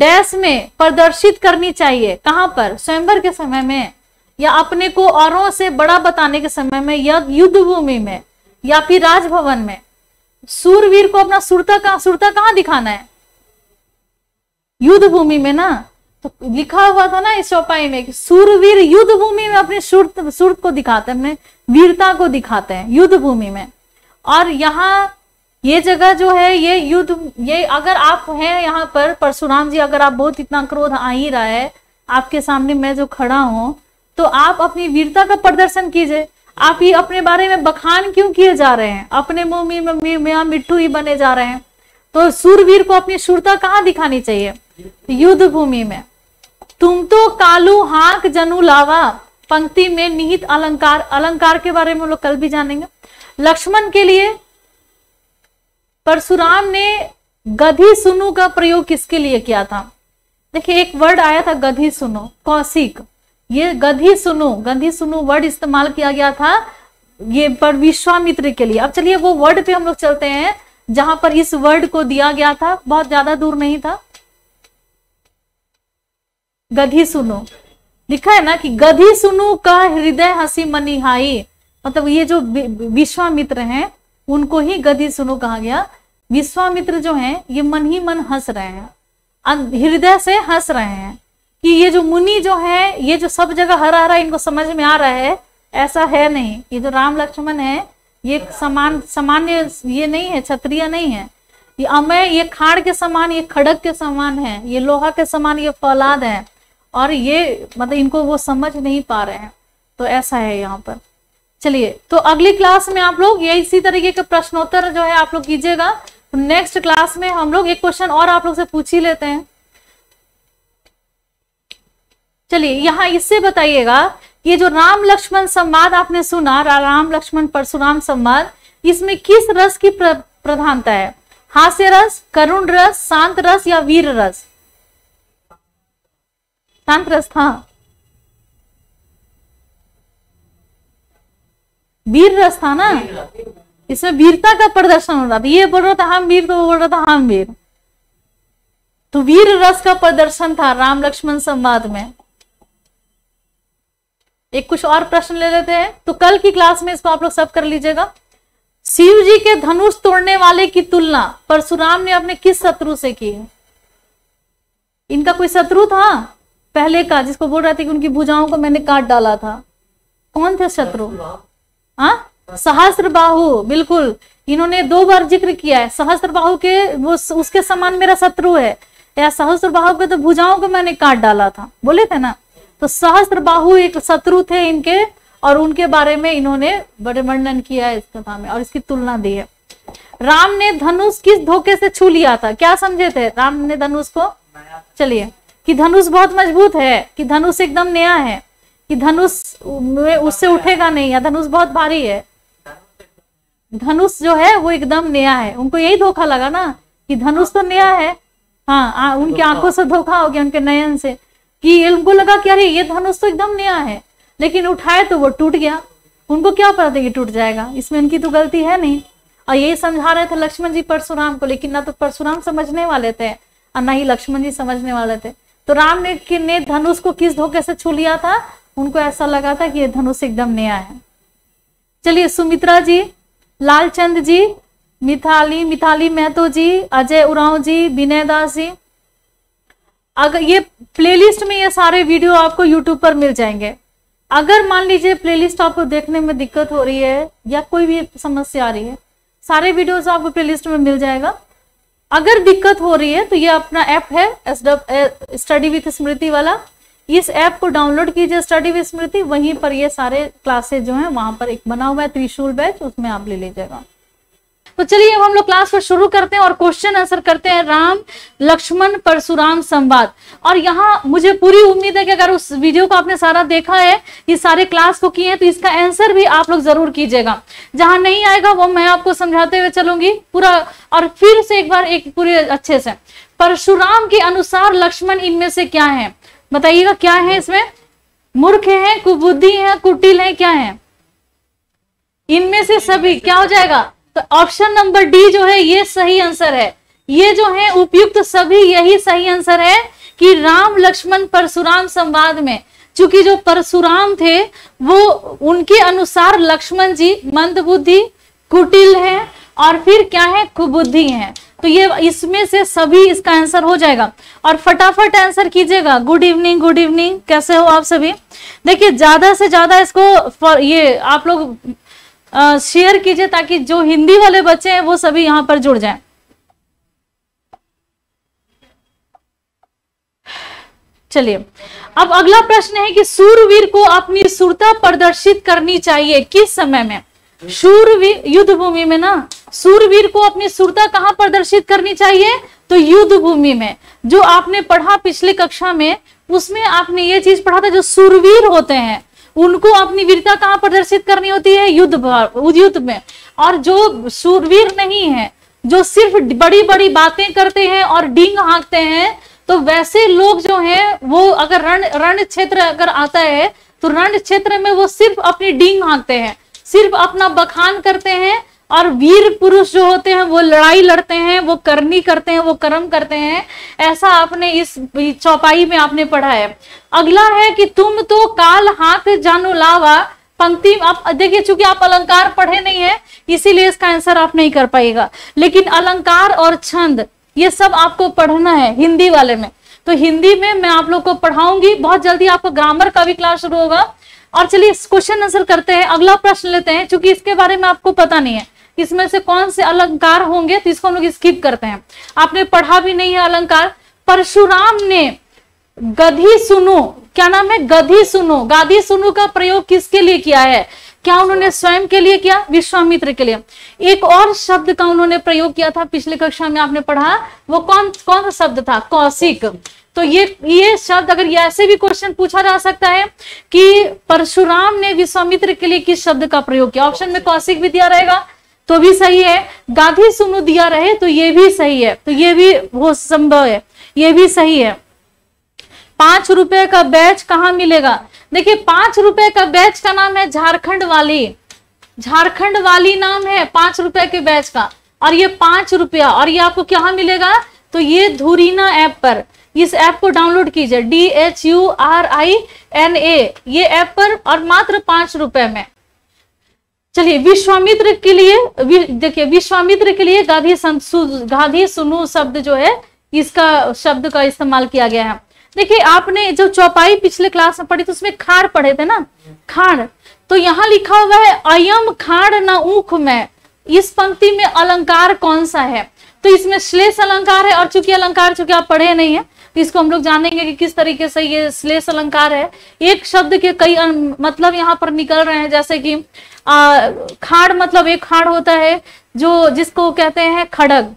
Speaker 1: डैश में प्रदर्शित करनी चाहिए कहां पर स्वयंवर के समय में या अपने को औरों से बड़ा बताने के समय में या युद्ध भूमि में या फिर राजभवन में सूरवीर को अपना सुरता कहा सुरता कहाँ दिखाना है युद्ध भूमि में ना तो लिखा हुआ था ना इस चौपाई में कि सूरवीर युद्ध भूमि में अपने सुरत सुरत को दिखाते हैं अपने वीरता को दिखाते हैं युद्ध भूमि में और यहाँ ये जगह जो है ये युद्ध ये अगर आप हैं यहाँ पर परशुराम जी अगर आप बहुत इतना क्रोध आ ही रहा है आपके सामने मैं जो खड़ा हूँ तो आप अपनी वीरता का प्रदर्शन कीजिए आप ये अपने बारे में बखान क्यों किए जा रहे हैं अपने मुंह में मिट्टू ही बने जा रहे हैं तो सूरवीर को अपनी सुरता कहाँ दिखानी चाहिए युद्ध भूमि में तुम तो कालू हाक जनु लावा पंक्ति में निहित अलंकार अलंकार के बारे में हम लोग कल भी जानेंगे लक्ष्मण के लिए परशुराम ने गधी सुनु का प्रयोग किसके लिए किया था देखिए एक वर्ड आया था गधी सुनो कौशिक ये गधी सुनो गधी सुनो वर्ड इस्तेमाल किया गया था ये पर विश्वामित्र के लिए अब चलिए वो वर्ड पे हम लोग चलते हैं जहां पर इस वर्ड को दिया गया था बहुत ज्यादा दूर नहीं था गधी सुनो लिखा है ना कि गधी सुनु का हृदय हसी मनिहाई मतलब ये जो विश्वामित्र हैं उनको ही गधी सुनो कहा गया विश्वामित्र जो हैं ये मन ही मन हंस रहे हैं हृदय से हंस रहे हैं कि ये जो मुनि जो है ये जो सब जगह हरा हरा इनको समझ में आ रहा है ऐसा है नहीं ये जो राम लक्ष्मण है ये समान सामान्य ये नहीं है क्षत्रिय नहीं है ये अमय ये खाड़ के समान ये खड़क के समान है ये लोहा के समान ये फौलाद है और ये मतलब इनको वो समझ नहीं पा रहे हैं तो ऐसा है यहाँ पर चलिए तो अगली क्लास में आप लोग ये इसी तरीके का प्रश्नोत्तर जो है आप लोग कीजिएगा तो नेक्स्ट क्लास में हम लोग एक क्वेश्चन और आप लोग से पूछ ही लेते हैं चलिए यहाँ इससे बताइएगा ये जो राम लक्ष्मण संवाद आपने सुना राम लक्ष्मण परशुराम संवाद इसमें किस रस की प्र, प्रधानता है हास्य रस करुण रस शांत रस या वीर रस शांत रस हाँ वीर रस था ना इसमें वीरता का प्रदर्शन हो रहा था ये बोल रहा था हम वीर तो वो बोल रहा था हम वीर तो वीर रस का प्रदर्शन था राम लक्ष्मण संवाद में एक कुछ और प्रश्न ले लेते हैं तो कल की क्लास में इसको आप लोग सब कर लीजिएगा शिव जी के धनुष तोड़ने वाले की तुलना परशुराम ने अपने किस शत्रु से की है इनका कोई शत्रु था पहले का जिसको बोल रहा था कि उनकी भुजाओं को मैंने काट डाला था कौन थे शत्रु हाँ सहस्त्र बाहु बिल्कुल इन्होंने दो बार जिक्र किया है सहस्त्र बाहु के वो उसके समान मेरा शत्रु है या सहस्त्र बाहु के तो भुजाओं को मैंने काट डाला था बोले थे ना तो सहस्त्र बाहु एक शत्रु थे इनके और उनके बारे में इन्होंने बड़े वर्णन किया है इस कथा में और इसकी तुलना दी है राम ने धनुष किस धोखे से छू लिया था क्या समझे थे राम ने धनुष को चलिए कि धनुष बहुत मजबूत है कि धनुष एकदम नया है कि धनुष में उससे उठेगा नहीं या धनुष बहुत भारी है धनुष जो है वो एकदम नया है उनको यही धोखा लगा ना कि धनुष तो नया है हाँ आ, उनकी आंखों से धोखा हो गया उनके नयन से कि उनको लगा कि अरे ये धनुष तो एकदम नया है लेकिन उठाए तो वो टूट गया उनको क्या पता था कि टूट जाएगा इसमें उनकी तो गलती है नहीं और यही समझा रहे थे लक्ष्मण जी परशुराम को लेकिन ना तो परशुराम समझने वाले थे और ना ही लक्ष्मण जी समझने वाले थे तो राम ने ने धनुष को किस धोखे से छू लिया था उनको ऐसा लगा था कि ये धनुष एकदम नया है चलिए सुमित्रा जी लालचंद जी मिथाली मिथाली महतो जी अजय उराव जी विनय दास जी अगर ये प्लेलिस्ट में ये सारे वीडियो आपको यूट्यूब पर मिल जाएंगे अगर मान लीजिए प्लेलिस्ट आपको देखने में दिक्कत हो रही है या कोई भी समस्या आ रही है सारे वीडियोस आपको प्लेलिस्ट में मिल जाएगा अगर दिक्कत हो रही है तो ये अपना ऐप है स्टडी विथ स्मृति वाला इस ऐप को डाउनलोड कीजिए स्टडी विद स्मृति वहीं पर ये सारे क्लासेज जो हैं वहां पर एक बना हुआ है त्रिशूल बैच उसमें आप ले लीजिएगा तो चलिए अब हम लोग क्लास को शुरू करते हैं और क्वेश्चन आंसर करते हैं राम लक्ष्मण परशुराम संवाद और यहाँ मुझे पूरी उम्मीद है कि अगर उस वीडियो को आपने सारा देखा है ये सारे क्लास को किए हैं तो इसका आंसर भी आप लोग जरूर कीजिएगा जहां नहीं आएगा वो मैं आपको समझाते हुए चलूंगी पूरा और फिर से एक बार एक पूरे अच्छे से परशुराम के अनुसार लक्ष्मण इनमें से क्या है बताइएगा क्या है इसमें मूर्ख है कुबुद्धि है कुटिल है क्या है इनमें से सभी क्या हो जाएगा तो ऑप्शन नंबर डी जो है ये सही आंसर है ये जो है उपयुक्त सभी यही सही आंसर है कि राम लक्ष्मण परशुराम संवाद में चूंकि जो परशुराम थे वो उनके अनुसार लक्ष्मण जी मंदबुद्धि कुटिल है और फिर क्या है कुबुद्धि है तो ये इसमें से सभी इसका आंसर हो जाएगा और फटाफट आंसर कीजिएगा गुड इवनिंग गुड इवनिंग कैसे हो आप सभी देखिए ज्यादा से ज्यादा इसको ये आप लोग शेयर कीजिए ताकि जो हिंदी वाले बच्चे हैं वो सभी यहाँ पर जुड़ जाए चलिए अब अगला प्रश्न है कि सूरवीर को अपनी सुरता प्रदर्शित करनी चाहिए किस समय में युद्ध भूमि में ना सूरवीर को अपनी सुरता कहाँ प्रदर्शित करनी चाहिए तो युद्ध भूमि में जो आपने पढ़ा पिछले कक्षा में उसमें आपने ये चीज पढ़ा था जो सूरवीर होते हैं उनको अपनी वीरता कहाँ प्रदर्शित करनी होती है युद्ध युद्ध में और जो सूरवीर नहीं है जो सिर्फ बड़ी बड़ी बातें करते हैं और डींग हाँकते हैं तो वैसे लोग जो हैं वो अगर रण रण क्षेत्र अगर आता है तो रण क्षेत्र में वो सिर्फ अपनी डींग हाँकते हैं सिर्फ अपना बखान करते हैं और वीर पुरुष जो होते हैं वो लड़ाई लड़ते हैं वो करनी करते हैं वो कर्म करते हैं ऐसा आपने इस चौपाई में आपने पढ़ा है अगला है कि तुम तो काल हाथ जानो लावा पंक्ति आप देखिए चूंकि आप अलंकार पढ़े नहीं है इसीलिए इसका आंसर आप नहीं कर पाएगा लेकिन अलंकार और छंद ये सब आपको पढ़ना है हिंदी वाले में तो हिंदी में मैं आप लोग को पढ़ाऊंगी बहुत जल्दी आपको ग्रामर का भी क्लास शुरू होगा और चलिए क्वेश्चन आंसर करते हैं अगला प्रश्न लेते हैं चूंकि इसके बारे में आपको पता नहीं है इसमें से कौन से अलंकार होंगे तो इसको हम लोग स्किप करते हैं आपने पढ़ा भी नहीं है अलंकार परशुराम ने गधी सुनो क्या नाम है गधी सुनो गाधी सुनो का प्रयोग किसके लिए किया है क्या उन्होंने स्वयं के लिए किया विश्वामित्र के लिए एक और शब्द का उन्होंने प्रयोग किया था पिछले कक्षा में आपने पढ़ा वो कौन कौन सा शब्द था कौशिक तो ये ये शब्द अगर ये ऐसे भी क्वेश्चन पूछा जा सकता है कि परशुराम ने विश्वामित्र के लिए किस शब्द का प्रयोग किया ऑप्शन में कौशिक भी दिया रहेगा तो भी सही है गाधी सुनु दिया रहे तो ये भी सही है तो ये भी वो संभव है ये भी सही है पांच रुपए का बैच कहाँ मिलेगा देखिए पांच रुपए का बैच का नाम है झारखंड वाली झारखंड वाली नाम है पांच रुपए के बैच का और ये पांच रुपया और ये आपको कहा मिलेगा तो ये धुरीना ऐप पर इस ऐप को डाउनलोड कीजिए D H U R I N A ये ऐप पर और मात्र पांच रुपए में चलिए विश्वामित्र के लिए देखिए विश्वामित्र के लिए गाधी गाधी सुनु शब्द जो है इसका शब्द का इस्तेमाल किया गया है देखिए आपने जो चौपाई पिछले क्लास में पढ़ी थी उसमें खाड़ पढ़े थे ना खाड़ तो यहाँ लिखा हुआ है अयम खाड़ न ऊख में इस पंक्ति में अलंकार कौन सा है तो इसमें श्लेष अलंकार है और चूंकि अलंकार चूंकि आप पढ़े नहीं है इसको हम लोग जानेंगे कि किस तरीके से ये श्लेष अलंकार है एक शब्द के कई मतलब यहाँ पर निकल रहे हैं जैसे कि आ, खाड़ मतलब एक खाड़ होता है जो जिसको कहते हैं खड़ग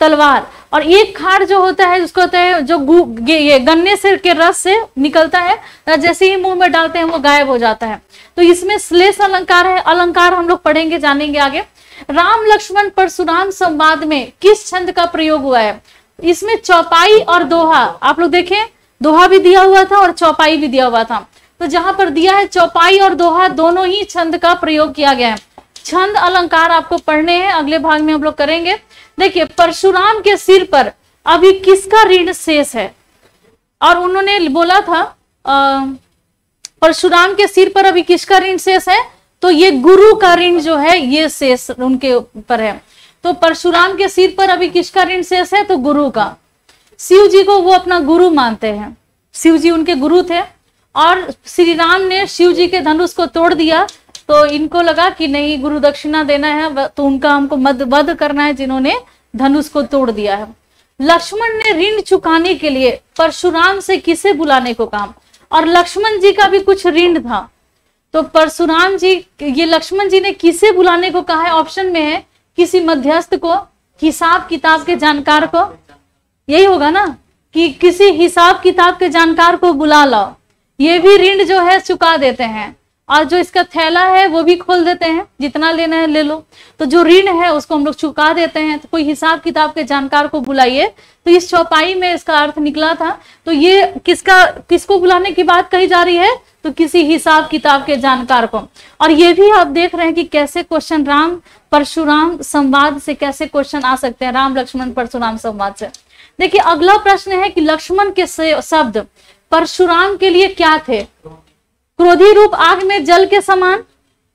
Speaker 1: तलवार और एक खाड़ जो होता है जिसको कहते हैं जो ये गन्ने से के रस से निकलता है तो जैसे ही मुंह में डालते हैं वो गायब हो जाता है तो इसमें श्लेष अलंकार है अलंकार हम लोग पढ़ेंगे जानेंगे आगे राम लक्ष्मण परशुराम संवाद में किस छंद का प्रयोग हुआ है इसमें चौपाई और दोहा आप लोग देखें दोहा भी दिया हुआ था और चौपाई भी दिया हुआ था तो जहां पर दिया है चौपाई और दोहा दोनों ही छंद का प्रयोग किया गया है छंद अलंकार आपको पढ़ने हैं अगले भाग में हम लोग करेंगे देखिए परशुराम के सिर पर अभी किसका ऋण शेष है और उन्होंने बोला था परशुराम के सिर पर अभी किसका ऋण शेष है तो ये गुरु का ऋण जो है ये शेष उनके ऊपर है तो परशुराम के सिर पर अभी किसका ऋण शेष है तो गुरु का शिव जी को वो अपना गुरु मानते हैं शिव जी उनके गुरु थे और श्री राम ने शिव जी के धनुष को तोड़ दिया तो इनको लगा कि नहीं गुरु दक्षिणा देना है तो उनका हमको मद वध करना है जिन्होंने धनुष को तोड़ दिया है लक्ष्मण ने ऋण चुकाने के लिए परशुराम से किसे बुलाने को कहा और लक्ष्मण जी का भी कुछ ऋण था तो परशुराम जी ये लक्ष्मण जी ने किसे बुलाने को कहा है ऑप्शन में है किसी मध्यस्थ को हिसाब किताब के जानकार को यही होगा ना कि किसी हिसाब किताब के जानकार को बुला लो ये भी ऋण जो है चुका देते हैं और जो इसका थैला है वो भी खोल देते हैं जितना लेना है ले लो तो जो ऋण है उसको हम लोग चुका देते हैं तो कोई हिसाब किताब के जानकार को बुलाइए तो इस चौपाई में इसका अर्थ निकला था तो ये किसका किसको बुलाने की बात कही जा रही है तो किसी हिसाब किताब के जानकार को और ये भी आप देख रहे हैं कि कैसे क्वेश्चन राम परशुराम संवाद से कैसे क्वेश्चन आ सकते हैं राम लक्ष्मण परशुराम संवाद से देखिए अगला प्रश्न है कि लक्ष्मण के शब्द परशुराम के लिए क्या थे क्रोधी रूप आग में जल के समान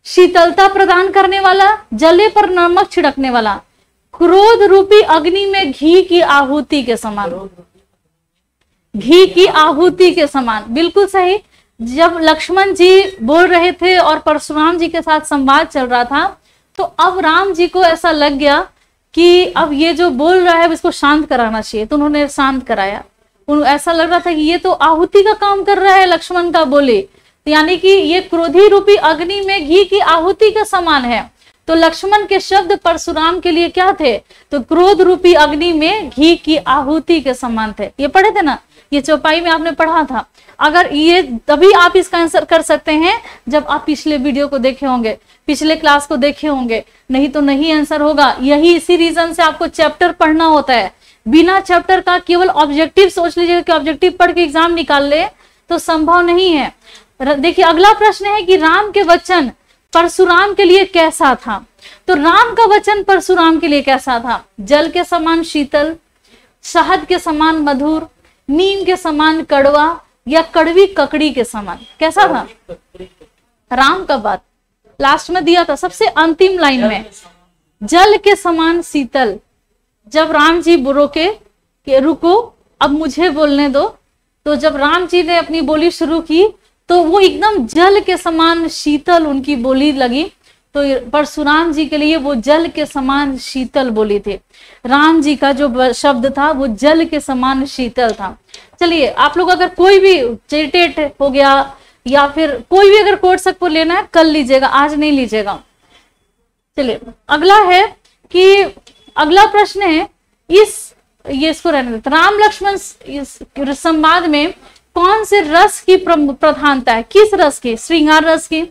Speaker 1: शीतलता प्रदान करने वाला जले पर नमक छिड़कने वाला क्रोध रूपी अग्नि में घी की आहुति के समान घी की आहुति के समान बिल्कुल सही जब लक्ष्मण जी बोल रहे थे और परशुराम जी के साथ संवाद चल रहा था तो अब राम जी को ऐसा लग गया कि अब ये जो बोल रहा है इसको शांत कराना चाहिए तो उन्होंने शांत कराया उन ऐसा लग रहा था कि ये तो आहुति का काम कर रहा है लक्ष्मण का बोले यानी कि ये क्रोधी रूपी अग्नि में घी की आहुति के समान है तो लक्ष्मण के शब्द परशुराम के लिए क्या थे तो क्रोध रूपी अग्नि में घी की आहुति के समान थे ये पढ़े थे ना ये चौपाई में आपने पढ़ा था अगर ये तभी आप इसका आंसर कर सकते हैं जब आप पिछले वीडियो को देखे होंगे पिछले क्लास को देखे होंगे नहीं तो नहीं आंसर होगा यही इसी रीजन से आपको चैप्टर पढ़ना होता है बिना चैप्टर का केवल ऑब्जेक्टिव सोच लीजिए कि ऑब्जेक्टिव पढ़ के एग्जाम निकाल ले तो संभव नहीं है देखिए अगला प्रश्न है कि राम के वचन परशुराम के लिए कैसा था तो राम का वचन परशुराम के लिए कैसा था जल के समान शीतल शहद के समान मधुर नीम के समान कड़वा या कड़वी ककड़ी के समान कैसा था राम का बात लास्ट में दिया था सबसे अंतिम लाइन में जल के समान शीतल जब राम जी रोके के रुको अब मुझे बोलने दो तो जब राम जी ने अपनी बोली शुरू की तो वो एकदम जल के समान शीतल उनकी बोली लगी तो परशुराम जी के लिए वो जल के समान शीतल बोली थे राम जी का जो शब्द था वो जल के समान शीतल था चलिए आप लोग अगर कोई भी चेटेट हो गया या फिर कोई भी अगर कोर्ट को लेना है कल लीजिएगा आज नहीं लीजिएगा चलिए अगला है कि अगला प्रश्न है इस ये इसको रहने देते राम लक्ष्मण संवाद में कौन से रस की प्रधानता है किस रस की श्रृंगार रस की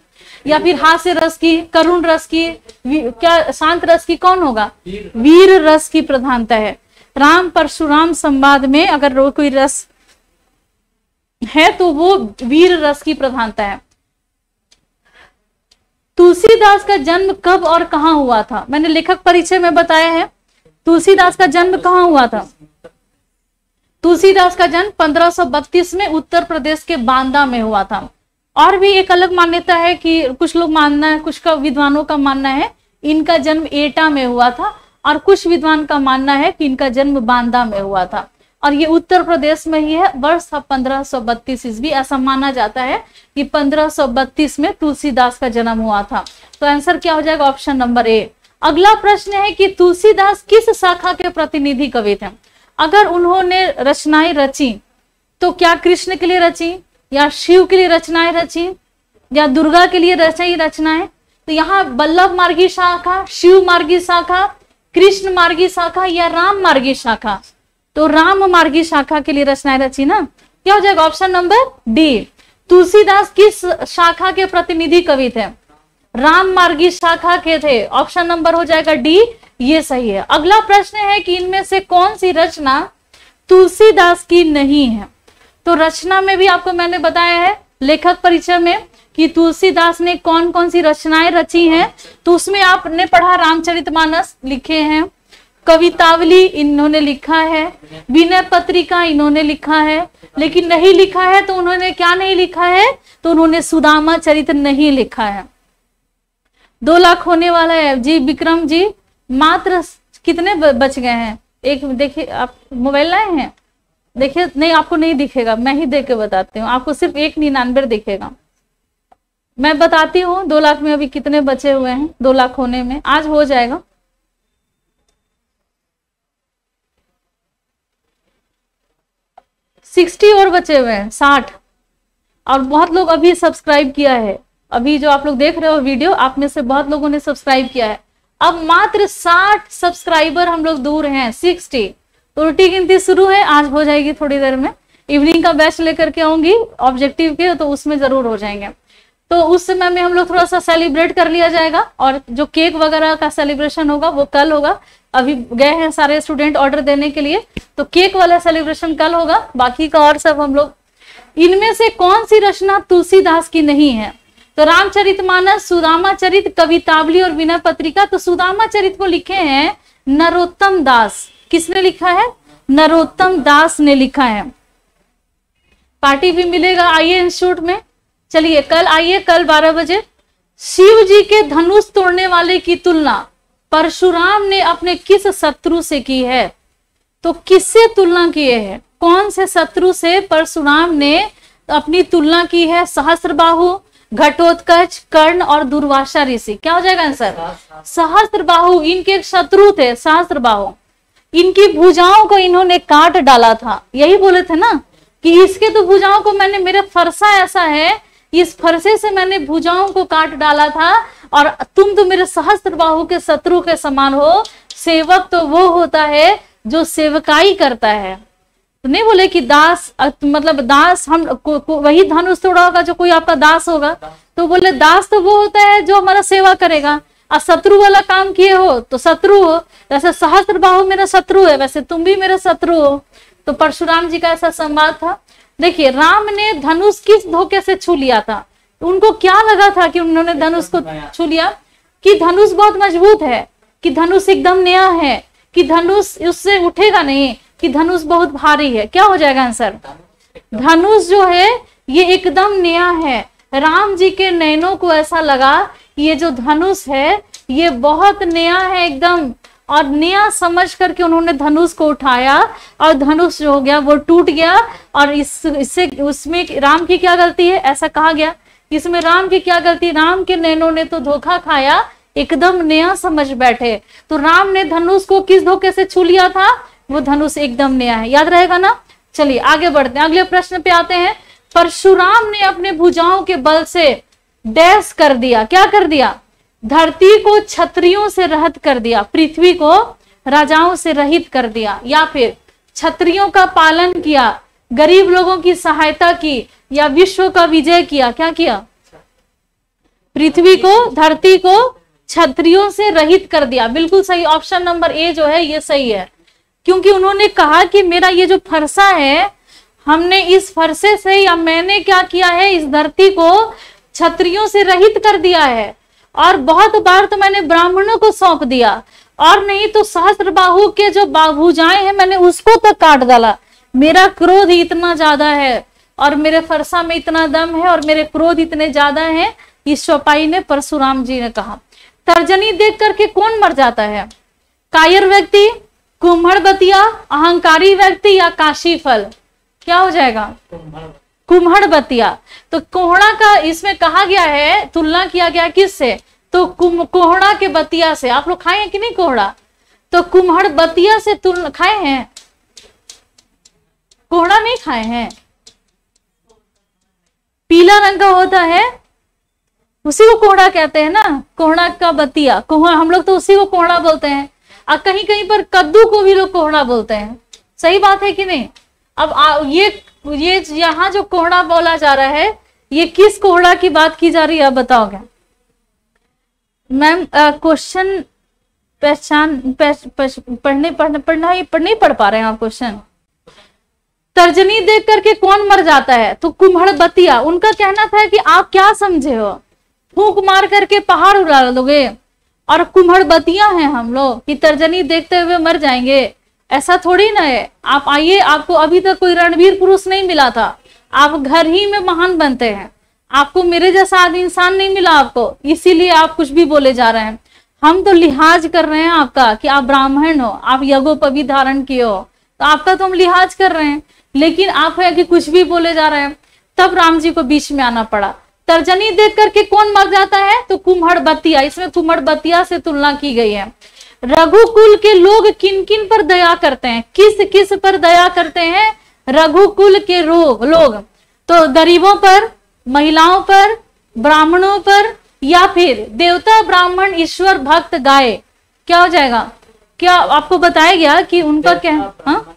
Speaker 1: या फिर हास्य रस की करुण रस की क्या शांत रस की कौन होगा वीर रस की प्रधानता है राम परशुराम संवाद में अगर कोई रस है तो वो वीर रस की प्रधानता है तुलसीदास का जन्म कब और कहा हुआ था मैंने लेखक परिचय में बताया है तुलसीदास का जन्म कहाँ हुआ था तुलसीदास का जन्म 1532 में उत्तर प्रदेश के बांदा में हुआ था और भी एक अलग मान्यता है कि कुछ लोग मानना है कुछ का विद्वानों का मानना है इनका जन्म एटा में हुआ था और कुछ विद्वान का मानना है कि इनका जन्म बांदा में हुआ था और ये उत्तर प्रदेश में ही है वर्ष पंद्रह सौ बत्तीस ईस्वी ऐसा माना जाता है कि पंद्रह सौ बत्तीस में तुलसीदास का जन्म हुआ था तो आंसर क्या हो जाएगा ऑप्शन नंबर ए अगला प्रश्न है कि तुलसीदास किस शाखा के प्रतिनिधि कवि थे अगर उन्होंने रचनाएं रची तो क्या कृष्ण के लिए रची या शिव के लिए रचनाएं रची या दुर्गा के लिए रचाई रचनाएं तो यहाँ बल्लभ मार्गी शाखा शिव मार्गी शाखा कृष्ण मार्गी शाखा या राम मार्गी शाखा तो राम मार्गी शाखा के लिए रचनाएं रची ना क्या हो जाएगा ऑप्शन नंबर डी तुलसीदास किस शाखा के प्रतिनिधि कवि थे राम मार्गी शाखा के थे ऑप्शन नंबर हो जाएगा डी ये सही है अगला प्रश्न है कि इनमें से कौन सी रचना तुलसीदास की नहीं है तो रचना में भी आपको मैंने बताया है लेखक परिचय में कि तुलसीदास ने कौन कौन सी रचनाएं रची हैं तो उसमें आपने पढ़ा रामचरितमानस लिखे हैं कवितावली इन्होंने लिखा है विनय पत्रिका इन्होंने लिखा है लेकिन नहीं लिखा है तो उन्होंने क्या नहीं लिखा है तो उन्होंने सुदामा चरित्र नहीं लिखा है दो लाख होने वाला है जी विक्रम जी मात्र कितने बच गए हैं एक देखिए आप मोबाइल लाए हैं देखिए नहीं आपको नहीं दिखेगा मैं ही देख के बताती हूँ आपको सिर्फ एक निन्यानवे दिखेगा मैं बताती हूँ दो लाख में अभी कितने बचे हुए हैं दो लाख होने में आज हो जाएगा सिक्सटी और बचे हुए हैं साठ और बहुत लोग अभी सब्सक्राइब किया है अभी जो आप लोग देख रहे हो वीडियो आप में से बहुत लोगों ने सब्सक्राइब किया है अब मात्र 60 सब्सक्राइबर हम लोग दूर हैं 60 रोटी तो गिनती शुरू है आज हो जाएगी थोड़ी देर में इवनिंग का बैच लेकर के आऊंगी ऑब्जेक्टिव के तो उसमें जरूर हो जाएंगे तो उस समय में हम लोग थोड़ा सा सेलिब्रेट कर लिया जाएगा और जो केक वगैरह का सेलिब्रेशन होगा वो कल होगा अभी गए हैं सारे स्टूडेंट ऑर्डर देने के लिए तो केक वाला सेलिब्रेशन कल होगा बाकी का और सब हम लोग इनमें से कौन सी रचना तुलसीदास की नहीं है तो रामचरित मानस सुदामा चरित कवितावली और विनय पत्रिका तो सुदामा चरित को लिखे हैं नरोत्तम दास किसने लिखा है नरोत्तम दास ने लिखा है पार्टी भी मिलेगा आइए इंस्टीट्यूट में चलिए कल आइए कल बारह बजे शिव जी के धनुष तोड़ने वाले की तुलना परशुराम ने अपने किस शत्रु से की है तो किससे तुलना किए है कौन से शत्रु से परशुराम ने अपनी तुलना की है सहस्त्र बाहू घटोत्कच कर्ण और दुर्वासा ऋषि क्या हो जाएगा आंसर सहस्त्र बाहु इनके शत्रु थे सहस्त्र बाहु इनकी भुजाओं को इन्होंने काट डाला था यही बोले थे ना कि इसके तो भुजाओं को मैंने मेरा फरसा ऐसा है इस फरसे से मैंने भुजाओं को काट डाला था और तुम तो मेरे सहस्त्र बाहु के शत्रु के समान हो सेवक तो वो होता है जो सेवकाई करता है तो नहीं बोले कि दास तो मतलब दास हम को, को, वही धनुष थोड़ा होगा जो कोई आपका दास होगा तो बोले दास तो वो होता है जो हमारा सेवा करेगा और शत्रु वाला काम किए हो तो शत्रु हो जैसे सहस्त्र बाहु मेरा शत्रु है वैसे तुम भी मेरा शत्रु हो तो परशुराम जी का ऐसा संवाद था देखिए राम ने धनुष किस धोखे से छू लिया था उनको क्या लगा था कि उन्होंने धनुष को छू लिया कि धनुष बहुत मजबूत है कि धनुष एकदम नया है कि धनुष उससे उठेगा नहीं कि धनुष बहुत भारी है क्या हो जाएगा आंसर धनुष जो है ये एकदम नया है राम जी के नैनों को ऐसा लगा ये जो धनुष है ये बहुत नया है एकदम और नया समझ करके उन्होंने धनुष को उठाया और धनुष जो हो गया वो टूट गया और इस इससे उसमें राम की क्या गलती है ऐसा कहा गया इसमें राम की क्या गलती राम के नैनों ने तो धोखा खाया एकदम नया समझ बैठे तो राम ने धनुष को किस धोखे से छू लिया था वो धनुष एकदम नया है याद रहेगा ना चलिए आगे बढ़ते हैं अगले प्रश्न पे आते हैं परशुराम ने अपने भुजाओं के बल से डैश कर दिया क्या कर दिया धरती को छत्रियों से रहित कर दिया पृथ्वी को राजाओं से रहित कर दिया या फिर छत्रियों का पालन किया गरीब लोगों की सहायता की या विश्व का विजय किया क्या किया पृथ्वी को धरती को छत्रियों से रहित कर दिया बिल्कुल सही ऑप्शन नंबर ए जो है ये सही है क्योंकि उन्होंने कहा कि मेरा ये जो फरसा है हमने इस फरसे से या मैंने क्या किया है इस धरती को छत्रियों से रहित कर दिया है और बहुत बार तो मैंने ब्राह्मणों को सौंप दिया और नहीं तो सहस्त्र बाहु के जो जाए हैं मैंने उसको तक तो काट डाला मेरा क्रोध इतना ज्यादा है और मेरे फरसा में इतना दम है और मेरे क्रोध इतने ज्यादा है इस चौपाई ने परशुराम जी ने कहा तर्जनी देख करके कौन मर जाता है कायर व्यक्ति कुंभर बतिया अहंकारी व्यक्ति या काशी फल क्या हो जाएगा कुम्हड़ बतिया तो कोहड़ा का इसमें कहा गया है तुलना किया गया किससे तो कुम कोहड़ा के बतिया से आप लोग खाए हैं कि नहीं कोहड़ा तो कुम्हड़ बतिया से तुलना खाए हैं कोहड़ा नहीं खाए हैं पीला रंग का होता है उसी को कोहड़ा कहते हैं ना कोहड़ा का बतिया कोहड़ा हम लोग तो उसी को कोहड़ा बोलते हैं और कहीं कहीं पर कद्दू को भी लोग कोहड़ा बोलते हैं सही बात है कि नहीं अब आ, ये ये यहाँ जो कोहड़ा बोला जा रहा है ये किस कोहड़ा की बात की जा रही है आप बताओगे मैम क्वेश्चन पहचान पढ़ने पढ़ने पढ़ना ही पढ़ नहीं पढ़ पा रहे हैं आप क्वेश्चन तर्जनी देख करके कौन मर जाता है तो कुम्हड़ बतिया उनका कहना था कि आप क्या समझे हो फूक मार करके पहाड़ उड़ा लोगे और कुम्हड़ बतिया हैं हम लोग कि तर्जनी देखते हुए मर जाएंगे ऐसा थोड़ी ना है आप आइए आपको अभी तक कोई रणवीर पुरुष नहीं मिला था आप घर ही में महान बनते हैं आपको मेरे जैसा आदि इंसान नहीं मिला आपको इसीलिए आप कुछ भी बोले जा रहे हैं हम तो लिहाज कर रहे हैं आपका कि आप ब्राह्मण हो आप यज्ञोपवी धारण किए हो तो आपका तो हम लिहाज कर रहे हैं लेकिन आप है कि कुछ भी बोले जा रहे हैं तब राम जी को बीच में आना पड़ा तर्जनी देख करके कौन मर जाता है तो कुम्हड़ बतिया इसमें कुम्हर बतिया से तुलना की गई है रघुकुल के लोग किन किन पर दया करते हैं किस किस पर दया करते हैं रघुकुल के लोग तो गरीबों पर महिलाओं पर ब्राह्मणों पर या फिर देवता ब्राह्मण ईश्वर भक्त गाय क्या हो जाएगा क्या आपको बताया गया कि उनका क्या हाँ?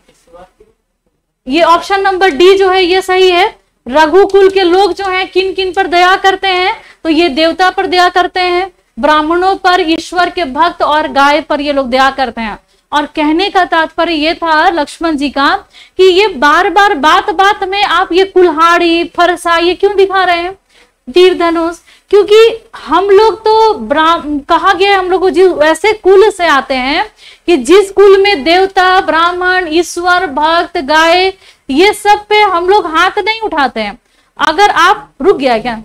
Speaker 1: ये ऑप्शन नंबर डी जो है ये सही है रघुकुल के लोग जो हैं किन किन पर दया करते हैं तो ये देवता पर दया करते हैं ब्राह्मणों पर ईश्वर के भक्त और गाय पर ये लोग दया करते हैं और कहने का तात्पर्य ये था लक्ष्मण जी का कि ये बार बार बात बात में आप ये कुल्हाड़ी फरसा ये क्यों दिखा रहे हैं तीर धनुष क्योंकि हम लोग तो कहा गया हम लोग ऐसे कुल से आते हैं कि जिस कुल में देवता ब्राह्मण ईश्वर भक्त गाय ये सब पे हम लोग हाथ नहीं उठाते हैं अगर आप रुक गया क्या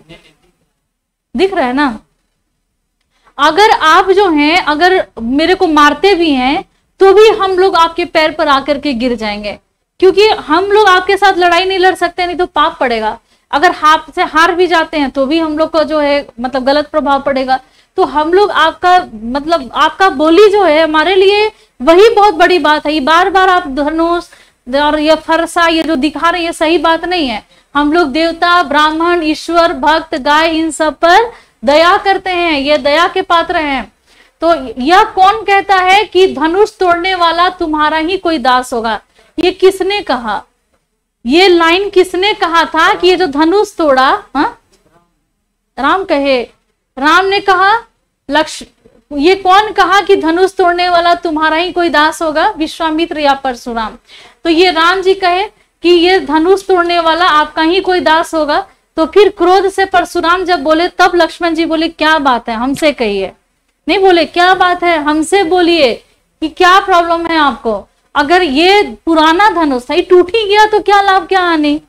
Speaker 1: दिख रहा है ना अगर आप जो हैं अगर मेरे को मारते भी हैं तो भी हम लोग आपके पैर पर आकर के गिर जाएंगे क्योंकि हम लोग आपके साथ लड़ाई नहीं लड़ सकते नहीं तो पाप पड़ेगा अगर हाथ से हार भी जाते हैं तो भी हम लोग का जो है मतलब गलत प्रभाव पड़ेगा तो हम लोग आपका मतलब आपका बोली जो है हमारे लिए वही बहुत बड़ी बात है ये बार बार आप धनुष और यह फरसा ये जो दिखा रहे ये सही बात नहीं है हम लोग देवता ब्राह्मण ईश्वर भक्त गाय इन सब पर दया करते हैं ये दया के पात्र हैं तो यह कौन कहता है कि धनुष तोड़ने वाला तुम्हारा ही कोई दास होगा ये किसने कहा ये लाइन किसने कहा था कि ये जो धनुष तोड़ा हा? राम कहे राम ने कहा लक्ष्य ये कौन कहा कि धनुष तोड़ने वाला तुम्हारा ही कोई दास होगा विश्वामित्र या परशुराम तो ये राम जी कहे कि ये धनुष तोड़ने वाला आपका ही कोई दास होगा तो फिर क्रोध से परशुराम जब बोले तब लक्ष्मण जी बोले क्या बात है हमसे कहिए नहीं बोले क्या बात है हमसे बोलिए कि क्या प्रॉब्लम है आपको अगर ये पुराना धनुष था टूट ही गया तो क्या लाभ क्या हानि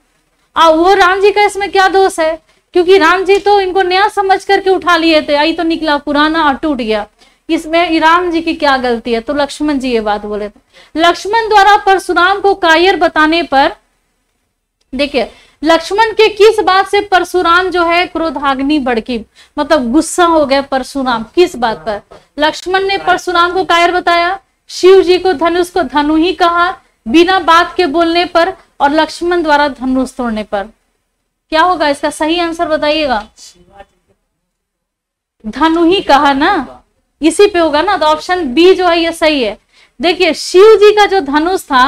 Speaker 1: आ वो राम जी का इसमें क्या दोष है क्योंकि राम जी तो इनको नया समझ करके उठा लिए थे आई तो निकला पुराना और टूट गया इसमें ईराम जी की क्या गलती है तो लक्ष्मण जी ये बात बोले थे लक्ष्मण द्वारा परशुराम को कायर बताने पर देखिए लक्ष्मण के किस बात से परशुराम जो है क्रोधाग्नि बड़की मतलब गुस्सा हो गया परशुराम किस बात पर लक्ष्मण ने परशुराम को कायर बताया शिव जी को धनुष को धनु ही कहा बिना बात के बोलने पर और लक्ष्मण द्वारा धनुष तोड़ने पर क्या होगा इसका सही आंसर बताइएगा धनु ही कहा ना इसी पे होगा ना तो ऑप्शन बी जो है ये सही है देखिए शिव जी का जो धनुष था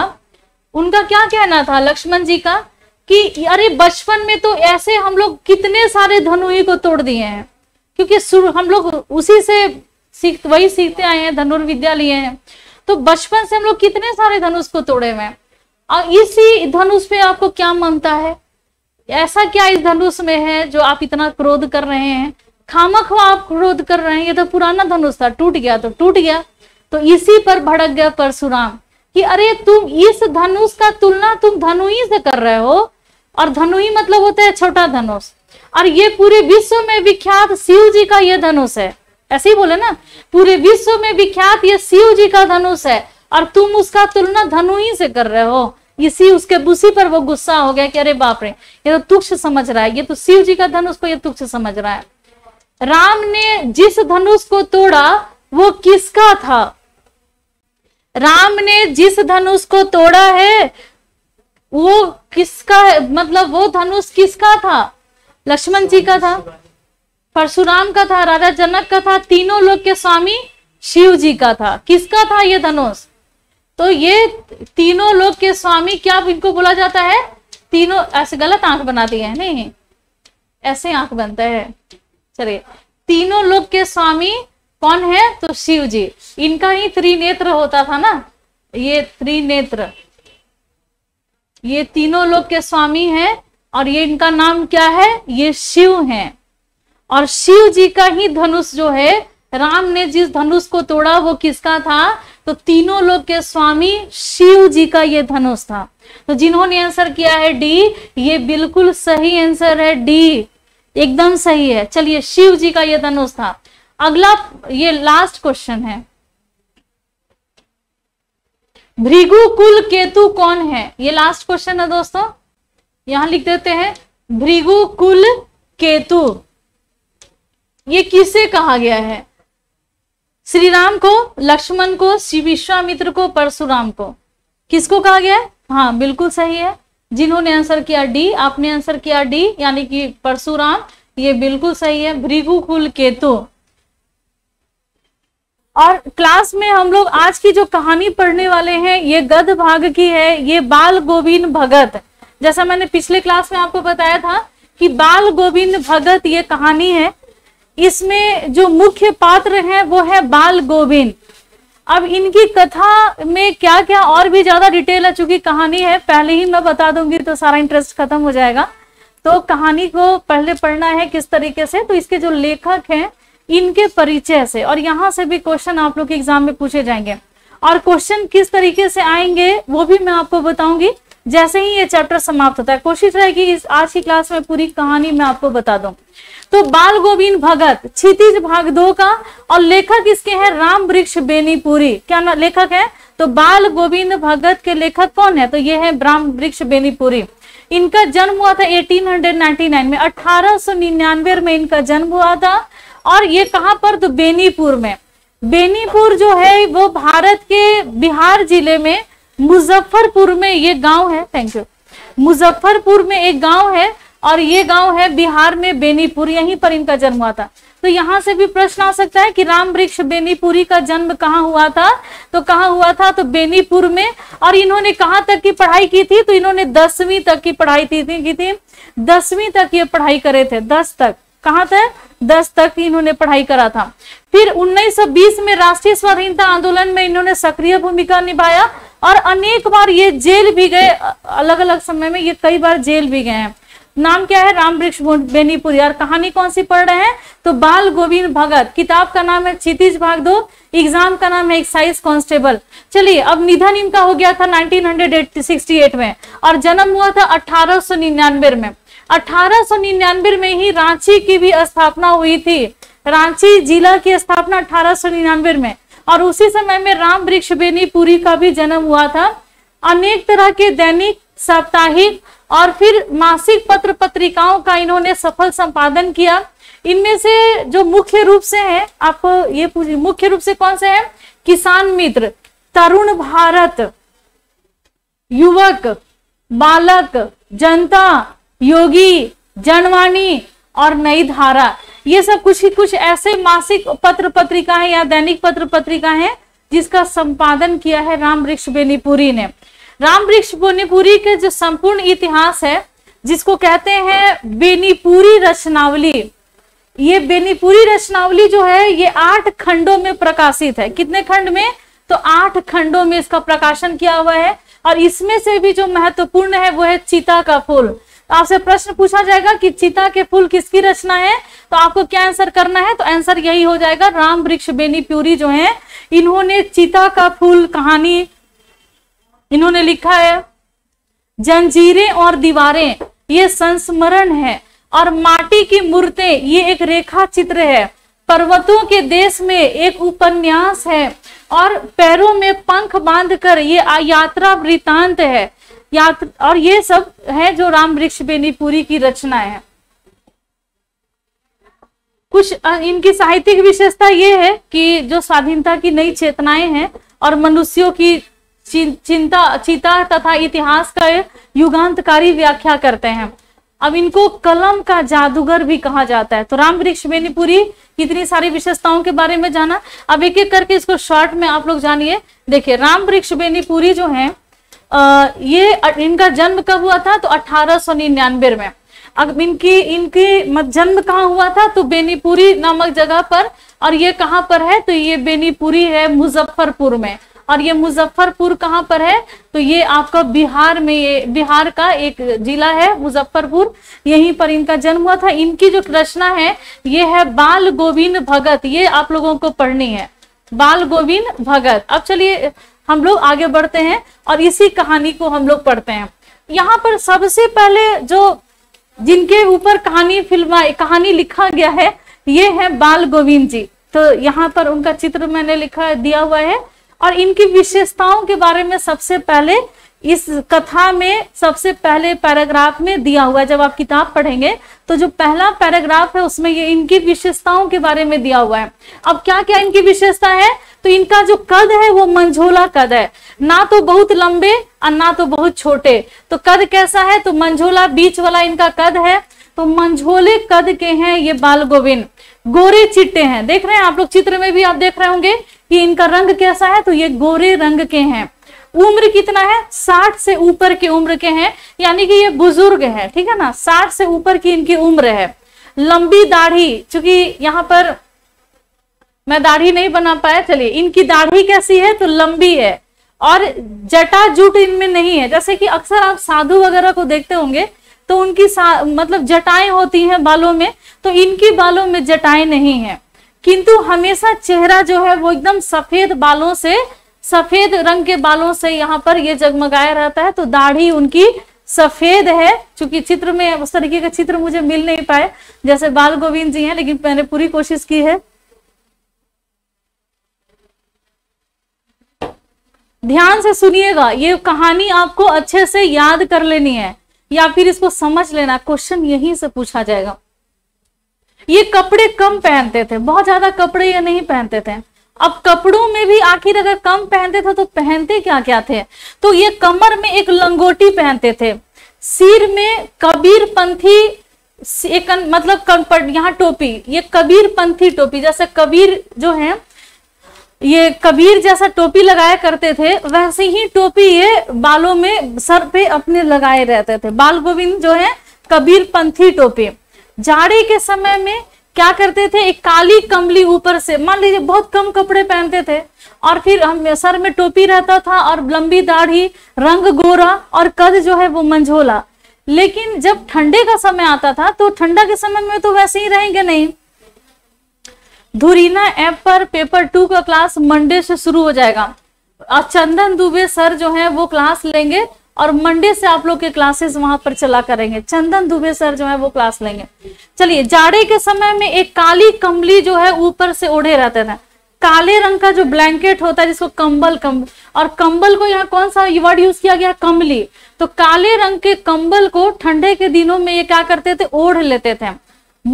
Speaker 1: उनका क्या कहना था लक्ष्मण जी का कि अरे बचपन में तो ऐसे हम लोग कितने सारे धनुई को तोड़ दिए हैं क्योंकि हम लोग उसी से सीख वही सीखते आए हैं धनुर्विद्या लिए हैं तो बचपन से हम लोग कितने सारे धनुष को तोड़े हुए हैं और इसी धनुष पे आपको क्या मानता है ऐसा क्या इस धनुष में है जो आप इतना क्रोध कर रहे हैं खामा आप क्रोध कर रहे हैं ये तो पुराना धनुष था टूट गया तो टूट गया तो इसी पर भड़क गया परशुराम कि अरे तुम इस धनुष का तुलना तुम धनुई से कर रहे हो और धनुई मतलब होता है छोटा धनुष और ये पूरे विश्व में विख्यात शिव जी का यह धनुष है ऐसे ही बोले ना पूरे विश्व में विख्यात ये शिव जी का धनुष है और तुम उसका तुलना धनुई से कर रहे हो इसी उसके बुसी पर वो गुस्सा हो गया कि अरे बाप रे ये तो तुक्ष समझ रहा है ये तो शिव जी का धनुष को ये तुक्ष समझ रहा है राम ने जिस धनुष को तोड़ा वो किसका था राम ने जिस धनुष को तोड़ा है वो किसका है मतलब वो धनुष किसका था लक्ष्मण जी का था परशुराम का था राजा जनक का था तीनों लोग के स्वामी शिव जी का था किसका था ये धनुष तो ये तीनों लोग के स्वामी क्या इनको बोला जाता है तीनों ऐसे गलत आंख बनाती है नहीं ऐसे आंख बनता है चलिए तीनों लोग के स्वामी कौन है तो शिव जी इनका ही त्रिनेत्र होता था ना ये त्रिनेत्र ये तीनों लोग के स्वामी हैं और ये इनका नाम क्या है ये शिव हैं और शिव जी का ही धनुष जो है राम ने जिस धनुष को तोड़ा वो किसका था तो तीनों लोग के स्वामी शिव जी का ये धनुष था तो जिन्होंने आंसर किया है डी ये बिल्कुल सही आंसर है डी एकदम सही है चलिए शिव जी का यह धनुष था अगला ये लास्ट क्वेश्चन है भृगु कुल केतु कौन है ये लास्ट क्वेश्चन है दोस्तों यहां लिख देते हैं भृगु कुल केतु ये किसे कहा गया है श्री राम को लक्ष्मण को श्री विश्वामित्र को परशुराम को किसको कहा गया है हाँ बिल्कुल सही है जिन्होंने आंसर किया डी आपने आंसर किया डी यानी कि परशुराम ये बिल्कुल सही है भृगु कुल केतु और क्लास में हम लोग आज की जो कहानी पढ़ने वाले हैं ये गद भाग की है ये बाल गोविंद भगत जैसा मैंने पिछले क्लास में आपको बताया था कि बाल गोविंद भगत ये कहानी है इसमें जो मुख्य पात्र हैं वो है बाल गोविंद अब इनकी कथा में क्या क्या और भी ज्यादा डिटेल है चूंकि कहानी है पहले ही मैं बता दूंगी तो सारा इंटरेस्ट खत्म हो जाएगा तो कहानी को पहले पढ़ना है किस तरीके से तो इसके जो लेखक हैं इनके परिचय से और यहाँ से भी क्वेश्चन आप लोग के एग्जाम में पूछे जाएंगे और क्वेश्चन किस तरीके से आएंगे वो भी मैं आपको बताऊंगी जैसे ही ये चैप्टर समाप्त होता है कोशिश रहेगी इस आज की क्लास में पूरी कहानी मैं आपको बता दूं तो बाल गोविंद भगत क्षितिज भाग दो का और लेखक इसके हैं राम वृक्ष बेनीपुरी क्या ना लेखक है तो बाल गोविंद भगत के लेखक कौन है तो ये है राम वृक्ष बेनीपुरी इनका जन्म हुआ था 1899 में अठारह में इनका जन्म हुआ था और ये कहाँ पर तो बेनीपुर में बेनीपुर जो है वो भारत के बिहार जिले में मुजफ्फरपुर में ये गांव है थैंक यू मुजफ्फरपुर में एक गांव है और ये गांव है बिहार में बेनीपुर यहीं पर इनका जन्म हुआ था तो यहाँ से भी प्रश्न आ सकता है कि राम वृक्ष बेनीपुरी का जन्म कहाँ हुआ था तो कहाँ हुआ था तो बेनीपुर में और इन्होंने कहाँ तक की पढ़ाई की थी तो इन्होंने दसवीं तक की पढ़ाई की थी, थी दसवीं तक ये पढ़ाई करे थे दस तक कहाँ थे दस तक इन्होंने पढ़ाई करा था फिर 1920 में राष्ट्रीय स्वाधीनता आंदोलन में इन्होंने सक्रिय भूमिका निभाया और अनेक बार ये जेल भी गए अलग अलग समय में ये कई बार जेल भी गए हैं नाम क्या है राम वृक्ष बेनीपुरी और कहानी कौन सी पढ़ रहे हैं तो बाल गोविंद भगत किताब का नाम है क्षितिज भाग दो एग्जाम का नाम है एक्साइज कांस्टेबल चलिए अब निधन इनका हो गया था 1968 में और जन्म हुआ था अठारह में अठारह में ही रांची की भी स्थापना हुई थी रांची जिला की स्थापना अठारह में और उसी समय में राम वृक्ष बेनीपुरी का भी जन्म हुआ था अनेक तरह के दैनिक साप्ताहिक और फिर मासिक पत्र पत्रिकाओं का इन्होंने सफल संपादन किया इनमें से जो मुख्य रूप से है आप ये पूछिए मुख्य रूप से कौन से हैं किसान मित्र तरुण भारत युवक बालक जनता योगी जनवाणी और नई धारा ये सब कुछ ही कुछ ऐसे मासिक पत्र पत्रिका है या दैनिक पत्र पत्रिका है जिसका संपादन किया है राम वृक्ष बेनीपुरी ने राम वृक्ष बेनीपुरी के जो संपूर्ण इतिहास है जिसको कहते हैं बेनीपुरी रचनावली ये बेनीपुरी रचनावली जो है ये आठ खंडों में प्रकाशित है कितने खंड में तो आठ खंडों में इसका प्रकाशन किया हुआ है और इसमें से भी जो महत्वपूर्ण है वो है चिता का फूल तो आपसे प्रश्न पूछा जाएगा कि चिता के फूल किसकी रचना है तो आपको क्या आंसर करना है तो आंसर यही हो जाएगा राम वृक्ष बेनीपुरी जो है इन्होंने चिता का फूल कहानी इन्होंने लिखा है जंजीरें और दीवारें ये संस्मरण है और माटी की मूर्तें ये एक रेखा चित्र है पर्वतों के देश में एक उपन्यास है और पैरों में पंख बांधकर ये यात्रा वृतांत है यात्र और ये सब है जो राम वृक्ष बेनीपुरी की रचना है कुछ इनकी साहित्यिक विशेषता ये है कि जो स्वाधीनता की नई चेतनाएं हैं और मनुष्यों की चिंता चिता तथा इतिहास का युगांतकारी व्याख्या करते हैं अब इनको कलम का जादूगर भी कहा जाता है तो राम वृक्ष बेनीपुरी इतनी सारी विशेषताओं के बारे में जाना अब एक एक करके इसको शॉर्ट में आप लोग जानिए देखिए राम वृक्ष बेनीपुरी जो है आ, ये इनका जन्म कब हुआ था तो अठारह में अब इनकी इनकी जन्म कहाँ हुआ था तो बेनीपुरी नामक जगह पर और ये कहाँ पर है तो ये बेनीपुरी है मुजफ्फरपुर में और ये मुजफ्फरपुर कहाँ पर है तो ये आपका बिहार में ये बिहार का एक जिला है मुजफ्फरपुर यहीं पर इनका जन्म हुआ था इनकी जो रचना है ये है बाल गोविंद भगत ये आप लोगों को पढ़नी है बाल गोविंद भगत अब चलिए हम लोग आगे बढ़ते हैं और इसी कहानी को हम लोग पढ़ते हैं यहाँ पर सबसे पहले जो जिनके ऊपर कहानी फिल्म कहानी लिखा गया है ये है बाल गोविंद जी तो यहाँ पर उनका चित्र मैंने लिखा दिया हुआ है और इनकी विशेषताओं के बारे में सबसे पहले इस कथा में सबसे पहले पैराग्राफ में दिया हुआ है जब आप किताब पढ़ेंगे तो जो पहला पैराग्राफ है उसमें ये इनकी विशेषताओं के बारे में दिया हुआ है अब क्या क्या इनकी विशेषता है तो इनका जो कद है वो मंझोला कद है ना तो बहुत लंबे और ना तो बहुत छोटे तो कद कैसा है तो मंझोला बीच वाला इनका कद है तो मंझोले कद के हैं ये बाल गोविंद गोरे चिट्टे हैं देख रहे हैं आप लोग चित्र में भी आप देख रहे होंगे कि इनका रंग कैसा है तो ये गोरे रंग के हैं उम्र कितना है साठ से ऊपर के उम्र के हैं यानी कि ये बुजुर्ग है ठीक है ना साठ से ऊपर की इनकी उम्र है लंबी दाढ़ी चूंकि यहाँ पर मैं दाढ़ी नहीं बना पाया चलिए इनकी दाढ़ी कैसी है तो लंबी है और जटा जूट इनमें नहीं है जैसे कि अक्सर आप साधु वगैरह को देखते होंगे तो उनकी मतलब जटाएं होती हैं बालों में तो इनकी बालों में जटाएं नहीं है किंतु हमेशा चेहरा जो है वो एकदम सफेद बालों से सफेद रंग के बालों से यहाँ पर ये जगमगाया रहता है तो दाढ़ी उनकी सफेद है क्योंकि चित्र में उस तरीके का चित्र मुझे मिल नहीं पाए जैसे बाल गोविंद जी हैं लेकिन मैंने पूरी कोशिश की है ध्यान से सुनिएगा ये कहानी आपको अच्छे से याद कर लेनी है या फिर इसको समझ लेना क्वेश्चन यहीं से पूछा जाएगा ये कपड़े कम पहनते थे बहुत ज्यादा कपड़े ये नहीं पहनते थे अब कपड़ों में भी आखिर अगर कम पहनते थे तो पहनते क्या क्या थे तो ये कमर में एक लंगोटी पहनते थे सिर में कबीर पंथी एक मतलब यहाँ टोपी ये कबीर पंथी टोपी जैसे कबीर जो है ये कबीर जैसा टोपी लगाया करते थे वैसे ही टोपी ये बालों में सर पे अपने लगाए रहते थे बाल गोविंद जो है कबीर पंथी टोपी जाड़े के समय में क्या करते थे एक काली कमली ऊपर से मान लीजिए बहुत कम कपड़े पहनते थे और फिर हम सर में टोपी रहता था और लंबी दाढ़ी रंग गोरा और कद जो है वो मंझोला लेकिन जब ठंडे का समय आता था तो ठंडा के समय में तो वैसे ही रहेंगे नहीं धुरीना ऐप पर पेपर टू का क्लास मंडे से शुरू हो जाएगा और चंदन दुबे सर जो है वो क्लास लेंगे और मंडे से आप लोग के क्लासेस वहां पर चला करेंगे चंदन दुबे सर जो है वो क्लास लेंगे चलिए जाड़े के समय में एक काली कमली जो है ऊपर से ओढ़े रहते थे काले रंग का जो ब्लैंकेट होता है जिसको कंबल कम और कंबल को यहाँ कौन सा वर्ड यूज किया गया कमली तो काले रंग के कंबल को ठंडे के दिनों में ये क्या करते थे ओढ़ लेते थे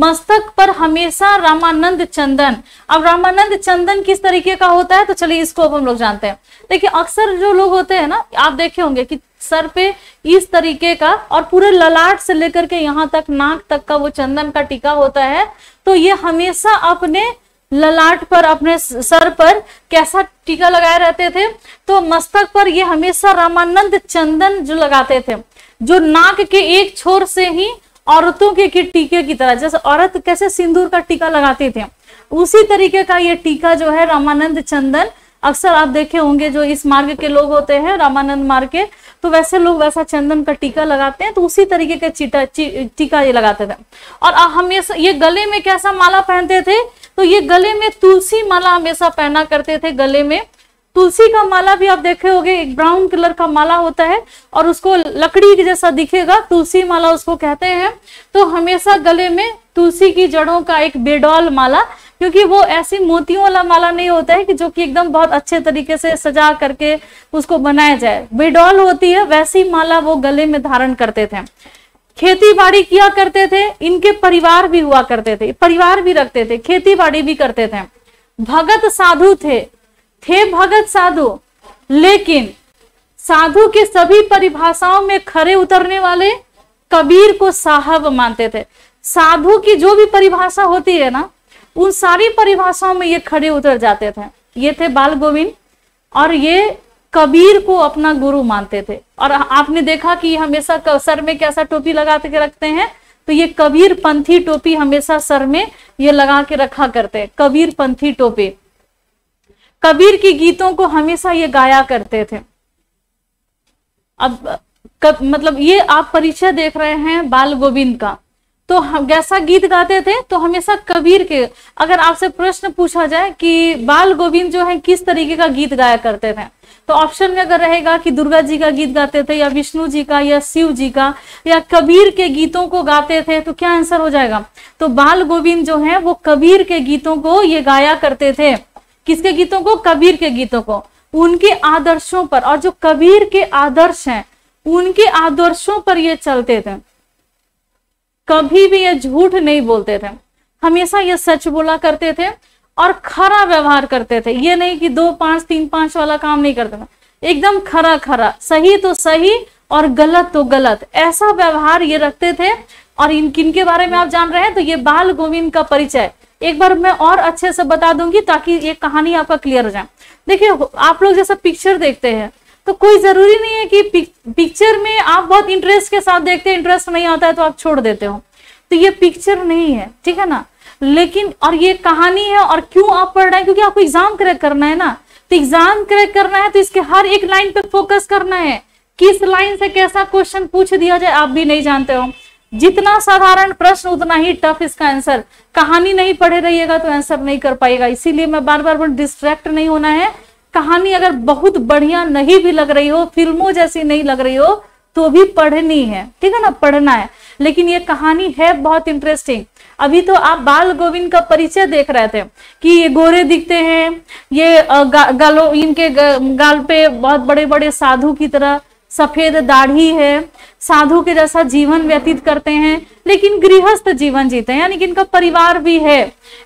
Speaker 1: मस्तक पर हमेशा रामानंद चंदन अब रामानंद चंदन किस तरीके का होता है तो चलिए इसको अब हम लोग जानते हैं देखिए अक्सर जो लोग होते हैं ना आप देखे होंगे कि सर पे इस तरीके का और पूरे ललाट से लेकर के यहाँ तक नाक तक का वो चंदन का टीका होता है तो ये हमेशा अपने ललाट पर अपने सर पर कैसा टीका लगाए रहते थे तो मस्तक पर ये हमेशा रामानंद चंदन जो लगाते थे जो नाक के एक छोर से ही औरतों के, के टीके की तरह जैसे औरत कैसे सिंदूर का टीका लगाते थे उसी तरीके का ये टीका जो है रामानंद चंदन अक्सर आप देखे होंगे जो इस मार्ग के लोग होते हैं रामानंद मार्ग के तो वैसे लोग वैसा चंदन का टीका लगाते हैं तो उसी तरीके का चीटा टीका ये लगाते थे और हमेशा ये गले में कैसा माला पहनते थे तो ये गले में तुलसी माला हमेशा पहना करते थे गले में तुलसी का माला भी आप देखे होंगे एक ब्राउन कलर का माला होता है और उसको लकड़ी के जैसा दिखेगा तुलसी माला उसको कहते हैं तो हमेशा गले में तुलसी की जड़ों का एक बेडॉल माला क्योंकि वो ऐसी मोतियों वाला माला नहीं होता है कि जो कि एकदम बहुत अच्छे तरीके से सजा करके उसको बनाया जाए बेडॉल होती है वैसी माला वो गले में धारण करते थे खेती बाड़ी किया करते थे इनके परिवार भी हुआ करते थे परिवार भी रखते थे खेती बाड़ी भी करते थे भगत साधु थे थे भगत साधु लेकिन साधु के सभी परिभाषाओं में खरे उतरने वाले कबीर को साहब मानते थे साधु की जो भी परिभाषा होती है ना उन सारी परिभाषाओं में ये खड़े उतर जाते थे ये थे बाल गोविंद और ये कबीर को अपना गुरु मानते थे और आपने देखा कि हमेशा सर में कैसा टोपी लगा के रखते हैं तो ये कबीर पंथी टोपी हमेशा सर में ये लगा के रखा करते हैं कबीर पंथी टोपी कबीर के गीतों को हमेशा ये गाया करते थे अब कब, मतलब ये आप परिचय देख रहे हैं बाल गोविंद का तो हम जैसा गीत गाते थे तो हमेशा कबीर के अगर आपसे प्रश्न पूछा जाए कि बाल गोविंद जो है किस तरीके का गीत गाया करते थे तो ऑप्शन में अगर रहेगा कि दुर्गा जी का गीत गाते थे या विष्णु जी का या शिव जी का या कबीर के गीतों को गाते थे तो क्या आंसर हो जाएगा तो बाल गोविंद जो है वो कबीर के गीतों को ये गाया करते थे किसके गीतों को कबीर के गीतों को उनके आदर्शों पर और जो कबीर के आदर्श हैं उनके आदर्शों पर ये चलते थे कभी भी ये झूठ नहीं बोलते थे हमेशा ये सच बोला करते थे और खरा व्यवहार करते थे ये नहीं कि दो पांच तीन पांच वाला काम नहीं करते थे एकदम खरा खरा सही तो सही और गलत तो गलत ऐसा व्यवहार ये रखते थे और इन किन के बारे में आप जान रहे हैं तो ये बाल गोविंद का परिचय एक बार मैं और अच्छे से बता दूंगी ताकि ये कहानी आपका क्लियर हो जाए देखिए आप लोग जैसा पिक्चर देखते हैं तो कोई जरूरी नहीं है कि पिक्चर में आप बहुत इंटरेस्ट के साथ देखते हैं इंटरेस्ट नहीं आता है तो आप छोड़ देते हो तो ये पिक्चर नहीं है ठीक है ना लेकिन और ये कहानी है और क्यों आप पढ़ रहे हैं क्योंकि आपको एग्जाम क्रैक करना है ना तो एग्जाम क्रैक करना है तो इसके हर एक लाइन पे फोकस करना है किस लाइन से कैसा क्वेश्चन पूछ दिया जाए आप भी नहीं जानते हो जितना साधारण प्रश्न उतना ही टफ इसका आंसर कहानी नहीं पढ़े रहिएगा तो आंसर नहीं कर पाएगा इसीलिए मैं बार बार डिस्ट्रैक्ट नहीं होना है कहानी अगर बहुत बढ़िया नहीं भी लग रही हो फिल्मों जैसी नहीं लग रही हो तो भी पढ़नी है ठीक है ना पढ़ना है लेकिन ये कहानी है बहुत इंटरेस्टिंग अभी तो आप बाल गोविंद का परिचय देख रहे थे कि ये गोरे दिखते हैं ये गा, गालो इनके गा, गाल पे बहुत बड़े बड़े साधु की तरह सफेद दाढ़ी है साधु के जैसा जीवन व्यतीत करते हैं लेकिन गृहस्थ जीवन जीते हैं यानी कि इनका परिवार भी है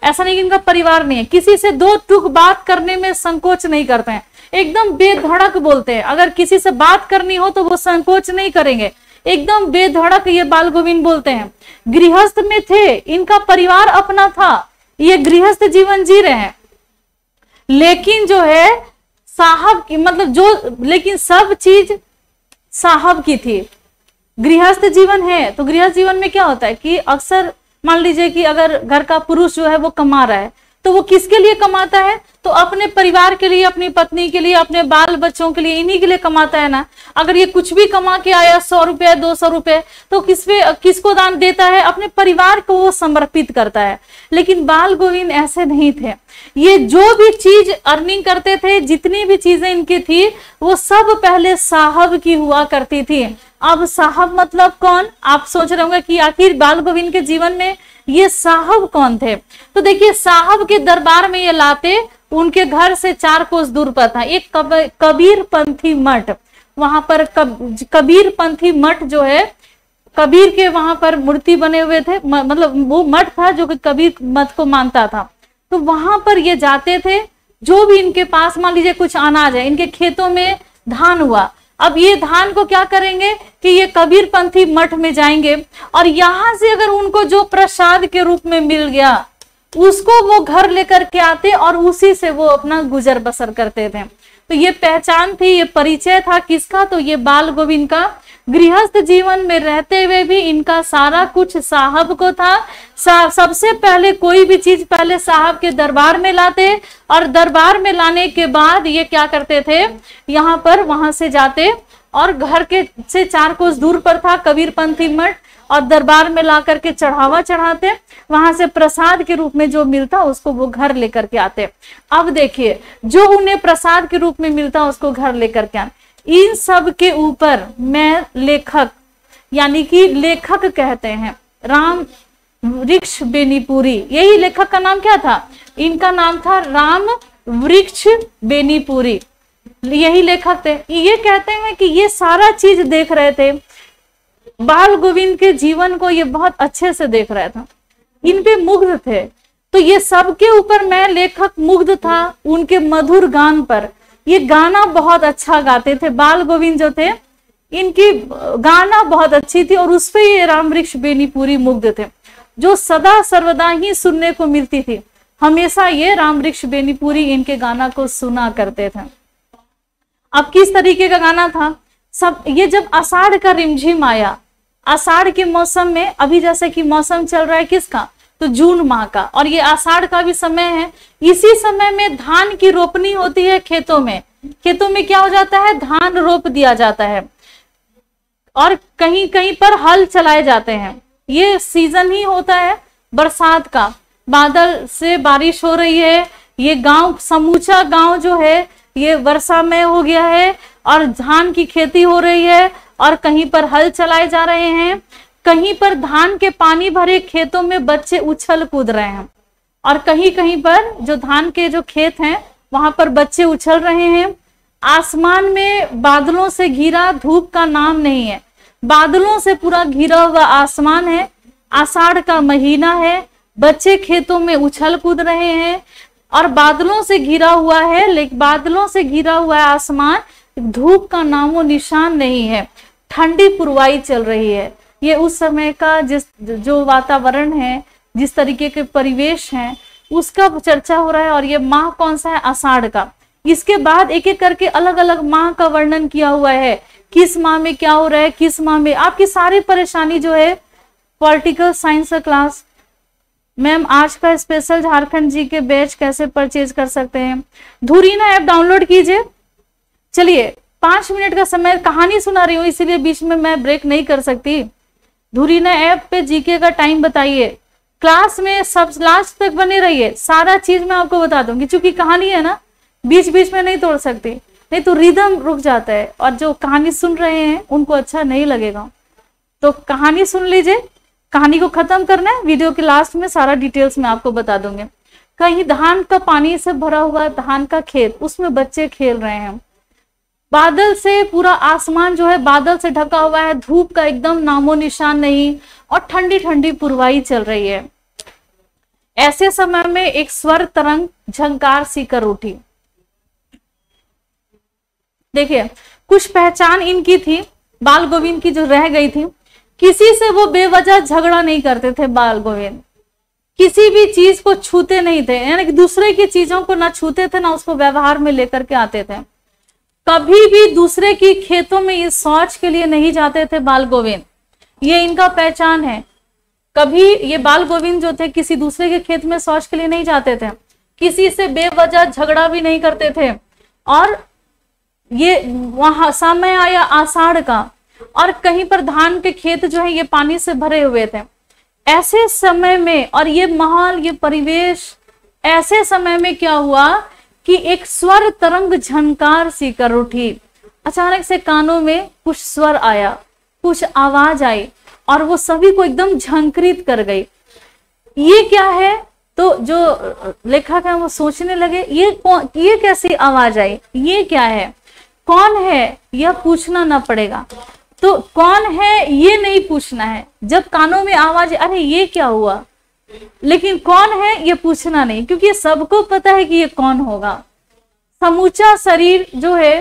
Speaker 1: ऐसा नहीं कि इनका परिवार नहीं है किसी से दो टुक बात करने में संकोच नहीं करते हैं एकदम बेधड़क बोलते हैं अगर किसी से बात करनी हो तो वो संकोच नहीं करेंगे एकदम बेधड़क ये बाल गोविंद बोलते हैं गृहस्थ में थे इनका परिवार अपना था ये गृहस्थ जीवन जी रहे हैं लेकिन जो है साहब की मतलब जो लेकिन सब चीज साहब की थी गृहस्थ जीवन है तो गृहस्थ जीवन में क्या होता है कि अक्सर मान लीजिए कि अगर घर का पुरुष जो है वो कमा रहा है तो वो किसके लिए कमाता है तो अपने परिवार के लिए अपनी पत्नी के लिए अपने बाल बच्चों के लिए इन्हीं के लिए कमाता है ना अगर ये कुछ भी कमा के आया सौ रुपये दो सौ रुपये तो किस पे किसको दान देता है अपने परिवार को वो समर्पित करता है लेकिन बाल गोविंद ऐसे नहीं थे ये जो भी चीज अर्निंग करते थे जितनी भी चीजें इनकी थी वो सब पहले साहब की हुआ करती थी अब साहब मतलब कौन आप सोच रहे होंगे कि आखिर बाल गोविंद के जीवन में ये साहब कौन थे तो देखिए साहब के दरबार में ये लाते उनके घर से चार कोस दूर पर था एक कब, कबीर पंथी मठ वहां पर कब, कबीर पंथी मठ जो है कबीर के वहां पर मूर्ति बने हुए थे म, मतलब वो मठ था जो कि कबीर मत को मानता था तो वहां पर ये जाते थे जो भी इनके पास मान लीजिए कुछ अनाज है इनके खेतों में धान हुआ अब ये धान को क्या करेंगे कि ये कबीरपंथी मठ में जाएंगे और यहां से अगर उनको जो प्रसाद के रूप में मिल गया उसको वो घर लेकर के आते और उसी से वो अपना गुजर बसर करते थे तो ये पहचान थी ये परिचय था किसका तो ये बाल गोविंद का गृहस्थ जीवन में रहते हुए भी इनका सारा कुछ साहब को था सा, सबसे पहले कोई भी चीज पहले साहब के दरबार में लाते और दरबार में लाने के बाद ये क्या करते थे यहाँ पर वहां से जाते और घर के से चार कोस दूर पर था कबीरपंथी मठ और दरबार में ला करके चढ़ावा चढ़ाते वहां से प्रसाद के रूप में जो मिलता उसको वो घर लेकर के आते अब देखिए जो उन्हें प्रसाद के रूप में मिलता उसको घर लेकर के आते इन सब के ऊपर मैं लेखक यानी कि लेखक कहते हैं राम वृक्ष बेनीपुरी यही लेखक का नाम क्या था इनका नाम था राम वृक्ष बेनीपुरी यही लेखक थे ये कहते हैं कि ये सारा चीज देख रहे थे बाल गोविंद के जीवन को ये बहुत अच्छे से देख रहे थे इन पे मुग्ध थे तो ये सबके ऊपर मैं लेखक मुग्ध था उनके मधुर गान पर ये गाना बहुत अच्छा गाते थे बाल गोविंद जो थे इनकी गाना बहुत अच्छी थी और उसपे ये राम वृक्ष बेनीपुरी मुग्ध थे जो सदा सर्वदा ही सुनने को मिलती थी हमेशा ये राम वृक्ष बेनीपुरी इनके गाना को सुना करते थे अब किस तरीके का गाना था सब ये जब आषाढ़ का रिमझिम आया आषाढ़ के मौसम में अभी जैसे कि मौसम चल रहा है किसका तो जून माह का और ये आषाढ़ का भी समय है इसी समय में धान की रोपनी होती है खेतों में खेतों में क्या हो जाता है धान रोप दिया जाता है और कहीं कहीं पर हल चलाए जाते हैं ये सीजन ही होता है बरसात का बादल से बारिश हो रही है ये गांव समूचा गांव जो है ये वर्षा में हो गया है और धान की खेती हो रही है और कहीं पर हल चलाए जा रहे हैं कहीं पर धान के पानी भरे खेतों में बच्चे उछल कूद रहे हैं और कहीं कहीं पर जो धान के जो खेत हैं वहां पर बच्चे उछल रहे हैं आसमान में बादलों से घिरा धूप का नाम नहीं है बादलों से पूरा घिरा हुआ आसमान है आषाढ़ का महीना है बच्चे खेतों में उछल कूद रहे हैं और बादलों से घिरा हुआ है लेकिन बादलों से घिरा हुआ आसमान धूप का नामो निशान नहीं है ठंडी पुरवाई चल रही है ये उस समय का जिस जो वातावरण है जिस तरीके के परिवेश है उसका चर्चा हो रहा है और ये माह कौन सा है आषाढ़ का इसके बाद एक एक करके अलग अलग माह का वर्णन किया हुआ है किस माह में क्या हो रहा है किस माह में आपकी सारी परेशानी जो है पॉलिटिकल साइंस क्लास मैम आज का स्पेशल झारखंड जी के बैच कैसे परचेज कर सकते हैं ना ऐप डाउनलोड कीजिए चलिए पांच मिनट का समय कहानी सुना रही हूँ इसीलिए बीच में मैं ब्रेक नहीं कर सकती ने ऐप पे जीके का टाइम बताइए क्लास में सब लास्ट तक बने रहिए सारा चीज मैं आपको बता दूंगी चूंकि कहानी है ना बीच बीच में नहीं तोड़ सकती नहीं तो रिदम रुक जाता है और जो कहानी सुन रहे हैं उनको अच्छा नहीं लगेगा तो कहानी सुन लीजिए कहानी को खत्म करना है वीडियो के लास्ट में सारा डिटेल्स में आपको बता दूंगे कहीं धान का पानी से भरा हुआ धान का खेत उसमें बच्चे खेल रहे हैं बादल से पूरा आसमान जो है बादल से ढका हुआ है धूप का एकदम नामो निशान नहीं और ठंडी ठंडी पुरवाई चल रही है ऐसे समय में एक स्वर तरंग झंकार सी कर उठी देखिए कुछ पहचान इनकी थी बाल गोविंद की जो रह गई थी किसी से वो बेवजह झगड़ा नहीं करते थे बाल गोविंद किसी भी चीज को छूते नहीं थे यानी कि दूसरे की चीजों को ना छूते थे ना उसको व्यवहार में लेकर के आते थे कभी भी दूसरे की खेतों में ये शौच के लिए नहीं जाते थे बाल गोविंद ये इनका पहचान है कभी ये बाल गोविंद जो थे किसी दूसरे के खेत में शौच के लिए नहीं जाते थे किसी से बेवजह झगड़ा भी नहीं करते थे और ये वहां समय आया आषाढ़ का और कहीं पर धान के खेत जो है ये पानी से भरे हुए थे ऐसे समय में और ये माहौल ये परिवेश ऐसे समय में क्या हुआ कि एक स्वर तरंग झनकार सी कर उठी अचानक से कानों में कुछ स्वर आया कुछ आवाज आई और वो सभी को एकदम झंकृत कर गई ये क्या है तो जो लेखक है वो सोचने लगे ये कौन ये कैसी आवाज आई ये क्या है कौन है यह पूछना ना पड़ेगा तो कौन है ये नहीं पूछना है जब कानों में आवाज अरे ये क्या हुआ लेकिन कौन है ये पूछना नहीं क्योंकि सबको पता है कि ये कौन होगा समूचा शरीर जो है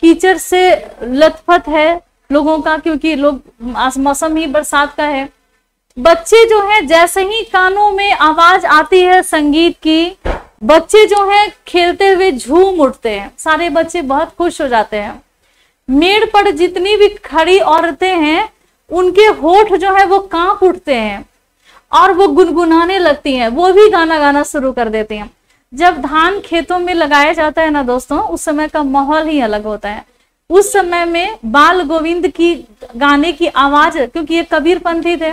Speaker 1: कीचड़ से लथपथ है लोगों का क्योंकि लोग मौसम ही बरसात का है बच्चे जो है जैसे ही कानों में आवाज आती है संगीत की बच्चे जो है खेलते हुए झूम उठते हैं सारे बच्चे बहुत खुश हो जाते हैं मेड़ पर जितनी भी खड़ी औरतें हैं उनके होठ जो है वो कांप उठते हैं और वो गुनगुनाने लगती हैं वो भी गाना गाना शुरू कर देती हैं जब धान खेतों में लगाया जाता है ना दोस्तों उस समय का माहौल ही अलग होता है उस समय में बाल गोविंद की गाने की आवाज क्योंकि ये कबीर पंथी थे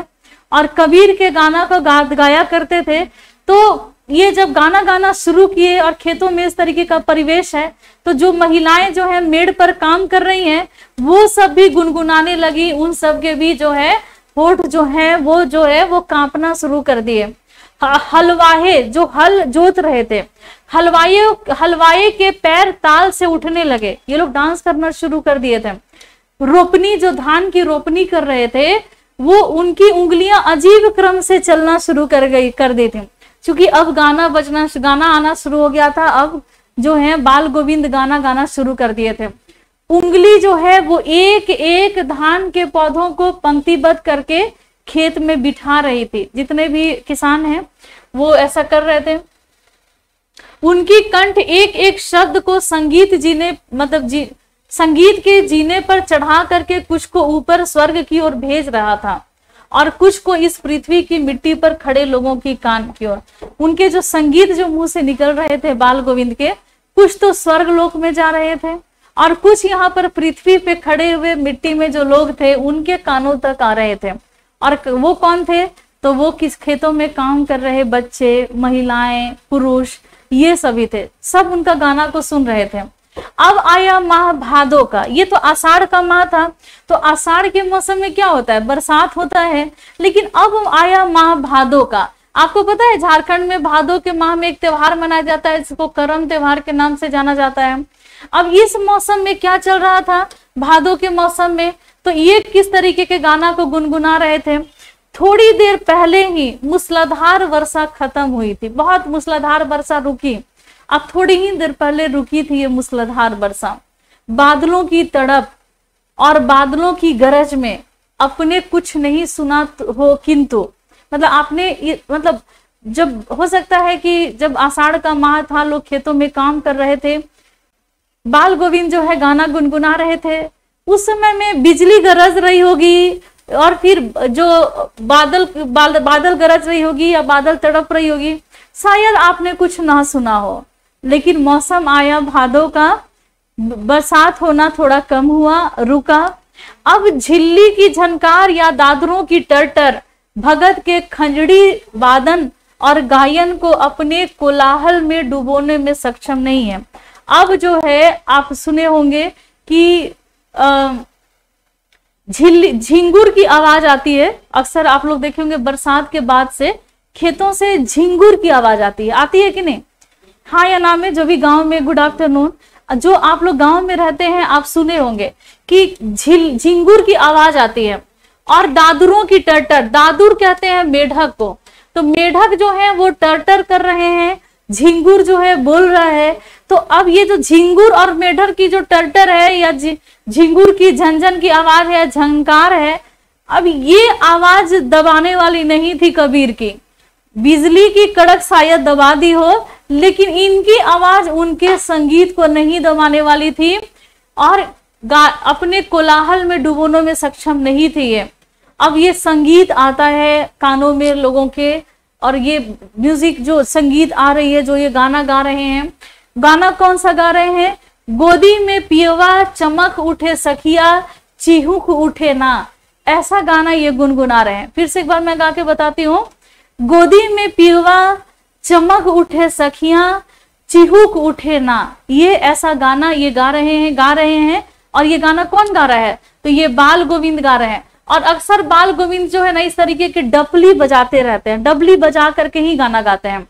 Speaker 1: और कबीर के गाना को गा, गाया करते थे तो ये जब गाना गाना शुरू किए और खेतों में इस तरीके का परिवेश है तो जो महिलाएं जो है मेड पर काम कर रही हैं वो सब भी गुनगुनाने लगी उन सब के भी जो है होठ जो हैं वो जो है वो कांपना शुरू कर दिए हलवाहे जो हल जोत रहे थे हलवाई हलवाई के पैर ताल से उठने लगे ये लोग डांस करना शुरू कर दिए थे रोपनी जो धान की रोपनी कर रहे थे वो उनकी उंगलियां अजीब क्रम से चलना शुरू कर गई कर दी थी क्योंकि अब गाना बजना गाना आना शुरू हो गया था अब जो है बाल गोविंद गाना गाना शुरू कर दिए थे उंगली जो है वो एक एक धान के पौधों को पंक्तिबद्ध करके खेत में बिठा रही थी जितने भी किसान हैं वो ऐसा कर रहे थे उनकी कंठ एक एक शब्द को संगीत जीने मतलब जी संगीत के जीने पर चढ़ा करके कुछ को ऊपर स्वर्ग की ओर भेज रहा था और कुछ को इस पृथ्वी की मिट्टी पर खड़े लोगों की कान की ओर उनके जो संगीत जो मुंह से निकल रहे थे बाल गोविंद के कुछ तो स्वर्ग लोक में जा रहे थे और कुछ यहाँ पर पृथ्वी पे खड़े हुए मिट्टी में जो लोग थे उनके कानों तक आ रहे थे और वो कौन थे तो वो किस खेतों में काम कर रहे बच्चे महिलाएं पुरुष ये सभी थे सब उनका गाना को सुन रहे थे अब आया माह भादो का ये तो आषाढ़ का माह था तो आषाढ़ के मौसम में क्या होता है बरसात होता है लेकिन अब आया माह भादो का आपको पता है झारखंड में भादो के माह में एक त्योहार मनाया जाता है जिसको करम त्योहार के नाम से जाना जाता है अब इस मौसम में क्या चल रहा था भादों के मौसम में तो ये किस तरीके के गाना को गुनगुना रहे थे थोड़ी देर पहले ही मूसलाधार वर्षा खत्म हुई थी बहुत मूसलाधार वर्षा रुकी अब थोड़ी ही देर पहले रुकी थी ये मूसलाधार वर्षा बादलों की तड़प और बादलों की गरज में अपने कुछ नहीं सुना तो हो किंतु मतलब आपने मतलब जब हो सकता है कि जब आषाढ़ का माह था लोग खेतों में काम कर रहे थे बाल गोविंद जो है गाना गुनगुना रहे थे उस समय में बिजली गरज रही होगी और फिर जो बादल बादल, बादल गरज रही होगी या बादल तड़प रही होगी शायद आपने कुछ ना सुना हो लेकिन मौसम आया भादों का बरसात होना थोड़ा कम हुआ रुका अब झिल्ली की झनकार या दादरों की टरटर भगत के खंजड़ी वादन और गायन को अपने कोलाहल में डुबोने में सक्षम नहीं है अब जो है आप सुने होंगे कि झिल्ली झिंगुर की आवाज आती है अक्सर आप लोग देखे होंगे बरसात के बाद से खेतों से झिंगुर की आवाज आती है आती है कि नहीं हाँ या नाम है जो भी गांव में गुड आफ्टरनून जो आप लोग गांव में रहते हैं आप सुने होंगे कि झिल झिंगुर की आवाज आती है और दादुरों की टर्टर दादुर कहते हैं मेढक को तो मेढक जो है वो टर्टर कर रहे हैं झिंगुर जो है बोल रहा है तो अब ये जो झिंगुर और मेढर की जो टर्टर है या झिंगुर की झंझन की आवाज है झंकार है अब ये आवाज दबाने वाली नहीं थी कबीर की बिजली की कड़क शायद दबा दी हो लेकिन इनकी आवाज उनके संगीत को नहीं दबाने वाली थी और अपने कोलाहल में डुबोने में सक्षम नहीं थी ये अब ये संगीत आता है कानों में लोगों के और ये म्यूजिक जो संगीत आ रही है जो ये गाना गा रहे हैं गाना कौन सा गा रहे हैं गोदी में पियवा चमक उठे सखिया चिहूक उठे ना ऐसा गाना ये गुनगुना रहे हैं फिर से एक बार मैं गा के बताती हूँ गोदी में पियवा चमक उठे सखिया चिहूक उठे ना ये ऐसा गाना ये गा रहे हैं गा रहे हैं और ये गाना कौन गा रहा है तो ये बाल गोविंद गा रहे हैं और अक्सर बाल गोविंद जो है ना इस तरीके के डबली बजाते रहते हैं डबली बजा करके ही गाना गाते हैं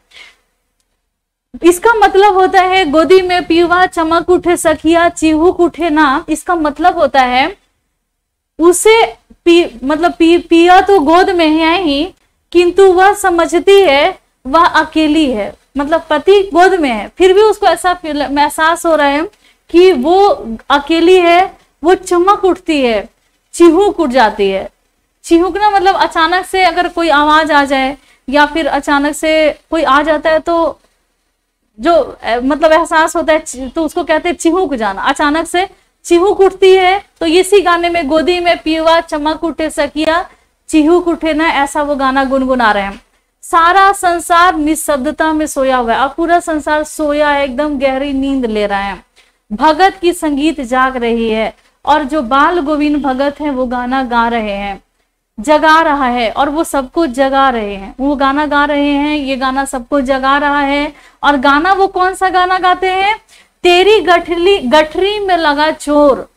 Speaker 1: इसका मतलब होता है गोदी में पीवा चमक उठे सखिया चिहुक उठे ना इसका मतलब होता है उसे पी मतलब पी, पिया तो गोद में है ही किंतु वह समझती है वह अकेली है मतलब पति गोद में है फिर भी उसको ऐसा एहसास हो रहा है कि वो अकेली है वो चमक उठती है चीहूक उठ जाती है ना मतलब अचानक से अगर कोई आवाज आ जाए या फिर अचानक से कोई आ जाता है तो जो मतलब एहसास होता है तो उसको कहते हैं चिहूक जाना अचानक से चिहूक उठती है तो इसी गाने में गोदी में पीवा चमक उठे सकिया चिहूक उठे ना ऐसा वो गाना गुनगुना रहे हैं सारा संसार निशब्दता में सोया हुआ है अब पूरा संसार सोया है एकदम गहरी नींद ले रहा है भगत की संगीत जाग रही है और जो बाल गोविंद भगत हैं वो गाना गा रहे हैं जगा रहा है और वो सबको जगा रहे हैं वो गाना गा रहे हैं ये गाना सबको जगा रहा है और गाना वो कौन सा गाना गाते हैं तेरी गठरी गठरी में लगा चोर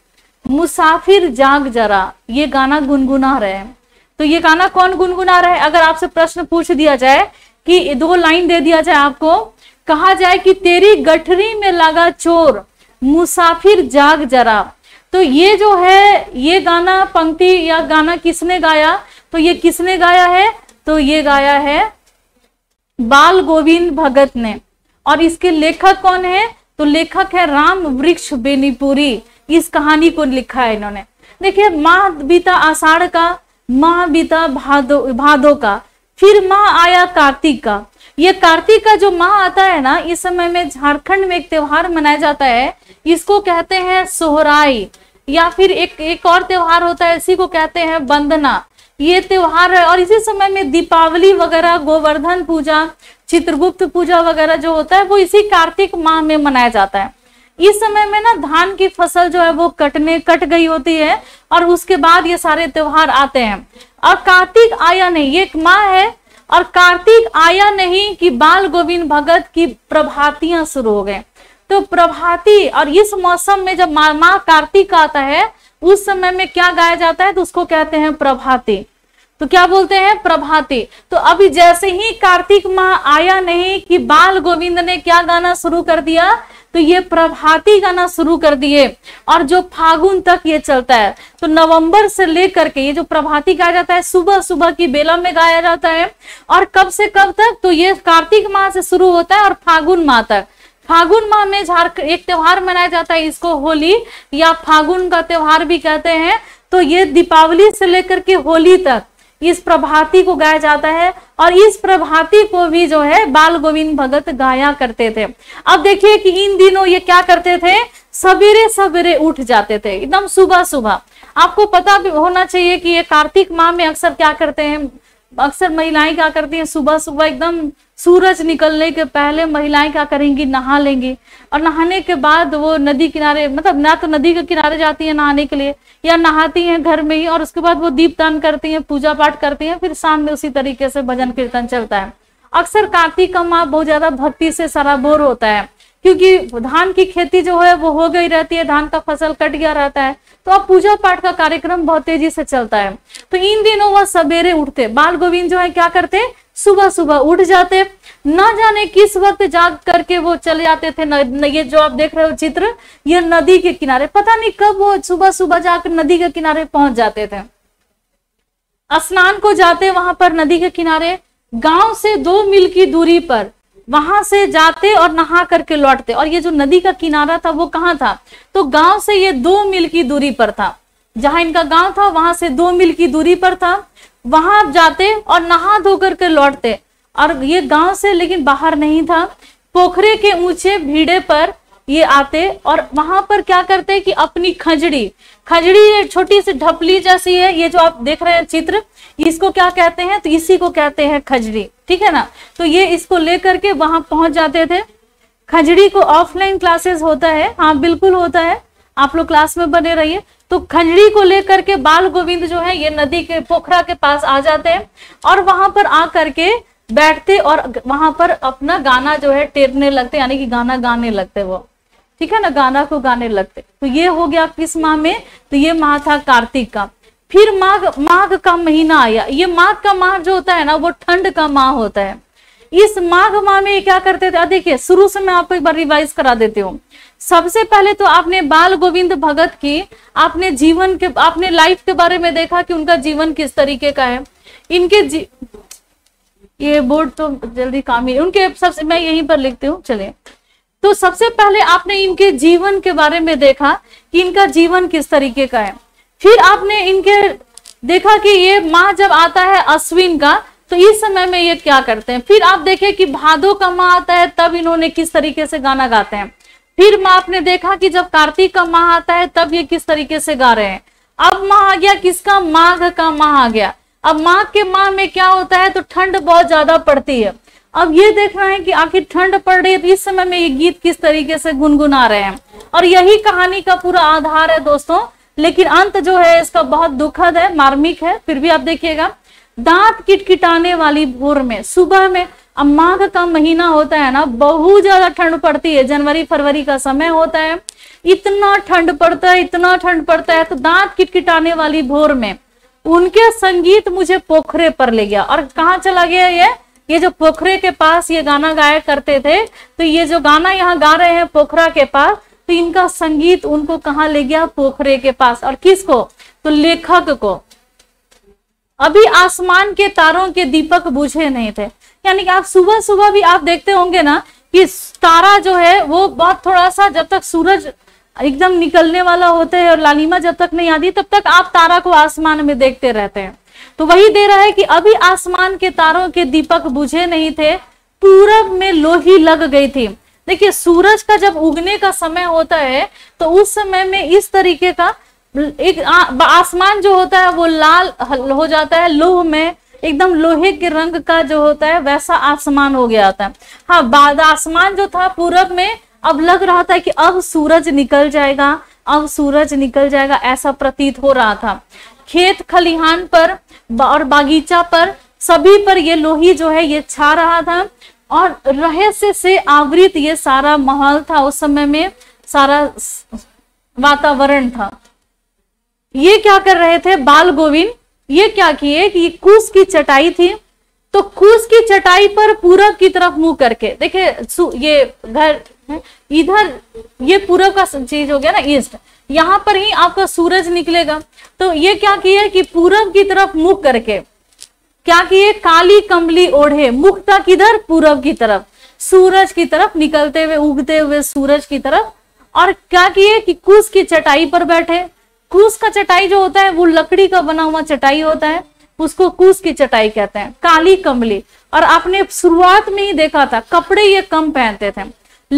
Speaker 1: मुसाफिर जाग जरा ये गाना गुनगुना रहे हैं तो ये गाना कौन गुनगुना रहा है अगर आपसे प्रश्न पूछ दिया जाए कि दो लाइन दे दिया जाए आपको कहा जाए कि तेरी गठरी में लगा चोर मुसाफिर जाग जरा तो ये जो है ये गाना पंक्ति या गाना किसने गाया तो ये किसने गाया है तो ये गाया है बाल गोविंद भगत ने और इसके लेखक कौन है तो लेखक है राम वृक्ष बेनीपुरी इस कहानी को लिखा है इन्होंने देखिए माह बीता आषाढ़ का माह बीता भादो भादो का फिर माह आया कार्तिक का ये कार्तिक का जो माह आता है ना इस समय में झारखंड में एक त्योहार मनाया जाता है इसको कहते हैं सोहराई या फिर एक एक और त्योहार होता है इसी को कहते हैं बंदना ये त्योहार है और इसी समय में दीपावली वगैरह गोवर्धन पूजा चित्रगुप्त पूजा वगैरह जो होता है वो इसी कार्तिक माह में मनाया जाता है इस समय में ना धान की फसल जो है वो कटने कट गई होती है और उसके बाद ये सारे त्योहार आते हैं और कार्तिक आया नहीं ये एक माह है और कार्तिक आया नहीं कि बाल गोविंद भगत की प्रभातियां शुरू हो गए तो प्रभाती और इस मौसम में जब माँ मा कार्तिक आता है उस समय में क्या गाया जाता है तो उसको कहते हैं प्रभाती तो क्या बोलते हैं प्रभाती तो अभी जैसे ही कार्तिक माह आया नहीं कि बाल गोविंद ने क्या गाना शुरू कर दिया तो ये प्रभाती गाना शुरू कर दिए और जो फागुन तक ये चलता है तो नवंबर से लेकर के ये जो प्रभाती गाया जाता है सुबह सुबह की बेला में गाया जाता है और कब से कब तक तो ये कार्तिक माह से शुरू होता है और फागुन माह तक फागुन माह में झारखंड एक त्यौहार मनाया जाता है इसको होली या फागुन का त्यौहार भी कहते हैं तो ये दीपावली से लेकर के होली तक इस प्रभाती को गाया जाता है और इस प्रभाती को भी जो है बाल गोविंद भगत गाया करते थे अब देखिए कि इन दिनों ये क्या करते थे सवेरे सवेरे उठ जाते थे एकदम सुबह सुबह आपको पता भी होना चाहिए कि ये कार्तिक माह में अक्सर क्या करते हैं अक्सर महिलाएं क्या करती हैं सुबह सुबह एकदम सूरज निकलने के पहले महिलाएं क्या करेंगी नहा लेंगी और नहाने के बाद वो नदी किनारे मतलब ना तो नदी के किनारे जाती हैं नहाने के लिए या नहाती हैं घर में ही और उसके बाद वो दीपदान करती हैं पूजा पाठ करती हैं फिर शाम में उसी तरीके से भजन कीर्तन चलता है अक्सर कार्तिक का माह बहुत ज्यादा भक्ति से सराबोर होता है क्योंकि धान की खेती जो है वो हो गई रहती है धान का फसल कट गया रहता है तो अब पूजा पाठ का कार्यक्रम बहुत तेजी से चलता है तो इन दिनों वह सवेरे उठते बाल गोविंद जो है क्या करते सुबह सुबह उठ जाते ना जाने किस वक्त जाग करके वो चले जाते थे न, न, ये जो आप देख रहे हो चित्र ये नदी के किनारे पता नहीं कब वो सुबह सुबह जाकर नदी के किनारे पहुंच जाते थे स्नान को जाते वहां पर नदी के किनारे गांव से दो मील की दूरी पर वहां से जाते और नहा करके लौटते और ये जो नदी का किनारा था वो कहाँ था तो गांव से ये दो मील की दूरी पर था जहां इनका गांव था वहां से दो मील की दूरी पर था वहां आप जाते और नहा धो के लौटते और ये गांव से लेकिन बाहर नहीं था पोखरे के ऊंचे भीड़े पर ये आते और वहां पर क्या करते कि अपनी खजड़ी खजड़ी ये छोटी सी ढपली जैसी है ये जो आप देख रहे हैं चित्र इसको क्या कहते हैं तो इसी को कहते हैं खजड़ी ठीक है ना तो ये इसको लेकर के वहां पहुंच जाते थे खजड़ी को ऑफलाइन क्लासेस होता है हाँ बिल्कुल होता है आप लोग क्लास में बने रहिए तो खंजड़ी को लेकर के बाल गोविंद जो है ये नदी के पोखरा के पास आ जाते हैं और वहां पर आकर के बैठते और वहां पर अपना गाना जो है टेरने लगते यानी कि गाना गाने लगते वो ठीक है ना गाना को गाने लगते तो ये हो गया किस माह में तो ये माह था कार्तिक का फिर माघ माघ का महीना आया ये माघ का माह जो होता है ना वो ठंड का माह होता है इस माघ माह में क्या करते थे देखिए शुरू से मैं आपको एक बार रिवाइज करा देती हूँ सबसे पहले तो आपने बाल गोविंद भगत की आपने जीवन के आपने लाइफ के बारे में देखा कि उनका जीवन किस तरीके का है इनके जी, ये बोर्ड तो जल्दी काम ही उनके सबसे मैं यहीं पर लिखती हूँ चलिए तो सबसे पहले आपने इनके जीवन के बारे में देखा कि इनका जीवन किस तरीके का है फिर आपने इनके देखा कि ये माह जब आता है अश्विन का तो इस समय में ये क्या करते हैं फिर आप देखे कि भादो का माह आता है तब इन्होंने किस तरीके से गाना गाते हैं फिर माँ आपने देखा कि जब कार्तिक का माह आता है तब ये किस तरीके से गा रहे हैं अब माह आ गया किसका माघ का माह आ गया अब माघ के माह में क्या होता है तो ठंड बहुत ज्यादा पड़ती है अब ये देखना है कि आखिर ठंड पड़ रही है तो इस समय में ये गीत किस तरीके से गुनगुना रहे हैं और यही कहानी का पूरा आधार है दोस्तों लेकिन अंत जो है इसका बहुत दुखद है मार्मिक है फिर भी आप देखिएगा दांत किटकिटाने वाली भोर में सुबह में अब माघ का महीना होता है ना बहुत ज्यादा ठंड पड़ती है जनवरी फरवरी का समय होता है इतना ठंड पड़ता है इतना ठंड पड़ता है तो दांत किटकिटाने वाली भोर में उनके संगीत मुझे पोखरे पर ले गया और कहा चला गया ये ये जो पोखरे के पास ये गाना गाया करते थे तो ये जो गाना यहाँ गा रहे हैं पोखरा के पास तो इनका संगीत उनको कहाँ ले गया पोखरे के पास और किसको तो लेखक को अभी आसमान के तारों के दीपक बुझे नहीं थे यानी कि आप सुबह सुबह भी आप देखते होंगे ना कि तारा जो है वो बहुत थोड़ा सा जब तक सूरज एकदम निकलने वाला होता है और लालिमा जब तक नहीं आती तब तक आप तारा को आसमान में देखते रहते हैं तो वही दे रहा है कि अभी आसमान के तारों के दीपक बुझे नहीं थे पूरब में लोही लग गई थी देखिए सूरज का जब उगने का समय होता है तो उस समय में इस तरीके का एक आसमान जो होता है वो लाल हो जाता है लोह में एकदम लोहे के रंग का जो होता है वैसा आसमान हो गया था हाँ बाद आसमान जो था पूरब में अब लग रहा था कि अब सूरज निकल जाएगा अब सूरज निकल जाएगा ऐसा प्रतीत हो रहा था खेत खलिहान पर और बागीचा पर सभी पर ये लोही जो है ये छा रहा था और रहस्य से आवृत ये सारा माहौल था उस समय में सारा वातावरण था ये क्या कर रहे थे बाल गोविंद ये क्या किए कि कूस की चटाई थी तो कूस की चटाई पर पूरब की तरफ मुंह करके देखे ये घर हम्म, इधर ये पूरब का चीज हो गया ना ईस्ट यहाँ पर ही आपका सूरज निकलेगा तो ये क्या किए कि पूरब की तरफ मुख करके क्या किए काली कमली ओढ़े मुख तक इधर पूरब की तरफ सूरज की तरफ निकलते हुए उगते हुए सूरज की तरफ और क्या किए कि कुश की चटाई पर बैठे कूस का चटाई जो होता है वो लकड़ी का बना हुआ चटाई होता है उसको कूस की चटाई कहते हैं काली कमली और आपने शुरुआत में ही देखा था कपड़े ये कम पहनते थे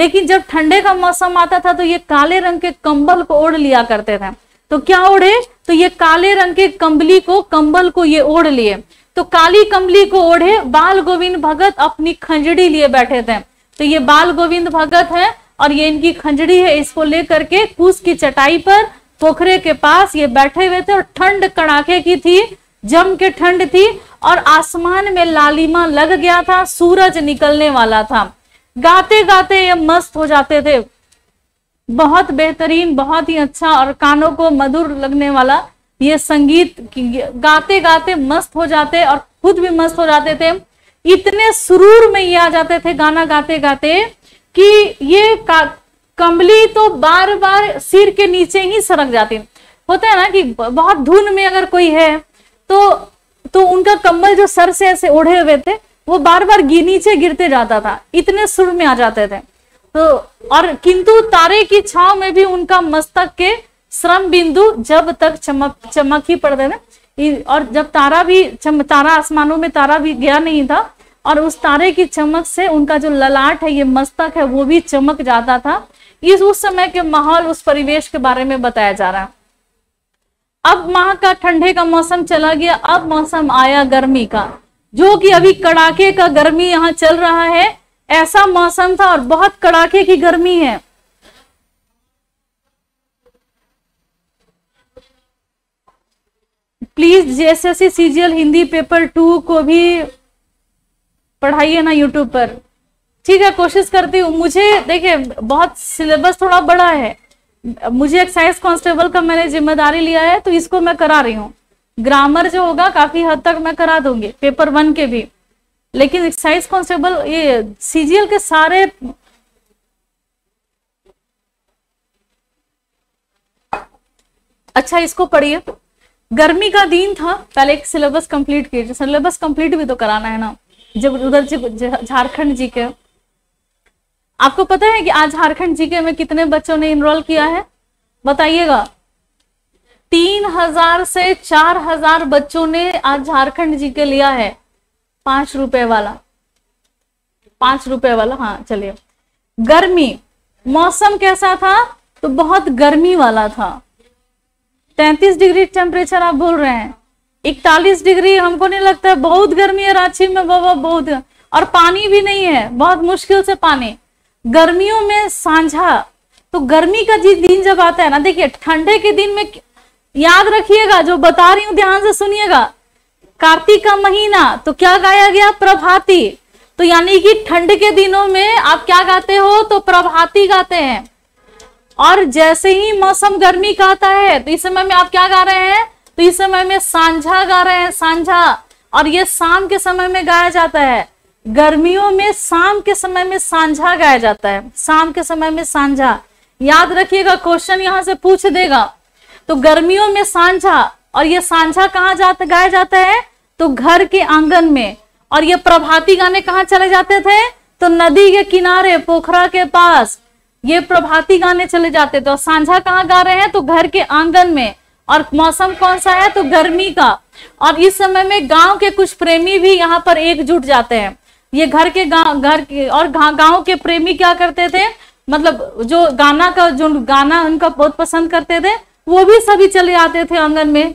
Speaker 1: लेकिन जब ठंडे का मौसम आता था तो ये काले रंग के कंबल को ओढ़ लिया करते थे तो क्या ओढ़े तो ये काले रंग के कंबली को कंबल को ये ओढ़ लिए तो काली कंबली को ओढ़े बाल गोविंद भगत अपनी खंजड़ी लिए बैठे थे तो ये बाल गोविंद भगत है और ये इनकी खंजड़ी है इसको लेकर के कूस की चटाई पर पोखरे के पास ये बैठे हुए थे और ठंड कड़ाके की थी जम के ठंड थी और आसमान में लालिमा लग गया था सूरज निकलने वाला था गाते गाते ये मस्त हो जाते थे बहुत बेहतरीन बहुत ही अच्छा और कानों को मधुर लगने वाला ये संगीत गाते गाते मस्त हो जाते और खुद भी मस्त हो जाते थे इतने सुरूर में ये आ जाते थे गाना गाते गाते कि ये कंबली तो बार बार सिर के नीचे ही सरक जाती होता है ना कि बहुत धुन में अगर कोई है तो तो उनका कंबल जो सर से ऐसे ओढ़े हुए थे वो बार बार नीचे गिरते जाता था इतने सुर में आ जाते थे तो और किंतु तारे की छाव में भी उनका मस्तक के श्रम बिंदु जब तक चमक चमक ही पड़ते थे और जब तारा भी चम, तारा आसमानों में तारा भी गया नहीं था और उस तारे की चमक से उनका जो ललाट है ये मस्तक है वो भी चमक जाता था ये उस समय के माहौल उस परिवेश के बारे में बताया जा रहा है अब माह का ठंडे का मौसम चला गया अब मौसम आया गर्मी का जो कि अभी कड़ाके का गर्मी यहाँ चल रहा है ऐसा मौसम था और बहुत कड़ाके की गर्मी है please JSSC CGL Hindi paper two को भी पढ़ाइए ना यूट्यूब पर ठीक है कोशिश करती हूँ मुझे देखिए बहुत सिलेबस थोड़ा बड़ा है मुझे एक्साइज कांस्टेबल का मैंने जिम्मेदारी लिया है तो इसको मैं करा रही हूँ ग्रामर जो होगा काफी हद तक मैं करा दूंगी पेपर वन के भी लेकिन एक्साइज कांस्टेबल ये सीजीएल के सारे अच्छा इसको पढ़िए गर्मी का दिन था पहले एक सिलेबस कंप्लीट कीजिए सिलेबस कंप्लीट भी तो कराना है ना जब उधर झारखंड जी के आपको पता है कि आज झारखंड जीके में कितने बच्चों ने इनरोल किया है बताइएगा तीन हजार से चार हजार बच्चों ने आज झारखंड जीके लिया है पांच रुपए वाला पांच रुपए वाला हाँ चलिए गर्मी मौसम कैसा था तो बहुत गर्मी वाला था तैतीस डिग्री टेम्परेचर आप बोल रहे हैं इकतालीस डिग्री हमको नहीं लगता है बहुत गर्मी है रांची में बाबा बहुत और पानी भी नहीं है बहुत मुश्किल से पानी गर्मियों में सांझा तो गर्मी का जिस दिन जब आता है ना देखिए ठंडे के दिन में याद रखिएगा जो बता रही हूँ ध्यान से सुनिएगा कार्तिक का महीना तो क्या गाया गया प्रभाती तो यानी कि ठंड के दिनों में आप क्या गाते हो तो प्रभाती गाते हैं और जैसे ही मौसम गर्मी का आता है तो इस समय में आप क्या गा रहे हैं तो इस समय में सांझा गा रहे हैं सांझा और ये शाम के समय में गाया जाता है गर्मियों में शाम के समय में सांझा गाया जाता है शाम के समय में सांझा याद रखिएगा क्वेश्चन यहाँ से पूछ देगा तो गर्मियों में सांझा और ये सांझा कहाँ जाता गाया जाता है तो घर के आंगन में और ये प्रभाती गाने कहाँ चले जाते थे तो नदी के किनारे पोखरा के पास ये प्रभाती गाने चले जाते थे और सांझा कहाँ गा रहे हैं तो घर के आंगन में और मौसम कौन सा है तो गर्मी का और इस समय में गांव के कुछ प्रेमी भी यहाँ पर एकजुट जाते हैं ये घर के गांव घर के और गांव के प्रेमी क्या करते थे मतलब जो गाना का जो गाना उनका बहुत पसंद करते थे वो भी सभी चले आते थे आंगन में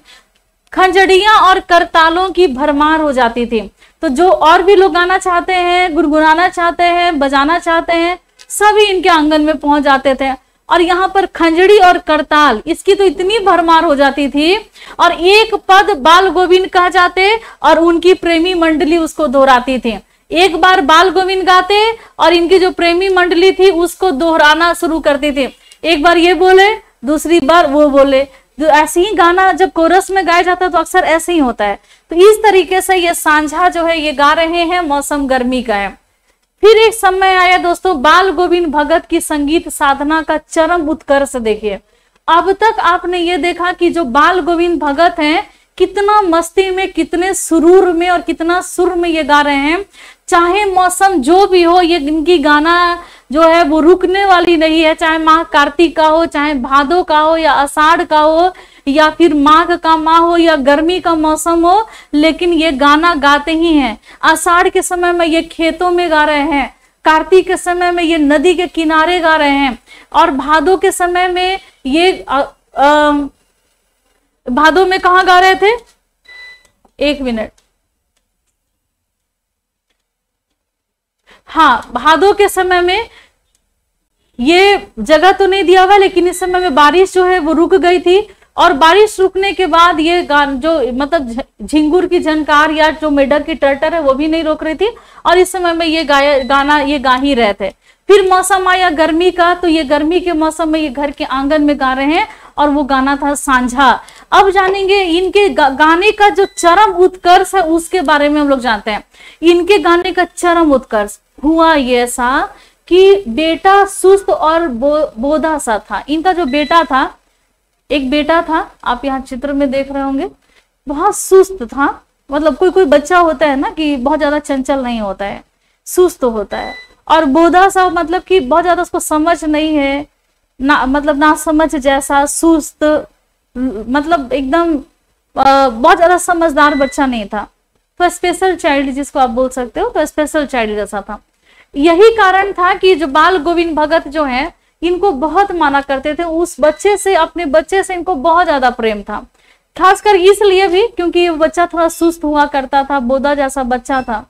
Speaker 1: खंजड़िया और करतालों की भरमार हो जाती थी तो जो और भी लोग गाना चाहते हैं गुनगुनाना चाहते हैं बजाना चाहते हैं सभी इनके आंगन में पहुंच जाते थे और यहाँ पर खंजड़ी और करताल इसकी तो इतनी भरमार हो जाती थी और एक पद बाल गोविंद कह जाते और उनकी प्रेमी मंडली उसको दोहराती थी एक बार बाल गोविंद गाते और इनकी जो प्रेमी मंडली थी उसको दोहराना शुरू करती थी एक बार ये बोले दूसरी बार वो बोले जो तो ऐसे ही गाना जब कोरस में गाया जाता है तो अक्सर ऐसे ही होता है तो इस तरीके से ये सांझा जो है ये गा रहे हैं मौसम गर्मी का है फिर एक समय आया दोस्तों बाल गोविंद भगत की संगीत साधना का चरम उत्कर्ष देखिए अब तक आपने ये देखा कि जो बाल गोविंद भगत हैं कितना मस्ती में कितने सुरूर में और कितना सुर में ये गा रहे हैं चाहे मौसम जो भी हो ये इनकी गाना जो है वो रुकने वाली नहीं है चाहे माह कार्तिक का हो चाहे भादो का हो या अषाढ़ का हो या फिर माघ का माह हो या गर्मी का मौसम हो लेकिन ये गाना गाते ही हैं आषाढ़ के समय में ये खेतों में गा रहे हैं कार्तिक के समय में ये नदी के किनारे गा रहे हैं और भादो के समय में ये आ, आ, भादो में कहा गा रहे थे एक मिनट हाँ भादों के समय में ये जगह तो नहीं दिया हुआ लेकिन इस समय में बारिश जो है वो रुक गई थी और बारिश रुकने के बाद ये गान जो मतलब झिंगुर की झनकार या जो मेडक की टर्टर है वो भी नहीं रोक रही थी और इस समय में ये गाय गाना ये गा ही रहे थे फिर मौसम आया गर्मी का तो ये गर्मी के मौसम में ये घर के आंगन में गा रहे हैं और वो गाना था सांझा अब जानेंगे इनके गा, गाने का जो चरम उत्कर्ष है उसके बारे में हम लोग जानते हैं इनके गाने का चरम उत्कर्ष हुआ ये ऐसा कि बेटा सुस्त और बो, बोधा सा था इनका जो बेटा था एक बेटा था आप यहाँ चित्र में देख रहे होंगे बहुत सुस्त था मतलब कोई कोई बच्चा होता है ना कि बहुत ज्यादा चंचल नहीं होता है सुस्त होता है और बोधा सा मतलब कि बहुत ज्यादा उसको समझ नहीं है ना मतलब ना समझ जैसा सुस्त मतलब एकदम बहुत ज्यादा समझदार बच्चा नहीं था तो स्पेशल चाइल्ड जिसको आप बोल सकते हो तो स्पेशल चाइल्ड जैसा था यही कारण था कि जो बाल गोविंद भगत जो हैं इनको बहुत माना करते थे उस बच्चे से अपने बच्चे से इनको बहुत ज्यादा प्रेम था खासकर इसलिए भी क्योंकि ये बच्चा थोड़ा सुस्त हुआ करता था बोधा जैसा बच्चा था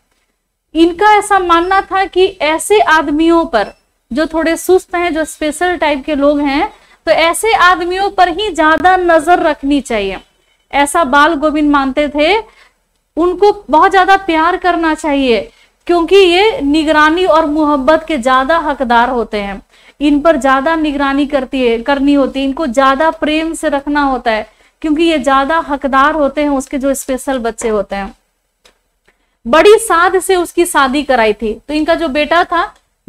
Speaker 1: इनका ऐसा मानना था कि ऐसे आदमियों पर जो थोड़े सुस्त हैं जो स्पेशल टाइप के लोग हैं तो ऐसे आदमियों पर ही ज्यादा नजर रखनी चाहिए ऐसा बाल गोविंद मानते थे उनको बहुत ज्यादा प्यार करना चाहिए क्योंकि ये निगरानी और मुहब्बत के ज्यादा हकदार होते हैं इन पर ज्यादा निगरानी करती है करनी होती है इनको ज्यादा प्रेम से रखना होता है क्योंकि ये ज्यादा हकदार होते हैं उसके जो स्पेशल बच्चे होते हैं बड़ी साध से उसकी शादी कराई थी तो इनका जो बेटा था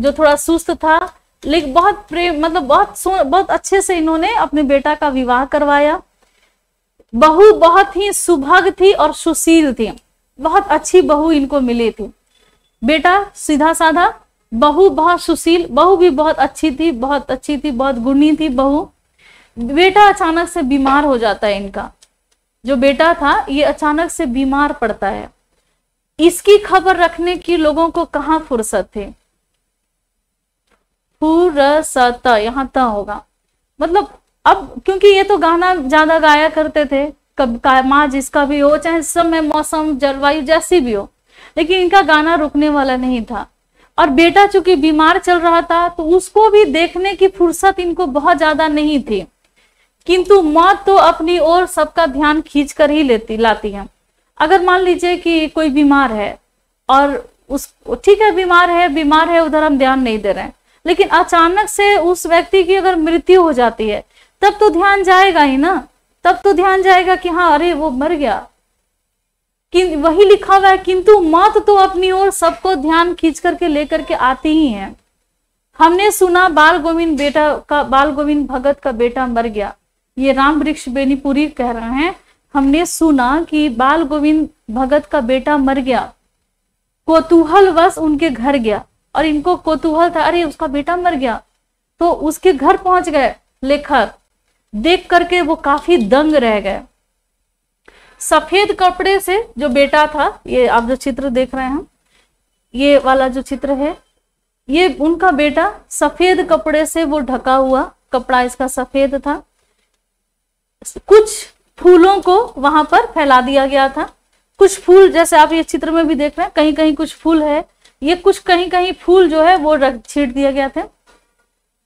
Speaker 1: जो थोड़ा सुस्त था लेकिन बहुत प्रेम मतलब बहुत बहुत अच्छे से इन्होंने अपने बेटा का विवाह करवाया बहू बहुत ही सुभग थी और सुशील थी बहुत अच्छी बहू इनको मिली थी बेटा सीधा साधा बहू बहुत सुशील बहू भी बहुत अच्छी थी बहुत अच्छी थी बहुत गुणी थी बहू बेटा अचानक से बीमार हो जाता है इनका जो बेटा था ये अचानक से बीमार पड़ता है इसकी खबर रखने की लोगों को कहा फुर्सत थे फुरसत यहां त होगा मतलब अब क्योंकि ये तो गाना ज्यादा गाया करते थे कब का माँ जिसका भी हो चाहे समय मौसम जलवायु जैसी भी हो लेकिन इनका गाना रुकने वाला नहीं था और बेटा चूंकि बीमार चल रहा था तो उसको भी देखने की फुर्सत इनको बहुत ज्यादा नहीं थी किंतु मौत तो अपनी ओर सबका ध्यान खींच कर ही लेती लाती है अगर मान लीजिए कि कोई बीमार है और उस ठीक है बीमार है बीमार है उधर हम ध्यान नहीं दे रहे हैं लेकिन अचानक से उस व्यक्ति की अगर मृत्यु हो जाती है तब तो ध्यान जाएगा ही ना तब तो ध्यान जाएगा कि हाँ अरे वो मर गया वही लिखा हुआ है किंतु मत तो अपनी ओर सबको ध्यान खींच करके लेकर के आती ही है हमने सुना बाल गोविंद बेटा का बाल गोविंद भगत का बेटा मर गया ये राम वृक्ष बेनीपुरी कह रहे हैं हमने सुना कि बाल गोविंद भगत का बेटा मर गया कोतूहलवश उनके घर गया और इनको कोतूहल था अरे उसका बेटा मर गया तो उसके घर पहुंच गए लेखक देख करके वो काफी दंग रह गए सफेद कपड़े से जो बेटा था ये आप जो चित्र देख रहे हैं ये वाला जो चित्र है ये उनका बेटा सफेद कपड़े से वो ढका हुआ कपड़ा इसका सफेद था कुछ फूलों को वहां पर फैला दिया गया था कुछ फूल जैसे आप ये चित्र में भी देख रहे हैं कहीं कहीं कुछ फूल है ये कुछ कहीं कहीं फूल जो है वो रख छीट दिया गया था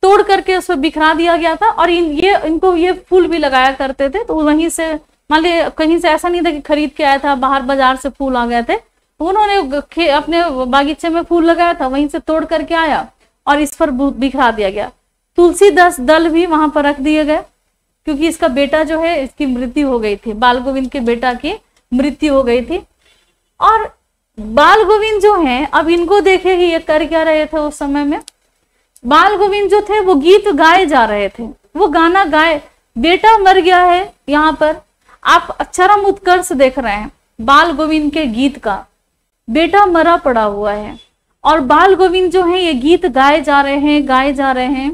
Speaker 1: तोड़ करके उसमें बिखरा दिया गया था और इन ये इनको ये फूल भी लगाया करते थे तो वहीं से मान ली कहीं से ऐसा नहीं था कि खरीद के आया था बाहर बाजार से फूल आ गए थे तो उन्होंने अपने बागीचे में फूल लगाया था वहीं से तोड़ करके आया और इस पर बिखरा दिया गया तुलसी दस दल भी वहां पर रख दिए गए क्योंकि इसका बेटा जो है इसकी मृत्यु हो गई थी बाल गोविंद के बेटा की मृत्यु हो गई थी और बाल गोविंद जो है अब इनको देखे ही ये कर क्या रहे थे उस समय में बाल गोविंद जो थे वो गीत गाए जा रहे थे वो गाना गाए बेटा मर गया है यहाँ पर आप अक्षरम उत्कर्ष देख रहे हैं बाल गोविंद के गीत का बेटा मरा पड़ा हुआ है और बाल गोविंद जो है ये गीत गाए जा रहे हैं गाए जा रहे हैं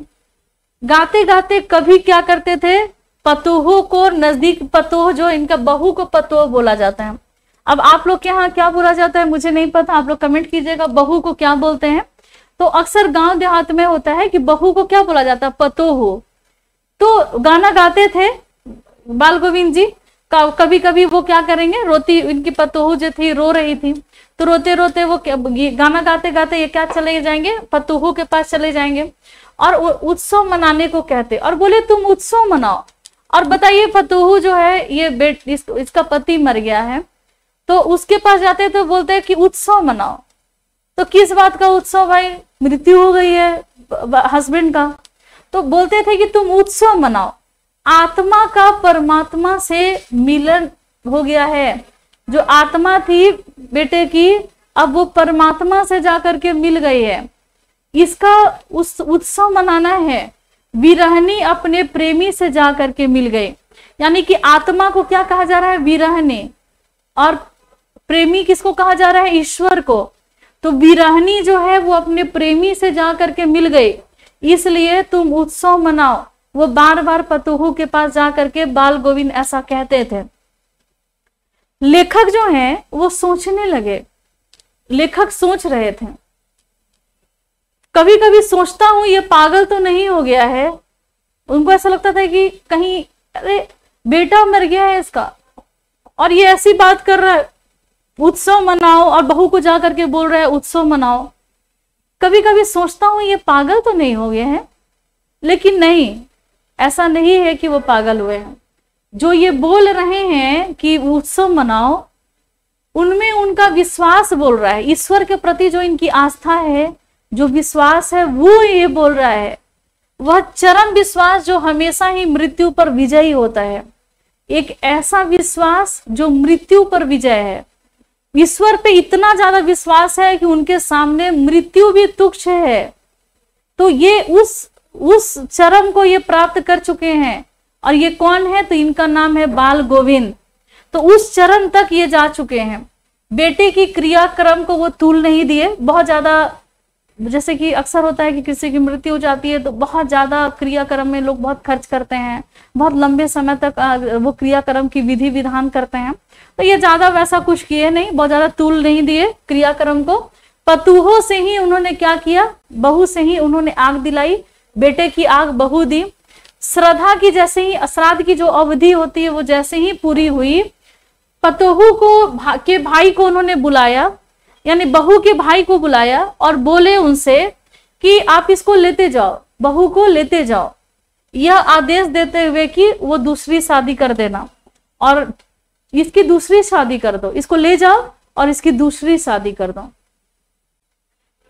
Speaker 1: गाते गाते कभी क्या करते थे पतोहो को नजदीक पतोह जो इनका बहू को पतोह बोला जाता है अब आप लोग के यहाँ क्या बोला जाता है मुझे नहीं पता आप लोग कमेंट कीजिएगा बहू को क्या बोलते हैं तो अक्सर गांव देहात में होता है कि बहू को क्या बोला जाता है पतोह तो गाना गाते थे बाल गोविंद जी कभी कभी वो क्या करेंगे रोती इनकी पतोहू जो थी रो रही थी तो रोते रोते वो गाना गाते गाते ये क्या चले जाएंगे पतोहू के पास चले जाएंगे और उत्सव मनाने को कहते और बोले तुम उत्सव मनाओ और बताइए फतूहू जो है ये बेट इस, इसका पति मर गया है तो उसके पास जाते तो बोलते हैं कि उत्सव मनाओ तो किस बात का उत्सव भाई मृत्यु हो गई है हस्बैंड का तो बोलते थे कि तुम उत्सव मनाओ आत्मा का परमात्मा से मिलन हो गया है जो आत्मा थी बेटे की अब वो परमात्मा से जाकर के मिल गई है इसका उस उत्सव मनाना है विरहनी अपने प्रेमी से जा करके मिल गए यानी कि आत्मा को क्या कहा जा रहा है विरहनी और प्रेमी किसको कहा जा रहा है ईश्वर को तो विरहनी जो है वो अपने प्रेमी से जा करके मिल गई इसलिए तुम उत्सव मनाओ वो बार बार पतोह के पास जा करके बाल गोविंद ऐसा कहते थे लेखक जो हैं वो सोचने लगे लेखक सोच रहे थे कभी कभी सोचता हूं ये पागल तो नहीं हो गया है उनको ऐसा लगता था कि कहीं अरे बेटा मर गया है इसका और ये ऐसी बात कर रहा है उत्सव मनाओ और बहू को जा करके बोल रहा है उत्सव मनाओ कभी कभी सोचता हूं ये पागल तो नहीं हो गए हैं लेकिन नहीं ऐसा नहीं है कि वो पागल हुए हैं जो ये बोल रहे हैं कि उत्सव मनाओ उनमें उनका विश्वास बोल रहा है ईश्वर के प्रति जो इनकी आस्था है जो विश्वास है वो ये बोल रहा है वह चरम विश्वास जो हमेशा ही मृत्यु पर विजयी होता है एक ऐसा विश्वास जो मृत्यु पर विजय है ईश्वर पे इतना ज्यादा विश्वास है कि उनके सामने मृत्यु भी तुक्ष है तो ये उस उस चरम को ये प्राप्त कर चुके हैं और ये कौन है तो इनका नाम है बाल गोविंद तो उस चरम तक ये जा चुके हैं बेटे की क्रियाक्रम को वो तूल नहीं दिए बहुत ज्यादा जैसे कि अक्सर होता है कि किसी की मृत्यु हो जाती है तो बहुत ज्यादा क्रियाक्रम में लोग बहुत खर्च करते हैं बहुत लंबे समय तक वो क्रियाक्रम की विधि विधान करते हैं तो ये ज्यादा वैसा कुछ किए नहीं बहुत ज्यादा तूल नहीं दिए क्रियाक्रम को पतुहों से ही उन्होंने क्या किया बहू से ही उन्होंने आग दिलाई बेटे की आग बहू दी श्रद्धा की जैसे ही अश्राद्ध की जो अवधि होती है वो जैसे ही पूरी हुई पतोहू को भा, के भाई को उन्होंने बुलाया यानी बहू के भाई को बुलाया और बोले उनसे कि आप इसको लेते जाओ बहू को लेते जाओ यह आदेश देते हुए कि वो दूसरी शादी कर देना और इसकी दूसरी शादी कर दो इसको ले जाओ और इसकी दूसरी शादी कर दो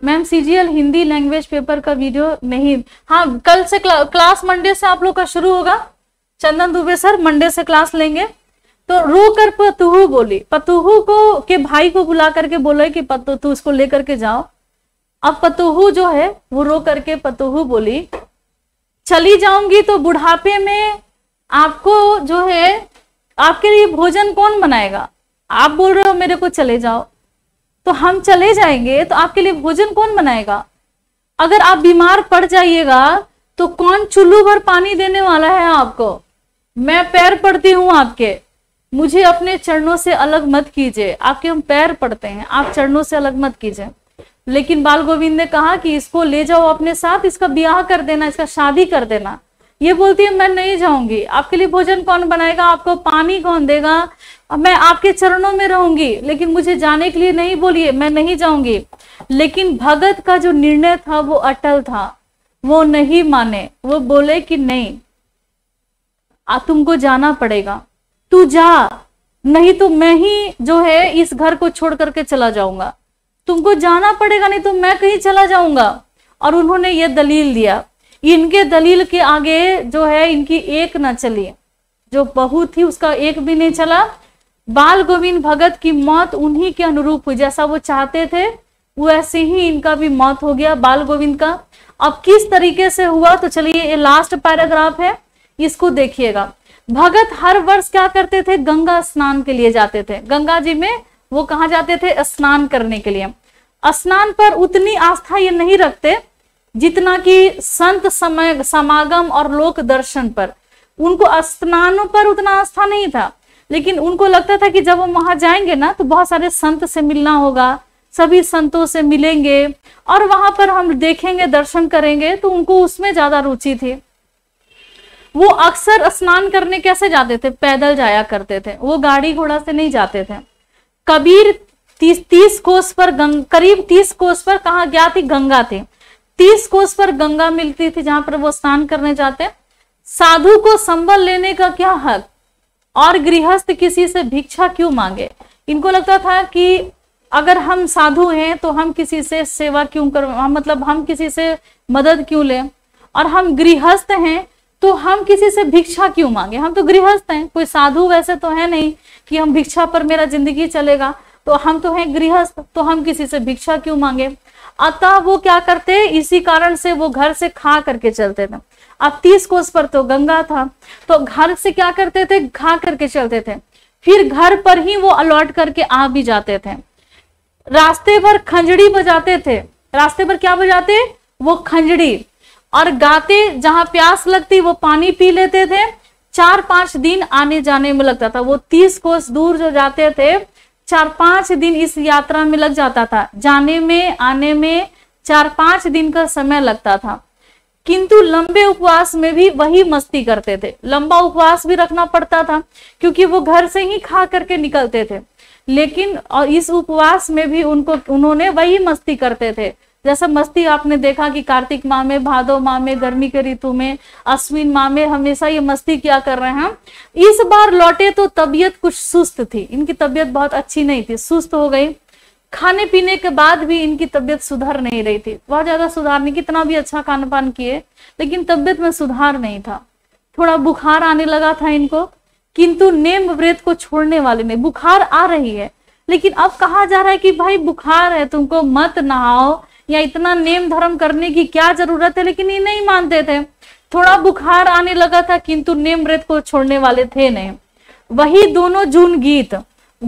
Speaker 1: ma'am CGL Hindi language paper का वीडियो नहीं हाँ कल से क्ला, क्लास मंडे से आप लोग का शुरू होगा चंदन दुबे सर मंडे से क्लास लेंगे तो रो कर पतुहू बोली पतुहू को के भाई को बुला करके बोले कि पतु तू उसको लेकर के जाओ अब पतुहू जो है वो रो करके पतुहू बोली चली जाऊंगी तो बुढ़ापे में आपको जो है आपके लिए भोजन कौन बनाएगा आप बोल रहे हो मेरे को चले जाओ तो हम चले जाएंगे तो आपके लिए भोजन कौन बनाएगा अगर आप बीमार पड़ जाइएगा तो कौन चुल्लू भर पानी देने वाला है आपको मैं पैर पड़ती हूं आपके मुझे अपने चरणों से अलग मत कीजिए आपके हम पैर पड़ते हैं आप चरणों से अलग मत कीजिए लेकिन बाल गोविंद ने कहा कि इसको ले जाओ अपने साथ इसका ब्याह कर देना इसका शादी कर देना ये बोलती है मैं नहीं जाऊंगी आपके लिए भोजन कौन बनाएगा आपको पानी कौन देगा अब मैं आपके चरणों में रहूंगी लेकिन मुझे जाने के लिए नहीं बोलिए मैं नहीं जाऊंगी लेकिन भगत का जो निर्णय था वो अटल था वो नहीं माने वो बोले कि नहीं आ तुमको जाना पड़ेगा तू जा नहीं तो मैं ही जो है इस घर को छोड़ करके चला जाऊंगा तुमको जाना पड़ेगा नहीं तो मैं कहीं चला जाऊंगा और उन्होंने ये दलील दिया इनके दलील के आगे जो है इनकी एक ना चली जो बहू थी उसका एक भी नहीं चला बाल गोविंद भगत की मौत उन्हीं के अनुरूप हुई जैसा वो चाहते थे वैसे ही इनका भी मौत हो गया बाल गोविंद का अब किस तरीके से हुआ तो चलिए ये लास्ट पैराग्राफ है इसको देखिएगा भगत हर वर्ष क्या करते थे गंगा स्नान के लिए जाते थे गंगा जी में वो कहा जाते थे स्नान करने के लिए स्नान पर उतनी आस्था ये नहीं रखते जितना कि संत समय समागम और लोक दर्शन पर उनको स्नानों पर उतना आस्था नहीं था लेकिन उनको लगता था कि जब हम वहां जाएंगे ना तो बहुत सारे संत से मिलना होगा सभी संतों से मिलेंगे और वहां पर हम देखेंगे दर्शन करेंगे तो उनको उसमें ज्यादा रुचि थी वो अक्सर स्नान करने कैसे जाते थे पैदल जाया करते थे वो गाड़ी घोड़ा से नहीं जाते थे कबीर तीस तीस कोस पर गंग, करीब तीस कोस पर कहा गया थी गंगा थी तीस कोस पर गंगा मिलती थी जहां पर वो स्नान करने जाते साधु को संबल लेने का क्या हक और गृहस्थ किसी से भिक्षा क्यों मांगे इनको लगता था कि अगर हम साधु हैं तो हम किसी से सेवा क्यों कर मतलब हम किसी से मदद क्यों लें और हम गृहस्थ हैं तो हम किसी से भिक्षा क्यों मांगे हम तो गृहस्थ हैं कोई साधु वैसे तो है नहीं कि हम भिक्षा पर मेरा जिंदगी चलेगा तो हम तो हैं गृहस्थ तो हम किसी से भिक्षा क्यों मांगे अतः वो क्या करते इसी कारण से वो घर से खा करके चलते थे अब तीस कोस पर तो गंगा था तो घर से क्या करते थे घा करके चलते थे फिर घर पर ही वो अलॉट करके आ भी जाते थे रास्ते पर खंजड़ी बजाते थे रास्ते पर क्या बजाते वो खंजड़ी और गाते जहां प्यास लगती वो पानी पी लेते थे चार पांच दिन आने जाने में लगता था वो तीस कोस दूर जो जाते थे चार पांच दिन इस यात्रा में लग जाता था जाने में आने में चार पांच दिन का समय लगता था किंतु लंबे उपवास में भी वही मस्ती करते थे लंबा उपवास भी रखना पड़ता था क्योंकि वो घर से ही खा करके निकलते थे लेकिन और इस उपवास में भी उनको उन्होंने वही मस्ती करते थे जैसा मस्ती आपने देखा कि कार्तिक माह में भादो माह में गर्मी के ऋतु में अश्विन माह में हमेशा ये मस्ती क्या कर रहे हैं इस बार लौटे तो तबीयत कुछ सुस्त थी इनकी तबीयत बहुत अच्छी नहीं थी सुस्त हो गई खाने पीने के बाद भी इनकी तबियत सुधर नहीं रही थी बहुत ज्यादा सुधार नहीं कितना भी अच्छा खान पान किए लेकिन तबियत में सुधार नहीं था थोड़ा बुखार आने लगा था इनको किंतु नेम व्रत को छोड़ने वाले ने बुखार आ रही है लेकिन अब कहा जा रहा है कि भाई बुखार है तुमको मत नहाओ या इतना नेम धर्म करने की क्या जरूरत है लेकिन ये नहीं मानते थे थोड़ा बुखार आने लगा था किंतु नेम व्रत को छोड़ने वाले थे नहीं वही दोनों जून गीत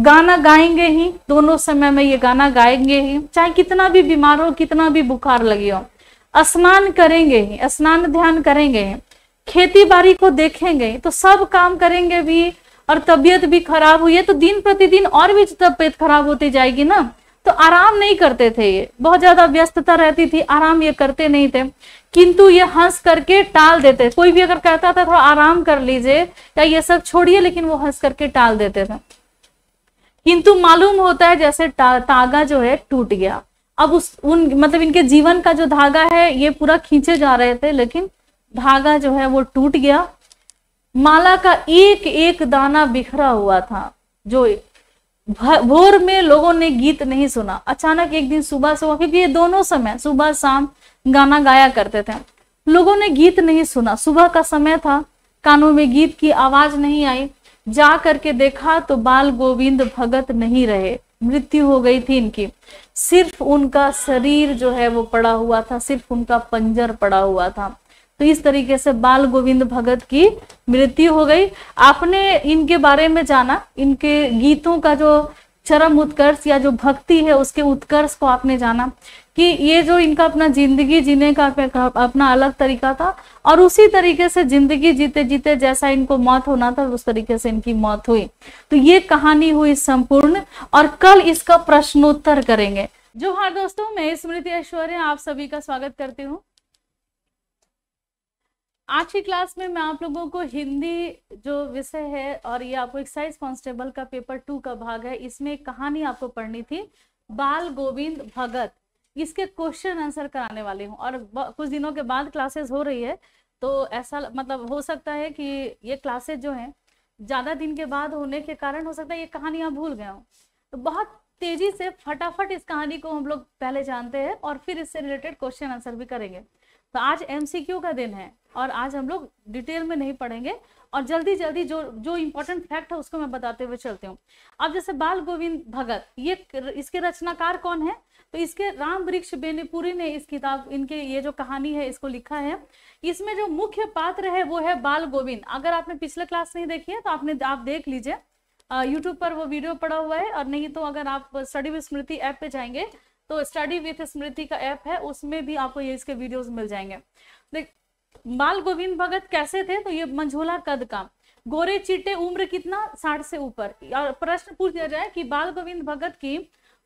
Speaker 1: गाना गाएंगे ही दोनों समय में ये गाना गाएंगे ही चाहे कितना भी बीमार हो कितना भी बुखार लगे हो स्नान करेंगे ही स्नान ध्यान करेंगे ही खेती बाड़ी को देखेंगे तो सब काम करेंगे भी और तबीयत भी खराब हुई है तो दिन प्रतिदिन और भी तबियत खराब होती जाएगी ना तो आराम नहीं करते थे ये बहुत ज्यादा व्यस्तता रहती थी आराम ये करते नहीं थे किंतु ये हंस करके टाल देते कोई भी अगर कहता था थोड़ा आराम कर लीजिए या ये सब छोड़िए लेकिन वो हंस करके टाल देते थे किंतु मालूम होता है जैसे ता, तागा जो है टूट गया अब उस उन मतलब इनके जीवन का जो धागा है ये पूरा खींचे जा रहे थे लेकिन धागा जो है वो टूट गया माला का एक एक दाना बिखरा हुआ था जो भोर में लोगों ने गीत नहीं सुना अचानक एक दिन सुबह से हुआ क्योंकि ये दोनों समय सुबह शाम गाना गाया करते थे लोगों ने गीत नहीं सुना सुबह का समय था कानों में गीत की आवाज नहीं आई जा करके देखा तो बाल गोविंद भगत नहीं रहे मृत्यु हो गई थी इनकी सिर्फ उनका शरीर जो है वो पड़ा हुआ था सिर्फ उनका पंजर पड़ा हुआ था तो इस तरीके से बाल गोविंद भगत की मृत्यु हो गई आपने इनके बारे में जाना इनके गीतों का जो चरम उत्कर्ष या जो भक्ति है उसके उत्कर्ष को आपने जाना कि ये जो इनका अपना जिंदगी जीने का अपना अलग तरीका था और उसी तरीके से जिंदगी जीते जीते जैसा इनको मौत होना था उस तरीके से इनकी मौत हुई तो ये कहानी हुई संपूर्ण और कल इसका प्रश्नोत्तर करेंगे जो हर दोस्तों मैं स्मृति ऐश्वर्य आप सभी का स्वागत करती हूँ आज की क्लास में मैं आप लोगों को हिंदी जो विषय है और ये आपको एक्साइज कॉन्स्टेबल का पेपर टू का भाग है इसमें कहानी आपको पढ़नी थी बाल गोविंद भगत इसके क्वेश्चन आंसर कराने वाली हूँ और कुछ दिनों के बाद क्लासेस हो रही है तो ऐसा मतलब हो सकता है कि ये क्लासेस जो हैं ज़्यादा दिन के बाद होने के कारण हो सकता है ये कहानियाँ भूल गए हों तो बहुत तेजी से फटाफट इस कहानी को हम लोग पहले जानते हैं और फिर इससे रिलेटेड क्वेश्चन आंसर भी करेंगे तो आज एम का दिन है और आज हम लोग डिटेल में नहीं पढ़ेंगे और जल्दी जल्दी जो जो इम्पोर्टेंट फैक्ट है उसको मैं बताते हुए चलती हूँ अब जैसे बाल गोविंद भगत ये इसके रचनाकार कौन है तो इसके राम वृक्ष बेनीपुरी ने इस किताब इनके ये जो कहानी है इसको लिखा है इसमें जो मुख्य पात्र है वो है बाल गोविंद अगर आपने पिछले क्लास नहीं देखी है तो आपने आप देख लीजिए यूट्यूब पर वो वीडियो पड़ा हुआ है और नहीं तो अगर आप स्टडी विद स्मृति ऐप पे जाएंगे तो स्टडी विथ स्मृति का ऐप है उसमें भी आपको ये इसके वीडियोस मिल जाएंगे देख बाल गोविंद भगत कैसे थे तो ये मंझोला कद का गोरे चीटे उम्र कितना साठ से ऊपर और प्रश्न पूछ दिया जाए कि बाल गोविंद भगत की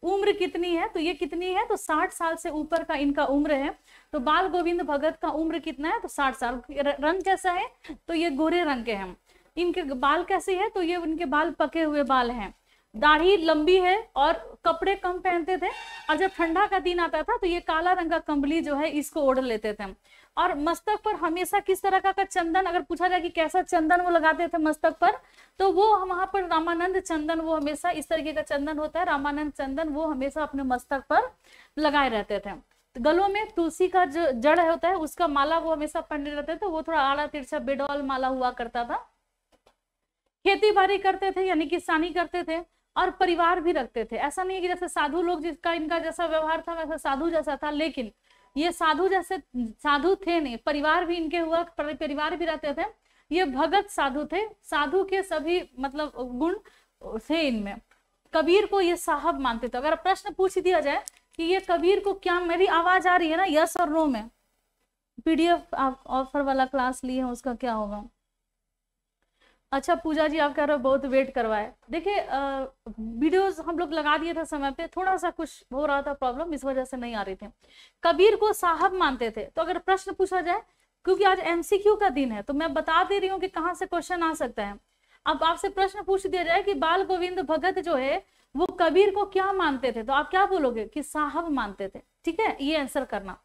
Speaker 1: उम्र कितनी है तो ये कितनी है तो साठ साल से ऊपर का इनका उम्र है तो बाल गोविंद भगत का उम्र कितना है तो साठ साल रंग कैसा है तो ये गोरे रंग के हैं इनके बाल कैसे है तो ये उनके बाल पके हुए बाल हैं दाढ़ी लंबी है और कपड़े कम पहनते थे और जब ठंडा का दिन आता था तो ये काला रंग का कंबली जो है इसको ओढ़ लेते थे और मस्तक पर हमेशा किस तरह का, का चंदन अगर पूछा जाए कि कैसा चंदन वो लगाते थे मस्तक पर तो वो वहां पर रामानंद चंदन वो हमेशा इस तरीके का चंदन होता है रामानंद चंदन वो हमेशा अपने मस्तक पर लगाए रहते थे तो गलों में तुलसी का जो जड़ होता है उसका माला वो हमेशा पहने रहते थे तो वो थोड़ा आड़ा तिरछा बेडॉल माला हुआ करता था खेती बाड़ी करते थे यानी किसानी करते थे और परिवार भी रखते थे ऐसा नहीं है कि जैसे साधु लोग जिसका इनका जैसा व्यवहार था वैसा साधु जैसा था लेकिन ये साधु जैसे साधु थे नहीं परिवार भी इनके हुआ परिवार भी रहते थे ये भगत साधु थे साधु के सभी मतलब गुण थे इनमें कबीर को ये साहब मानते थे अगर प्रश्न पूछ दिया जाए कि ये कबीर को क्या मेरी आवाज आ रही है ना यस और नो में पीडीएफ ऑफर वाला क्लास लिए हैं उसका क्या होगा अच्छा पूजा जी आप कह रहे हो बहुत वेट करवाए देखिए वीडियोस हम लोग लगा दिए थे समय पे थोड़ा सा कुछ हो रहा था प्रॉब्लम इस वजह से नहीं आ रही थी कबीर को साहब मानते थे तो अगर प्रश्न पूछा जाए क्योंकि आज एमसीक्यू का दिन है तो मैं बता दे रही हूँ कि कहाँ से क्वेश्चन आ सकता है अब आपसे प्रश्न पूछ दिया जाए कि बाल गोविंद भगत जो है वो कबीर को क्या मानते थे तो आप क्या बोलोगे कि साहब मानते थे ठीक है ये आंसर करना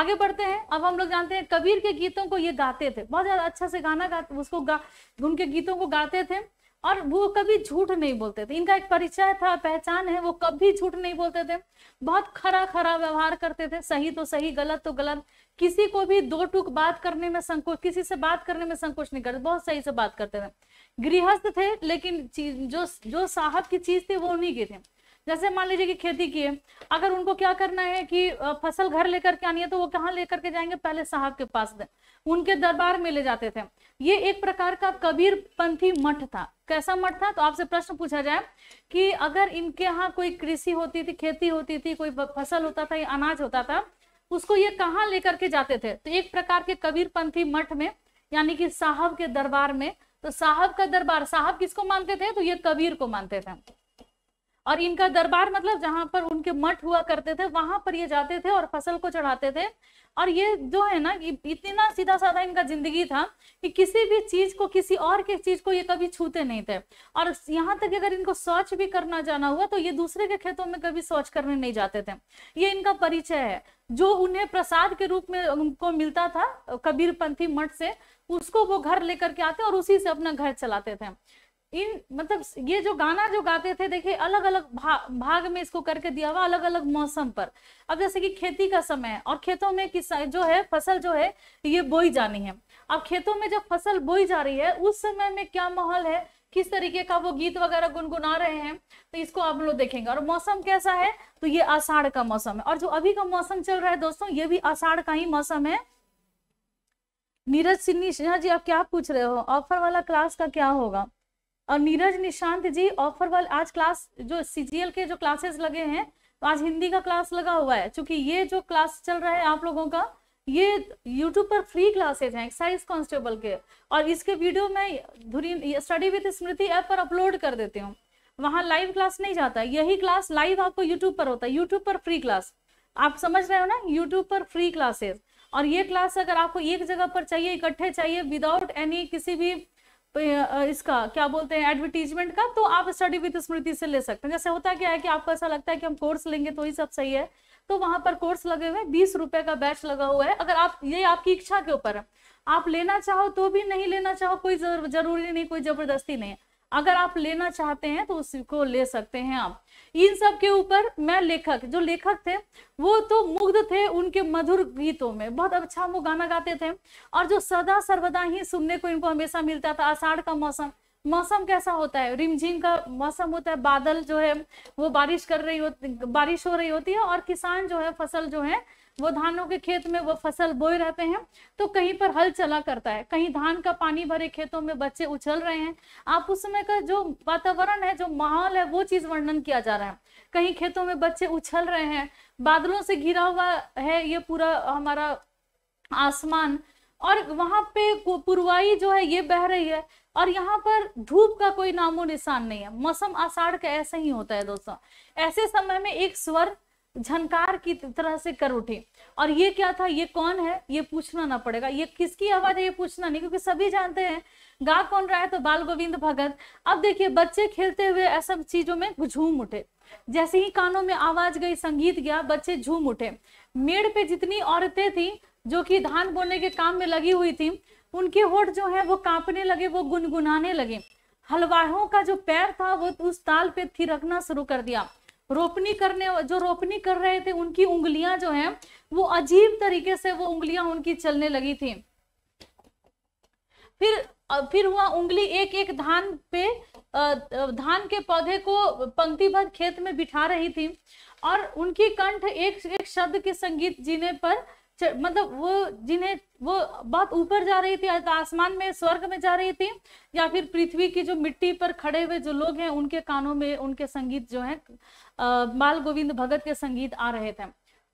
Speaker 1: आगे बढ़ते हैं अब हम लोग जानते हैं कबीर के गीतों को ये गाते थे बहुत ज्यादा अच्छा से गाना गाते उसको गा उनके गीतों को गाते थे और वो कभी झूठ नहीं बोलते थे इनका एक परिचय था पहचान है वो कभी झूठ नहीं बोलते थे बहुत खरा खरा व्यवहार करते थे सही तो सही गलत तो गलत किसी को भी दो टूक बात करने में संकोच किसी से बात करने में संकोच नहीं करते बहुत सही से बात करते थे गृहस्थ थे लेकिन चीज जो जो साहब की चीज थी वो उन्हीं के थे जैसे मान लीजिए कि खेती किए अगर उनको क्या करना है कि फसल घर लेकर के आनी है तो वो कहाँ लेकर के जाएंगे पहले साहब के पास उनके दरबार में ले जाते थे ये एक प्रकार का कबीर पंथी मठ था कैसा मठ था तो आपसे प्रश्न पूछा जाए कि अगर इनके यहाँ कोई कृषि होती थी खेती होती थी कोई फसल होता था या अनाज होता था उसको ये कहाँ लेकर के जाते थे तो एक प्रकार के कबीर पंथी मठ में यानी कि साहब के दरबार में तो साहब का दरबार साहब किसको मानते थे तो ये कबीर को मानते थे और इनका दरबार मतलब जहां पर उनके मठ हुआ करते थे वहां पर ये जाते थे और फसल को चढ़ाते थे और ये जो है ना इतना सीधा साधा इनका जिंदगी था कि किसी भी चीज को किसी और के चीज को ये कभी छूते नहीं थे और यहाँ तक अगर इनको शौच भी करना जाना हुआ तो ये दूसरे के खेतों में कभी शौच करने नहीं जाते थे ये इनका परिचय है जो उन्हें प्रसाद के रूप में उनको मिलता था कबीर पंथी मठ से उसको वो घर लेकर के आते और उसी से अपना घर चलाते थे इन मतलब ये जो गाना जो गाते थे देखिए अलग अलग भा, भाग में इसको करके दिया हुआ अलग अलग मौसम पर अब जैसे कि खेती का समय है और खेतों में किस जो है फसल जो है ये बोई जानी है अब खेतों में जब फसल बोई जा रही है उस समय में क्या माहौल है किस तरीके का वो गीत वगैरह गुनगुना रहे हैं तो इसको आप लोग देखेंगे और मौसम कैसा है तो ये आषाढ़ का मौसम है और जो अभी का मौसम चल रहा है दोस्तों ये भी आषाढ़ का ही मौसम है नीरज सिन्नी सिन्हा जी आप क्या पूछ रहे हो ऑफर वाला क्लास का क्या होगा और नीरज निशांत जी ऑफर वाला आज क्लास जो सी के जो क्लासेस लगे हैं तो आज हिंदी का क्लास लगा हुआ है क्योंकि ये जो क्लास चल रहा है आप लोगों का ये YouTube पर फ्री क्लासेज हैं एक्साइज कॉन्स्टेबल के और इसके वीडियो मैं धुरी स्टडी विद स्मृति ऐप पर अपलोड कर देती हूँ वहाँ लाइव क्लास नहीं जाता यही क्लास लाइव आपको यूट्यूब पर होता है यूट्यूब पर फ्री क्लास आप समझ रहे हो ना यूट्यूब पर फ्री क्लासेज और ये क्लास अगर आपको एक जगह पर चाहिए इकट्ठे चाहिए विदाउट एनी किसी भी इसका क्या बोलते हैं एडवर्टीजमेंट का तो आप स्टडी विद स्मृति से ले सकते हैं जैसे होता क्या है कि आपको ऐसा लगता है कि हम कोर्स लेंगे तो ही सब सही है तो वहां पर कोर्स लगे हुए बीस रुपए का बैच लगा हुआ है अगर आप ये आपकी इच्छा के ऊपर है आप लेना चाहो तो भी नहीं लेना चाहो कोई जरूरी नहीं कोई जबरदस्ती नहीं अगर आप लेना चाहते हैं तो उसको ले सकते हैं आप इन सब के ऊपर मैं लेखक जो लेखक थे वो तो मुग्ध थे उनके मधुर गीतों में बहुत अच्छा वो गाना गाते थे और जो सदा सर्वदा ही सुनने को इनको हमेशा मिलता था आषाढ़ का मौसम मौसम कैसा होता है रिमझिम का मौसम होता है बादल जो है वो बारिश कर रही होती बारिश हो रही होती है और किसान जो है फसल जो है वो धानों के खेत में वो फसल बोए रहते हैं तो कहीं पर हल चला करता है कहीं धान का पानी भरे खेतों में बच्चे उछल रहे हैं आप उस समय का जो वातावरण है जो माहौल है वो चीज वर्णन किया जा रहा है कहीं खेतों में बच्चे उछल रहे हैं बादलों से घिरा हुआ है ये पूरा हमारा आसमान और वहां पे पुरवाई जो है ये बह रही है और यहाँ पर धूप का कोई नामो निशान नहीं है मौसम आषाढ़ का ऐसा ही होता है दोस्तों ऐसे समय में एक स्वर झनकार की तरह से कर उठे और ये क्या था ये कौन है ये पूछना ना पड़ेगा ये किसकी आवाज है ये पूछना नहीं क्योंकि सभी जानते हैं गा कौन रहा है तो बाल गोविंद भगत अब देखिए बच्चे खेलते हुए ऐसा चीजों में झूम उठे जैसे ही कानों में आवाज गई संगीत गया बच्चे झूम उठे मेड़ पे जितनी औरतें थी जो कि धान बोने के काम में लगी हुई थी उनके होठ जो है वो कांपने लगे वो गुनगुनाने लगे हलवाहों का जो पैर था वो उस ताल पे थिरकना शुरू कर दिया रोपनी करने जो रोपनी कर रहे थे उनकी उंगलियां जो हैं वो अजीब तरीके से वो उंगलियां उनकी चलने लगी थी फिर फिर हुआ उंगली एक एक धान पे धान के पौधे को पंक्तिबद्ध खेत में बिठा रही थी और उनकी कंठ एक एक शब्द के संगीत जीने पर मतलब वो जिन्हें वो बहुत ऊपर जा रही थी आसमान में स्वर्ग में जा रही थी या फिर पृथ्वी की जो मिट्टी पर खड़े हुए जो लोग हैं उनके कानों में उनके संगीत जो है बाल गोविंद भगत के संगीत आ रहे थे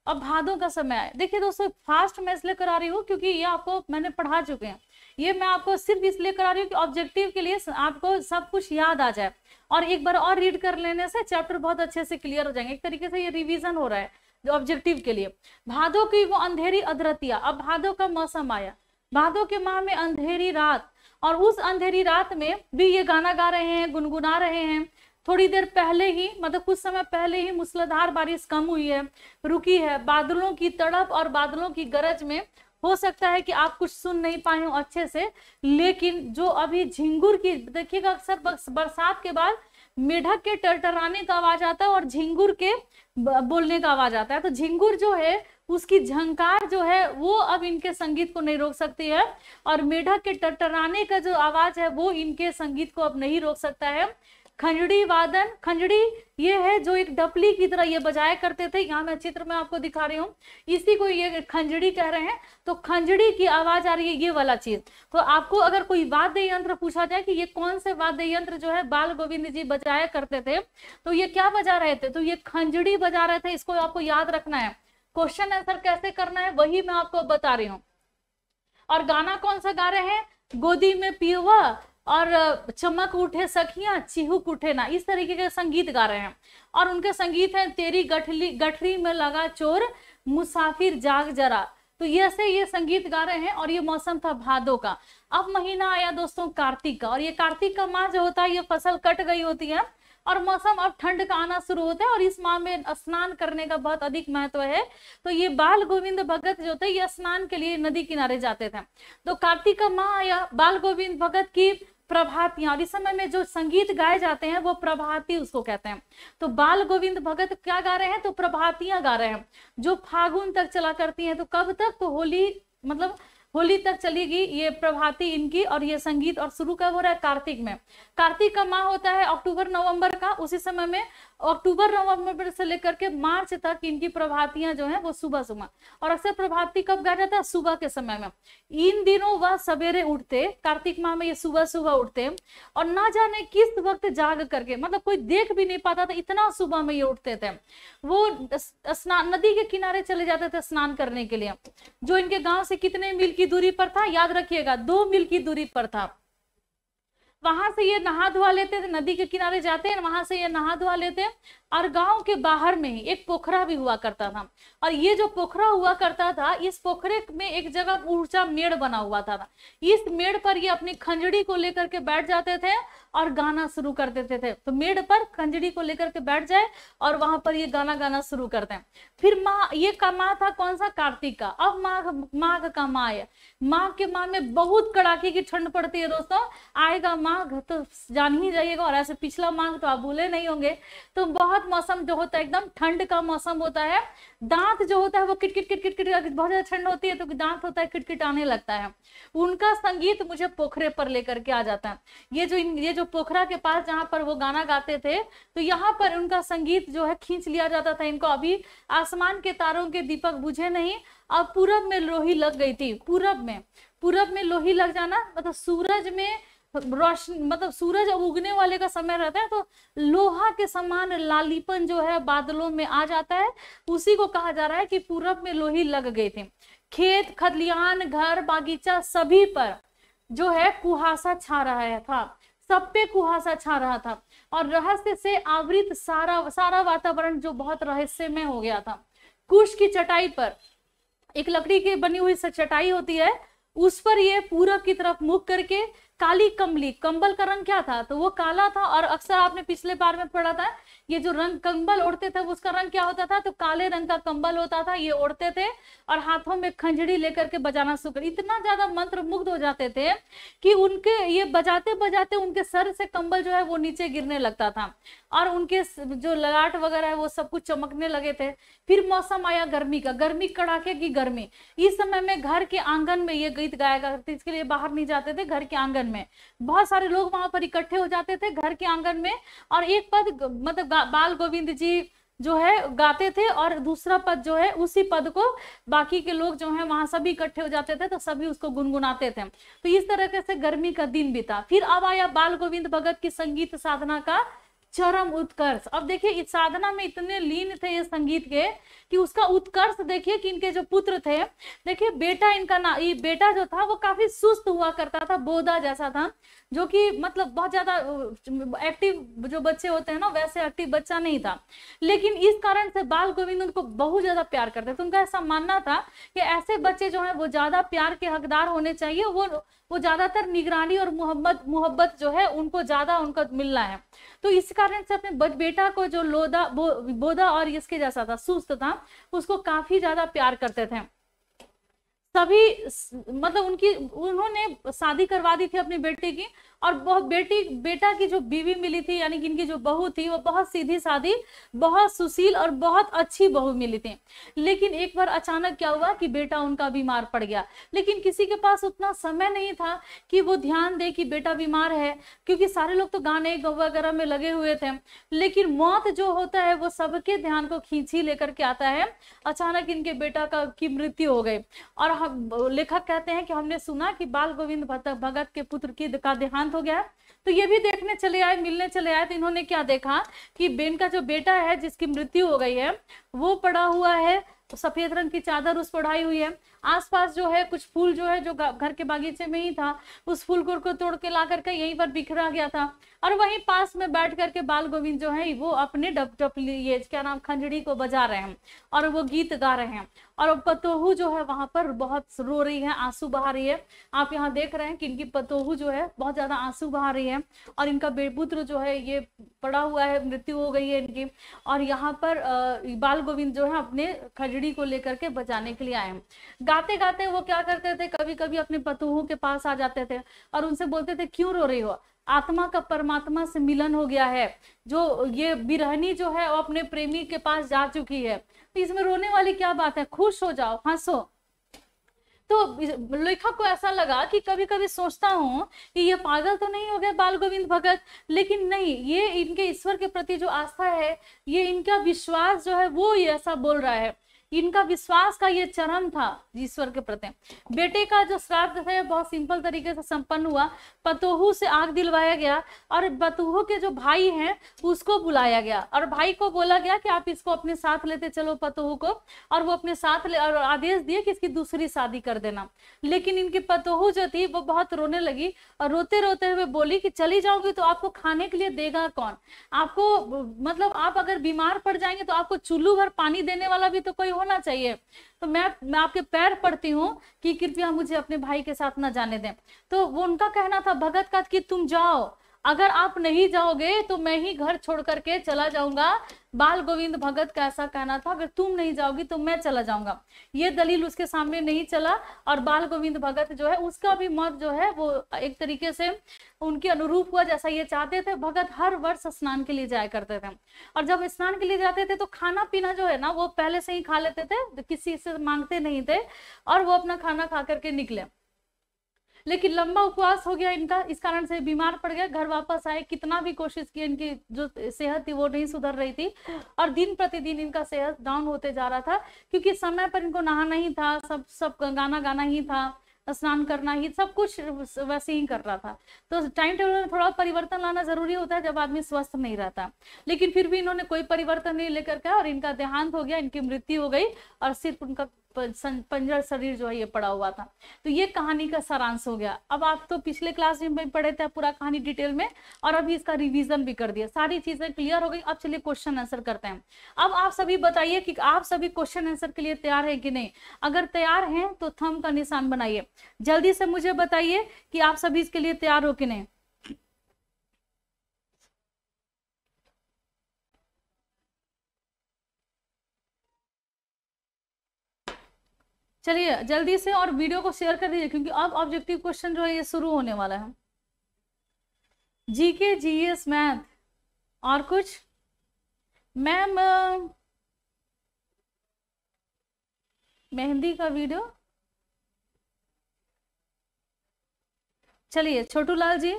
Speaker 1: अब भादों का समय है देखिए दोस्तों फास्ट मैं इसलिए करा रही हूँ क्योंकि ये आपको मैंने पढ़ा चुके हैं ये मैं आपको सिर्फ इसलिए करा रही हूँ कि ऑब्जेक्टिव के लिए आपको सब कुछ याद आ जाए और एक बार और रीड कर लेने से चैप्टर बहुत अच्छे से क्लियर हो जाएंगे एक तरीके से ये रिविजन हो रहा है ऑब्जेक्टिव के लिए भादो की वो अंधेरी अदरतिया अब भादो का मौसम आया भादो के माह में अंधेरी रात और उस अंधेरी रात में भी ये गाना गा रहे हैं गुनगुना रहे हैं थोड़ी देर पहले ही मतलब कुछ समय पहले ही मूसलाधार बारिश कम हुई है रुकी है बादलों की तड़प और बादलों की गरज में हो सकता है कि आप कुछ सुन नहीं पाए अच्छे से लेकिन जो अभी झिंगुर की देखिएगा अक्सर बरसात के बाद मेढक के टरटराने का आवाज आता है और झिंगुर के बोलने का आवाज आता है तो झिंगुर जो है उसकी झंकार जो है वो अब इनके संगीत को नहीं रोक सकती है और मेढक के टटराने का जो आवाज है वो इनके संगीत को अब नहीं रोक सकता है खंजड़ी वादन खंजड़ी ये है जो एक डपली की तरह ये बजाया करते थे यहाँ मैं चित्र में आपको दिखा रही हूँ इसी को ये खंजड़ी कह रहे हैं तो खंजड़ी की आवाज आ रही है ये वाला चीज तो आपको अगर कोई वाद्य यंत्र पूछा जाए कि ये कौन से वाद्य यंत्र जो है बाल गोविंद जी बजाया करते थे तो ये क्या बजा रहे थे तो ये खंजड़ी बजा रहे थे इसको आपको याद रखना है क्वेश्चन आंसर कैसे करना है वही मैं आपको बता रही हूँ और गाना कौन सा गा रहे हैं गोदी में पियुआ और चमक उठे सखियां चिहुक उठे ना इस तरीके के संगीत गा रहे हैं और उनके संगीत है तेरी गठली गठरी में लगा चोर मुसाफिर जाग जरा तो ये से ये संगीत गा रहे हैं और ये मौसम था भादो का अब महीना आया दोस्तों कार्तिक का और ये कार्तिक का माह जो होता है ये फसल कट गई होती है और मौसम अब ठंड का आना शुरू होता है और इस माह में स्नान करने का बहुत अधिक महत्व है तो ये बाल गोविंद भगत जो थे ये स्नान के लिए नदी किनारे जाते थे तो कार्तिक का माह या बाल गोविंद भगत की प्रभातियां और इस समय में जो संगीत गाए जाते हैं वो प्रभाती उसको कहते हैं तो बाल गोविंद भगत क्या गा रहे हैं तो प्रभातियां गा रहे हैं जो फागुन तक चला करती हैं तो कब तक तो होली मतलब होली तक चलेगी ये प्रभाती इनकी और ये संगीत और शुरू कब हो रहा है कार्तिक में कार्तिक का माह होता है अक्टूबर नवंबर का उसी समय में अक्टूबर नवंबर से लेकर के मार्च तक इनकी प्रभातियां जो है वो सुबह सुबह और अक्सर प्रभाती कब गाया जाता है सुबह के समय में इन दिनों वह सवेरे उठते कार्तिक माह में ये सुबह सुबह उठते और ना जाने किस वक्त जाग करके मतलब कोई देख भी नहीं पाता था इतना सुबह में ये उठते थे वो स्नान नदी के किनारे चले जाते थे स्नान करने के लिए जो इनके गाँव से कितने मील की दूरी पर था याद रखिएगा दो मील की दूरी पर था वहां से ये नहा धोवा लेते थे नदी के किनारे जाते हैं वहां से ये नहा धोवा लेते हैं और गांव के बाहर में ही एक पोखरा भी हुआ करता था और ये जो पोखरा हुआ करता था इस पोखरे में एक जगह ऊंचा मेड़ बना हुआ था इस मेड़ पर ये अपनी खंजड़ी को लेकर के बैठ जाते थे और गाना शुरू कर देते थे तो मेड़ पर खंजड़ी को लेकर के बैठ जाए और वहां पर ये गाना गाना शुरू करते हैं फिर माँ ये का माँ था कौन सा कार्तिक का अब माघ माघ का माँ है माघ के माह में बहुत कड़ाके की ठंड पड़ती है दोस्तों आएगा माघ तो जान ही जाइएगा और ऐसे पिछला माघ तो आप भूले नहीं होंगे तो बहुत बहुत मौसम जो होता है एकदम ठंड का मौसम होता है दांत जो होता है वो किटकिट किटकिट किट बहुत ज्यादा ठंड होती है तो दांत होता है किटकिट आने लगता है उनका संगीत मुझे पोखरे पर लेकर के आ जाता है ये जो ये जो पोखरा के पास जहाँ पर वो गाना गाते थे तो यहाँ पर उनका संगीत जो है खींच लिया जाता था इनको अभी आसमान के तारों के दीपक बुझे नहीं अब पूरब में लोही लग गई थी पूरब में पूरब में लोही लग जाना मतलब सूरज में रोशन मतलब सूरज अब उगने वाले का समय रहता है तो लोहा के समान लालीपन जो है बादलों में आ जाता है उसी को कहा जा रहा है कि पूरब में लोही लग गए थे खेत खदलियान घर बागीचा सभी पर जो है कुहासा छा रहा था सब पे कुहासा छा रहा था और रहस्य से आवृत सारा सारा वातावरण जो बहुत रहस्यमय हो गया था कुश की चटाई पर एक लकड़ी की बनी हुई चटाई होती है उस पर ये पूरब की तरफ मुख करके काली कम्बली कंबल का रंग क्या था तो वो काला था और अक्सर आपने पिछले बार में पढ़ा था ये जो रंग कंबल ओढ़ते थे उसका रंग क्या होता था तो काले रंग का कंबल होता था ये ओढ़ते थे और हाथों में खंजड़ी लेकर के बजाना शुरू कर इतना ज्यादा मंत्र मुग्ध हो जाते थे कि उनके ये बजाते बजाते उनके सर से कंबल जो है वो नीचे गिरने लगता था और उनके जो ललाट वगैरह है वो सब कुछ चमकने लगे थे फिर मौसम आया गर्मी का गर्मी कड़ाके की गर्मी इस समय में घर के आंगन में ये गीत गाया करते इसके लिए बाहर नहीं जाते थे घर के आंगन में बहुत सारे लोग वहां पर इकट्ठे हो जाते थे घर के आंगन में और एक पद मतलब बा, बाल गोविंद जी जो है गाते थे और दूसरा पद जो है उसी पद को बाकी के लोग जो है वहां सभी इकट्ठे हो जाते थे तो सभी उसको गुनगुनाते थे तो इस तरह से गर्मी का दिन बीता फिर अब आया बाल गोविंद भगत की संगीत साधना का चरम उत्कर्ष अब देखिए इस साधना में इतने लीन थे ये संगीत के कि उसका उत्कर्ष देखिए कि इनके जो पुत्र थे देखिए बेटा इनका ना ये बेटा जो था वो काफी सुस्त हुआ करता था बोधा जैसा था जो कि मतलब बहुत ज़्यादा एक्टिव जो बच्चे होते हैं ना वैसे एक्टिव बच्चा नहीं था लेकिन इस कारण से बाल गोविंद उनको बहुत ज़्यादा प्यार करते थे तो उनका ऐसा मानना था कि ऐसे बच्चे जो हैं वो ज़्यादा प्यार के हकदार होने चाहिए वो वो ज़्यादातर निगरानी और मोहब्बत मोहब्बत जो है उनको ज़्यादा उनका मिलना है तो इस कारण से अपने बेटा को जो लोदा बो, बोदा और इसके जैसा था सुस्त था उसको काफ़ी ज़्यादा प्यार करते थे सभी मतलब उनकी उन्होंने शादी करवा दी थी अपने बेटे की और बहुत बेटी बेटा की जो बीवी मिली थी यानी कि इनकी जो बहू थी वो बहुत सीधी सादी बहुत सुशील और बहुत अच्छी बहू मिली थी लेकिन एक बार अचानक क्या हुआ कि बेटा उनका बीमार पड़ गया लेकिन किसी के पास उतना समय नहीं था कि वो ध्यान दे कि बेटा बीमार है क्योंकि सारे लोग तो गाने वगैरह में लगे हुए थे लेकिन मौत जो होता है वो सबके ध्यान को खींची लेकर के आता है अचानक इनके बेटा का की मृत्यु हो गई और हम लेखक कहते हैं कि हमने सुना कि बाल गोविंद भगत के पुत्र की का देहांत हो गया तो ये भी देखने चले आए मिलने चले आए तो इन्होंने क्या देखा कि बेन का जो बेटा है जिसकी मृत्यु हो गई है वो पड़ा हुआ है सफेद रंग की चादर उस पढ़ाई हुई है आसपास जो है कुछ फूल जो है जो घर के बागीचे में ही था उस फूल को तोड़ के ला करके यहीं पर बिखरा गया था और वहीं पास में बैठ करके बाल गोविंद जो है वो अपने डप डप लिए क्या नाम खंजड़ी को बजा रहे हैं और वो गीत गा रहे हैं और पतोहू जो है वहां पर बहुत रो रही है आंसू बहा रही है आप यहाँ देख रहे हैं कि इनकी पतोहू जो है बहुत ज्यादा आंसू बहा रही है और इनका बेपुत्र जो है ये पड़ा हुआ है मृत्यु हो गई है इनकी और यहाँ पर बाल गोविंद जो है अपने खजड़ी को लेकर के बचाने के लिए आए हैं गाते गाते वो क्या करते थे कभी कभी अपने पतोहू के पास आ जाते थे और उनसे बोलते थे क्यों रो रही हो आत्मा का परमात्मा से मिलन हो गया है जो ये बिरहनी जो है वो अपने प्रेमी के पास जा चुकी है इसमें रोने वाली क्या बात है खुश हो जाओ हंसो तो लेखक को ऐसा लगा कि कभी कभी सोचता हूँ कि ये पागल तो नहीं हो गए बाल गोविंद भगत लेकिन नहीं ये इनके ईश्वर के प्रति जो आस्था है ये इनका विश्वास जो है वो ऐसा बोल रहा है इनका विश्वास का ये चरम था ईश्वर के प्रति बेटे का जो श्राद्ध है बहुत सिंपल तरीके से संपन्न हुआ पतोहू से आग दिलवाया गया और बतोहू के जो भाई हैं उसको बुलाया गया और भाई को बोला गया कि आप इसको अपने साथ लेते चलो पतोहू को और वो अपने साथ ले और आदेश दिए कि इसकी दूसरी शादी कर देना लेकिन इनकी पतोहू जो थी वो बहुत रोने लगी और रोते रोते हुए बोली कि चली जाओगी तो आपको खाने के लिए देगा कौन आपको मतलब आप अगर बीमार पड़ जाएंगे तो आपको चुल्लू भर पानी देने वाला भी तो कोई हो होना चाहिए तो मैं मैं आपके पैर पड़ती हूँ कि कृपया मुझे अपने भाई के साथ ना जाने दें तो वो उनका कहना था भगत का कि तुम जाओ अगर आप नहीं जाओगे तो मैं ही घर छोड़ करके चला जाऊंगा बाल गोविंद भगत का ऐसा कहना था अगर तुम नहीं जाओगी तो मैं चला जाऊंगा ये दलील उसके सामने नहीं चला और बाल गोविंद भगत जो है उसका भी मत जो है वो एक तरीके से उनके अनुरूप हुआ जैसा ये चाहते थे भगत हर वर्ष स्नान के लिए जाया करते थे और जब स्नान के लिए जाते थे तो खाना पीना जो है ना वो पहले से ही खा लेते थे किसी से मांगते नहीं थे और वो अपना खाना खा करके निकले लेकिन लंबा उपवास हो गया इनका इस कारण से बीमार पड़ गया घर वापस आए कितना भी कोशिश की इनकी जो सेहत थी वो नहीं सुधर रही थी और दिन प्रतिदिन इनका सेहत डाउन होते जा रहा था क्योंकि समय पर इनको नहाना ही था सब सब गाना गाना ही था स्नान करना ही सब कुछ वैसे ही कर रहा था तो टाइम टेबल में थोड़ा परिवर्तन लाना जरूरी होता है जब आदमी स्वस्थ नहीं रहता लेकिन फिर भी इन्होंने कोई परिवर्तन नहीं लेकर के और इनका देहांत हो गया इनकी मृत्यु हो गई और सिर्फ उनका पंजर शरीर जो है ये पड़ा हुआ था तो ये कहानी का सारांश हो गया अब आप तो पिछले क्लास में पढ़े थे पूरा कहानी डिटेल में और अभी इसका रिवीजन भी कर दिया सारी चीजें क्लियर हो गई अब चलिए क्वेश्चन आंसर करते हैं अब आप सभी बताइए कि आप सभी क्वेश्चन आंसर के लिए तैयार है कि नहीं अगर तैयार हैं तो थम का निशान बनाइए जल्दी से मुझे बताइए कि आप सभी इसके लिए तैयार हो कि नहीं
Speaker 2: चलिए जल्दी से और वीडियो
Speaker 1: को शेयर कर दीजिए क्योंकि अब ऑब्जेक्टिव क्वेश्चन जो है ये शुरू होने वाला है जीके जीएस मैथ और कुछ मैम मेहंदी का वीडियो चलिए Chhotu Lal ji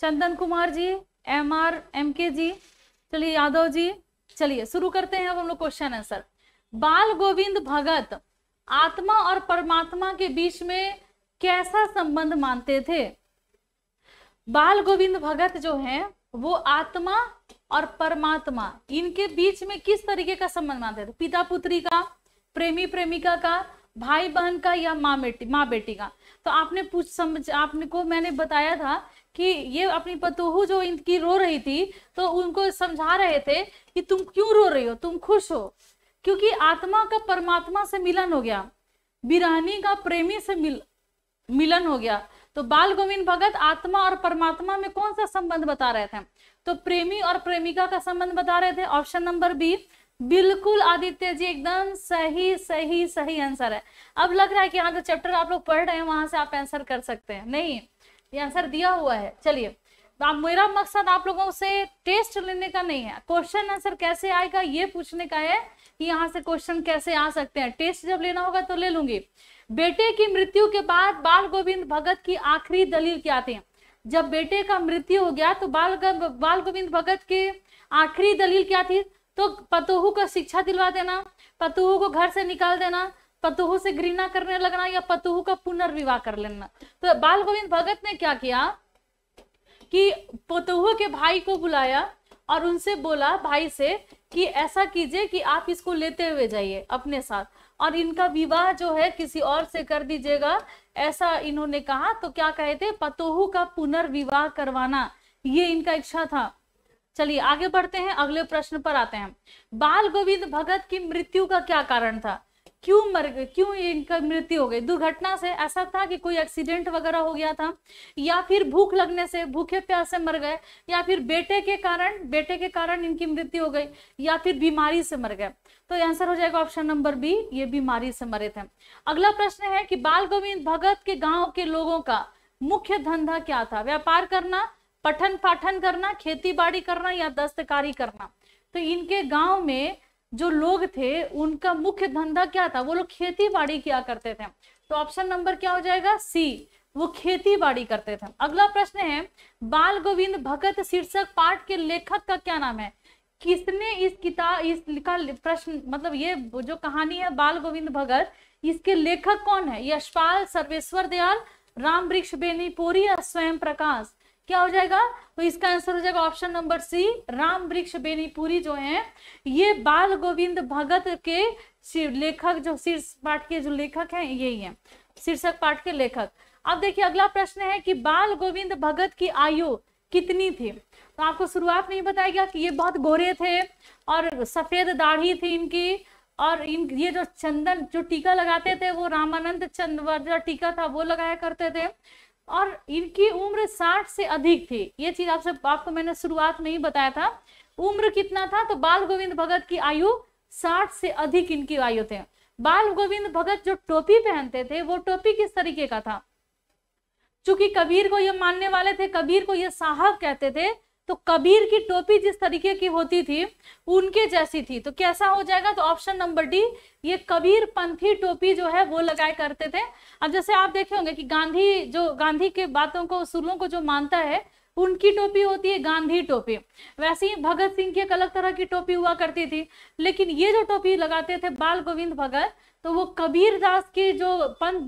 Speaker 1: Chandan Kumar ji M R M K ji चलिए यादव जी चलिए शुरू करते हैं अब हम लोग क्वेश्चन आंसर बाल गोविंद भगत आत्मा और परमात्मा के बीच में कैसा संबंध मानते थे बाल गोविंद भगत जो हैं वो आत्मा और परमात्मा इनके बीच में किस तरीके का संबंध मानते थे पिता पुत्री का प्रेमी प्रेमिका का भाई बहन का या माँ बेटी माँ बेटी का तो आपने पूछ समझ आपने को मैंने बताया था कि ये अपनी पतोहू जो इनकी रो रही थी तो उनको समझा रहे थे कि तुम क्यों रो रही हो तुम खुश हो क्योंकि आत्मा का परमात्मा से मिलन हो गया बिरानी का प्रेमी से मिल मिलन हो गया तो बाल गोविंद भगत आत्मा और परमात्मा में कौन सा संबंध बता रहे थे तो प्रेमी और प्रेमिका का संबंध बता रहे थे ऑप्शन नंबर बी बिल्कुल आदित्य जी एकदम सही सही सही आंसर है अब लग रहा है कि यहाँ जो चैप्टर आप लोग पढ़ रहे हैं वहां से आप आंसर कर सकते हैं नहीं ये आंसर दिया हुआ है चलिए तो आप मेरा मकसद आप लोगों से टेस्ट लेने का नहीं है क्वेश्चन आंसर कैसे आएगा ये पूछने का है कि यहाँ से क्वेश्चन कैसे आ सकते हैं टेस्ट जब लेना होगा तो ले लूंगी बेटे की मृत्यु के बाद बाल गोविंद भगत की आखिरी दलील क्या थी जब बेटे का मृत्यु हो गया तो बाल बाल गोविंद भगत की आखिरी दलील क्या थी तो पतोहू को शिक्षा दिलवा देना पतोहू को घर से निकाल देना पतोहू से घृणा करने लगना या पतोहू का पुनर्विवाह कर लेना तो बाल गोविंद भगत ने क्या किया कि पतोहू के भाई को बुलाया और उनसे बोला भाई से कि ऐसा कीजिए कि आप इसको लेते हुए जाइए अपने साथ और इनका विवाह जो है किसी और से कर दीजिएगा ऐसा इन्होंने कहा तो क्या कहे थे पतोहू का पुनर्विवाह करवाना ये इनका इच्छा था चलिए आगे बढ़ते हैं अगले प्रश्न पर आते हैं बाल गोविंद भगत की मृत्यु का क्या कारण था क्यों मर गए क्यों इनका मृत्यु हो गई दुर्घटना से ऐसा था कि कोई एक्सीडेंट वगैरह हो गया था या फिर भूख लगने से भूखे प्यास से मर गए या फिर बेटे के कारण बेटे के कारण इनकी मृत्यु हो गई या फिर बीमारी से मर गए तो आंसर हो जाएगा ऑप्शन नंबर बी ये बीमारी से मरे थे अगला प्रश्न है कि बाल गोविंद भगत के गाँव के लोगों का मुख्य धंधा क्या था व्यापार करना पठन पाठन करना खेती बाड़ी करना या दस्तकारी करना तो इनके गाँव में जो लोग थे उनका मुख्य धंधा क्या था वो लोग खेती बाड़ी किया करते थे तो ऑप्शन नंबर क्या हो जाएगा सी वो खेती बाड़ी करते थे अगला प्रश्न है बाल गोविंद भगत शीर्षक पाठ के लेखक का क्या नाम है किसने इस किताब इस लिखा प्रश्न मतलब ये जो कहानी है बाल गोविंद भगत इसके लेखक कौन है यशपाल सर्वेश्वर दयाल राम वृक्ष बेनीपुरी या स्वयं प्रकाश क्या हो जाएगा तो इसका आंसर हो जाएगा ऑप्शन नंबर सी राम वृक्ष बेनीपुरी जो है ये बाल गोविंद भगत के लेखक जो शीर्ष पाठ के जो लेखक हैं यही है शीर्षक पाठ के लेखक अब देखिए अगला प्रश्न है कि बाल गोविंद भगत की आयु कितनी थी तो आपको शुरुआत में ही बताया गया कि ये बहुत गोरे थे और सफेद दाढ़ी थी इनकी और इन ये जो चंदन जो टीका लगाते थे वो रामानंद चंद टीका था वो लगाया करते थे और इनकी उम्र 60 से अधिक थी ये चीज आपसे आपको मैंने शुरुआत में ही बताया था उम्र कितना था तो बाल गोविंद भगत की आयु 60 से अधिक इनकी आयु थे बाल गोविंद भगत जो टोपी पहनते थे वो टोपी किस तरीके का था चूंकि कबीर को ये मानने वाले थे कबीर को ये साहब कहते थे तो कबीर की टोपी जिस तरीके की होती थी उनके जैसी थी तो कैसा हो जाएगा तो ऑप्शन नंबर डी ये कबीर पंथी टोपी जो है वो लगाए करते थे अब जैसे आप देखे होंगे कि गांधी जो गांधी के बातों को सुरों को जो मानता है उनकी टोपी होती है गांधी टोपी वैसे ही भगत सिंह की एक अलग तरह की टोपी हुआ करती थी लेकिन ये जो टोपी लगाते थे बाल गोविंद भगत तो वो कबीर दास की जो पंथ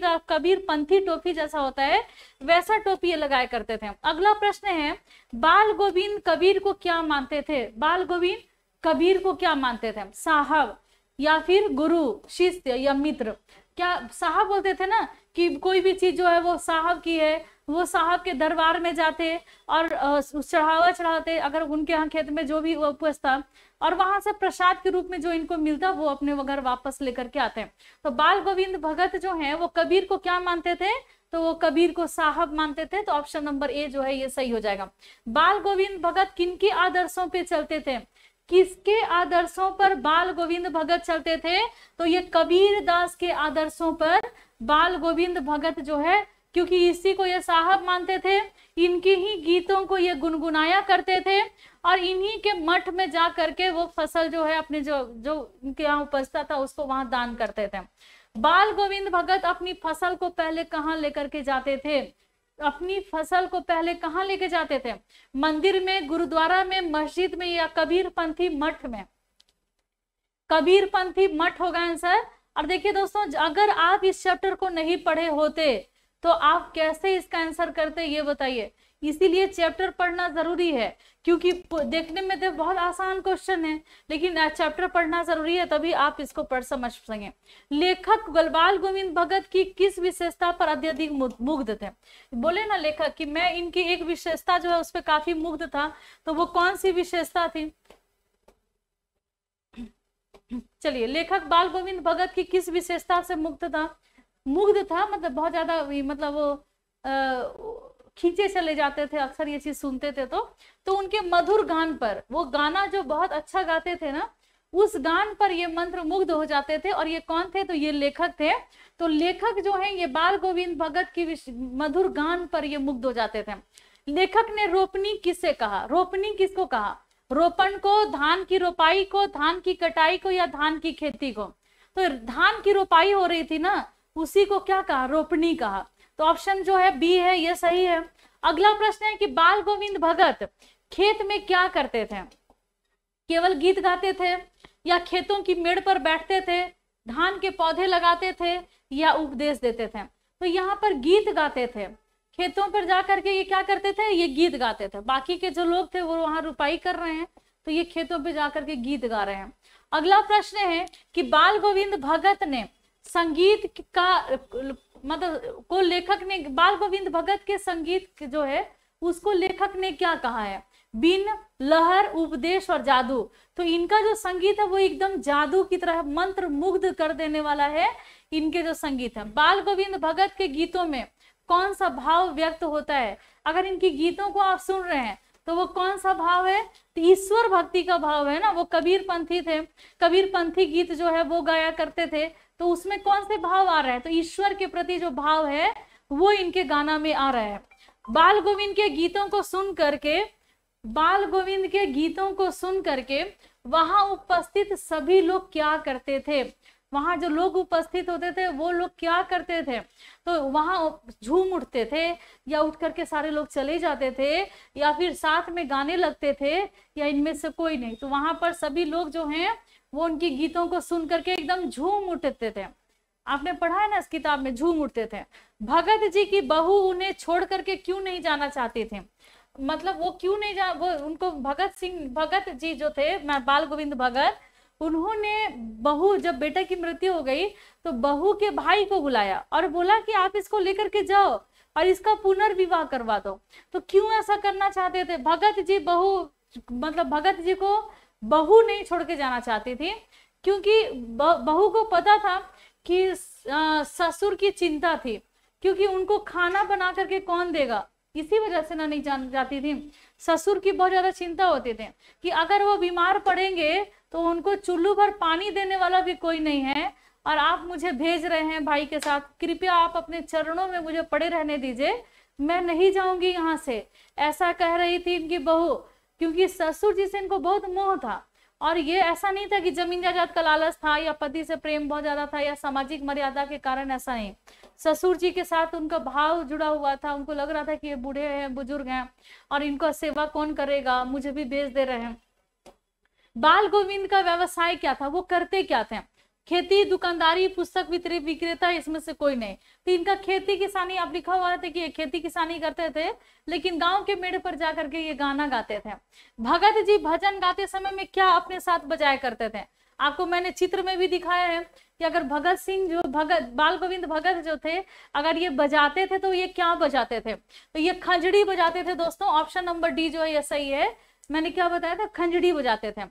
Speaker 1: दास कबीर पंथी टोपी जैसा होता है वैसा टोपी लगाया करते थे अगला प्रश्न है बाल गोविंद कबीर को क्या मानते थे बाल गोविंद कबीर को क्या मानते थे साहब या फिर गुरु शिष्य या मित्र क्या साहब बोलते थे ना कि कोई भी चीज जो है वो साहब की है वो साहब के दरबार में जाते और चढ़ावा चढ़ाते अगर उनके यहाँ खेत में जो भी उपज था और वहां से प्रसाद के रूप में जो इनको मिलता वो अपने घर वापस लेकर के आते हैं तो बाल गोविंद भगत जो है वो कबीर को क्या मानते थे तो वो कबीर को साहब मानते थे तो ऑप्शन नंबर ए जो है ये सही हो जाएगा बाल गोविंद भगत किनके आदर्शों पे चलते थे किसके आदर्शों पर बाल गोविंद भगत चलते थे तो ये कबीर दास के आदर्शों पर बाल गोविंद भगत जो है क्योंकि इसी को ये साहब मानते थे इनके ही गीतों को ये गुनगुनाया करते थे और इन्हीं के मठ में जा करके वो फसल जो है अपने जो जो इनके यहाँ उपजता था उसको वहां दान करते थे बाल गोविंद भगत अपनी फसल को पहले कहाँ लेकर के जाते थे अपनी फसल को पहले कहाँ लेके जाते थे मंदिर में गुरुद्वारा में मस्जिद में या कबीरपंथी मठ में कबीरपंथी मठ होगा आंसर और देखिए दोस्तों अगर आप इस चैप्टर को नहीं पढ़े होते तो आप कैसे इसका आंसर करते ये बताइए इसीलिए चैप्टर पढ़ना जरूरी है क्योंकि देखने में तो बहुत आसान क्वेश्चन है लेकिन चैप्टर पढ़ना जरूरी है तभी आप इसको पढ़ समझ सकें लेखक गलबाल गोविंद भगत की किस विशेषता पर अत्यधिक मुग्ध थे बोले ना लेखक कि मैं इनकी एक विशेषता जो है उस पर काफी मुग्ध था तो वो कौन सी विशेषता थी चलिए लेखक बाल गोविंद भगत की किस विशेषता से मुग्ध था मुग्ध था मतलब बहुत ज्यादा मतलब वो आ, खींचे चले जाते थे अक्सर ये चीज सुनते थे तो तो उनके मधुर गान पर वो गाना जो बहुत अच्छा गाते थे ना उस गान पर ये मंत्र मुग्ध हो जाते थे और ये कौन थे तो ये लेखक थे तो लेखक जो है ये बाल गोविंद भगत की मधुर गान पर ये मुग्ध हो जाते थे लेखक ने रोपनी किससे कहा रोपनी किसको कहा रोपण को धान की रोपाई को धान की कटाई को या धान की खेती को तो धान की रोपाई हो रही थी ना उसी को क्या कहा रोपनी कहा तो ऑप्शन जो है बी है ये सही है अगला प्रश्न है कि बाल गोविंद भगत खेत में क्या करते थे केवल गीत गाते थे या खेतों की मेड़ पर बैठते थे धान के पौधे लगाते थे या उपदेश देते थे तो यहाँ पर गीत गाते थे खेतों पर जा करके ये क्या करते थे ये गीत गाते थे बाकी के जो लोग थे वो वहां रुपाई कर रहे हैं तो ये खेतों पर जाकर के गीत गा रहे हैं अगला प्रश्न है कि बाल गोविंद भगत ने संगीत का मतलब को लेखक ने बाल गोविंद भगत के संगीत जो है उसको लेखक ने क्या कहा है बिन लहर उपदेश और जादू तो इनका जो संगीत है वो एकदम जादू की तरह मंत्र मुग्ध कर देने वाला है इनके जो संगीत है बाल गोविंद भगत के गीतों में कौन सा भाव व्यक्त होता है अगर इनकी गीतों को आप सुन रहे हैं तो वो कौन सा भाव है तो ईश्वर भक्ति का भाव है ना वो कबीर पंथी थे कबीर पंथी गीत जो है वो गाया करते थे तो उसमें कौन से भाव आ रहे हैं तो ईश्वर के प्रति जो भाव है वो इनके गाना में आ रहा है बाल गोविंद के गीतों को सुन करके बाल गोविंद के गीतों को सुन करके वहां उपस्थित सभी लोग क्या करते थे वहां जो लोग उपस्थित होते थे वो लोग क्या करते थे तो वहां झूम उठते थे या उठ करके सारे लोग चले जाते थे या फिर साथ में गाने लगते थे या इनमें से कोई नहीं तो वहां पर सभी लोग जो हैं वो उनके गीतों को सुन करके एकदम झूम उठते थे आपने पढ़ा है ना इस किताब में झूम उठते थे भगत जी की बहू उन्हें छोड़ करके क्यों नहीं जाना चाहती थी मतलब वो क्यों नहीं जा वो उनको भगत सिंह भगत जी जो थे बाल गोविंद भगत उन्होंने बहू जब बेटा की मृत्यु हो गई तो बहू के भाई को बुलाया और बोला कि आप इसको लेकर के जाओ और इसका पुनर्विवाह करवा दो तो क्यों ऐसा करना चाहते थे भगत जी बहू मतलब भगत जी को बहू नहीं छोड़ के जाना चाहती थी क्योंकि बहू को पता था कि ससुर की चिंता थी क्योंकि उनको खाना बना करके कौन देगा इसी वजह से ना नहीं जान जाती थी ससुर की बहुत ज्यादा चिंता होती थी कि अगर वो बीमार पड़ेंगे तो उनको चुल्लू भर पानी देने वाला भी कोई नहीं है और आप मुझे भेज रहे हैं भाई के साथ कृपया आप अपने चरणों में मुझे पड़े रहने दीजिए मैं नहीं जाऊंगी यहाँ से ऐसा कह रही थी इनकी बहू क्योंकि ससुर जी से इनको बहुत मोह था और ये ऐसा नहीं था कि जमीन जायदाद का लालच था या पति से प्रेम बहुत ज्यादा था या सामाजिक मर्यादा के कारण ऐसा नहीं ससुर जी के साथ उनका भाव जुड़ा हुआ था उनको लग रहा था कि ये बूढ़े हैं बुजुर्ग हैं और इनको सेवा कौन करेगा मुझे भी भेज दे रहे हैं बाल गोविंद का व्यवसाय क्या था वो करते क्या थे खेती दुकानदारी पुस्तक वितरित विक्रेता इसमें से कोई नहीं तो इनका खेती किसानी आप लिखा हुआ था कि ये खेती किसानी करते थे लेकिन गांव के मेड़ पर जाकर के ये गाना गाते थे भगत जी भजन गाते समय में क्या अपने साथ बजाया करते थे आपको मैंने चित्र में भी दिखाया है कि अगर भगत सिंह जो भगत बाल गोविंद भगत जो थे अगर ये बजाते थे तो ये क्या बजाते थे तो ये खंजड़ी बजाते थे दोस्तों ऑप्शन नंबर डी जो है ये सही है मैंने क्या बताया था खंजड़ी बजाते थे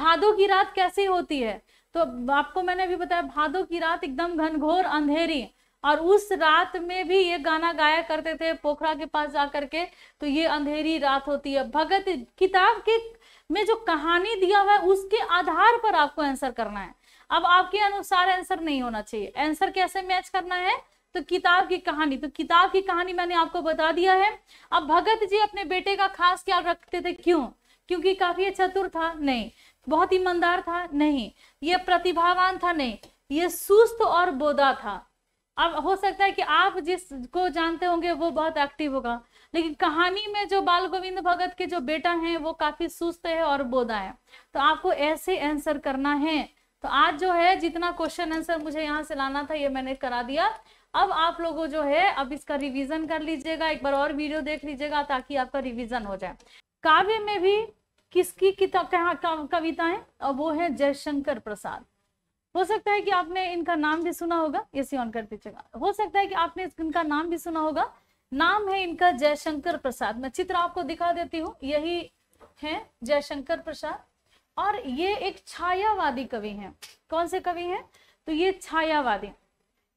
Speaker 1: भादों की रात कैसी होती है तो आपको मैंने अभी बताया भादो की रात एकदम घनघोर अंधेरी और उस रात में भी ये गाना गाया करते थे पोखरा के पास जा करके तो ये अंधेरी रात होती है भगत किताब के में जो कहानी दिया हुआ है उसके आधार पर आपको आंसर करना है अब आपके अनुसार आंसर नहीं होना चाहिए आंसर कैसे मैच करना है तो किताब की कहानी तो किताब की कहानी मैंने आपको बता दिया है अब भगत जी अपने बेटे का खास ख्याल रखते थे क्यों क्योंकि काफी चतुर था नहीं बहुत ईमानदार था नहीं ये प्रतिभावान था नहीं ये सुस्त और बोदा था अब हो सकता है कि आप जिसको जानते होंगे वो बहुत एक्टिव होगा लेकिन कहानी में जो बाल गोविंद भगत के जो बेटा हैं वो काफी सुस्त है और बोधा है तो आपको ऐसे आंसर करना है तो आज जो है जितना क्वेश्चन आंसर मुझे यहाँ से लाना था ये मैंने करा दिया अब आप लोगों जो है अब इसका रिवीजन कर लीजिएगा एक बार और वीडियो देख लीजिएगा ताकि आपका रिवीजन हो जाए काव्य में भी किसकी कविताएं वो है जयशंकर प्रसाद हो सकता है कि आपने इनका नाम भी सुना होगा ये सी ऑन कर दीजिएगा हो सकता है कि आपने इनका नाम भी सुना होगा नाम है इनका जयशंकर प्रसाद मैं चित्र आपको दिखा देती हूँ यही है जयशंकर प्रसाद और ये एक छायावादी कवि हैं कौन से कवि हैं तो ये छायावादी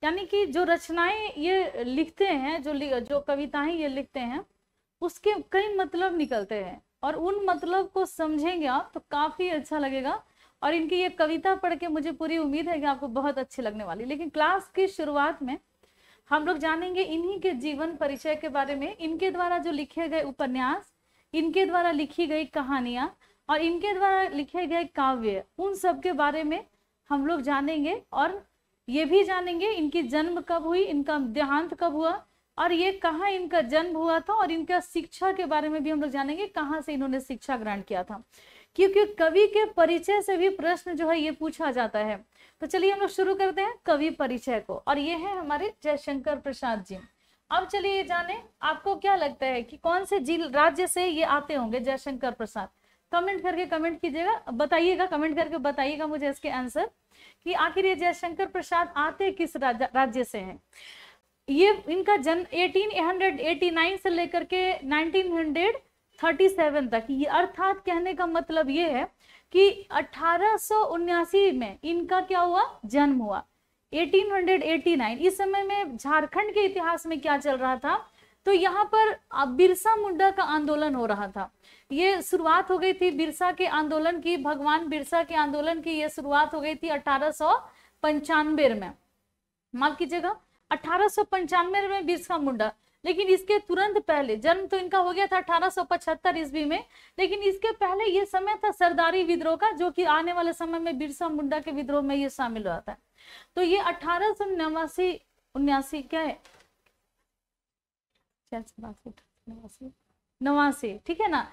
Speaker 1: यानी कि जो रचनाएं ये लिखते हैं जो जो कविताएं ये लिखते हैं उसके कई मतलब निकलते हैं और उन मतलब को समझेंगे आप तो काफ़ी अच्छा लगेगा और इनकी ये कविता पढ़ के मुझे पूरी उम्मीद है कि आपको बहुत अच्छी लगने वाली लेकिन क्लास की शुरुआत में हम लोग जानेंगे इन्हीं के जीवन परिचय के बारे में इनके द्वारा जो लिखे गए उपन्यास इनके द्वारा लिखी गई कहानियाँ और इनके द्वारा लिखे गए काव्य उन सब के बारे में हम लोग जानेंगे और ये भी जानेंगे इनकी जन्म कब हुई इनका देहांत कब हुआ और ये कहाँ इनका जन्म हुआ था और इनका शिक्षा के बारे में भी हम लोग जानेंगे कहाँ से इन्होंने शिक्षा ग्रहण किया था क्योंकि कवि के परिचय से भी प्रश्न जो है ये पूछा जाता है तो चलिए हम लोग शुरू करते हैं कवि परिचय को और ये है हमारे जयशंकर प्रसाद जी अब चलिए जाने आपको क्या लगता है कि कौन से जिल राज्य से ये आते होंगे जयशंकर प्रसाद कमेंट करके कमेंट कीजिएगा बताइएगा कमेंट करके बताइएगा मुझे इसके आंसर कि आखिर ये जयशंकर प्रसाद आते किस राज्य से हैं ये इनका जन्म 1889 से लेकर के 1937 तक ये अर्थात कहने का मतलब ये है कि अठारह में इनका क्या हुआ जन्म हुआ 1889 इस समय में झारखंड के इतिहास में क्या चल रहा था तो यहाँ पर बिरसा मुंडा का आंदोलन हो रहा था ये शुरुआत हो गई थी बिरसा के आंदोलन की भगवान बिरसा के आंदोलन की ये शुरुआत हो गई थी अठारह में माफ कीजिएगा अठारह में बिरसा मुंडा लेकिन इसके तुरंत पहले जन्म तो इनका हो गया था 1875 ईस्वी में लेकिन इसके पहले ये समय था सरदारी विद्रोह का जो कि आने वाले समय में बिरसा मुंडा के विद्रोह में ये शामिल हुआ था तो ये अठारह सौ नवासी उन्यासी क्या है नवासी ठीक है ना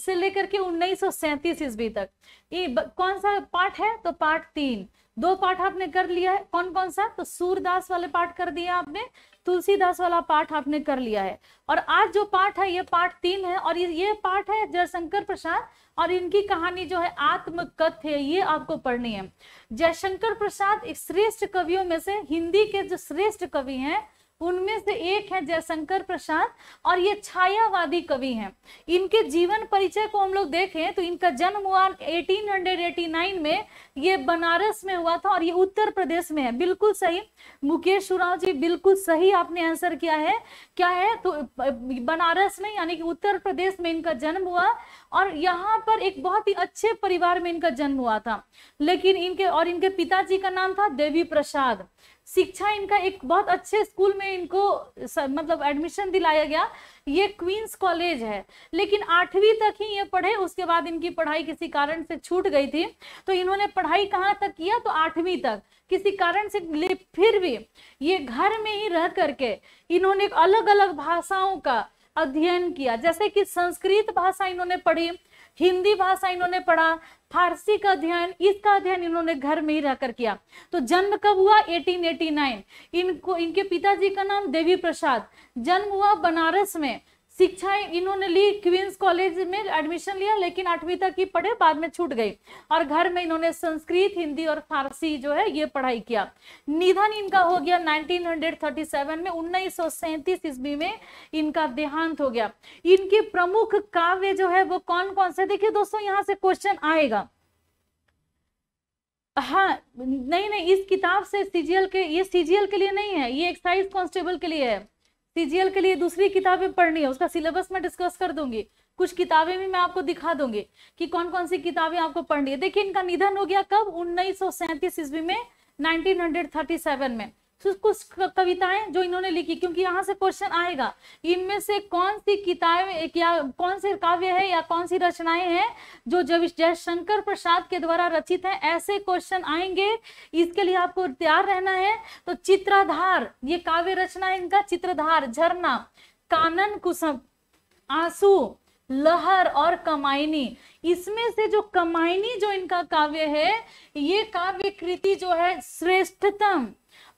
Speaker 1: से लेकर के उन्नीस सौ सैंतीस ईस्वी तक ये कौन सा पार्ट है तो पार्ट तीन दो पाठ आपने कर लिया है कौन कौन सा तो सूरदास वाले पाठ कर दिया आपने तुलसीदास वाला पाठ आपने कर लिया है और आज जो पाठ है ये पाठ तीन है और ये पाठ है जयशंकर प्रसाद और इनकी कहानी जो है आत्मकथ है ये आपको पढ़नी है जयशंकर प्रसाद एक श्रेष्ठ कवियों में से हिंदी के जो श्रेष्ठ कवि हैं उनमें से एक है जयशंकर प्रसाद और ये छायावादी कवि हैं इनके जीवन परिचय को हम लोग देखें तो इनका जन्म हुआ 1889 में ये बनारस में हुआ था और ये उत्तर प्रदेश में है बिल्कुल सही मुकेश उराव जी बिल्कुल सही आपने आंसर किया है क्या है तो बनारस में यानी कि उत्तर प्रदेश में इनका जन्म हुआ और यहाँ पर एक बहुत ही अच्छे परिवार में इनका जन्म हुआ था लेकिन इनके और इनके पिताजी का नाम था देवी प्रसाद शिक्षा इनका एक बहुत अच्छे स्कूल में इनको स, मतलब एडमिशन दिलाया गया ये क्वींस कॉलेज है लेकिन आठवीं तक ही ये पढ़े उसके बाद इनकी पढ़ाई किसी कारण से छूट गई थी तो इन्होंने पढ़ाई कहाँ तक किया तो आठवीं तक किसी कारण से ले फिर भी ये घर में ही रह करके इन्होंने अलग अलग भाषाओं का अध्ययन किया जैसे कि संस्कृत भाषा इन्होंने पढ़ी हिंदी भाषा इन्होंने पढ़ा फारसी का अध्ययन इसका अध्ययन इन्होंने घर में ही रहकर किया तो जन्म कब हुआ 1889 इनको इनके पिताजी का नाम देवी प्रसाद जन्म हुआ बनारस में शिक्षाएं इन्होंने ली क्वींस कॉलेज में एडमिशन लिया लेकिन आठवीं तक ही पढ़े बाद में छूट गए और घर में इन्होंने संस्कृत हिंदी और फारसी जो है ये पढ़ाई किया निधन इनका हो गया 1937 में उन्नीस सौ ईस्वी में इनका देहांत हो गया इनके प्रमुख काव्य जो है वो कौन कौन से देखिए दोस्तों यहाँ से क्वेश्चन आएगा हाँ नहीं नहीं इस किताब से सीजीएल के ये सीजीएल के लिए नहीं है ये एक्साइज कांस्टेबल के लिए है सीजीएल के लिए दूसरी किताबें पढ़नी है उसका सिलेबस मैं डिस्कस कर दूंगी कुछ किताबें भी मैं आपको दिखा दूंगी कि कौन कौन सी किताबें आपको पढ़नी है देखिए इनका निधन हो गया कब उन्नीस सौ ईस्वी में 1937 में कुछ कविताएं जो इन्होंने लिखी क्योंकि यहाँ से क्वेश्चन आएगा इनमें से कौन सी किताबें या कौन से काव्य है या कौन सी रचनाएं हैं जो जयशंकर प्रसाद के द्वारा रचित है ऐसे क्वेश्चन आएंगे इसके लिए आपको तैयार रहना है तो चित्राधार ये काव्य रचना है इनका चित्रधार झरना कानन कुसम आंसू लहर और कमाइनी इसमें से जो कमाइनी जो इनका काव्य है ये काव्य कृति जो है श्रेष्ठतम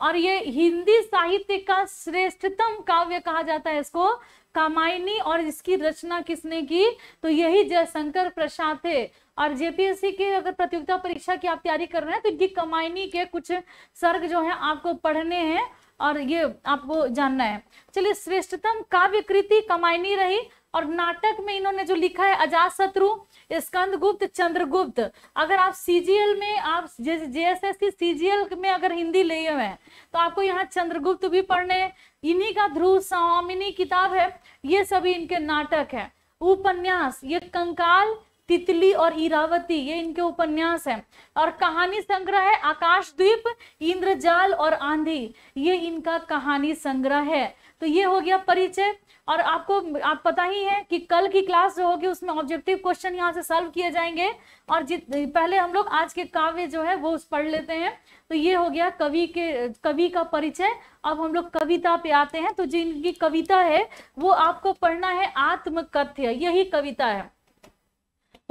Speaker 1: और ये हिंदी साहित्य का श्रेष्ठतम काव्य कहा जाता है इसको कामायनी और इसकी रचना किसने की तो यही जयशंकर प्रसाद थे और जेपीएससी के अगर प्रतियोगिता परीक्षा की आप तैयारी कर रहे हैं तो इनकी कमायनी के कुछ सर्ग जो है आपको पढ़ने हैं और ये आपको जानना है चलिए श्रेष्ठतम काव्य कृति कमायनी रही और नाटक में इन्होंने जो लिखा है अजात शत्रु स्कंदगुप्त चंद्रगुप्त अगर आप सीजीएल में आप J S S JSSC CGL में अगर हिंदी ले हुए हैं तो आपको यहाँ चंद्रगुप्त भी पढ़ने इन्हीं का ध्रुव स्वामिनी किताब है ये सभी इनके नाटक है उपन्यास ये कंकाल तितली और इरावती ये इनके उपन्यास हैं और कहानी संग्रह है आकाशद्वीप इंद्रजाल और आंधी ये इनका कहानी संग्रह है तो ये हो गया परिचय और आपको आप पता ही है कि कल की क्लास जो होगी उसमें ऑब्जेक्टिव क्वेश्चन यहाँ से सॉल्व किए जाएंगे और जित पहले हम लोग आज के काव्य जो है वो उस पढ़ लेते हैं तो ये हो गया कवि के कवि का परिचय अब हम लोग कविता पे आते हैं तो जिनकी कविता है वो आपको पढ़ना है आत्मकथ्य यही कविता है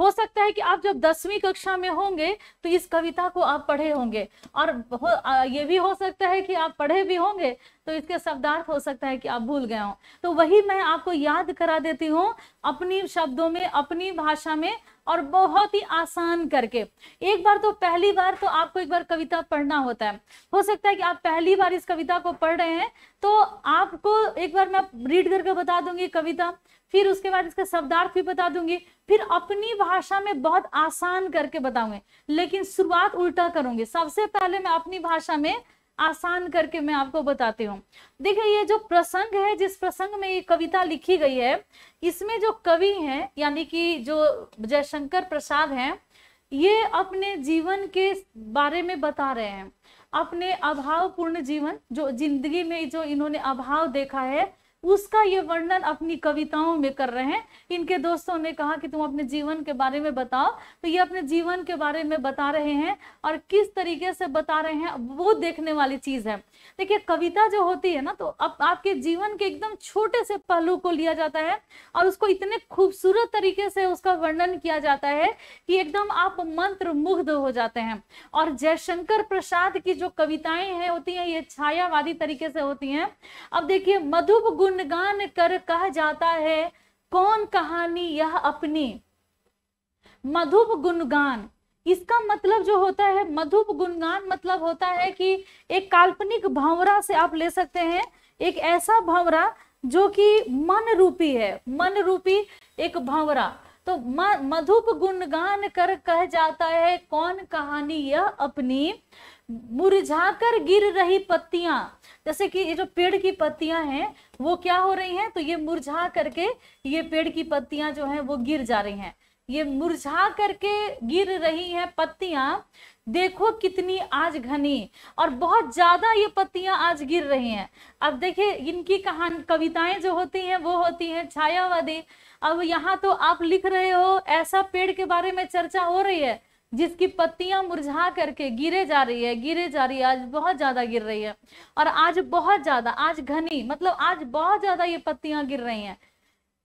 Speaker 1: हो सकता है कि आप जब दसवीं कक्षा में होंगे तो इस कविता को आप पढ़े होंगे और हो, ये भी हो सकता है कि आप पढ़े भी होंगे तो इसके शब्दार्थ हो सकता है कि आप भूल गए हो तो वही मैं आपको याद करा देती हूँ अपनी शब्दों में अपनी भाषा में और बहुत ही आसान करके एक बार तो पहली बार तो आपको एक बार कविता पढ़ना होता है हो सकता है कि आप पहली बार इस कविता को पढ़ रहे हैं तो आपको एक बार मैं रीड करके बता दूंगी कविता फिर उसके बाद इसका शब्दार्थ भी बता दूंगी फिर अपनी भाषा में बहुत आसान करके बताऊंगे लेकिन शुरुआत उल्टा करूंगी सबसे पहले मैं अपनी भाषा में आसान करके मैं आपको बताती हूँ देखिए ये जो प्रसंग है जिस प्रसंग में ये कविता लिखी गई है इसमें जो कवि हैं यानी कि जो जयशंकर प्रसाद हैं ये अपने जीवन के बारे में बता रहे हैं अपने अभावपूर्ण जीवन जो जिंदगी में जो इन्होंने अभाव देखा है उसका ये वर्णन अपनी कविताओं में कर रहे हैं इनके दोस्तों ने कहा कि तुम अपने जीवन के बारे में बताओ तो ये अपने जीवन के बारे में बता रहे हैं और किस तरीके से बता रहे हैं वो देखने वाली चीज है देखिए कविता जो होती है ना तो अब आपके जीवन के एकदम छोटे से पहलू को लिया जाता है और उसको इतने खूबसूरत तरीके से उसका वर्णन किया जाता है कि एकदम आप मंत्र मुग्ध हो जाते हैं और जयशंकर प्रसाद की जो कविताएं हैं होती हैं ये छायावादी तरीके से होती हैं अब देखिए मधुप गुण गुणगान कर कहा जाता है कौन कहानी यह अपनी मधुप गुणगान इसका मतलब जो होता है मधुप गुणगान मतलब होता है कि एक काल्पनिक भावरा से आप ले सकते हैं एक ऐसा भावरा जो कि मन रूपी है मन रूपी एक भावरा तो मधुप गुणगान कर कह जाता है कौन कहानी यह अपनी मुरझाकर गिर रही पत्तियां जैसे कि ये जो पेड़ की पत्तियां हैं वो क्या हो रही हैं तो ये मुरझा करके ये पेड़ की पत्तियां जो हैं वो गिर जा रही हैं ये मुरझा करके गिर रही हैं पत्तियां देखो कितनी आज घनी और बहुत ज़्यादा ये पत्तियां आज गिर रही हैं अब देखिए इनकी कहान कविताएं जो होती हैं वो होती हैं छायावादी अब यहाँ तो आप लिख रहे हो ऐसा पेड़ के बारे में चर्चा हो रही है जिसकी पत्तियां मुरझा करके गिरे जा रही है गिरे जा रही है आज बहुत ज़्यादा गिर रही है और आज बहुत ज़्यादा आज घनी मतलब आज बहुत ज़्यादा ये पत्तियां गिर रही हैं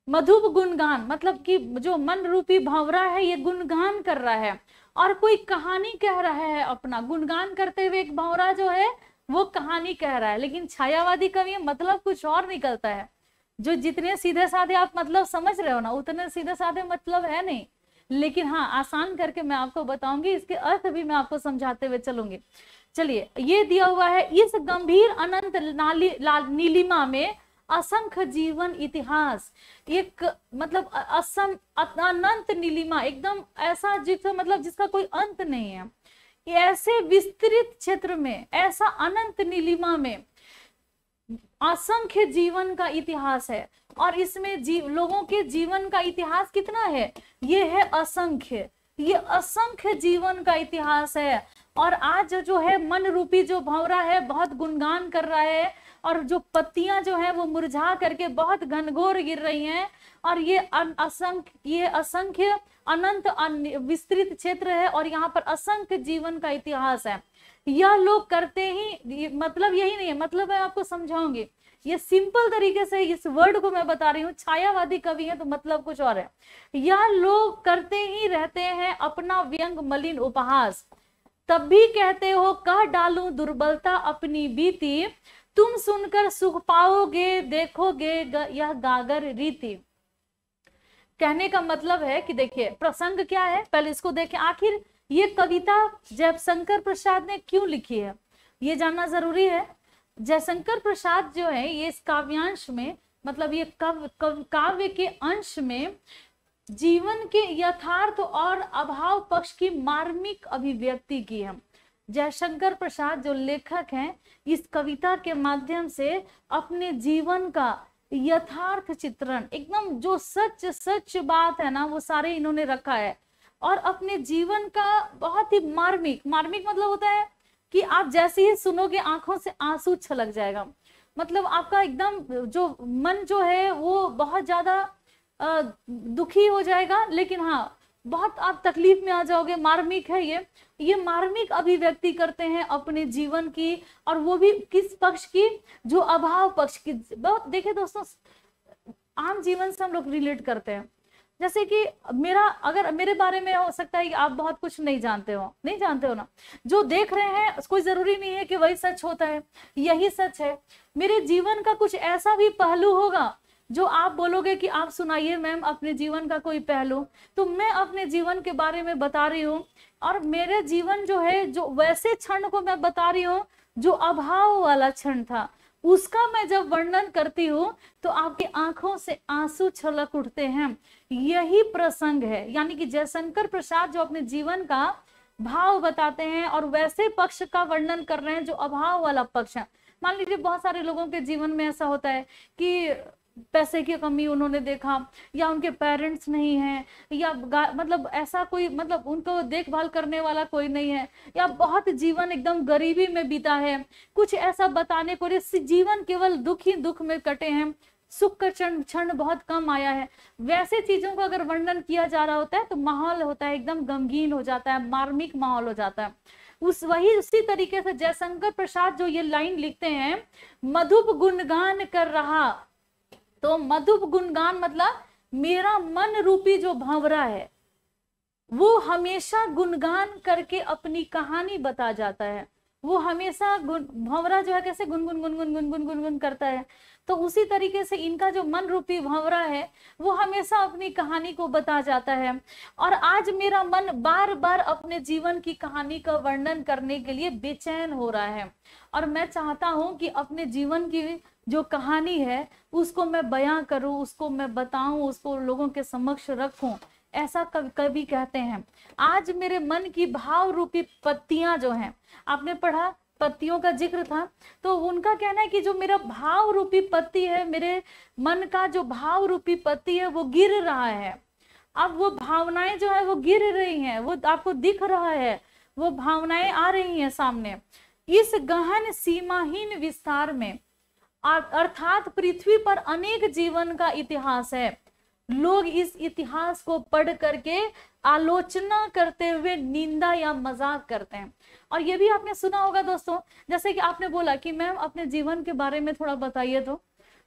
Speaker 1: मधुब गुणगान मतलब कि जो मन रूपी भावरा है ये गुणगान कर रहा है और कोई कहानी कह रहा है अपना गुणगान करते हुए एक भावरा जो है वो कहानी कह रहा है लेकिन छायावादी कवि मतलब कुछ और निकलता है जो जितने सीधे साधे आप मतलब समझ रहे हो ना उतने सीधे साधे मतलब है नहीं लेकिन हाँ आसान करके मैं आपको बताऊंगी इसके अर्थ भी मैं आपको समझाते हुए चलूंगी चलिए ये दिया हुआ है इस गंभीर अनंत नाली नीलिमा में असंख्य जीवन इतिहास एक मतलब असम अनंत नीलिमा एकदम ऐसा जिस मतलब जिसका कोई अंत नहीं है ऐसे विस्तृत क्षेत्र में ऐसा अनंत नीलिमा में असंख्य जीवन का इतिहास है और इसमें जीव लोगों के जीवन का इतिहास कितना है ये है असंख्य ये असंख्य जीवन का इतिहास है और आज जो है मन रूपी जो भौरा है बहुत गुणगान कर रहा है और जो पत्तियां जो है वो मुरझा करके बहुत घनघोर गिर रही हैं और ये असंख्य ये असंख्य अनंत विस्तृत क्षेत्र है और यहाँ पर असंख्य जीवन का इतिहास है यह लोग करते ही मतलब यही नहीं है मतलब मैं आपको समझाऊंगी ये सिंपल तरीके से इस वर्ड को मैं बता रही हूँ छायावादी कवि है तो मतलब कुछ और है यह लोग करते ही रहते हैं अपना व्यंग मलिन उपहास तब भी कहते हो कह डालू दुर्बलता अपनी बीती तुम सुनकर सुख पाओगे देखोगे यह गागर रीति कहने का मतलब है कि देखिए प्रसंग क्या है पहले इसको देखें आखिर ये कविता जयशंकर प्रसाद ने क्यों लिखी है ये जानना जरूरी है जयशंकर प्रसाद जो है ये इस काव्यांश में मतलब ये कव, कव काव्य के अंश में जीवन के यथार्थ और अभाव पक्ष की मार्मिक अभिव्यक्ति की है जयशंकर प्रसाद जो लेखक हैं इस कविता के माध्यम से अपने जीवन का यथार्थ चित्रण एकदम जो सच सच बात है ना वो सारे इन्होंने रखा है और अपने जीवन का बहुत ही मार्मिक मार्मिक मतलब होता है कि आप जैसे ही सुनोगे आंखों से आंसू छलक जाएगा मतलब आपका एकदम जो मन जो है वो बहुत ज्यादा दुखी हो जाएगा लेकिन हाँ बहुत आप तकलीफ में आ जाओगे मार्मिक है ये ये मार्मिक अभिव्यक्ति करते हैं अपने जीवन की और वो भी किस पक्ष की जो अभाव पक्ष की बहुत देखे दोस्तों आम जीवन से हम लोग रिलेट करते हैं जैसे कि मेरा अगर मेरे बारे में हो सकता है कि आप बहुत कुछ नहीं जानते हो नहीं जानते हो ना जो देख रहे हैं कोई ज़रूरी नहीं है कि वही सच होता है यही सच है मेरे जीवन का कुछ ऐसा भी पहलू होगा जो आप बोलोगे कि आप सुनाइए मैम अपने जीवन का कोई पहलू तो मैं अपने जीवन के बारे में बता रही हूँ और मेरे जीवन जो है जो वैसे क्षण को मैं बता रही हूँ जो अभाव वाला क्षण था उसका मैं जब वर्णन करती हूँ तो आपकी आंखों से आंसू छलक उठते हैं यही प्रसंग है यानी कि जयशंकर प्रसाद जो अपने जीवन का भाव बताते हैं और वैसे पक्ष का वर्णन कर रहे हैं जो अभाव वाला पक्ष है मान लीजिए बहुत सारे लोगों के जीवन में ऐसा होता है कि पैसे की कमी उन्होंने देखा या उनके पेरेंट्स नहीं हैं या मतलब ऐसा कोई मतलब उनको देखभाल करने वाला कोई नहीं है या बहुत जीवन एकदम गरीबी में बीता है कुछ ऐसा बताने को जीवन केवल दुख ही दुख में कटे हैं सुख का क्षण क्षण बहुत कम आया है वैसे चीजों का अगर वर्णन किया जा रहा होता है तो माहौल होता है एकदम गमगीन हो जाता है मार्मिक माहौल हो जाता है उस वही उसी तरीके से जयशंकर प्रसाद जो ये लाइन लिखते हैं मधुप गुणगान कर रहा तो मधुप गुणगान मतलब मेरा मन रूपी जो भावरा है वो हमेशा गुणगान करके अपनी कहानी बता जाता है वो हमेशा गुण भंवरा जो है कैसे गुनगुन गुनगुन गुनगुन गुनगुन करता है तो उसी तरीके से इनका जो मन रूपी भंवरा है वो हमेशा अपनी कहानी को बता जाता है और आज मेरा मन बार बार अपने जीवन की कहानी का वर्णन करने के लिए बेचैन हो रहा है और मैं चाहता हूँ कि अपने जीवन की जो कहानी है उसको मैं बयां करूं उसको मैं बताऊं उसको लोगों के समक्ष रखूं ऐसा कभी कहते हैं आज मेरे मन की भाव रूपी पत्तियां जो हैं आपने पढ़ा पत्तियों का जिक्र था तो उनका कहना है कि जो मेरा भाव रूपी पत्ती है मेरे मन का जो भाव रूपी पत्ती है वो गिर रहा है अब वो भावनाएं जो है वो गिर रही हैं वो आपको दिख रहा है वो भावनाएं आ रही हैं सामने इस गहन सीमाहीन विस्तार में अर्थात पृथ्वी पर अनेक जीवन का इतिहास है लोग इस इतिहास को पढ़ करके आलोचना करते हुए निंदा या मजाक करते हैं और ये भी आपने सुना होगा दोस्तों जैसे कि आपने बोला कि मैम अपने जीवन के बारे में थोड़ा बताइए तो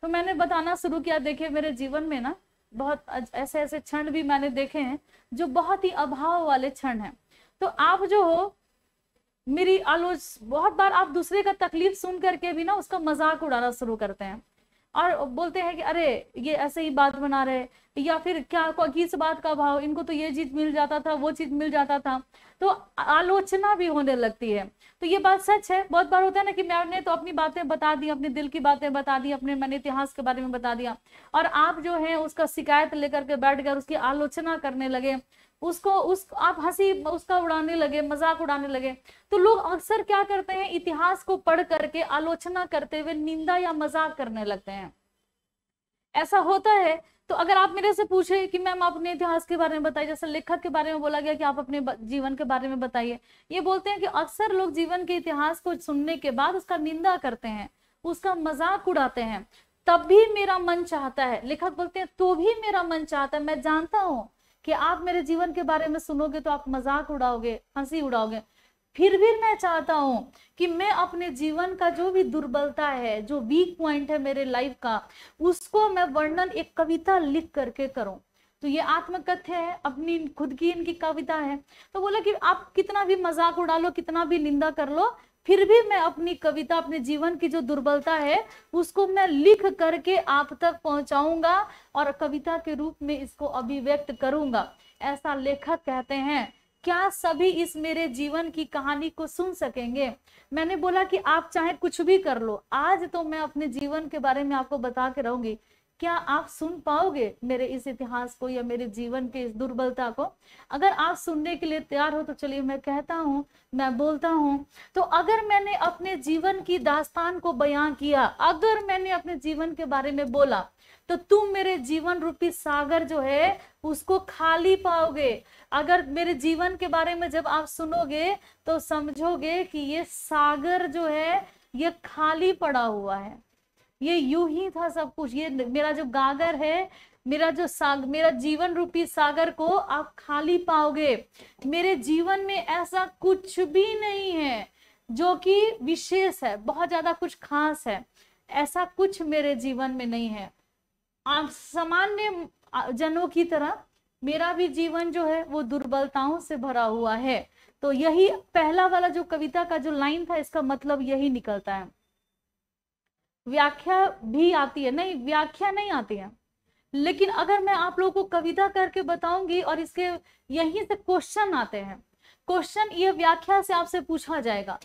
Speaker 1: तो मैंने बताना शुरू किया देखिए मेरे जीवन में ना बहुत ऐसे ऐसे क्षण भी मैंने देखे हैं जो बहुत ही अभाव वाले क्षण हैं तो आप जो हो मेरी आलोच बहुत बार आप दूसरे का तकलीफ सुन करके भी ना उसका मजाक उड़ाना शुरू करते हैं और बोलते हैं कि अरे ये ऐसे ही बात बना रहे या फिर क्या किस बात का भाव इनको तो ये चीज मिल जाता था वो चीज मिल जाता था तो आलोचना भी होने लगती है तो ये बात सच है बहुत बार होता है ना कि मैंने तो अपनी बातें बता दी अपने दिल की बातें बता दी अपने मैंने इतिहास के बारे में बता दिया और आप जो है उसका शिकायत लेकर के बैठ गए उसकी आलोचना करने लगे उसको उस आप हंसी उसका उड़ाने लगे मजाक उड़ाने लगे तो लोग अक्सर क्या करते हैं इतिहास को पढ़ करके आलोचना करते हुए निंदा या मजाक करने लगते हैं ऐसा होता है तो अगर आप मेरे से पूछे कि मैम आप अपने इतिहास के बारे में बताइए जैसे लेखक के बारे में बोला गया कि आप अपने जीवन के बारे में बताइए ये बोलते हैं कि अक्सर लोग जीवन के इतिहास को सुनने के बाद उसका निंदा करते हैं उसका मजाक उड़ाते हैं तब भी मेरा मन चाहता है लेखक बोलते हैं तो भी मेरा मन चाहता है मैं जानता हूं कि आप मेरे जीवन के बारे में सुनोगे तो आप मजाक उड़ाओगे हंसी उड़ाओगे फिर भी मैं चाहता हूँ कि मैं अपने जीवन का जो भी दुर्बलता है जो वीक पॉइंट है मेरे लाइफ का उसको मैं वर्णन एक कविता लिख करके करूँ तो ये आत्मकथ्य है अपनी खुद की इनकी कविता है तो बोला कि आप कितना भी मजाक उड़ा लो कितना भी निंदा कर लो फिर भी मैं अपनी कविता अपने जीवन की जो दुर्बलता है उसको मैं लिख करके आप तक पहुंचाऊंगा और कविता के रूप में इसको अभिव्यक्त करूंगा ऐसा लेखक कहते हैं क्या सभी इस मेरे जीवन की कहानी को सुन सकेंगे मैंने बोला कि आप चाहे कुछ भी कर लो आज तो मैं अपने जीवन के बारे में आपको बता के रहूंगी क्या आप सुन पाओगे मेरे इस इतिहास को या मेरे जीवन के इस दुर्बलता को अगर आप सुनने के लिए तैयार हो तो चलिए मैं कहता हूँ मैं बोलता हूँ तो अगर मैंने अपने जीवन की दास्तान को बयां किया अगर मैंने अपने जीवन के बारे में बोला तो तुम मेरे जीवन रूपी सागर जो है उसको खाली पाओगे अगर मेरे जीवन के बारे में जब आप सुनोगे तो समझोगे कि ये सागर जो है ये खाली पड़ा हुआ है ये यूं ही था सब कुछ ये मेरा जो गागर है मेरा जो साग मेरा जीवन रूपी सागर को आप खाली पाओगे मेरे जीवन में ऐसा कुछ भी नहीं है जो कि विशेष है बहुत ज्यादा कुछ खास है ऐसा कुछ मेरे जीवन में नहीं है सामान्य जनों की तरह मेरा भी जीवन जो है वो दुर्बलताओं से भरा हुआ है तो यही पहला वाला जो कविता का जो लाइन था इसका मतलब यही निकलता है व्याख्या भी आती है नहीं व्याख्या नहीं आती है लेकिन अगर मैं आप लोगों को कविता करके बताऊंगी और इसके यहीं से क्वेश्चन आते हैं क्वेश्चन ये व्याख्या से आपसे पूछा जाएगा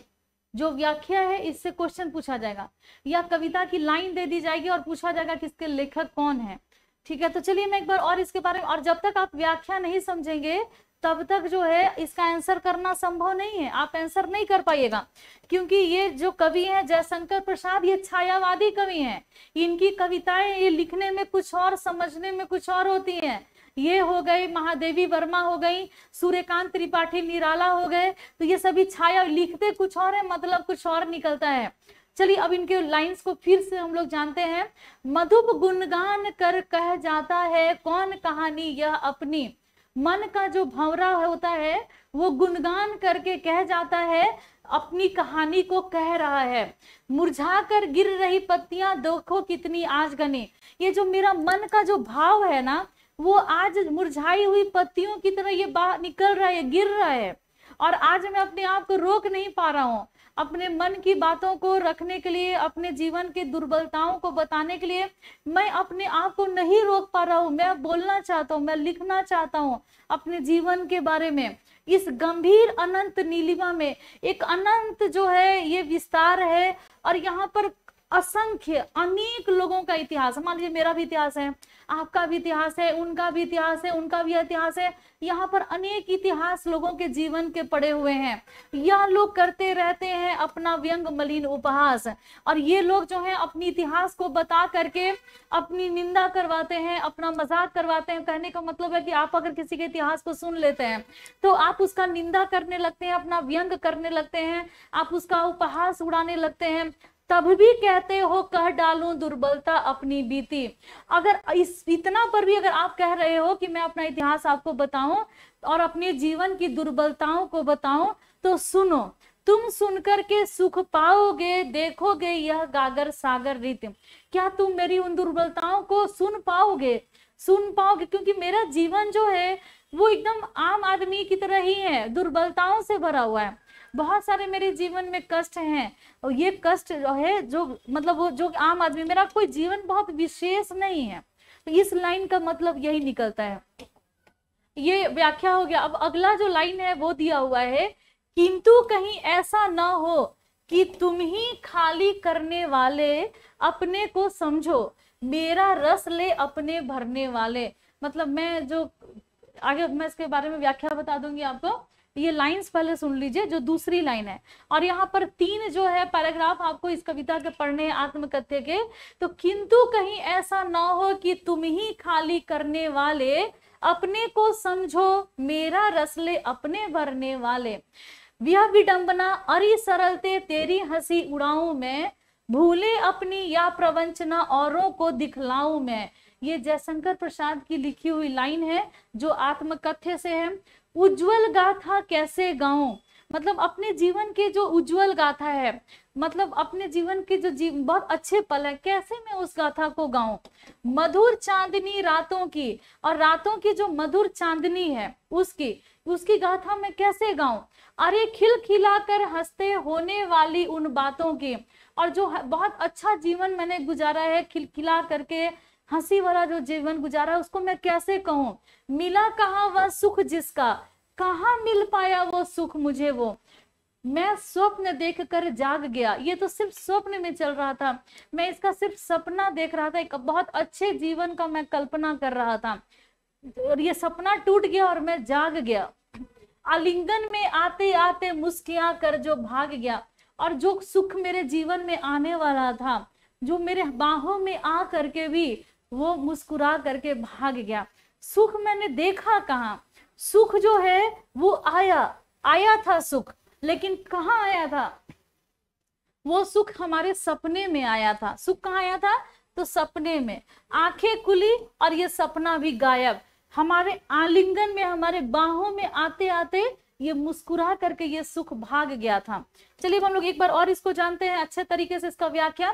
Speaker 1: जो व्याख्या है इससे क्वेश्चन पूछा जाएगा या कविता की लाइन दे दी जाएगी और पूछा जाएगा कि इसके लेखक कौन है ठीक है तो चलिए मैं एक बार और इसके बारे में और जब तक आप व्याख्या नहीं समझेंगे तब तक जो है इसका आंसर करना संभव नहीं है आप आंसर नहीं कर पाइएगा क्योंकि ये जो कवि हैं जयशंकर प्रसाद ये छायावादी कवि हैं इनकी कविताएं ये लिखने में कुछ और समझने में कुछ और होती हैं ये हो गए महादेवी वर्मा हो गई सूर्यकांत त्रिपाठी निराला हो गए तो ये सभी छाया लिखते कुछ और है मतलब कुछ और निकलता है चलिए अब इनके लाइंस को फिर से हम लोग जानते हैं मधुप गुणगान कर कह जाता है कौन कहानी यह अपनी मन का जो भंवरा होता है वो गुणगान करके कह जाता है अपनी कहानी को कह रहा है मुरझा कर गिर रही पत्तियां देखो कितनी आज गने ये जो मेरा मन का जो भाव है ना वो आज मुरझाई हुई पत्तियों की तरह ये बाहर निकल रहा है गिर रहा है और आज मैं अपने आप को रोक नहीं पा रहा हूँ अपने मन की बातों को रखने के लिए अपने जीवन के दुर्बलताओं को बताने के लिए मैं अपने आप को नहीं रोक पा रहा हूँ मैं बोलना चाहता हूँ मैं लिखना चाहता हूँ अपने जीवन के बारे में इस गंभीर अनंत नीलिमा में एक अनंत जो है ये विस्तार है और यहाँ पर असंख्य अनेक लोगों का इतिहास मान लीजिए मेरा भी इतिहास है आपका भी इतिहास है उनका भी इतिहास है उनका भी इतिहास है यहाँ पर अनेक इतिहास लोगों के जीवन के पड़े हुए हैं यह लोग करते रहते हैं अपना व्यंग मलिन उपहास और ये लोग जो है अपनी इतिहास को बता करके अपनी निंदा करवाते हैं अपना मजाक करवाते हैं कहने का मतलब है कि आप अगर किसी के इतिहास को सुन लेते हैं तो आप उसका निंदा करने लगते हैं अपना व्यंग करने लगते हैं आप उसका उपहास उड़ाने लगते हैं तब भी कहते हो कह डालूं दुर्बलता अपनी बीती अगर इस इतना पर भी अगर आप कह रहे हो कि मैं अपना इतिहास आपको बताऊं और अपने जीवन की दुर्बलताओं को बताऊं तो सुनो तुम सुनकर के सुख पाओगे देखोगे यह गागर सागर रीत क्या तुम मेरी उन दुर्बलताओं को सुन पाओगे सुन पाओगे क्योंकि मेरा जीवन जो है वो एकदम आम आदमी की तरह ही है दुर्बलताओं से भरा हुआ है बहुत सारे मेरे जीवन में कष्ट हैं और ये कष्ट जो है जो मतलब वो जो आम आदमी मेरा कोई जीवन बहुत विशेष नहीं है तो इस लाइन का मतलब यही निकलता है ये व्याख्या हो गया अब अगला जो लाइन है वो दिया हुआ है किंतु कहीं ऐसा ना हो कि तुम ही खाली करने वाले अपने को समझो मेरा रस ले अपने भरने वाले मतलब मैं जो आगे मैं इसके बारे में व्याख्या बता दूंगी आपको ये लाइंस पहले सुन लीजिए जो दूसरी लाइन है और यहाँ पर तीन जो है पैराग्राफ आपको इस कविता के पढ़ने आत्मकथ्य के तो किंतु कहीं ऐसा ना हो कि तुम ही खाली करने वाले अपने को समझो मेरा रसले अपने भरने वाले यह विडंबना अरी सरलते तेरी हंसी उड़ाऊ में भूले अपनी या प्रवंचना औरों को दिखलाऊ मैं ये जयशंकर प्रसाद की लिखी हुई लाइन है जो आत्मकथ्य से है उज्जवल गाथा कैसे गाओ मतलब अपने जीवन के जो उज्जवल गाथा है मतलब अपने जीवन के जो जीव बहुत अच्छे पल है कैसे मैं उस गाथा को गाऊं मधुर चांदनी रातों की और रातों की जो मधुर चांदनी है उसकी उसकी गाथा मैं कैसे गाऊं अरे खिल खिला कर हंसते होने वाली उन बातों की और जो बहुत अच्छा जीवन मैंने गुजारा है खिलखिला करके हंसी वाला जो जीवन गुजारा उसको मैं कैसे कहूँ मिला कहा वह सुख जिसका कहा मिल पाया वो सुख मुझे वो मैं स्वप्न देख कर जाग गया ये तो सिर्फ स्वप्न में चल रहा था मैं इसका सिर्फ सपना देख रहा था एक बहुत अच्छे जीवन का मैं कल्पना कर रहा था और ये सपना टूट गया और मैं जाग गया आलिंगन में आते आते मुस्किया कर जो भाग गया और जो सुख मेरे जीवन में आने वाला था जो मेरे बाहों में आ करके भी वो मुस्कुरा करके भाग गया सुख मैंने देखा कहाँ सुख जो है वो आया आया था सुख लेकिन कहाँ आया था वो सुख हमारे सपने में आया था सुख कहाँ आया था तो सपने में आंखें खुली और ये सपना भी गायब हमारे आलिंगन में हमारे बाहों में आते आते ये मुस्कुरा करके ये सुख भाग गया था चलिए हम लोग एक बार और इसको जानते हैं अच्छे तरीके से इसका व्याख्या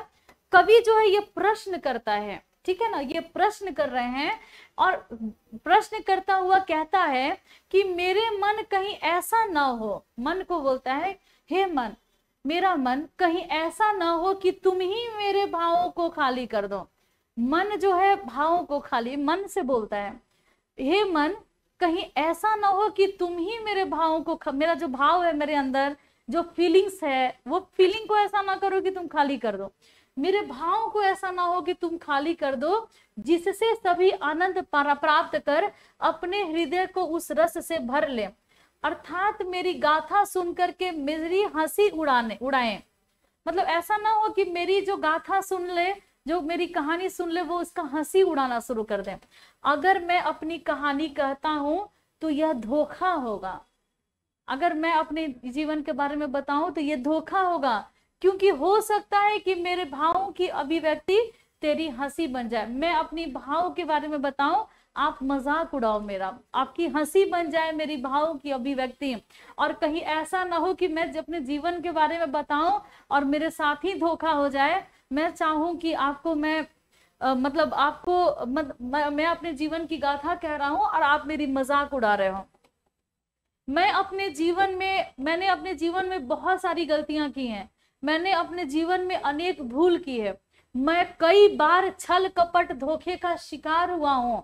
Speaker 1: कवि जो है ये प्रश्न करता है ठीक है ना ये प्रश्न कर रहे हैं और प्रश्न करता हुआ कहता है कि मेरे मन कहीं ऐसा ना हो मन को बोलता है हे मन मेरा मन कहीं ऐसा ना हो कि तुम ही मेरे भावों को खाली कर दो मन जो है भावों को खाली मन से बोलता है हे मन कहीं ऐसा ना हो कि तुम ही मेरे भावों को मेरा जो भाव है मेरे अंदर जो फीलिंग्स है वो फीलिंग को ऐसा ना करो कि तुम खाली कर दो मेरे भाव को ऐसा ना हो कि तुम खाली कर दो जिससे सभी आनंद प्राप्त कर अपने हृदय को उस रस से भर ले अर्थात मेरी गाथा सुन करके मेरी हंसी उड़ाने उड़ाए मतलब ऐसा ना हो कि मेरी जो गाथा सुन ले जो मेरी कहानी सुन ले वो उसका हंसी उड़ाना शुरू कर दे अगर मैं अपनी कहानी कहता हूं तो यह धोखा होगा अगर मैं अपने जीवन के बारे में बताऊं तो यह धोखा होगा क्योंकि हो सकता है कि मेरे भावों की अभिव्यक्ति तेरी हंसी बन जाए मैं अपनी भावों के बारे में बताऊं आप मजाक उड़ाओ मेरा आपकी हंसी बन जाए मेरी भावों की अभिव्यक्ति और कहीं ऐसा ना हो कि मैं अपने जीवन के बारे में बताऊं और मेरे साथ ही धोखा हो जाए मैं चाहूं कि आपको मैं आ, मतलब आपको मत, म, मैं अपने जीवन की गाथा कह रहा हूं और आप मेरी मजाक उड़ा रहे हो मैं अपने जीवन में मैंने अपने जीवन में बहुत सारी गलतियां की हैं मैंने अपने जीवन में अनेक भूल की है मैं कई बार छल कपट धोखे का शिकार हुआ हूँ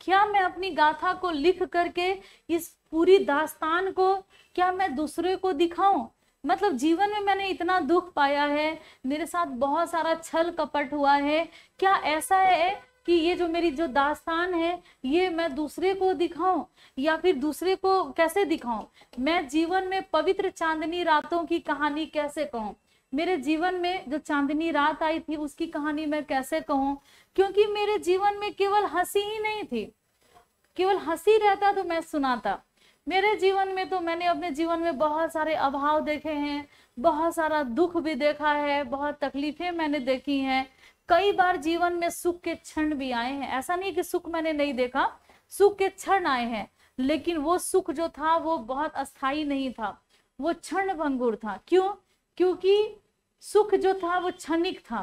Speaker 1: क्या मैं अपनी गाथा को लिख करके इस पूरी दास्तान को क्या मैं दूसरे को दिखाऊं मतलब जीवन में मैंने इतना दुख पाया है मेरे साथ बहुत सारा छल कपट हुआ है क्या ऐसा है कि ये जो मेरी जो दास्तान है ये मैं दूसरे को दिखाऊं या फिर दूसरे को कैसे दिखाऊं मैं जीवन में पवित्र चांदनी रातों की कहानी कैसे कहूं मेरे जीवन में जो चांदनी रात आई थी उसकी कहानी मैं कैसे कहूँ क्योंकि मेरे जीवन में केवल हंसी ही नहीं थी केवल हंसी रहता तो मैं सुनाता मेरे जीवन में तो मैंने अपने जीवन में बहुत सारे अभाव देखे हैं बहुत सारा दुख भी देखा है बहुत तकलीफें मैंने देखी हैं कई बार जीवन में सुख के क्षण भी आए हैं ऐसा नहीं कि सुख मैंने नहीं देखा सुख के क्षण आए हैं लेकिन वो सुख जो था वो बहुत अस्थायी नहीं था वो क्षण भंगुर था क्यों क्योंकि सुख जो था वो क्षणिक था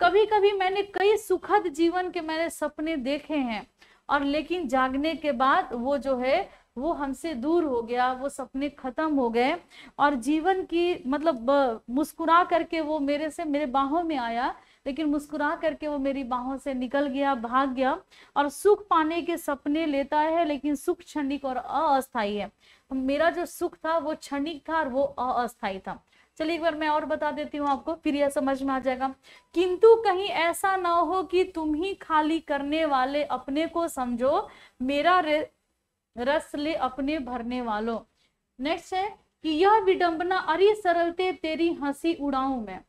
Speaker 1: कभी कभी मैंने कई सुखद जीवन के मैंने सपने देखे हैं और लेकिन जागने के बाद वो जो है वो हमसे दूर हो गया वो सपने खत्म हो गए और जीवन की मतलब मुस्कुरा करके वो मेरे से मेरे बाहों में आया लेकिन मुस्कुरा करके वो मेरी बाहों से निकल गया भाग गया और सुख पाने के सपने लेता है लेकिन सुख क्षणिक और अस्थायी है मेरा जो सुख था वो क्षणिक था और वो अस्थायी था चलिए एक बार मैं और बता देती हूँ आपको फिर यह समझ में आ जाएगा किंतु कहीं ऐसा ना हो कि तुम ही खाली करने वाले अपने को समझो मेरा रस ले अपने भरने वालों नेक्स्ट है कि यह विडंबना अरे सरलते तेरी हंसी उड़ाऊ मैं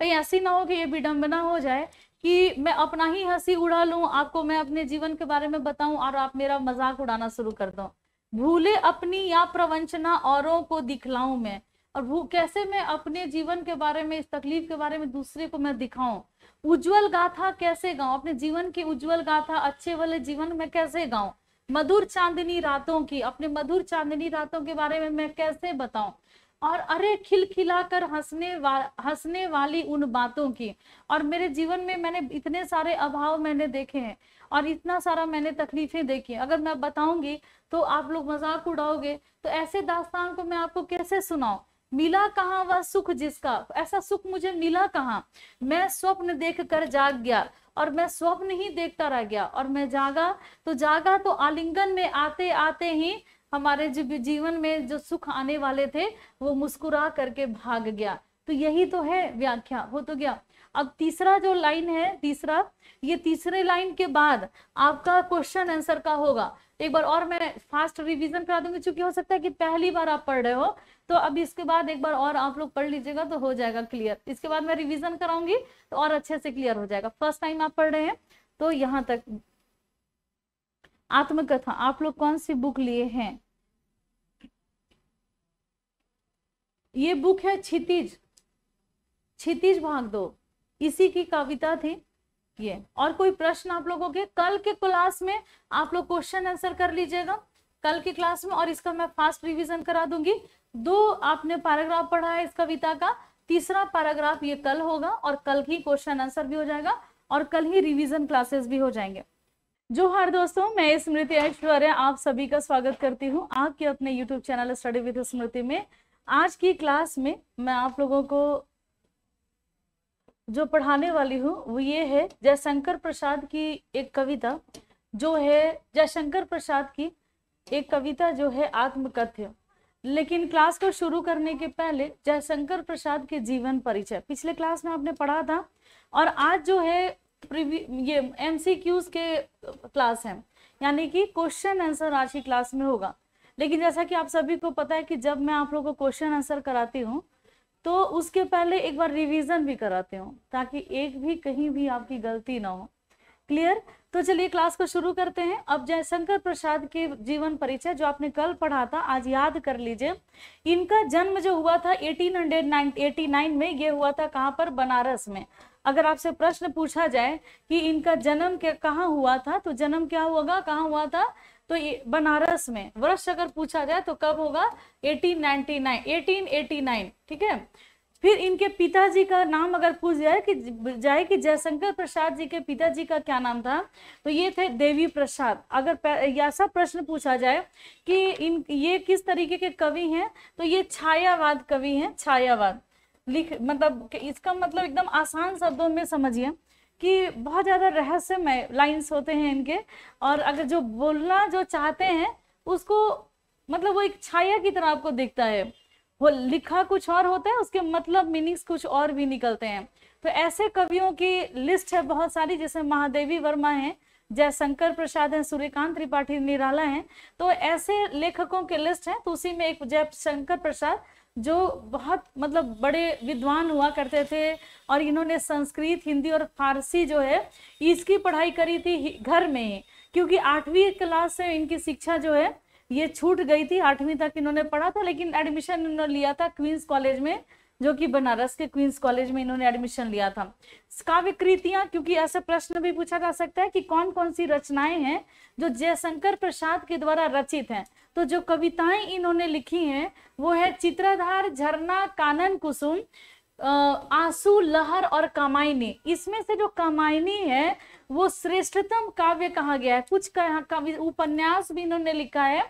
Speaker 1: कहीं ऐसी ना हो कि ये विडंबना हो जाए कि मैं अपना ही हंसी उड़ा लू आपको मैं अपने जीवन के बारे में बताऊं और आप मेरा मजाक उड़ाना शुरू कर दो भूले अपनी या प्रवंचना औरों को दिखलाऊं मैं और वो कैसे मैं अपने जीवन के बारे में इस तकलीफ के बारे में दूसरे को मैं दिखाऊं उज्जवल गाथा कैसे गाऊं अपने जीवन की उज्जवल गाथा अच्छे वाले जीवन में कैसे गाऊं मधुर चांदनी रातों की अपने मधुर चांदनी रातों के बारे में मैं कैसे बताऊं और अरे खिलखिला कर हंसने वा हंसने वाली उन बातों की और मेरे जीवन में मैंने इतने सारे अभाव मैंने देखे हैं और इतना सारा मैंने तकलीफें देखी अगर मैं बताऊंगी तो आप लोग मजाक उड़ाओगे तो ऐसे दास्तान को मैं आपको कैसे सुनाऊं मिला कहाँ वह सुख जिसका ऐसा सुख मुझे मिला कहाँ मैं स्वप्न देख कर जाग गया और मैं स्वप्न ही देखता रह गया और मैं जागा तो जागा तो आलिंगन में आते आते ही हमारे जो जीवन में जो सुख आने वाले थे वो मुस्कुरा करके भाग गया तो यही तो है व्याख्या हो तो गया अब तीसरा जो लाइन है तीसरा ये तीसरे लाइन के बाद आपका क्वेश्चन आंसर का होगा एक बार और मैं फास्ट रिवीजन करा दूंगी चूंकि हो सकता है कि पहली बार आप पढ़ रहे हो तो अब इसके बाद एक बार और आप लोग पढ़ लीजिएगा तो हो जाएगा क्लियर इसके बाद मैं रिविजन कराऊंगी तो और अच्छे से क्लियर हो जाएगा फर्स्ट टाइम आप पढ़ रहे हैं तो यहाँ तक आत्मकथा आप लोग कौन सी बुक लिए हैं ये बुक है क्षितिज क्षितिज भाग दो इसी की कविता थी ये और कोई प्रश्न आप लोगों के कल के क्लास में आप लोग क्वेश्चन आंसर कर लीजिएगा कल की क्लास में और इसका मैं फास्ट रिवीजन करा दूंगी दो आपने पैराग्राफ पढ़ा है इस कविता का तीसरा पैराग्राफ ये कल होगा और कल ही क्वेश्चन आंसर भी हो जाएगा और कल ही रिवीजन क्लासेस भी हो जाएंगे जो हर दोस्तों मैं स्मृति ऐश्वर्य आप सभी का स्वागत करती हूँ आपके अपने YouTube channel study with Smriti में आज की क्लास में मैं आप लोगों को जो पढ़ाने वाली हूँ वो ये है जयशंकर प्रसाद की एक कविता जो है जयशंकर प्रसाद की एक कविता जो है आत्मकथ्य लेकिन क्लास को शुरू करने के पहले जयशंकर प्रसाद के जीवन परिचय पिछले क्लास में आपने पढ़ा था और आज जो है ये एम के क्लास हैं यानी कि क्वेश्चन आंसर आज की क्लास में होगा लेकिन जैसा कि आप सभी को पता है कि जब मैं आप लोगों को क्वेश्चन आंसर कराती हूँ तो उसके पहले एक बार रिवीजन भी कराते हो ताकि एक भी कहीं भी आपकी गलती ना हो क्लियर तो चलिए क्लास को शुरू करते हैं अब जयशंकर प्रसाद के जीवन परिचय जो आपने कल पढ़ा था आज याद कर लीजिए इनका जन्म जो हुआ था 1889 में ये हुआ था कहाँ पर बनारस में अगर आपसे प्रश्न पूछा जाए कि इनका जन्म कहाँ हुआ था तो जन्म क्या होगा कहाँ हुआ था तो बनारस में वर्ष अगर पूछा जाए तो कब होगा 1899 1889 ठीक है फिर इनके पिताजी का नाम अगर पूछ जाए कि जाए कि जयशंकर प्रसाद जी के पिताजी का क्या नाम था तो ये थे देवी प्रसाद अगर ऐसा प्रश्न पूछा जाए कि इन ये किस तरीके के कवि हैं तो ये छायावाद कवि हैं छायावाद लिख मतलब इसका मतलब एकदम आसान शब्दों में समझिए कि बहुत ज़्यादा रहस्यमय लाइन्स होते हैं इनके और अगर जो बोलना जो चाहते हैं उसको मतलब वो एक छाया की तरह आपको दिखता है वो लिखा कुछ और होता है उसके मतलब मीनिंग्स कुछ और भी निकलते हैं तो ऐसे कवियों की लिस्ट है बहुत सारी जैसे महादेवी वर्मा हैं जयशंकर प्रसाद हैं सूर्यकांत त्रिपाठी निराला हैं तो ऐसे लेखकों के लिस्ट है तो उसी में एक जयशंकर प्रसाद जो बहुत मतलब बड़े विद्वान हुआ करते थे और इन्होंने संस्कृत हिंदी और फारसी जो है इसकी पढ़ाई करी थी घर में क्योंकि आठवीं क्लास से इनकी शिक्षा जो है ये छूट गई थी आठवीं तक इन्होंने पढ़ा था लेकिन एडमिशन इन्होंने लिया था क्वींस कॉलेज में जो कि बनारस के क्वींस कॉलेज में इन्होंने एडमिशन लिया था काव्य कृतियां क्योंकि ऐसा प्रश्न भी पूछा जा सकता है कि कौन कौन सी रचनाएं हैं जो जयशंकर प्रसाद के द्वारा रचित हैं तो जो कविताएं इन्होंने लिखी हैं वो है चित्रधार झरना कानन कुसुम आंसू लहर और कामायनी इसमें से जो कामायनी है वो श्रेष्ठतम काव्य कहा गया है कुछ कवि उपन्यास भी इन्होंने लिखा है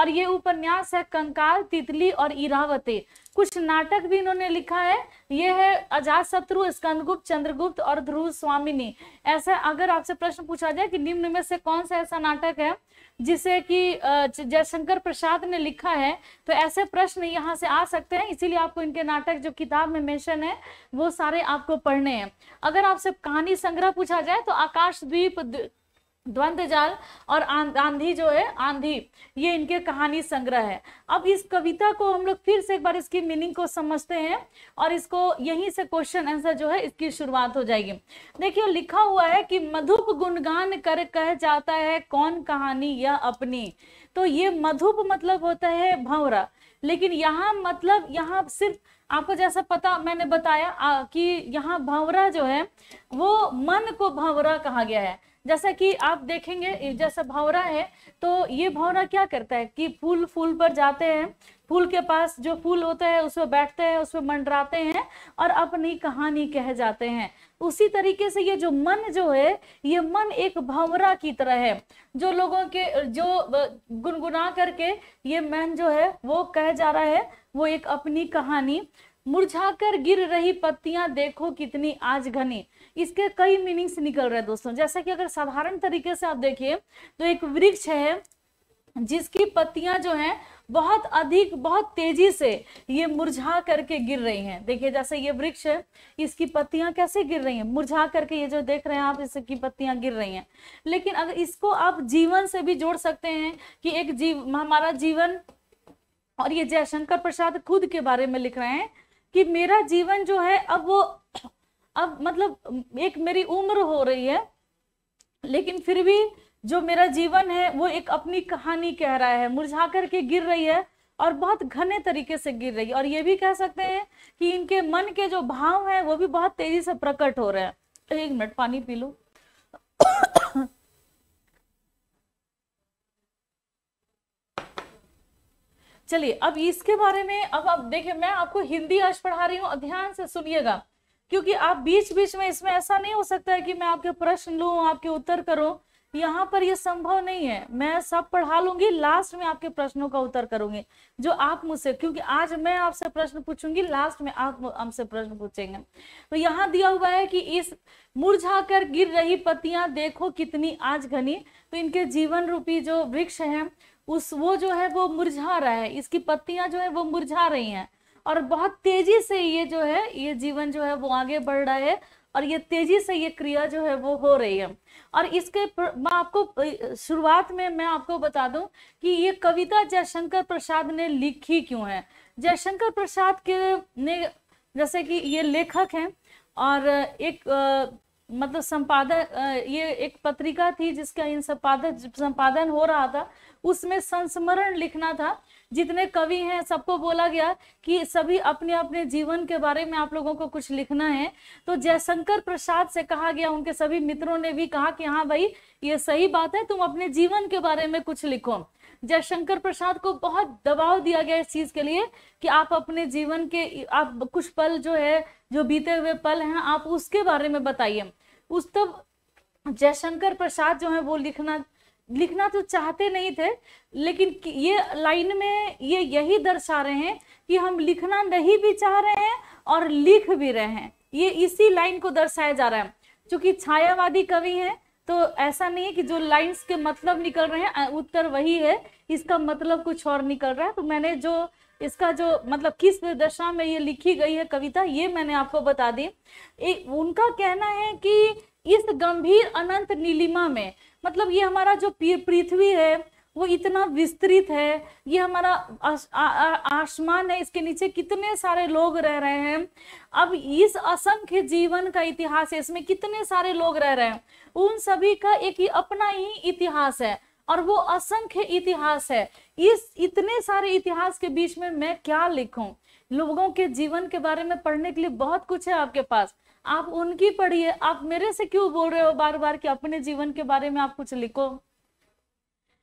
Speaker 1: और ये उपन्यास है कंकाल तितली और इरावते कुछ नाटक भी इन्होंने लिखा है ये है अजात शत्रु स्कंदगुप्त चंद्रगुप्त और ध्रुव स्वामिनी ऐसा अगर आपसे प्रश्न पूछा जाए कि निम्न में से कौन सा ऐसा नाटक है जिसे कि जयशंकर प्रसाद ने लिखा है तो ऐसे प्रश्न यहाँ से आ सकते हैं इसीलिए आपको इनके नाटक जो किताब में मेंशन है वो सारे आपको पढ़ने हैं अगर आपसे कहानी संग्रह पूछा जाए तो आकाशद्वीप द्वंद जाल और आंधी जो है आंधी ये इनके कहानी संग्रह है अब इस कविता को हम लोग फिर से एक बार इसकी मीनिंग को समझते हैं और इसको यहीं से क्वेश्चन आंसर जो है इसकी शुरुआत हो जाएगी देखिए लिखा हुआ है कि मधुप गुणगान कर कह जाता है कौन कहानी या अपनी तो ये मधुप मतलब होता है भंवरा लेकिन यहाँ मतलब यहाँ सिर्फ आपको जैसा पता मैंने बताया आ, कि यहाँ भंवरा जो है वो मन को भंवरा कहा गया है जैसा कि आप देखेंगे जैसा भावरा है तो ये भावरा क्या करता है कि फूल फूल पर जाते हैं फूल के पास जो फूल होता है उसमें बैठते हैं उसमें मंडराते हैं और अपनी कहानी कह जाते हैं उसी तरीके से ये जो मन जो है ये मन एक भंवरा की तरह है जो लोगों के जो गुनगुना करके ये मन जो है वो कह जा रहा है वो एक अपनी कहानी मुरझाकर गिर रही पत्तियां देखो कितनी आज घनी इसके कई मीनिंग्स निकल रहे हैं दोस्तों जैसा कि अगर साधारण तरीके से आप देखिए तो एक वृक्ष है जिसकी पत्तियां जो हैं बहुत अधिक बहुत तेजी से ये मुरझा करके गिर रही हैं देखिए जैसे ये वृक्ष है इसकी पत्तियां कैसे गिर रही हैं मुरझा करके ये जो देख रहे हैं आप इसकी पत्तियां गिर रही हैं लेकिन अगर इसको आप जीवन से भी जोड़ सकते हैं कि एक जीव हमारा जीवन और ये जयशंकर प्रसाद खुद के बारे में लिख रहे हैं कि मेरा जीवन जो है अब वो अब मतलब एक मेरी उम्र हो रही है लेकिन फिर भी जो मेरा जीवन है वो एक अपनी कहानी कह रहा है मुरझा करके गिर रही है और बहुत घने तरीके से गिर रही है और ये भी कह सकते हैं कि इनके मन के जो भाव हैं वो भी बहुत तेजी से प्रकट हो रहे हैं एक मिनट पानी पी लो [COUGHS] चलिए अब इसके बारे में अब आप देखिए मैं आपको हिंदी आज पढ़ा रही हूँ ध्यान से सुनिएगा क्योंकि आप बीच बीच में इसमें ऐसा नहीं हो सकता है कि मैं आपके प्रश्न लूँ आपके उत्तर करूँ यहाँ पर यह संभव नहीं है मैं सब पढ़ा लूंगी लास्ट में आपके प्रश्नों का उत्तर करूंगी जो आप मुझसे क्योंकि आज मैं आपसे प्रश्न पूछूंगी लास्ट में आप हमसे प्रश्न पूछेंगे तो यहाँ दिया हुआ है कि इस मुरझा कर गिर रही पत्तियां देखो कितनी आज घनी तो इनके जीवन रूपी जो वृक्ष है उस वो जो है वो मुरझा रहा है इसकी पत्तियां जो है वो मुरझा रही हैं और बहुत तेजी से ये जो है ये जीवन जो है वो आगे बढ़ रहा है और ये तेजी से ये क्रिया जो है वो हो रही है और इसके मैं आपको शुरुआत में मैं आपको बता दूं कि ये कविता जयशंकर प्रसाद ने लिखी क्यों है जयशंकर प्रसाद के ने जैसे कि ये लेखक हैं और एक आ, मतलब संपादक ये एक पत्रिका थी जिसका इन संपादक संपादन हो रहा था उसमें संस्मरण लिखना था जितने कवि हैं सबको बोला गया कि सभी अपने अपने जीवन के बारे में आप लोगों को कुछ लिखना है तो जयशंकर प्रसाद से कहा गया उनके सभी मित्रों ने भी कहा कि हाँ भाई ये सही बात है तुम अपने जीवन के बारे में कुछ लिखो जयशंकर प्रसाद को बहुत दबाव दिया गया इस चीज के लिए कि आप अपने जीवन के आप कुछ पल जो है जो बीते हुए पल हैं आप उसके बारे में बताइए उस तब जयशंकर प्रसाद जो है वो लिखना लिखना तो चाहते नहीं थे लेकिन ये लाइन में ये यही दर्शा रहे हैं कि हम लिखना नहीं भी चाह रहे हैं और लिख भी रहे हैं ये इसी लाइन को दर्शाया जा रहा है क्योंकि छायावादी कवि है तो ऐसा नहीं है कि जो लाइंस के मतलब निकल रहे हैं उत्तर वही है इसका मतलब कुछ और निकल रहा है तो मैंने जो इसका जो मतलब किस दशा में ये लिखी गई है कविता ये मैंने आपको बता दी उनका कहना है कि इस गंभीर अनंत नीलिमा में मतलब ये हमारा जो पृथ्वी है वो इतना विस्तृत है ये हमारा आसमान है इसके नीचे कितने सारे लोग रह रहे हैं अब इस असंख्य जीवन का इतिहास है इसमें कितने सारे लोग रह रहे हैं उन सभी का एक ही अपना ही इतिहास है और वो असंख्य इतिहास है इस इतने सारे इतिहास के बीच में मैं क्या लिखूं लोगों के जीवन के बारे में पढ़ने के लिए बहुत कुछ है आपके पास आप उनकी पढ़िए आप मेरे से क्यों बोल रहे हो बार बार कि अपने जीवन के बारे में आप कुछ लिखो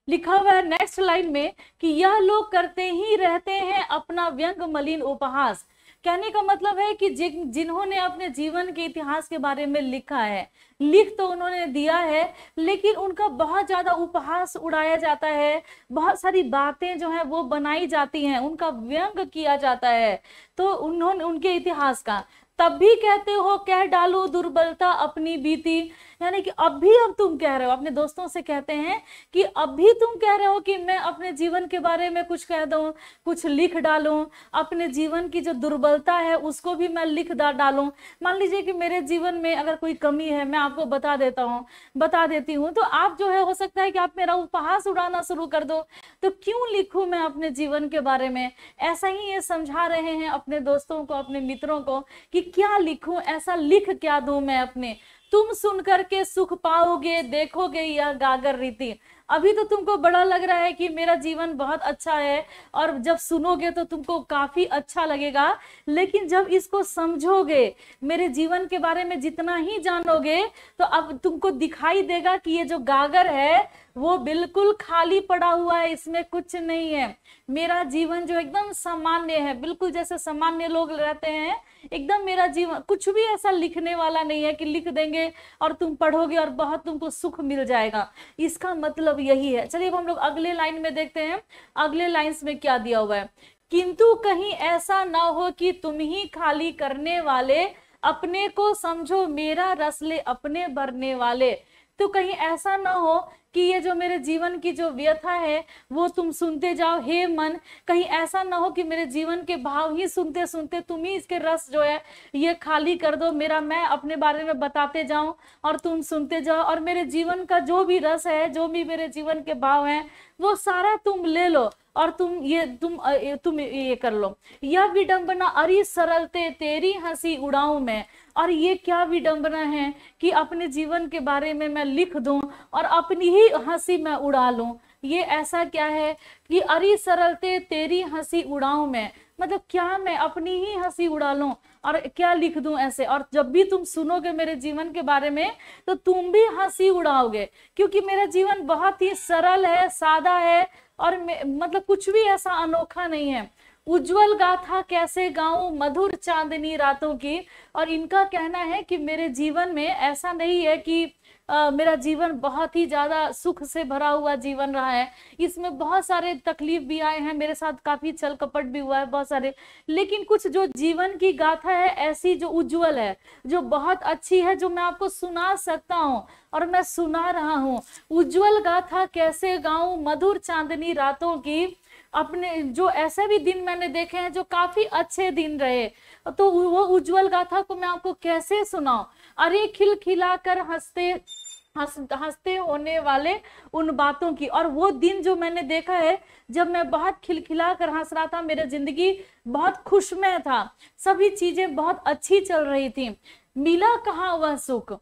Speaker 1: लिखा हुआ है नेक्स्ट लाइन में कि यह लोग करते ही रहते हैं अपना व्यंग मलिन उपहास कहने का मतलब है कि जिन जिन्होंने अपने जीवन के इतिहास के बारे में लिखा है लिख तो उन्होंने दिया है लेकिन उनका बहुत ज़्यादा उपहास उड़ाया जाता है बहुत सारी बातें जो हैं वो बनाई जाती हैं उनका व्यंग किया जाता है तो उन्होंने उनके इतिहास का तब भी कहते हो कह डालो दुर्बलता अपनी बीती यानी कि अब भी अब तुम कह रहे हो अपने दोस्तों से कहते हैं कि अब भी तुम कह रहे हो कि मैं अपने जीवन के बारे में कुछ कह दूँ कुछ लिख डालूँ अपने जीवन की जो दुर्बलता है उसको भी मैं लिख डालूँ मान लीजिए कि मेरे जीवन में अगर कोई कमी है मैं आपको बता देता हूँ बता देती हूँ तो आप जो है हो सकता है कि आप मेरा उपहास उड़ाना शुरू कर दो तो क्यों लिखूँ मैं अपने जीवन के बारे में ऐसा ही ये समझा रहे हैं अपने दोस्तों को अपने मित्रों को कि क्या लिखूं ऐसा लिख क्या दूं मैं अपने तुम सुन करके सुख पाओगे देखोगे यह गागर रीति अभी तो तुमको बड़ा लग रहा है कि मेरा जीवन बहुत अच्छा है और जब सुनोगे तो तुमको काफी अच्छा लगेगा लेकिन जब इसको समझोगे मेरे जीवन के बारे में जितना ही जानोगे तो अब तुमको दिखाई देगा कि ये जो गागर है वो बिल्कुल खाली पड़ा हुआ है इसमें कुछ नहीं है मेरा जीवन जो एकदम सामान्य है बिल्कुल जैसे सामान्य लोग रहते हैं एकदम मेरा जीवन कुछ भी ऐसा लिखने वाला नहीं है कि लिख देंगे और तुम पढ़ोगे और बहुत तुमको सुख मिल जाएगा इसका मतलब यही है चलिए अब हम लोग अगले लाइन में देखते हैं अगले लाइन्स में क्या दिया हुआ है किंतु कहीं ऐसा ना हो कि तुम ही खाली करने वाले अपने को समझो मेरा रसले अपने भरने वाले तो कहीं ऐसा ना हो कि ये जो मेरे जीवन की जो व्यथा है वो तुम सुनते जाओ हे मन कहीं ऐसा ना हो कि मेरे जीवन के भाव ही सुनते सुनते तुम ही इसके रस जो है ये खाली कर दो मेरा मैं अपने बारे में बताते जाऊं और तुम सुनते जाओ और मेरे जीवन का जो भी रस है जो भी मेरे जीवन के भाव हैं वो सारा तुम ले लो और तुम ये तुम तुम ये कर लो यह विडंबना अरे सरलते तेरी हंसी उड़ाऊ मैं और ये क्या विडंबना है कि अपने जीवन के बारे में मैं लिख दूं और अपनी ही हंसी मैं उड़ा लूं ये ऐसा क्या है कि अरे सरलते तेरी हंसी उड़ाऊ मैं मतलब क्या मैं अपनी ही हंसी उड़ा लूँ और क्या लिख दूं ऐसे और जब भी तुम सुनोगे मेरे जीवन के बारे में तो तुम भी हंसी उड़ाओगे क्योंकि मेरा जीवन बहुत ही सरल है सादा है और मतलब कुछ भी ऐसा अनोखा नहीं है उज्जवल गाथा कैसे गाऊं मधुर चांदनी रातों की और इनका कहना है कि मेरे जीवन में ऐसा नहीं है कि आ, मेरा जीवन बहुत ही ज़्यादा सुख से भरा हुआ जीवन रहा है इसमें बहुत सारे तकलीफ भी आए हैं मेरे साथ काफ़ी चल कपट भी हुआ है बहुत सारे लेकिन कुछ जो जीवन की गाथा है ऐसी जो उज्जवल है जो बहुत अच्छी है जो मैं आपको सुना सकता हूँ और मैं सुना रहा हूँ उज्जवल गाथा कैसे गाऊँ मधुर चांदनी रातों की अपने जो ऐसे भी दिन मैंने देखे हैं जो काफी अच्छे दिन रहे तो वो उज्जवल गाथा को मैं आपको कैसे सुनाऊं अरे खिलखिलाकर हंसते हंसते होने वाले उन बातों की और वो दिन जो मैंने देखा है जब मैं बहुत खिलखिला कर हंस रहा था मेरा जिंदगी बहुत खुशमय था सभी चीजें बहुत अच्छी चल रही थी मिला कहाँ वह सुख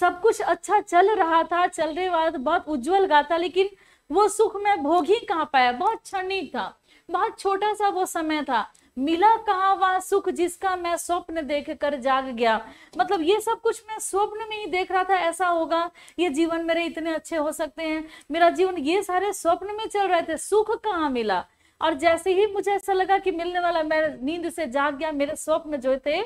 Speaker 1: सब कुछ अच्छा चल रहा था चल रहे वाला तो बहुत उज्जवल गाता लेकिन वो सुख मैं भोग ही कहाँ पाया बहुत क्षणिक था बहुत छोटा सा वो समय था मिला कहा वह सुख जिसका मैं स्वप्न देख कर जाग गया मतलब ये सब कुछ मैं स्वप्न में ही देख रहा था ऐसा होगा ये जीवन मेरे इतने अच्छे हो सकते हैं मेरा जीवन ये सारे स्वप्न में चल रहे थे सुख कहाँ मिला और जैसे ही मुझे ऐसा लगा कि मिलने वाला मैं नींद से जाग गया मेरे स्वप्न जो थे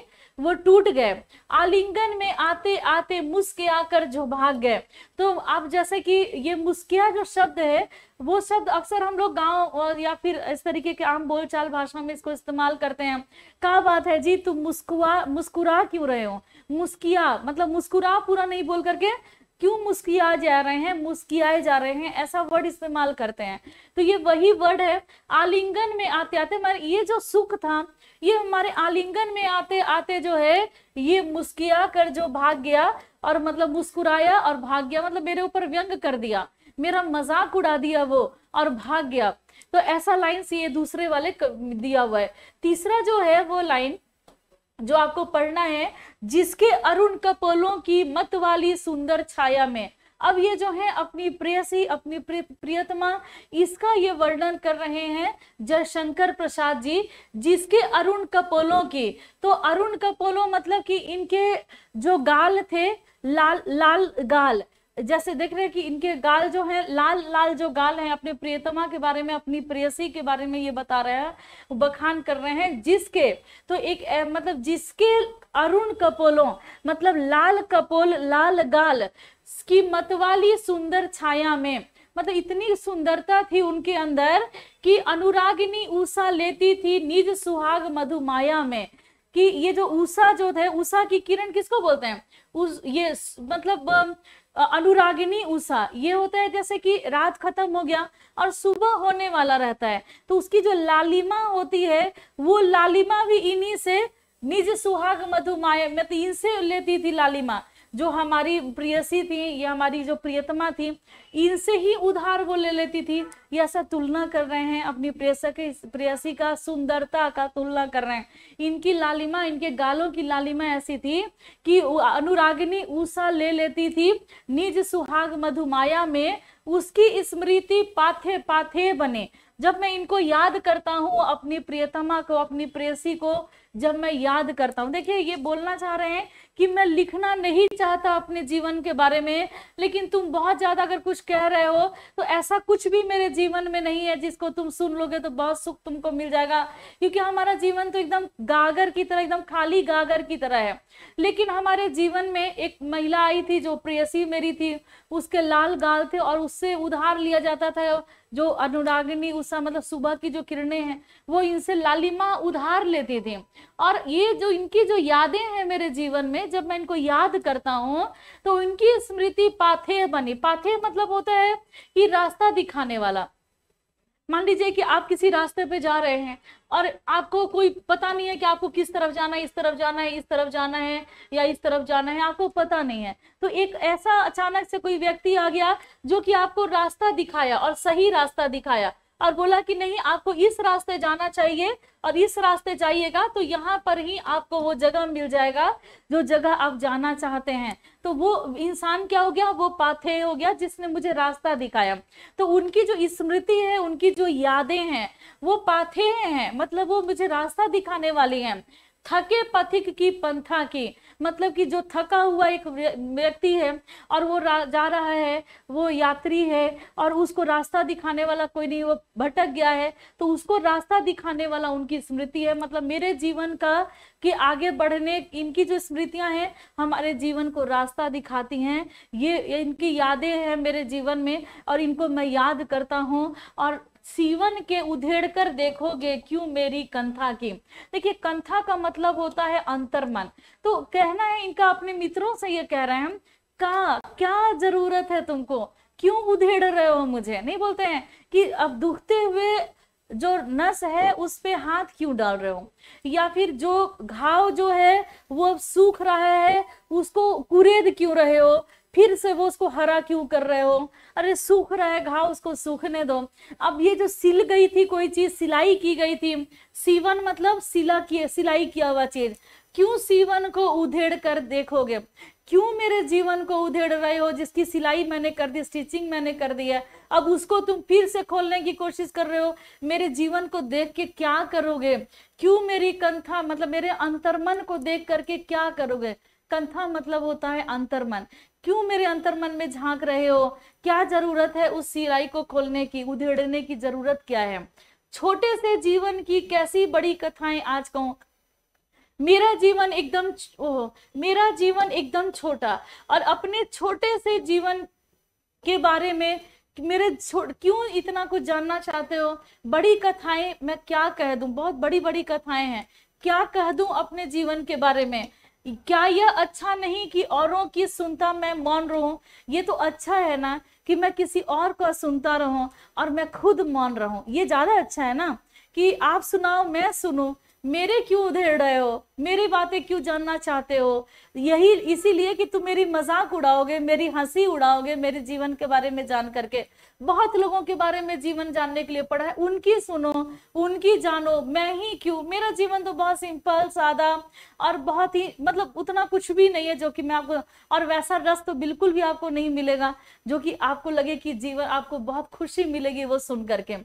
Speaker 1: वो टूट गए आलिंगन में आते आते मुस्कियाकर जो भाग गए तो आप जैसे कि ये मुस्किया जो शब्द है वो शब्द अक्सर हम लोग गांव और या फिर इस तरीके के आम बोलचाल भाषा में इसको इस्तेमाल करते हैं क्या बात है जी तुम मुस्कुआ मुस्कुरा क्यों रहे हो मुस्किया मतलब मुस्कुरा पूरा नहीं बोल करके क्यों मुस्किया जा रहे हैं मुस्किया जा रहे हैं ऐसा वर्ड इस्तेमाल करते हैं तो ये वही वर्ड है आलिंगन में आते आते हमारे ये जो सुख था ये हमारे आलिंगन में आते आते जो है ये मुस्किया कर जो भाग गया और मतलब मुस्कुराया और भाग गया मतलब मेरे ऊपर व्यंग कर दिया मेरा मजाक उड़ा दिया वो और भाग गया तो ऐसा लाइन ये दूसरे वाले दिया हुआ है तीसरा जो है वो लाइन जो आपको पढ़ना है जिसके अरुण कपलों की मत वाली सुंदर छाया में अब ये जो है अपनी प्रेयसी अपनी प्रियतमा इसका ये वर्णन कर रहे हैं जयशंकर प्रसाद जी जिसके अरुण कपोलों की तो अरुण कपोलों मतलब कि इनके जो गाल थे लाल लाल गाल जैसे देख रहे हैं कि इनके गाल जो हैं लाल लाल जो गाल हैं अपने प्रियतमा के बारे में अपनी प्रेयसी के बारे में ये बता रहे हैं बखान कर रहे हैं जिसके तो एक मतलब जिसके अरुण कपोलों मतलब लाल कपोल लाल गाल की मतवाली सुंदर छाया में मतलब इतनी सुंदरता थी उनके अंदर कि अनुरागिनी ऊषा लेती थी निज सुहाग मधुमाया में कि ये जो ऊषा जो है ऊषा की किरण किसको बोलते हैं उस ये मतलब अनुरागिनी उषा ये होता है जैसे कि रात खत्म हो गया और सुबह होने वाला रहता है तो उसकी जो लालिमा होती है वो लालिमा भी इन्हीं से निज सुहाग मधुमाय तो इनसे लेती थी लालिमा जो हमारी प्रियसी थी या हमारी जो प्रियतमा थी इनसे ही उधार वो ले लेती थी या ऐसा तुलना कर रहे हैं अपनी प्रियसा के प्रियसी का सुंदरता का तुलना कर रहे हैं इनकी लालिमा इनके गालों की लालिमा ऐसी थी कि अनुरागिनी ऊषा ले लेती थी निज सुहाग मधुमाया में उसकी स्मृति पाथे पाथे बने जब मैं इनको याद करता हूँ अपनी प्रियतमा को अपनी प्रेसी को जब मैं याद करता हूँ देखिए ये बोलना चाह रहे हैं कि मैं लिखना नहीं चाहता अपने जीवन के बारे में लेकिन तुम बहुत ज़्यादा अगर कुछ कह रहे हो तो ऐसा कुछ भी मेरे जीवन में नहीं है जिसको तुम सुन लोगे तो बहुत सुख तुमको मिल जाएगा क्योंकि हमारा जीवन तो एकदम गागर की तरह एकदम खाली गागर की तरह है लेकिन हमारे जीवन में एक महिला आई थी जो प्रेयसी मेरी थी उसके लाल गाल थे और उससे उधार लिया जाता था जो अनुरागिनी उषा मतलब सुबह की जो किरणें हैं वो इनसे लालिमा उधार लेते थे और ये जो इनकी जो यादें हैं मेरे जीवन में जब मैं इनको याद करता हूँ तो इनकी स्मृति पाथे बनी पाथे मतलब होता है कि रास्ता दिखाने वाला मान लीजिए कि आप किसी रास्ते पे जा रहे हैं और आपको कोई पता नहीं है कि आपको किस तरफ जाना है इस तरफ जाना है इस तरफ जाना है या इस तरफ जाना है आपको पता नहीं है तो एक ऐसा अचानक से कोई व्यक्ति आ गया जो कि आपको रास्ता दिखाया और सही रास्ता दिखाया और बोला कि नहीं आपको इस रास्ते जाना चाहिए और इस रास्ते जाइएगा तो यहाँ पर ही आपको वो जगह मिल जाएगा जो जगह आप जाना चाहते हैं तो वो इंसान क्या हो गया वो पाथे हो गया जिसने मुझे रास्ता दिखाया तो उनकी जो स्मृति है उनकी जो यादें हैं वो पाथे हैं मतलब वो मुझे रास्ता दिखाने वाली हैं थके पथिक की पंथा की मतलब कि जो थका हुआ एक व्यक्ति है और वो जा रहा है वो यात्री है और उसको रास्ता दिखाने वाला कोई नहीं वो भटक गया है तो उसको रास्ता दिखाने वाला उनकी स्मृति है मतलब मेरे जीवन का कि आगे बढ़ने इनकी जो स्मृतियां हैं हमारे जीवन को रास्ता दिखाती हैं ये इनकी यादें हैं मेरे जीवन में और इनको मैं याद करता हूँ और सीवन के उधेड़ कर देखोगे क्यों मेरी कंथा की देखिए कंथा का मतलब होता है अंतर्मन तो कहना है इनका अपने मित्रों से ये कह रहे हैं का क्या जरूरत है तुमको क्यों उधेड़ रहे हो मुझे नहीं बोलते हैं कि अब दुखते हुए जो नस है उस पर हाथ क्यों डाल रहे हो या फिर जो घाव जो है वो अब सूख रहा है उसको कुरेद क्यों रहे हो फिर से वो उसको हरा क्यों कर रहे हो अरे सूख रहा है घाव उसको सूखने दो अब ये जो सिल गई थी कोई चीज सिलाई की गई थी सीवन मतलब सिला किए सिलाई किया हुआ चीज क्यों सीवन को उधेड़ कर देखोगे क्यों मेरे जीवन को उधेड़ रहे हो जिसकी सिलाई मैंने कर दी स्टिचिंग मैंने कर दी है अब उसको तुम फिर से खोलने की कोशिश कर रहे हो मेरे जीवन को देख के क्या करोगे क्यों मेरी कंथा मतलब मेरे अंतर्मन को देख करके क्या करोगे कंथा मतलब होता है अंतर्मन क्यों मेरे अंतर मन में झांक रहे हो क्या जरूरत है उस सिराई को खोलने की उधेड़ने की जरूरत क्या है छोटे से जीवन की कैसी बड़ी कथाएं आज कहूँ मेरा जीवन एकदम ओह मेरा जीवन एकदम छोटा और अपने छोटे से जीवन के बारे में मेरे छोड़ क्यों इतना कुछ जानना चाहते हो बड़ी कथाएं मैं क्या कह दूं बहुत बड़ी बड़ी कथाएं हैं क्या कह दूं अपने जीवन के बारे में क्या यह अच्छा नहीं कि औरों की सुनता मैं मौन रहूं ये तो अच्छा है ना कि मैं किसी और का सुनता रहूं और मैं खुद मौन रहूं ये ज्यादा अच्छा है ना कि आप सुनाओ मैं सुनूं मेरे क्यों उधेड़ रहे हो मेरी बातें क्यों जानना चाहते हो यही इसीलिए कि तुम मेरी मजाक उड़ाओगे मेरी हंसी उड़ाओगे मेरे जीवन के बारे में जान करके बहुत लोगों के बारे में जीवन जानने के लिए पढ़ा है उनकी सुनो उनकी जानो मैं ही क्यों मेरा जीवन तो बहुत सिंपल सादा और बहुत ही मतलब उतना कुछ भी नहीं है जो कि मैं आपको और वैसा रस तो बिल्कुल भी आपको नहीं मिलेगा जो कि आपको लगे कि जीवन आपको बहुत खुशी मिलेगी वो सुन करके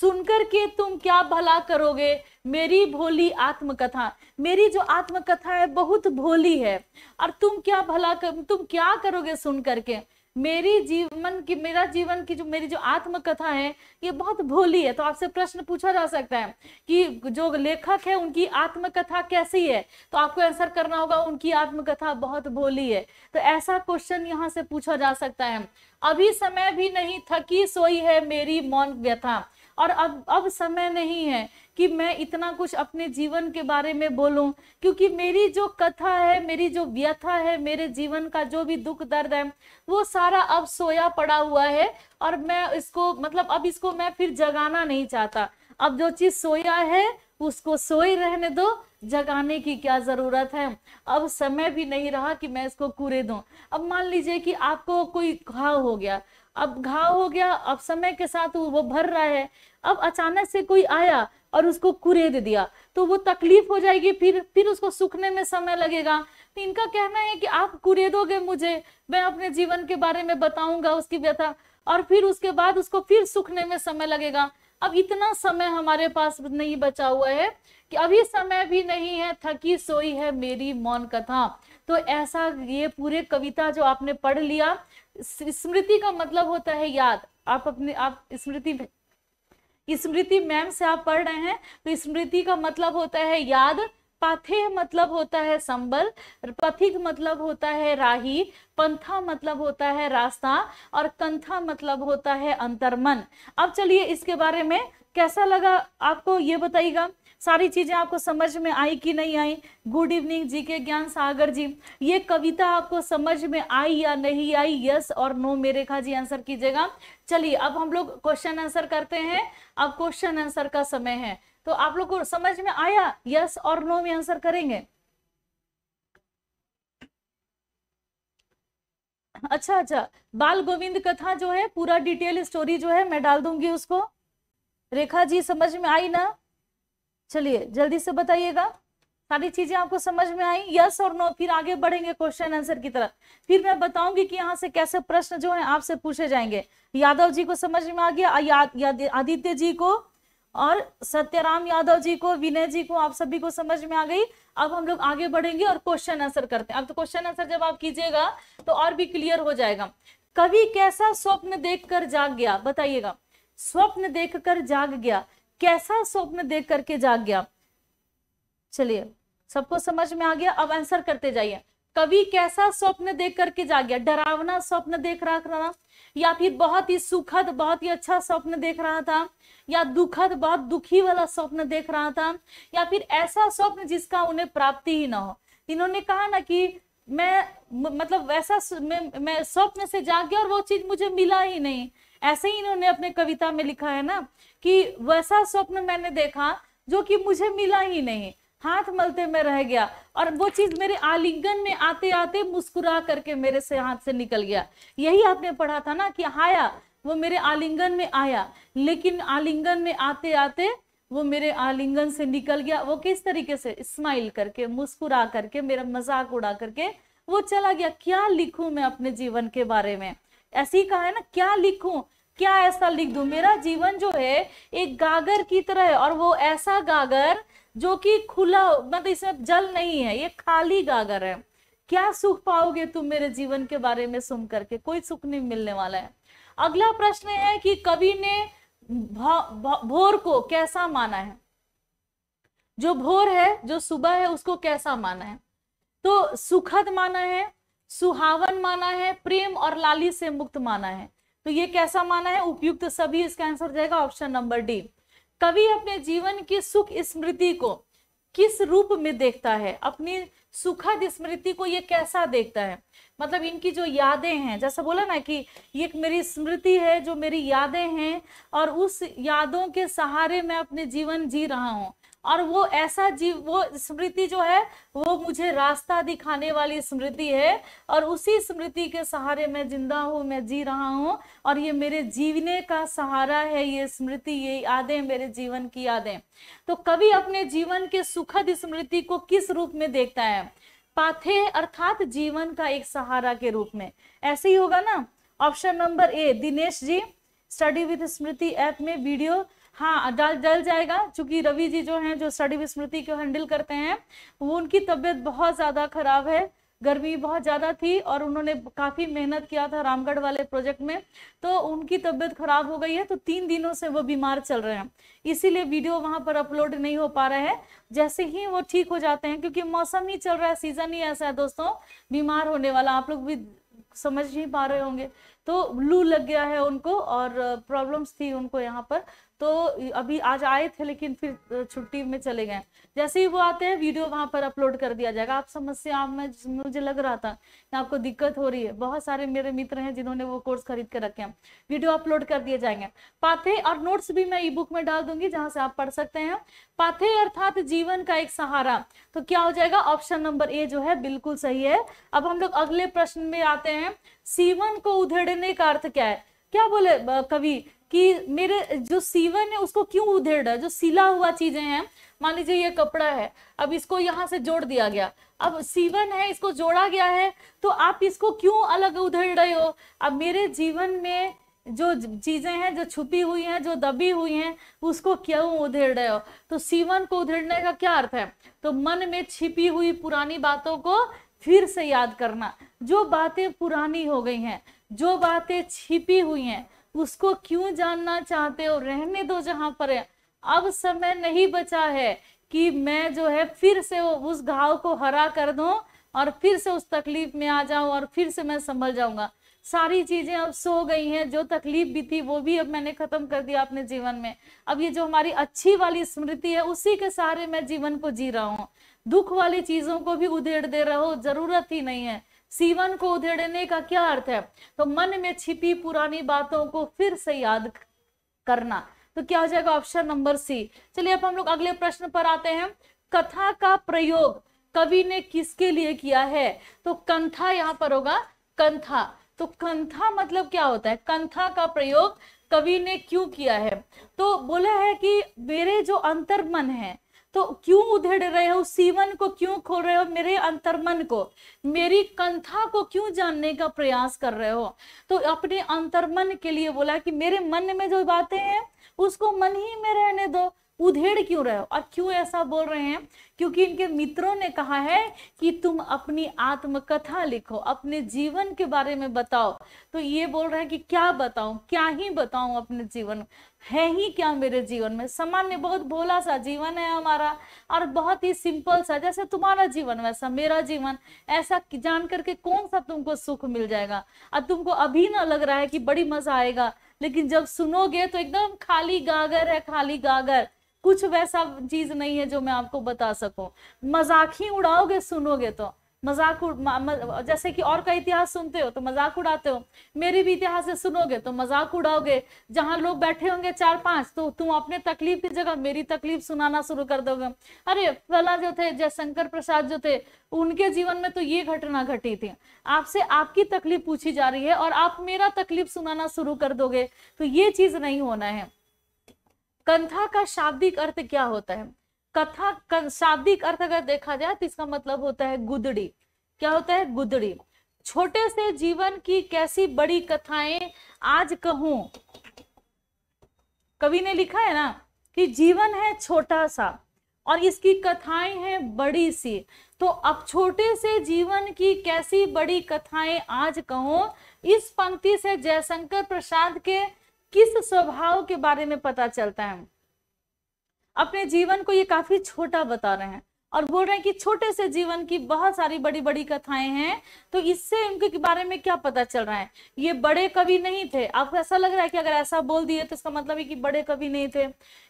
Speaker 1: सुनकर के तुम क्या भला करोगे मेरी भोली आत्मकथा मेरी जो आत्मकथा है बहुत भोली है और तुम क्या भला कर, तुम क्या करोगे सुन करके मेरी जीवन की मेरा जीवन की जो मेरी जो आत्मकथा है ये बहुत भोली है तो आपसे प्रश्न पूछा जा सकता है कि जो लेखक है उनकी आत्मकथा कैसी है तो आपको आंसर करना होगा उनकी आत्मकथा बहुत भोली है तो ऐसा क्वेश्चन यहाँ से पूछा जा सकता है अभी समय भी नहीं थकी सोई है मेरी मौन व्यथा और अब अब समय नहीं है कि मैं इतना कुछ अपने जीवन के बारे में बोलूं क्योंकि मेरी जो कथा है मेरी जो व्यथा है मेरे जीवन का जो भी दुख दर्द है वो सारा अब सोया पड़ा हुआ है और मैं इसको मतलब अब इसको मैं फिर जगाना नहीं चाहता अब जो चीज सोया है उसको सोई रहने दो जगाने की क्या जरूरत है अब समय भी नहीं रहा कि मैं इसको कूड़े दूं अब मान लीजिए कि आपको कोई घाव हो गया अब घाव हो गया अब समय के साथ वो भर रहा है अब अचानक से कोई आया और उसको कुरेद दिया तो वो तकलीफ हो जाएगी फिर फिर उसको सूखने में समय लगेगा तो इनका कहना है कि आप कुरेदोगे मुझे मैं अपने जीवन के बारे में बताऊंगा उसकी व्यथा और फिर उसके बाद उसको फिर सूखने में समय लगेगा अब इतना समय हमारे पास नहीं बचा हुआ है कि अभी समय भी नहीं है थकी सोई है मेरी मौन कथा तो ऐसा ये पूरे कविता जो आपने पढ़ लिया स्मृति का मतलब होता है याद आप अपने आप स्मृति स्मृति मैम से आप पढ़ रहे हैं तो स्मृति का मतलब होता है याद पाथे मतलब होता है संबल पथिक मतलब होता है राही पंथा मतलब होता है रास्ता और कंथा मतलब होता है अंतर्मन अब चलिए इसके बारे में कैसा लगा आपको ये बताइएगा सारी चीज़ें आपको समझ में आई कि नहीं आई गुड इवनिंग जी के ज्ञान सागर जी ये कविता आपको समझ में आई या नहीं आई यस और नो में रेखा जी आंसर कीजिएगा चलिए अब हम लोग क्वेश्चन आंसर करते हैं अब क्वेश्चन आंसर का समय है तो आप लोग को समझ में आया यस और नो में आंसर करेंगे अच्छा अच्छा बाल गोविंद कथा जो है पूरा डिटेल स्टोरी जो है मैं डाल दूंगी उसको रेखा जी समझ में आई ना चलिए जल्दी से बताइएगा सारी चीजें आपको समझ में आई यस और नो फिर आगे बढ़ेंगे क्वेश्चन आंसर की तरफ फिर मैं बताऊंगी कि यहाँ से कैसे प्रश्न जो है आपसे पूछे जाएंगे यादव जी को समझ में आ गया आदित्य जी को और सत्यराम यादव जी को विनय जी को आप सभी को समझ में आ गई अब हम लोग आगे बढ़ेंगे और क्वेश्चन आंसर करते हैं अब तो क्वेश्चन आंसर जब आप कीजिएगा तो और भी क्लियर हो जाएगा कभी कैसा स्वप्न देखकर जाग गया बताइएगा स्वप्न देखकर जाग गया कैसा स्वप्न देख करके जाग गया चलिए सबको समझ में आ गया अब आंसर करते जाइए कवि कैसा स्वप्न देख करके जाग गया डरावना स्वप्न देख रहा था या फिर बहुत ही सुखद बहुत ही अच्छा स्वप्न देख रहा था या दुखद बहुत दुखी वाला स्वप्न देख रहा था या फिर ऐसा स्वप्न जिसका उन्हें प्राप्ति ही ना हो इन्होंने कहा ना कि मैं मतलब वैसा मैं, मैं स्वप्न से जाग गया और वो चीज मुझे मिला ही नहीं ऐसे ही इन्होंने अपने कविता में लिखा है ना कि वैसा स्वप्न मैंने देखा जो कि मुझे मिला ही नहीं हाथ मलते में रह गया और वो चीज मेरे आलिंगन में आते आते मुस्कुरा करके मेरे से हाथ से निकल गया यही आपने पढ़ा था ना कि आया वो मेरे आलिंगन में आया लेकिन आलिंगन में आते आते वो मेरे आलिंगन से निकल गया वो किस तरीके से स्माइल करके मुस्कुरा करके मेरा मजाक उड़ा करके वो चला गया क्या लिखूं मैं अपने जीवन के बारे में ऐसे ही कहा है ना क्या लिखू क्या ऐसा लिख दू मेरा जीवन जो है एक गागर की तरह है और वो ऐसा गागर जो कि खुला मतलब इसमें जल नहीं है ये खाली गागर है क्या सुख पाओगे तुम मेरे जीवन के बारे में सुन करके कोई सुख नहीं मिलने वाला है अगला प्रश्न है कि कवि ने भा, भा, भोर को कैसा माना है जो भोर है जो सुबह है उसको कैसा माना है तो सुखद माना है सुहावन माना है प्रेम और लाली से मुक्त माना है तो ये कैसा माना है उपयुक्त सभी इसका आंसर जाएगा ऑप्शन नंबर डी कवि अपने जीवन की सुख स्मृति को किस रूप में देखता है अपनी सुखद स्मृति को ये कैसा देखता है मतलब इनकी जो यादें हैं जैसा बोला ना कि ये एक मेरी स्मृति है जो मेरी यादें हैं और उस यादों के सहारे मैं अपने जीवन जी रहा हूँ और वो ऐसा जीव वो स्मृति जो है वो मुझे रास्ता दिखाने वाली स्मृति है और उसी स्मृति के सहारे मैं जिंदा हूँ मैं जी रहा हूँ और ये मेरे जीवने का सहारा है ये स्मृति ये यादें मेरे जीवन की यादें तो कवि अपने जीवन के सुखद स्मृति को किस रूप में देखता है पाथे अर्थात जीवन का एक सहारा के रूप में ऐसे ही होगा ना option number A Dinesh ji study with Smriti app में वीडियो हाँ डल डल जाएगा क्योंकि रवि जी जो हैं जो स्टडी विस्मृति को हैंडल करते हैं वो उनकी तबीयत बहुत ज़्यादा खराब है गर्मी बहुत ज़्यादा थी और उन्होंने काफ़ी मेहनत किया था रामगढ़ वाले प्रोजेक्ट में तो उनकी तबीयत खराब हो गई है तो तीन दिनों से वो बीमार चल रहे हैं इसीलिए वीडियो वहाँ पर अपलोड नहीं हो पा रहे है जैसे ही वो ठीक हो जाते हैं क्योंकि मौसम ही चल रहा है सीज़न ही ऐसा है दोस्तों बीमार होने वाला आप लोग भी समझ नहीं पा रहे होंगे तो लू लग गया है उनको और प्रॉब्लम्स थी उनको यहाँ पर तो अभी आज आए थे लेकिन फिर छुट्टी में चले गए जैसे ही वो आते हैं वीडियो वहां पर अपलोड कर दिया जाएगा आप समस्या आप में मुझे लग रहा था आपको दिक्कत हो रही है बहुत सारे मेरे मित्र हैं जिन्होंने वो कोर्स खरीद के रखे हैं वीडियो अपलोड कर दिए जाएंगे पाथे और नोट्स भी मैं ई बुक में डाल दूंगी जहां से आप पढ़ सकते हैं पाथे अर्थात जीवन का एक सहारा तो क्या हो जाएगा ऑप्शन नंबर ए जो है बिल्कुल सही है अब हम लोग अगले प्रश्न में आते हैं सीवन को उधेड़ने का अर्थ क्या है क्या बोले कवि कि मेरे जो सीवन है उसको क्यों उधेड़ा जो सिला हुआ चीजें हैं मान लीजिए ये कपड़ा है अब इसको यहाँ से जोड़ दिया गया अब सीवन है इसको जोड़ा गया है तो आप इसको क्यों अलग उधेड़ रहे हो अब मेरे जीवन में जो चीजें हैं जो छुपी हुई हैं जो दबी हुई हैं उसको क्यों उधेड़ रहे हो तो सीवन को उधेड़ने का क्या अर्थ है तो मन में छिपी हुई पुरानी बातों को फिर से याद करना जो बातें पुरानी हो गई हैं जो बातें छिपी हुई हैं उसको क्यों जानना चाहते हो रहने दो जहां पर है अब समय नहीं बचा है कि मैं जो है फिर से वो उस घाव को हरा कर दूं और फिर से उस तकलीफ में आ जाऊं और फिर से मैं संभल जाऊंगा सारी चीजें अब सो गई हैं जो तकलीफ भी थी वो भी अब मैंने खत्म कर दिया अपने जीवन में अब ये जो हमारी अच्छी वाली स्मृति है उसी के सहारे मैं जीवन को जी रहा हूँ दुख वाली चीजों को भी उधेड़ दे रहा हूँ जरूरत ही नहीं है सीवन को उधेड़ने का क्या अर्थ है तो मन में छिपी पुरानी बातों को फिर से याद करना तो क्या हो जाएगा ऑप्शन नंबर सी चलिए अब हम लोग अगले प्रश्न पर आते हैं कथा का प्रयोग कवि ने किसके लिए किया है तो कंथा यहाँ पर होगा कंथा तो कंथा मतलब क्या होता है कंथा का प्रयोग कवि ने क्यों किया है तो बोला है कि मेरे जो अंतर्मन है तो क्यों उधेड़ रहे हो सीवन को क्यों खोल रहे हो मेरे अंतर्मन को मेरी कंथा को क्यों जानने का प्रयास कर रहे हो तो अपने अंतर्मन के लिए बोला कि मेरे मन में जो बातें हैं उसको मन ही में रहने दो उधेड़ क्यों रहे हो और क्यों ऐसा बोल रहे हैं क्योंकि इनके मित्रों ने कहा है कि तुम अपनी आत्मकथा लिखो अपने जीवन के बारे में बताओ तो ये बोल रहे हैं कि क्या बताऊं क्या ही बताऊं अपने जीवन है ही क्या मेरे जीवन में सामान्य बहुत भोला सा जीवन है हमारा और बहुत ही सिंपल सा जैसे तुम्हारा जीवन वैसा मेरा जीवन ऐसा जान करके कौन सा तुमको सुख मिल जाएगा और तुमको अभी ना लग रहा है कि बड़ी मजा आएगा लेकिन जब सुनोगे तो एकदम खाली गागर है खाली गागर कुछ वैसा चीज नहीं है जो मैं आपको बता सकूं मजाक ही उड़ाओगे सुनोगे तो मजाक जैसे कि और का इतिहास सुनते हो तो मजाक उड़ाते हो मेरे भी इतिहास से सुनोगे तो मजाक उड़ाओगे जहाँ लोग बैठे होंगे चार पांच तो तुम अपने तकलीफ की जगह मेरी तकलीफ सुनाना शुरू कर दोगे अरे फला जो थे जयशंकर प्रसाद जो थे उनके जीवन में तो ये घटना घटी थी आपसे आपकी तकलीफ पूछी जा रही है और आप मेरा तकलीफ सुनाना शुरू कर दोगे तो ये चीज नहीं होना है कंथा का शाब्दिक अर्थ क्या होता है कथा शाब्दिक अर्थ अगर देखा जाए तो इसका मतलब होता है गुदड़ी क्या होता है गुदड़ी छोटे से जीवन की कैसी बड़ी कथाएं आज कहूं कवि ने लिखा है ना कि जीवन है छोटा सा और इसकी कथाएं हैं बड़ी सी तो अब छोटे से जीवन की कैसी बड़ी कथाएं आज कहूं इस पंक्ति से जयशंकर प्रसाद के किस स्वभाव के बारे में पता चलता है अपने जीवन को ये काफी छोटा बता रहे हैं और बोल रहे हैं कि छोटे से जीवन की बहुत सारी बड़ी बड़ी कथाएं हैं तो इससे उनके बारे में क्या पता चल रहा है ये बड़े कवि नहीं थे आपको ऐसा लग रहा है कि अगर ऐसा बोल दिए तो इसका मतलब है कि बड़े कवि नहीं थे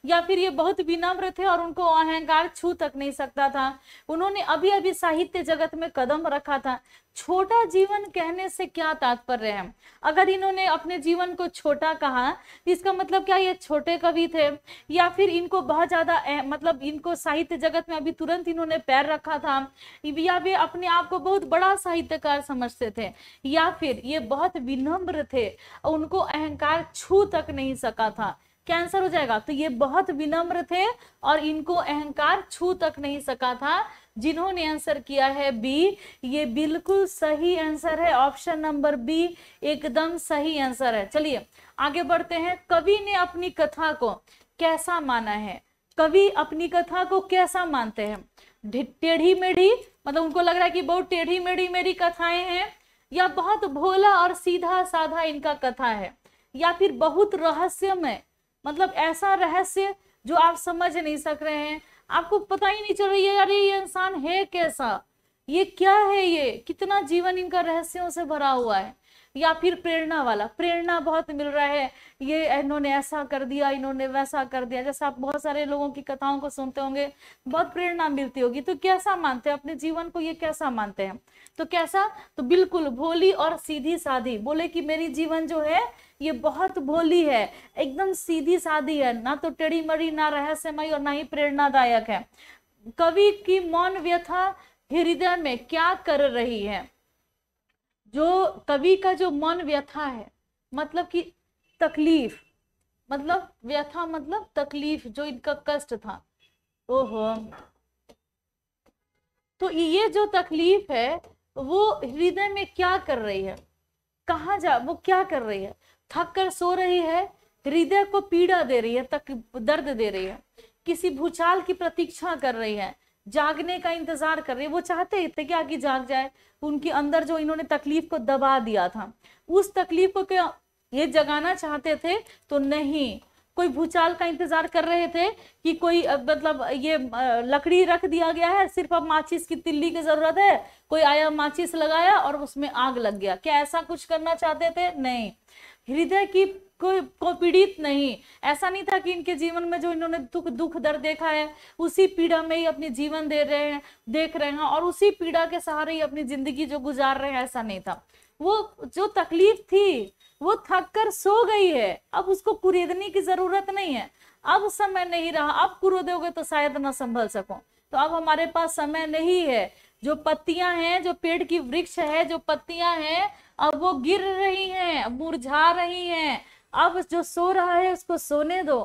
Speaker 1: या फिर ये बहुत विनम्र थे और उनको अहंकार छू तक नहीं सकता था उन्होंने अभी अभी साहित्य जगत में कदम रखा था छोटा जीवन कहने से क्या तात्पर्य है अगर इन्होंने अपने जीवन को छोटा कहा इसका मतलब क्या ये छोटे कवि थे या फिर इनको बहुत ज़्यादा मतलब इनको साहित्य जगत में अभी तुरंत इन्होंने पैर रखा था या वे अपने आप को बहुत बड़ा साहित्यकार समझते थे या फिर ये बहुत विनम्र थे उनको अहंकार छू तक नहीं सका था कैंसर हो जाएगा तो ये बहुत विनम्र थे और इनको अहंकार छू तक नहीं सका था जिन्होंने आंसर किया है बी ये बिल्कुल सही आंसर है ऑप्शन नंबर बी एकदम सही आंसर है चलिए आगे बढ़ते हैं कवि ने अपनी कथा को कैसा माना है कवि अपनी कथा को कैसा मानते हैं टेढ़ी मेढ़ी मतलब उनको लग रहा है कि बहुत टेढ़ी मेढ़ी मेरी कथाएं हैं या बहुत भोला और सीधा साधा इनका कथा है या फिर बहुत रहस्यमय मतलब ऐसा रहस्य जो आप समझ नहीं सक रहे हैं आपको पता ही नहीं चल रही है यार ये इंसान है कैसा ये क्या है ये कितना जीवन इनका रहस्यों से भरा हुआ है या फिर प्रेरणा वाला प्रेरणा बहुत मिल रहा है ये इन्होंने ऐसा कर दिया इन्होंने वैसा कर दिया जैसे आप बहुत सारे लोगों की कथाओं को सुनते होंगे बहुत प्रेरणा मिलती होगी तो कैसा मानते हैं अपने जीवन को ये कैसा मानते हैं तो कैसा तो बिल्कुल भोली और सीधी साधी बोले कि मेरी जीवन जो है ये बहुत भोली है एकदम सीधी साधी है ना तो टेढ़ी मरी ना रहस्यमय और ना ही प्रेरणादायक है कवि की मौन व्यथा हृदय में क्या कर रही है जो कवि का जो मन व्यथा है मतलब कि तकलीफ मतलब व्यथा मतलब तकलीफ जो इनका कष्ट था ओहो तो ये जो तकलीफ है वो हृदय में क्या कर रही है कहाँ जा वो क्या कर रही है थक कर सो रही है हृदय को पीड़ा दे रही है तक दर्द दे रही है किसी भूचाल की प्रतीक्षा कर रही है जागने का इंतजार कर रहे हैं वो चाहते थे कि आगे जाग जाए उनके अंदर जो इन्होंने तकलीफ को दबा दिया था उस तकलीफ को क्या ये जगाना चाहते थे तो नहीं कोई भूचाल का इंतजार कर रहे थे कि कोई मतलब ये लकड़ी रख दिया गया है सिर्फ अब माचिस की तिल्ली की जरूरत है कोई आया माचिस लगाया और उसमें आग लग गया क्या ऐसा कुछ करना चाहते थे नहीं हृदय की कोई को पीड़ित नहीं ऐसा नहीं था कि इनके जीवन में जो इन्होंने दुख दुख दर्द देखा है उसी पीड़ा में ही अपनी जीवन दे रहे हैं देख रहे हैं और उसी पीड़ा के सहारे ही अपनी जिंदगी जो गुजार रहे हैं ऐसा नहीं था वो जो तकलीफ थी वो थक कर सो गई है अब उसको कुरेदने की जरूरत नहीं है अब समय नहीं रहा अब कुरोदोगे तो शायद ना संभल सको तो अब हमारे पास समय नहीं है जो पत्तियां हैं जो पेड़ की वृक्ष है जो पत्तियां हैं अब वो गिर रही हैं मुरझा रही हैं अब जो सो रहा है उसको सोने दो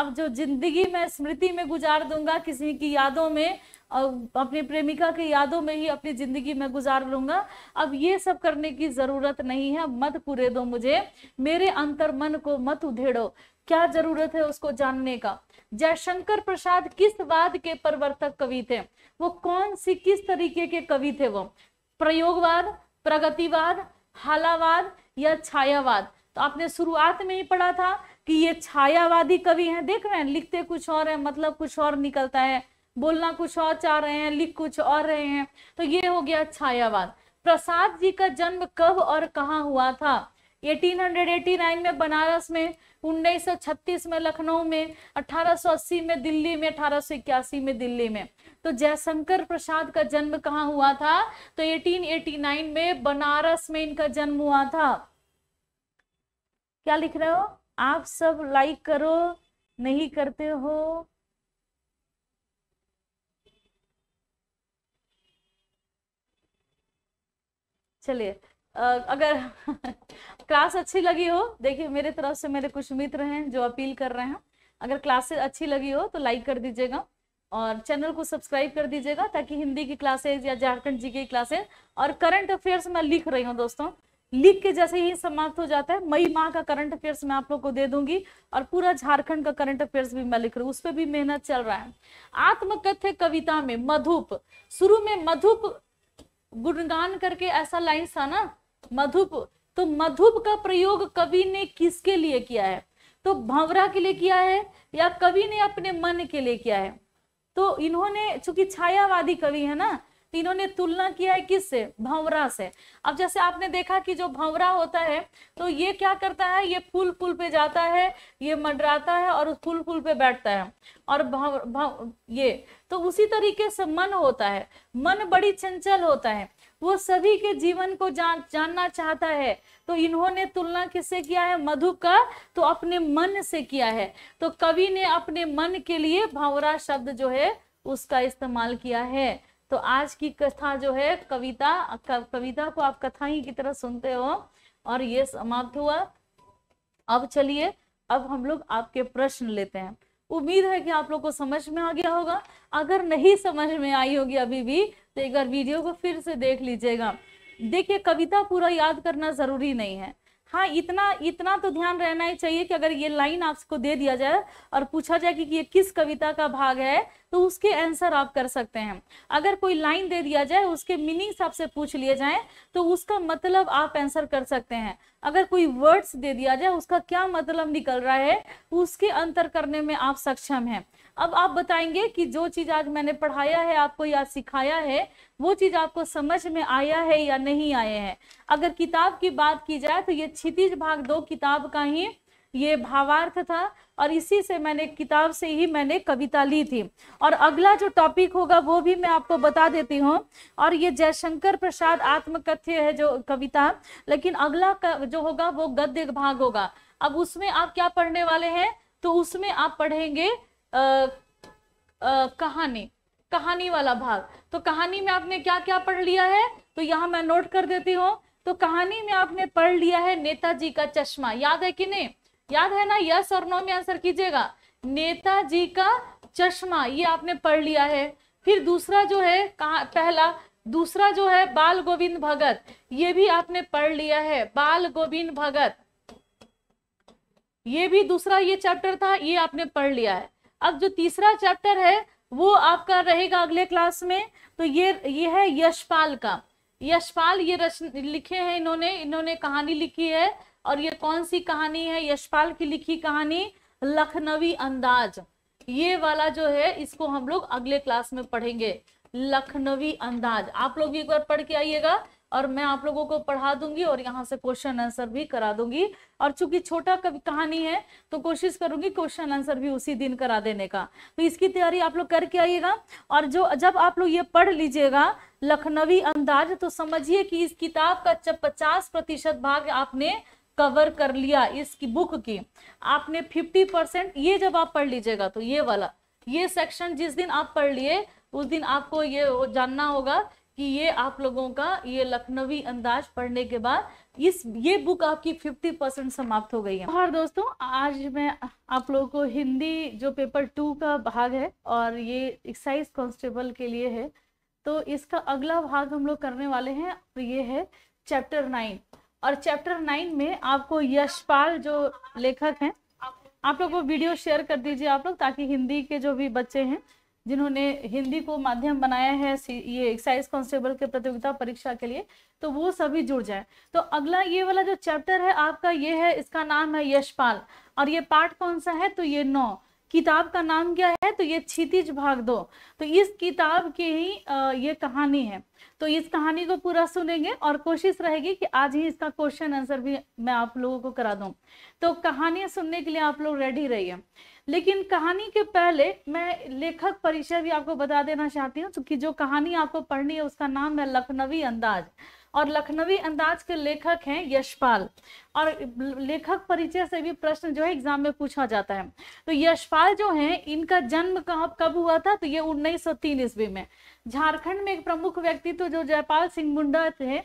Speaker 1: अब जो जिंदगी में स्मृति में गुजार दूंगा किसी की यादों में और अपनी प्रेमिका की यादों में ही अपनी जिंदगी में गुजार लूंगा अब ये सब करने की जरूरत नहीं है मत पूरे दो मुझे मेरे अंतर मन को मत उधेड़ो क्या जरूरत है उसको जानने का जयशंकर प्रसाद किस वाद के प्रवर्तक कवि थे वो कौन सी किस तरीके के कवि थे वो प्रयोगवाद प्रगतिवाद हालावाद या छायावाद आपने शुरुआत में ही पढ़ा था कि ये छायावादी कवि हैं देख रहे हैं लिखते कुछ और है मतलब कुछ और निकलता है बोलना कुछ और चाह रहे हैं लिख कुछ और रहे हैं तो ये हो गया छायावाद प्रसाद जी का जन्म कब और कहाँ हुआ था 1889 में बनारस में 1936 में लखनऊ में 1880 में दिल्ली में अठारह में दिल्ली में तो जयशंकर प्रसाद का जन्म कहाँ हुआ था तो 1889 में बनारस में इनका जन्म हुआ था क्या लिख रहे हो आप सब लाइक करो नहीं करते हो चलिए अगर [LAUGHS] क्लास अच्छी लगी हो देखिए मेरे तरफ से मेरे कुछ मित्र हैं जो अपील कर रहे हैं अगर क्लासेस अच्छी लगी हो तो लाइक कर दीजिएगा और चैनल को सब्सक्राइब कर दीजिएगा ताकि हिंदी की क्लासेज या झारखंड जी की क्लासेज और करंट अफेयर्स मैं लिख रही हूँ दोस्तों लीक के जैसे ही समाप्त हो जाता है मई माह का करंट अफेयर्स मैं आप लोग को दे दूंगी और पूरा झारखंड का करंट अफेयर्स भी मैं लिख रही हूँ उस पर भी मेहनत चल रहा है आत्मकथ्य कविता में मधुप शुरू में मधुप गुणगान करके ऐसा लाइन था ना मधुप तो मधुप का प्रयोग कवि ने किसके लिए किया है तो भंवरा के लिए किया है या कवि ने अपने मन के लिए किया है तो इन्होंने चूंकि छायावादी कवि है ना तीनों ने तुलना किया है किससे भंवरा से अब जैसे आपने देखा कि जो भंवरा होता है तो ये क्या करता है ये फूल फूल पे जाता है ये मंडराता है और उस फूल फूल पे बैठता है और भाव, भाव, ये तो उसी तरीके से मन होता है मन बड़ी चंचल होता है वो सभी के जीवन को जान जानना चाहता है तो इन्होंने तुलना किससे किया है मधु का तो अपने मन से किया है तो कवि ने अपने मन के लिए भावरा शब्द जो है उसका इस्तेमाल किया है तो आज की कथा जो है कविता कविता को आप कथा ही की तरह सुनते हो और ये समाप्त हुआ अब चलिए अब हम लोग आपके प्रश्न लेते हैं उम्मीद है कि आप लोग को समझ में आ गया होगा अगर नहीं समझ में आई होगी अभी भी तो एक बार वीडियो को फिर से देख लीजिएगा देखिए कविता पूरा याद करना जरूरी नहीं है हाँ इतना इतना तो ध्यान रहना ही चाहिए कि अगर ये लाइन आपको दे दिया जाए और पूछा जाए कि ये किस कविता का भाग है तो उसके आंसर आप कर सकते हैं अगर कोई लाइन दे दिया जाए उसके मीनिंग्स आपसे पूछ लिए जाए तो उसका मतलब आप आंसर कर सकते हैं अगर कोई वर्ड्स दे दिया जाए उसका क्या मतलब निकल रहा है उसके अंतर करने में आप सक्षम हैं अब आप बताएंगे कि जो चीज़ आज मैंने पढ़ाया है आपको या सिखाया है वो चीज़ आपको समझ में आया है या नहीं आया है अगर किताब की बात की जाए तो ये क्षितिज भाग दो किताब का ही ये भावार्थ था और इसी से मैंने किताब से ही मैंने कविता ली थी और अगला जो टॉपिक होगा वो भी मैं आपको बता देती हूँ और ये जयशंकर प्रसाद आत्मकथ्य है जो कविता लेकिन अगला जो होगा वो गद्य भाग होगा अब उसमें आप क्या पढ़ने वाले हैं तो उसमें आप पढ़ेंगे कहानी कहानी वाला भाग तो कहानी में आपने क्या क्या पढ़ लिया है तो यहाँ मैं नोट कर देती हूँ तो कहानी में आपने पढ़ लिया है नेताजी का चश्मा याद है कि नहीं याद है ना यस और नो में आंसर कीजिएगा नेताजी का चश्मा ये आपने पढ़ लिया है फिर दूसरा जो है कहा पहला दूसरा जो है बाल गोविंद भगत ये भी आपने पढ़ लिया है बाल गोविंद भगत ये भी दूसरा ये चैप्टर था ये आपने पढ़ लिया है अब जो तीसरा चैप्टर है वो आपका रहेगा अगले क्लास में तो ये ये है यशपाल का यशपाल ये रच लिखे हैं इन्होंने इन्होंने कहानी लिखी है और ये कौन सी कहानी है यशपाल की लिखी कहानी लखनवी अंदाज ये वाला जो है इसको हम लोग अगले क्लास में पढ़ेंगे लखनवी अंदाज आप लोग एक बार पढ़ के आइएगा और मैं आप लोगों को पढ़ा दूंगी और यहाँ से क्वेश्चन आंसर भी करा दूंगी और चूंकि छोटा कहानी है तो कोशिश करूंगी क्वेश्चन आंसर भी उसी दिन करा देने का तो इसकी तैयारी आप लोग करके आइएगा और जो जब आप लोग ये पढ़ लीजिएगा लखनवी अंदाज तो समझिए कि इस किताब का जब पचास प्रतिशत भाग आपने कवर कर लिया इस बुक की आपने फिफ्टी परसेंट ये जब आप पढ़ लीजिएगा तो ये वाला ये सेक्शन जिस दिन आप पढ़ लिए उस दिन आपको ये जानना होगा कि ये आप लोगों का ये लखनवी अंदाज पढ़ने के बाद इस ये बुक आपकी फिफ्टी परसेंट समाप्त हो गई है और दोस्तों आज मैं आप लोगों को हिंदी जो पेपर टू का भाग है और ये एक्साइज कांस्टेबल के लिए है तो इसका अगला भाग हम लोग करने वाले हैं और तो ये है चैप्टर नाइन और चैप्टर नाइन में आपको यशपाल जो लेखक हैं आप लोग वो वीडियो शेयर कर दीजिए आप लोग ताकि हिंदी के जो भी बच्चे हैं जिन्होंने हिंदी को माध्यम बनाया है ये एक्साइज कांस्टेबल के प्रतियोगिता परीक्षा के लिए तो वो सभी जुड़ जाए तो अगला ये वाला जो चैप्टर है आपका ये है इसका नाम है यशपाल और ये पार्ट कौन सा है तो ये नौ किताब का नाम क्या है तो ये क्षितिज भाग दो तो इस किताब की ही ये कहानी है तो इस कहानी को पूरा सुनेंगे और कोशिश रहेगी कि आज ही इसका क्वेश्चन आंसर भी मैं आप लोगों को करा दूं तो कहानियां सुनने के लिए आप लोग रेडी रहिए लेकिन कहानी के पहले मैं लेखक परिचय भी आपको बता देना चाहती हूँ क्योंकि जो कहानी आपको पढ़नी है उसका नाम है लखनवी अंदाज और लखनवी अंदाज के लेखक हैं यशपाल और लेखक परिचय से भी प्रश्न जो है एग्जाम में पूछा जाता है तो यशपाल जो है इनका जन्म कहा कब हुआ था तो ये 1903 ईस्वी में झारखंड में एक प्रमुख व्यक्ति तो जो जयपाल सिंह मुंडा थे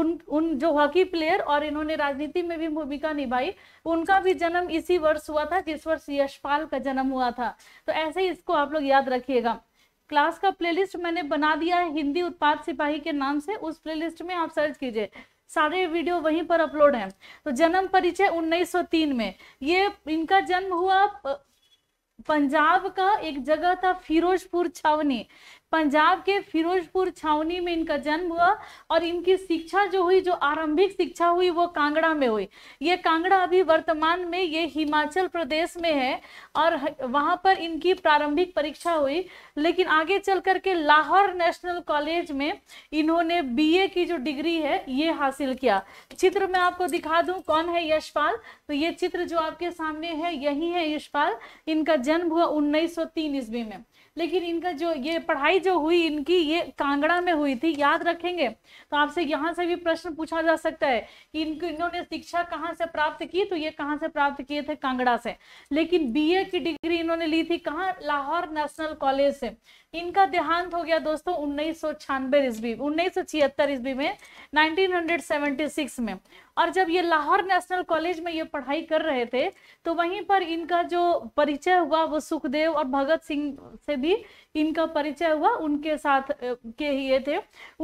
Speaker 1: उन उन जो हॉकी प्लेयर और इन्होंने राजनीति में भी भूमिका निभाई उनका भी जन्म इसी वर्ष हुआ था जिस वर्ष यशपाल का जन्म हुआ था तो ऐसे ही इसको आप लोग याद रखिएगा क्लास का प्लेलिस्ट मैंने बना दिया है हिंदी उत्पाद सिपाही के नाम से उस प्लेलिस्ट में आप सर्च कीजिए सारे वीडियो वहीं पर अपलोड हैं तो जन्म परिचय 1903 में ये इनका जन्म हुआ पंजाब का एक जगह था फिरोजपुर छावनी पंजाब के फिरोजपुर छावनी में इनका जन्म हुआ और इनकी शिक्षा जो हुई जो आरंभिक शिक्षा हुई वो कांगड़ा में हुई ये कांगड़ा अभी वर्तमान में ये हिमाचल प्रदेश में है और वहाँ पर इनकी प्रारंभिक परीक्षा हुई लेकिन आगे चल करके लाहौर नेशनल कॉलेज में इन्होंने बीए की जो डिग्री है ये हासिल किया चित्र में आपको दिखा दूँ कौन है यशपाल तो ये चित्र जो आपके सामने है यही है यशपाल इनका जन्म हुआ तीन ईस्वी में लेकिन इनका जो ये पढ़ाई जो हुई इनकी ये कांगड़ा में हुई थी याद रखेंगे तो आपसे यहाँ से भी प्रश्न पूछा जा सकता है कि इनको इन्होंने शिक्षा कहाँ से प्राप्त की तो ये कहाँ से प्राप्त किए थे कांगड़ा से लेकिन बीए की डिग्री इन्होंने ली थी कहाँ लाहौर नेशनल कॉलेज से इनका देहांत हो गया दोस्तों उन्नीस सौ छियानबे ईस्वी उन्नीस सौ छिहत्तर ईस्वी में 1976 में और जब ये लाहौर नेशनल कॉलेज में ये पढ़ाई कर रहे थे तो वहीं पर इनका जो परिचय हुआ वो सुखदेव और भगत सिंह से भी इनका परिचय हुआ उनके साथ के ही ये थे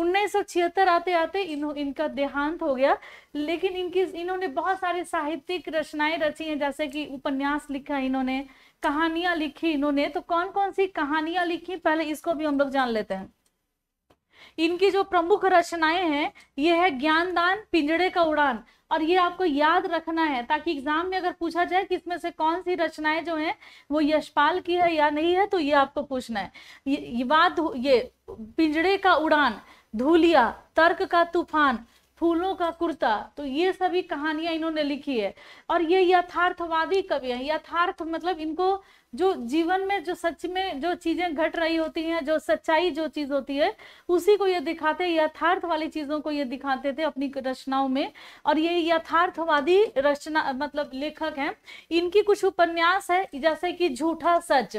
Speaker 1: उन्नीस सौ छिहत्तर आते आते इन, इनका देहांत हो गया लेकिन इनकी इन्होंने बहुत सारी साहित्यिक रचनाएं रची हैं जैसे कि उपन्यास लिखा इन्होंने कहानियां लिखी इन्होंने तो कौन कौन सी कहानियां लिखी पहले इसको भी हम लोग जान लेते हैं इनकी जो प्रमुख रचनाएं हैं ये है ज्ञानदान पिंजड़े का उड़ान और ये आपको याद रखना है ताकि एग्जाम में अगर पूछा जाए कि इसमें से कौन सी रचनाएं जो हैं वो यशपाल की है या नहीं है तो ये आपको पूछना है ये ये ये पिंजड़े का उड़ान धूलिया तर्क का तूफान फूलों का कुर्ता तो ये सभी कहानियां इन्होंने लिखी है और ये यथार्थवादी कवि हैं यथार्थ मतलब इनको जो जीवन में जो सच में जो चीजें घट रही होती हैं जो सच्चाई जो चीज होती है उसी को ये दिखाते हैं यथार्थ वाली चीजों को ये दिखाते थे अपनी रचनाओं में और ये यथार्थवादी रचना मतलब लेखक हैं इनकी कुछ उपन्यास है जैसे कि झूठा सच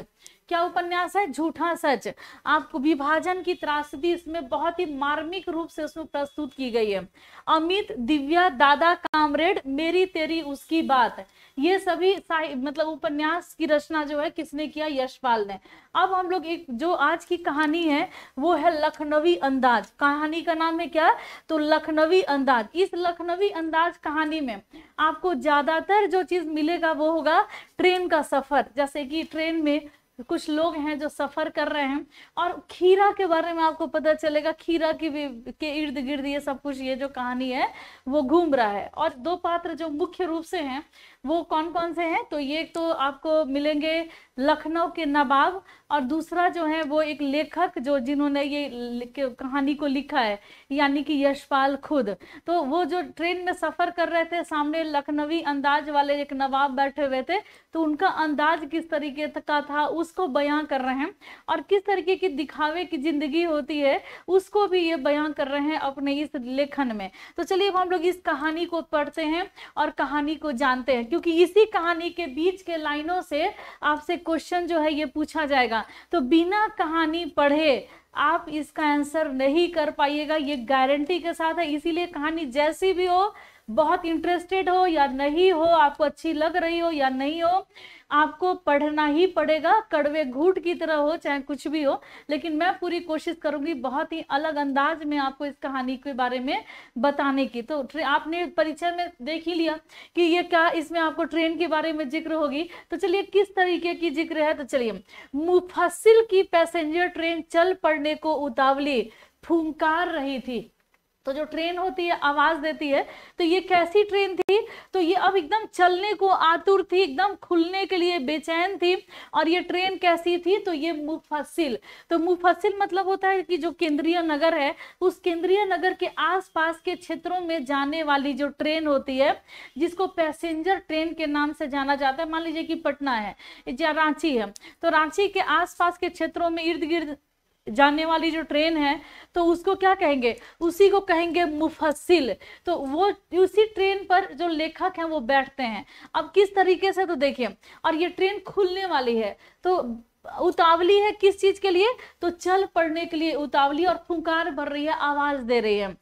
Speaker 1: क्या उपन्यास है झूठा सच आप विभाजन की त्रासदी इसमें बहुत ही मार्मिक रूप से उसमें प्रस्तुत की गई है अमित दिव्या दादा कामरेड मेरी तेरी उसकी बात ये सभी मतलब उपन्यास की रचना जो है किसने किया यशपाल ने अब हम लोग एक जो आज की कहानी है वो है लखनवी अंदाज कहानी का नाम है क्या तो लखनवी अंदाज इस लखनवी अंदाज कहानी में आपको ज्यादातर जो चीज मिलेगा वो होगा ट्रेन का सफर जैसे कि ट्रेन में कुछ लोग हैं जो सफ़र कर रहे हैं और खीरा के बारे में आपको पता चलेगा खीरा की भी के इर्द गिर्द ये सब कुछ ये जो कहानी है वो घूम रहा है और दो पात्र जो मुख्य रूप से हैं वो कौन कौन से हैं तो ये तो आपको मिलेंगे लखनऊ के नवाब और दूसरा जो है वो एक लेखक जो जिन्होंने ये कहानी को लिखा है यानी कि यशपाल खुद तो वो जो ट्रेन में सफ़र कर रहे थे सामने लखनवी अंदाज वाले एक नवाब बैठे हुए थे तो उनका अंदाज किस तरीके का था उसको बयां कर रहे हैं और किस तरीके की दिखावे की ज़िंदगी होती है उसको भी ये बयां कर रहे हैं अपने इस लेखन में तो चलिए अब हम लोग इस कहानी को पढ़ते हैं और कहानी को जानते हैं क्योंकि इसी कहानी के बीच के लाइनों से आपसे क्वेश्चन जो है ये पूछा जाएगा तो बिना कहानी पढ़े आप इसका आंसर नहीं कर पाइएगा ये गारंटी के साथ है इसीलिए कहानी जैसी भी हो बहुत इंटरेस्टेड हो या नहीं हो आपको अच्छी लग रही हो या नहीं हो आपको पढ़ना ही पड़ेगा कड़वे घूट की तरह हो चाहे कुछ भी हो लेकिन मैं पूरी कोशिश करूंगी बहुत ही अलग अंदाज में आपको इस कहानी के बारे में बताने की तो आपने परीक्षा में देख ही लिया कि ये क्या इसमें आपको ट्रेन के बारे में जिक्र होगी तो चलिए किस तरीके की जिक्र है तो चलिए मुफसिल की पैसेंजर ट्रेन चल पड़ने को उतावली फूंकार रही थी तो जो ट्रेन होती है आवाज़ देती है तो ये कैसी ट्रेन थी तो ये अब एकदम चलने को आतुर थी एकदम खुलने के लिए बेचैन थी और ये ट्रेन कैसी थी तो ये मुफसिल तो मुफसिल मतलब होता है कि जो केंद्रीय नगर है उस केंद्रीय नगर के आसपास के क्षेत्रों में जाने वाली जो ट्रेन होती है जिसको पैसेंजर ट्रेन के नाम से जाना जाता है मान लीजिए कि पटना है या रांची है तो रांची के आसपास के क्षेत्रों में इर्द गिर्द जाने वाली जो ट्रेन है तो उसको क्या कहेंगे उसी को कहेंगे मुफसिल तो वो उसी ट्रेन पर जो लेखक हैं वो बैठते हैं अब किस तरीके से तो देखिए और ये ट्रेन खुलने वाली है तो उतावली है किस चीज के लिए तो चल पढ़ने के लिए उतावली और फुंकार भर रही है आवाज दे रही है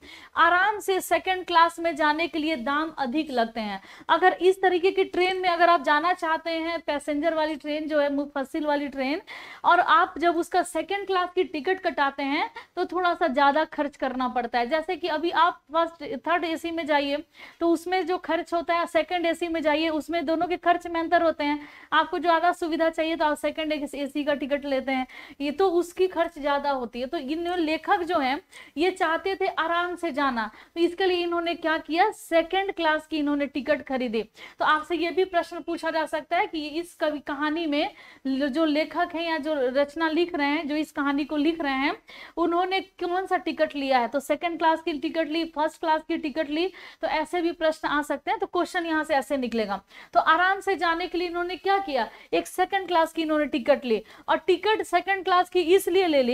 Speaker 1: आराम से सेकंड क्लास में जाने के लिए दाम अधिक लगते हैं अगर इस तरीके की ट्रेन में अगर आप जाना चाहते हैं पैसेंजर वाली ट्रेन जो है मुफसिल वाली ट्रेन और आप जब उसका सेकेंड क्लास की टिकट कटाते हैं तो थोड़ा सा ज्यादा खर्च करना पड़ता है जैसे कि अभी आप फर्स्ट थर्ड ए में जाइए तो उसमें जो खर्च होता है सेकेंड ए में जाइए उसमें दोनों के खर्च में अंतर होते हैं आपको ज्यादा सुविधा चाहिए तो आप सेकेंड ए किसी का टिकट लेते हैं ये तो उसकी खर्च ज़्यादा होती है तो इन लेखक जो हैं ये चाहते थे आराम से जाना तो इसके लिए इन्होंने क्या किया सेकेंड क्लास की इन्होंने टिकट खरीदे तो आपसे ये भी प्रश्न पूछा जा सकता है कि इस कवि कहानी में जो लेखक है या जो रचना लिख रहे हैं जो इस कहानी को लिख रहे हैं उन्होंने कौन सा टिकट लिया है तो सेकेंड क्लास की टिकट ली फर्स्ट क्लास की टिकट ली तो ऐसे भी प्रश्न आ सकते हैं तो क्वेश्चन यहाँ से ऐसे निकलेगा तो आराम से जाने के लिए इन्होंने क्या किया एक सेकंड क्लास की इन्होंने टिकट ली और टिकट सेकंड क्लास की इसलिए ले ली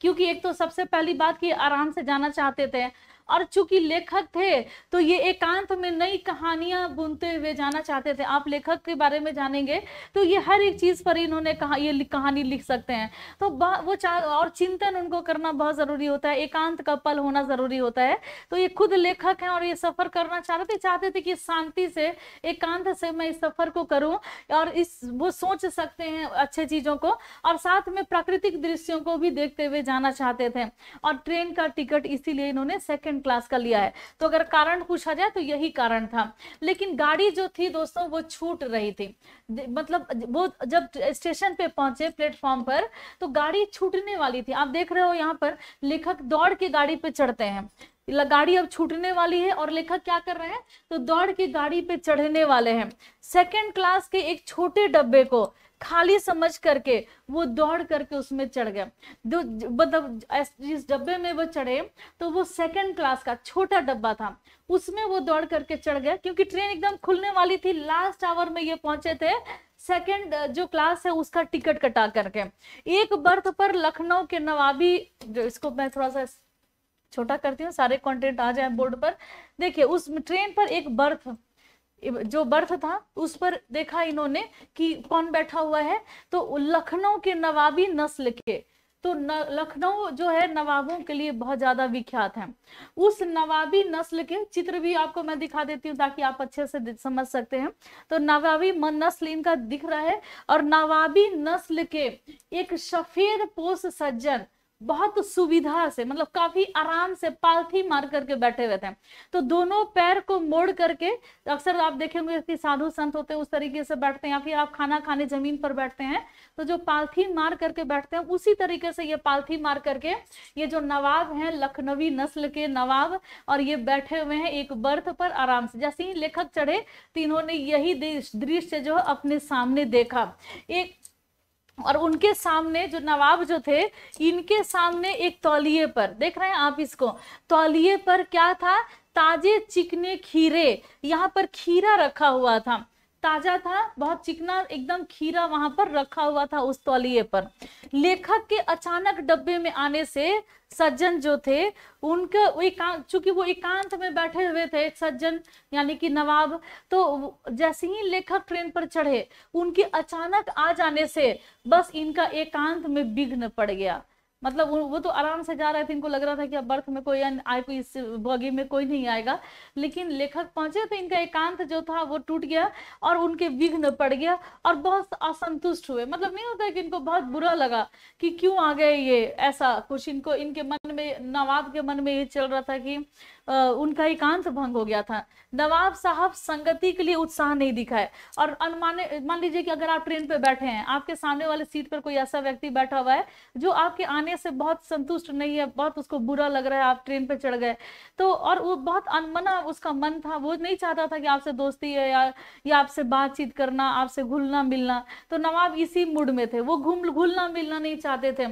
Speaker 1: क्योंकि एक तो सबसे पहली बात कि आराम से जाना चाहते थे और चूंकि लेखक थे तो ये एकांत में नई कहानियां बुनते हुए जाना चाहते थे आप लेखक के बारे में जानेंगे तो ये हर एक चीज़ पर इन्होंने कहा ये कहानी लिख सकते हैं तो वो चार और चिंतन उनको करना बहुत ज़रूरी होता है एकांत का पल होना ज़रूरी होता है तो ये खुद लेखक हैं और ये सफ़र करना चाहते थे चाहते थे कि शांति से एकांत से मैं इस सफ़र को करूँ और इस वो सोच सकते हैं अच्छे चीज़ों को और साथ में प्राकृतिक दृश्यों को भी देखते हुए जाना चाहते थे और ट्रेन का टिकट इसीलिए इन्होंने सेकेंड सेकेंड क्लास का लिया है तो अगर कारण पूछा जाए तो यही कारण था लेकिन गाड़ी जो थी दोस्तों वो छूट रही थी मतलब वो जब स्टेशन पे पहुंचे प्लेटफॉर्म पर तो गाड़ी छूटने वाली थी आप देख रहे हो यहाँ पर लेखक दौड़ के गाड़ी पे चढ़ते हैं गाड़ी अब छूटने वाली है और लेखक क्या कर रहे हैं तो दौड़ के गाड़ी पे चढ़ने वाले हैं सेकेंड क्लास के एक छोटे डब्बे को खाली समझ करके वो दौड़ करके उसमें चढ़ गए मतलब जिस डब्बे में वो चढ़े तो वो सेकंड क्लास का छोटा डब्बा था उसमें वो दौड़ करके चढ़ गए क्योंकि ट्रेन एकदम खुलने वाली थी लास्ट आवर में ये पहुंचे थे सेकंड जो क्लास है उसका टिकट कटा करके एक बर्थ पर लखनऊ के नवाबी जो इसको मैं थोड़ा सा छोटा करती हूँ सारे कॉन्टेंट आ जाए बोर्ड पर देखिये उस ट्रेन पर एक बर्थ जो बर्थ था उस पर देखा इन्होंने कि कौन बैठा हुआ है तो लखनऊ के नवाबी नस्ल के तो लखनऊ जो है नवाबों के लिए बहुत ज्यादा विख्यात है उस नवाबी नस्ल के चित्र भी आपको मैं दिखा देती हूँ ताकि आप अच्छे से समझ सकते हैं तो नवाबी नस्ल इनका दिख रहा है और नवाबी नस्ल के एक सफेद पोष सज्जन बहुत सुविधा से मतलब काफी आराम से पालथी मार करके बैठे हुए थे तो दोनों पैर को मोड़ करके अक्सर आप देखेंगे कि साधु संत होते हैं उस तरीके से बैठते हैं या फिर आप खाना खाने जमीन पर बैठते हैं तो जो पालथी मार करके बैठते हैं उसी तरीके से ये पालथी मार करके ये जो नवाब हैं लखनवी नस्ल के नवाब और ये बैठे हुए हैं एक बर्थ पर आराम से जैसे ही लेखक चढ़े तीनों तो ने यही दृश्य जो अपने सामने देखा एक और उनके सामने जो नवाब जो थे इनके सामने एक तौलिए पर देख रहे हैं आप इसको तौलिए पर क्या था ताजे चिकने खीरे यहाँ पर खीरा रखा हुआ था ताजा था बहुत चिकना एकदम खीरा वहां पर रखा हुआ था उस तौलिए पर लेखक के अचानक डब्बे में आने से सज्जन जो थे उनके एकांत चूंकि वो एकांत में बैठे हुए थे एक सज्जन यानी कि नवाब तो जैसे ही लेखक ट्रेन पर चढ़े उनके अचानक आ जाने से बस इनका एकांत में विघ्न पड़ गया मतलब वो तो आराम से जा रहे थे इनको लग रहा था कि अब बर्थ में कोई आए कोई इस बगी में कोई नहीं आएगा लेकिन लेखक पहुंचे तो इनका एकांत जो था वो टूट गया और उनके विघ्न पड़ गया और बहुत असंतुष्ट हुए मतलब नहीं होता है कि इनको बहुत बुरा लगा कि क्यों आ गए ये ऐसा कुछ इनको इनके मन में नवाब के मन में ये चल रहा था कि उनका एकांत भंग हो गया था नवाब साहब संगति के लिए उत्साह नहीं दिखाए और अनुमान मान लीजिए कि अगर आप ट्रेन पे बैठे हैं आपके सामने वाले सीट पर कोई ऐसा व्यक्ति बैठा हुआ है जो आपके आने से बहुत संतुष्ट नहीं है बहुत उसको बुरा लग रहा है आप ट्रेन पे चढ़ गए तो और वो बहुत अनमना उसका मन था वो नहीं चाहता था कि आपसे दोस्ती है या, या आपसे बातचीत करना आपसे घुलना मिलना तो नवाब इसी मूड में थे वो घूम घुलना मिलना नहीं चाहते थे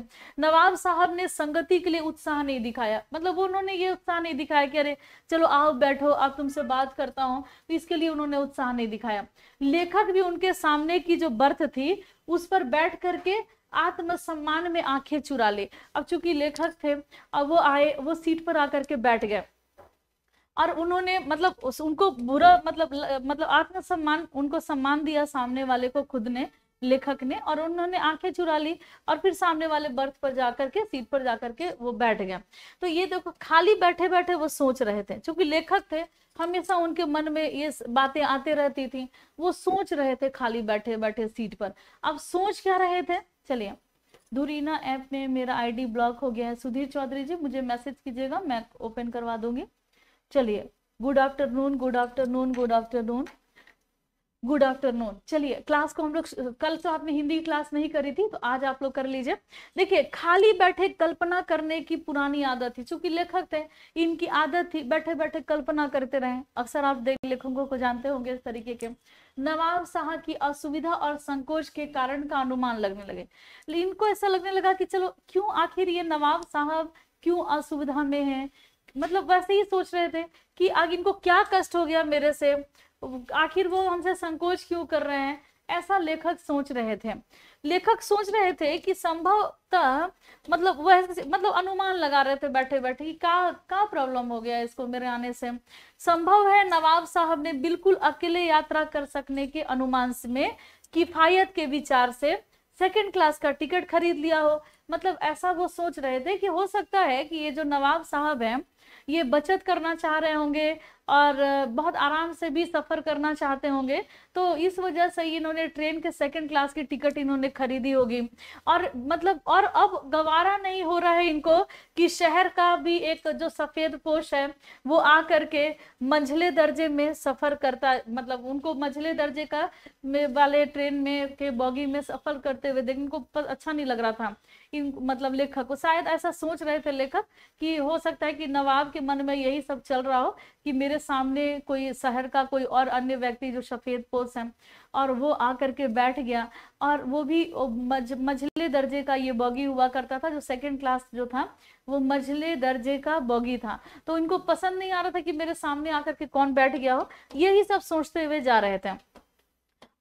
Speaker 1: नवाब साहब ने संगति के लिए उत्साह नहीं दिखाया मतलब उन्होंने ये उत्साह नहीं दिखाया कि करे चलो आओ बैठो अब तुमसे बात करता हूँ तो इसके लिए उन्होंने उत्साह नहीं दिखाया लेखक भी उनके सामने की जो बर्थ थी उस पर बैठ करके आत्मसम्मान में आंखें चुरा ले अब चूंकि लेखक थे अब वो आए वो सीट पर आकर के बैठ गए और उन्होंने मतलब उनको बुरा मतलब मतलब आत्मसम्मान उनको सम्मान दिया सामने वाले को खुद ने लेखक ने और उन्होंने आंखें चुरा ली और फिर सामने वाले बर्थ पर जाकर के सीट पर जाकर के वो बैठ गया तो ये देखो खाली बैठे बैठे वो सोच रहे थे चूंकि लेखक थे हमेशा उनके मन में ये बातें आते रहती थी वो सोच रहे थे खाली बैठे बैठे सीट पर अब सोच क्या रहे थे चलिए धुरीना ऐप में मेरा आईडी ब्लॉक हो गया है सुधीर चौधरी जी मुझे मैसेज कीजिएगा मैं ओपन करवा दूंगी चलिए good afternoon good afternoon good afternoon good afternoon चलिए क्लास को हम लोग कल तो आपने हिंदी की क्लास नहीं करी थी तो आज आप लोग कर लीजिए देखिए खाली बैठे कल्पना करने की पुरानी आदत थी चूंकि लेखक थे इनकी आदत थी बैठे बैठे कल्पना करते रहे अक्सर आप देख लेखकों को जानते होंगे इस तरीके के नवाब शाह की असुविधा और संकोच के कारण का अनुमान लगने लगे इनको ऐसा लगने लगा कि चलो क्यों आखिर ये नवाब साहब क्यों असुविधा में है मतलब वैसे ही सोच रहे थे कि आगे इनको क्या कष्ट हो गया मेरे से आखिर वो हमसे संकोच क्यों कर रहे हैं ऐसा लेखक सोच रहे थे लेखक सोच रहे थे कि संभवतः मतलब वह मतलब अनुमान लगा रहे थे बैठे बैठे कि का का प्रॉब्लम हो गया इसको मेरे आने से संभव है नवाब साहब ने बिल्कुल अकेले यात्रा कर सकने के अनुमान में किफायत के विचार से सेकंड क्लास का टिकट खरीद लिया हो मतलब ऐसा वो सोच रहे थे कि हो सकता है कि ये जो नवाब साहब हैं ये बचत करना चाह रहे होंगे और बहुत आराम से भी सफ़र करना चाहते होंगे तो इस वजह से इन्होंने ट्रेन के सेकंड क्लास की टिकट इन्होंने खरीदी होगी और मतलब और अब गवारा नहीं हो रहा है इनको कि शहर का भी एक जो सफ़ेद पोश है वो आ करके मंझले दर्जे में सफ़र करता मतलब उनको मंझले दर्जे का वाले ट्रेन में के बॉगी में सफ़र करते हुए देखने को अच्छा नहीं लग रहा था इन मतलब लेखक को शायद ऐसा सोच रहे थे लेखक कि हो सकता है कि नवाब के मन में यही सब चल रहा हो कि मेरे सामने कोई शहर का कोई और अन्य व्यक्ति जो सफेद पोष है और वो आकर के बैठ गया और वो भी मझ, मझले दर्जे का ये बॉगी हुआ करता था जो सेकंड क्लास जो था वो मझले दर्जे का बॉगी था तो इनको पसंद नहीं आ रहा था कि मेरे सामने आकर के कौन बैठ गया हो यही सब सोचते हुए जा रहे थे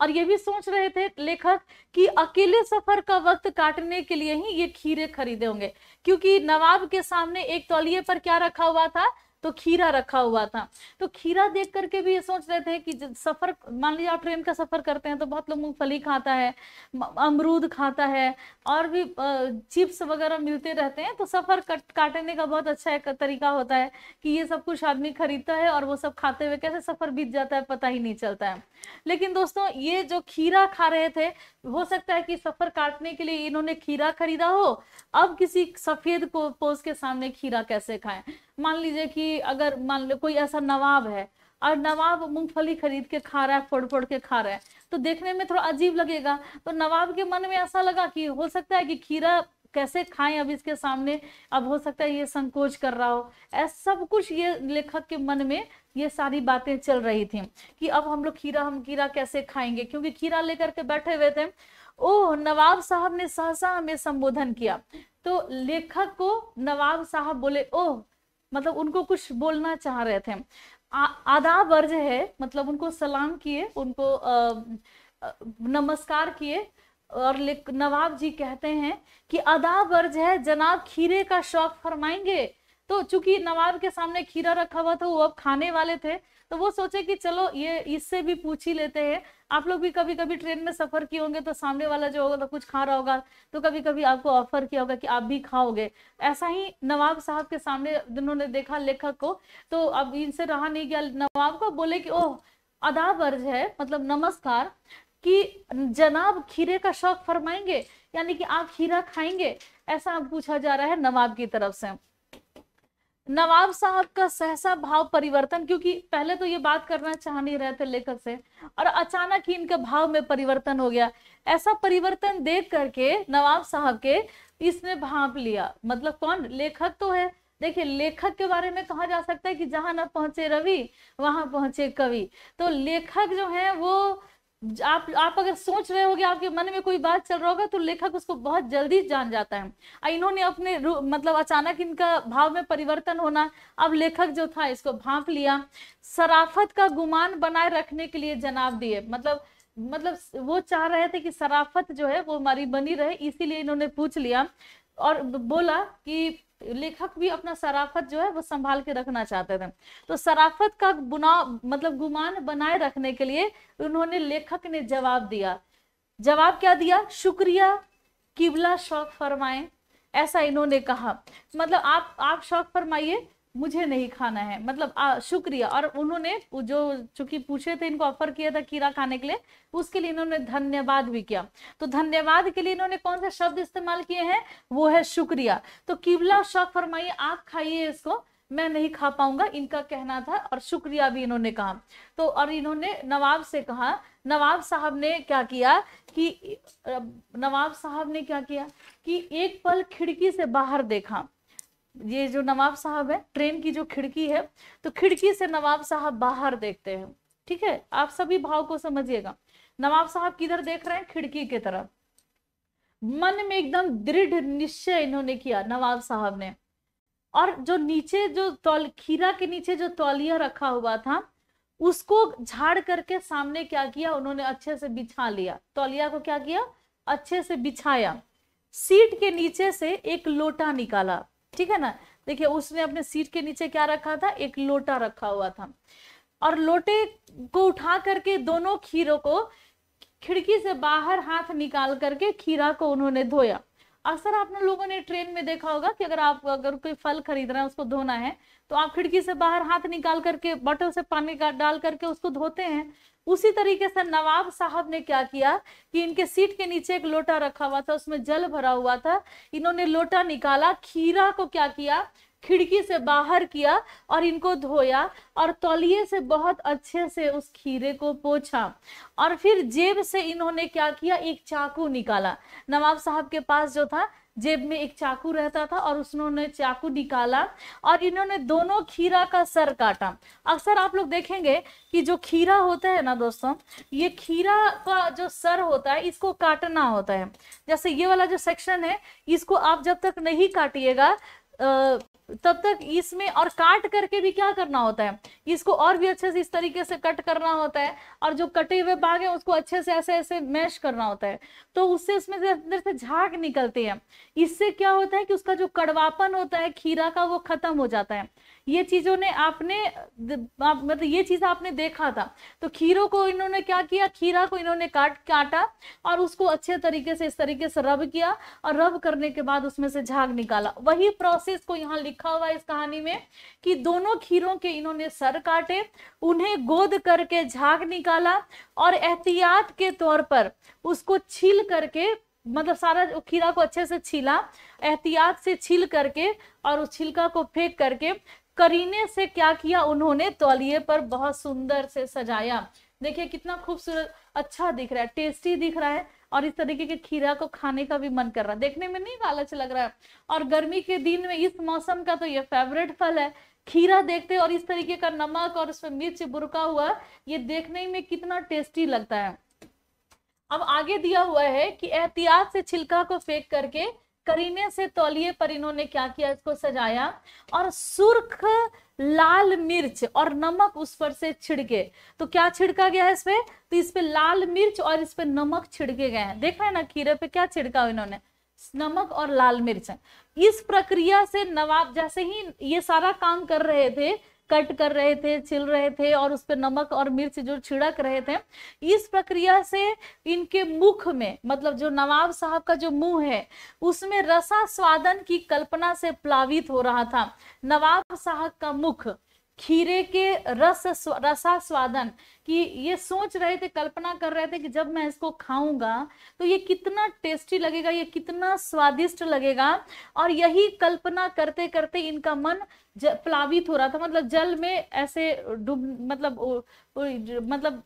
Speaker 1: और ये भी सोच रहे थे लेखक कि अकेले सफर का वक्त काटने के लिए ही ये खीरे खरीदे होंगे क्योंकि नवाब के सामने एक तौलिए पर क्या रखा हुआ था तो खीरा रखा हुआ था तो खीरा देख करके भी ये सोच रहे थे कि सफर मान लीजिए आप ट्रेन का सफर करते हैं तो बहुत लोग मूंगफली खाता है अमरूद खाता है और भी चिप्स वगैरह मिलते रहते हैं तो सफर कट काटने का बहुत अच्छा एक तरीका होता है कि ये सब कुछ आदमी खरीदता है और वो सब खाते हुए कैसे सफर बीत जाता है पता ही नहीं चलता है लेकिन दोस्तों ये जो खीरा खा रहे थे हो सकता है कि सफर काटने के लिए इन्होंने खीरा खरीदा हो अब किसी सफेद को पोज के सामने खीरा कैसे खाएं मान लीजिए कि अगर मान लो कोई ऐसा नवाब है और नवाब मूंगफली खरीद के खा रहा है फोड़ फोड़ के खा रहा है तो देखने में थोड़ा अजीब लगेगा तो नवाब के मन में ऐसा लगा कि हो सकता है कि खीरा कैसे खाएं अब इसके सामने अब हो सकता है ये संकोच कर रहा हो ऐसा सब कुछ ये लेखक के मन में ये सारी बातें चल रही थी कि अब हम लोग खीरा हम खीरा कैसे खाएंगे क्योंकि खीरा लेकर के बैठे हुए थे ओह नवाब साहब ने सहसा हमें संबोधन किया तो लेखक को नवाब साहब बोले ओह मतलब उनको कुछ बोलना चाह रहे थे आधा वर्ज है मतलब उनको सलाम किए उनको नमस्कार किए और नवाब जी कहते हैं कि अदा वर्ज है जनाब खीरे का शौक फरमाएंगे तो चूंकि नवाब के सामने खीरा रखा हुआ था वो अब खाने वाले थे तो वो सोचे कि चलो ये इससे भी पूछ ही लेते हैं आप लोग भी कभी कभी ट्रेन में सफर किए होंगे तो सामने वाला जो होगा तो कुछ खा रहा होगा तो कभी कभी आपको ऑफर किया होगा कि आप भी खाओगे ऐसा ही नवाब साहब के सामने उन्होंने देखा लेखक को तो अब इनसे रहा नहीं गया नवाब को बोले कि ओह अदाब अर्ज है मतलब नमस्कार कि जनाब खीरे का शौक फरमाएंगे यानी कि आप खीरा खाएंगे ऐसा पूछा जा रहा है नवाब की तरफ से नवाब साहब का सहसा भाव परिवर्तन क्योंकि पहले तो ये बात करना चाह नहीं रहे थे लेखक से और अचानक ही इनके भाव में परिवर्तन हो गया ऐसा परिवर्तन देख करके नवाब साहब के इसने भाप लिया मतलब कौन लेखक तो है देखिए लेखक के बारे में कहा जा सकता है कि जहां न पहुंचे रवि वहां पहुंचे कवि तो लेखक जो है वो आप आप अगर सोच रहे होगे आपके मन में कोई बात चल रहा होगा तो लेखक उसको बहुत जल्दी जान जाता है इन्होंने अपने मतलब अचानक इनका भाव में परिवर्तन होना अब लेखक जो था इसको भाप लिया सराफत का गुमान बनाए रखने के लिए जनाब दिए मतलब मतलब वो चाह रहे थे कि सराफत जो है वो हमारी बनी रहे इसीलिए इन्होंने पूछ लिया और बोला कि लेखक भी अपना सराफत जो है वो संभाल के रखना चाहते थे तो सराफत का बुना मतलब गुमान बनाए रखने के लिए उन्होंने लेखक ने जवाब दिया जवाब क्या दिया शुक्रिया किबला शौक फरमाए ऐसा इन्होंने कहा मतलब आप आप शौक फरमाइए मुझे नहीं खाना है मतलब आ, शुक्रिया और उन्होंने जो चूंकि पूछे थे इनको ऑफर किया था कीड़ा खाने के लिए उसके लिए इन्होंने धन्यवाद भी किया तो धन्यवाद के लिए इन्होंने कौन सा शब्द इस्तेमाल किए हैं वो है शुक्रिया तो किबला शौक फरमाइए आप खाइए इसको मैं नहीं खा पाऊंगा इनका कहना था और शुक्रिया भी इन्होंने कहा तो और इन्होंने नवाब से कहा नवाब साहब ने क्या किया कि नवाब साहब ने क्या किया कि एक पल खिड़की से बाहर देखा ये जो नवाब साहब है ट्रेन की जो खिड़की है तो खिड़की से नवाब साहब बाहर देखते हैं ठीक है आप सभी भाव को समझिएगा नवाब साहब किधर देख रहे हैं खिड़की की तरफ मन में एकदम दृढ़ निश्चय इन्होंने किया नवाब साहब ने और जो नीचे जो तौल खीरा के नीचे जो तौलिया रखा हुआ था उसको झाड़ करके सामने क्या किया उन्होंने अच्छे से बिछा लिया तौलिया को क्या किया अच्छे से बिछाया सीट के नीचे से एक लोटा निकाला ठीक है ना देखिए उसने अपने सीट के नीचे क्या रखा था एक लोटा रखा हुआ था और लोटे को उठा करके दोनों खीरों को खिड़की से बाहर हाथ निकाल करके खीरा को उन्होंने धोया अक्सर आपने लोगों ने ट्रेन में देखा होगा कि अगर आप अगर कोई फल रहे हैं उसको धोना है तो आप खिड़की से बाहर हाथ निकाल करके बॉटल से पानी का डाल करके उसको धोते हैं उसी तरीके से नवाब साहब ने क्या किया कि इनके सीट के नीचे एक लोटा रखा हुआ था उसमें जल भरा हुआ था इन्होंने लोटा निकाला खीरा को क्या किया खिड़की से बाहर किया और इनको धोया और तौलिए से बहुत अच्छे से उस खीरे को पोछा और फिर जेब से इन्होंने क्या किया एक चाकू निकाला नवाब साहब के पास जो था जेब में एक चाकू रहता था और उसने चाकू निकाला और इन्होंने दोनों खीरा का सर काटा अक्सर आप लोग देखेंगे कि जो खीरा होता है ना दोस्तों ये खीरा का जो सर होता है इसको काटना होता है जैसे ये वाला जो सेक्शन है इसको आप जब तक नहीं काटिएगा तब तक इसमें और काट करके भी क्या करना होता है इसको और भी अच्छे से इस तरीके से कट करना होता है और जो कटे हुए भाग है उसको अच्छे से ऐसे ऐसे मैश करना होता है तो उससे उसमें से अंदर से झाग निकलते हैं इससे क्या होता है कि उसका जो कड़वापन होता है खीरा का वो खत्म हो जाता है ये चीज़ों ने आपने आप, मतलब ये चीज़ आपने देखा था तो खीरों को इन्होंने क्या किया खीरा को इन्होंने काट काटा और उसको अच्छे तरीके से इस तरीके से रब किया और रब करने के बाद उसमें से झाग निकाला वही प्रोसेस को यहाँ लिखा हुआ है इस कहानी में कि दोनों खीरों के इन्होंने सर काटे उन्हें गोद करके झाग निकाला और एहतियात के तौर पर उसको छील करके मतलब सारा खीरा को अच्छे से छीला एहतियात से छील करके और उस छिलका को फेंक करके करीने से क्या किया उन्होंने तौलिए पर बहुत सुंदर से सजाया देखिए कितना खूबसूरत अच्छा दिख रहा है टेस्टी दिख रहा है और इस तरीके के खीरा को खाने का भी मन कर रहा है देखने में नहीं लालच लग रहा है और गर्मी के दिन में इस मौसम का तो ये फेवरेट फल है खीरा देखते और इस तरीके का नमक और उसमें मिर्च बुरका हुआ ये देखने में कितना टेस्टी लगता है अब आगे दिया हुआ है कि एहतियात से छिलका को फेंक करके करीने से तौलिए पर इन्होंने क्या किया इसको सजाया और सुर्ख लाल मिर्च और नमक उस पर से छिड़के तो क्या छिड़का गया है इसमें तो इस लाल मिर्च और इस पर नमक छिड़के गए हैं देखा है ना खीरे पे क्या छिड़का इन्होंने नमक और लाल मिर्च इस प्रक्रिया से नवाब जैसे ही ये सारा काम कर रहे थे कट कर रहे थे छिल रहे थे और उस पर नमक और मिर्च जो छिड़क रहे थे इस प्रक्रिया से इनके मुख में मतलब जो नवाब साहब का जो मुंह है उसमें रसा स्वादन की कल्पना से प्लावित हो रहा था नवाब साहब का मुख खीरे के रस रसा स्वादन कि ये सोच रहे थे कल्पना कर रहे थे कि जब मैं इसको खाऊंगा तो ये कितना टेस्टी लगेगा ये कितना स्वादिष्ट लगेगा और यही कल्पना करते करते इनका मन प्लावित हो रहा था मतलब जल में ऐसे डूब मतलब मतलब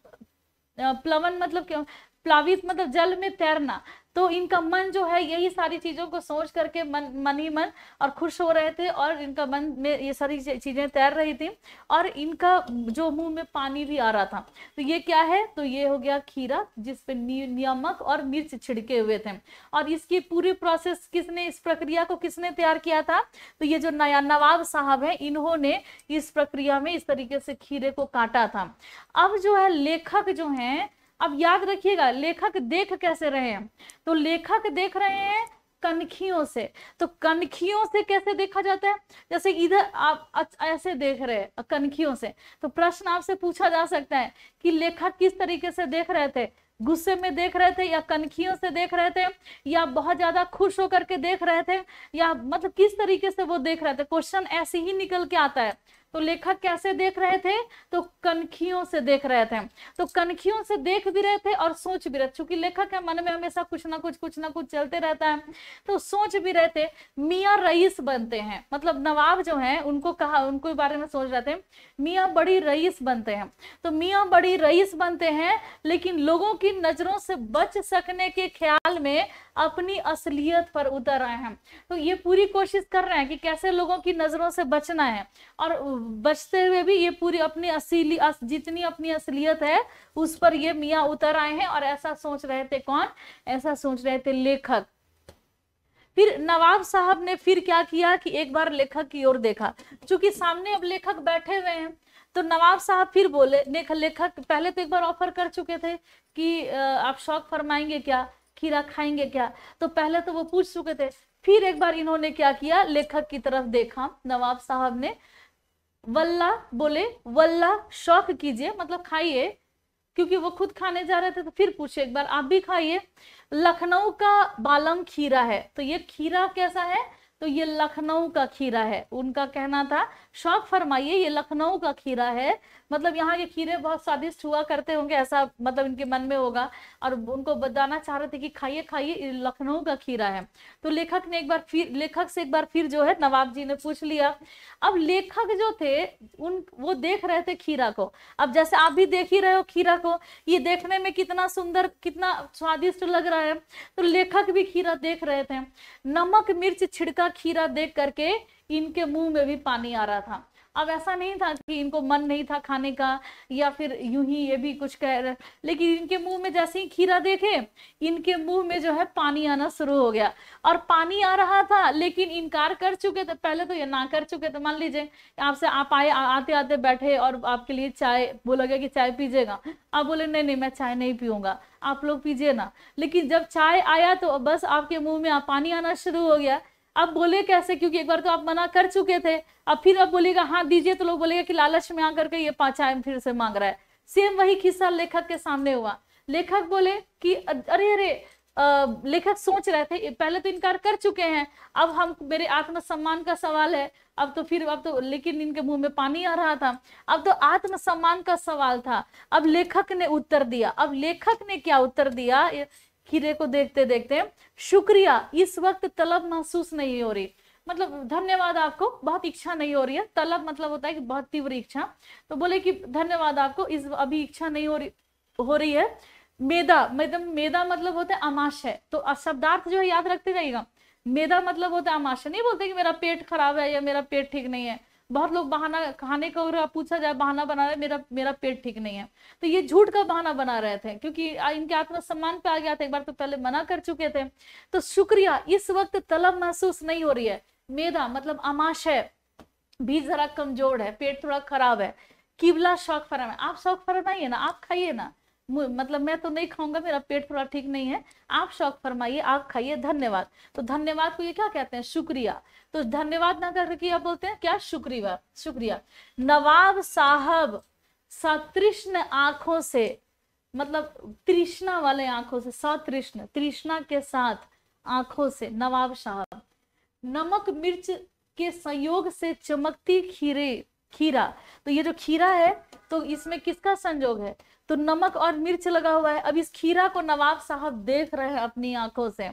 Speaker 1: प्लवन मतलब क्यों प्लावित मतलब जल में तैरना तो इनका मन जो है यही सारी चीज़ों को सोच करके मन मन ही मन और खुश हो रहे थे और इनका मन में ये सारी चीज़ें तैर रही थी और इनका जो मुंह में पानी भी आ रहा था तो ये क्या है तो ये हो गया खीरा जिसपे नियामक और मिर्च छिड़के हुए थे और इसकी पूरी प्रोसेस किसने इस प्रक्रिया को किसने तैयार किया था तो ये जो नया नवाब साहब है इन्होंने इस प्रक्रिया में इस तरीके से खीरे को काटा था अब जो है लेखक जो हैं अब याद रखिएगा लेखक देख कैसे रहे हैं तो लेखक देख रहे हैं कनखियों से तो कनखियों से कैसे देखा जाता है जैसे इधर आप ऐसे देख रहे हैं कनखियों से तो प्रश्न आपसे पूछा जा सकता है कि लेखक किस तरीके से देख रहे थे गुस्से में देख रहे थे या कनखियों से देख रहे थे या बहुत ज्यादा खुश होकर के देख रहे थे या मतलब किस तरीके से वो देख रहे थे क्वेश्चन ऐसे ही निकल के आता है तो लेखक कैसे देख रहे थे तो कनखियों से देख रहे थे तो कनखियों से देख भी रहे थे और सोच भी रहे क्योंकि लेखक है मन में हमेशा कुछ ना कुछ कुछ ना कुछ चलते रहता है तो सोच भी रहे थे मियाँ रईस बनते हैं मतलब नवाब जो है उनको कहा उनको बारे में सोच रहे थे मियाँ बड़ी रईस बनते हैं तो मियाँ बड़ी रईस बनते हैं लेकिन लोगों की नजरों से बच सकने के ख्याल में अपनी असलियत पर उतर आए हैं तो ये पूरी कोशिश कर रहे हैं कि कैसे लोगों की नज़रों से बचना है और बचते हुए भी ये पूरी अपनी असली अस, जितनी अपनी असलियत है उस पर ये मियाँ उतर आए हैं और ऐसा सोच रहे थे कौन ऐसा सोच रहे थे लेखक फिर नवाब साहब ने फिर क्या किया कि एक बार लेखक की ओर देखा चूंकि सामने अब लेखक बैठे हुए हैं तो नवाब साहब फिर बोले लेखक पहले तो एक बार ऑफर कर चुके थे कि आप शौक फरमाएंगे क्या खीरा खाएंगे क्या तो पहले तो वो पूछ चुके थे फिर एक बार इन्होंने क्या किया लेखक की तरफ देखा नवाब साहब ने वल्ला बोले वल्ला शौक कीजिए मतलब खाइए क्योंकि वो खुद खाने जा रहे थे तो फिर पूछे एक बार आप भी खाइए लखनऊ का बालम खीरा है तो ये खीरा कैसा है तो ये लखनऊ का खीरा है उनका कहना था शौक फरमाइए ये लखनऊ का खीरा है मतलब यहाँ के खीरे बहुत स्वादिष्ट हुआ करते होंगे ऐसा मतलब इनके मन में होगा और उनको बताना चाह रहे थे कि खाइए खाइए लखनऊ का खीरा है तो लेखक ने एक बार फिर लेखक से एक बार फिर जो है नवाब जी ने पूछ लिया अब लेखक जो थे उन वो देख रहे थे खीरा को अब जैसे आप भी देख ही रहे हो खीरा को ये देखने में कितना सुंदर कितना स्वादिष्ट लग रहा है तो लेखक भी खीरा देख रहे थे नमक मिर्च छिड़का खीरा देख करके इनके मुंह में भी पानी आ रहा था अब ऐसा नहीं था कि इनको मन नहीं था खाने का या फिर यूं ही ये भी कुछ कह रहे लेकिन इनके मुंह में जैसे ही खीरा देखे इनके मुंह में जो है पानी आना शुरू हो गया और पानी आ रहा था लेकिन इनकार कर चुके थे पहले तो ये ना कर चुके थे मान लीजिए आपसे आप आए आते आते बैठे और आपके लिए चाय बोला गया कि चाय पीजिएगा आप बोले नहीं नहीं मैं चाय नहीं पीऊंगा आप लोग पीजिए ना लेकिन जब चाय आया तो बस आपके मुंह में पानी आना शुरू हो गया अब बोले कैसे क्योंकि एक बार तो आप मना कर चुके थे अब फिर अब बोलेगा हाँ दीजिए तो लोग बोलेगा कि लालच में आकर के ये पांच एम फिर से मांग रहा है सेम वही खिस्सा लेखक के सामने हुआ लेखक बोले कि अरे अरे लेखक सोच रहे थे पहले तो इनकार कर चुके हैं अब हम मेरे आत्मसम्मान का सवाल है अब तो फिर अब तो लेकिन इनके मुंह में पानी आ रहा था अब तो आत्मसम्मान का सवाल था अब लेखक ने उत्तर दिया अब लेखक ने क्या उत्तर दिया खीरे को देखते देखते शुक्रिया इस वक्त तलब महसूस नहीं हो रही मतलब धन्यवाद आपको बहुत इच्छा नहीं हो रही है तलब मतलब होता है कि बहुत तीव्र इच्छा तो बोले कि धन्यवाद आपको इस अभी इच्छा नहीं हो रही हो रही है मेदा मतलब मेदा मतलब होता है अमाशय तो शब्दार्थ जो है याद रखते जाइएगा मेदा मतलब होता है अमाशय नहीं बोलते कि मेरा पेट खराब है या मेरा पेट ठीक नहीं है बहुत लोग बहाना खाने का और पूछा जाए बहाना बना रहे मेरा मेरा पेट ठीक नहीं है तो ये झूठ का बहाना बना रहे थे क्योंकि इनके आत्मसम्मान पे आ गया था एक बार तो पहले मना कर चुके थे तो शुक्रिया इस वक्त तलब महसूस नहीं हो रही है मेधा मतलब अमाश है भी जरा कमजोर है पेट थोड़ा खराब है किबला शौक फरमा आप शौक फरमाइए ना आप खाइए ना मतलब मैं तो नहीं खाऊंगा मेरा पेट थोड़ा ठीक नहीं है आप शौक फरमाइए आप खाइए धन्यवाद तो धन्यवाद को ये क्या कहते हैं शुक्रिया तो धन्यवाद ना करके क्या बोलते हैं क्या शुक्रिया शुक्रिया नवाब साहब सतृष्ण आंखों से मतलब तृष्णा वाले आंखों से सतृष्ण तृष्णा के साथ आंखों से नवाब साहब नमक मिर्च के संयोग से चमकती खीरे खीरा तो ये जो खीरा है तो इसमें किसका संयोग है तो नमक और मिर्च लगा हुआ है अब इस खीरा को नवाब साहब देख रहे हैं अपनी आंखों से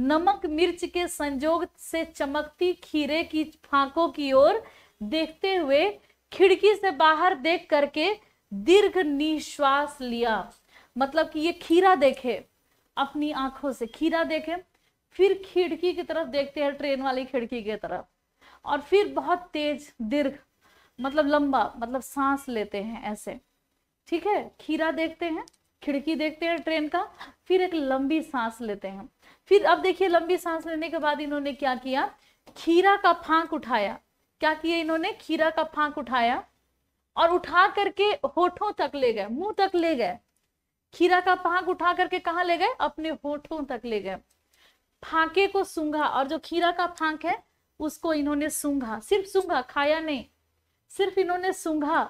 Speaker 1: नमक मिर्च के संजोग से चमकती खीरे की फांकों की ओर देखते हुए खिड़की से बाहर देख करके दीर्घ निश्वास लिया मतलब कि ये खीरा देखे अपनी आंखों से खीरा देखे फिर खिड़की की तरफ देखते हैं ट्रेन वाली खिड़की की तरफ और फिर बहुत तेज दीर्घ मतलब लंबा मतलब सांस लेते हैं ऐसे ठीक है खीरा देखते हैं खिड़की देखते हैं ट्रेन का फिर एक लंबी सांस लेते हैं फिर अब देखिए लंबी सांस लेने के बाद इन्होंने क्या किया खीरा का फांक उठाया क्या किया इन्होंने खीरा का फांक उठाया और उठा करके होठों तक ले गए मुंह तक ले गए खीरा का फांक उठा करके कहा ले गए अपने होठों तक ले गए फांके को सूंघा और जो खीरा का फांक है उसको इन्होंने सूंघा सिर्फ सूंघा खाया नहीं सिर्फ इन्होंने सूंघा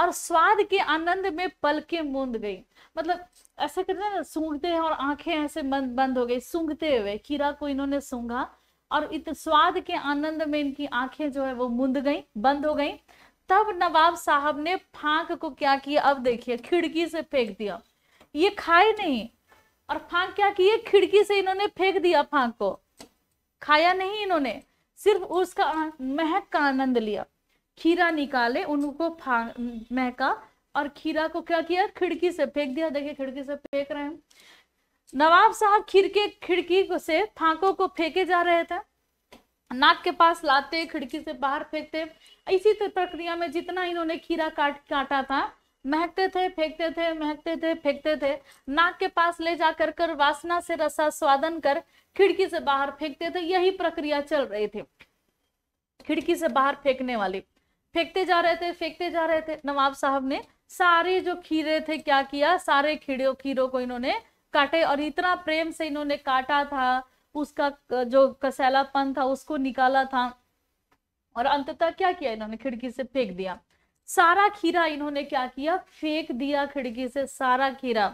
Speaker 1: और स्वाद के आनंद में पलके मूंद गई मतलब ऐसे करते हैं ना सूंघते हैं और आंखें ऐसे बंद बंद हो गई सूंघते हुए खीरा को इन्होंने सूंघा और इत स्वाद के आनंद में इनकी आंखें जो है वो मुंद गई बंद हो गई तब नवाब साहब ने फांक को क्या किया अब देखिए खिड़की से फेंक दिया ये खाए नहीं और फांक क्या किए खिड़की से इन्होंने फेंक दिया फांक को खाया नहीं इन्होंने सिर्फ उसका महक का आनंद लिया खीरा निकाले उनको फांक महका और खीरा को क्या किया खिड़की से फेंक दिया देखिए खिड़की से फेंक रहे हैं नवाब साहब खिड़के खिड़की से फांकों को फेंके जा रहे थे नाक के पास लाते खिड़की से बाहर फेंकते इसी तो प्रक्रिया में जितना इन्होंने खीरा काट काटा था महकते थे फेंकते थे महकते थे फेंकते थे नाक के पास ले जाकर कर वासना से रसा स्वादन कर खिड़की से बाहर फेंकते थे यही प्रक्रिया चल रही थी खिड़की से बाहर फेंकने वाली फेंकते जा रहे थे फेंकते जा रहे थे नवाब साहब ने सारे जो खीरे थे क्या किया सारे खीड़ों खीरों को इन्होंने काटे और इतना प्रेम से इन्होंने काटा था उसका जो कसैलापन था उसको निकाला था और अंततः क्या किया इन्होंने खिड़की से फेंक दिया सारा खीरा इन्होंने क्या किया फेंक दिया खिड़की से सारा खीरा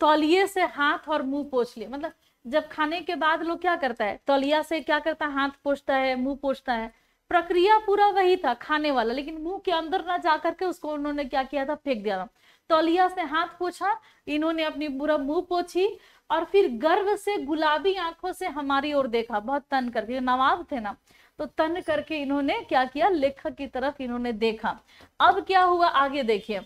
Speaker 1: तौलिए से हाथ और मुंह पोछ लिया मतलब जब खाने के बाद लोग क्या करता है तौलिया से क्या करता है हाथ पोछता है मुंह पोछता है प्रक्रिया पूरा वही था खाने वाला लेकिन मुंह के अंदर ना जा करके उसको उन्होंने क्या किया था फेंक दिया था तौलिया तो से हाथ पोछा इन्होंने अपनी पूरा मुंह पोछी और फिर गर्व से गुलाबी आंखों से हमारी ओर देखा बहुत तन करके नवाब थे ना तो तन करके इन्होंने क्या किया लेखक की तरफ इन्होंने देखा अब क्या हुआ आगे देखिए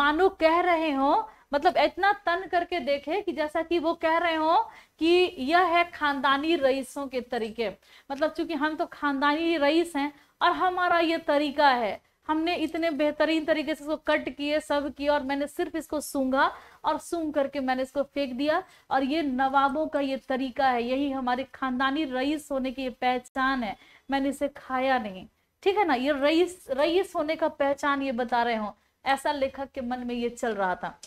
Speaker 1: मानो कह रहे हो मतलब इतना तन करके देखे कि जैसा कि वो कह रहे हो कि यह है खानदानी रईसों के तरीके मतलब चूंकि हम तो खानदानी रईस हैं और हमारा ये तरीका है हमने इतने बेहतरीन तरीके से इसको कट किए सब किए और मैंने सिर्फ इसको सूंघा और सूंघ करके मैंने इसको फेंक दिया और ये नवाबों का ये तरीका है यही हमारे खानदानी रईस होने की ये पहचान है मैंने इसे खाया नहीं ठीक है ना ये रईस रईस होने का पहचान ये बता रहे हो ऐसा लेखक के मन में ये चल रहा था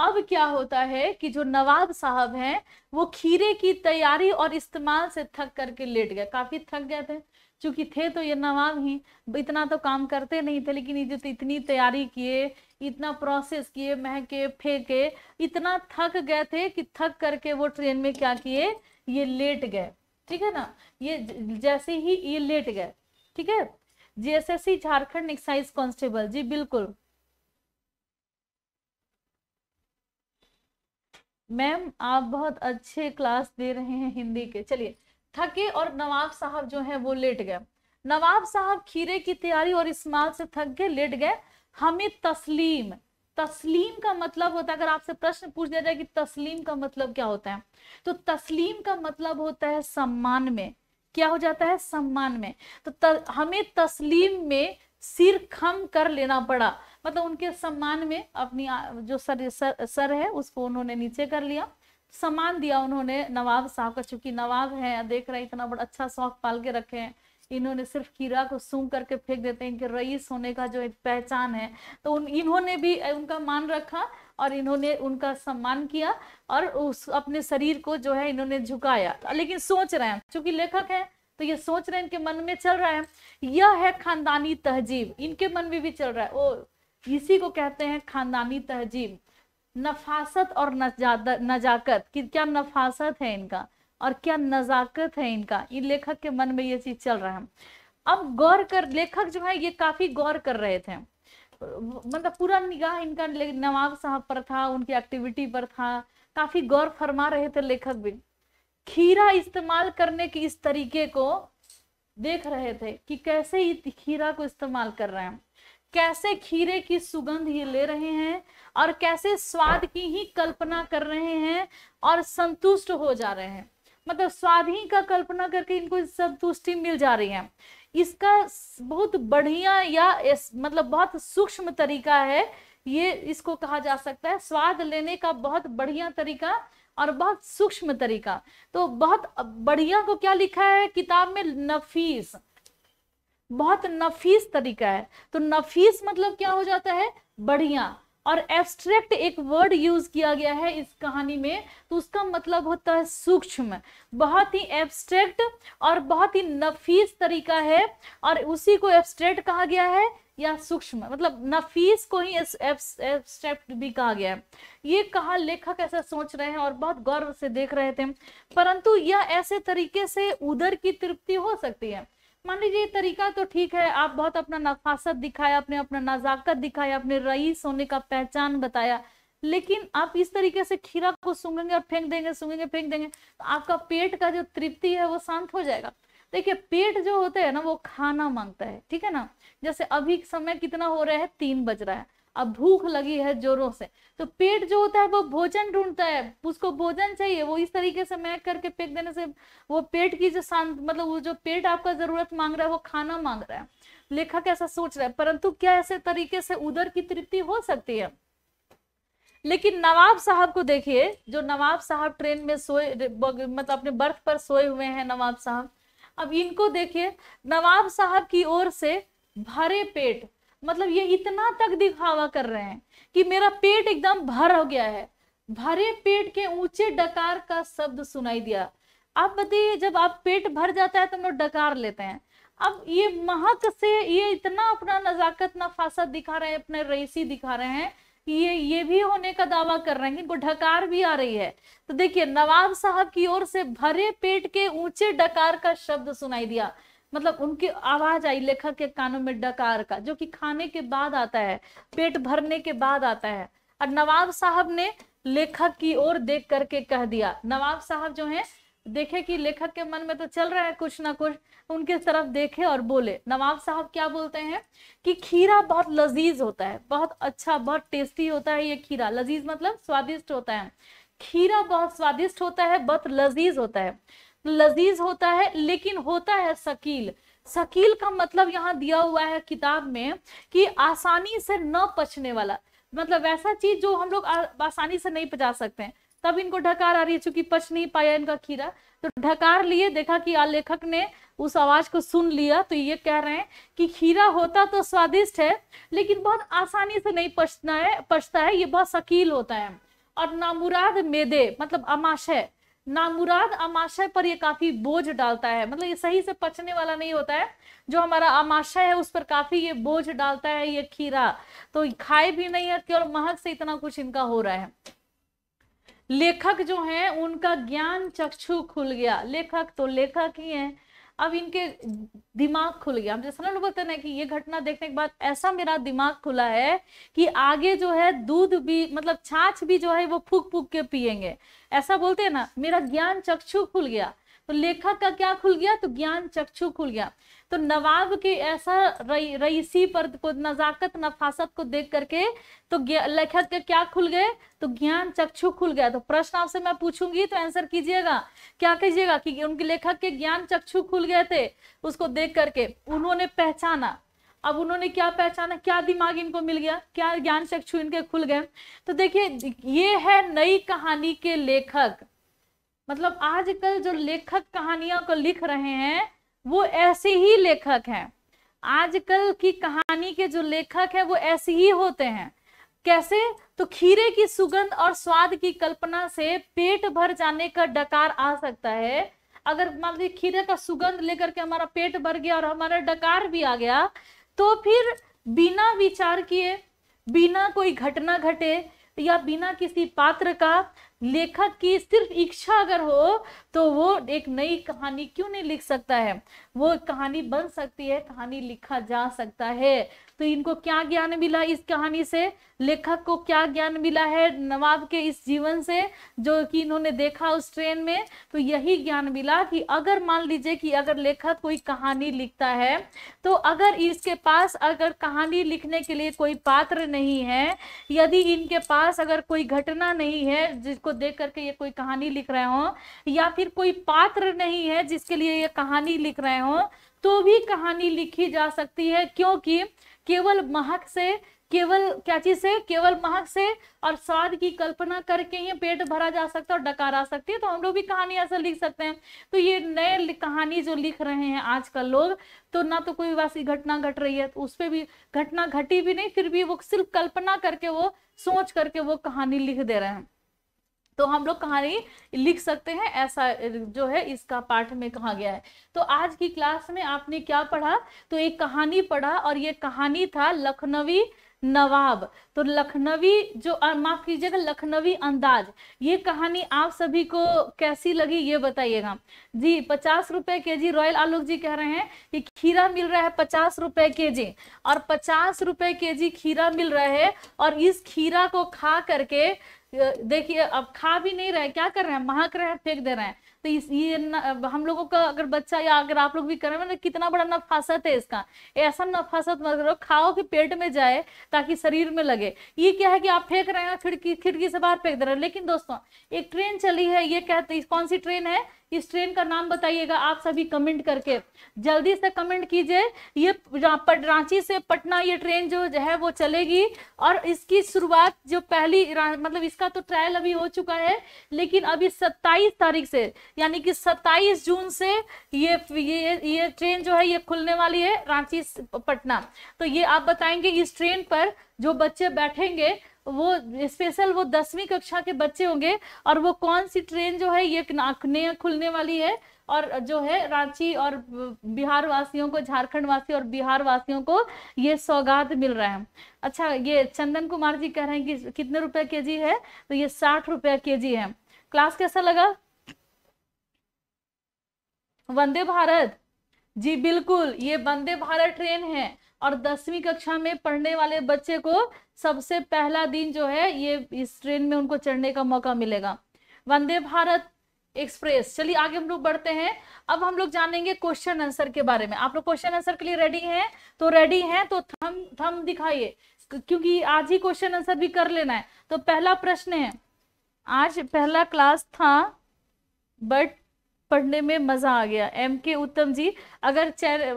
Speaker 1: अब क्या होता है कि जो नवाब साहब हैं वो खीरे की तैयारी और इस्तेमाल से थक करके लेट गए काफी थक गए थे चूंकि थे तो ये नवाब ही इतना तो काम करते नहीं थे लेकिन ये इतनी तैयारी किए इतना प्रोसेस किए महके फेंके इतना थक गए थे कि थक करके वो ट्रेन में क्या किए ये लेट गए ठीक है ना ये जैसे ही ये लेट गए ठीक है सी झारखंड एक्साइज कॉन्स्टेबल जी बिल्कुल मैम आप बहुत अच्छे क्लास दे रहे हैं हिंदी के चलिए थके और नवाब साहब जो है वो लेट गए नवाब साहब खीरे की तैयारी और इस्माल से थक गए लेट गए हमें तस्लीम तस्लीम का मतलब होता है अगर आपसे प्रश्न पूछ दिया जाए कि तस्लीम का मतलब क्या होता है तो तस्लीम का मतलब होता है सम्मान में क्या हो जाता है सम्मान में तो त, हमें तस्लीम में सिर खम कर लेना पड़ा मतलब उनके सम्मान में अपनी जो सर सर, सर है उसको उन्होंने नीचे कर लिया सम्मान दिया उन्होंने नवाब साहब का चूंकि नवाब है देख रहे इतना बड़ा अच्छा शौक पाल के रखे हैं इन्होंने सिर्फ कीड़ा को सूं करके फेंक देते हैं इनके रईस होने का जो पहचान है तो उन इन्होंने भी उनका मान रखा और इन्होंने उनका सम्मान किया और उस अपने शरीर को जो है इन्होंने झुकाया लेकिन सोच रहे हैं चूंकि लेखक है तो ये सोच रहे हैं इनके मन में चल रहा है यह है खानदानी तहजीब इनके मन में भी चल रहा है ओ इसी को कहते हैं खानदानी तहजीब नफासत और नजाकत कि क्या नफासत है इनका और क्या नजाकत है इनका इन लेखक के मन में ये चीज चल रहा है अब गौर कर लेखक जो है ये काफी गौर कर रहे थे मतलब पूरा निगाह इनका नवाब साहब पर था उनकी एक्टिविटी पर था काफी गौर फरमा रहे थे लेखक भी खीरा इस्तेमाल करने के इस तरीके को देख रहे थे कि कैसे खीरा को इस्तेमाल कर रहे हैं कैसे खीरे की सुगंध ये ले रहे हैं और कैसे स्वाद की ही कल्पना कर रहे हैं और संतुष्ट हो जा रहे हैं मतलब स्वाद ही का कल्पना करके इनको संतुष्टि मिल जा रही है इसका बहुत बढ़िया या इस, मतलब बहुत सूक्ष्म तरीका है ये इसको कहा जा सकता है स्वाद लेने का बहुत बढ़िया तरीका और बहुत सूक्ष्म तरीका तो बहुत बढ़िया को क्या लिखा है किताब में नफीस बहुत नफीस तरीका है तो नफीस मतलब क्या हो जाता है बढ़िया और एब्स्ट्रैक्ट एक वर्ड यूज किया गया है इस कहानी में तो उसका मतलब होता है सूक्ष्म बहुत ही एब्स्ट्रैक्ट और बहुत ही नफीस तरीका है और उसी को एब्स्ट्रैक्ट कहा गया है या सूक्ष्म मतलब नफीस को ही एब्स्ट्रैक्ट भी कहा गया है ये कहा लेखक ऐसा सोच रहे हैं और बहुत गौरव से देख रहे थे परंतु यह ऐसे तरीके से उधर की तृप्ति हो सकती है मान लीजिए तरीका तो ठीक है आप बहुत अपना नफासत दिखाया अपने अपना नजाकत दिखाया अपने रईस होने का पहचान बताया लेकिन आप इस तरीके से खीरा को सूंघेंगे और फेंक देंगे सूंघेंगे फेंक देंगे तो आपका पेट का जो तृप्ति है वो शांत हो जाएगा देखिए पेट जो होता है ना वो खाना मांगता है ठीक है ना जैसे अभी समय कितना हो रहा है तीन बज रहा है अब भूख लगी है जोरों से तो पेट जो होता है वो भोजन ढूंढता है उसको भोजन चाहिए वो इस तरीके से मैक करके फेंक देने से वो पेट की जो शांत मतलब वो जो पेट आपका जरूरत मांग रहा है वो खाना मांग रहा है लेखक ऐसा सोच रहा है परंतु क्या ऐसे तरीके से उधर की तृप्ति हो सकती है लेकिन नवाब साहब को देखिए जो नवाब साहब ट्रेन में सोए मतलब अपने बर्थ पर सोए हुए हैं नवाब साहब अब इनको देखिए नवाब साहब की ओर से भरे पेट मतलब ये इतना तक दिखावा कर रहे हैं कि मेरा पेट एकदम भर हो गया है भरे पेट के ऊंचे डकार का शब्द सुनाई दिया आप बताइए जब आप पेट भर जाता है तो हम लोग डकार लेते हैं अब ये महक से ये इतना अपना नजाकत नफासत दिखा रहे हैं अपने रईसी दिखा रहे हैं कि ये ये भी होने का दावा कर रहे हैं कि इनको ढकार भी आ रही है तो देखिए नवाब साहब की ओर से भरे पेट के ऊंचे डकार का शब्द सुनाई दिया मतलब उनकी आवाज आई लेखक के कानों में डकार का जो कि खाने के बाद आता है पेट भरने के बाद आता है और नवाब साहब ने लेखक की ओर देख करके कह दिया नवाब साहब जो है देखे कि लेखक के मन में तो चल रहा है कुछ ना कुछ उनके तरफ देखे और बोले नवाब साहब क्या बोलते हैं कि खीरा बहुत लजीज होता है बहुत अच्छा बहुत टेस्टी होता है ये खीरा लजीज मतलब स्वादिष्ट होता है खीरा बहुत स्वादिष्ट होता है बहुत लजीज होता है लजीज होता है लेकिन होता है शकील शकील का मतलब यहाँ दिया हुआ है किताब में कि आसानी से न पचने वाला मतलब वैसा चीज जो हम लोग आसानी से नहीं पचा सकते हैं तब इनको ढकार आ रही है चूंकि पच नहीं पाया इनका खीरा तो ढकार लिए देखा कि लेखक ने उस आवाज को सुन लिया तो ये कह रहे हैं कि खीरा होता तो स्वादिष्ट है लेकिन बहुत आसानी से नहीं पचना है पचता है ये बहुत शकील होता है और नामुराद मेदे मतलब अमाशय नामुराद आमाशय पर ये काफी बोझ डालता है मतलब ये सही से पचने वाला नहीं होता है जो हमारा आमाशय है उस पर काफी ये बोझ डालता है ये खीरा तो खाए भी नहीं है केवल महक से इतना कुछ इनका हो रहा है लेखक जो हैं उनका ज्ञान चक्षु खुल गया लेखक तो लेखक ही हैं अब इनके दिमाग खुल गया हम जैसा ना बोलते ना कि ये घटना देखने के बाद ऐसा मेरा दिमाग खुला है कि आगे जो है दूध भी मतलब छाछ भी जो है वो फूक फूक के पियेंगे ऐसा बोलते हैं ना मेरा ज्ञान चक्षु खुल गया तो लेखक का क्या खुल गया तो ज्ञान चक्षु खुल गया तो नवाब की ऐसा रईसी पर को नजाकत नफासत को देख करके तो लखत के क्या खुल गए तो ज्ञान चक्षु खुल गया तो प्रश्न आपसे मैं पूछूंगी तो आंसर कीजिएगा क्या कीजिएगा कि उनके लेखक के ज्ञान चक्षु खुल गए थे उसको देख करके उन्होंने पहचाना अब उन्होंने क्या पहचाना क्या दिमाग इनको मिल गया क्या ज्ञान चक्षु इनके खुल गए तो देखिए ये है नई कहानी के लेखक मतलब आजकल जो लेखक कहानियों को लिख रहे हैं वो ऐसे ही लेखक हैं आजकल की कहानी के जो लेखक हैं वो ऐसे ही होते हैं कैसे तो खीरे की सुगंध और स्वाद की कल्पना से पेट भर जाने का डकार आ सकता है अगर मान लीजिए खीरे का सुगंध लेकर के हमारा पेट भर गया और हमारा डकार भी आ गया तो फिर बिना विचार किए बिना कोई घटना घटे या बिना किसी पात्र का लेखक की सिर्फ इच्छा अगर हो तो वो एक नई कहानी क्यों नहीं लिख सकता है वो कहानी बन सकती है कहानी लिखा जा सकता है तो इनको क्या ज्ञान मिला इस कहानी से लेखक को क्या ज्ञान मिला है नवाब के इस जीवन से जो कि इन्होंने देखा उस ट्रेन में तो यही ज्ञान मिला कि अगर मान लीजिए कि अगर लेखक कोई कहानी लिखता है तो अगर इसके पास अगर कहानी लिखने के लिए कोई पात्र नहीं है यदि इनके पास अगर कोई घटना नहीं है जिसको को देख करके ये कोई कहानी लिख रहे हो या फिर कोई पात्र नहीं है जिसके लिए ये कहानी लिख रहे हो तो भी कहानी लिखी जा सकती है क्योंकि केवल महक से केवल क्या चीज से केवल महक से और स्वाद की कल्पना करके ही पेट भरा जा सकता है और डकार आ सकती है तो हम लोग भी कहानी ऐसा लिख सकते हैं तो ये नए कहानी जो लिख रहे हैं आजकल लोग तो ना तो कोई वैसी घटना घट गट रही है तो उस पर भी घटना घटी भी नहीं फिर भी वो सिर्फ कल्पना करके वो सोच करके वो कहानी लिख दे रहे हैं तो हम लोग कहानी लिख सकते हैं ऐसा जो है इसका पाठ में कहा गया है तो आज की क्लास में आपने क्या पढ़ा तो एक कहानी पढ़ा और ये कहानी था लखनवी नवाब तो लखनवी जो माफ कीजिएगा लखनवी अंदाज ये कहानी आप सभी को कैसी लगी ये बताइएगा जी पचास रुपए के जी रॉयल आलोक जी कह रहे हैं कि खीरा मिल रहा है पचास रुपए के जी और पचास रुपए के जी खीरा मिल रहा है और इस खीरा को खा करके देखिए अब खा भी नहीं रहे क्या कर रहे हैं महक रहे हैं फेंक दे रहे हैं तो इस ये हम लोगों का अगर बच्चा या अगर आप लोग भी करें ना मतलब कितना बड़ा नफासत है इसका ऐसा नफासत मत करो खाओ कि पेट में जाए ताकि शरीर में लगे ये क्या है कि आप फेंक रहे हैं खिड़की खिड़की से बाहर फेंक दे रहे हैं लेकिन दोस्तों एक ट्रेन चली है ये कहते कौन सी ट्रेन है इस ट्रेन का नाम बताइएगा आप सभी कमेंट करके जल्दी से कमेंट कीजिए ये रांची से पटना ये ट्रेन जो है वो चलेगी और इसकी शुरुआत जो पहली मतलब इसका तो ट्रायल अभी हो चुका है लेकिन अभी सत्ताईस तारीख से यानी कि सत्ताईस जून से ये ये ये ट्रेन जो है ये खुलने वाली है रांची पटना तो ये आप बताएंगे इस ट्रेन पर जो बच्चे बैठेंगे वो स्पेशल वो दसवीं कक्षा के बच्चे होंगे और वो कौन सी ट्रेन जो है ये नया खुलने वाली है और जो है रांची और बिहार वासियों को झारखंड वासी और बिहार वासियों को ये सौगात मिल रहा है अच्छा ये चंदन कुमार जी कह रहे हैं कि कितने रुपए के जी है तो ये साठ रुपए के जी है क्लास कैसा लगा वंदे भारत जी बिल्कुल ये वंदे भारत ट्रेन है और दसवीं कक्षा में पढ़ने वाले बच्चे को सबसे पहला दिन जो है ये इस ट्रेन में उनको चढ़ने का मौका मिलेगा वंदे भारत एक्सप्रेस चलिए आगे हम लोग बढ़ते हैं अब हम लोग जानेंगे क्वेश्चन आंसर के बारे में आप लोग क्वेश्चन आंसर के लिए रेडी हैं तो रेडी हैं तो थम थम दिखाइए क्योंकि आज ही क्वेश्चन आंसर भी कर लेना है तो पहला प्रश्न है आज पहला क्लास था बट पढ़ने में मज़ा आ गया एम के उत्तम जी अगर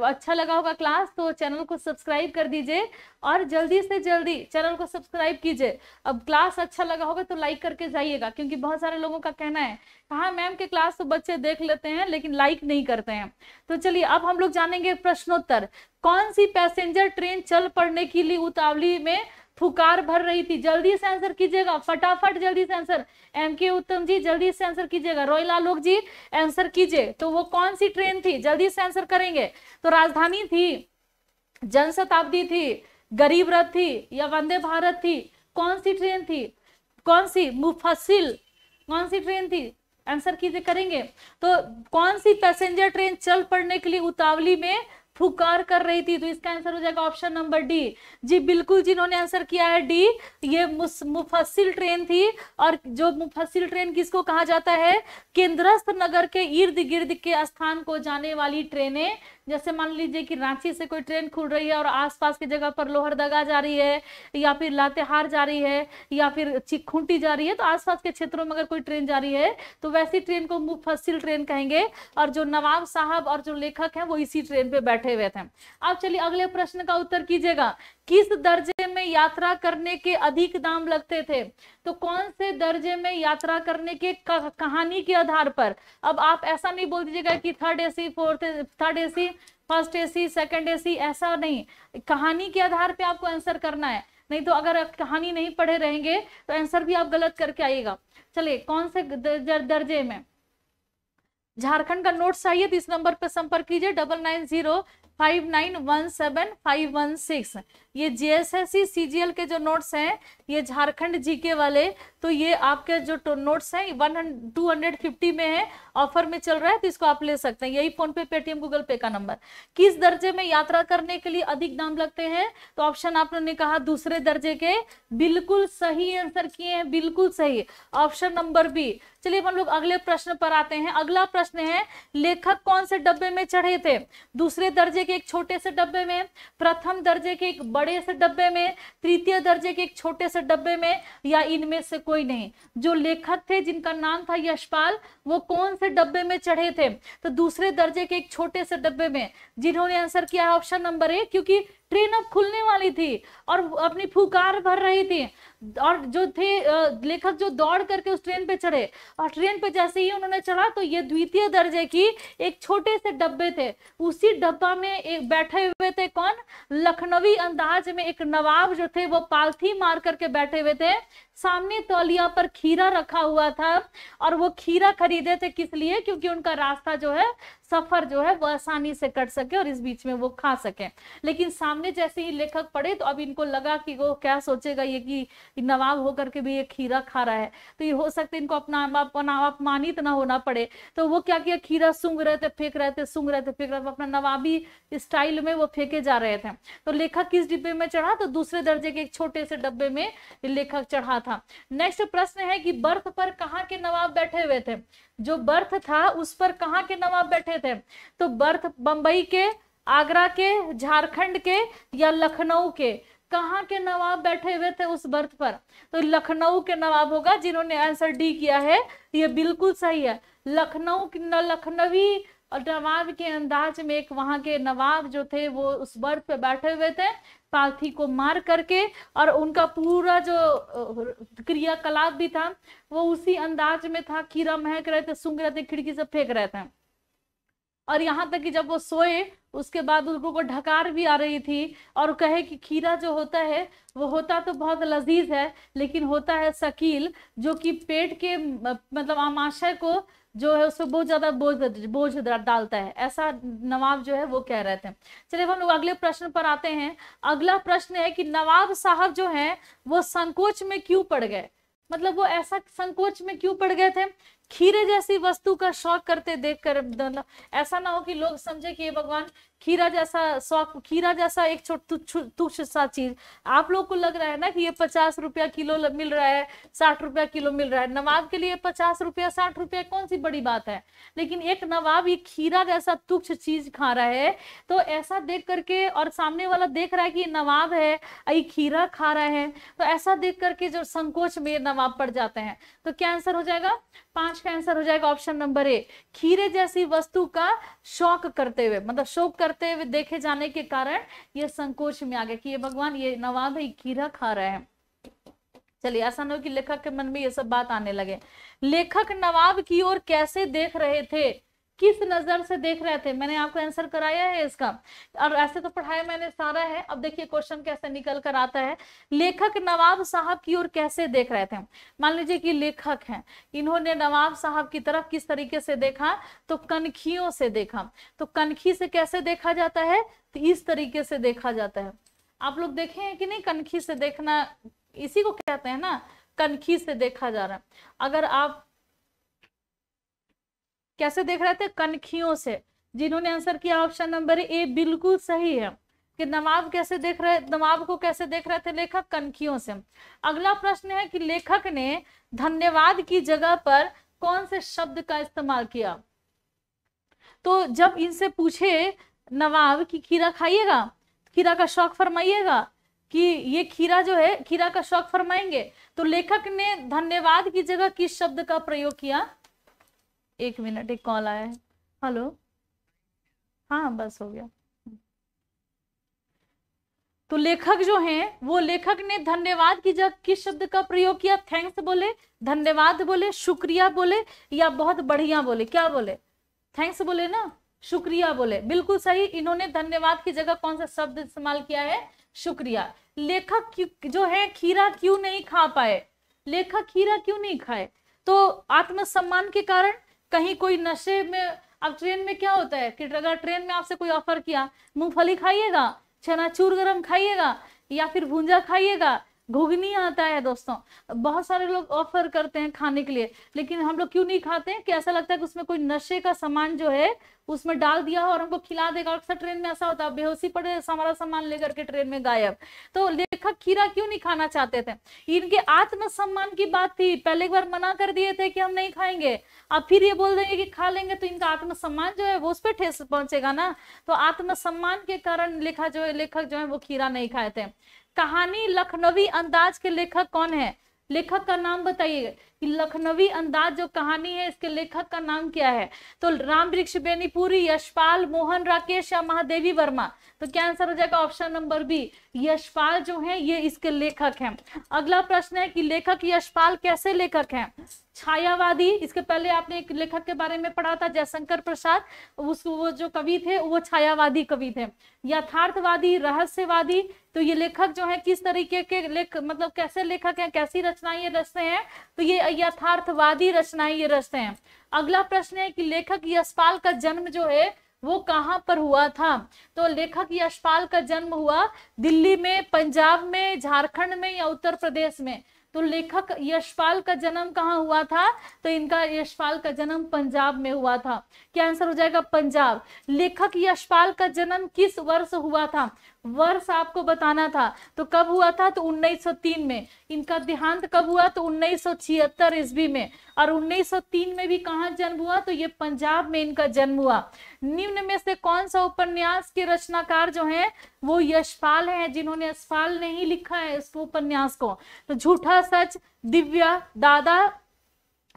Speaker 1: अच्छा लगा होगा क्लास तो चैनल को सब्सक्राइब कर दीजिए और जल्दी से जल्दी चैनल को सब्सक्राइब कीजिए अब क्लास अच्छा लगा होगा तो लाइक करके जाइएगा क्योंकि बहुत सारे लोगों का कहना है कहा मैम के क्लास तो बच्चे देख लेते हैं लेकिन लाइक नहीं करते हैं तो चलिए अब हम लोग जानेंगे प्रश्नोत्तर कौन सी पैसेंजर ट्रेन चल पड़ने के लिए उतावली में फुकार भर रही थी जल्दी से आंसर कीजिएगा फटाफट जल्दी से आंसर एम के उत्तम जी जल्दी से आंसर कीजिएगा रोयल आलोक जी आंसर कीजिए तो वो कौन सी ट्रेन थी जल्दी से आंसर करेंगे तो राजधानी थी जनशताब्दी थी गरीब रथ थी या वंदे भारत थी कौन सी ट्रेन थी कौन सी मुफसिल कौन सी ट्रेन थी आंसर कीजिए करेंगे तो कौन सी पैसेंजर ट्रेन चल पड़ने के लिए उतावली में फुकार कर रही थी तो इसका आंसर हो जाएगा ऑप्शन नंबर डी जी बिल्कुल जिन्होंने आंसर किया है डी ये मुफसिल ट्रेन थी और जो मुफसिल ट्रेन किसको कहा जाता है केंद्रस्थ नगर के इर्द गिर्द के स्थान को जाने वाली ट्रेनें जैसे मान लीजिए कि रांची से कोई ट्रेन खुल रही है और आसपास की जगह पर लोहरदगा जा रही है या फिर लातेहार जा रही है या फिर खूंटी जा रही है तो आसपास के क्षेत्रों में अगर कोई ट्रेन जा रही है तो वैसी ट्रेन को मुफसिल ट्रेन कहेंगे और जो नवाब साहब और जो लेखक हैं वो इसी ट्रेन पे बैठे हुए थे अब चलिए अगले प्रश्न का उत्तर कीजिएगा किस दर्जे में यात्रा करने के अधिक दाम लगते थे तो कौन से दर्जे में यात्रा करने के कहानी के आधार पर अब आप ऐसा नहीं बोल दीजिएगा कि third C fourth third C first A second A C ऐसा नहीं कहानी के आधार पर आपको आंसर करना है नहीं तो अगर आप कहानी नहीं पढ़े रहेंगे तो आंसर भी आप गलत करके आइएगा चलिए कौन से दर्जे में झारखंड का नोट चाहिए तो इस नंबर पर संपर्क कीजिए double nine zero five nine one seven five one six ये जीएसएससी सीजीएल के जो नोट्स हैं ये झारखंड जीके वाले तो ये आपके जो नोट्स हैं वन टू हंड्रेड फिफ्टी में है ऑफर में चल रहा है तो इसको आप ले सकते हैं यही फोन पे पेटीएम गूगल पे का नंबर किस दर्जे में यात्रा करने के लिए अधिक दाम लगते हैं तो ऑप्शन आपने कहा दूसरे दर्जे के बिल्कुल सही आंसर किए हैं बिल्कुल सही ऑप्शन नंबर बी चलिए हम लोग अगले प्रश्न पर आते हैं अगला प्रश्न है लेखक कौन से डब्बे में चढ़े थे दूसरे दर्जे के एक छोटे से डब्बे में प्रथम दर्जे के एक बड़े बड़े से डब्बे में तृतीय दर्जे के एक छोटे से डब्बे में या इनमें से कोई नहीं जो लेखक थे जिनका नाम था यशपाल वो कौन से डब्बे में चढ़े थे तो दूसरे दर्जे के एक छोटे से डब्बे में जिन्होंने आंसर किया है ऑप्शन नंबर ए क्योंकि ट्रेन अब खुलने वाली थी और अपनी फुकार भर रही थी और जो थे लेखक जो दौड़ करके उस ट्रेन पे चढ़े और ट्रेन पे जैसे ही उन्होंने चढ़ा तो ये द्वितीय दर्जे की एक छोटे से डब्बे थे उसी डब्बा में एक बैठे हुए थे कौन लखनवी अंदाज में एक नवाब जो थे वो पालथी मार करके बैठे हुए थे सामने तौलिया पर खीरा रखा हुआ था और वो खीरा खरीदे थे किस लिए क्योंकि उनका रास्ता जो है सफर जो है वो आसानी से कट सके और इस बीच में वो खा सके लेकिन सामने जैसे ही लेखक पढ़े तो अब इनको लगा कि वो क्या सोचेगा ये कि नवाब होकर के भी ये खीरा खा रहा है तो ये हो सकता है इनको अपना अपमानित ना होना पड़े तो वो क्या किया खीरा सूंघ रहे थे फेंक रहे थे सूंघ रहे थे फेंक रहे थे अपना नवाबी स्टाइल में वो फेंके जा रहे थे तो लेखक किस डिब्बे में चढ़ा तो दूसरे दर्जे के एक छोटे से डब्बे में लेखक चढ़ा था नेक्स्ट प्रश्न है कि बर्थ पर कहाँ के नवाब बैठे हुए थे जो बर्थ था उस पर कहाँ के नवाब बैठे थे तो बर्थ बंबई के आगरा के झारखंड के या लखनऊ के कहाँ के नवाब बैठे हुए थे उस बर्थ पर तो लखनऊ के नवाब होगा जिन्होंने आंसर डी किया है ये बिल्कुल सही है लखनऊ लखनवी और नवाब के अंदाज में एक वहां के नवाब जो थे वो उस बर्थ पे बैठे हुए थे पार्थी को मार करके और उनका पूरा जो क्रियाकलाप भी था वो उसी अंदाज में था कीड़ा महक रहे थे सूंघ रहे थे खिड़की से फेंक रहे थे और यहाँ तक कि जब वो सोए उसके बाद उनको को ढकार भी आ रही थी और कहे कि खीरा जो होता है वो होता तो बहुत लजीज है लेकिन होता है शकील जो कि पेट के मतलब आमाशय को जो है उस पर बहुत ज्यादा बोझ बोझ डालता है ऐसा नवाब जो है वो कह रहे थे चलिए हम लोग अगले प्रश्न पर आते हैं अगला प्रश्न है कि नवाब साहब जो है वो संकोच में क्यों पड़ गए मतलब वो ऐसा संकोच में क्यों पड़ गए थे खीरे जैसी वस्तु का शौक करते देख कर मतलब ऐसा ना हो कि लोग समझे कि ये भगवान खीरा जैसा सौ खीरा जैसा एक तुच्छ सा चीज आप लोग को लग रहा है ना कि ये पचास रुपया किलो मिल रहा है साठ रुपया किलो मिल रहा है नवाब के लिए पचास रुपया साठ रुपया कौन सी बड़ी बात है लेकिन एक नवाब ये खीरा जैसा तुच्छ चीज खा रहा है तो ऐसा देख करके और सामने वाला देख रहा है कि ये नवाब है ये खीरा खा रहा है तो ऐसा देख करके जो संकोच में नवाब पड़ जाते हैं तो क्या आंसर हो जाएगा पांच का आंसर हो जाएगा ऑप्शन नंबर ए खीरे जैसी वस्तु का शौक करते हुए मतलब शौक कर करते हुए देखे जाने के कारण ये संकोच में आ गया कि ये भगवान ये नवाब ही खीरा खा रहे हैं चलिए ऐसा नहीं हो कि लेखक के मन में ये सब बात आने लगे लेखक नवाब की ओर कैसे देख रहे थे किस नज़र से देख रहे थे मैंने आपको आंसर कराया है इसका और ऐसे तो पढ़ाया मैंने सारा है अब देखिए क्वेश्चन कैसे निकल कर आता है लेखक नवाब साहब की ओर कैसे देख रहे थे मान लीजिए कि लेखक हैं इन्होंने नवाब साहब की तरफ किस तरीके से देखा तो कनखियों से देखा तो कनखी से कैसे देखा जाता है तो इस तरीके से देखा जाता है आप लोग देखे हैं कि नहीं कनखी से देखना इसी को कहते हैं ना कनखी से देखा जा रहा है अगर आप कैसे देख रहे थे कनखियों से जिन्होंने आंसर किया ऑप्शन नंबर ए बिल्कुल सही है कि नवाब कैसे देख रहे नवाब को कैसे देख रहे थे लेखक कनखियों से अगला प्रश्न है कि लेखक ने धन्यवाद की जगह पर कौन से शब्द का इस्तेमाल किया तो जब इनसे पूछे नवाब कि खीरा खाइएगा खीरा का शौक फरमाइएगा कि ये खीरा जो है खीरा का शौक फरमाएंगे तो लेखक ने धन्यवाद की जगह किस शब्द का प्रयोग किया एक मिनट एक कॉल आया है हेलो हाँ बस हो गया तो लेखक जो हैं वो लेखक ने धन्यवाद की जगह किस शब्द का प्रयोग किया थैंक्स बोले धन्यवाद बोले शुक्रिया बोले या बहुत बढ़िया बोले क्या बोले थैंक्स बोले ना शुक्रिया बोले बिल्कुल सही इन्होंने धन्यवाद की जगह कौन सा शब्द इस्तेमाल किया है शुक्रिया लेखक जो है खीरा क्यों नहीं खा पाए लेखक खीरा क्यों नहीं खाए तो आत्मसम्मान के कारण कहीं कोई नशे में अब ट्रेन में क्या होता है कि अगर ट्रेन में आपसे कोई ऑफर किया मूंगफली खाइएगा चूर गरम खाइएगा या फिर भूंजा खाइएगा घुगनी आता है दोस्तों बहुत सारे लोग ऑफर करते हैं खाने के लिए लेकिन हम लोग क्यों नहीं खाते हैं कि ऐसा लगता है कि उसमें कोई नशे का सामान जो है उसमें डाल दिया हो और हमको खिला देगा और अक्सर ट्रेन में ऐसा होता है बेहोशी पड़े हमारा सामान लेकर के ट्रेन में गायब तो ले तीखा खीरा क्यों नहीं खाना चाहते थे इनके आत्मसम्मान की बात थी पहले एक बार मना कर दिए थे कि हम नहीं खाएंगे अब फिर ये बोल देंगे कि खा लेंगे तो इनका आत्मसम्मान जो है वो उस पर ठेस पहुंचेगा ना तो आत्मसम्मान के कारण लेखा जो है लेखक जो है वो खीरा नहीं खाए थे कहानी लखनवी अंदाज के लेखक कौन है लेखक का नाम बताइए कि लखनवी अंदाज जो कहानी है इसके लेखक का नाम क्या है तो राम वृक्ष बेनीपुरी यशपाल मोहन राकेश या महादेवी वर्मा तो क्या आंसर हो जाएगा ऑप्शन नंबर बी यशपाल जो है ये इसके लेखक हैं अगला प्रश्न है कि लेखक यशपाल कैसे लेखक हैं छायावादी इसके पहले आपने एक लेखक के बारे में पढ़ा था जयशंकर प्रसाद उस वो जो कवि थे वो छायावादी कवि थे यथार्थवादी रहस्यवादी तो ये लेखक जो है किस तरीके के लेख मतलब कैसे लेखक हैं कैसी रचनाएं ये रचते हैं तो ये यथार्थवादी रचनाएं ये रचते हैं अगला प्रश्न है कि लेखक यशपाल का जन्म जो है वो कहाँ पर हुआ था तो लेखक यशपाल का जन्म हुआ दिल्ली में पंजाब में झारखंड में या उत्तर प्रदेश में तो लेखक यशपाल का जन्म कहाँ हुआ था तो इनका यशपाल का जन्म पंजाब में हुआ था क्या आंसर हो जाएगा पंजाब लेखक यशपाल का जन्म किस वर्ष हुआ था वर्ष आपको बताना था तो कब हुआ था तो 1903 में इनका देहांत कब हुआ तो 1976 ईस्वी में और 1903 में भी कहा जन्म हुआ तो ये पंजाब में इनका जन्म हुआ निम्न में से कौन सा उपन्यास के रचनाकार जो हैं वो यशपाल हैं जिन्होंने यशपाल नहीं लिखा है इस उपन्यास को तो झूठा सच दिव्या दादा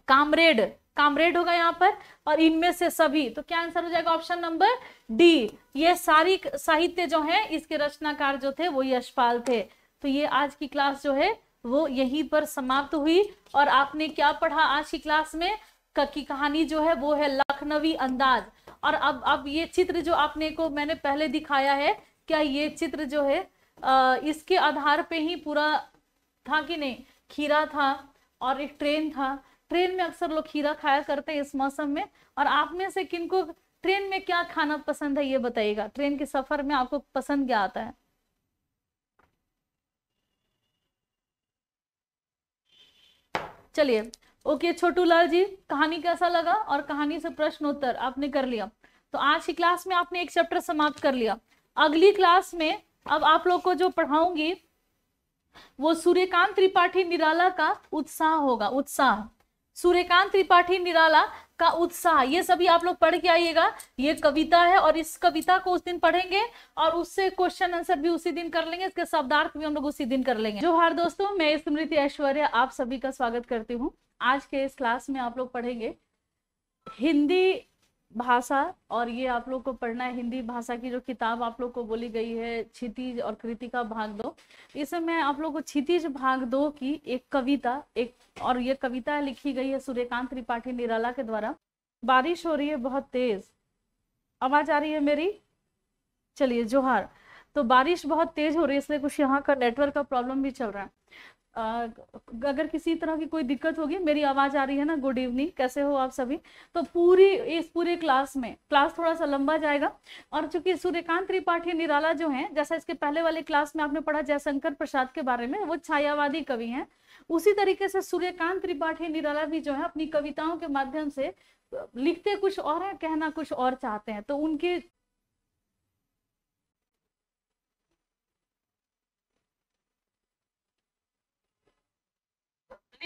Speaker 1: कामरेड कामरेड होगा यहाँ पर और इनमें से सभी तो क्या आंसर हो जाएगा ऑप्शन नंबर डी ये सारी साहित्य जो है इसके रचनाकार जो थे वो यशपाल थे तो ये आज की क्लास जो है वो यहीं पर समाप्त हुई और आपने क्या पढ़ा आज की क्लास में की कहानी जो है वो है लखनवी अंदाज और अब अब ये चित्र जो आपने को मैंने पहले दिखाया है क्या ये चित्र जो है आ, इसके आधार पे ही पूरा था कि नहीं खीरा था और एक ट्रेन था ट्रेन में अक्सर लोग खीरा खाया करते हैं इस मौसम में और आप में से किनको ट्रेन में क्या खाना पसंद है ये बताइएगा ट्रेन के सफर में आपको पसंद क्या आता है चलिए ओके छोटू लाल जी कहानी कैसा लगा और कहानी से प्रश्नोत्तर आपने कर लिया तो आज की क्लास में आपने एक चैप्टर समाप्त कर लिया अगली क्लास में अब आप लोग को जो पढ़ाऊंगी वो सूर्यकांत त्रिपाठी निराला का उत्साह होगा उत्साह सूर्यकांत त्रिपाठी निराला का उत्साह ये सभी आप लोग पढ़ के आइएगा ये कविता है और इस कविता को उस दिन पढ़ेंगे और उससे क्वेश्चन आंसर भी उसी दिन कर लेंगे इसके शब्दार्थ भी हम लोग उसी दिन कर लेंगे जो हार दोस्तों मैं स्मृति ऐश्वर्य आप सभी का स्वागत करती हूँ आज के इस क्लास में आप लोग पढ़ेंगे हिंदी भाषा और ये आप लोग को पढ़ना है हिंदी भाषा की जो किताब आप लोग को बोली गई है क्षितिज और कृतिका भाग दो इसमें मैं आप लोग को क्षितिज भाग दो की एक कविता एक और ये कविता लिखी गई है सूर्यकांत त्रिपाठी निराला के द्वारा बारिश हो रही है बहुत तेज आवाज आ रही है मेरी चलिए जोहार तो बारिश बहुत तेज हो रही है इसलिए कुछ यहाँ का नेटवर्क का प्रॉब्लम भी चल रहा है अगर किसी तरह की कोई दिक्कत होगी मेरी आवाज़ आ रही है ना गुड इवनिंग कैसे हो आप सभी तो पूरी इस पूरे क्लास में क्लास थोड़ा सा लंबा जाएगा और चूंकि सूर्यकांत त्रिपाठी निराला जो हैं जैसा इसके पहले वाले क्लास में आपने पढ़ा जयशंकर प्रसाद के बारे में वो छायावादी कवि हैं उसी तरीके से सूर्यकांत त्रिपाठी निराला भी जो है अपनी कविताओं के माध्यम से लिखते कुछ और है कहना कुछ और चाहते हैं तो उनके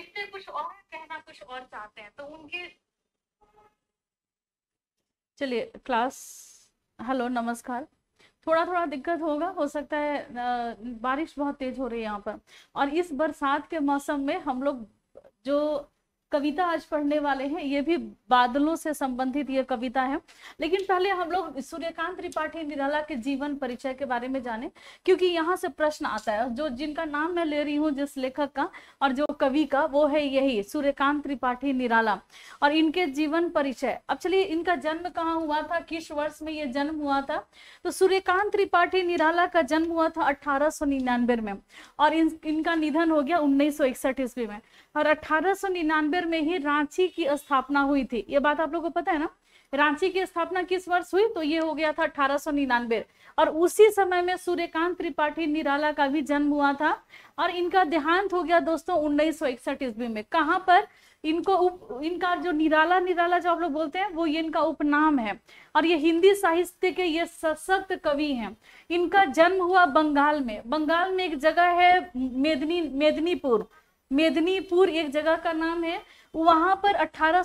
Speaker 2: लिखते कुछ और
Speaker 1: कहना कुछ और चाहते हैं तो उनके चलिए क्लास हेलो नमस्कार थोड़ा थोड़ा दिक्कत होगा हो सकता है बारिश बहुत तेज हो रही है यहाँ पर और इस बरसात के मौसम में हम लोग जो कविता आज पढ़ने वाले हैं ये भी बादलों से संबंधित ये कविता है लेकिन पहले हम लोग सूर्यकांत त्रिपाठी निराला के जीवन परिचय के बारे में जाने क्योंकि यहाँ से प्रश्न आता है जो जिनका नाम मैं ले रही हूँ जिस लेखक का और जो कवि का वो है यही सूर्यकांत त्रिपाठी निराला और इनके जीवन परिचय अब चलिए इनका जन्म कहाँ हुआ था किस वर्ष में ये जन्म हुआ था तो सूर्यकांत त्रिपाठी निराला का जन्म हुआ था अठारह में और इन, इनका निधन हो गया उन्नीस ईस्वी में और अठारह में ही रांची की स्थापना हुई थी ये बात आप लोग को पता है ना रांची की स्थापना किस वर्ष हुई तो ये हो गया था अठारह और उसी समय में सूर्यकांत त्रिपाठी निराला का भी जन्म हुआ था और इनका देहांत हो गया दोस्तों उन्नीस सौ इकसठ ईस्वी में कहाँ पर इनको उप, इनका जो निराला निराला जो आप लोग बोलते हैं वो ये इनका उपनाम है और ये हिंदी साहित्य के ये सशक्त कवि हैं इनका जन्म हुआ बंगाल में बंगाल में एक जगह है मेदनी मेदनीपुर मेदनीपुर एक जगह का नाम है वहां पर अठारह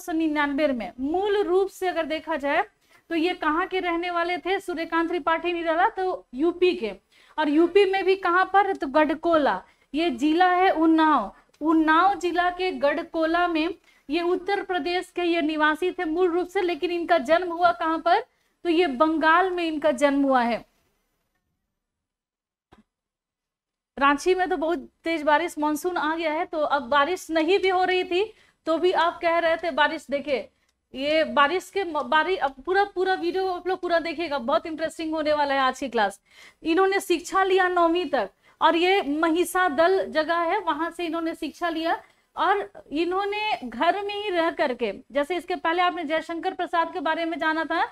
Speaker 1: में मूल रूप से अगर देखा जाए तो ये कहाँ के रहने वाले थे सूर्यकांत त्रिपाठी निराला तो यूपी के और यूपी में भी कहाँ पर तो गढ़कोला ये जिला है उन्नाव उन्नाव जिला के गढ़कोला में ये उत्तर प्रदेश के ये निवासी थे मूल रूप से लेकिन इनका जन्म हुआ कहाँ पर तो ये बंगाल में इनका जन्म हुआ है रांची में तो बहुत तेज बारिश मानसून आ गया है तो अब बारिश नहीं भी हो रही थी तो भी आप कह रहे थे बारिश देखे ये बारिश के बारिश पूरा पूरा वीडियो आप लोग पूरा देखिएगा बहुत इंटरेस्टिंग होने वाला है आज की क्लास इन्होंने शिक्षा लिया नौवीं तक और ये महिषा दल जगह है वहां से इन्होंने शिक्षा लिया और इन्होंने घर में ही रह करके जैसे इसके पहले आपने जयशंकर प्रसाद के बारे में जाना था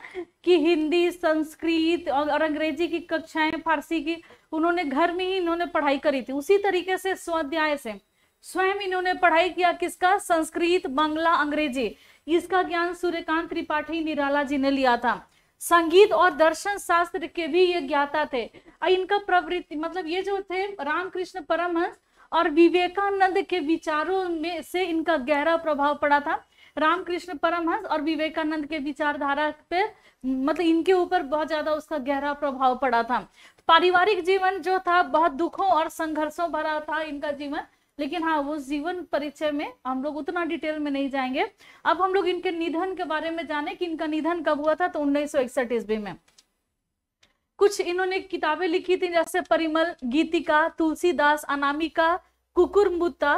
Speaker 1: कि हिंदी संस्कृत और अंग्रेजी की कक्षाएं फारसी की उन्होंने घर में ही इन्होंने पढ़ाई करी थी उसी तरीके से स्वाध्याय से स्वयं इन्होंने पढ़ाई किया किसका संस्कृत बांग्ला अंग्रेजी इसका ज्ञान सूर्यकांत त्रिपाठी निराला जी ने लिया था संगीत और दर्शन शास्त्र के भी ये ज्ञाता थे इनका प्रवृत्ति मतलब ये जो थे रामकृष्ण परमहंस और विवेकानंद के विचारों में से इनका गहरा प्रभाव पड़ा था रामकृष्ण परमहंस और विवेकानंद के विचारधारा पे मतलब इनके ऊपर बहुत ज्यादा उसका गहरा प्रभाव पड़ा था पारिवारिक जीवन जो था बहुत दुखों और संघर्षों भरा था इनका जीवन लेकिन हाँ वो जीवन परिचय में हम लोग उतना डिटेल में नहीं जाएंगे अब हम लोग इनके निधन के बारे में जाने कि इनका निधन कब हुआ था तो उन्नीस सौ इकसठ ईस्वी में कुछ इन्होंने किताबें लिखी थी जैसे परिमल गीतिका तुलसीदास अनामिका कुकुरमुत्ता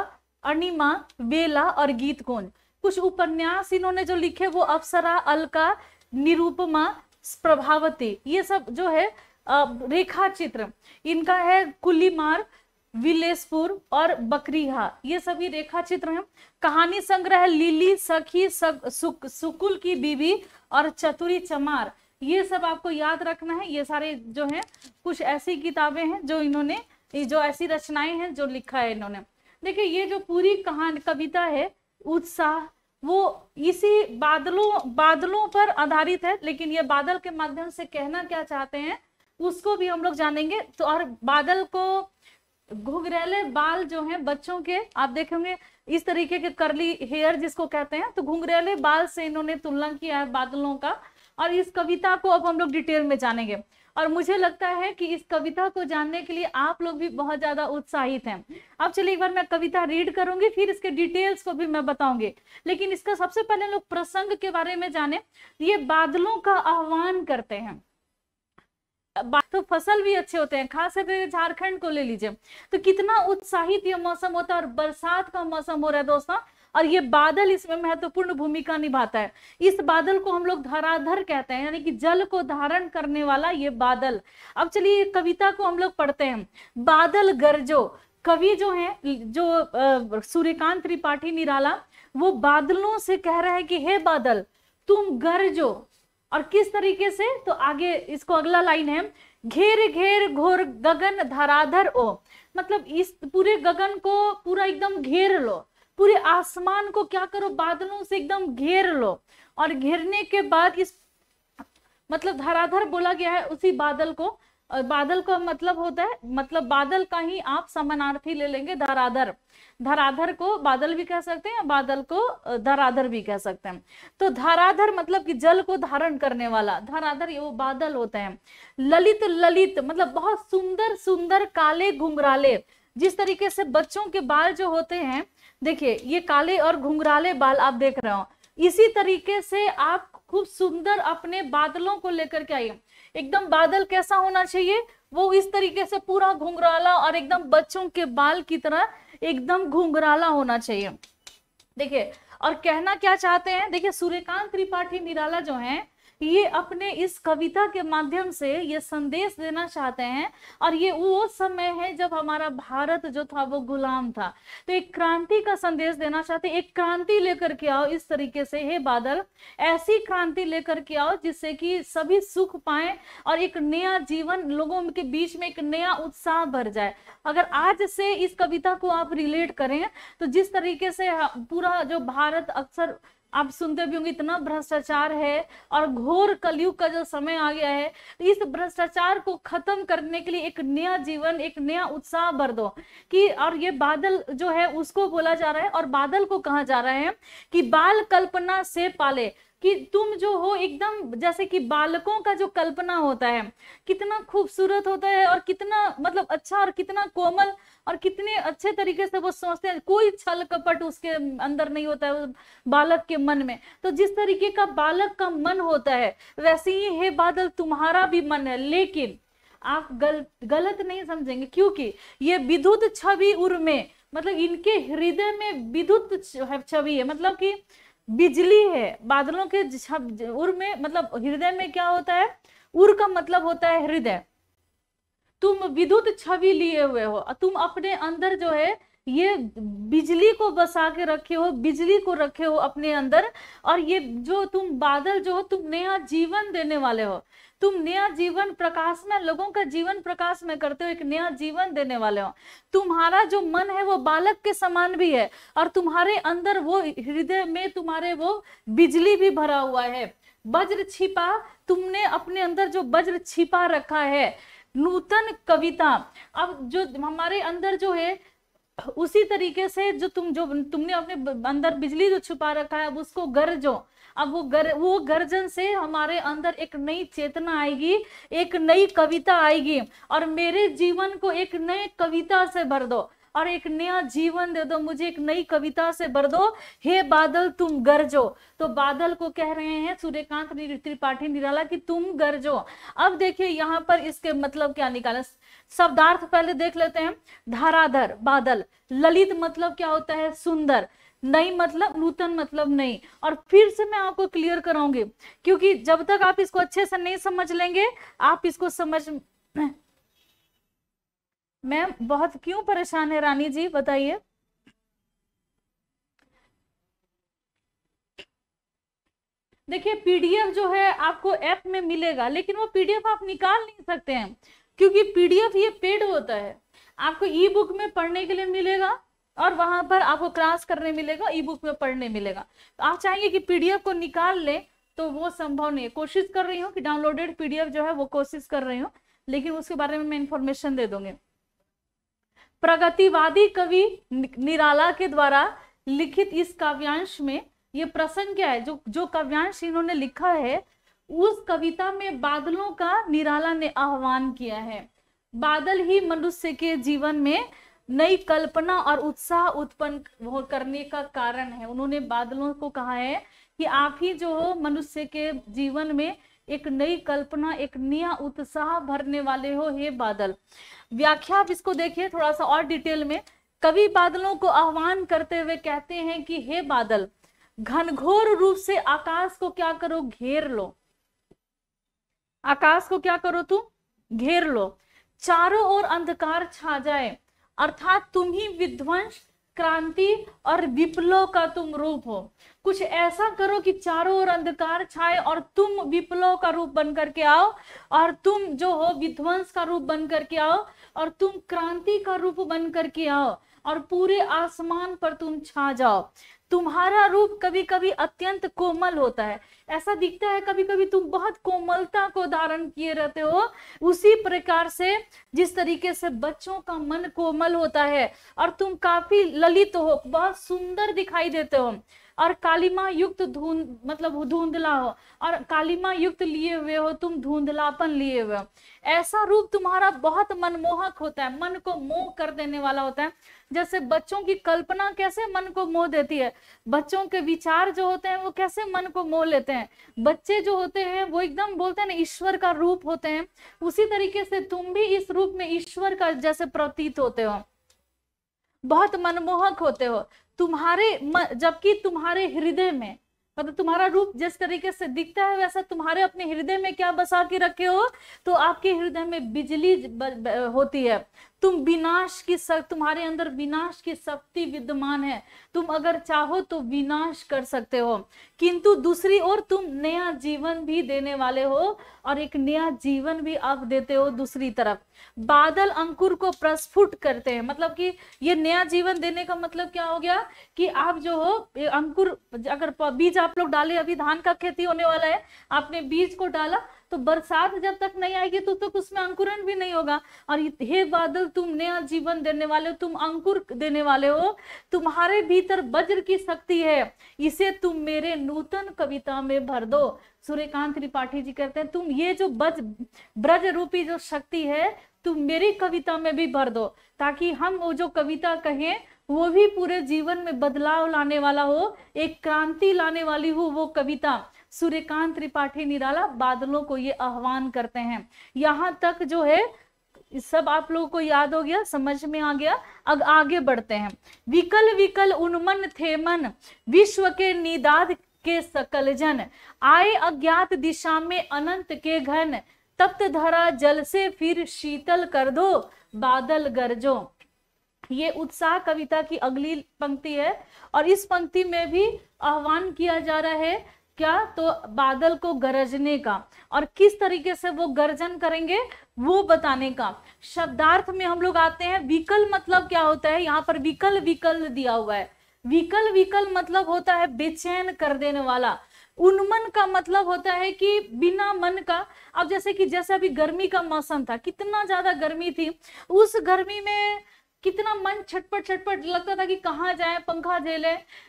Speaker 1: अनिमा वेला और गीत कुछ उपन्यास इन्होंने जो लिखे वो अप्सरा अलका निरूपमा प्रभावती ये सब जो है रेखा चित्र इनका है कुलीमार विलेसपुर और बकरीहा ये सभी रेखा चित्र हैं कहानी संग्रह लीली सखी सक, सुक, सुकुल की बीवी और चतुरी चमार ये सब आपको याद रखना है ये सारे जो हैं कुछ ऐसी किताबें हैं जो इन्होंने जो ऐसी रचनाएं हैं जो लिखा है इन्होंने देखिए ये जो पूरी कहानी कविता है उत्साह वो इसी बादलों बादलों पर आधारित है लेकिन ये बादल के माध्यम से कहना क्या चाहते हैं उसको भी हम लोग जानेंगे तो और बादल को घुघरेले बाल जो हैं बच्चों के आप देखेंगे इस तरीके के करली हेयर जिसको कहते हैं तो घुघरेले बाल से इन्होंने तुलना किया है बादलों का और इस कविता को अब हम लोग डिटेल में जानेंगे और मुझे लगता है कि इस कविता को जानने के लिए आप लोग भी बहुत ज्यादा उत्साहित हैं अब चलिए एक बार मैं कविता रीड करूंगी फिर इसके डिटेल्स को भी मैं बताऊंगी लेकिन इसका सबसे पहले लोग प्रसंग के बारे में जाने ये बादलों का आह्वान करते हैं तो फसल भी अच्छे होते हैं खास करके झारखंड को ले लीजिए तो कितना उत्साहित यह मौसम होता है और बरसात का मौसम हो रहा है दोस्तों और ये बादल इसमें महत्वपूर्ण भूमिका निभाता है इस बादल को हम लोग धराधर कहते हैं यानी कि जल को धारण करने वाला ये बादल अब चलिए कविता को हम लोग पढ़ते हैं बादल गरजो कवि जो है जो सूर्यकांत त्रिपाठी निराला वो बादलों से कह रहे हैं कि हे बादल तुम गरजो और किस तरीके से तो आगे इसको अगला लाइन है घेर घेर घोर गगन धराधर ओ मतलब इस पूरे गगन को पूरा एकदम घेर लो पूरे आसमान को क्या करो बादलों से एकदम घेर लो और घेरने के बाद इस मतलब धराधर बोला गया है उसी बादल को और बादल का मतलब होता है मतलब बादल का ही आप समानार्थी ले लेंगे धराधर धराधर को बादल भी कह सकते हैं बादल को धराधर भी कह सकते हैं तो धराधर मतलब कि जल को धारण करने वाला धराधर ये वो बादल होते हैं ललित ललित मतलब बहुत सुंदर सुंदर काले घुंघराले जिस तरीके से बच्चों के बाल जो होते हैं देखिए ये काले और घुंघराले बाल आप देख रहे हो इसी तरीके से आप खूब सुंदर अपने बादलों को लेकर के आइए एकदम बादल कैसा होना चाहिए वो इस तरीके से पूरा घुंघराला और एकदम बच्चों के बाल की तरह एकदम घुंघराला होना चाहिए देखिए और कहना क्या चाहते हैं देखिए सूर्यकांत त्रिपाठी निराला जो हैं ये अपने इस कविता के माध्यम से ये संदेश देना चाहते हैं और ये वो समय है जब हमारा भारत जो था वो गुलाम था तो एक क्रांति का संदेश देना चाहते एक क्रांति लेकर के आओ इस तरीके से हे बादल ऐसी क्रांति लेकर के आओ जिससे कि सभी सुख पाए और एक नया जीवन लोगों के बीच में एक नया उत्साह भर जाए अगर आज से इस कविता को आप रिलेट करें तो जिस तरीके से पूरा जो भारत अक्सर आप सुनते भी होंगे इतना भ्रष्टाचार है और घोर कलयुग का जो समय आ गया है तो इस भ्रष्टाचार को खत्म करने के लिए एक नया जीवन एक नया उत्साह भर दो कि और ये बादल जो है उसको बोला जा रहा है और बादल को कहा जा रहा है कि बाल कल्पना से पाले कि तुम जो हो एकदम जैसे कि बालकों का जो कल्पना होता है कितना खूबसूरत होता है और कितना मतलब अच्छा और कितना कोमल और कितने अच्छे तरीके से वो सोचते हैं कोई छल कपट उसके अंदर नहीं होता है बालक के मन में तो जिस तरीके का बालक का मन होता है वैसे ही हे बादल तुम्हारा भी मन है लेकिन आप गल, गलत नहीं समझेंगे क्योंकि ये विद्युत छवि उर्मे मतलब इनके हृदय में विद्युत छवि है मतलब कि बिजली है बादलों के उर में मतलब हृदय में क्या होता है उर का मतलब होता है हृदय तुम विद्युत छवि लिए हुए हो तुम अपने अंदर जो है ये बिजली को बसा के रखे हो बिजली को रखे हो अपने अंदर और ये जो तुम बादल जो हो तुम नया जीवन देने वाले हो तुम नया जीवन प्रकाश में लोगों का जीवन प्रकाश में करते हो एक नया जीवन देने वाले हो तुम्हारा जो मन है वो बालक के समान भी है और तुम्हारे अंदर वो हृदय में तुम्हारे वो बिजली भी भरा हुआ है वज्र छिपा तुमने अपने अंदर जो वज्र छिपा रखा है नूतन कविता अब जो हमारे अंदर जो है उसी तरीके से जो तुम जो तुमने अपने अंदर बिजली जो छुपा रखा है अब उसको गरजो अब वो गर वो गर्जन से हमारे अंदर एक नई चेतना आएगी एक नई कविता आएगी और मेरे जीवन को एक नए कविता से भर दो और एक नया जीवन दे दो मुझे एक नई कविता से भर दो हे बादल तुम गरजो तो बादल को कह रहे हैं सूर्यकांत त्रिपाठी निराला कि तुम गरजो अब देखिए यहाँ पर इसके मतलब क्या निकाला शब्दार्थ पहले देख लेते हैं धाराधर बादल ललित मतलब क्या होता है सुंदर नई मतलब नूतन मतलब नहीं और फिर से मैं आपको क्लियर कराऊंगी क्योंकि जब तक आप इसको अच्छे से नहीं समझ लेंगे आप इसको समझ [CLEARS THROAT] मैम बहुत क्यों परेशान है रानी जी बताइए देखिए पीडीएफ जो है आपको ऐप में मिलेगा लेकिन वो पीडीएफ आप निकाल नहीं सकते हैं क्योंकि पीडीएफ ये पेड होता है आपको ई बुक में पढ़ने के लिए मिलेगा और वहां पर आपको क्लास करने मिलेगा ई बुक में पढ़ने मिलेगा तो आप चाहेंगे कि पीडीएफ को निकाल लें तो वो संभव नहीं है कोशिश कर रही हूँ कि डाउनलोडेड पीडीएफ जो है वो कोशिश कर रही हूँ लेकिन उसके बारे में मैं इन्फॉर्मेशन दे दूंगी प्रगतिवादी कवि निराला के द्वारा लिखित इस काव्यांश में ये प्रसंग क्या है जो जो काव्यांश इन्होंने लिखा है उस कविता में बादलों का निराला ने आह्वान किया है बादल ही मनुष्य के जीवन में नई कल्पना और उत्साह उत्पन्न करने का कारण है उन्होंने बादलों को कहा है कि आप ही जो हो मनुष्य के जीवन में एक नई कल्पना एक नया उत्साह भरने वाले हो हे बादल व्याख्या आप इसको देखिए थोड़ा सा और डिटेल में कवि बादलों को आह्वान करते हुए कहते हैं कि हे बादल घनघोर रूप से आकाश को क्या करो घेर लो आकाश को क्या करो तुम घेर लो चारों ओर अंधकार छा जाए अर्थात तुम ही विध्वंस क्रांति और विप्लव का तुम रूप हो कुछ ऐसा करो कि चारों ओर अंधकार छाए और तुम विप्लव का रूप बन करके आओ और तुम जो हो विध्वंस का रूप बन करके आओ और तुम क्रांति का रूप बन करके आओ और पूरे आसमान पर तुम छा जाओ तुम्हारा रूप कभी कभी अत्यंत कोमल होता है ऐसा दिखता है कभी कभी तुम बहुत कोमलता को धारण किए रहते हो उसी प्रकार से जिस तरीके से बच्चों का मन कोमल होता है और तुम काफी ललित हो बहुत सुंदर दिखाई देते हो और कालिमा युक्त धुंध मतलब धुंधला हो और कालिमा युक्त लिए हुए हो तुम धुंधलापन लिए हुए हो ऐसा रूप तुम्हारा बहुत मनमोहक होता है मन को मोह कर देने वाला होता है जैसे बच्चों की कल्पना कैसे मन को मोह देती है बच्चों के विचार जो होते हैं वो कैसे मन को मोह लेते हैं बच्चे जो होते हैं वो एकदम बोलते हैं ना ईश्वर का रूप होते हैं उसी तरीके से तुम भी इस रूप में ईश्वर का जैसे प्रतीत होते हो बहुत मनमोहक होते हो तुम्हारे जबकि तुम्हारे हृदय में मतलब तुम्हारा रूप जिस तरीके से दिखता है वैसा तुम्हारे अपने हृदय में क्या बसा के रखे हो तो आपके हृदय में बिजली होती है तुम विनाश की शक्ति तुम्हारे अंदर विनाश की शक्ति विद्यमान है तुम अगर चाहो तो विनाश कर सकते हो किंतु दूसरी ओर तुम नया जीवन भी देने वाले हो और एक नया जीवन भी आप देते हो दूसरी तरफ बादल अंकुर को प्रस्फुट करते हैं मतलब कि ये नया जीवन देने का मतलब क्या हो गया कि आप जो हो अंकुर अगर बीज आप लोग डाले अभी धान का खेती होने वाला है आपने बीज को डाला तो बरसात जब तक नहीं आएगी तो तक उसमें अंकुरन भी नहीं होगा और हे बादल तुम नया जीवन देने वाले हो तुम अंकुर देने वाले हो तुम्हारे भीतर वज्र की शक्ति है इसे तुम मेरे नूतन कविता में भर दो सूर्यकांत त्रिपाठी जी कहते हैं तुम ये जो बज ब्रज रूपी जो शक्ति है तुम मेरी कविता में भी भर दो ताकि हम वो जो कविता कहें वो भी पूरे जीवन में बदलाव लाने वाला हो एक क्रांति लाने वाली हो वो कविता सूर्यकांत त्रिपाठी निराला बादलों को ये आह्वान करते हैं यहाँ तक जो है सब आप लोगों को याद हो गया समझ में आ गया अब आगे बढ़ते हैं विकल विकल उन्मन मन विश्व के निदाद के सकल जन आए अज्ञात दिशा में अनंत के घन तप्त धरा जल से फिर शीतल कर दो बादल गरजो ये उत्साह कविता की अगली पंक्ति है और इस पंक्ति में भी आह्वान किया जा रहा है क्या तो बादल को गरजने का और किस तरीके से वो गर्जन करेंगे वो बताने का शब्दार्थ में हम लोग आते हैं विकल मतलब क्या होता है यहाँ पर विकल विकल दिया हुआ है विकल विकल मतलब होता है बेचैन कर देने वाला उन्मन का मतलब होता है कि बिना मन का अब जैसे कि जैसे अभी गर्मी का मौसम था कितना ज्यादा गर्मी थी उस गर्मी में कितना मन छटपट छटपट लगता था कि कहाँ जाए पंखा झेले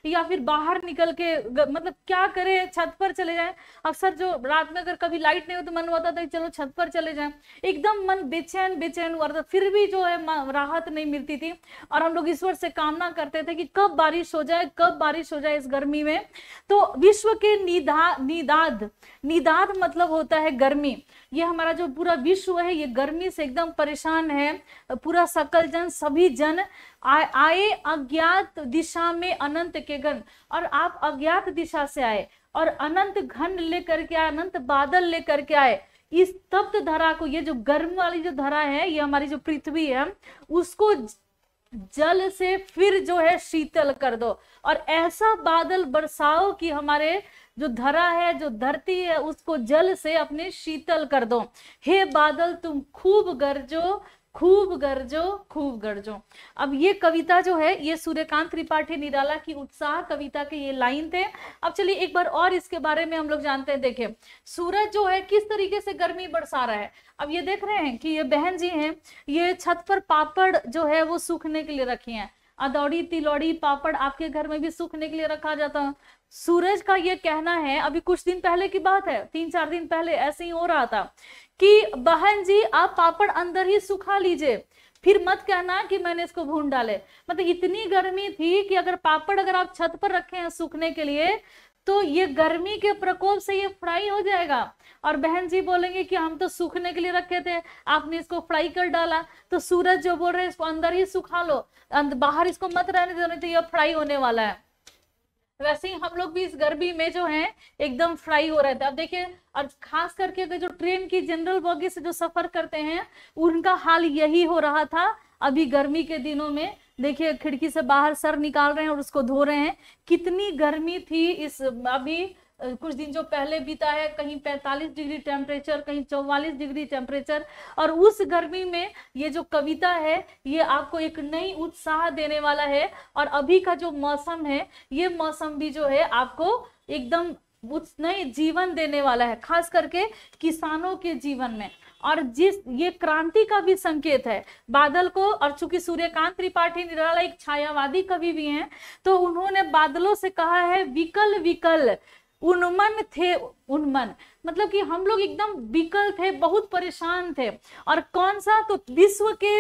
Speaker 1: या फिर बाहर निकल के मतलब क्या करे छत पर चले जाए अक्सर जो रात में अगर कभी लाइट नहीं हो तो मन होता था कि तो चलो छत पर चले जाए एकदम मन बेचैन बेचैन हुआ था फिर भी जो है राहत नहीं मिलती थी और हम लोग ईश्वर से कामना करते थे कि कब बारिश हो जाए कब बारिश हो जाए इस गर्मी में तो विश्व के निधा निदाद निदाद मतलब होता है गर्मी ये हमारा जो पूरा विश्व है ये गर्मी से एकदम परेशान है पूरा सकल जन सभी जन आ, आए अज्ञात दिशा में अनंत के गण और आप अज्ञात दिशा से आए और अनंत घन लेकर के आए अनंत बादल लेकर के आए इस तप्त धरा को ये जो गर्म वाली जो धरा है ये हमारी जो पृथ्वी है उसको जल से फिर जो है शीतल कर दो और ऐसा बादल बरसाओ कि हमारे जो धरा है जो धरती है उसको जल से अपने शीतल कर दो हे बादल तुम खूब गरजो खूब गरजो खूब गरजो अब ये कविता जो है ये सूर्यकांत त्रिपाठी निराला की उत्साह कविता के ये लाइन थे अब चलिए एक बार और इसके बारे में हम लोग जानते हैं देखिए सूरज जो है किस तरीके से गर्मी बरसा रहा है अब ये देख रहे हैं कि ये बहन जी हैं ये छत पर पापड़ जो है वो सूखने के लिए रखी हैं अदौड़ी तिलौड़ी पापड़ आपके घर में भी सूखने के लिए रखा जाता है सूरज का ये कहना है अभी कुछ दिन पहले की बात है तीन चार दिन पहले ऐसे ही हो रहा था कि बहन जी आप पापड़ अंदर ही सुखा लीजिए फिर मत कहना कि मैंने इसको भून डाले मतलब इतनी गर्मी थी कि अगर पापड़ अगर आप छत पर रखे हैं सूखने के लिए तो ये गर्मी के प्रकोप से ये फ्राई हो जाएगा और बहन जी बोलेंगे कि हम तो सूखने के लिए रखे थे आपने इसको फ्राई कर डाला तो सूरज जो बोल रहे हैं इसको अंदर ही सुखा लो बाहर इसको मत रहने दो नहीं तो ये फ्राई होने वाला है वैसे ही हम लोग भी इस गर्मी में जो है एकदम फ्राई हो रहे थे अब देखिए और खास करके अगर जो ट्रेन की जनरल बॉगी से जो सफर करते हैं उनका हाल यही हो रहा था अभी गर्मी के दिनों में देखिए खिड़की से बाहर सर निकाल रहे हैं और उसको धो रहे हैं कितनी गर्मी थी इस अभी कुछ दिन जो पहले बीता है कहीं 45 डिग्री टेम्परेचर कहीं 44 डिग्री टेम्परेचर और उस गर्मी में ये जो कविता है ये आपको एक नई उत्साह देने वाला है और अभी का जो मौसम है ये मौसम भी जो है आपको एकदम नए जीवन देने वाला है खास करके किसानों के जीवन में और जिस ये क्रांति का भी संकेत है बादल को और चूंकि सूर्यकांत त्रिपाठी निराला एक छायावादी कवि भी हैं तो उन्होंने बादलों से कहा है विकल विकल उन्मन थे उन्मन मतलब कि हम लोग एकदम विकल थे बहुत परेशान थे और कौन सा तो विश्व के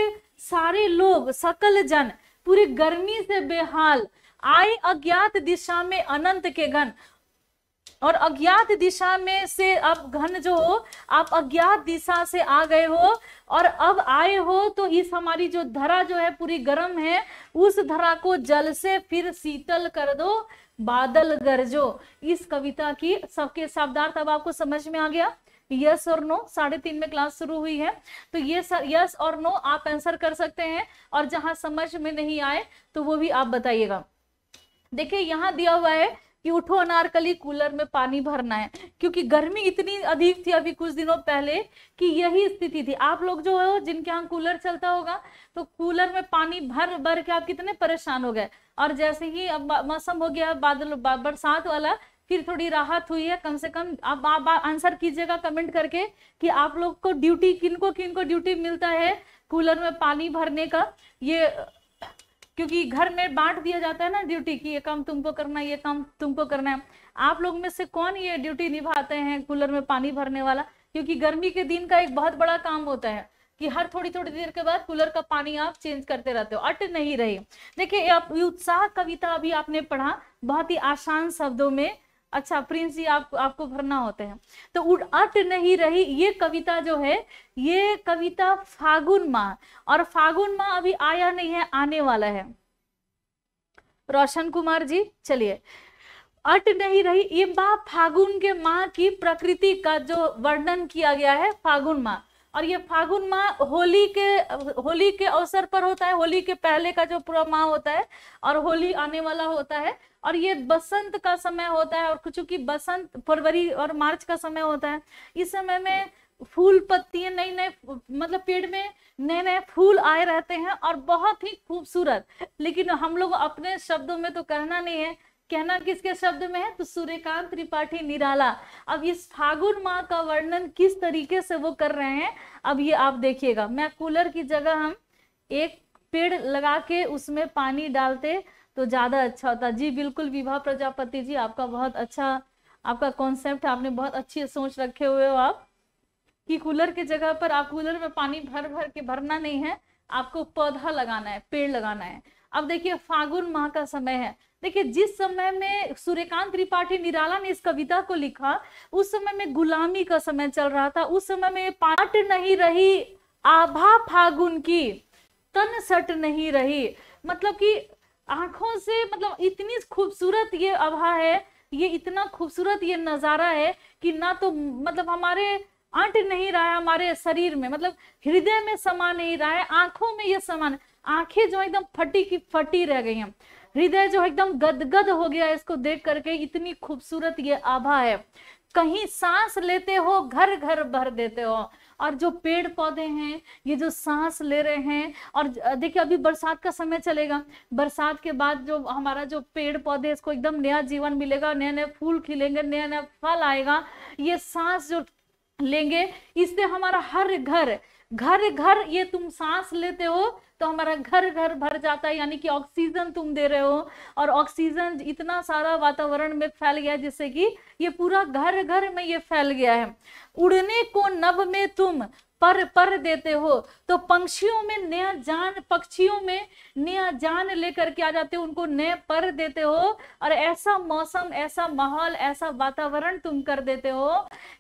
Speaker 1: सारे लोग सकल जन पूरी गर्मी से बेहाल आए अज्ञात दिशा में अनंत के गण और अज्ञात दिशा में से अब घन जो हो आप अज्ञात दिशा से आ गए हो और अब आए हो तो इस हमारी जो धरा जो है पूरी गर्म है उस धरा को जल से फिर शीतल कर दो बादल गरजो इस कविता की सबके शब्दार्थ अब आपको समझ में आ गया यस और नो साढ़े तीन में क्लास शुरू हुई है तो ये सर यस और नो आप आंसर कर सकते हैं और जहां समझ में नहीं आए तो वो भी आप बताइएगा देखिए यहाँ दिया हुआ है कि उठो अनारकली कूलर में पानी भरना है क्योंकि गर्मी इतनी अधिक थी अभी कुछ दिनों पहले कि यही स्थिति थी आप लोग जो हो जिनके यहाँ कूलर चलता होगा तो कूलर में पानी भर भर के आप कितने परेशान हो गए और जैसे ही अब मौसम हो गया बादल बरसात वाला फिर थोड़ी राहत हुई है कम से कम आप, आप, आप आंसर कीजिएगा कमेंट करके कि आप लोग को ड्यूटी किनको किनको ड्यूटी मिलता है कूलर में पानी भरने का ये क्योंकि घर में बांट दिया जाता है ना ड्यूटी की ये काम तुमको करना है ये काम तुमको करना है आप लोग में से कौन ये ड्यूटी निभाते हैं कूलर में पानी भरने वाला क्योंकि गर्मी के दिन का एक बहुत बड़ा काम होता है कि हर थोड़ी थोड़ी देर के बाद कूलर का पानी आप चेंज करते रहते हो अट नहीं रहे देखिये आप उत्साह कविता अभी आपने पढ़ा बहुत ही आसान शब्दों में अच्छा प्रिंस जी आप आपको भरना होते हैं तो अट नहीं रही ये कविता जो है ये कविता फागुन माह और फागुन माह अभी आया नहीं है आने वाला है रोशन कुमार जी चलिए अट नहीं रही ये माँ फागुन के माह की प्रकृति का जो वर्णन किया गया है फागुन माह और ये फागुन माह होली के होली के अवसर पर होता है होली के पहले का जो पूरा माह होता है और होली आने वाला होता है और ये बसंत का समय होता है और चूंकि बसंत फरवरी और मार्च का समय होता है इस समय में फूल पत्तियां नए नए मतलब पेड़ में नए नए फूल आए रहते हैं और बहुत ही खूबसूरत लेकिन हम लोग अपने शब्दों में तो कहना नहीं है कहना किसके शब्द में है तो सूर्यकांत त्रिपाठी निराला अब इस फागुन माह का वर्णन किस तरीके से वो कर रहे हैं अब ये आप देखिएगा मैं कूलर की जगह हम एक पेड़ लगा के उसमें पानी डालते तो ज़्यादा अच्छा होता जी बिल्कुल विभा प्रजापति जी आपका बहुत अच्छा आपका कॉन्सेप्ट आपने बहुत अच्छी सोच रखे हुए हो आप कि कूलर की जगह पर आप कूलर में पानी भर भर के भरना नहीं है आपको पौधा लगाना है पेड़ लगाना है अब देखिए फागुन माह का समय है देखिए जिस समय में सूर्यकांत त्रिपाठी निराला ने इस कविता को लिखा उस समय में गुलामी का समय चल रहा था उस समय में पाट नहीं रही आभा फागुन की तन सट नहीं रही मतलब कि आंखों से मतलब इतनी खूबसूरत ये आभा है ये इतना खूबसूरत ये नज़ारा है कि ना तो मतलब हमारे आंट नहीं रहा है हमारे शरीर में मतलब हृदय में समा नहीं रहा है आंखों में ये समान आंखें जो एकदम फटी की फटी रह गई हैं हृदय जो एकदम गदगद हो गया इसको देख करके इतनी खूबसूरत ये आभा है कहीं सांस लेते हो घर घर भर देते हो और जो पेड़ पौधे हैं ये जो सांस ले रहे हैं और देखिए अभी बरसात का समय चलेगा बरसात के बाद जो हमारा जो पेड़ पौधे इसको एकदम नया जीवन मिलेगा नया नया फूल खिलेंगे नया नया फल आएगा ये सांस जो लेंगे इससे हमारा हर घर घर घर ये तुम सांस लेते हो तो हमारा घर घर भर जाता है यानी कि ऑक्सीजन तुम दे रहे हो और ऑक्सीजन इतना सारा वातावरण में फैल गया जिससे कि ये पूरा घर घर में ये फैल गया है उड़ने को नभ में तुम पर पर देते हो तो पंक्षियों में नया जान पक्षियों में नया जान लेकर के आ जाते हो उनको नए पर देते हो और ऐसा मौसम ऐसा माहौल ऐसा वातावरण तुम कर देते हो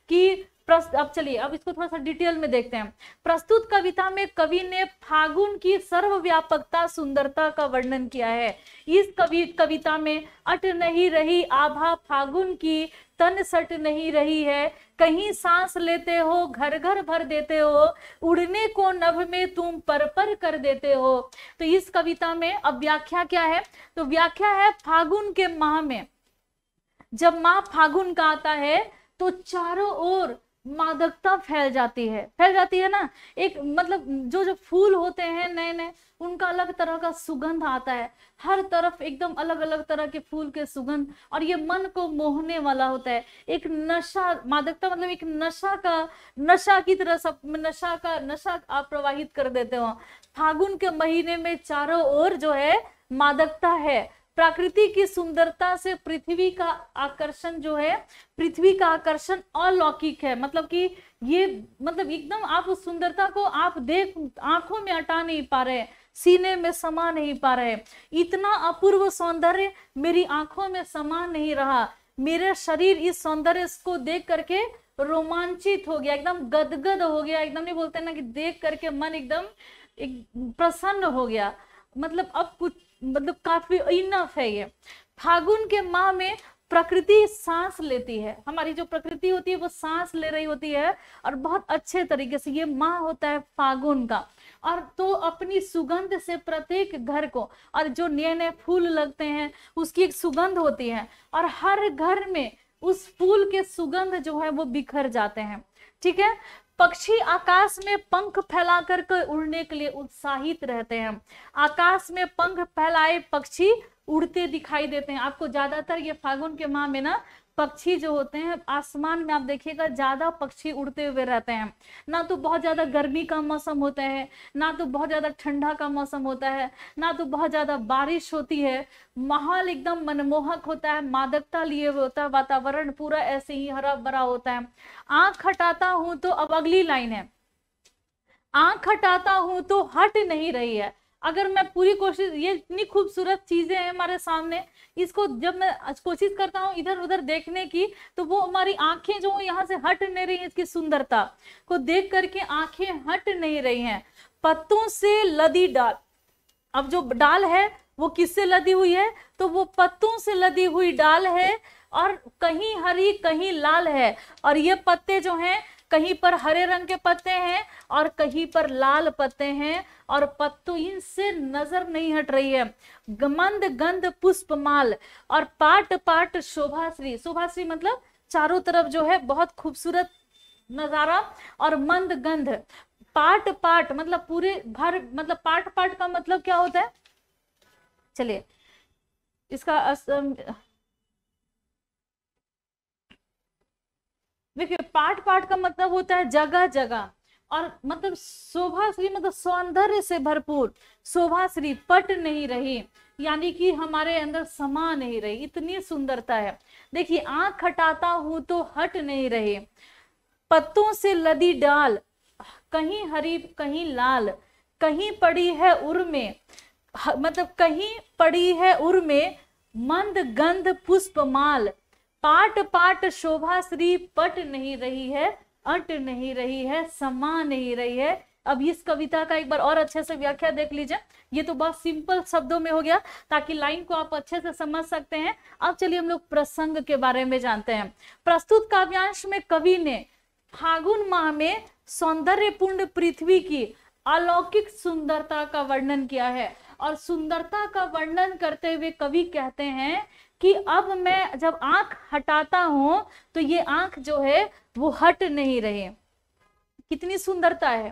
Speaker 1: कि अब चलिए अब इसको थोड़ा सा डिटेल में देखते हैं प्रस्तुत कविता में कवि ने फागुन की सर्वव्यापकता सुंदरता का वर्णन किया है इस कवि कविता में अट नहीं रही आभा फागुन की तन सट नहीं रही है कहीं सांस लेते हो घर घर भर देते हो उड़ने को नभ में तुम पर पर कर देते हो तो इस कविता में अब व्याख्या क्या है तो व्याख्या है फागुन के माह में जब माह फागुन का आता है तो चारों ओर मादकता फैल जाती है फैल जाती है ना एक मतलब जो जो फूल होते हैं नए नए उनका अलग तरह का सुगंध आता है हर तरफ एकदम अलग अलग तरह के फूल के सुगंध और ये मन को मोहने वाला होता है एक नशा मादकता मतलब एक नशा का नशा की तरह सब नशा का नशा आप प्रवाहित कर देते हो फागुन के महीने में चारों ओर जो है मादकता है प्रकृति की सुंदरता से पृथ्वी का आकर्षण जो है पृथ्वी का आकर्षण अलौकिक है मतलब कि ये मतलब एकदम आप उस सुंदरता को आप देख आंखों में हटा नहीं पा रहे सीने में समा नहीं पा रहे इतना अपूर्व सौंदर्य मेरी आंखों में समा नहीं रहा मेरे शरीर इस सौंदर्य को देख करके रोमांचित हो गया एकदम गदगद हो गया एकदम नहीं बोलते ना कि देख करके मन एकदम एक प्रसन्न हो गया मतलब अब कुछ मतलब काफी इनफ है ये फागुन के माह में प्रकृति सांस लेती है हमारी जो प्रकृति होती है वो सांस ले रही होती है और बहुत अच्छे तरीके से ये माह होता है फागुन का और तो अपनी सुगंध से प्रत्येक घर को और जो नए नए फूल लगते हैं उसकी एक सुगंध होती है और हर घर में उस फूल के सुगंध जो है वो बिखर जाते हैं ठीक है पक्षी आकाश में पंख फैलाकर कर उड़ने के लिए उत्साहित रहते हैं आकाश में पंख फैलाए पक्षी उड़ते दिखाई देते हैं आपको ज्यादातर ये फागुन के माह में ना पक्षी जो होते हैं आसमान में आप देखिएगा ज्यादा पक्षी उड़ते हुए रहते हैं ना तो बहुत ज्यादा गर्मी का मौसम होता है ना तो बहुत ज्यादा ठंडा का मौसम होता है ना तो बहुत ज्यादा बारिश होती है माहौल एकदम मनमोहक होता है मादकता लिए हुए होता है वातावरण पूरा ऐसे ही हरा भरा होता है आंख हटाता हूं तो अब अगली लाइन है आंख हटाता हूं तो हट नहीं रही है अगर मैं पूरी कोशिश ये इतनी खूबसूरत चीजें हैं हमारे सामने इसको जब मैं कोशिश करता हूँ इधर उधर देखने की तो वो हमारी आंखें जो यहाँ से हट नहीं रही है इसकी सुंदरता को देख करके आंखें हट नहीं रही हैं पत्तों से लदी डाल अब जो डाल है वो किससे लदी हुई है तो वो पत्तों से लदी हुई डाल है और कहीं हरी कहीं लाल है और ये पत्ते जो हैं कहीं पर हरे रंग के पत्ते हैं और कहीं पर लाल पत्ते हैं और पत्तु इनसे नजर नहीं हट रही है गमंद गंध पुष्पमाल और पाट पाट शोभाश्री शोभाश्री मतलब चारों तरफ जो है बहुत खूबसूरत नजारा और मंद गंध पाट पाट मतलब पूरे भर मतलब पाट पाट का मतलब क्या होता है चलिए इसका देखिए पार्ट पार्ट का मतलब होता है जगह जगह और मतलब शोभा श्री मतलब सौंदर्य से भरपूर शोभा श्री पट नहीं रही यानी कि हमारे अंदर समा नहीं रही इतनी सुंदरता है देखिए आंख हटाता हूं तो हट नहीं रहे पत्तों से लदी डाल कहीं हरी कहीं लाल कहीं पड़ी है उर में मतलब कहीं पड़ी है उर में मंद गंध पुष्पमाल पाट पाट शोभा श्री पट नहीं रही है अट नहीं रही है समा नहीं रही है अब इस कविता का एक बार और अच्छे से व्याख्या देख लीजिए ये तो बहुत सिंपल शब्दों में हो गया ताकि लाइन को आप अच्छे से समझ सकते हैं अब चलिए हम लोग प्रसंग के बारे में जानते हैं प्रस्तुत काव्यांश में कवि ने फागुन माह में सौंदर्यपूर्ण पृथ्वी की अलौकिक सुंदरता का वर्णन किया है और सुंदरता का वर्णन करते हुए कवि कहते हैं कि अब मैं जब आंख हटाता हूं तो ये आंख जो है वो हट नहीं रहे कितनी सुंदरता है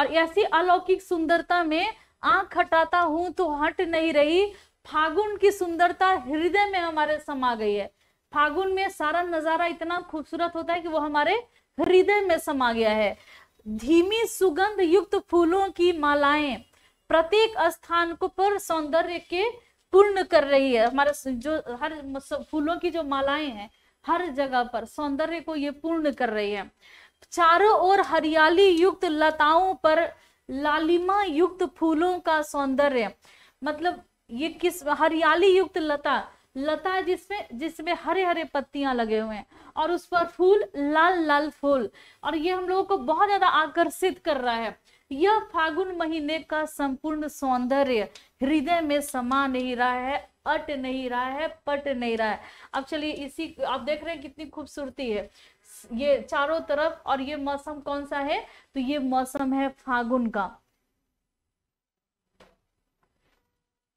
Speaker 1: और ऐसी अलौकिक सुंदरता में आंख हटाता हूं तो हट नहीं रही फागुन की सुंदरता हृदय में हमारे समा गई है फागुन में सारा नजारा इतना खूबसूरत होता है कि वो हमारे हृदय में समा गया है धीमी सुगंध युक्त फूलों की मालाएं प्रत्येक स्थान को पर सौंदर्य के पूर्ण कर रही है हमारा जो हर फूलों की जो मालाएं हैं हर जगह पर सौंदर्य को ये पूर्ण कर रही है चारों ओर हरियाली युक्त लताओं पर लालिमा युक्त फूलों का सौंदर्य मतलब ये किस हरियाली युक्त लता लता जिसमें जिसमें हरे हरे पत्तियां लगे हुए हैं और उस पर फूल लाल लाल फूल और ये हम लोगों को बहुत ज्यादा आकर्षित कर रहा है यह फागुन महीने का संपूर्ण सौंदर्य हृदय में समा नहीं रहा है अट नहीं रहा है पट नहीं रहा है अब चलिए इसी आप देख रहे हैं कितनी खूबसूरती है ये चारों तरफ और ये मौसम कौन सा है तो ये मौसम है फागुन का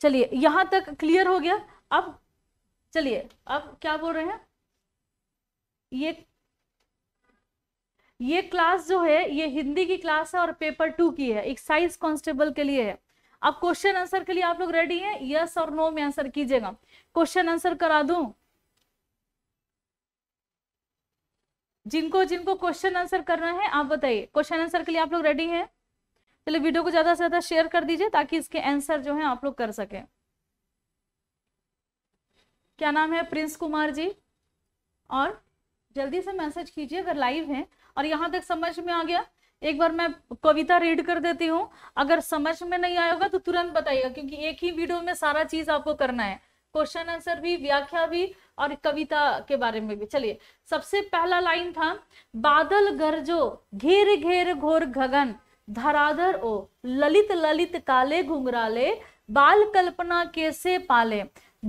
Speaker 1: चलिए यहां तक क्लियर हो गया अब चलिए अब क्या बोल रहे हैं ये ये क्लास जो है ये हिंदी की क्लास है और पेपर टू की है एक्साइज कांस्टेबल के लिए है अब क्वेश्चन आंसर के लिए आप लोग रेडी हैं यस और नो में आंसर कीजिएगा क्वेश्चन आंसर करा दूं जिनको जिनको क्वेश्चन आंसर करना है आप बताइए क्वेश्चन आंसर के लिए आप लोग रेडी हैं चलिए वीडियो को ज्यादा से ज्यादा शेयर कर दीजिए ताकि इसके आंसर जो है आप लोग कर सकें क्या नाम है प्रिंस कुमार जी और जल्दी से मैसेज कीजिए अगर लाइव है और यहां तक समझ में आ गया एक बार मैं कविता रीड कर देती हूँ अगर समझ में नहीं होगा तो तुरंत बताइएगा क्योंकि एक ही वीडियो में सारा चीज आपको करना है क्वेश्चन आंसर भी व्याख्या भी और कविता के बारे में भी चलिए सबसे पहला लाइन था बादल गरजो घेर घेर घोर घगन धराधर ओ ललित ललित काले घुंघराले बाल कल्पना कैसे पाले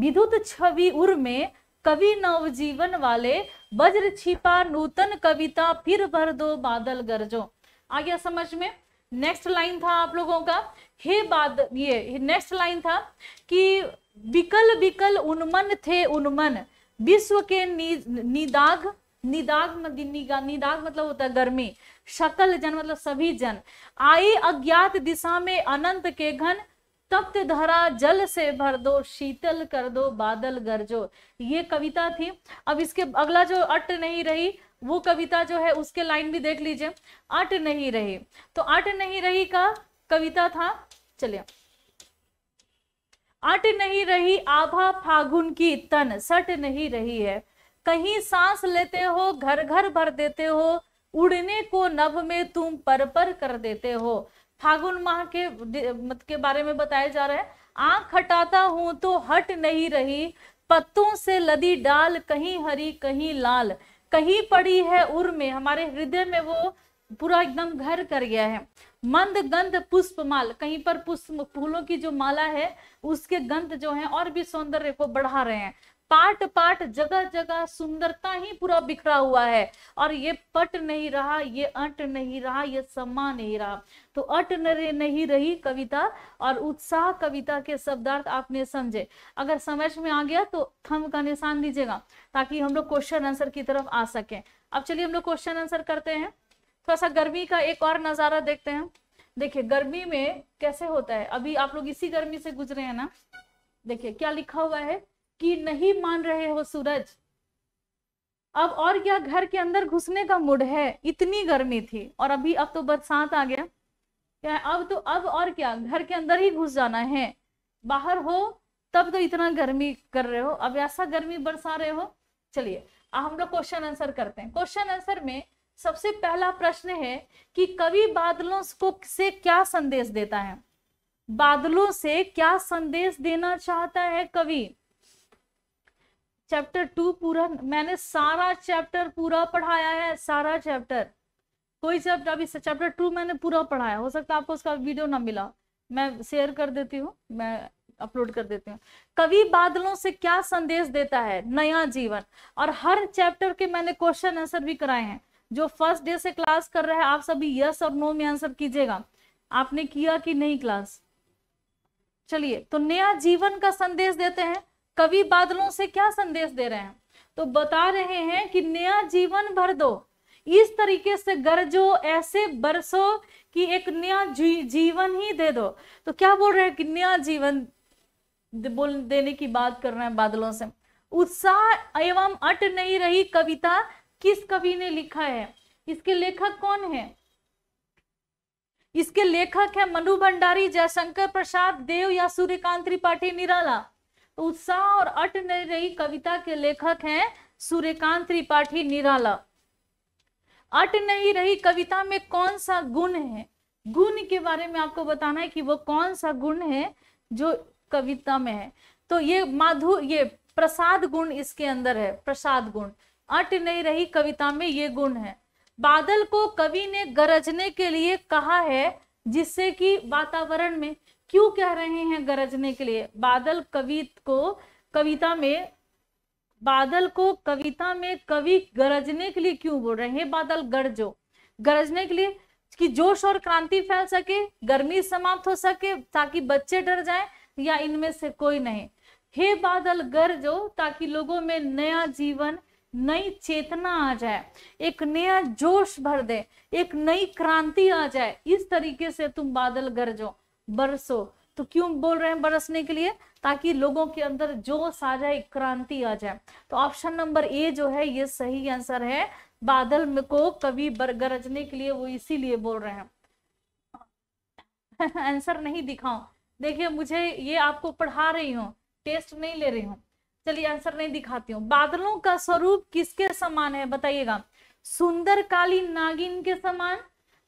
Speaker 1: विद्युत छवि उर में कवि नवजीवन वाले वज्र छिपा नूतन कविता फिर भर दो बादल गरजो आ गया समझ में नेक्स्ट लाइन था आप लोगों का हे बाद ये नेक्स्ट लाइन था कि विकल विकल उन्मन थे उन्मन विश्व के निदाग निदाग निदाग मतलब होता है गर्मी शकल जन मतलब सभी जन आए अज्ञात दिशा में अनंत के घन तप्त धरा जल से भर दो शीतल कर दो बादल गरजो ये कविता थी अब इसके अगला जो अट नहीं रही वो कविता जो है उसके लाइन भी देख लीजिए अट नहीं रही तो अट नहीं रही का कविता था चलिए अट नहीं रही आभा फागुन की तन सट नहीं रही है कहीं सांस लेते हो घर घर भर देते हो उड़ने को नभ में तुम पर पर कर देते हो फागुन माह के मत के बारे में बताया जा रहा है आंख हटाता हूं तो हट नहीं रही पत्तों से लदी डाल कहीं हरी कहीं लाल कहीं पड़ी है उर में हमारे हृदय में वो पूरा एकदम घर कर गया है मंद गंध पुष्प माल कहीं पर पुष्प फूलों की जो माला है उसके गंध जो है और भी सौंदर्य को बढ़ा रहे हैं पार्ट पार्ट जगह जगह सुंदरता ही पूरा बिखरा हुआ है और ये पट नहीं रहा ये अट नहीं रहा ये समा नहीं रहा तो अट नहीं रही कविता और उत्साह कविता के शब्दार्थ आपने समझे अगर समझ में आ गया तो थम का निशान दीजिएगा ताकि हम लोग क्वेश्चन आंसर की तरफ आ सके अब चलिए हम लोग क्वेश्चन आंसर करते हैं थोड़ा सा गर्मी का एक और नज़ारा देखते हैं देखिए गर्मी में कैसे होता है अभी आप लोग इसी गर्मी से गुजरे हैं ना देखिए क्या लिखा हुआ है कि नहीं मान रहे हो सूरज अब और क्या घर के अंदर घुसने का मूड है इतनी गर्मी थी और अभी अब तो बरसात आ गया क्या अब तो अब और क्या घर के अंदर ही घुस जाना है बाहर हो तब तो इतना गर्मी कर रहे हो अब ऐसा गर्मी बरसा रहे हो चलिए हम लोग क्वेश्चन आंसर करते हैं क्वेश्चन आंसर में सबसे पहला प्रश्न है कि कवि बादलों को से क्या संदेश देता है बादलों से क्या संदेश देना चाहता है कवि चैप्टर टू पूरा मैंने सारा चैप्टर पूरा पढ़ाया है सारा चैप्टर कोई चैप्टर अभी चैप्टर टू मैंने पूरा पढ़ाया हो सकता है आपको उसका वीडियो ना मिला मैं शेयर कर देती हूँ मैं अपलोड कर देती हूँ कवि बादलों से क्या संदेश देता है नया जीवन और हर चैप्टर के मैंने क्वेश्चन आंसर भी कराए हैं जो फर्स्ट डे से क्लास कर रहे हैं आप सभी यस और नो में आंसर कीजिएगा आपने किया कि नहीं क्लास चलिए तो नया जीवन का संदेश देते हैं कवि बादलों से क्या संदेश दे रहे हैं तो बता रहे हैं कि नया जीवन भर दो इस तरीके से गरजो ऐसे बरसो कि एक नया जी, जीवन ही दे दो तो क्या बोल रहे हैं कि नया जीवन बोल देने की बात कर रहे हैं बादलों से उत्साह एवं अट नहीं रही कविता किस कवि ने लिखा है इसके लेखक कौन है इसके लेखक है मनु भंडारी जयशंकर प्रसाद देव या सूर्यकांत त्रिपाठी निराला उत्साह और अट नहीं रही कविता के लेखक हैं सूर्यकांत त्रिपाठी निराला अट नहीं रही कविता में कौन सा गुण है गुण के बारे में आपको बताना है कि वो कौन सा गुण है जो कविता में है तो ये माधु ये प्रसाद गुण इसके अंदर है प्रसाद गुण अट नहीं रही कविता में ये गुण है बादल को कवि ने गरजने के लिए कहा है जिससे कि वातावरण में क्यों कह रहे हैं गरजने के लिए बादल कवित को कविता में बादल को कविता में कवि गरजने के लिए क्यों बोल रहे हैं बादल गरजो गरजने के लिए कि जोश और क्रांति फैल सके गर्मी समाप्त हो सके ताकि बच्चे डर जाएं या इनमें से कोई नहीं हे बादल गरजो ताकि लोगों में नया जीवन नई चेतना आ जाए एक नया जोश भर दे एक नई क्रांति आ जाए इस तरीके से तुम बादल गरजो बरसो तो क्यों बोल रहे हैं बरसने के लिए ताकि लोगों के अंदर जो साझा क्रांति आ जाए तो ऑप्शन नंबर ए जो है ये सही आंसर है बादल को कभी गरजने के लिए वो इसीलिए बोल रहे हैं [LAUGHS] आंसर नहीं दिखाऊं देखिए मुझे ये आपको पढ़ा रही हूँ टेस्ट नहीं ले रही हूँ चलिए आंसर नहीं दिखाती हूँ बादलों का स्वरूप किसके समान है बताइएगा सुंदर काली नागिन के समान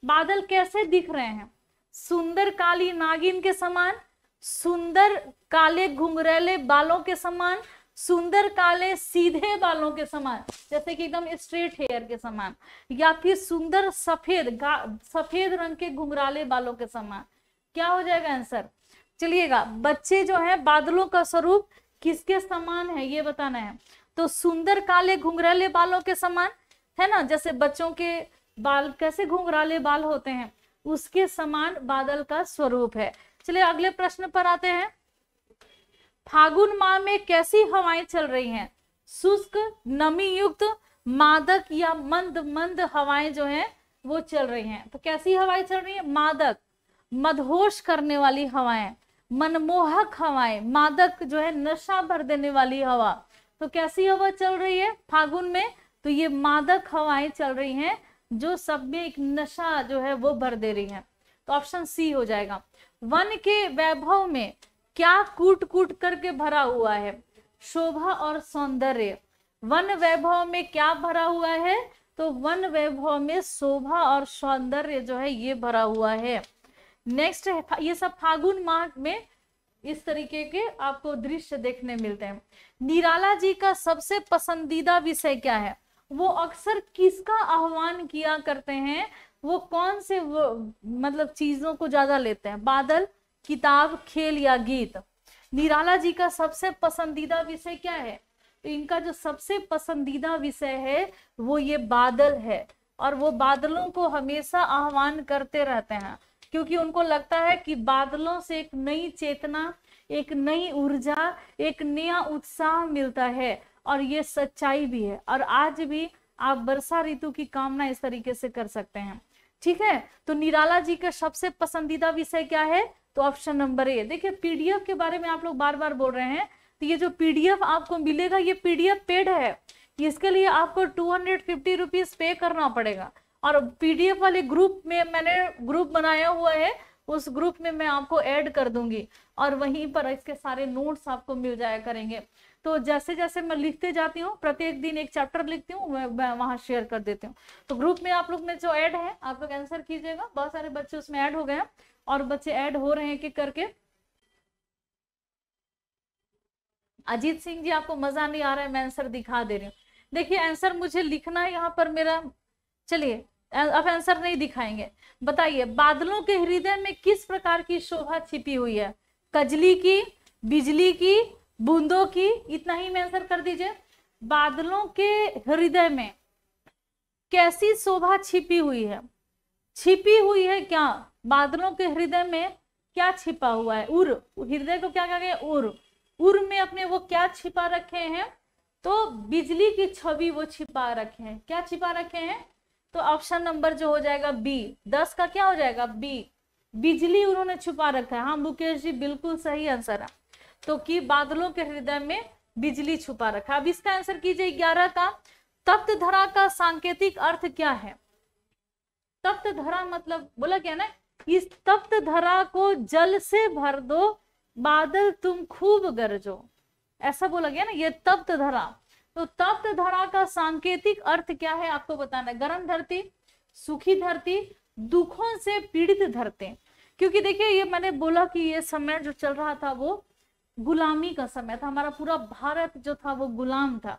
Speaker 1: बादल कैसे दिख रहे हैं सुंदर काली नागिन के समान सुंदर काले घुंघरेले बालों के समान सुंदर काले सीधे बालों के समान जैसे कि एकदम स्ट्रेट हेयर के समान या फिर सुंदर सफेद सफेद रंग के घुंघराले बालों के समान क्या हो जाएगा आंसर चलिएगा बच्चे जो है बादलों का स्वरूप किसके समान है ये बताना है तो सुंदर काले घुंघराले बालों के समान है ना जैसे बच्चों के बाल कैसे घुंघराले बाल होते हैं उसके समान बादल का स्वरूप है चलिए अगले प्रश्न पर आते हैं फागुन माह में कैसी हवाएं चल रही हैं शुष्क नमी युक्त मादक या मंद मंद हवाएं जो हैं वो चल रही हैं तो कैसी हवाएं चल रही हैं मादक मदहोश करने वाली हवाएं मनमोहक हवाएं मादक जो है नशा भर देने वाली हवा तो कैसी हवा चल रही है फागुन में तो ये मादक हवाएं चल रही हैं जो सब में एक नशा जो है वो भर दे रही है तो ऑप्शन सी हो जाएगा वन के वैभव में क्या कूट कूट करके भरा हुआ है शोभा और सौंदर्य वन वैभव में क्या भरा हुआ है तो वन वैभव में शोभा और सौंदर्य जो है ये भरा हुआ है नेक्स्ट है ये सब फागुन माह में इस तरीके के आपको दृश्य देखने मिलते हैं निराला जी का सबसे पसंदीदा विषय क्या है वो अक्सर किसका आह्वान किया करते हैं वो कौन से वो, मतलब चीजों को ज्यादा लेते हैं बादल किताब खेल या गीत निराला जी का सबसे पसंदीदा विषय क्या है तो इनका जो सबसे पसंदीदा विषय है वो ये बादल है और वो बादलों को हमेशा आह्वान करते रहते हैं क्योंकि उनको लगता है कि बादलों से एक नई चेतना एक नई ऊर्जा एक नया उत्साह मिलता है और ये सच्चाई भी है और आज भी आप वर्षा ऋतु की कामना इस तरीके से कर सकते हैं ठीक है तो निराला जी का सबसे पसंदीदा विषय क्या है तो ऑप्शन नंबर ए देखिए पीडीएफ के बारे में आप लोग बार बार बोल रहे हैं तो ये जो पीडीएफ आपको मिलेगा ये पीडीएफ पेड है इसके लिए आपको टू हंड्रेड फिफ्टी रुपीज पे करना पड़ेगा और पीडीएफ वाले ग्रुप में मैंने ग्रुप बनाया हुआ है उस ग्रुप में मैं आपको ऐड कर दूंगी और वहीं पर इसके सारे नोट्स आपको मिल जाया करेंगे तो जैसे जैसे मैं लिखते जाती हूँ प्रत्येक दिन एक चैप्टर लिखती हूँ वहाँ शेयर कर देती हूँ तो ग्रुप में आप लोग ने जो ऐड है आप लोग आंसर कीजिएगा बहुत सारे बच्चे उसमें ऐड हो गए हैं और बच्चे ऐड हो रहे हैं कि करके अजीत सिंह जी आपको मजा नहीं आ रहा है मैं आंसर दिखा दे रही हूँ देखिए आंसर मुझे लिखना है यहाँ पर मेरा चलिए अब आंसर नहीं दिखाएंगे बताइए बादलों के हृदय में किस प्रकार की शोभा छिपी हुई है कजली की बिजली की बूंदों की इतना ही आंसर कर दीजिए बादलों के हृदय में कैसी शोभा छिपी हुई है छिपी हुई है क्या बादलों के हृदय में क्या छिपा हुआ है उर हृदय को क्या गया उर उर में अपने वो क्या छिपा रखे हैं तो बिजली की छवि वो छिपा रखे हैं क्या छिपा रखे हैं तो ऑप्शन नंबर जो हो जाएगा बी दस का क्या हो जाएगा बी बिजली उन्होंने छुपा रखा है हाँ मुकेश जी बिल्कुल सही आंसर है तो कि बादलों के हृदय में बिजली छुपा रखा अब इसका आंसर कीजिए ग्यारह का तप्त धरा का सांकेतिक अर्थ क्या है तप्त धरा मतलब बोला क्या ना इस तप्त धरा को जल से भर दो बादल तुम खूब गरजो ऐसा बोला गया ना ये तप्त धरा तो तप्त धरा का सांकेतिक अर्थ क्या है आपको बताना है गर्म धरती सुखी धरती दुखों से पीड़ित धरते क्योंकि देखिए ये मैंने बोला कि ये समय जो चल रहा था वो गुलामी का समय था हमारा पूरा भारत जो था वो गुलाम था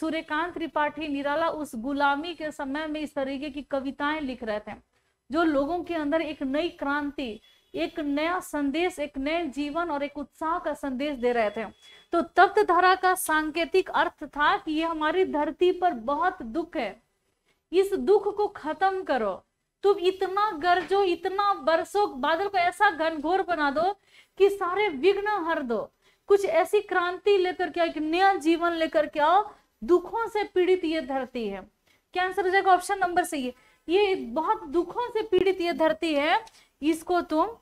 Speaker 1: सूर्यकांत त्रिपाठी निराला उस गुलामी के समय में इस तरीके की कविताएं लिख रहे थे जो लोगों के अंदर एक नई क्रांति एक नया संदेश एक नए जीवन और एक उत्साह का संदेश दे रहे थे तो तप्त धारा का सांकेतिक अर्थ था कि ये हमारी धरती पर बहुत दुख है इस दुख को खत्म करो तुम इतना गरजो इतना बरसो बादल को ऐसा घनघोर बना दो कि सारे विघ्न हर दो कुछ ऐसी क्रांति लेकर के आओ एक नया जीवन लेकर के आओ दुखों से पीड़ित ये धरती है क्या आंसर हो जाएगा ऑप्शन नंबर सही है ये बहुत दुखों से पीड़ित ये धरती है इसको तुम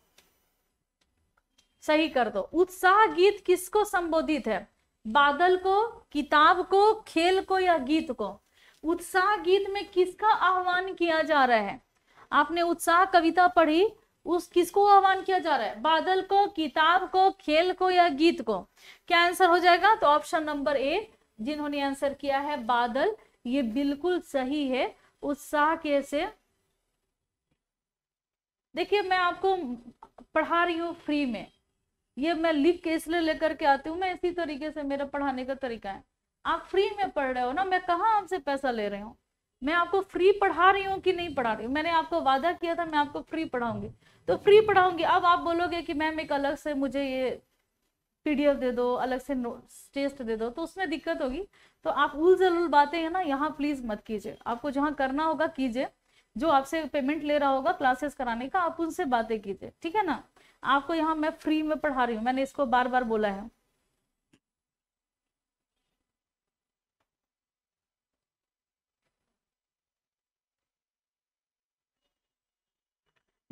Speaker 1: सही कर दो उत्साह गीत किसको संबोधित है बादल को किताब को खेल को या गीत को उत्साह गीत में किसका आह्वान किया जा रहा है आपने उत्साह कविता पढ़ी उस किसको आह्वान किया जा रहा है बादल को किताब को खेल को या गीत को क्या आंसर हो जाएगा तो ऑप्शन नंबर ए जिन्होंने आंसर किया है बादल ये बिल्कुल सही है उत्साह कैसे देखिए मैं आपको पढ़ा रही हूँ फ्री में ये मैं लिख के इसलिए लेकर के आती हूँ मैं इसी तरीके से मेरा पढ़ाने का तरीका है आप फ्री में पढ़ रहे हो ना मैं कहाँ आपसे पैसा ले रही हूँ मैं आपको फ्री पढ़ा रही हूँ कि नहीं पढ़ा रही हूँ मैंने आपको वादा किया था मैं आपको फ्री पढ़ाऊंगी तो फ्री पढ़ाऊंगी अब आप बोलोगे कि मैम एक अलग से मुझे ये पीडीएफ दे दो अलग से टेस्ट दे दो तो उसमें दिक्कत होगी तो आप उल जलूल बातें हैं ना यहाँ प्लीज़ मत कीजिए आपको जहाँ करना होगा कीजिए जो आपसे पेमेंट ले रहा होगा क्लासेस कराने का आप उनसे बातें कीजिए ठीक है ना आपको यहाँ मैं फ्री में पढ़ा रही हूँ मैंने इसको बार बार बोला है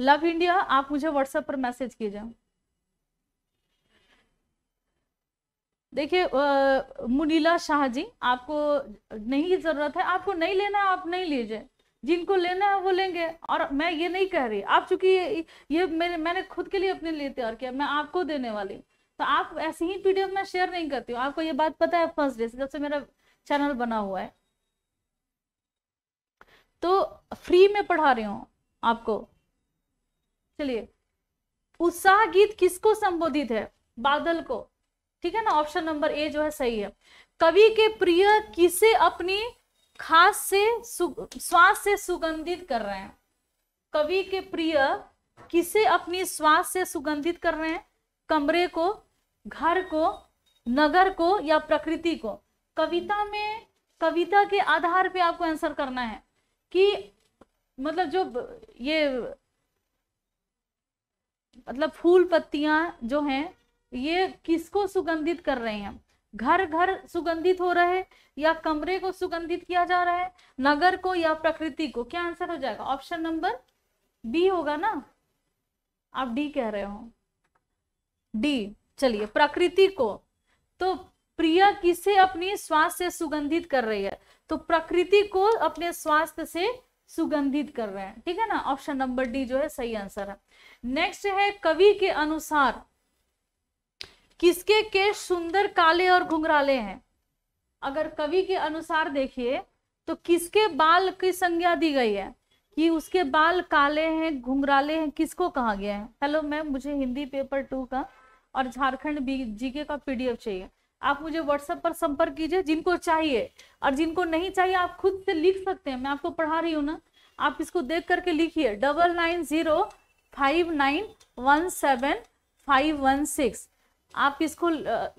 Speaker 1: लव इंडिया आप मुझे व्हाट्सएप पर मैसेज कीजिए देखिए मुनीला शाह जी आपको नहीं जरूरत है आपको नहीं लेना आप नहीं लीजिए जिनको लेना है वो लेंगे और मैं ये नहीं कह रही आप चूंकि ये, ये मेरे मैंने खुद के लिए अपने लिए तैयार किया मैं आपको देने वाली तो आप ऐसे ही पीडीएफ में शेयर नहीं करती हूँ आपको ये बात पता है फर्स्ट डे से जब से मेरा चैनल बना हुआ है तो फ्री में पढ़ा रही हूँ आपको चलिए उत्साह गीत किसको संबोधित है बादल को ठीक है ना ऑप्शन नंबर ए जो है सही है कवि के प्रिय किसे अपनी खास से श्वास से सुगंधित कर रहे हैं कवि के प्रिय किसे अपनी श्वास से सुगंधित कर रहे हैं कमरे को घर को नगर को या प्रकृति को कविता में कविता के आधार पे आपको आंसर करना है कि मतलब जो ये मतलब फूल पत्तियां जो हैं ये किसको सुगंधित कर रहे हैं घर घर सुगंधित हो रहे हैं या कमरे को सुगंधित किया जा रहा है नगर को या प्रकृति को क्या आंसर हो जाएगा ऑप्शन नंबर बी होगा ना आप डी कह रहे हो डी चलिए प्रकृति को तो प्रिया किसे अपनी स्वास्थ्य से सुगंधित कर रही है तो प्रकृति को अपने स्वास्थ्य से सुगंधित कर रहे हैं ठीक है ना ऑप्शन नंबर डी जो है सही आंसर है नेक्स्ट है कवि के अनुसार किसके केश सुंदर काले और घुंघराले हैं अगर कवि के अनुसार देखिए तो किसके बाल की संज्ञा दी गई है कि उसके बाल काले हैं घुंघराले हैं किसको कहा गया है हेलो मैम मुझे हिंदी पेपर टू का और झारखंड बी जीके का पीडीएफ चाहिए आप मुझे व्हाट्सएप पर संपर्क कीजिए जिनको चाहिए और जिनको नहीं चाहिए आप खुद से लिख सकते हैं मैं आपको पढ़ा रही हूँ ना आप इसको देख करके लिखिए double nine zero five nine one seven five one six आप इसको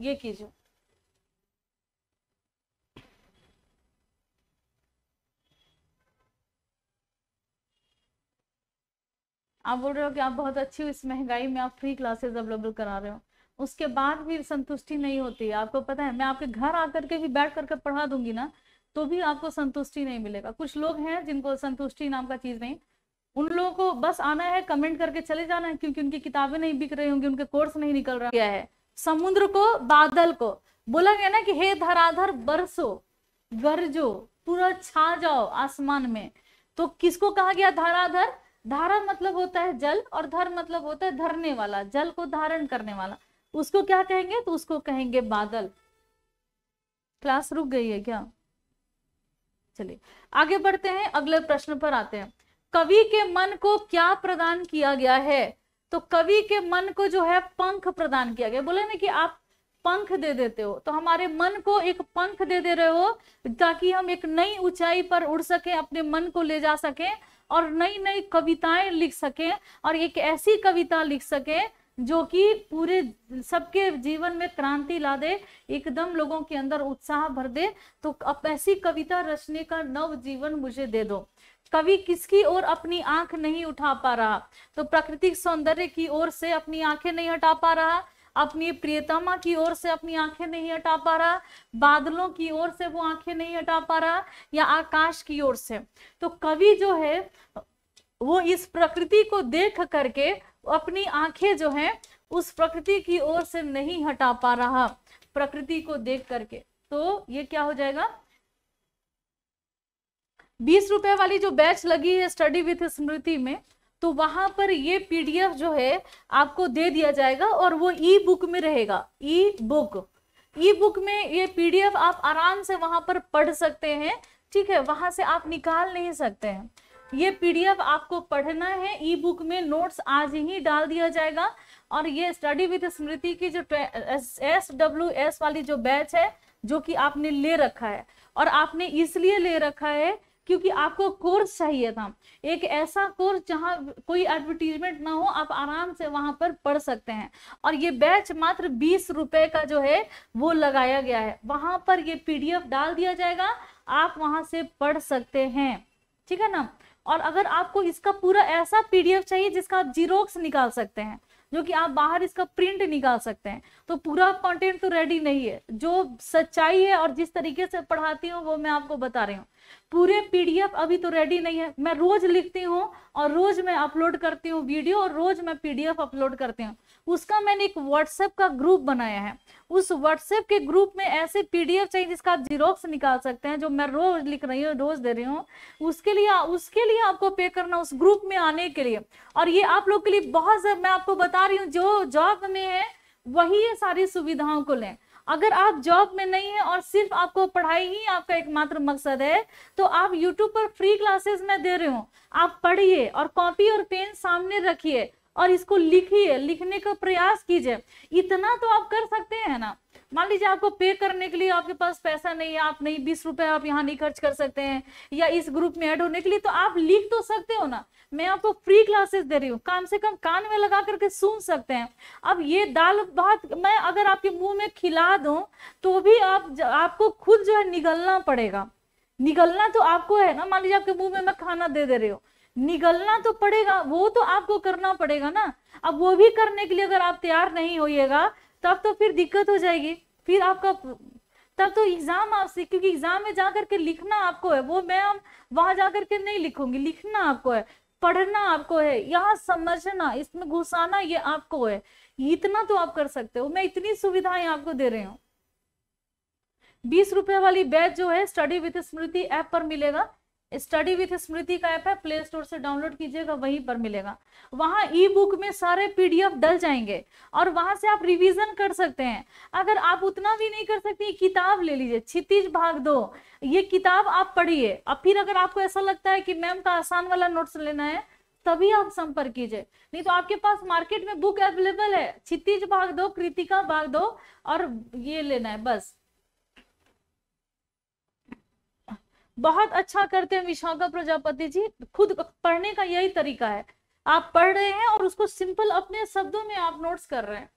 Speaker 1: ये कीजिए आप बोल रहे हो कि आप बहुत अच्छी हो इस महंगाई में आप फ्री क्लासेस अवेलेबल करा रहे हो उसके बाद भी संतुष्टि नहीं होती है आपको पता है मैं आपके घर आकर के भी बैठ करके पढ़ा दूंगी ना तो भी आपको संतुष्टि नहीं मिलेगा कुछ लोग हैं जिनको संतुष्टि नाम का चीज नहीं उन लोगों को बस आना है कमेंट करके चले जाना है क्योंकि उनकी किताबें नहीं बिक रही होंगी उनके कोर्स नहीं निकल रहा है समुद्र को बादल को बोला गया ना कि हे धराधर बरसो गरजो पूरा छा जाओ आसमान में तो किसको कहा गया धराधर धारा मतलब होता है जल और धर मतलब होता है धरने वाला जल को धारण करने वाला उसको क्या कहेंगे तो उसको कहेंगे बादल क्लास रुक गई है क्या चलिए आगे बढ़ते हैं अगले प्रश्न पर आते हैं कवि के मन को क्या प्रदान किया गया है तो कवि के मन को जो है पंख प्रदान किया गया बोले ना कि आप पंख दे देते हो तो हमारे मन को एक पंख दे दे रहे हो ताकि हम एक नई ऊंचाई पर उड़ सके अपने मन को ले जा सके और नई नई कविताएं लिख सके और एक ऐसी कविता लिख सके जो कि पूरे सबके जीवन में क्रांति ला दे एकदम लोगों के अंदर उत्साह भर दे तो अब ऐसी कविता रचने का नव जीवन मुझे दे दो कवि किसकी ओर अपनी आंख नहीं उठा पा रहा तो प्राकृतिक सौंदर्य की ओर से अपनी आंखें नहीं हटा पा रहा अपनी प्रियतमा की ओर से अपनी आंखें नहीं हटा पा रहा बादलों की ओर से वो आंखें नहीं हटा पा रहा या आकाश की ओर से तो कवि जो है वो इस प्रकृति को देख करके अपनी आंखें जो है उस प्रकृति की ओर से नहीं हटा पा रहा प्रकृति को देख करके तो ये क्या हो जाएगा बीस रुपए वाली जो बैच लगी है स्टडी विथ स्मृति में तो वहां पर ये पीडीएफ जो है आपको दे दिया जाएगा और वो ई बुक में रहेगा ई बुक ई बुक में ये पीडीएफ आप आराम से वहां पर पढ़ सकते हैं ठीक है वहां से आप निकाल नहीं सकते हैं ये पीडीएफ आपको पढ़ना है ई बुक में नोट्स आज ही डाल दिया जाएगा और ये स्टडी विद स्मृति की जो एस डब्ल्यू एस वाली जो बैच है जो कि आपने ले रखा है और आपने इसलिए ले रखा है क्योंकि आपको कोर्स चाहिए था एक ऐसा कोर्स जहाँ कोई एडवर्टीजमेंट ना हो आप आराम से वहां पर पढ़ सकते हैं और ये बैच मात्र बीस रुपए का जो है वो लगाया गया है वहां पर ये पीडीएफ डाल दिया जाएगा आप वहां से पढ़ सकते हैं ठीक है ना और अगर आपको इसका पूरा ऐसा पीडीएफ चाहिए जिसका आप जीरोक्स निकाल सकते हैं जो कि आप बाहर इसका प्रिंट निकाल सकते हैं तो पूरा कंटेंट तो रेडी नहीं है जो सच्चाई है और जिस तरीके से पढ़ाती हूँ वो मैं आपको बता रही हूँ पूरे पीडीएफ अभी तो रेडी नहीं है मैं रोज लिखती हूँ और रोज मैं अपलोड करती हूँ वीडियो और रोज मैं पीडीएफ अपलोड करती हूँ उसका मैंने एक व्हाट्सएप का ग्रुप बनाया है उस व्हाट्सएप के ग्रुप में ऐसे पीडीएफ चाहिए जिसका आप जीरोक्स निकाल सकते हैं जो मैं रोज लिख रही हूँ रोज दे रही हूँ उसके लिए उसके लिए आपको पे करना उस ग्रुप में आने के लिए और ये आप लोग के लिए बहुत मैं आपको बता रही हूँ जो जॉब में है वही ये सारी सुविधाओं को लें अगर आप जॉब में नहीं है और सिर्फ आपको पढ़ाई ही आपका एकमात्र मकसद है तो आप यूट्यूब पर फ्री क्लासेस में दे रही हूँ आप पढ़िए और कॉपी और पेन सामने रखिए और इसको लिखिए लिखने का प्रयास कीजिए इतना तो आप कर सकते हैं ना मान लीजिए आपको पे करने के लिए आपके पास पैसा नहीं है आप नहीं बीस रुपए आप यहाँ नहीं खर्च कर सकते हैं या इस ग्रुप में ऐड होने के लिए तो आप लिख तो सकते हो ना मैं आपको फ्री क्लासेस दे रही हूँ कम से कम कान में लगा करके सुन सकते हैं अब ये दाल भात मैं अगर आपके मुंह में खिला दू तो भी आप आपको खुद जो है निगलना पड़ेगा निगलना तो आपको है ना मान लीजिए आपके मुंह में मैं खाना दे दे रही हूँ निगलना तो पड़ेगा वो तो आपको करना पड़ेगा ना अब वो भी करने के लिए अगर आप तैयार नहीं होइएगा तब तो फिर दिक्कत हो जाएगी फिर आपका तब तो एग्जाम आपसे क्योंकि एग्जाम में जा करके लिखना आपको है वो मैं वहां जा करके नहीं लिखूंगी लिखना आपको है पढ़ना आपको है यहाँ समझना इसमें घुसाना ये आपको है इतना तो आप कर सकते हो मैं इतनी सुविधाएं आपको दे रही हूँ बीस रुपए वाली बैच जो है स्टडी विद स्मृति ऐप पर मिलेगा स्टडी विथ स्मृति का ऐप है प्ले स्टोर से डाउनलोड कीजिएगा वहीं पर मिलेगा वहाँ ई बुक में सारे पीडीएफ डल जाएंगे और वहाँ से आप रिवीजन कर सकते हैं अगर आप उतना भी नहीं कर सकते किताब ले लीजिए छितिज भाग दो ये किताब आप पढ़िए अब फिर अगर आपको ऐसा लगता है कि मैम का आसान वाला नोट्स लेना है तभी आप संपर्क कीजिए नहीं तो आपके पास मार्केट में बुक अवेलेबल है छितिज भाग दो कृतिका भाग दो और ये लेना है बस बहुत अच्छा करते हैं विशाखा प्रजापति जी खुद पढ़ने का यही तरीका है आप पढ़ रहे हैं और उसको सिंपल अपने शब्दों में आप नोट्स कर रहे हैं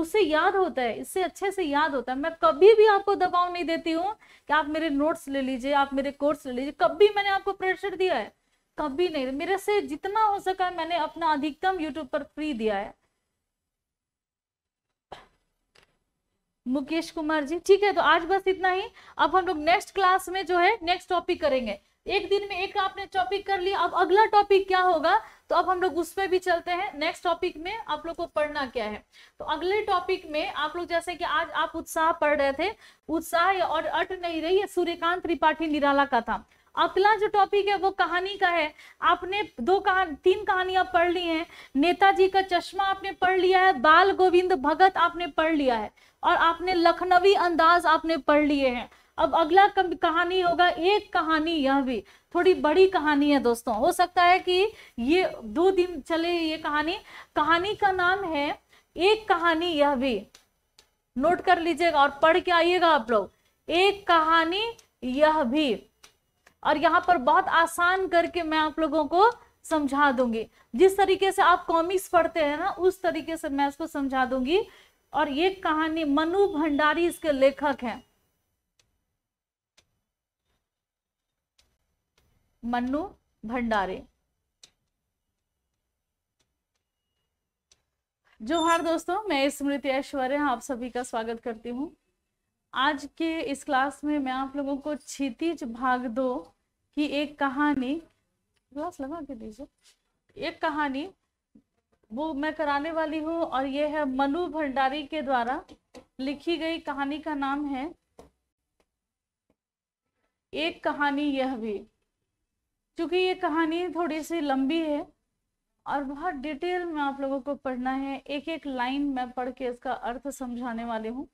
Speaker 1: उससे याद होता है इससे अच्छे से याद होता है मैं कभी भी आपको दबाव नहीं देती हूँ कि आप मेरे नोट्स ले लीजिए आप मेरे कोर्स ले लीजिए कभी मैंने आपको प्रेशर दिया है कभी नहीं मेरे से जितना हो सका मैंने अपना अधिकतम यूट्यूब पर फ्री दिया है मुकेश कुमार जी ठीक है तो आज बस इतना ही अब हम लोग नेक्स्ट क्लास में जो है नेक्स्ट टॉपिक करेंगे एक दिन में एक आपने टॉपिक कर लिया अब अगला टॉपिक क्या होगा तो अब हम लोग उस पर भी चलते हैं नेक्स्ट टॉपिक में आप लोग को पढ़ना क्या है तो अगले टॉपिक में आप लोग जैसे कि आज आप उत्साह पढ़ रहे थे उत्साह और अट नहीं रही है सूर्यकांत त्रिपाठी निराला का था अगला जो टॉपिक है वो कहानी का है आपने दो कहानी तीन कहानियां पढ़ ली हैं नेताजी का चश्मा आपने पढ़ लिया है बाल गोविंद भगत आपने पढ़ लिया है और आपने लखनवी अंदाज आपने पढ़ लिए हैं अब अगला कहानी होगा एक कहानी यह भी थोड़ी बड़ी कहानी है दोस्तों हो सकता है कि ये दो दिन चले ये कहानी कहानी का नाम है एक कहानी यह भी नोट कर लीजिएगा और पढ़ के आइएगा आप लोग एक कहानी यह भी और यहाँ पर बहुत आसान करके मैं आप लोगों को समझा दूंगी जिस तरीके से आप कॉमिक्स पढ़ते हैं ना उस तरीके से मैं इसको समझा दूंगी और ये कहानी मनु भंडारी इसके लेखक हैं मनु भंडारी जोहार दोस्तों मैं स्मृति ऐश्वर्य आप सभी का स्वागत करती हूँ आज के इस क्लास में मैं आप लोगों को क्षितिज भाग दो की एक कहानी क्लास लगा के दीजिए एक कहानी वो मैं कराने वाली हूँ और ये है मनु भंडारी के द्वारा लिखी गई कहानी का नाम है एक कहानी यह भी क्योंकि ये कहानी थोड़ी सी लंबी है और बहुत डिटेल में आप लोगों को पढ़ना है एक एक लाइन मैं पढ़ के इसका अर्थ समझाने वाली हूँ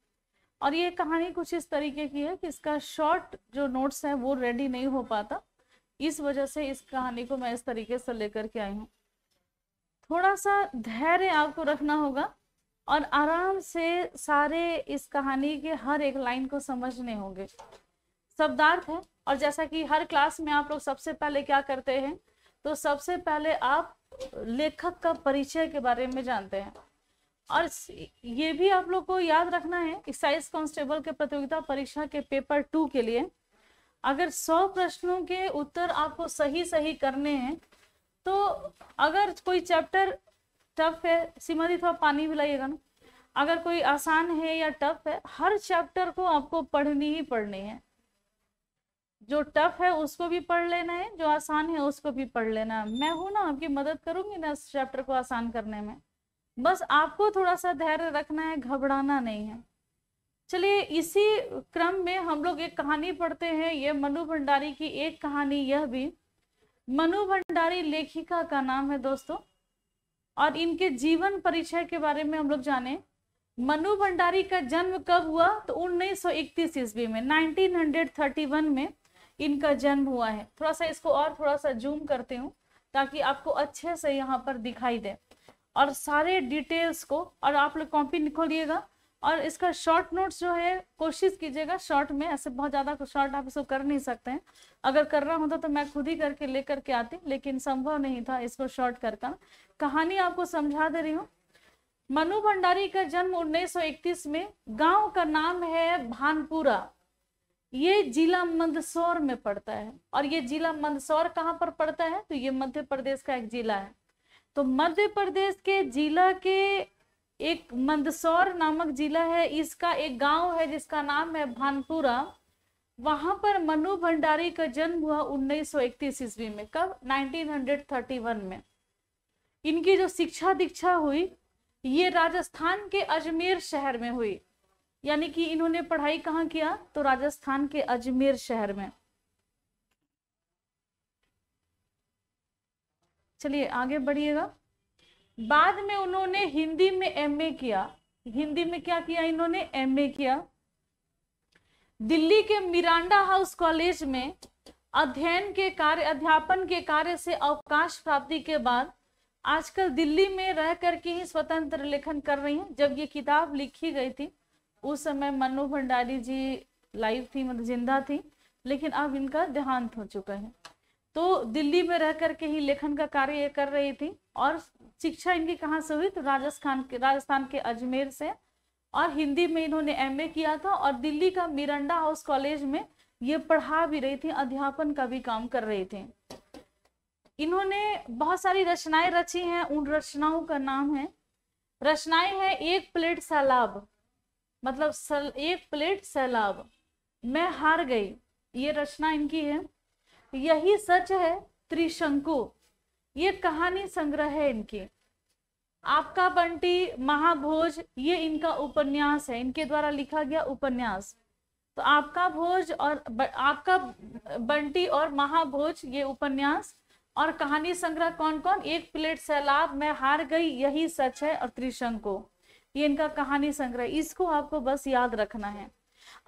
Speaker 1: और ये कहानी कुछ इस तरीके की है कि इसका शॉर्ट जो नोट्स है वो रेडी नहीं हो पाता इस वजह से इस कहानी को मैं इस तरीके से लेकर के आई हूँ थोड़ा सा धैर्य आपको रखना होगा और आराम से सारे इस कहानी के हर एक लाइन को समझने होंगे शब्दार्थ है और जैसा कि हर क्लास में आप लोग सबसे पहले क्या करते हैं तो सबसे पहले आप लेखक का परिचय के बारे में जानते हैं और ये भी आप लोग को याद रखना है एक्साइज कांस्टेबल के प्रतियोगिता परीक्षा के पेपर टू के लिए अगर सौ प्रश्नों के उत्तर आपको सही सही करने हैं तो अगर कोई चैप्टर टफ है सीमा दी थोड़ा पानी भी लाइएगा ना अगर कोई आसान है या टफ है हर चैप्टर को आपको पढ़नी ही पढ़नी है जो टफ है उसको भी पढ़ लेना है जो आसान है उसको भी पढ़ लेना है मैं हूँ ना आपकी मदद करूंगी ना इस चैप्टर को आसान करने में बस आपको थोड़ा सा धैर्य रखना है घबराना नहीं है चलिए इसी क्रम में हम लोग एक कहानी पढ़ते हैं ये मनु भंडारी की एक कहानी यह भी मनु भंडारी लेखिका का नाम है दोस्तों और इनके जीवन परिचय के बारे में हम लोग जाने मनु भंडारी का जन्म कब हुआ तो 1931 ईस्वी में 1931 में इनका जन्म हुआ है थोड़ा सा इसको और थोड़ा सा जूम करते हूँ ताकि आपको अच्छे से यहाँ पर दिखाई दे और सारे डिटेल्स को और आप लोग कॉपी निकोलिएगा और इसका शॉर्ट नोट्स जो है कोशिश कीजिएगा शॉर्ट में ऐसे बहुत ज़्यादा शॉर्ट आप इसको कर नहीं सकते हैं अगर कर रहा होता तो, तो मैं खुद ही करके ले करके आती लेकिन संभव नहीं था इसको शॉर्ट का कहानी आपको समझा दे रही हूँ मनु भंडारी का जन्म 1931 में गांव का नाम है भानपुरा ये जिला मंदसौर में पड़ता है और ये जिला मंदसौर कहाँ पर पड़ता है तो ये मध्य प्रदेश का एक जिला है तो मध्य प्रदेश के जिला के एक मंदसौर नामक जिला है इसका एक गांव है जिसका नाम है भानपुरा वहां पर मनु भंडारी का जन्म हुआ 1931 ईस्वी में कब 1931 में इनकी जो शिक्षा दीक्षा हुई ये राजस्थान के अजमेर शहर में हुई यानी कि इन्होंने पढ़ाई कहाँ किया तो राजस्थान के अजमेर शहर में चलिए आगे बढ़िएगा बाद में उन्होंने हिंदी में एमए किया हिंदी में क्या किया इन्होंने एमए किया दिल्ली के मिरांडा हाउस कॉलेज में अध्ययन के कार्य अध्यापन के कार्य से अवकाश प्राप्ति के बाद आजकल दिल्ली में रह करके ही स्वतंत्र लेखन कर रही हैं जब ये किताब लिखी गई थी उस समय मनु भंडारी जी लाइव थी मतलब जिंदा थी लेकिन अब इनका देहांत हो चुका है तो दिल्ली में रह करके ही लेखन का कार्य कर रही थी और शिक्षा इनकी कहाँ से हुई तो राजस्थान के राजस्थान के अजमेर से और हिंदी में इन्होंने एमए किया था और दिल्ली का मिरंडा हाउस कॉलेज में ये पढ़ा भी रही थी अध्यापन का भी काम कर रहे थे इन्होंने बहुत सारी रचनाएं रची हैं उन रचनाओं का नाम है रचनाएं हैं एक प्लेट सैलाब मतलब सल, एक प्लेट सैलाब मैं हार गई ये रचना इनकी है यही सच है त्रिशंकु ये कहानी संग्रह है इनकी आपका बंटी महाभोज ये इनका उपन्यास है इनके द्वारा लिखा गया उपन्यास तो आपका भोज और ब, आपका बंटी और महाभोज ये उपन्यास और कहानी संग्रह कौन कौन एक प्लेट सैलाब मैं हार गई यही सच है और त्रिशंको ये इनका कहानी संग्रह इसको आपको बस याद रखना है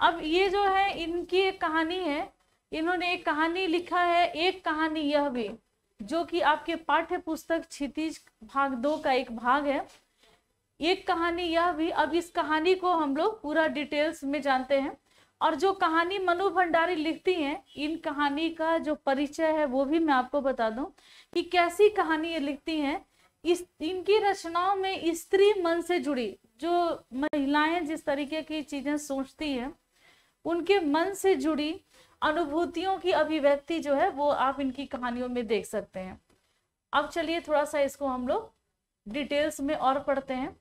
Speaker 1: अब ये जो है इनकी एक कहानी है इन्होंने एक कहानी लिखा है एक कहानी यह भी जो कि आपके पाठ्य पुस्तक क्षितिज भाग दो का एक भाग है एक कहानी यह भी अब इस कहानी को हम लोग पूरा डिटेल्स में जानते हैं और जो कहानी मनु भंडारी लिखती हैं इन कहानी का जो परिचय है वो भी मैं आपको बता दूं कि कैसी कहानी ये लिखती हैं इस इनकी रचनाओं में स्त्री मन से जुड़ी जो महिलाएं जिस तरीके की चीज़ें सोचती हैं उनके मन से जुड़ी अनुभूतियों की अभिव्यक्ति जो है वो आप इनकी कहानियों में देख सकते हैं अब चलिए थोड़ा सा इसको हम लोग डिटेल्स में और पढ़ते हैं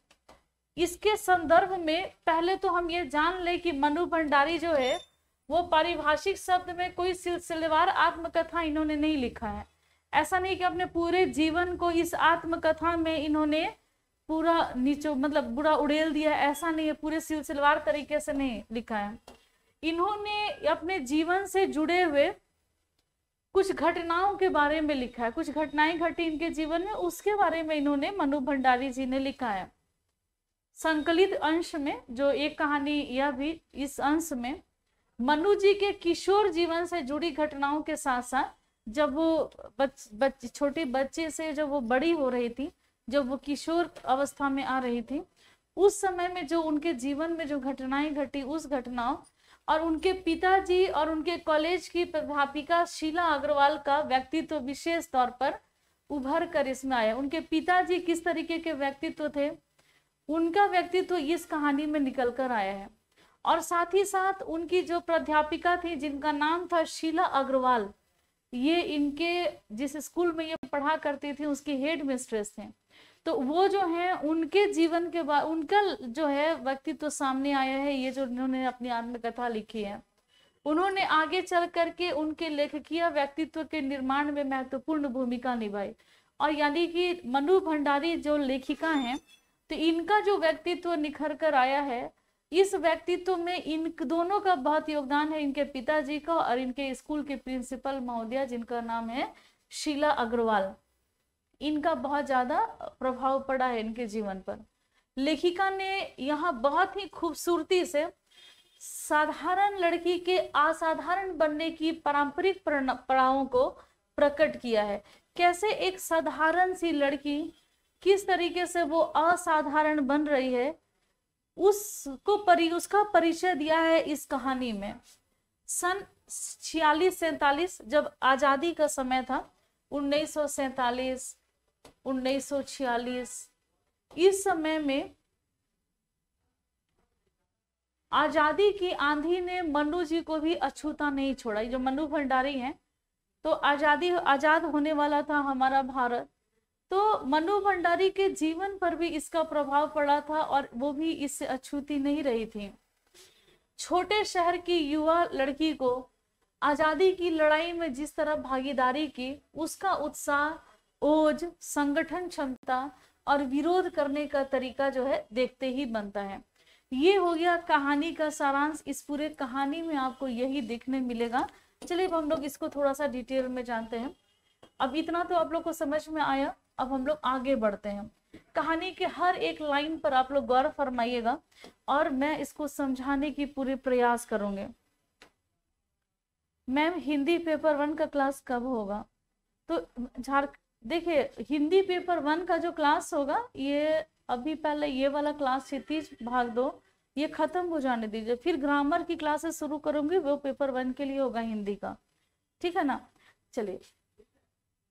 Speaker 1: इसके संदर्भ में पहले तो हम ये जान ले कि मनु भंडारी जो है वो पारिभाषिक शब्द में कोई सिलसिलेवार आत्मकथा इन्होंने नहीं लिखा है ऐसा नहीं कि अपने पूरे जीवन को इस आत्मकथा में इन्होंने पूरा नीचो मतलब बुरा उड़ेल दिया ऐसा नहीं है पूरे सिलसिलेवार तरीके से नहीं लिखा है इन्होंने अपने जीवन से जुड़े हुए कुछ घटनाओं के बारे में लिखा है कुछ घटनाएं घटी इनके जीवन में उसके बारे में इन्होंने मनु भंडारी जी ने लिखा है संकलित अंश में जो एक कहानी यह भी इस अंश में मनु जी के किशोर जीवन से जुड़ी घटनाओं के साथ साथ जब वो बच, बच छोटी बच्चे से जब वो बड़ी हो रही थी जब वो किशोर अवस्था में आ रही थी उस समय में जो उनके जीवन में जो घटनाएं घटी उस घटनाओं और उनके पिताजी और उनके कॉलेज की प्राध्यापिका शीला अग्रवाल का व्यक्तित्व विशेष तौर पर उभर कर इसमें आया उनके पिताजी किस तरीके के व्यक्तित्व थे उनका व्यक्तित्व इस कहानी में निकल कर आया है और साथ ही साथ उनकी जो प्राध्यापिका थी जिनका नाम था शीला अग्रवाल ये इनके जिस स्कूल में ये पढ़ा करती थी उसकी हेड मिस्ट्रेस थे तो वो जो है उनके जीवन के बाद उनका जो है व्यक्तित्व सामने आया है ये जो उन्होंने अपनी आत्मकथा लिखी है उन्होंने आगे चल करके उनके लेखकीय व्यक्तित्व के निर्माण में महत्वपूर्ण भूमिका निभाई और यानी कि मनु भंडारी जो लेखिका हैं तो इनका जो व्यक्तित्व निखर कर आया है इस व्यक्तित्व में इन दोनों का बहुत योगदान है इनके पिताजी का और इनके स्कूल के प्रिंसिपल महोदया जिनका नाम है शीला अग्रवाल इनका बहुत ज़्यादा प्रभाव पड़ा है इनके जीवन पर लेखिका ने यहाँ बहुत ही खूबसूरती से साधारण लड़की के असाधारण बनने की पारंपरिक परंपराओं को प्रकट किया है कैसे एक साधारण सी लड़की किस तरीके से वो असाधारण बन रही है उसको परि उसका परिचय दिया है इस कहानी में सन छियालीस सैतालीस जब आज़ादी का समय था उन्नीस सौ सैतालीस 1946 इस समय में आजादी की आंधी ने मनु जी को भी अछूता नहीं छोड़ा जो मनु भंडारी हैं तो आजादी आजाद होने वाला था हमारा भारत तो मनु भंडारी के जीवन पर भी इसका प्रभाव पड़ा था और वो भी इससे अछूती नहीं रही थी छोटे शहर की युवा लड़की को आजादी की लड़ाई में जिस तरह भागीदारी की उसका उत्साह ओज संगठन क्षमता और विरोध करने का तरीका जो है देखते ही बनता है ये हो गया कहानी का सारांश इस पूरे कहानी में आपको यही देखने मिलेगा चलिए अब हम लोग इसको थोड़ा सा डिटेल में जानते हैं अब इतना तो आप लोग को समझ में आया अब हम लोग आगे बढ़ते हैं कहानी के हर एक लाइन पर आप लोग गौर फरमाइएगा और मैं इसको समझाने की पूरे प्रयास करूंगे मैम हिंदी पेपर वन का क्लास कब होगा तो झारखंड देखिए हिंदी पेपर वन का जो क्लास होगा ये अभी पहले ये वाला क्लास क्षितिज भाग दो ये खत्म हो जाने दीजिए फिर ग्रामर की क्लासेस शुरू करूंगी वो पेपर वन के लिए होगा हिंदी का ठीक है ना चलिए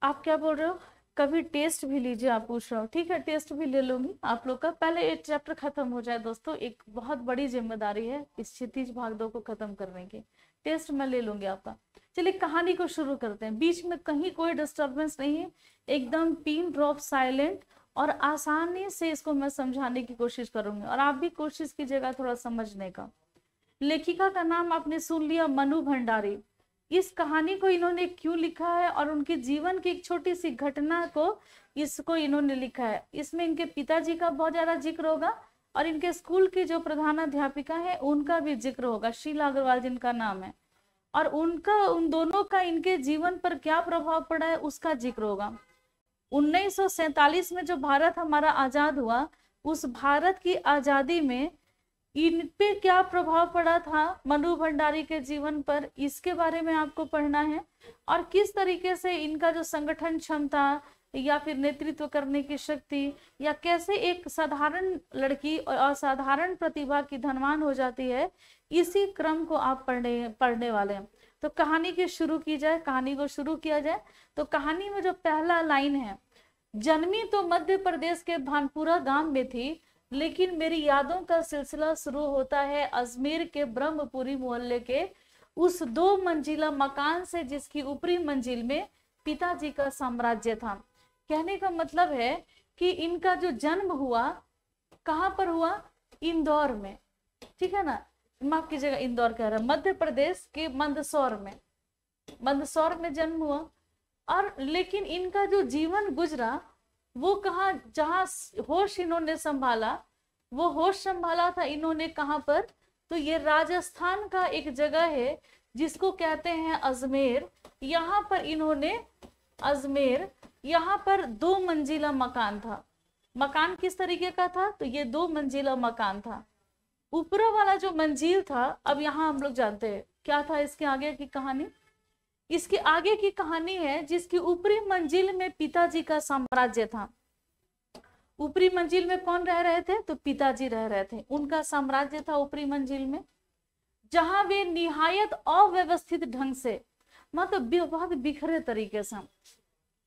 Speaker 1: आप क्या बोल रहे हो कभी टेस्ट भी लीजिए आप पूछ रहे हो ठीक है टेस्ट भी ले लूंगी आप लोग का पहले एक चैप्टर खत्म हो जाए दोस्तों एक बहुत बड़ी जिम्मेदारी है इस क्षितिज भाग दो को खत्म करने की टेस्ट मैं ले लूंगी आपका चलिए कहानी को शुरू करते हैं बीच में कहीं कोई डिस्टर्बेंस नहीं है एकदम पीन ड्रॉप साइलेंट और आसानी से इसको मैं समझाने की कोशिश करूंगी और आप भी कोशिश कीजिएगा थोड़ा समझने का लेखिका का नाम आपने सुन लिया मनु भंडारी इस कहानी को इन्होंने क्यों लिखा है और उनके जीवन की एक छोटी सी घटना को इसको इन्होंने लिखा है इसमें इनके पिताजी का बहुत ज्यादा जिक्र होगा और इनके स्कूल की जो प्रधानाध्यापिका है उनका भी जिक्र होगा शीला अग्रवाल जिनका नाम है और उनका उन दोनों का इनके जीवन पर क्या प्रभाव पड़ा है उसका जिक्र होगा उन्नीस में जो भारत हमारा आजाद हुआ उस भारत की आजादी में इन पे क्या प्रभाव पड़ा था मनु भंडारी के जीवन पर इसके बारे में आपको पढ़ना है और किस तरीके से इनका जो संगठन क्षमता या फिर नेतृत्व करने की शक्ति या कैसे एक साधारण लड़की और असाधारण प्रतिभा की धनवान हो जाती है इसी क्रम को आप पढ़ने पढ़ने वाले हैं तो कहानी की शुरू की जाए कहानी को शुरू किया जाए तो कहानी में जो पहला लाइन है जन्मी तो मध्य प्रदेश के भानपुरा गांव में थी लेकिन मेरी यादों का सिलसिला शुरू होता है अजमेर के ब्रह्मपुरी मोहल्ले के उस दो मंजिला मकान से जिसकी ऊपरी मंजिल में पिताजी का साम्राज्य था कहने का मतलब है कि इनका जो जन्म हुआ कहाँ पर हुआ इंदौर में ठीक है ना माफ कीजिएगा इंदौर कह रहा मध्य प्रदेश के मंदसौर में मंदसौर में जन्म हुआ और लेकिन इनका जो जीवन गुजरा वो कहाँ जहाँ होश इन्होंने संभाला वो होश संभाला था इन्होंने कहाँ पर तो ये राजस्थान का एक जगह है जिसको कहते हैं अजमेर यहाँ पर इन्होंने अजमेर यहाँ पर दो मंजिला मकान था मकान किस तरीके का था तो ये दो मंजिला मकान था ऊपर वाला जो मंजिल था अब यहाँ हम लोग जानते हैं क्या था इसके आगे की कहानी इसके आगे की कहानी है जिसकी ऊपरी मंजिल में पिताजी का साम्राज्य था ऊपरी मंजिल में कौन रह रहे थे तो पिताजी रह रहे थे उनका साम्राज्य था ऊपरी मंजिल में जहां वे निहायत अव्यवस्थित ढंग से मतलब बहुत बिखरे तरीके से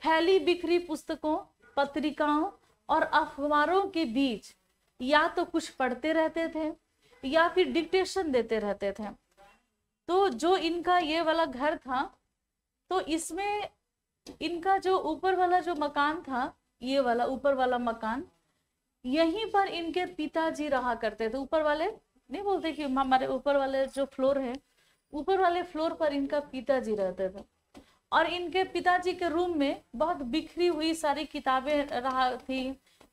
Speaker 1: फैली बिखरी पुस्तकों पत्रिकाओं और अखबारों के बीच या तो कुछ पढ़ते रहते थे या फिर डिक्टेशन देते रहते थे तो जो इनका ये वाला घर था तो इसमें इनका जो ऊपर वाला जो मकान था ये वाला ऊपर वाला मकान यहीं पर इनके पिताजी रहा करते थे ऊपर वाले नहीं बोलते कि हमारे ऊपर वाले जो फ्लोर है ऊपर वाले फ्लोर पर इनका पिताजी रहते थे और इनके पिताजी के रूम में बहुत बिखरी हुई सारी किताबें रहा थी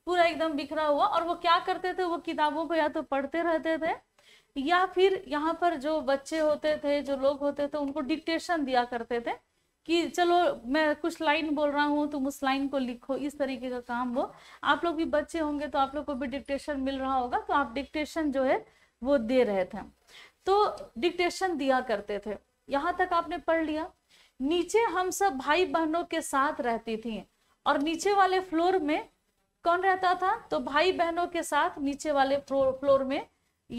Speaker 1: पूरा एकदम बिखरा हुआ और वो क्या करते थे वो किताबों को या तो पढ़ते रहते थे या फिर यहाँ पर जो बच्चे होते थे जो लोग होते थे उनको डिक्टेशन दिया करते थे कि चलो मैं कुछ लाइन बोल रहा हूँ तुम उस लाइन को लिखो इस तरीके का काम वो आप लोग भी बच्चे होंगे तो आप लोग को भी डिक्टेशन मिल रहा होगा तो आप डिक्टेशन जो है वो दे रहे थे तो डिक्टेशन दिया करते थे यहाँ तक आपने पढ़ लिया नीचे हम सब भाई बहनों के साथ रहती थी और नीचे वाले फ्लोर में कौन रहता था तो भाई बहनों के साथ नीचे वाले फ्लोर फ्लोर में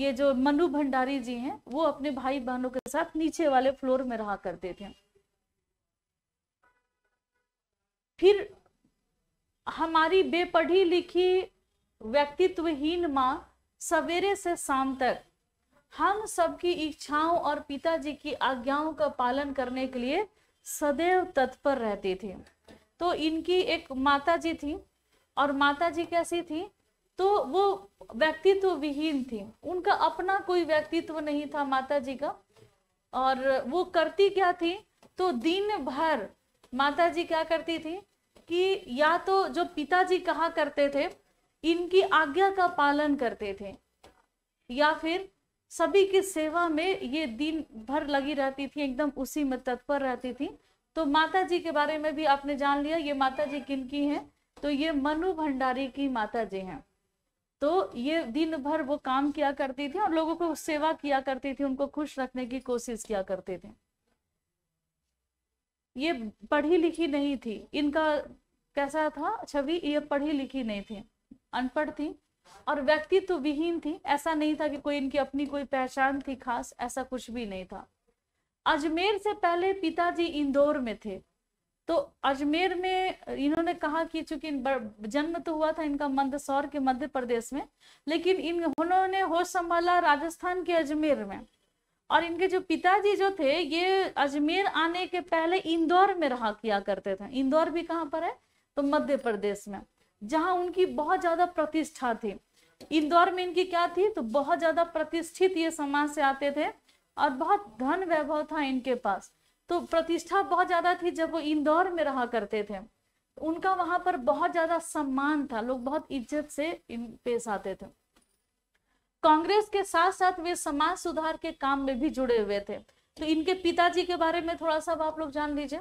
Speaker 1: ये जो मनु भंडारी जी हैं वो अपने भाई बहनों के साथ नीचे वाले फ्लोर में रहा करते थे फिर हमारी बेपढ़ी लिखी व्यक्तित्वहीन माँ सवेरे से शाम तक हम सबकी इच्छाओं और पिताजी की आज्ञाओं का पालन करने के लिए सदैव तत्पर रहते थे तो इनकी एक माता जी थी और माता जी कैसी थी तो वो व्यक्तित्व विहीन थी उनका अपना कोई व्यक्तित्व नहीं था माता जी का और वो करती क्या थी तो दिन भर माता जी क्या करती थी कि या तो जो पिताजी कहा करते थे इनकी आज्ञा का पालन करते थे या फिर सभी की सेवा में ये दिन भर लगी रहती थी एकदम उसी में तत्पर रहती थी तो माता जी के बारे में भी आपने जान लिया ये माता जी किन की हैं तो ये मनु भंडारी की माता जी हैं तो ये दिन भर वो काम किया करती थी और लोगों को सेवा किया करती थी उनको खुश रखने की कोशिश किया करते थे ये पढ़ी लिखी नहीं थी इनका कैसा था छवि ये पढ़ी लिखी नहीं थी अनपढ़ थी और व्यक्तित्व विहीन थी ऐसा नहीं था कि कोई इनकी अपनी कोई पहचान थी खास ऐसा कुछ भी नहीं था अजमेर से पहले पिताजी इंदौर में थे तो अजमेर में इन्होंने कहा कि चूंकि जन्म तो हुआ था इनका मंदसौर के मध्य प्रदेश में लेकिन इन उन्होंने होश संभाला राजस्थान के अजमेर में और इनके जो पिताजी जो थे ये अजमेर आने के पहले इंदौर में रहा किया करते थे इंदौर भी कहाँ पर है तो मध्य प्रदेश में जहाँ उनकी बहुत ज्यादा प्रतिष्ठा थी इंदौर में इनकी क्या थी तो बहुत ज्यादा प्रतिष्ठित ये समाज से आते थे और बहुत धन वैभव था इनके पास तो प्रतिष्ठा बहुत ज़्यादा थी जब वो इंदौर में रहा करते थे तो उनका वहां पर बहुत ज़्यादा सम्मान था लोग बहुत इज्जत से पेश आते थे कांग्रेस के साथ साथ वे समाज सुधार के काम में भी जुड़े हुए थे तो इनके पिताजी के बारे में थोड़ा सा आप लोग जान लीजिए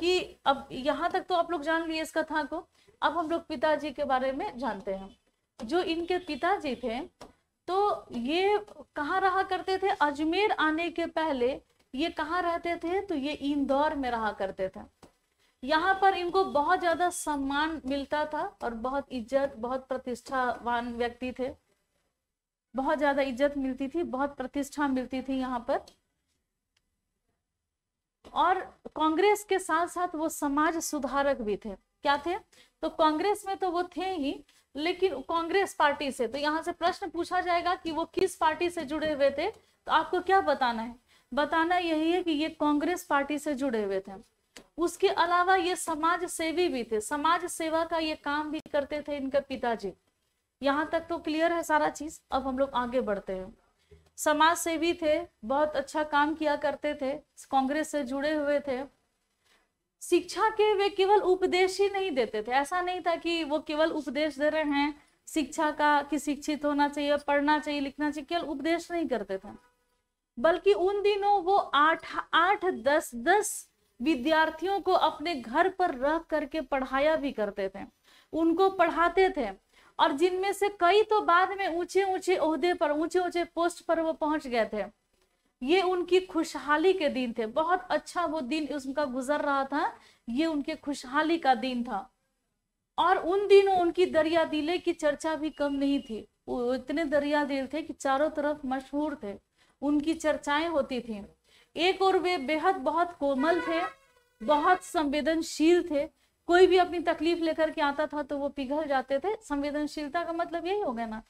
Speaker 1: कि अब यहाँ तक तो आप लोग जान लिए इस कथा को अब हम लोग पिताजी के बारे में जानते हैं जो इनके पिताजी थे तो ये कहाँ रहा करते थे अजमेर आने के पहले ये कहाँ रहते थे तो ये इंदौर में रहा करते थे यहाँ पर इनको बहुत ज्यादा सम्मान मिलता था और बहुत इज्जत बहुत प्रतिष्ठावान व्यक्ति थे बहुत ज्यादा इज्जत मिलती थी बहुत प्रतिष्ठा मिलती थी यहाँ पर और कांग्रेस के साथ साथ वो समाज सुधारक भी थे क्या थे तो कांग्रेस में तो वो थे ही लेकिन कांग्रेस पार्टी से तो यहाँ से प्रश्न पूछा जाएगा कि वो किस पार्टी से जुड़े हुए थे तो आपको क्या बताना है बताना यही है कि ये कांग्रेस पार्टी से जुड़े हुए थे उसके अलावा ये समाज सेवी भी थे समाज सेवा का ये काम भी करते थे इनके पिताजी यहाँ तक तो क्लियर है सारा चीज अब हम लोग आगे बढ़ते हैं समाज सेवी थे बहुत अच्छा काम किया करते थे कांग्रेस से जुड़े हुए थे शिक्षा के वे केवल उपदेश ही नहीं देते थे ऐसा नहीं था कि वो केवल उपदेश दे रहे हैं शिक्षा का कि शिक्षित होना चाहिए पढ़ना चाहिए लिखना चाहिए केवल उपदेश नहीं करते थे बल्कि उन दिनों वो आठ आठ दस दस विद्यार्थियों को अपने घर पर रह करके पढ़ाया भी करते थे उनको पढ़ाते थे और जिनमें से कई तो बाद में ऊंचे ऊंचे ओहदे पर ऊंचे ऊंचे पोस्ट पर वो पहुंच गए थे ये उनकी खुशहाली के दिन थे बहुत अच्छा वो दिन उनका गुजर रहा था ये उनके खुशहाली का दिन था और उन दिनों उनकी दरिया दिले की चर्चा भी कम नहीं थी वो इतने दरिया दिल थे कि चारों तरफ मशहूर थे उनकी चर्चाएं होती थी एक और वे बेहद बहुत कोमल थे बहुत संवेदनशील थे कोई भी अपनी तकलीफ लेकर के आता था तो वो पिघल जाते थे संवेदनशीलता का मतलब यही हो गया ना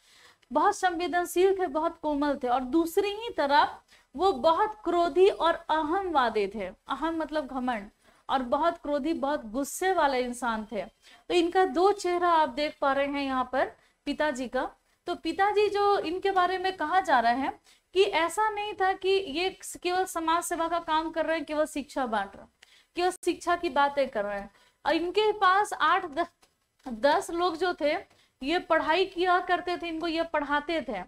Speaker 1: बहुत संवेदनशील थे बहुत कोमल थे और दूसरी ही तरफ वो बहुत क्रोधी और अहम वादे थे अहम मतलब घमंड और बहुत क्रोधी बहुत गुस्से वाले इंसान थे तो इनका दो चेहरा आप देख पा रहे हैं यहाँ पर पिताजी का तो पिताजी जो इनके बारे में कहा जा रहा है कि ऐसा नहीं था कि ये केवल समाज सेवा का काम कर रहे हैं केवल शिक्षा बांट रहे हैं केवल शिक्षा की बातें कर रहे हैं और इनके पास आठ दस, दस लोग जो थे ये पढ़ाई किया करते थे इनको ये पढ़ाते थे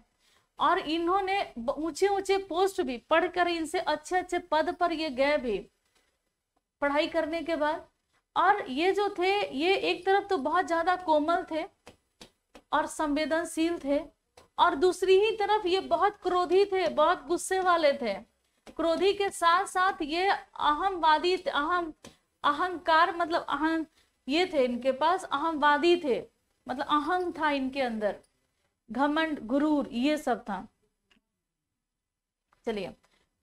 Speaker 1: और इन्होंने ऊंचे ऊंचे पोस्ट भी पढ़कर इनसे अच्छे अच्छे पद पर ये गए भी पढ़ाई करने के बाद और ये जो थे ये एक तरफ तो बहुत ज्यादा कोमल थे और संवेदनशील थे और दूसरी ही तरफ ये बहुत क्रोधी थे बहुत गुस्से वाले थे क्रोधी के साथ साथ ये अहमवादी अहम अहंकार मतलब अहं ये थे इनके पास अहमवादी थे मतलब अहम था इनके अंदर घमंड गुरूर ये सब था चलिए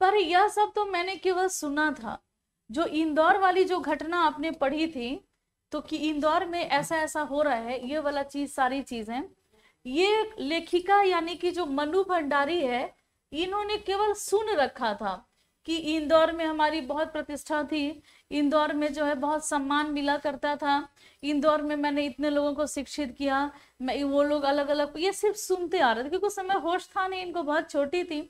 Speaker 1: पर यह सब तो मैंने केवल सुना था जो इंदौर वाली जो घटना आपने पढ़ी थी तो कि इंदौर में ऐसा ऐसा हो रहा है ये वाला चीज सारी चीजें ये लेखिका यानी कि जो मनु भंडारी है इन्होंने केवल सुन रखा था कि इंदौर में हमारी बहुत प्रतिष्ठा थी इंदौर में जो है बहुत सम्मान मिला करता था इंदौर में मैंने इतने लोगों को शिक्षित किया मैं वो लोग अलग अलग ये सिर्फ सुनते आ रहे थे क्योंकि उस समय होश था नहीं इनको बहुत छोटी थी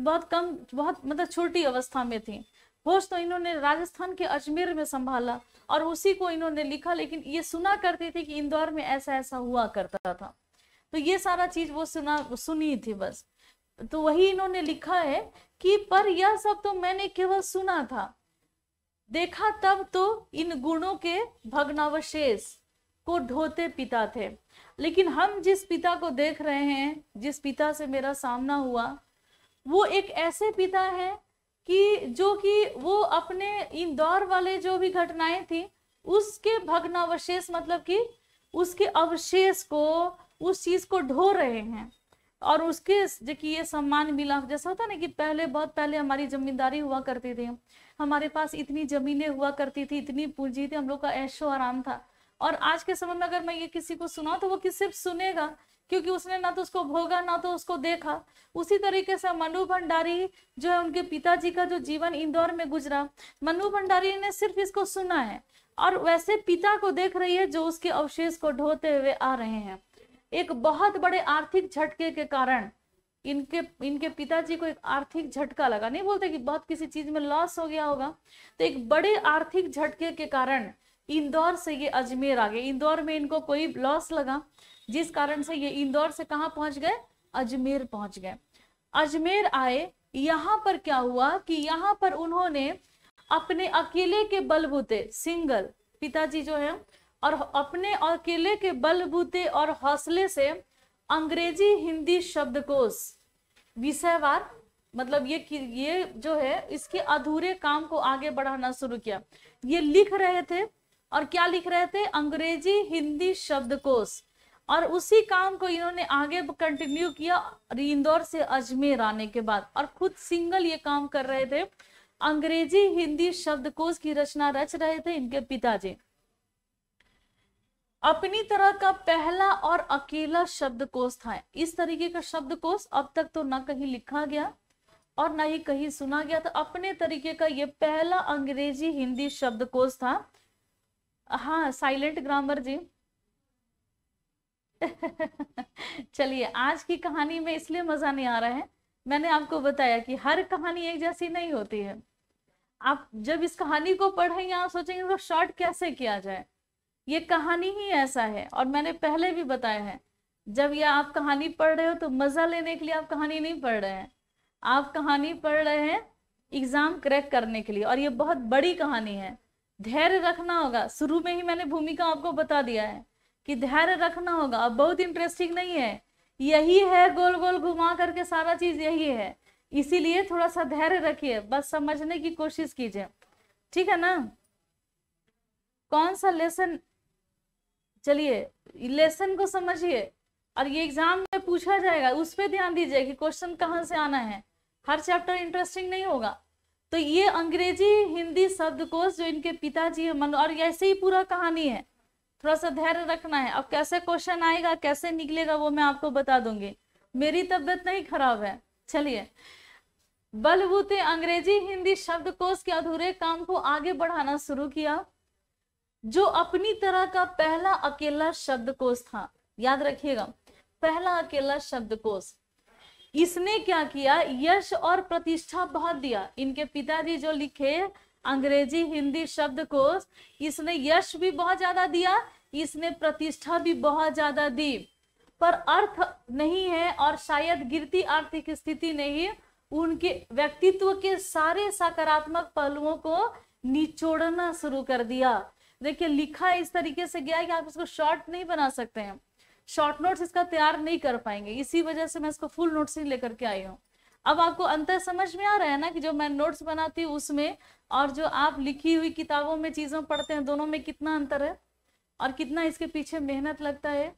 Speaker 1: बहुत कम बहुत मतलब छोटी अवस्था में थी होश तो इन्होंने राजस्थान के अजमेर में संभाला और उसी को इन्होंने लिखा लेकिन ये सुना करते थे कि इंदौर में ऐसा ऐसा हुआ करता था तो ये सारा चीज वो सुना सुनी थी बस तो वही इन्होंने लिखा है कि पर यह सब तो मैंने केवल सुना था देखा तब तो इन गुणों के भग्नावशेष को ढोते पिता थे लेकिन हम जिस पिता को देख रहे हैं जिस पिता से मेरा सामना हुआ वो एक ऐसे पिता है कि जो कि वो अपने इन दौर वाले जो भी घटनाएं थी उसके भग्नावशेष मतलब कि उसके अवशेष को उस चीज़ को ढो रहे हैं और उसके कि ये सम्मान मिला जैसा होता ना कि पहले बहुत पहले हमारी जमींदारी हुआ करती थी हमारे पास इतनी जमीनें हुआ करती थी इतनी पूंजी थी हम लोग का ऐशो आराम था और आज के समय में अगर मैं ये किसी को सुनाऊँ तो वो किस सिर्फ सुनेगा क्योंकि उसने ना तो उसको भोगा ना तो उसको देखा उसी तरीके से मनु भंडारी जो है उनके पिताजी का जो जीवन इंदौर में गुजरा मनु भंडारी ने सिर्फ इसको सुना है और वैसे पिता को देख रही है जो उसके अवशेष को ढोते हुए आ रहे हैं एक बहुत बड़े आर्थिक झटके के कारण इनके इनके पिताजी को एक आर्थिक झटका लगा नहीं बोलते कि बहुत किसी चीज में लॉस हो गया होगा तो एक बड़े आर्थिक झटके के कारण इंदौर से ये अजमेर आ गए इंदौर में इनको कोई लॉस लगा जिस कारण से ये इंदौर से कहाँ पहुंच गए अजमेर पहुंच गए अजमेर आए यहाँ पर क्या हुआ कि यहाँ पर उन्होंने अपने अकेले के बलबूते सिंगल पिताजी जो है और अपने अकेले के बलबूते और हौसले से अंग्रेजी हिंदी शब्दकोश विषयवार मतलब ये ये जो है इसके अधूरे काम को आगे बढ़ाना शुरू किया ये लिख रहे थे और क्या लिख रहे थे अंग्रेजी हिंदी शब्दकोश और उसी काम को इन्होंने आगे कंटिन्यू किया इंदौर से अजमेर आने के बाद और खुद सिंगल ये काम कर रहे थे अंग्रेजी हिंदी शब्दकोश की रचना रच रहे थे इनके पिताजी अपनी तरह का पहला और अकेला शब्दकोश था इस तरीके का शब्दकोश अब तक तो ना कहीं लिखा गया और ना ही कहीं सुना गया तो अपने तरीके का ये पहला अंग्रेजी हिंदी शब्दकोश था हाँ साइलेंट ग्रामर जी [LAUGHS] चलिए आज की कहानी में इसलिए मजा नहीं आ रहा है मैंने आपको बताया कि हर कहानी एक जैसी नहीं होती है आप जब इस कहानी को पढ़ेंगे आप सोचेंगे तो शॉर्ट कैसे किया जाए ये कहानी ही ऐसा है और मैंने पहले भी बताया है जब ये आप कहानी पढ़ रहे हो तो मज़ा लेने के लिए आप कहानी नहीं पढ़ रहे हैं आप कहानी पढ़ रहे हैं एग्ज़ाम क्रैक करने के लिए और ये बहुत बड़ी कहानी है धैर्य रखना होगा शुरू में ही मैंने भूमिका आपको बता दिया है कि धैर्य रखना होगा अब बहुत इंटरेस्टिंग नहीं है यही है गोल गोल घुमा करके सारा चीज़ यही है इसीलिए थोड़ा सा धैर्य रखिए बस समझने की कोशिश कीजिए ठीक है ना कौन सा लेसन चलिए लेसन को समझिए और ये एग्जाम में पूछा जाएगा उस पर ध्यान दीजिए कि क्वेश्चन कहाँ से आना है हर चैप्टर इंटरेस्टिंग नहीं होगा तो ये अंग्रेजी हिंदी शब्दकोश जो इनके पिताजी है और ऐसे ही पूरा कहानी है थोड़ा सा धैर्य रखना है अब कैसे क्वेश्चन आएगा कैसे निकलेगा वो मैं आपको बता दूंगी मेरी तबीयत नहीं खराब है चलिए बलबूते अंग्रेजी हिंदी शब्दकोश के अधूरे काम को आगे बढ़ाना शुरू किया जो अपनी तरह का पहला अकेला शब्दकोश था याद रखिएगा पहला अकेला शब्दकोश इसने क्या किया यश और प्रतिष्ठा बहुत दिया इनके पिताजी जो लिखे अंग्रेजी हिंदी शब्दकोश इसने यश भी बहुत ज्यादा दिया इसने प्रतिष्ठा भी बहुत ज्यादा दी पर अर्थ नहीं है और शायद गिरती आर्थिक स्थिति नहीं उनके व्यक्तित्व के सारे सकारात्मक पहलुओं को निचोड़ना शुरू कर दिया देखिए लिखा इस तरीके से गया है कि आप इसको शॉर्ट नहीं बना सकते हैं शॉर्ट नोट्स इसका तैयार नहीं कर पाएंगे इसी वजह से मैं इसको फुल नोट्स ही लेकर के आई हूँ अब आपको अंतर समझ में आ रहा है ना कि जो मैं नोट्स बनाती हूँ उसमें और जो आप लिखी हुई किताबों में चीज़ों पढ़ते हैं दोनों में कितना अंतर है और कितना इसके पीछे मेहनत लगता है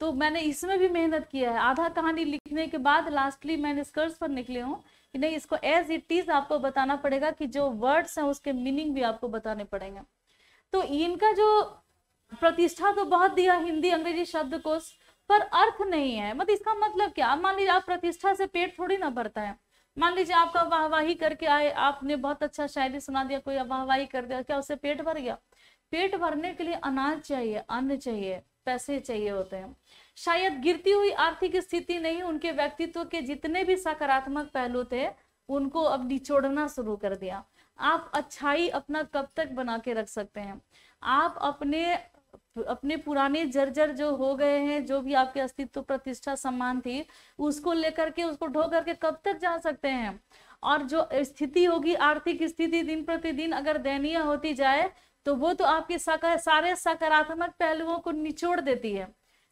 Speaker 1: तो मैंने इसमें भी मेहनत किया है आधा कहानी लिखने के बाद लास्टली मैं निष्कर्ष पर निकले हूँ कि नहीं इसको एज इट इज़ आपको बताना पड़ेगा कि जो वर्ड्स हैं उसके मीनिंग भी आपको बताने पड़ेंगे तो इनका जो प्रतिष्ठा तो बहुत दिया हिंदी अंग्रेजी शब्द कोश पर अर्थ नहीं है मतलब इसका मतलब क्या मान लीजिए आप प्रतिष्ठा से पेट थोड़ी ना भरता है मान लीजिए आपका वाहवाही करके आए आपने बहुत अच्छा शायरी सुना दिया कोई वाहवाही कर दिया क्या उससे पेट भर गया पेट भरने के लिए अनाज चाहिए अन्न चाहिए पैसे चाहिए होते हैं शायद गिरती हुई आर्थिक स्थिति नहीं उनके व्यक्तित्व के जितने भी सकारात्मक पहलू थे उनको अब निचोड़ना शुरू कर दिया आप अच्छाई अपना कब तक बना के रख सकते हैं आप अपने अपने पुराने जर्जर जो हो गए हैं जो भी आपके अस्तित्व प्रतिष्ठा सम्मान थी उसको लेकर के उसको ढो करके कब तक जा सकते हैं और जो स्थिति होगी आर्थिक स्थिति दिन प्रतिदिन अगर दयनीय होती जाए तो वो तो आपके सारे सकारात्मक पहलुओं को निचोड़ देती है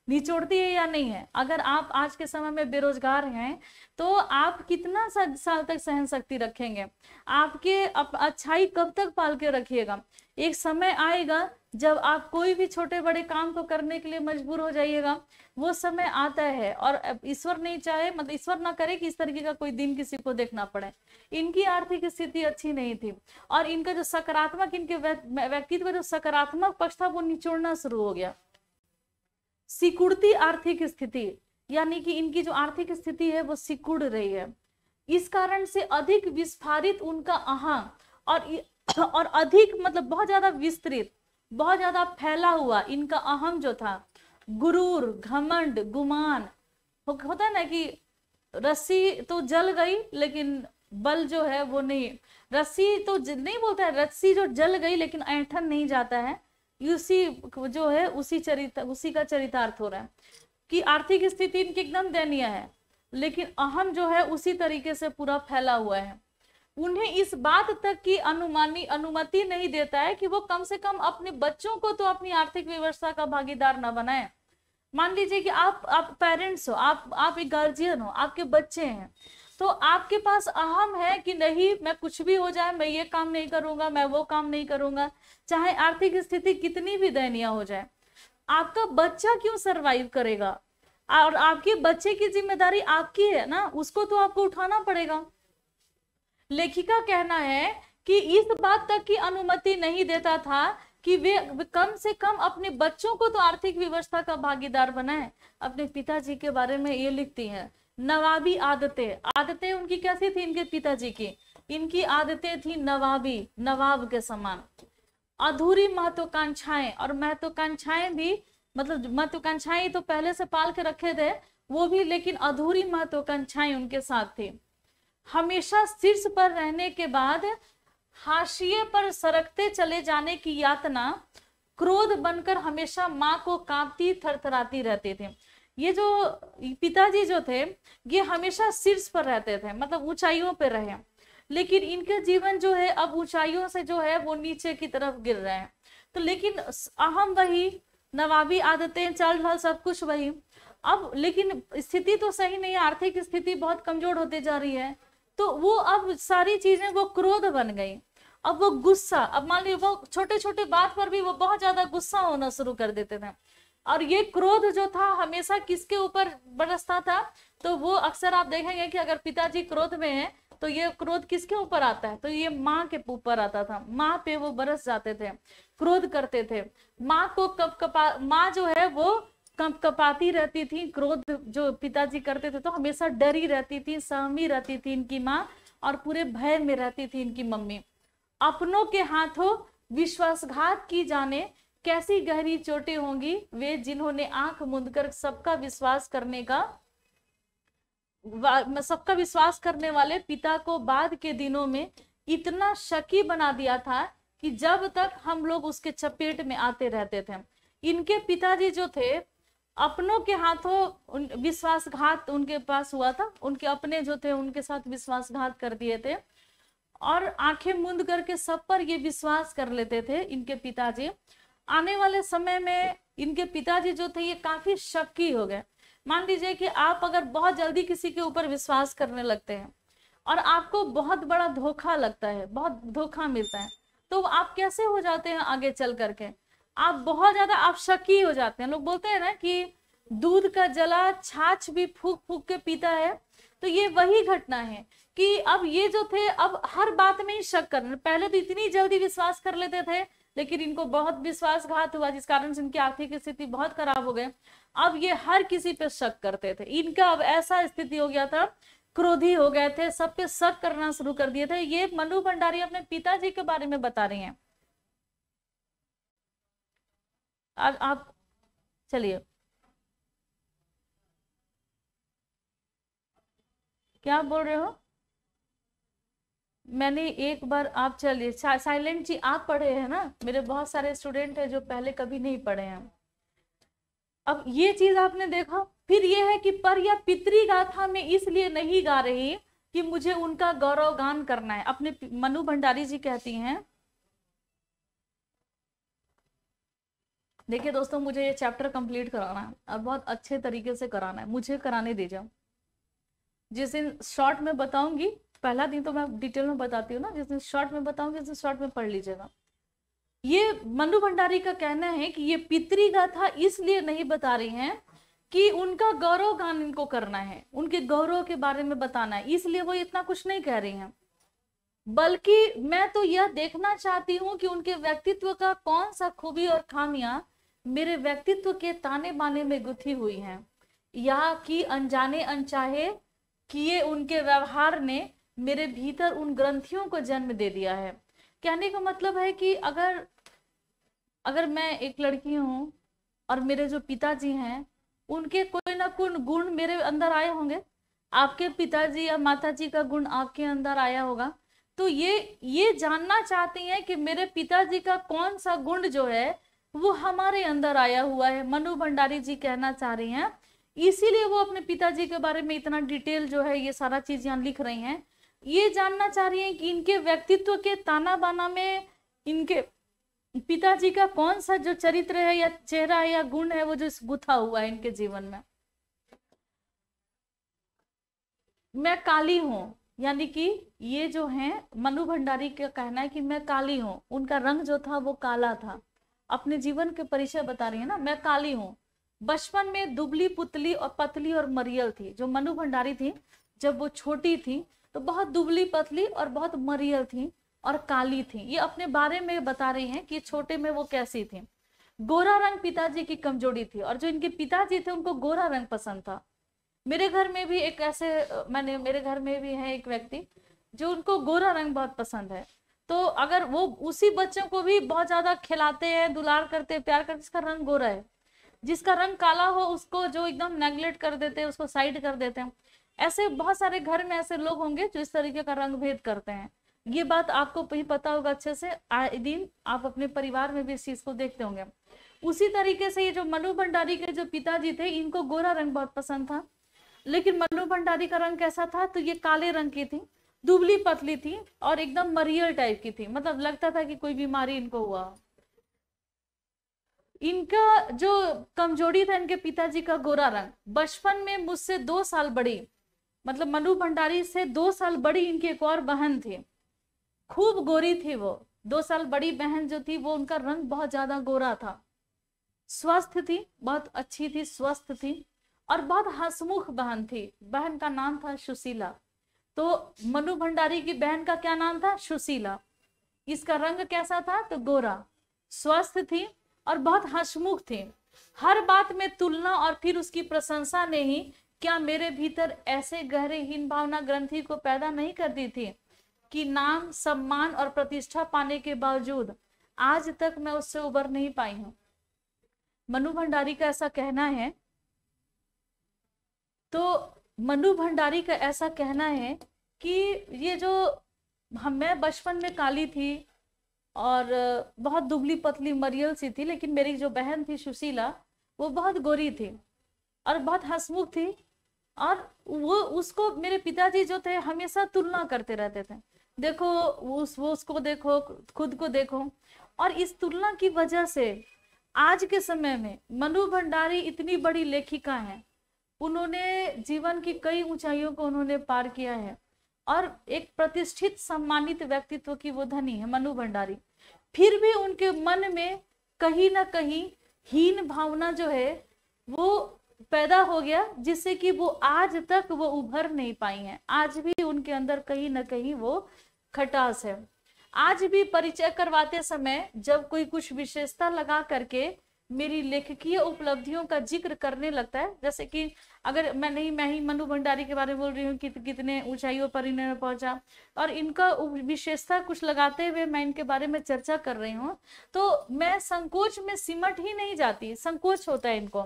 Speaker 1: निचोड़ती है या नहीं है अगर आप आज के समय में बेरोजगार हैं तो आप कितना साल तक सहन शक्ति रखेंगे आपके अप, अच्छाई कब तक पाल के रखिएगा एक समय आएगा जब आप कोई भी छोटे बड़े काम को करने के लिए मजबूर हो जाइएगा वो समय आता है और ईश्वर नहीं चाहे मतलब ईश्वर ना करे कि इस तरीके का कोई दिन किसी को देखना पड़े इनकी आर्थिक स्थिति अच्छी नहीं थी और इनका जो सकारात्मक इनके व्यक्तित्व का जो सकारात्मक पक्ष था वो निचोड़ना शुरू हो गया सिकुड़ती आर्थिक स्थिति यानी कि इनकी जो आर्थिक स्थिति है वो सिकुड़ रही है इस कारण से अधिक विस्फारित उनका अहा और [COUGHS] और अधिक मतलब बहुत ज्यादा विस्तृत बहुत ज्यादा फैला हुआ इनका अहम जो था गुरूर घमंड गुमान हो, होता है ना कि रस्सी तो जल गई लेकिन बल जो है वो नहीं रस्सी तो नहीं बोलता है रस्सी जो जल गई लेकिन ऐठन नहीं जाता है उसी जो है उसी चरित उसी का चरितार्थ हो रहा है कि आर्थिक स्थिति इनकी एकदम दयनीय है लेकिन अहम जो है उसी तरीके से पूरा फैला हुआ है उन्हें इस बात तक की अनुमानी अनुमति नहीं देता है कि वो कम से कम अपने बच्चों को तो अपनी आर्थिक व्यवस्था का भागीदार ना बनाए मान लीजिए कि आप आप पेरेंट्स हो आप आप एक गार्जियन हो आपके बच्चे हैं तो आपके पास अहम है कि नहीं मैं कुछ भी हो जाए मैं ये काम नहीं करूंगा मैं वो काम नहीं करूंगा चाहे आर्थिक स्थिति कितनी भी दयनीय हो जाए आपका बच्चा क्यों सरवाइव करेगा और आपके बच्चे की जिम्मेदारी आपकी है ना उसको तो आपको उठाना पड़ेगा लेखिका कहना है कि इस बात तक की अनुमति नहीं देता था कि वे कम से कम अपने बच्चों को तो आर्थिक व्यवस्था का भागीदार बनाए अपने पिताजी के बारे में ये लिखती हैं नवाबी आदतें आदतें उनकी कैसी थी इनके पिताजी की इनकी आदतें थी नवाबी नवाब के समान अधूरी महत्वाकांक्षाएं और महत्वाकांक्षाएं भी मतलब महत्वाकांक्षाएं तो पहले से पाल के रखे थे वो भी लेकिन अधूरी महत्वाकांक्षाएं उनके साथ थी हमेशा शीर्ष पर रहने के बाद हाशिए पर सरकते चले जाने की यातना क्रोध बनकर हमेशा माँ को कांपती थरथराती रहती थी ये जो पिताजी जो थे ये हमेशा शीर्ष पर रहते थे मतलब ऊंचाइयों पर रहे लेकिन इनका जीवन जो है अब ऊंचाइयों से जो है वो नीचे की तरफ गिर रहे हैं तो लेकिन अहम वही नवाबी आदतें चाल ढल सब कुछ वही अब लेकिन स्थिति तो सही नहीं आर्थिक स्थिति बहुत कमजोर होती जा रही है तो वो अब सारी चीजें वो क्रोध बन गई अब वो गुस्सा अब मान लीजिए वो छोटे छोटे बात पर भी वो बहुत ज्यादा गुस्सा होना शुरू कर देते थे और ये क्रोध जो था हमेशा किसके ऊपर बरसता था तो वो अक्सर आप देखेंगे कि अगर पिताजी क्रोध में है तो ये क्रोध किसके ऊपर आता है तो ये माँ के ऊपर आता था माँ पे वो बरस जाते थे क्रोध करते थे माँ को कप कपा माँ जो है वो कप कपाती रहती थी क्रोध जो पिताजी करते थे तो हमेशा डरी रहती थी सहमी रहती थी इनकी माँ और पूरे भय में रहती थी इनकी मम्मी अपनों के हाथों विश्वासघात की जाने कैसी गहरी चोटें होंगी वे जिन्होंने आंख मूंद कर सबका विश्वास करने का सबका विश्वास करने वाले पिता को बाद के दिनों में इतना शकी बना दिया था कि जब तक हम लोग उसके चपेट में आते रहते थे इनके पिताजी जो थे अपनों के हाथों विश्वासघात उनके पास हुआ था उनके अपने जो थे उनके साथ विश्वासघात कर दिए थे और आंखें मूंद करके सब पर ये विश्वास कर लेते थे इनके पिताजी आने वाले समय में इनके पिताजी जो थे ये काफी शक्की हो गए मान लीजिए कि आप अगर बहुत जल्दी किसी के ऊपर विश्वास करने लगते हैं और आपको बहुत बड़ा धोखा लगता है बहुत धोखा मिलता है तो आप कैसे हो जाते हैं आगे चल करके आप बहुत ज्यादा आप शकी हो जाते हैं लोग बोलते हैं ना कि दूध का जला छाछ भी फूक फूक के पीता है तो ये वही घटना है कि अब ये जो थे अब हर बात में ही शक करने पहले तो इतनी जल्दी विश्वास कर लेते थे लेकिन इनको बहुत विश्वासघात हुआ जिस कारण से इनकी आर्थिक स्थिति बहुत खराब हो गई अब ये हर किसी पे शक करते थे इनका अब ऐसा स्थिति हो गया था क्रोधी हो गए थे सब पे शक करना शुरू कर दिए थे ये मनु भंडारी अपने पिताजी के बारे में बता रही हैं
Speaker 2: आज आप चलिए क्या बोल रहे हो
Speaker 1: मैंने एक बार आप चलिए साइलेंट जी आप पढ़े हैं ना मेरे बहुत सारे स्टूडेंट हैं जो पहले कभी नहीं पढ़े हैं अब ये चीज आपने देखा फिर ये है कि पर या पितरी गाथा में इसलिए नहीं गा रही कि मुझे उनका गौरव गान करना है अपने मनु भंडारी जी कहती हैं देखिए दोस्तों मुझे ये चैप्टर कंप्लीट कराना है और बहुत अच्छे तरीके से कराना है मुझे कराने दे जाओ जिस दिन शॉर्ट में बताऊंगी पहला दिन तो मैं डिटेल में बताती हूँ ना जिस दिन शॉर्ट में बताऊंगी उस दिन शॉर्ट में पढ़ लीजिएगा ये मनु भंडारी का कहना है कि ये पितरी गाथा इसलिए नहीं बता रही हैं कि उनका गौरव गान इनको करना है उनके गौरव के बारे में बताना है इसलिए वो इतना कुछ नहीं कह रही हैं बल्कि मैं तो यह देखना चाहती हूँ कि उनके व्यक्तित्व का कौन सा खूबी और खामियां मेरे व्यक्तित्व के ताने बाने में गुथी हुई हैं या कि अनजाने अनचाहे किए उनके व्यवहार ने मेरे भीतर उन ग्रंथियों को जन्म दे दिया है कहने का मतलब है कि अगर अगर मैं एक लड़की हूँ और मेरे जो पिताजी हैं उनके कोई ना कोई गुण मेरे अंदर आए होंगे आपके पिताजी या माताजी का गुण आपके अंदर आया होगा तो ये ये जानना चाहती हैं कि मेरे पिताजी का कौन सा गुण जो है वो हमारे अंदर आया हुआ है मनु भंडारी जी कहना चाह रही हैं इसीलिए वो अपने पिताजी के बारे में इतना डिटेल जो है ये सारा चीज़ यहाँ लिख रही हैं ये जानना चाह रही हैं कि इनके व्यक्तित्व के ताना बाना में इनके पिताजी का कौन सा जो चरित्र है या चेहरा है या गुण है वो जो गुथा हुआ है इनके जीवन में मैं काली हूँ यानी कि ये जो है मनु भंडारी का कहना है कि मैं काली हूँ उनका रंग जो था वो काला था अपने जीवन के परिचय बता रही है ना मैं काली हूँ बचपन में दुबली पुतली और पतली और मरियल थी जो मनु भंडारी थी जब वो छोटी थी तो बहुत दुबली पतली और बहुत मरियल थी और काली थी ये अपने बारे में बता रही हैं कि छोटे में वो कैसी थी गोरा रंग पिताजी की कमजोरी थी और जो इनके पिताजी थे उनको गोरा रंग पसंद था मेरे घर में भी एक ऐसे मैंने मेरे घर में भी है एक व्यक्ति जो उनको गोरा रंग बहुत पसंद है तो अगर वो उसी बच्चों को भी बहुत ज्यादा खिलाते हैं दुलार करते हैं प्यार करते जिसका रंग गोरा है जिसका रंग काला हो उसको जो एकदम नेग्लेक्ट कर देते हैं उसको साइड कर देते हैं ऐसे बहुत सारे घर में ऐसे लोग होंगे जो इस तरीके का रंग भेद करते हैं ये बात आपको भी पता होगा अच्छे से आए दिन आप अपने परिवार में भी इस चीज को देखते होंगे उसी तरीके से ये जो मनु भंडारी के जो पिताजी थे इनको गोरा रंग बहुत पसंद था लेकिन मनु भंडारी का रंग कैसा था तो ये काले रंग की थी दुबली पतली थी और एकदम मरियल टाइप की थी मतलब लगता था कि कोई बीमारी इनको हुआ इनका जो कमजोरी था इनके पिताजी का गोरा रंग बचपन में मुझसे दो साल बड़ी मतलब मनु भंडारी से दो साल बड़ी इनकी एक और बहन थी खूब गोरी थी वो दो साल बड़ी बहन जो थी वो उनका रंग बहुत ज्यादा गोरा था स्वस्थ थी बहुत अच्छी थी स्वस्थ थी और बहुत हसमुख बहन थी बहन का नाम था सुशीला तो मनु भंडारी की बहन का क्या नाम था सुशीला इसका रंग कैसा था तो गोरा स्वस्थ थी और बहुत हसमुख थी हर बात में तुलना और फिर उसकी प्रशंसा ने ही क्या मेरे भीतर ऐसे गहरे हीन भावना ग्रंथि को पैदा नहीं करती थी कि नाम सम्मान और प्रतिष्ठा पाने के बावजूद आज तक मैं उससे उबर नहीं पाई हूं मनु भंडारी का ऐसा कहना है तो मनु भंडारी का ऐसा कहना है कि ये जो हम मैं बचपन में काली थी और बहुत दुबली पतली मरियल सी थी लेकिन मेरी जो बहन थी सुशीला वो बहुत गोरी थी और बहुत हंसमुख थी और वो उसको मेरे पिताजी जो थे हमेशा तुलना करते रहते थे देखो उस वो उसको देखो खुद को देखो और इस तुलना की वजह से आज के समय में मनु भंडारी इतनी बड़ी लेखिका हैं उन्होंने जीवन की कई ऊंचाइयों को उन्होंने पार किया है और एक प्रतिष्ठित सम्मानित व्यक्तित्व की वो धनी है मनु भंडारी फिर भी उनके मन में कहीं ना कहीं हीन भावना जो है वो पैदा हो गया जिससे कि वो आज तक वो उभर नहीं पाई हैं आज भी उनके अंदर कहीं ना कहीं वो खटास है आज भी परिचय करवाते समय जब कोई कुछ विशेषता लगा करके मेरी लेखकीय उपलब्धियों का जिक्र करने लगता है जैसे कि अगर मैं नहीं मैं ही मनु भंडारी के बारे में बोल रही हूँ कि कितने ऊंचाइयों पर इन्होंने पहुंचा और इनका विशेषता कुछ लगाते हुए मैं इनके बारे में चर्चा कर रही हूँ तो मैं संकोच में सिमट ही नहीं जाती संकोच होता है इनको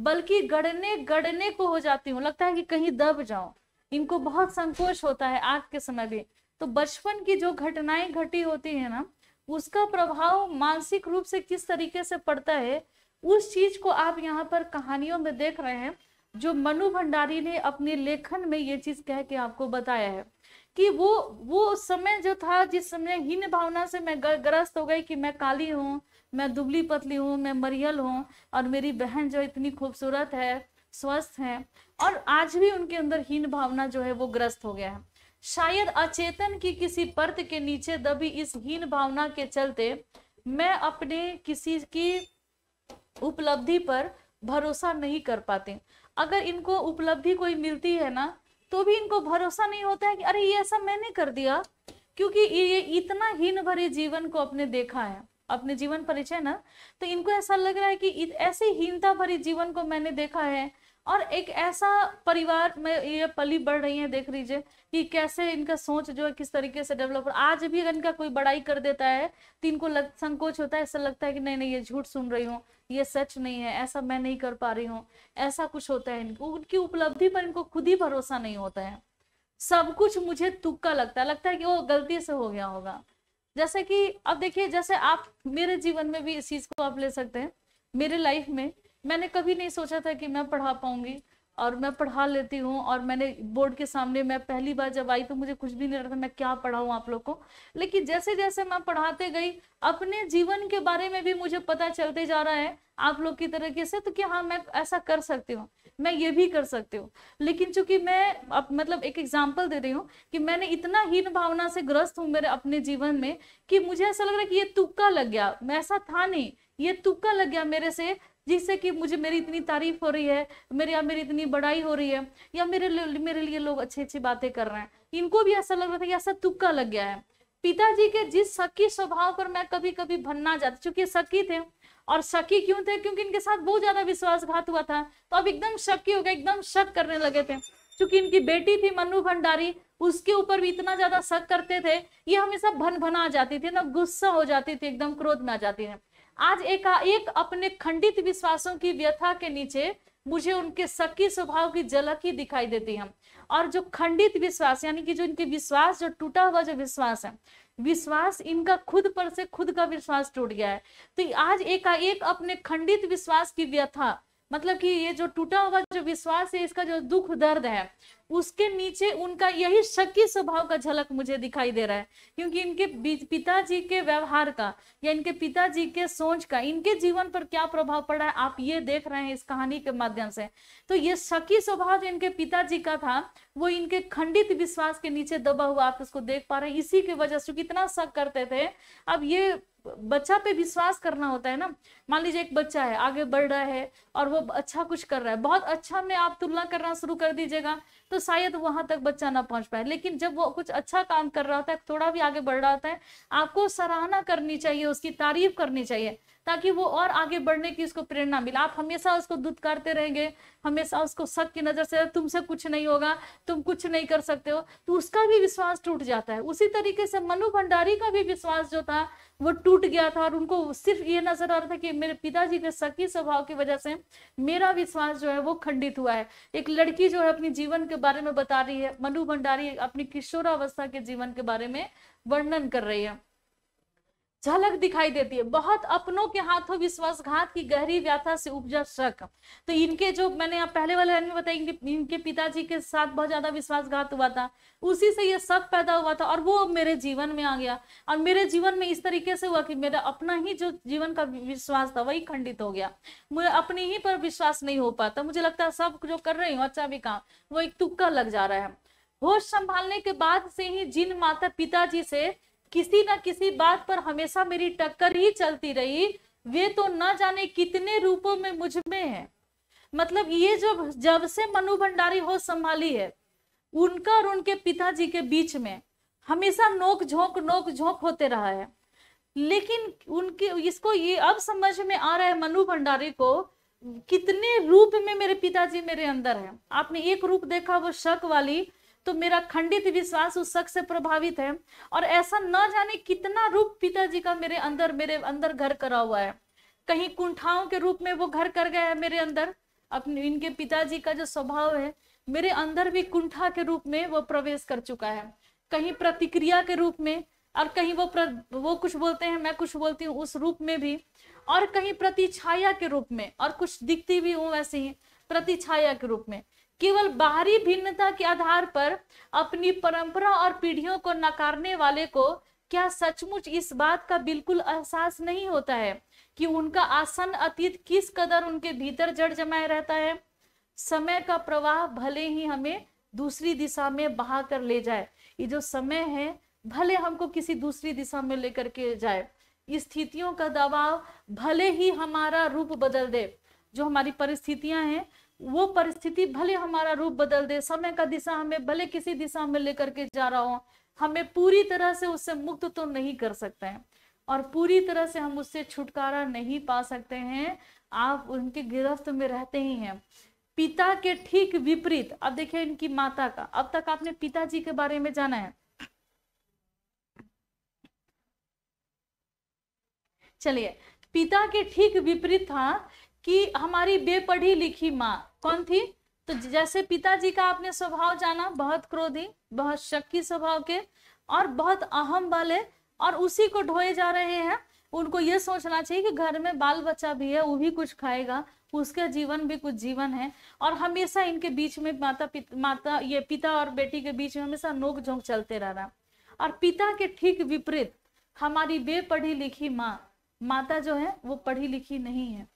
Speaker 1: बल्कि गड़ने गड़ने को हो जाती हूँ लगता है कि कहीं दब जाओ इनको बहुत संकोच होता है आज के समय भी तो बचपन की जो घटनाएं घटी होती है ना उसका प्रभाव मानसिक रूप से किस तरीके से पड़ता है उस चीज को आप यहाँ पर कहानियों में देख रहे हैं जो मनु भंडारी ने अपने लेखन में ये चीज कह के आपको बताया है कि वो वो समय जो था जिस समय हीन भावना से मैं ग्रस्त हो गई कि मैं काली हूँ मैं दुबली पतली हूँ मैं मरियल हूँ और मेरी बहन जो इतनी खूबसूरत है स्वस्थ है और आज भी उनके अंदर हीन भावना जो है वो ग्रस्त हो गया है शायद अचेतन की किसी परत के नीचे दबी इस हीन भावना के चलते मैं अपने किसी की उपलब्धि पर भरोसा नहीं कर पाते अगर इनको उपलब्धि कोई मिलती है ना तो भी इनको भरोसा नहीं होता है कि अरे ये ऐसा मैंने कर दिया क्योंकि ये इतना हीन भरे जीवन को अपने देखा है अपने जीवन परिचय ना तो इनको ऐसा लग रहा है कि ऐसे हीनता भरी जीवन को मैंने देखा है और एक ऐसा परिवार में ये पली बढ़ रही है देख लीजिए कि कैसे इनका सोच जो है किस तरीके से डेवलप आज भी अगर इनका कोई बड़ाई कर देता है तो इनको लग, संकोच होता है ऐसा लगता है कि नहीं नहीं ये झूठ सुन रही हूँ ये सच नहीं है ऐसा मैं नहीं कर पा रही हूँ ऐसा कुछ होता है इनको उनकी उपलब्धि पर इनको खुद ही भरोसा नहीं होता है सब कुछ मुझे तुक्का लगता है लगता है कि वो गलती से हो गया होगा जैसे कि अब देखिए जैसे आप मेरे जीवन में भी इस चीज़ को आप ले सकते हैं मेरे लाइफ में मैंने कभी नहीं सोचा था कि मैं पढ़ा पाऊंगी और मैं पढ़ा लेती हूँ और मैंने बोर्ड के सामने मैं पहली बार जब आई तो मुझे कुछ भी नहीं रहता मैं क्या पढ़ाऊँ आप लोग को लेकिन जैसे जैसे मैं पढ़ाते गई अपने जीवन के बारे में भी मुझे पता चलते जा रहा है आप लोग की तरीके से तो कि हाँ मैं ऐसा कर सकती हूँ मैं ये भी कर सकती हूँ लेकिन चूंकि मैं अब मतलब एक एग्जाम्पल दे रही हूँ कि मैंने इतना हीन भावना से ग्रस्त हूँ मेरे अपने जीवन में कि मुझे ऐसा लग रहा है कि ये तुक्का लग गया मैं ऐसा था नहीं ये तुक्का लग गया मेरे से जिससे कि मुझे मेरी इतनी तारीफ हो रही है मेरे या मेरी इतनी बड़ाई हो रही है या मेरे मेरे लिए लोग अच्छी अच्छी बातें कर रहे हैं इनको भी ऐसा लग रहा था कि ऐसा तुक्का लग गया है पिताजी के जिस सखी स्वभाव पर मैं कभी कभी भन्ना जाती चूंकि सखी थे और शकी क्यों थे क्योंकि इनके साथ बहुत ज्यादा विश्वासघात हुआ था तो अब एकदम शकी हो गए एकदम शक करने लगे थे क्योंकि इनकी बेटी थी मनु भंडारी उसके ऊपर भी इतना ज्यादा शक करते थे ये हमेशा भन भना आ जाती थी ना गुस्सा हो जाती थी एकदम क्रोध में आ जाती है आज एक एक अपने खंडित विश्वासों की व्यथा के नीचे मुझे उनके सकी स्वभाव की झलक ही दिखाई देती है और जो खंडित विश्वास यानी कि जो इनके विश्वास जो टूटा हुआ जो विश्वास है विश्वास इनका खुद पर से खुद का विश्वास टूट गया है तो आज एक एक अपने खंडित विश्वास की व्यथा मतलब कि ये जो टूटा हुआ जो विश्वास है इसका जो दुख दर्द है उसके नीचे उनका यही शक्की स्वभाव का झलक मुझे दिखाई दे रहा है क्योंकि इनके पिताजी के व्यवहार का या इनके पिताजी के सोच का इनके जीवन पर क्या प्रभाव पड़ा है आप ये देख रहे हैं इस कहानी के माध्यम से तो ये शकी स्वभाव जो इनके पिताजी का था वो इनके खंडित विश्वास के नीचे दबा हुआ आप इसको देख पा रहे हैं इसी की वजह से कितना शक करते थे अब ये बच्चा पे विश्वास करना होता है ना मान लीजिए एक बच्चा है आगे बढ़ रहा है और वो अच्छा कुछ कर रहा है बहुत अच्छा में आप तुलना करना शुरू कर दीजिएगा तो शायद वहां तक बच्चा ना पहुंच पाए लेकिन जब वो कुछ अच्छा काम कर रहा होता है थोड़ा भी आगे बढ़ रहा होता है आपको सराहना करनी चाहिए उसकी तारीफ करनी चाहिए ताकि वो और आगे बढ़ने की उसको प्रेरणा मिले आप हमेशा उसको दुदकारते रहेंगे हमेशा उसको शक की नज़र से तुमसे कुछ नहीं होगा तुम कुछ नहीं कर सकते हो तो उसका भी विश्वास टूट जाता है उसी तरीके से मनु भंडारी का भी विश्वास जो था वो टूट गया था और उनको सिर्फ ये नजर आ रहा था कि मेरे पिताजी के सखी स्वभाव की वजह से मेरा विश्वास जो है वो खंडित हुआ है एक लड़की जो है अपने जीवन के बारे में बता रही है मनु भंडारी अपनी किशोरावस्था के जीवन के बारे में वर्णन कर रही है झलक दिखाई देती है बहुत अपनों के हाथों विश्वासघात की गहरी व्याथा से उपजा शक तो इनके जो मैंने आप पहले वाले लाइन में बताया इनके इनके पिताजी के साथ बहुत ज्यादा विश्वासघात हुआ था उसी से ये शक पैदा हुआ था और वो मेरे जीवन में आ गया और मेरे जीवन में इस तरीके से हुआ कि मेरा अपना ही जो जीवन का विश्वास था वही खंडित हो गया मुझे अपने ही पर विश्वास नहीं हो पाता मुझे लगता है सब जो कर रही हूँ अच्छा भी काम वो एक तुक्का लग जा रहा है होश संभालने के बाद से ही जिन माता पिताजी से किसी ना किसी बात पर हमेशा मेरी टक्कर ही चलती रही वे तो न जाने कितने रूपों में मुझ में है मतलब ये जब जब से मनु भंडारी हो संभाली है उनका और उनके पिताजी के बीच में हमेशा नोक झोंक नोक झोंक होते रहा है लेकिन उनके इसको ये अब समझ में आ रहा है मनु भंडारी को कितने रूप में मेरे पिताजी मेरे अंदर है आपने एक रूप देखा वो शक वाली तो मेरा खंडित विश्वास उस शख्स से प्रभावित है और ऐसा न जाने कितना रूप पिताजी का मेरे अंदर मेरे अंदर घर करा हुआ है कहीं कुंठाओं के रूप में वो घर कर गया है मेरे अंदर अपने इनके पिताजी का जो स्वभाव है मेरे अंदर भी कुंठा के रूप में वो प्रवेश कर चुका है कहीं प्रतिक्रिया के रूप में और कहीं वो प्र, वो कुछ बोलते हैं मैं कुछ बोलती हूँ उस रूप में भी और कहीं प्रतिछाया के रूप में और कुछ दिखती भी हूँ वैसे ही प्रतिछाया के रूप में केवल बाहरी भिन्नता के आधार पर अपनी परंपरा और पीढ़ियों को नकारने वाले को क्या सचमुच इस बात का बिल्कुल एहसास नहीं होता है कि उनका आसन अतीत किस कदर उनके भीतर जड़ जमाए रहता है समय का प्रवाह भले ही हमें दूसरी दिशा में बहा कर ले जाए ये जो समय है भले हमको किसी दूसरी दिशा में लेकर के जाए स्थितियों का दबाव भले ही हमारा रूप बदल दे जो हमारी परिस्थितियां हैं वो परिस्थिति भले हमारा रूप बदल दे समय का दिशा हमें भले किसी दिशा में लेकर के जा रहा हो हमें पूरी तरह से उससे मुक्त तो नहीं कर सकते हैं और पूरी तरह से हम उससे छुटकारा नहीं पा सकते हैं आप उनके गिरफ्त में रहते ही हैं पिता के ठीक विपरीत अब देखिए इनकी माता का अब तक आपने पिताजी के बारे में जाना है चलिए पिता के ठीक विपरीत था कि हमारी बेपढ़ी लिखी माँ कौन थी तो जैसे पिताजी का आपने स्वभाव जाना बहुत क्रोधी बहुत शक्की स्वभाव के और बहुत अहम वाले और उसी को ढोए जा रहे हैं उनको ये सोचना चाहिए कि घर में बाल बच्चा भी है वो भी कुछ खाएगा उसका जीवन भी कुछ जीवन है और हमेशा इनके बीच में माता पिता माता ये पिता और बेटी के बीच में हमेशा नोक झोंक चलते रहा और पिता के ठीक विपरीत हमारी बेपढ़ी लिखी माँ माता जो है वो पढ़ी लिखी नहीं है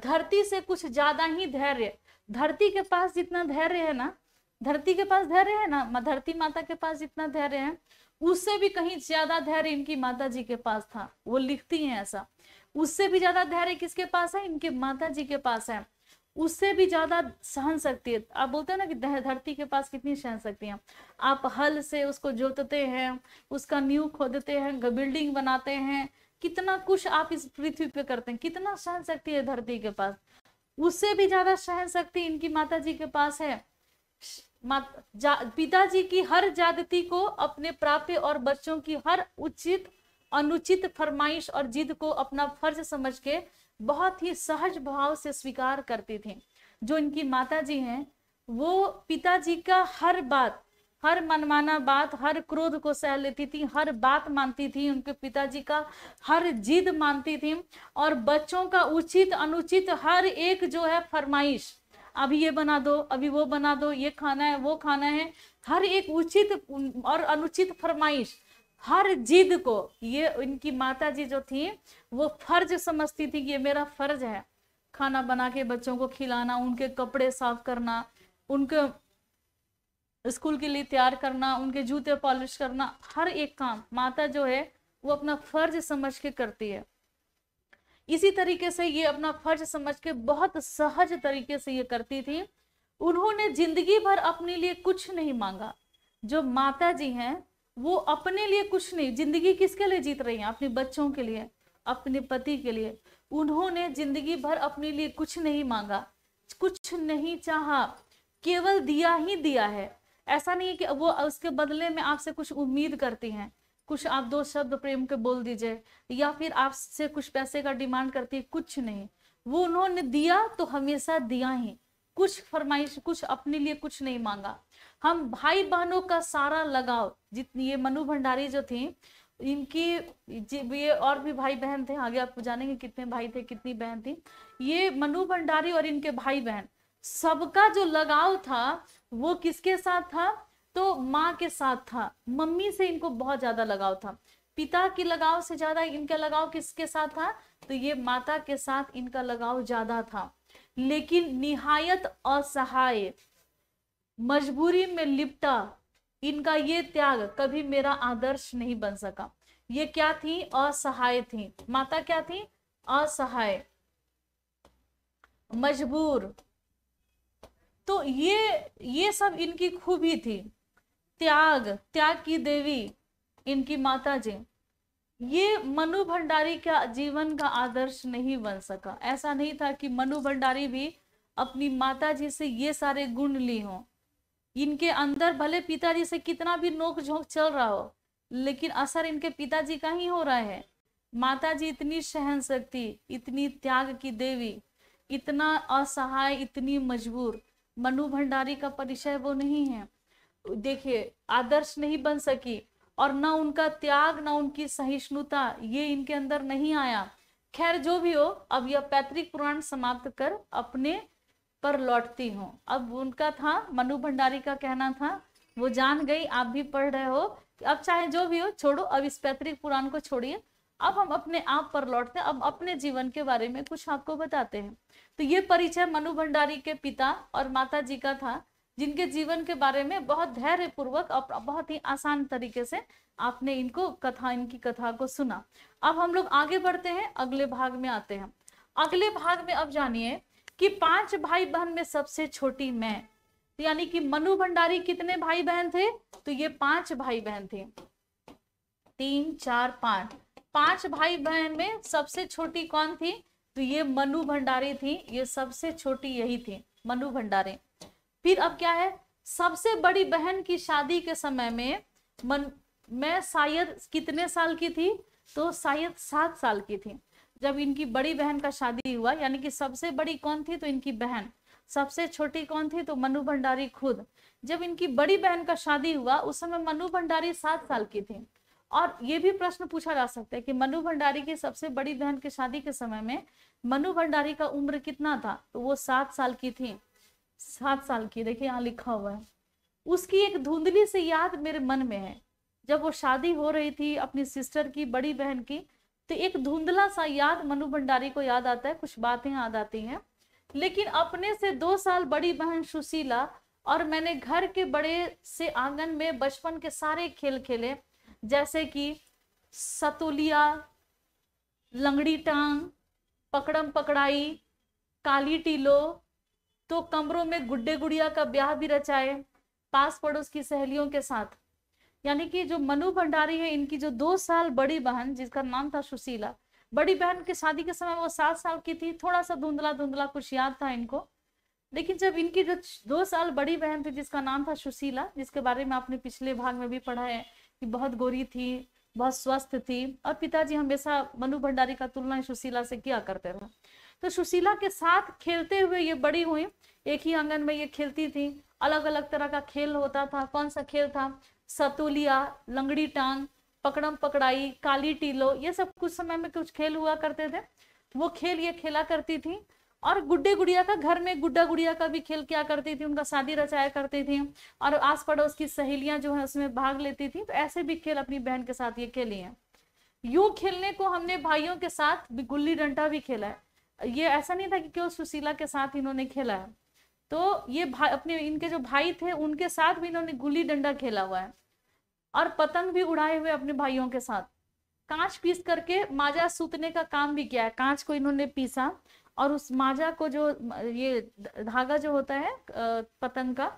Speaker 1: धरती से कुछ ज्यादा ही धैर्य धरती के पास जितना धैर्य है ना धरती के पास धैर्य है ना धरती माता के पास जितना धैर्य है उससे भी कहीं ज्यादा धैर्य इनकी माता जी के पास था वो लिखती हैं ऐसा उससे भी ज्यादा धैर्य किसके पास है इनके माता जी के पास है उससे भी ज्यादा सहन शक्ति है आप बोलते हैं ना कि धरती के पास कितनी सहन शक्ति है आप हल से उसको जोतते हैं उसका न्यू खोदते हैं बिल्डिंग बनाते हैं कितना कुछ आप इस पृथ्वी पे करते हैं कितना सहन शक्ति है धरती के पास उससे भी ज्यादा सहन शक्ति इनकी माता जी के पास है पिताजी की हर जाति को अपने प्राप्य और बच्चों की हर उचित अनुचित फरमाइश और जिद को अपना फर्ज समझ के बहुत ही सहज भाव से स्वीकार करती थी जो इनकी माता जी हैं वो पिताजी का हर बात हर मनमाना बात हर क्रोध को सह लेती थी हर बात मानती थी उनके पिताजी का हर जिद मानती थी और बच्चों का उचित अनुचित हर एक जो है फरमाइश अभी ये बना दो अभी वो बना दो ये खाना है वो खाना है हर एक उचित और अनुचित फरमाइश हर जिद को ये इनकी माता जी जो थी वो फर्ज समझती थी कि ये मेरा फर्ज है खाना बना के बच्चों को खिलाना उनके कपड़े साफ करना उनके स्कूल के लिए तैयार करना उनके जूते पॉलिश करना हर एक काम माता जो है वो अपना फर्ज समझ के करती है इसी तरीके से ये अपना फर्ज समझ के बहुत सहज तरीके से ये करती थी उन्होंने जिंदगी भर अपने लिए कुछ नहीं मांगा जो माता जी हैं वो अपने लिए कुछ नहीं जिंदगी किसके लिए जीत रही हैं अपने बच्चों के लिए अपने पति के लिए उन्होंने जिंदगी भर अपने लिए कुछ नहीं मांगा कुछ नहीं चाहा केवल दिया ही दिया है ऐसा नहीं है कि वो उसके बदले में आपसे कुछ उम्मीद करती हैं कुछ आप दो शब्द प्रेम के बोल दीजिए या फिर आपसे कुछ पैसे का डिमांड करती है कुछ नहीं वो उन्होंने दिया तो हमेशा दिया ही कुछ फरमाइश कुछ अपने लिए कुछ नहीं मांगा हम भाई बहनों का सारा लगाव जितनी ये मनु भंडारी जो थी इनकी ये और भी भाई बहन थे आगे आप जानेंगे कितने भाई थे कितनी बहन थी ये मनु भंडारी और इनके भाई बहन सबका जो लगाव था वो किसके साथ था तो माँ के साथ था मम्मी से इनको बहुत ज्यादा लगाव था पिता के लगाव से ज्यादा इनका लगाव किसके साथ था तो ये माता के साथ इनका लगाव ज्यादा था लेकिन निहायत असहाय मजबूरी में लिपटा इनका ये त्याग कभी मेरा आदर्श नहीं बन सका ये क्या थी असहाय थी माता क्या थी असहाय मजबूर तो ये ये सब इनकी खूबी थी त्याग त्याग की देवी इनकी माता जी ये मनु भंडारी का जीवन का आदर्श नहीं बन सका ऐसा नहीं था कि मनु भंडारी भी अपनी माता जी से ये सारे गुण ली हों इनके अंदर भले पिताजी से कितना भी नोक झोंक चल रहा हो लेकिन असर इनके पिताजी का ही हो रहा है माता जी इतनी सहन शक्ति इतनी त्याग की देवी इतना असहाय इतनी मजबूर मनु भंडारी का परिचय वो नहीं है देखिए आदर्श नहीं बन सकी और ना उनका त्याग ना उनकी सहिष्णुता ये इनके अंदर नहीं आया खैर जो भी हो अब यह पैतृक पुराण समाप्त कर अपने पर लौटती हूँ अब उनका था मनु भंडारी का कहना था वो जान गई आप भी पढ़ रहे हो अब चाहे जो भी हो छोड़ो अब इस पैतृक पुराण को छोड़िए अब हम अपने आप पर लौटते हैं अब अपने जीवन के बारे में कुछ आपको बताते हैं तो ये परिचय मनु भंडारी के पिता और माता जी का था जिनके जीवन के बारे में बहुत धैर्य पूर्वक और बहुत ही आसान तरीके से आपने इनको कथा इनकी कथा को सुना अब हम लोग आगे बढ़ते हैं अगले भाग में आते हैं अगले भाग में अब जानिए कि पांच भाई बहन में सबसे छोटी मैं तो यानी कि मनु भंडारी कितने भाई बहन थे तो ये पांच भाई बहन थे तीन चार पांच पांच भाई बहन में सबसे छोटी कौन थी तो ये मनु भंडारी थी ये सबसे छोटी यही थी मनु भंडारी फिर अब क्या है सबसे बड़ी बहन की शादी के समय में मन मैं शायद कितने साल की थी तो शायद सात साल की थी जब इनकी बड़ी बहन का शादी हुआ यानी कि सबसे बड़ी कौन थी तो इनकी बहन सबसे छोटी कौन थी तो मनु भंडारी खुद जब इनकी बड़ी बहन का शादी हुआ उस समय मनु भंडारी सात साल की थी और ये भी प्रश्न पूछा जा सकता है कि मनु भंडारी की सबसे बड़ी बहन की शादी के समय में मनु भंडारी का उम्र कितना था तो वो सात साल की थी सात साल की देखिए यहाँ लिखा हुआ है उसकी एक धुंधली से याद मेरे मन में है जब वो शादी हो रही थी अपनी सिस्टर की बड़ी बहन की तो एक धुंधला सा याद मनु भंडारी को याद आता है कुछ बातें याद आती हैं लेकिन अपने से दो साल बड़ी बहन सुशीला और मैंने घर के बड़े से आंगन में बचपन के सारे खेल खेले जैसे कि सतुलिया लंगड़ी टांग पकड़म पकड़ाई काली टीलो तो कमरों में गुड्डे गुड़िया का ब्याह भी रचाए पास पड़ोस की सहेलियों के साथ यानी कि जो मनु भंडारी है इनकी जो दो साल बड़ी बहन जिसका नाम था सुशीला बड़ी बहन की शादी के समय वो सात साल की थी थोड़ा सा धुंधला धुंधला कुछ याद था इनको लेकिन जब इनकी जो दो साल बड़ी बहन थी जिसका नाम था सुशीला जिसके बारे में आपने पिछले भाग में भी पढ़ा है कि बहुत गोरी थी बहुत स्वस्थ थी और पिताजी हमेशा मनु भंडारी का तुलना सुशीला से किया करते थे तो सुशीला के साथ खेलते हुए ये बड़ी हुई एक ही आंगन में ये खेलती थी अलग अलग तरह का खेल होता था कौन सा खेल था सतोलिया लंगड़ी टांग पकड़म पकड़ाई काली टीलो ये सब कुछ समय में कुछ खेल हुआ करते थे वो खेल ये खेला करती थी और गुड्डे गुड़िया का घर में गुड्डा गुड़िया का भी खेल क्या करती थी उनका शादी रचाया करती थी और आस पड़ोस की सहेलियां जो है उसमें भाग लेती थी तो ऐसे भी खेल अपनी बहन के साथ ये खेली है यूं खेलने को हमने भाइयों के साथ गुल्ली डंडा भी खेला है ये ऐसा नहीं था कि क्यों सुशीला के साथ इन्होंने खेला है तो ये भाई अपने इनके जो भाई थे उनके साथ भी इन्होंने गुल्ली डंडा खेला हुआ है और पतंग भी उड़ाए हुए अपने भाइयों के साथ कांच पीस करके माजा सूतने का काम भी किया है कांच को इन्होंने पीसा और उस माजा को जो ये धागा जो होता है पतंग का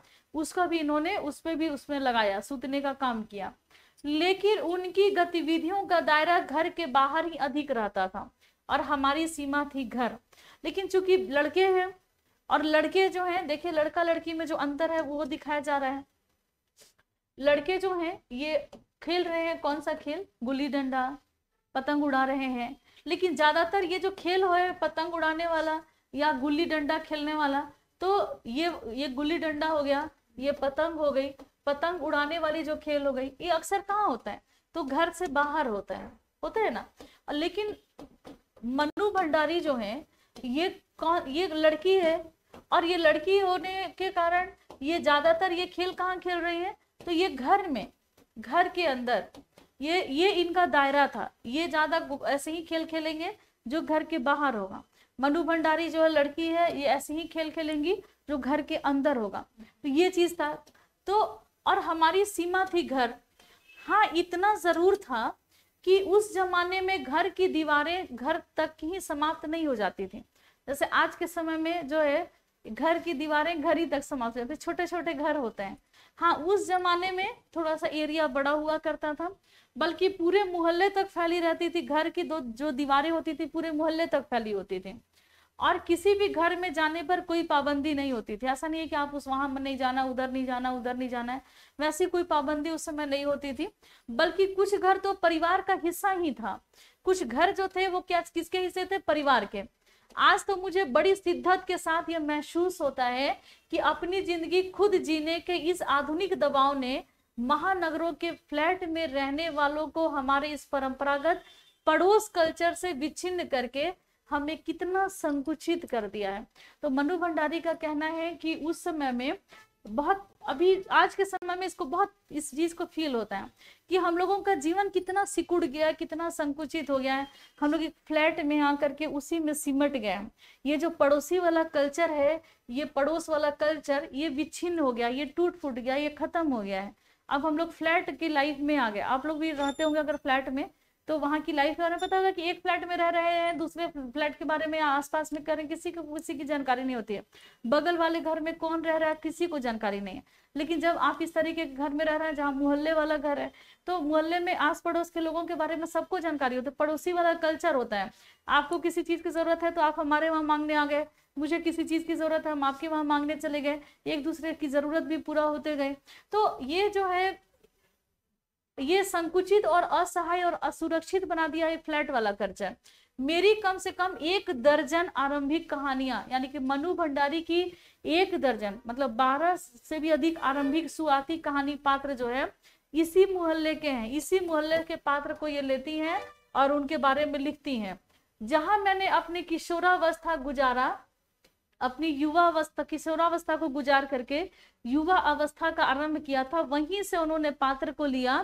Speaker 1: उसका भी इन्होंने उस पर भी उसमें लगाया सूतने का काम किया लेकिन उनकी गतिविधियों का दायरा घर के बाहर ही अधिक रहता था और हमारी सीमा थी घर लेकिन चूंकि लड़के हैं और लड़के जो हैं देखिए लड़का लड़की में जो अंतर है वो दिखाया जा रहा है लड़के जो हैं ये खेल रहे हैं कौन सा खेल गुल्ली डंडा पतंग उड़ा रहे हैं लेकिन ज़्यादातर ये जो खेल हो पतंग उड़ाने वाला या गुल्ली डंडा खेलने वाला तो ये ये गुल्ली डंडा हो गया ये पतंग हो गई पतंग उड़ाने वाली जो खेल हो गई ये अक्सर कहाँ होता है तो घर से बाहर होता है होता है ना लेकिन मनु भंडारी जो है ये कौन ये लड़की है और ये लड़की होने के कारण ये ज़्यादातर ये खेल कहाँ खेल रही है तो ये घर में घर के अंदर ये ये इनका दायरा था ये ज़्यादा ऐसे ही खेल खेलेंगे जो घर के बाहर होगा मनु भंडारी जो है लड़की है ये ऐसे ही खेल खेलेंगी जो घर के अंदर होगा तो ये चीज़ था तो और हमारी सीमा थी घर हाँ इतना ज़रूर था कि उस जमाने में घर की दीवारें घर तक ही समाप्त नहीं हो जाती थी जैसे आज के समय में जो है घर की दीवारें घर ही तक समाप्त हो जाती छोटे छोटे घर होते हैं हाँ उस जमाने में थोड़ा सा एरिया बड़ा हुआ करता था बल्कि पूरे मोहल्ले तक फैली रहती थी घर की दो जो दीवारें होती थी पूरे मोहल्ले तक फैली होती थी और किसी भी घर में जाने पर कोई पाबंदी नहीं होती थी ऐसा नहीं है कि आप उस वहां नहीं जाना उधर नहीं जाना उधर नहीं जाना है वैसी कोई पाबंदी उस समय नहीं होती थी बल्कि कुछ घर तो परिवार का हिस्सा ही था कुछ घर जो थे वो क्या किसके हिस्से थे परिवार के आज तो मुझे बड़ी सिद्धत के साथ यह महसूस होता है कि अपनी जिंदगी खुद जीने के इस आधुनिक दबाव ने महानगरों के फ्लैट में रहने वालों को हमारे इस परंपरागत पड़ोस कल्चर से विच्छिन्न करके हमें कितना संकुचित कर दिया है तो मनु भंडारी का कहना है कि उस समय में बहुत अभी आज के समय में इसको बहुत इस चीज को फील होता है कि हम लोगों का जीवन कितना सिकुड़ गया कितना संकुचित हो गया है हम लोग एक फ्लैट में आकर के उसी में सिमट गए हैं ये जो पड़ोसी वाला कल्चर है ये पड़ोस वाला कल्चर ये विच्छिन्न हो गया ये टूट फूट गया ये खत्म हो गया है अब हम लोग फ्लैट की लाइफ में आ गए आप लोग भी रहते होंगे अगर फ्लैट में तो वहाँ की लाइफ के बारे में पता होगा कि एक फ्लैट में रह रहे हैं दूसरे फ्लैट के बारे में आसपास में करें किसी को किसी की जानकारी नहीं होती है बगल वाले घर में कौन रह रहा है किसी को जानकारी नहीं है लेकिन जब आप इस तरीके के घर में रह रहे हैं जहाँ मोहल्ले वाला घर है तो मोहल्ले में आस पड़ोस के लोगों के बारे में सबको जानकारी होती है पड़ोसी वाला कल्चर होता है आपको किसी चीज़ की ज़रूरत है तो आप हमारे वहाँ मांगने आ गए मुझे किसी चीज़ की ज़रूरत है हम आपके वहाँ मांगने चले गए एक दूसरे की ज़रूरत भी पूरा होते गए तो ये जो है ये संकुचित और असहाय और असुरक्षित बना दिया है फ्लैट वाला कर्जा मेरी कम से कम एक दर्जन आरंभिक कहानियां यानी कि मनु भंडारी की एक दर्जन मतलब बारह से भी अधिक आरंभिक सुआती कहानी पात्र जो है इसी मोहल्ले के हैं इसी मोहल्ले के पात्र को ये लेती हैं और उनके बारे में लिखती हैं जहां मैंने अपनी किशोरावस्था गुजारा अपनी युवा अवस्था किशोरावस्था को गुजार करके युवा अवस्था का आरंभ किया था वहीं से उन्होंने पात्र को लिया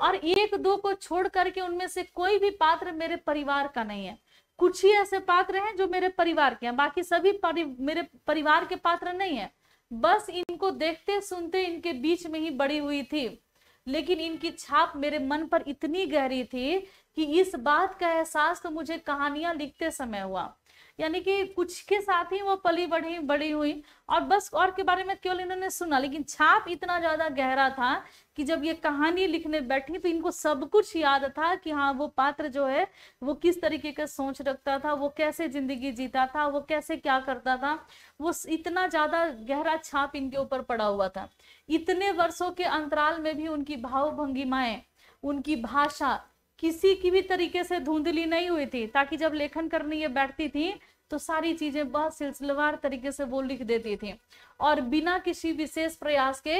Speaker 1: और एक दो को छोड़ करके उनमें से कोई भी पात्र मेरे परिवार का नहीं है कुछ ही ऐसे पात्र हैं जो मेरे परिवार के हैं बाकी सभी परि, मेरे परिवार के पात्र नहीं है बस इनको देखते सुनते इनके बीच में ही बड़ी हुई थी लेकिन इनकी छाप मेरे मन पर इतनी गहरी थी कि इस बात का एहसास तो मुझे कहानियां लिखते समय हुआ यानी कि कुछ के साथ ही वो पली बढ़ी बड़ी हुई और बस और के बारे में केवल इन्होंने सुना लेकिन छाप इतना ज्यादा गहरा था कि जब ये कहानी लिखने बैठी तो इनको सब कुछ याद था कि हाँ वो पात्र जो है वो किस तरीके का सोच रखता था वो कैसे जिंदगी जीता था वो कैसे क्या करता था वो इतना ज्यादा गहरा छाप इनके ऊपर पड़ा हुआ था इतने वर्षों के अंतराल में भी उनकी भाव भंगिमाएं उनकी भाषा किसी की भी तरीके से धुंधली नहीं हुई थी ताकि जब लेखन करने ये बैठती थी तो सारी चीजें बहुत सिलसिलेवार तरीके से वो लिख देती थी और बिना किसी विशेष प्रयास के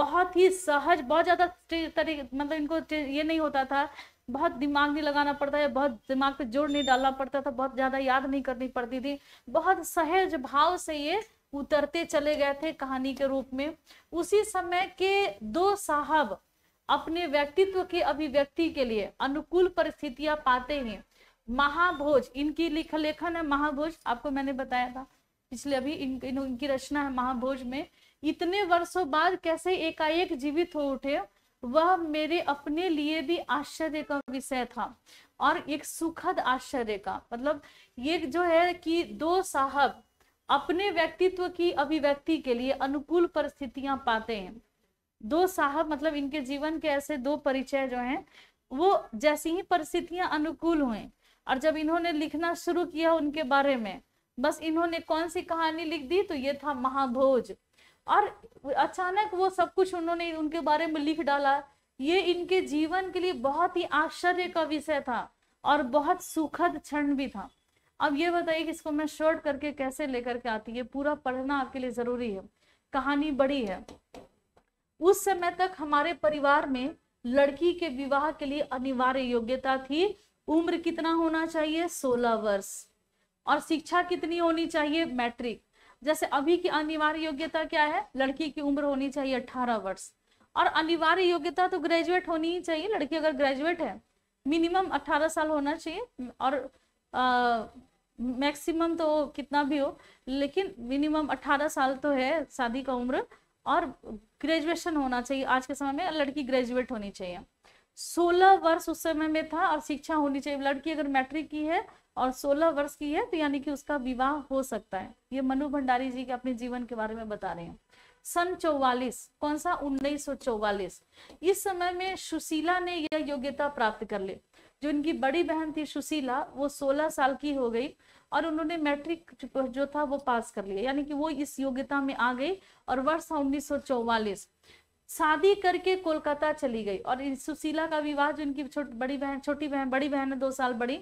Speaker 1: बहुत ही सहज बहुत ज्यादा मतलब इनको ये नहीं होता था बहुत दिमाग नहीं लगाना पड़ता है बहुत दिमाग पे जोर नहीं डालना पड़ता था बहुत ज्यादा याद नहीं करनी पड़ती थी बहुत सहज भाव से ये उतरते चले गए थे कहानी के रूप में उसी समय के दो साहब अपने व्यक्तित्व की अभिव्यक्ति के लिए अनुकूल परिस्थितियां पाते हैं महाभोज इनकी लिख लेखन है महाभोज आपको मैंने बताया था पिछले अभी इन, इन, इनकी रचना है महाभोज में इतने वर्षों बाद कैसे एकाएक जीवित हो उठे वह मेरे अपने लिए भी आश्चर्य का विषय था और एक सुखद आश्चर्य का मतलब ये जो है कि दो साहब अपने व्यक्तित्व की अभिव्यक्ति के लिए अनुकूल परिस्थितियां पाते हैं दो साहब मतलब इनके जीवन के ऐसे दो परिचय जो हैं वो जैसी ही परिस्थितियां अनुकूल हुए और जब इन्होंने लिखना शुरू किया उनके बारे में बस इन्होंने कौन सी कहानी लिख दी तो ये था महाभोज और अचानक वो सब कुछ उन्होंने उनके बारे में लिख डाला ये इनके जीवन के लिए बहुत ही आश्चर्य का विषय था और बहुत सुखद क्षण भी था अब ये बताइए कि इसको मैं शॉर्ट करके कैसे लेकर के आती ये पूरा पढ़ना आपके लिए जरूरी है कहानी बड़ी है उस समय तक हमारे परिवार में लड़की के विवाह के लिए अनिवार्य योग्यता थी उम्र कितना होना चाहिए सोलह वर्ष और शिक्षा कितनी होनी चाहिए मैट्रिक जैसे अभी की अनिवार्य योग्यता क्या है लड़की की उम्र होनी चाहिए अठारह वर्ष और अनिवार्य योग्यता तो ग्रेजुएट होनी ही चाहिए लड़की अगर ग्रेजुएट है मिनिमम अठारह साल होना चाहिए और मैक्सिमम तो कितना भी हो लेकिन मिनिमम अठारह साल तो है शादी का उम्र और ग्रेजुएशन होना चाहिए आज के समय में लड़की ग्रेजुएट होनी चाहिए सोलह वर्ष उस समय में था और शिक्षा होनी चाहिए लड़की अगर मैट्रिक की है और सोलह वर्ष की है तो यानी कि उसका विवाह हो सकता है ये मनु भंडारी जी के अपने जीवन के बारे में बता रहे हैं सन चौवालीस कौन सा उन्नीस सौ इस समय में सुशीला ने यह योग्यता प्राप्त कर ली जो इनकी बड़ी बहन थी सुशीला वो सोलह साल की हो गई और उन्होंने मैट्रिक जो था वो पास कर लिया यानी कि वो इस योग्यता में आ गई और वर्ष उन्नीस शादी करके कोलकाता चली गई और सुशीला का विवाह जो इनकी छोट बड़ी बहन छोटी बहन बड़ी बहन है दो साल बड़ी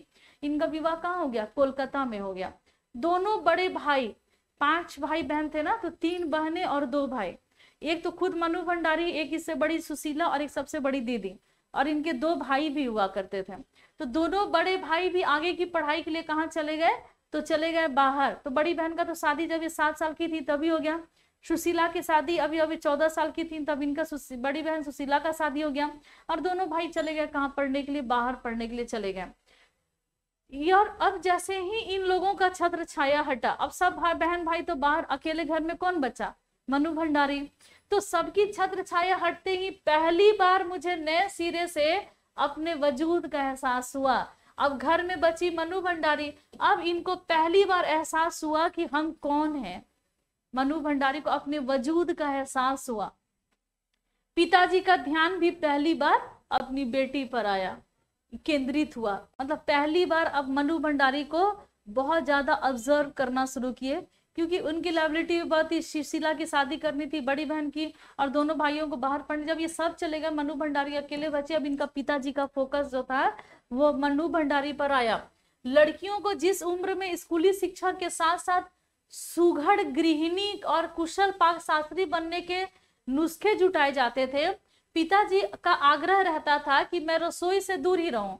Speaker 1: इनका विवाह कहाँ हो गया कोलकाता में हो गया दोनों बड़े भाई पांच भाई बहन थे ना तो तीन बहने और दो भाई एक तो खुद मनु भंडारी एक इससे बड़ी सुशीला और एक सबसे बड़ी दीदी और इनके दो भाई भी हुआ करते थे तो दोनों बड़े भाई भी आगे की पढ़ाई के लिए कहाँ चले गए तो चले गए बाहर तो बड़ी बहन का तो शादी जब ये सात साल की थी तभी हो गया सुशीला की शादी अभी अभी चौदह साल की थी तब इनका बड़ी बहन सुशीला का शादी हो गया और दोनों भाई चले गए कहाँ पढ़ने के लिए बाहर पढ़ने के लिए चले गए और अब जैसे ही इन लोगों का छत्र छाया हटा अब सब भाई बहन भाई तो बाहर अकेले घर में कौन बचा मनु भंडारी तो सबकी छत्र छाया हटते ही पहली बार मुझे नए सिरे से अपने वजूद का एहसास हुआ अब घर में बची मनु भंडारी अब इनको पहली बार एहसास हुआ कि हम कौन हैं मनु भंडारी को अपने वजूद का एहसास हुआ पिताजी का ध्यान भी पहली बार अपनी बेटी पर आया केंद्रित हुआ मतलब पहली बार अब मनु भंडारी को बहुत ज्यादा ऑब्जर्व करना शुरू किए क्योंकि उनकी लाइबिलिटी भी बहुत थी शिशिला की शादी करनी थी बड़ी बहन की और दोनों भाइयों को बाहर पढ़ने जब ये सब चले गए मनु भंडारी अकेले बचे अब इनका पिताजी का फोकस जो था वह मनु भंडारी पर आया लड़कियों को जिस उम्र में स्कूली शिक्षा के साथ साथ सुघड़ गृहिणी और कुशल पाक शास्त्री बनने के नुस्खे जुटाए जाते थे पिताजी का आग्रह रहता था कि मैं रसोई से दूर ही रहूं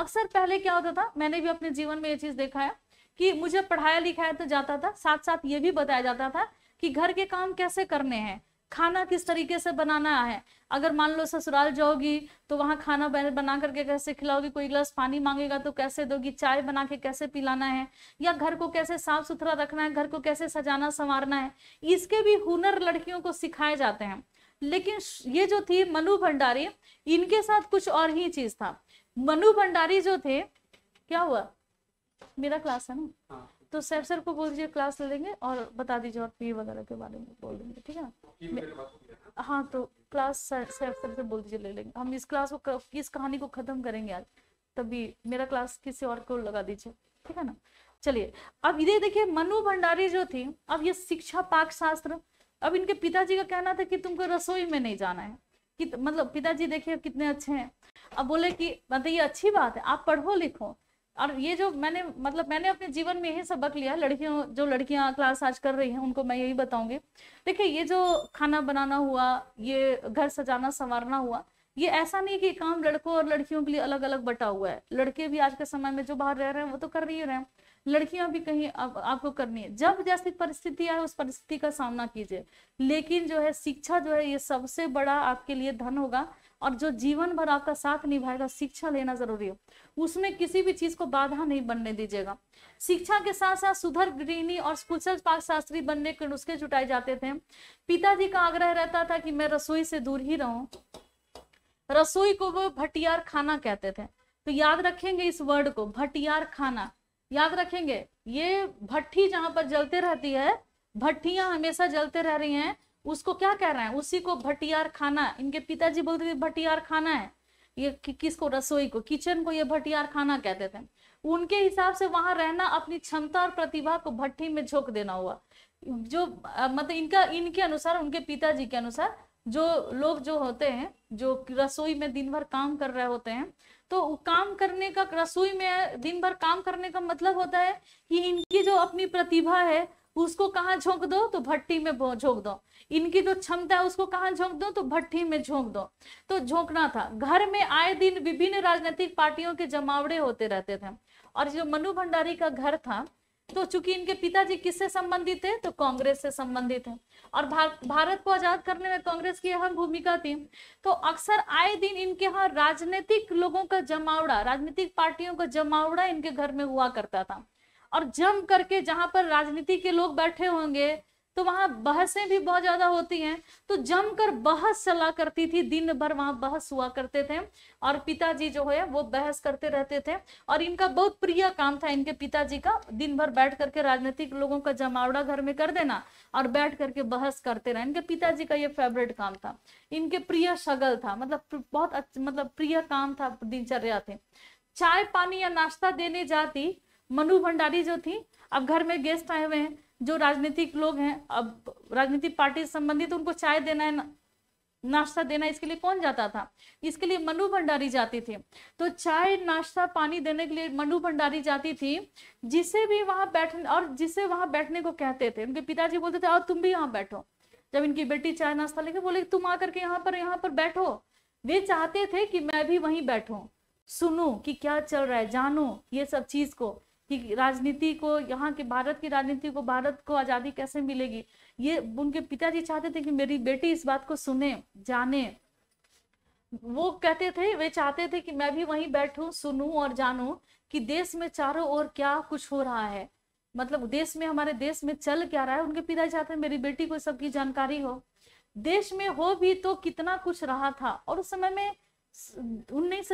Speaker 1: अक्सर पहले क्या होता था मैंने भी अपने जीवन में ये चीज देखा है कि मुझे पढ़ाया लिखाया तो जाता था साथ साथ ये भी बताया जाता था कि घर के काम कैसे करने हैं खाना किस तरीके से बनाना है अगर मान लो ससुराल जाओगी तो वहाँ खाना बना करके कैसे खिलाओगी कोई गिलास पानी मांगेगा तो कैसे दोगी चाय बना के कैसे पिलाना है या घर को कैसे साफ सुथरा रखना है घर को कैसे सजाना संवारना है इसके भी हुनर लड़कियों को सिखाए जाते हैं लेकिन ये जो थी मनु भंडारी इनके साथ कुछ और ही चीज था मनु भंडारी जो थे क्या हुआ मेरा क्लास है ना हाँ। तो सैफ सर को बोल दीजिए क्लास ले लेंगे और बता दीजिए और पी वगैरह के बारे में बोल देंगे ठीक है हाँ तो क्लास सर सर से बोल दीजिए ले लेंगे हम इस क्लास को इस कहानी को ख़त्म करेंगे आज तभी मेरा क्लास किसी और को लगा दीजिए ठीक है ना चलिए अब ये देखिए मनु भंडारी जो थी अब ये शिक्षा पाक शास्त्र अब इनके पिताजी का कहना था कि तुमको रसोई में नहीं जाना है कि मतलब पिताजी देखिए कितने अच्छे हैं अब बोले कि मतलब ये अच्छी बात है आप पढ़ो लिखो और ये जो मैंने मतलब मैंने अपने जीवन में यही सबक लिया लड़कियों जो लड़कियां क्लास आज कर रही हैं उनको मैं यही बताऊंगी देखिए ये जो खाना बनाना हुआ ये घर सजाना संवारना हुआ ये ऐसा नहीं कि काम लड़कों और लड़कियों के लिए अलग अलग बटा हुआ है लड़के भी आज के समय में जो बाहर रह रहे हैं वो तो कर ही रहे हैं लड़कियां भी कहीं आप, आपको करनी है जब जैसी परिस्थिति आए उस परिस्थिति का सामना कीजिए लेकिन जो है शिक्षा जो है ये सबसे बड़ा आपके लिए धन होगा और जो जीवन भर आपका साथ निभाएगा शिक्षा लेना जरूरी है उसमें किसी भी चीज को बाधा नहीं बनने दीजिएगा शिक्षा के साथ साथ सुधर गृहिणी और कुशल पाक शास्त्री बनने के नुस्खे जुटाए जाते थे पिताजी का आग्रह रहता था कि मैं रसोई से दूर ही रहूं रसोई को वो भटियार खाना कहते थे तो याद रखेंगे इस वर्ड को भटियार खाना याद रखेंगे ये भट्टी जहां पर जलते रहती है भट्टियां हमेशा जलते रह रही हैं उसको क्या कह रहे हैं उसी को भटियार खाना इनके पिताजी बोलते थे भटियार खाना है ये कि, किसको रसोई को किचन को ये भटियार खाना कहते थे उनके हिसाब से वहां रहना अपनी क्षमता और प्रतिभा को भट्टी में झोंक देना हुआ जो मतलब इनका इनके अनुसार उनके पिताजी के अनुसार जो लोग जो होते हैं जो रसोई में दिन भर काम कर रहे होते हैं तो काम करने का रसोई में दिन भर काम करने का मतलब होता है कि इनकी जो अपनी प्रतिभा है उसको कहाँ झोंक दो तो भट्टी में झोंक दो इनकी जो तो क्षमता है उसको कहाँ झोंक दो तो भट्टी में झोंक दो तो झोंकना था घर में आए दिन विभिन्न राजनीतिक पार्टियों के जमावड़े होते रहते थे और जो मनु भंडारी का घर था तो चूंकि इनके पिताजी किससे संबंधित थे तो कांग्रेस से संबंधित है और भार, भारत को आजाद करने में कांग्रेस की अहम भूमिका थी तो अक्सर आए दिन इनके यहाँ राजनीतिक लोगों का जमावड़ा राजनीतिक पार्टियों का जमावड़ा इनके घर में हुआ करता था और जम करके जहाँ पर राजनीति के लोग बैठे होंगे तो वहाँ बहसें भी बहुत ज़्यादा होती हैं तो जमकर बहस चला करती थी दिन भर वहाँ बहस हुआ करते थे और पिताजी जो है वो बहस करते रहते थे और इनका बहुत प्रिय काम था इनके पिताजी का दिन भर बैठ करके राजनीतिक लोगों का जमावड़ा घर में कर देना और बैठ करके बहस करते रहना इनके पिताजी का ये फेवरेट काम था इनके प्रिय शगल था मतलब बहुत अच्छा मतलब प्रिय काम था दिनचर्या थे चाय पानी या नाश्ता देने जाती मनु भंडारी जो थी अब घर में गेस्ट आए हुए हैं जो राजनीतिक लोग हैं अब राजनीतिक पार्टी से संबंधित तो उनको चाय देना है नाश्ता देना इसके लिए कौन जाता था इसके लिए मनु भंडारी जाती थी तो चाय नाश्ता पानी देने के लिए मनु भंडारी जाती थी जिसे भी वहां बैठने और जिसे वहां बैठने को कहते थे उनके पिताजी बोलते थे और तुम भी यहाँ बैठो जब इनकी बेटी चाय नाश्ता लेके बोले तुम आकर के यहाँ पर यहाँ पर बैठो वे चाहते थे कि मैं भी वहीं बैठू सुनू कि क्या चल रहा है जानू ये सब चीज को कि राजनीति को यहाँ के भारत की राजनीति को भारत को आज़ादी कैसे मिलेगी ये उनके पिताजी चाहते थे कि मेरी बेटी इस बात को सुने जाने वो कहते थे वे चाहते थे कि मैं भी वहीं बैठूं सुनूं और जानूं कि देश में चारों ओर क्या कुछ हो रहा है मतलब देश में हमारे देश में चल क्या रहा है उनके पिताजी चाहते हैं मेरी बेटी को सबकी जानकारी हो देश में हो भी तो कितना कुछ रहा था और उस समय में उन्नीस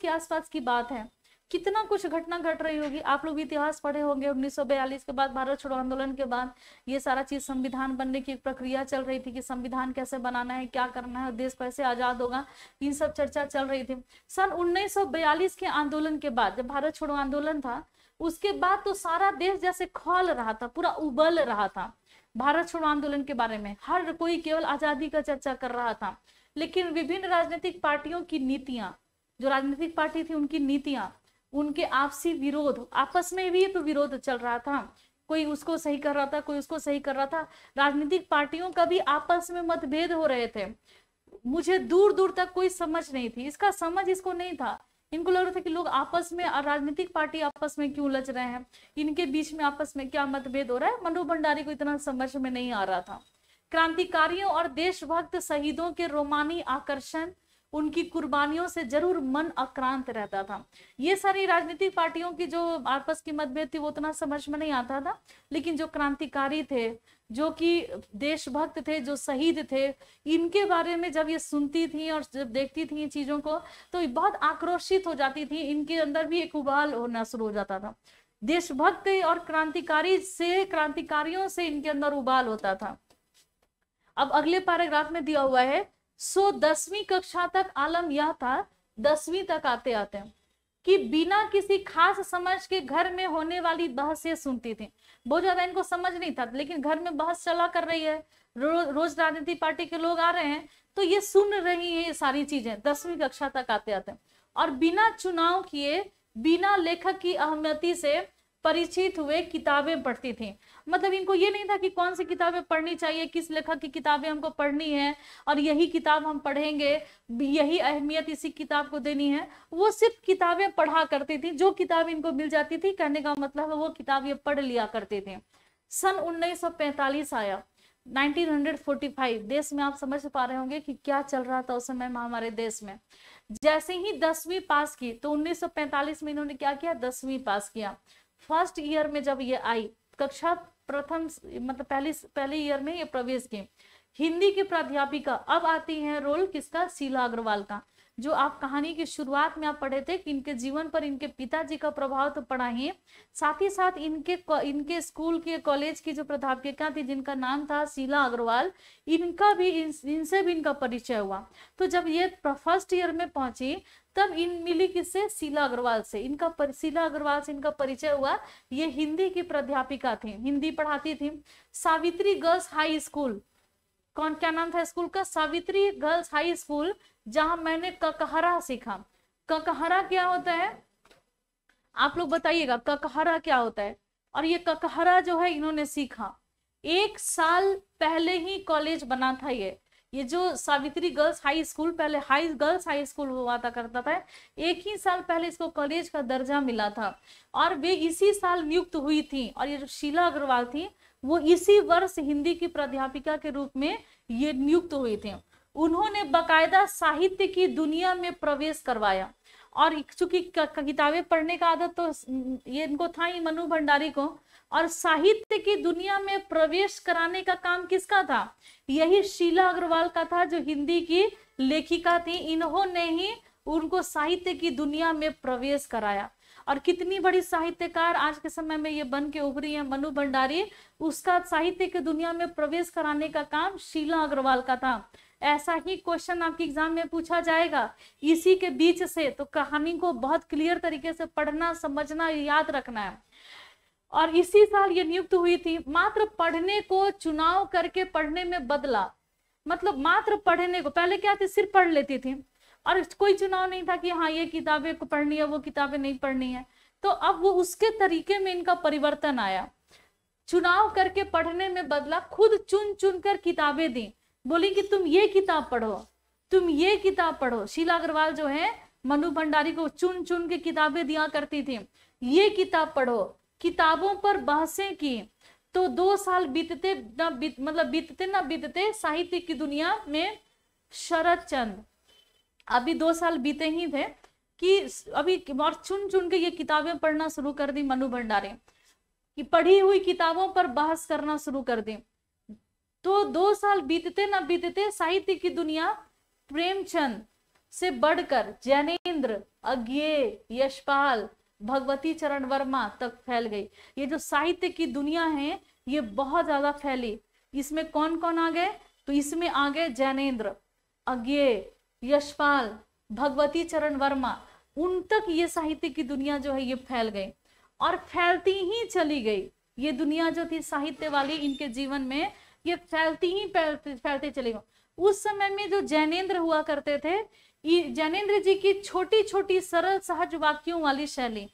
Speaker 1: के आसपास की बात है कितना कुछ घटना घट रही होगी आप लोग इतिहास पढ़े होंगे 1942 के बाद भारत छोड़ो आंदोलन के बाद ये सारा चीज संविधान बनने की एक प्रक्रिया चल रही थी कि संविधान कैसे बनाना है क्या करना है देश कैसे आजाद होगा इन सब चर्चा चल रही थी सन 1942 के आंदोलन के बाद जब भारत छोड़ो आंदोलन था उसके बाद तो सारा देश जैसे खोल रहा था पूरा उबल रहा था भारत छोड़ो आंदोलन के बारे में हर कोई केवल आजादी का चर्चा कर रहा था लेकिन विभिन्न राजनीतिक पार्टियों की नीतियां जो राजनीतिक पार्टी थी उनकी नीतियां उनके आपसी विरोध आपस में भी तो विरोध चल रहा था कोई उसको सही कर रहा था कोई उसको सही कर रहा था राजनीतिक पार्टियों का भी आपस में मतभेद हो रहे थे मुझे दूर दूर तक कोई समझ नहीं थी इसका समझ इसको नहीं था इनको लग रहा था कि लोग आपस में राजनीतिक पार्टी आपस में क्यों लच रहे हैं इनके बीच में आपस में क्या मतभेद हो रहा है मनु भंडारी को इतना समझ में नहीं आ रहा था क्रांतिकारियों और देशभक्त शहीदों के रोमानी आकर्षण उनकी कुर्बानियों से जरूर मन आक्रांत रहता था ये सारी राजनीतिक पार्टियों की जो आपस की मतभेद थी वो उतना समझ में नहीं आता था लेकिन जो क्रांतिकारी थे जो कि देशभक्त थे जो शहीद थे इनके बारे में जब ये सुनती थी और जब देखती थी ये चीज़ों को तो बहुत आक्रोशित हो जाती थी इनके अंदर भी एक उबाल होना शुरू हो जाता था देशभक्त और क्रांतिकारी से क्रांतिकारियों से इनके अंदर उबाल होता था अब अगले पैराग्राफ में दिया हुआ है सो दसवीं कक्षा तक आलम यह था दसवीं तक आते आते कि बिना किसी खास समझ के घर में होने वाली बहसें सुनती थी बहुत ज्यादा इनको समझ नहीं था लेकिन घर में बहस चला कर रही है रो, रोज राजनीति पार्टी के लोग आ रहे हैं तो ये सुन रही है ये सारी चीजें दसवीं कक्षा तक आते आते और बिना चुनाव किए बिना लेखक की अहमति से परिचित हुए किताबें पढ़ती थी मतलब इनको ये नहीं था कि कौन सी किताबें पढ़नी चाहिए किस लेखक की किताबें हमको पढ़नी है और यही किताब हम पढ़ेंगे यही अहमियत इसी किताब को देनी है वो सिर्फ किताबें पढ़ा करती थी जो किताब इनको मिल जाती थी कहने का मतलब वो किताब ये पढ़ लिया करते थे सन 1945 आया 1945 देश में आप समझ पा रहे होंगे कि क्या चल रहा था उस समय हमारे देश में जैसे ही दसवीं पास की तो 1945 में इन्होंने क्या किया दसवीं पास किया फर्स्ट ईयर में जब ये आई कक्षा प्रथम मतलब पहले पहले ईयर में ये प्रवेश की हिंदी की प्राध्यापिका अब आती है रोल किसका शीला अग्रवाल का जो आप कहानी की शुरुआत में आप पढ़े थे कि इनके जीवन पर इनके पिताजी का प्रभाव तो पड़ा ही साथ ही साथ इनके इनके स्कूल के कॉलेज की जो प्राध्यापिका थी जिनका नाम था शीला अग्रवाल इनका भी इन, इनसे भी इनका परिचय हुआ तो जब ये फर्स्ट ईयर में पहुंची तब इन मिली किससे शीला अग्रवाल से इनका शीला अग्रवाल से इनका परिचय हुआ ये हिंदी की प्राध्यापिका थी हिंदी पढ़ाती थी सावित्री गर्ल्स हाई स्कूल कौन क्या नाम था स्कूल का सावित्री गर्ल्स हाई स्कूल जहां मैंने ककहरा सीखा ककहरा क्या होता है आप लोग बताइएगा ककहरा क्या होता है और ये ककहरा जो है इन्होंने सीखा एक साल पहले ही कॉलेज बना था ये ये जो सावित्री गर्ल्स हाई स्कूल पहले हाई गर्ल्स हाई स्कूल हुआ था करता था एक ही साल पहले इसको कॉलेज का दर्जा मिला था और वे इसी साल नियुक्त हुई थी और ये जो शीला अग्रवाल थी वो इसी वर्ष हिंदी की प्राध्यापिका के रूप में ये नियुक्त हुई थी उन्होंने बकायदा साहित्य की दुनिया में प्रवेश करवाया और चूंकि किताबें पढ़ने का आदत तो ये इनको था ही मनु भंडारी को और साहित्य की दुनिया में प्रवेश कराने का काम किसका था यही शीला अग्रवाल का था जो हिंदी की लेखिका थी इन्होंने ही उनको साहित्य की दुनिया में प्रवेश कराया और कितनी बड़ी साहित्यकार आज के समय में ये बन के उभरी है मनु भंडारी उसका साहित्य की दुनिया में प्रवेश कराने का काम शीला अग्रवाल का था ऐसा ही क्वेश्चन आपके एग्जाम में पूछा जाएगा इसी के बीच से तो कहानी को बहुत क्लियर तरीके से पढ़ना समझना याद रखना है और इसी साल ये नियुक्त हुई थी मात्र पढ़ने को चुनाव करके पढ़ने में बदला मतलब मात्र पढ़ने को पहले क्या थी सिर्फ पढ़ लेती थी और कोई चुनाव नहीं था कि हाँ ये किताबें को पढ़नी है वो किताबें नहीं पढ़नी है तो अब वो उसके तरीके में इनका परिवर्तन आया चुनाव करके पढ़ने में बदला खुद चुन चुन कर किताबें दी बोली कि तुम ये किताब पढ़ो तुम ये किताब पढ़ो शीला अग्रवाल जो है मनु भंडारी को चुन चुन के किताबें दिया करती थी ये किताब पढ़ो किताबों पर बहसें की तो दो साल बीतते ना बीत मतलब बीतते ना बीतते साहित्य की दुनिया में शरद चंद अभी दो साल बीते ही थे कि अभी और चुन चुन के ये किताबें पढ़ना शुरू कर दी मनु भंडारे कि पढ़ी हुई किताबों पर बहस करना शुरू कर दी तो दो साल बीतते ना बीतते साहित्य की दुनिया प्रेमचंद से बढ़कर जैनेन्द्र अज्ञे यशपाल भगवती चरण वर्मा तक फैल गई ये जो साहित्य की दुनिया है ये बहुत ज्यादा फैली इसमें कौन कौन आ गए तो इसमें आ गए जैनेन्द्र अज्ञे यशपाल भगवती चरण वर्मा उन तक ये साहित्य की दुनिया जो है ये फैल गई और फैलती ही चली गई ये दुनिया जो थी साहित्य वाली इनके जीवन में ये फैलती ही फैलते फैलते चली गई उस समय में जो जैनेन्द्र हुआ करते थे जैनेन्द्र जी की छोटी छोटी सरल सहज वाक्यों वाली शैली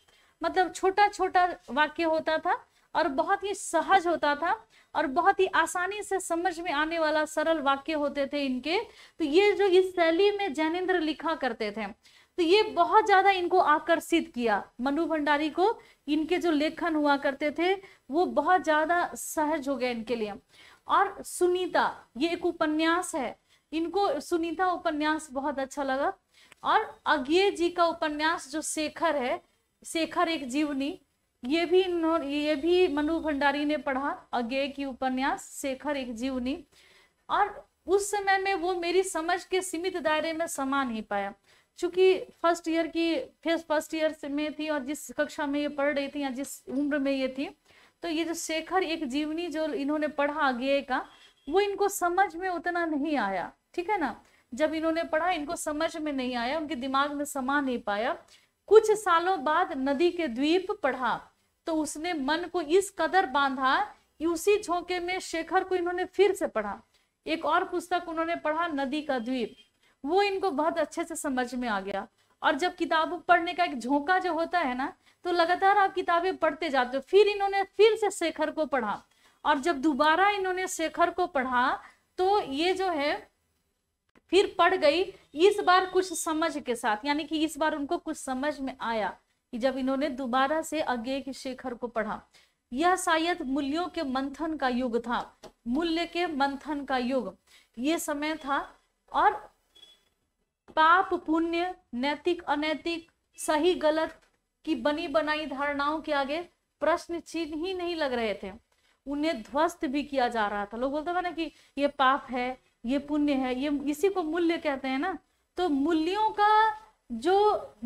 Speaker 1: मतलब छोटा छोटा वाक्य होता था और बहुत ही सहज होता था और बहुत ही आसानी से समझ में आने वाला सरल वाक्य होते थे इनके तो ये जो इस शैली में जैनेन्द्र लिखा करते थे तो ये बहुत ज्यादा इनको आकर्षित किया मनु भंडारी को इनके जो लेखन हुआ करते थे वो बहुत ज्यादा सहज हो गए इनके लिए और सुनीता ये एक उपन्यास है इनको सुनीता उपन्यास बहुत अच्छा लगा और अज्ञे जी का उपन्यास जो शेखर है शेखर एक जीवनी ये भी इन्होंने ये भी मनु भंडारी ने पढ़ा अज्ञे की उपन्यास शेखर एक जीवनी और उस समय में वो मेरी समझ के सीमित दायरे में समा नहीं पाया चूंकि फर्स्ट ईयर की फेस फर्स्ट ईयर में थी और जिस कक्षा में ये पढ़ रही थी या जिस उम्र में ये थी तो ये जो शेखर एक जीवनी जो इन्होंने पढ़ा अज्ञे का वो इनको समझ में उतना नहीं आया ठीक है ना जब इन्होंने पढ़ा इनको समझ में नहीं आया उनके दिमाग में समा नहीं पाया कुछ सालों बाद नदी के द्वीप पढ़ा तो उसने मन को इस कदर बांधा कि उसी झोंके में शेखर को इन्होंने फिर से पढ़ा एक और पुस्तक उन्होंने पढ़ा नदी का द्वीप वो इनको बहुत अच्छे से समझ में आ गया और जब किताब पढ़ने का एक झोंका जो होता है ना तो लगातार आप किताबें पढ़ते जाते हो फिर इन्होंने फिर से शेखर को पढ़ा और जब दोबारा इन्होंने शेखर को पढ़ा तो ये जो है फिर पढ़ गई इस बार कुछ समझ के साथ यानी कि इस बार उनको कुछ समझ में आया कि जब इन्होंने दोबारा से अज्ञे के शेखर को पढ़ा यह शायद मूल्यों के मंथन का युग था मूल्य के मंथन का युग ये समय था और पाप पुण्य नैतिक अनैतिक सही गलत की बनी बनाई धारणाओं के आगे प्रश्न चिन्ह ही नहीं लग रहे थे उन्हें ध्वस्त भी किया जा रहा था लोग बोलते थे ना कि ये पाप है ये पुण्य है ये इसी को मूल्य कहते हैं ना तो मूल्यों का जो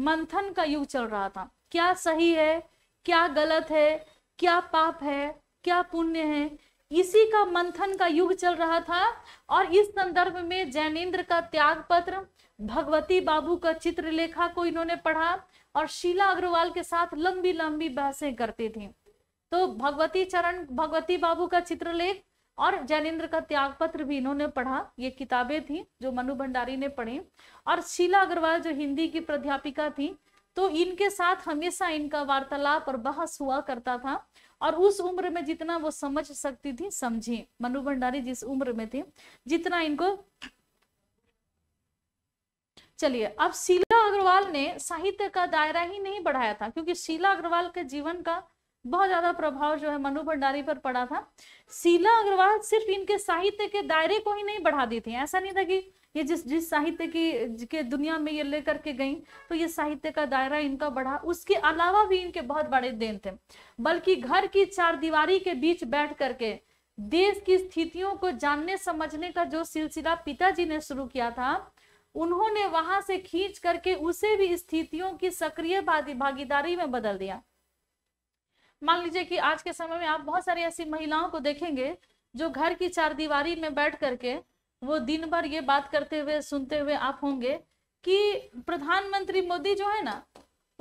Speaker 1: मंथन का युग चल रहा था क्या सही है क्या गलत है क्या पाप है क्या पुण्य है इसी का मंथन का युग चल रहा था और इस संदर्भ में जैनेन्द्र का त्याग पत्र भगवती बाबू का चित्रलेखा को इन्होंने पढ़ा और शीला अग्रवाल के साथ लंबी लंबी बहसें करती थी तो भगवती चरण भगवती बाबू का चित्रलेख और जैनेन्द्र का त्याग पत्र भी इन्होंने पढ़ा ये किताबें थी जो मनु भंडारी ने पढ़ी और शीला अग्रवाल जो हिंदी की प्राध्यापिका थी तो इनके साथ हमेशा इनका वार्तालाप और बहस हुआ करता था और उस उम्र में जितना वो समझ सकती थी समझी मनु भंडारी जिस उम्र में थी जितना इनको चलिए अब शीला अग्रवाल ने साहित्य का दायरा ही नहीं बढ़ाया था क्योंकि शीला अग्रवाल के जीवन का बहुत ज्यादा प्रभाव जो है मनु भंडारी पर पड़ा था शीला अग्रवाल सिर्फ इनके साहित्य के दायरे को ही नहीं बढ़ा दी थी ऐसा नहीं था कि ये जिस जिस साहित्य की के दुनिया में ये लेकर के गई तो ये साहित्य का दायरा इनका बढ़ा उसके अलावा भी इनके बहुत बड़े देन थे बल्कि घर की चार दीवारी के बीच बैठ करके देश की स्थितियों को जानने समझने का जो सिलसिला पिताजी ने शुरू किया था उन्होंने वहां से खींच करके उसे भी स्थितियों की सक्रिय भागीदारी में बदल दिया मान लीजिए कि आज के समय में आप बहुत सारी ऐसी महिलाओं को देखेंगे जो घर की चार दीवारी में बैठ करके वो दिन भर ये बात करते हुए सुनते हुए आप होंगे कि प्रधानमंत्री मोदी जो है ना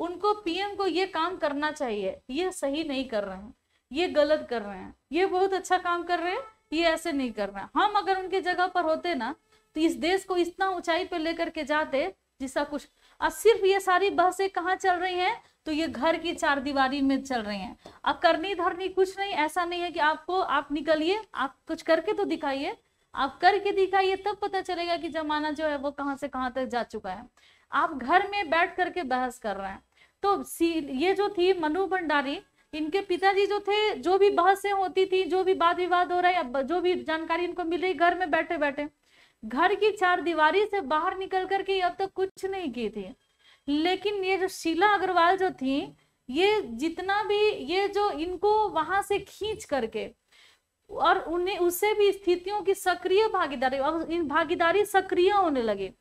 Speaker 1: उनको पीएम को ये काम करना चाहिए ये सही नहीं कर रहे हैं ये गलत कर रहे हैं ये बहुत अच्छा काम कर रहे हैं ये ऐसे नहीं कर रहे हैं हम अगर उनके जगह पर होते ना तो इस देश को इतना ऊंचाई पर लेकर के जाते जिसका कुछ और सिर्फ ये सारी बहसें कहाँ चल रही हैं तो ये घर की चार दीवारी में चल रही हैं अब करनी धरनी कुछ नहीं ऐसा नहीं है कि आपको आप निकलिए आप कुछ करके तो दिखाइए आप करके दिखाइए तब पता चलेगा कि जमाना जो है वो कहाँ से कहाँ तक जा चुका है आप घर में बैठ करके बहस कर रहे हैं तो ये जो थी मनु भंडारी इनके पिताजी जो थे जो भी बहसें होती थी जो भी वाद विवाद हो रहा है जो भी जानकारी इनको मिल रही घर में बैठे बैठे घर की चार दीवारी से बाहर निकल करके अब तक कुछ नहीं की थी लेकिन ये जो शीला अग्रवाल जो थी ये जितना भी ये जो इनको वहां से खींच करके और उन्हें उससे भी स्थितियों की सक्रिय भागीदारी अब इन भागीदारी सक्रिय होने लगे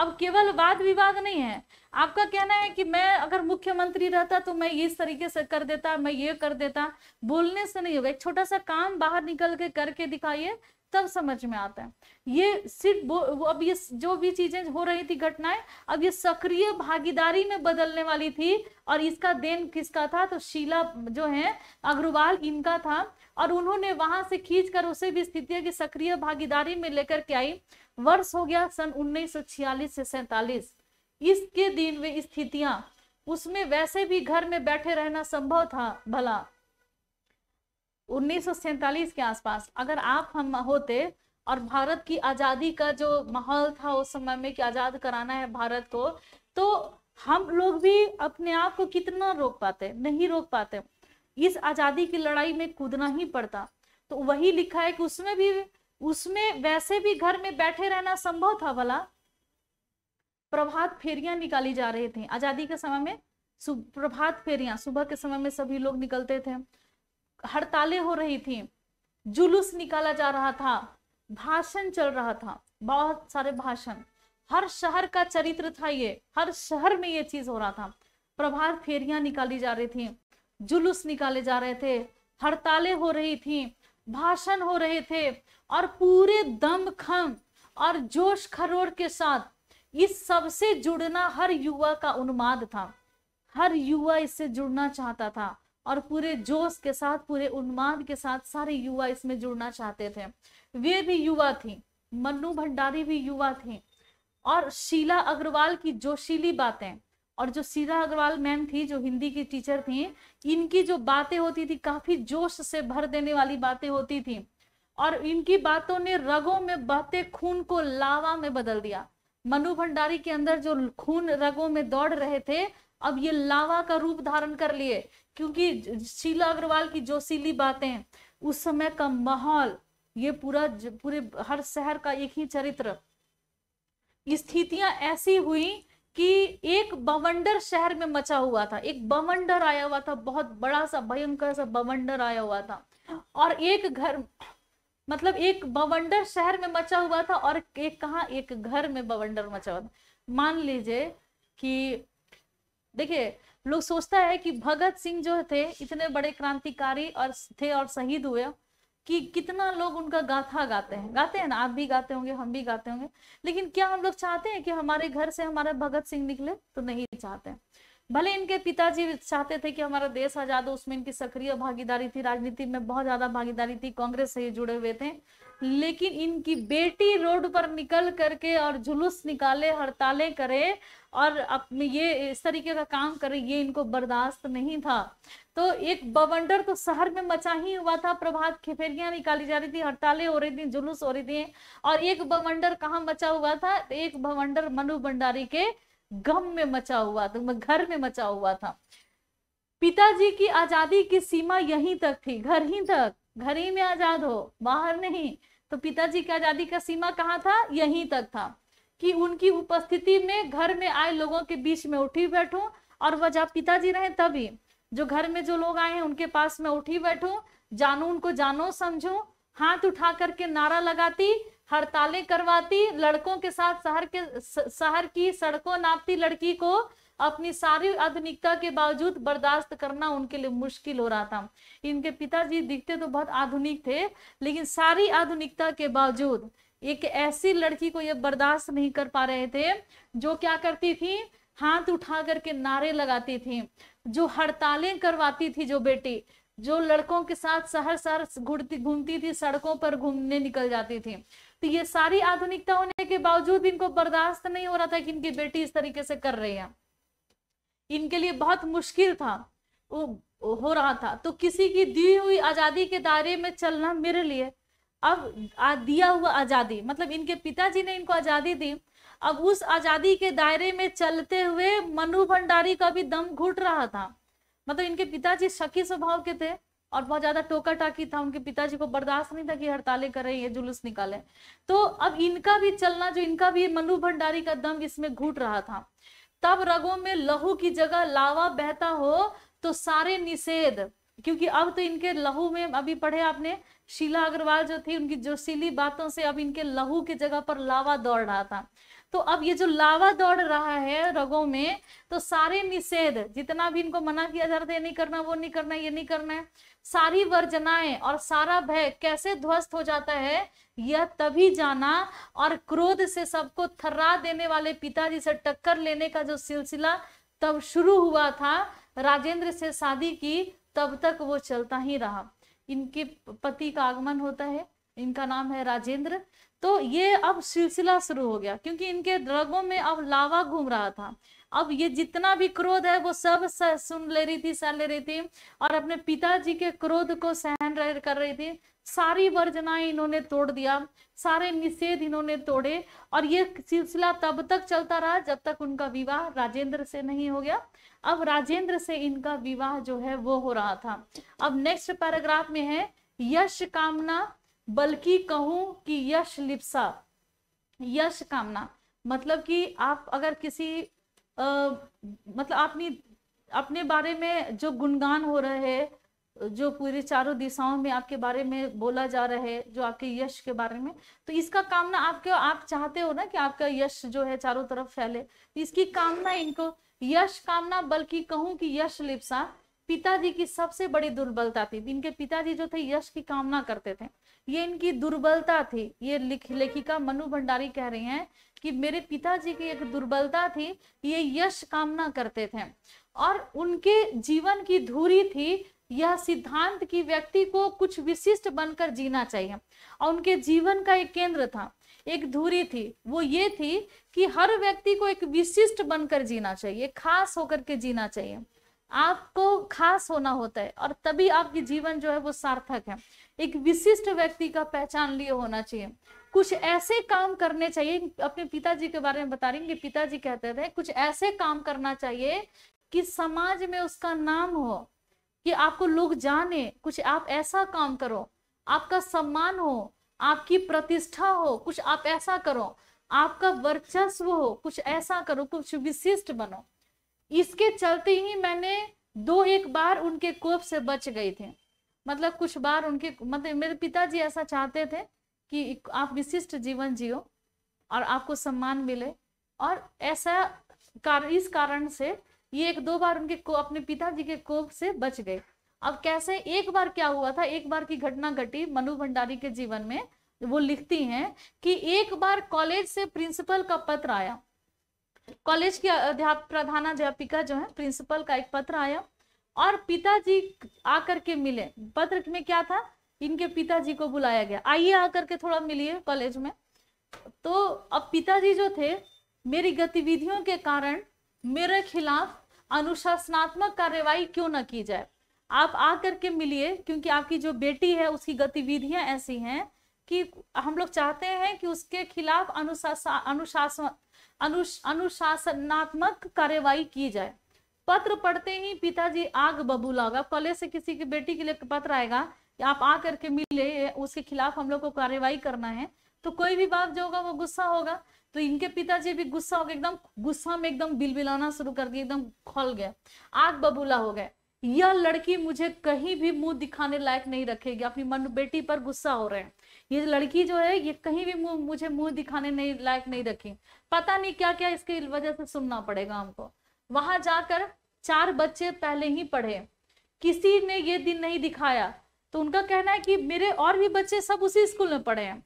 Speaker 1: अब केवल वाद विवाद नहीं है आपका कहना है कि मैं अगर मुख्यमंत्री रहता तो मैं इस तरीके से कर देता मैं ये कर देता बोलने से नहीं होगा एक छोटा सा काम बाहर निकल के करके दिखाइए तब समझ में आता है ये सिर्फ वो अब ये जो भी चीजें हो रही थी घटनाएं अब ये सक्रिय भागीदारी में बदलने वाली थी और इसका देन किसका था तो शीला जो है अग्रवाल इनका था और उन्होंने वहां से खींच कर उसे भी स्थिति की सक्रिय भागीदारी में लेकर के आई वर्ष हो गया सन उन्नीस से सैतालीस इसके दिन वे स्थितियां उसमें वैसे भी घर में बैठे रहना संभव था भला उन्नीस के आसपास अगर आप हम होते और भारत की आज़ादी का जो माहौल था उस समय में कि आज़ाद कराना है भारत को तो हम लोग भी अपने आप को कितना रोक पाते नहीं रोक पाते इस आज़ादी की लड़ाई में कूदना ही पड़ता तो वही लिखा है कि उसमें भी उसमें वैसे भी घर में बैठे रहना संभव था भला प्रभात फेरियां निकाली जा रही थी आज़ादी के समय में प्रभात फेरियां सुबह के समय में सभी लोग निकलते थे हड़तालें हो रही थी जुलूस निकाला जा रहा था भाषण चल रहा था बहुत सारे भाषण हर शहर का चरित्र था ये हर शहर में ये चीज हो रहा था प्रभात फेरियां निकाली जा रही थी जुलूस निकाले जा रहे थे हड़तालें हो रही थी भाषण हो रहे थे और पूरे दम खम और जोश खरोड़ के साथ इस सब से जुड़ना हर युवा का उन्माद था हर युवा इससे जुड़ना चाहता था और पूरे जोश के साथ पूरे उन्माद के साथ सारे युवा इसमें जुड़ना चाहते थे वे भी युवा थी मनु भंडारी भी युवा थी और शीला अग्रवाल की जोशीली बातें और जो शीला अग्रवाल मैम थी जो हिंदी की टीचर थी इनकी जो बातें होती थी काफी जोश से भर देने वाली बातें होती थी और इनकी बातों ने रगों में बहते खून को लावा में बदल दिया मनु भंडारी के अंदर जो खून रगों में दौड़ रहे थे अब ये लावा का रूप धारण कर लिए क्योंकि शीला अग्रवाल की जोशीली बातें उस समय का माहौल ये पूरा पूरे हर शहर का एक ही चरित्र स्थितियां ऐसी हुई कि एक बवंडर शहर में मचा हुआ था एक बवंडर आया हुआ था बहुत बड़ा सा भयंकर सा बवंडर आया हुआ था और एक घर मतलब एक बवंडर शहर में मचा हुआ था और एक कहा एक घर में बवंडर मचा हुआ था मान लीजिए कि देखिए लोग सोचता है कि भगत सिंह जो थे इतने बड़े क्रांतिकारी और थे और शहीद हुए कि कितना लोग उनका गाथा गाते हैं गाते हैं ना आप भी गाते होंगे हम भी गाते होंगे लेकिन क्या हम लोग चाहते हैं कि हमारे घर से हमारा भगत सिंह निकले तो नहीं चाहते भले इनके पिताजी चाहते थे कि हमारा देश आजाद हो उसमें इनकी सक्रिय भागीदारी थी राजनीति में बहुत ज्यादा भागीदारी थी कांग्रेस से ही जुड़े हुए थे लेकिन इनकी बेटी रोड पर निकल करके और जुलूस निकाले हड़तालें करे और अपने ये इस तरीके का काम करे ये इनको बर्दाश्त नहीं था तो एक बवंडर तो शहर में मचा ही हुआ था प्रभात खेपेरियां निकाली जा रही थी हड़तालें हो रही थी जुलूस हो रही थी और एक बवंडर कहाँ मचा हुआ था एक बवंडर मनु भंडारी के गम में मचा हुआ था घर में मचा हुआ था पिताजी की आजादी की सीमा यहीं तक थी घर ही तक घर ही में आजाद हो बाहर नहीं तो पिताजी की आजादी का सीमा कहाँ था यहीं तक था कि उनकी उपस्थिति में घर में आए लोगों के बीच में उठी बैठूं और वह जब पिताजी रहे तभी जो घर में जो लोग आए हैं उनके पास में उठी बैठूं जानू उनको जानो समझूं हाथ उठा करके नारा लगाती हड़तालें करवाती लड़कों के साथ शहर के शहर की सड़कों नापती लड़की को अपनी सारी आधुनिकता के बावजूद बर्दाश्त करना उनके लिए मुश्किल हो रहा था इनके पिताजी दिखते तो बहुत आधुनिक थे लेकिन सारी आधुनिकता के बावजूद एक ऐसी लड़की को ये बर्दाश्त नहीं कर पा रहे थे जो क्या करती थी हाथ उठा करके नारे लगाती थी जो हड़तालें करवाती थी जो बेटी जो लड़कों के साथ शहर शहर घूमती घूमती थी सड़कों पर घूमने निकल जाती थी तो ये सारी आधुनिकता होने के बावजूद इनको बर्दाश्त नहीं हो रहा था कि इनकी बेटी इस तरीके से कर रही है इनके लिए बहुत मुश्किल था वो हो रहा था तो किसी की दी हुई आज़ादी के दायरे में चलना मेरे लिए अब दिया हुआ आज़ादी मतलब इनके पिताजी ने इनको आज़ादी दी अब उस आज़ादी के दायरे में चलते हुए मनु भंडारी का भी दम घुट रहा था मतलब इनके पिताजी शकी स्वभाव के थे और बहुत ज़्यादा टोका टाकी था उनके पिताजी को बर्दाश्त नहीं था कि हड़तालें रहे ये जुलूस निकाले तो अब इनका भी चलना जो इनका भी मनु भंडारी का दम इसमें घुट रहा था तब रगों में लहू की जगह लावा बहता हो तो सारे निषेध क्योंकि अब तो इनके लहू में अभी पढ़े आपने शीला अग्रवाल जो थी उनकी जोशीली बातों से अब इनके लहू की जगह पर लावा दौड़ रहा था तो अब ये जो लावा दौड़ रहा है रगों में तो सारे निषेध जितना भी इनको मना किया जा रहा था ये नहीं करना वो नहीं करना ये नहीं करना है सारी वर्जनाएं और सारा भय कैसे ध्वस्त हो जाता है यह तभी जाना और क्रोध से सबको थर्रा देने वाले पिताजी से टक्कर लेने का जो सिलसिला तब शुरू हुआ था राजेंद्र से शादी की तब तक वो चलता ही रहा इनके पति का आगमन होता है इनका नाम है राजेंद्र तो ये अब सिलसिला शुरू हो गया क्योंकि इनके रगों में अब लावा घूम रहा था अब ये जितना भी क्रोध है वो सब सुन ले रही थी सह ले रही थी और अपने पिताजी के क्रोध को सहन कर रही थी सारी वर्जनाएं इन्होंने तोड़ दिया सारे निषेध इन्होंने तोड़े और ये सिलसिला तब तक चलता रहा जब तक उनका विवाह राजेंद्र से नहीं हो गया अब राजेंद्र से इनका विवाह जो है वो हो रहा था अब नेक्स्ट पैराग्राफ में है यश कामना बल्कि कहूं कि यश लिप्सा यश कामना मतलब कि आप अगर किसी मतलब अपनी अपने बारे में जो गुणगान हो रहे है जो पूरे चारों दिशाओं में आपके बारे में बोला जा रहा है जो आपके यश के बारे में तो इसका कामना आपके आप चाहते हो ना कि आपका यश जो है चारों तरफ फैले इसकी कामना इनको यश कामना बल्कि कहूं कि यश लिप्सा पिताजी की सबसे बड़ी दुर्बलता थी इनके पिताजी जो थे यश की कामना करते थे ये इनकी दुर्बलता थी ये लिख लेखिका मनु भंडारी कह रही हैं कि मेरे पिताजी की एक दुर्बलता थी ये यश कामना करते थे और उनके जीवन की धूरी थी यह सिद्धांत की व्यक्ति को कुछ विशिष्ट बनकर जीना चाहिए और उनके जीवन का एक केंद्र था एक धूरी थी वो ये थी कि हर व्यक्ति को एक विशिष्ट बनकर जीना चाहिए खास होकर के जीना चाहिए आपको खास होना होता है और तभी आपकी जीवन जो है वो सार्थक है एक विशिष्ट व्यक्ति का पहचान लिए होना चाहिए कुछ ऐसे काम करने चाहिए अपने पिताजी के बारे में बता रही पिताजी कहते थे कुछ ऐसे काम करना चाहिए कि समाज में उसका नाम हो कि आपको लोग जाने कुछ आप ऐसा काम करो आपका सम्मान हो आपकी प्रतिष्ठा हो कुछ आप ऐसा करो आपका वर्चस्व हो कुछ ऐसा करो कुछ विशिष्ट बनो इसके चलते ही मैंने दो एक बार उनके कोप से बच गई थी मतलब कुछ बार उनके मतलब मेरे पिताजी ऐसा चाहते थे कि आप विशिष्ट जीवन जियो और आपको सम्मान मिले और ऐसा कार, इस कारण से ये एक दो बार उनके को अपने पिताजी के कोप से बच गए अब कैसे एक बार क्या हुआ था एक बार की घटना घटी मनु भंडारी के जीवन में वो लिखती हैं कि एक बार कॉलेज से प्रिंसिपल का पत्र आया कॉलेज की अध्याप प्रधानाध्यापिका जो है प्रिंसिपल का एक पत्र आया और पिताजी आकर के मिले पत्र में क्या था इनके पिताजी को बुलाया गया आइए आकर के थोड़ा मिलिए कॉलेज में तो अब पिताजी जो थे मेरी गतिविधियों के कारण मेरे खिलाफ अनुशासनात्मक कार्यवाही क्यों ना की जाए आप आकर के मिलिए क्योंकि आपकी जो बेटी है उसकी गतिविधियां ऐसी हैं कि हम लोग चाहते हैं कि उसके खिलाफ अनुशासन अनुशासन अनुशासनात्मक कार्यवाही की जाए पत्र पढ़ते ही पिताजी आग बबूला होगा कॉलेज से किसी की बेटी के लिए पत्र आएगा कि आप आ करके मिले उसके खिलाफ हम लोग को कार्यवाही करना है तो कोई भी बाप जो होगा वो गुस्सा होगा तो इनके पिताजी भी गुस्सा हो गए एकदम गुस्सा में एकदम बिलबिलाना शुरू कर दिया एकदम खोल गया आग बबूला हो गया यह लड़की मुझे कहीं भी मुंह दिखाने लायक नहीं रखेगी अपनी मन बेटी पर गुस्सा हो रहे हैं ये लड़की जो है ये कहीं भी मुझे मुंह मुझे मुंह दिखाने नहीं लायक नहीं रखी पता नहीं क्या क्या इसकी वजह से सुनना पड़ेगा हमको वहां जाकर चार बच्चे पहले ही पढ़े किसी ने ये दिन नहीं दिखाया तो उनका कहना है कि मेरे और भी बच्चे सब उसी स्कूल में पढ़े हैं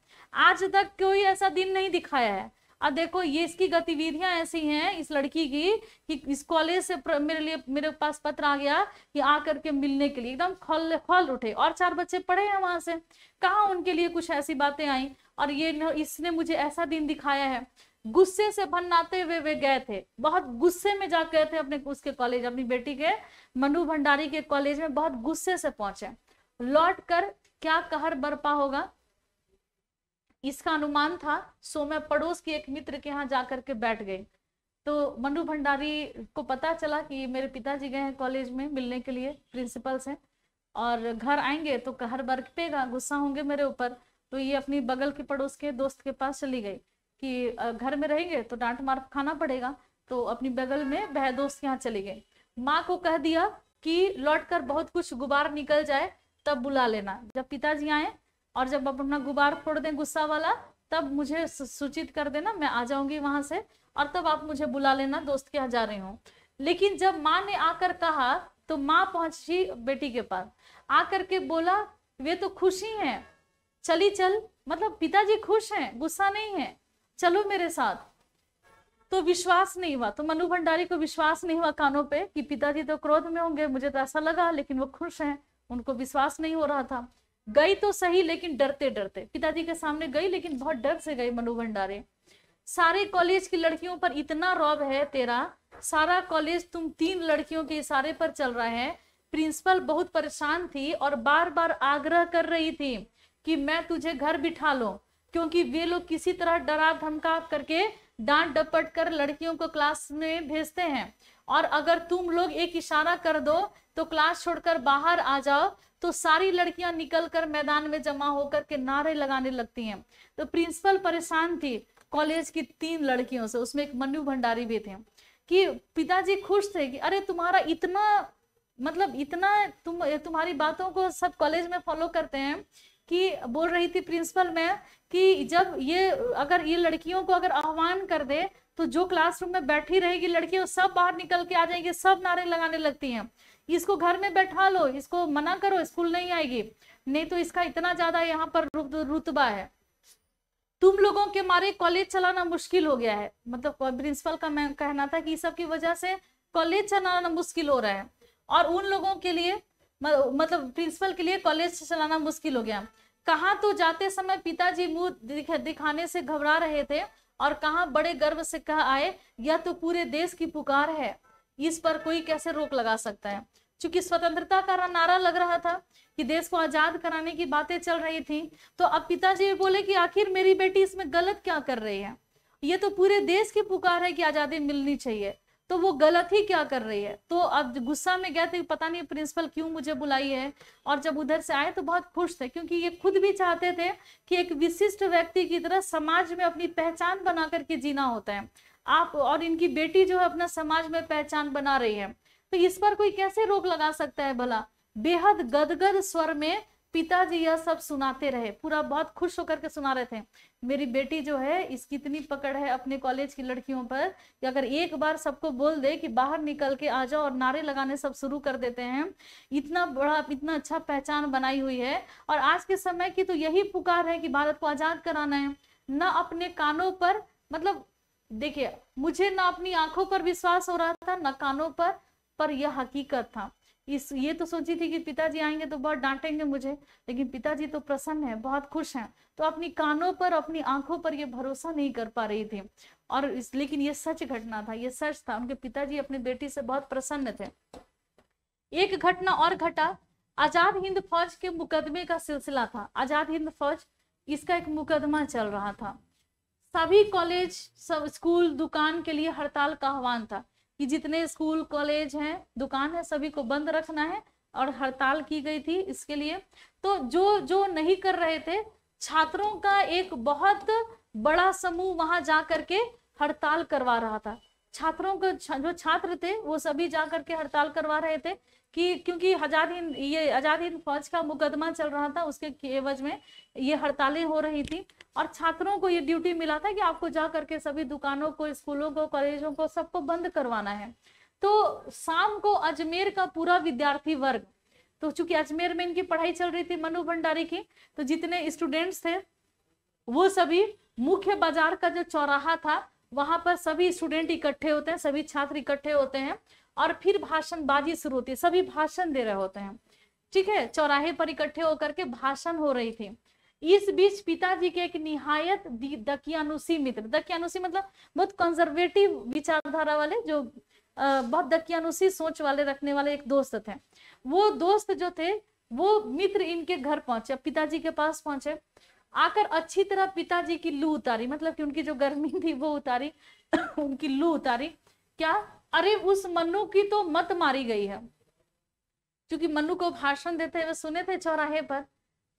Speaker 1: आज तक कोई ऐसा दिन नहीं दिखाया है अब देखो ये इसकी गतिविधियां ऐसी हैं इस लड़की की कि इस कॉलेज से मेरे लिए मेरे पास पत्र आ गया कि आ करके मिलने के लिए एकदम खोल खोल उठे और चार बच्चे पढ़े हैं वहां से कहा उनके लिए कुछ ऐसी बातें आई और ये इसने मुझे ऐसा दिन दिखाया है गुस्से से भन्नाते हुए वे गए थे बहुत गुस्से में जा गए थे अपने उसके कॉलेज अपनी बेटी के मनु भंडारी के कॉलेज में बहुत गुस्से से पहुंचे लौट कर क्या कहर बरपा होगा इसका अनुमान था सो मैं पड़ोस की एक मित्र के यहाँ जाकर के बैठ गई तो मनु भंडारी को पता चला कि मेरे पिताजी गए हैं कॉलेज में मिलने के लिए प्रिंसिपल से और घर आएंगे तो कहर बरपेगा गुस्सा होंगे मेरे ऊपर तो ये अपनी बगल के पड़ोस के दोस्त के पास चली गई कि घर में रहेंगे तो डांट मार खाना पड़ेगा तो अपनी बगल में बह दोस्त यहाँ चले गए माँ को कह दिया कि लौट कर बहुत कुछ गुब्बार निकल जाए तब बुला लेना जब पिताजी आए और जब आप अपना गुब्बार फोड़ दें गुस्सा वाला तब मुझे सूचित कर देना मैं आ जाऊंगी वहां से और तब आप मुझे बुला लेना दोस्त के यहाँ जा रही हूँ लेकिन जब माँ ने आकर कहा तो माँ पहुंची बेटी के पास आकर के बोला वे तो खुशी हैं चली चल मतलब पिताजी खुश हैं गुस्सा नहीं है चलो मेरे साथ तो विश्वास नहीं हुआ तो मनु भंडारी को विश्वास नहीं हुआ कानों पे कि पिताजी तो क्रोध में होंगे मुझे तो ऐसा लगा लेकिन वो खुश हैं उनको विश्वास नहीं हो रहा था गई तो सही लेकिन डरते डरते पिताजी के सामने गई लेकिन बहुत डर से गई मनु भंडारी सारे कॉलेज की लड़कियों पर इतना रौब है तेरा सारा कॉलेज तुम तीन लड़कियों के इशारे पर चल रहा है प्रिंसिपल बहुत परेशान थी और बार बार आग्रह कर रही थी कि मैं तुझे घर बिठा लो क्योंकि वे लोग किसी तरह डरा धमका करके डांट डपट कर लड़कियों को क्लास में भेजते हैं और अगर तुम लोग एक इशारा कर दो तो क्लास छोड़कर बाहर आ जाओ तो सारी लड़कियां निकल कर मैदान में जमा होकर के नारे लगाने लगती हैं तो प्रिंसिपल परेशान थी कॉलेज की तीन लड़कियों से उसमें एक मनु भंडारी भी थे कि पिताजी खुश थे कि अरे तुम्हारा इतना मतलब इतना तुम तुम्हारी बातों को सब कॉलेज में फॉलो करते हैं कि बोल रही थी प्रिंसिपल मैम कि जब ये अगर ये लड़कियों को अगर आह्वान कर दे तो जो क्लासरूम में बैठी रहेगी लड़की वो सब बाहर निकल के आ जाएंगे सब नारे लगाने लगती हैं इसको घर में बैठा लो इसको मना करो स्कूल नहीं आएगी नहीं तो इसका इतना ज्यादा यहाँ पर रुतबा है तुम लोगों के मारे कॉलेज चलाना मुश्किल हो गया है मतलब प्रिंसिपल का मैं कहना था कि इस वजह से कॉलेज चलाना मुश्किल हो रहा है और उन लोगों के लिए मतलब प्रिंसिपल के लिए कॉलेज चलाना मुश्किल हो गया कहाँ तो जाते समय पिताजी मुंह दिख, दिखाने से घबरा रहे थे और कहा बड़े गर्व से कह आए यह तो पूरे देश की पुकार है इस पर कोई कैसे रोक लगा सकता है चूंकि स्वतंत्रता का नारा लग रहा था कि देश को आजाद कराने की बातें चल रही थी तो अब पिताजी बोले कि आखिर मेरी बेटी इसमें गलत क्या कर रही है ये तो पूरे देश की पुकार है कि आजादी मिलनी चाहिए तो वो गलत ही क्या कर रही है तो अब गुस्सा में गए थे पता नहीं प्रिंसिपल क्यों मुझे बुलाई है और जब उधर से आए तो बहुत खुश थे क्योंकि ये खुद भी चाहते थे कि एक विशिष्ट व्यक्ति की तरह समाज में अपनी पहचान बना करके जीना होता है आप और इनकी बेटी जो है अपना समाज में पहचान बना रही है तो इस पर कोई कैसे रोक लगा सकता है भला बेहद गदगद स्वर में पिताजी यह सब सुनाते रहे पूरा बहुत खुश होकर के सुना रहे थे मेरी बेटी जो है इसकी इतनी पकड़ है अपने कॉलेज की लड़कियों पर कि अगर एक बार सबको बोल दे कि बाहर निकल के आ जाओ और नारे लगाने सब शुरू कर देते हैं इतना बड़ा इतना अच्छा पहचान बनाई हुई है और आज के समय की तो यही पुकार है कि भारत को आज़ाद कराना है न अपने कानों पर मतलब देखिए मुझे ना अपनी आंखों पर विश्वास हो रहा था ना कानों पर पर यह हकीकत था इस ये तो सोची थी कि पिताजी आएंगे तो बहुत डांटेंगे मुझे लेकिन पिताजी तो प्रसन्न है बहुत खुश हैं तो अपनी कानों पर अपनी आंखों पर ये भरोसा नहीं कर पा रही थी और इस लेकिन ये सच घटना था ये सच था उनके पिताजी अपनी बेटी से बहुत प्रसन्न थे एक घटना और घटा आजाद हिंद फौज के मुकदमे का सिलसिला था आजाद हिंद फौज इसका एक मुकदमा चल रहा था सभी कॉलेज सब स्कूल दुकान के लिए हड़ताल का आह्वान था कि जितने स्कूल कॉलेज हैं दुकान है सभी को बंद रखना है और हड़ताल की गई थी इसके लिए तो जो जो नहीं कर रहे थे छात्रों का एक बहुत बड़ा समूह वहां जा करके हड़ताल करवा रहा था छात्रों को जो छात्र थे वो सभी जा करके हड़ताल करवा रहे थे कि क्योंकि हजार हिंद ये आज़ाद हिंद फौज का मुकदमा चल रहा था उसके एवज में ये हड़तालें हो रही थी और छात्रों को ये ड्यूटी मिला था कि आपको जा करके सभी दुकानों को स्कूलों को कॉलेजों को सबको बंद करवाना है तो शाम को अजमेर का पूरा विद्यार्थी वर्ग तो चूंकि अजमेर में इनकी पढ़ाई चल रही थी मनु भंडारी की तो जितने स्टूडेंट्स थे वो सभी मुख्य बाजार का जो चौराहा था वहां पर सभी स्टूडेंट इकट्ठे होते हैं सभी छात्र इकट्ठे होते हैं और फिर भाषणबाजी शुरू होती है सभी भाषण दे रहे होते हैं ठीक है चौराहे पर इकट्ठे होकर के भाषण हो रही थी इस बीच पिताजी के एक निहायत दकियानुषी मित्र दकियानुषी मतलब बहुत कंजर्वेटिव विचारधारा वाले जो बहुत दकियानुषी सोच वाले रखने वाले एक दोस्त थे वो दोस्त जो थे वो मित्र इनके घर पहुंचे पिताजी के पास पहुंचे आकर अच्छी तरह पिताजी की लू उतारी मतलब कि उनकी जो गर्मी थी वो उतारी उनकी लू उतारी क्या अरे उस मनु की तो मत मारी गई है क्योंकि मनु को भाषण देते हुए सुने थे चौराहे पर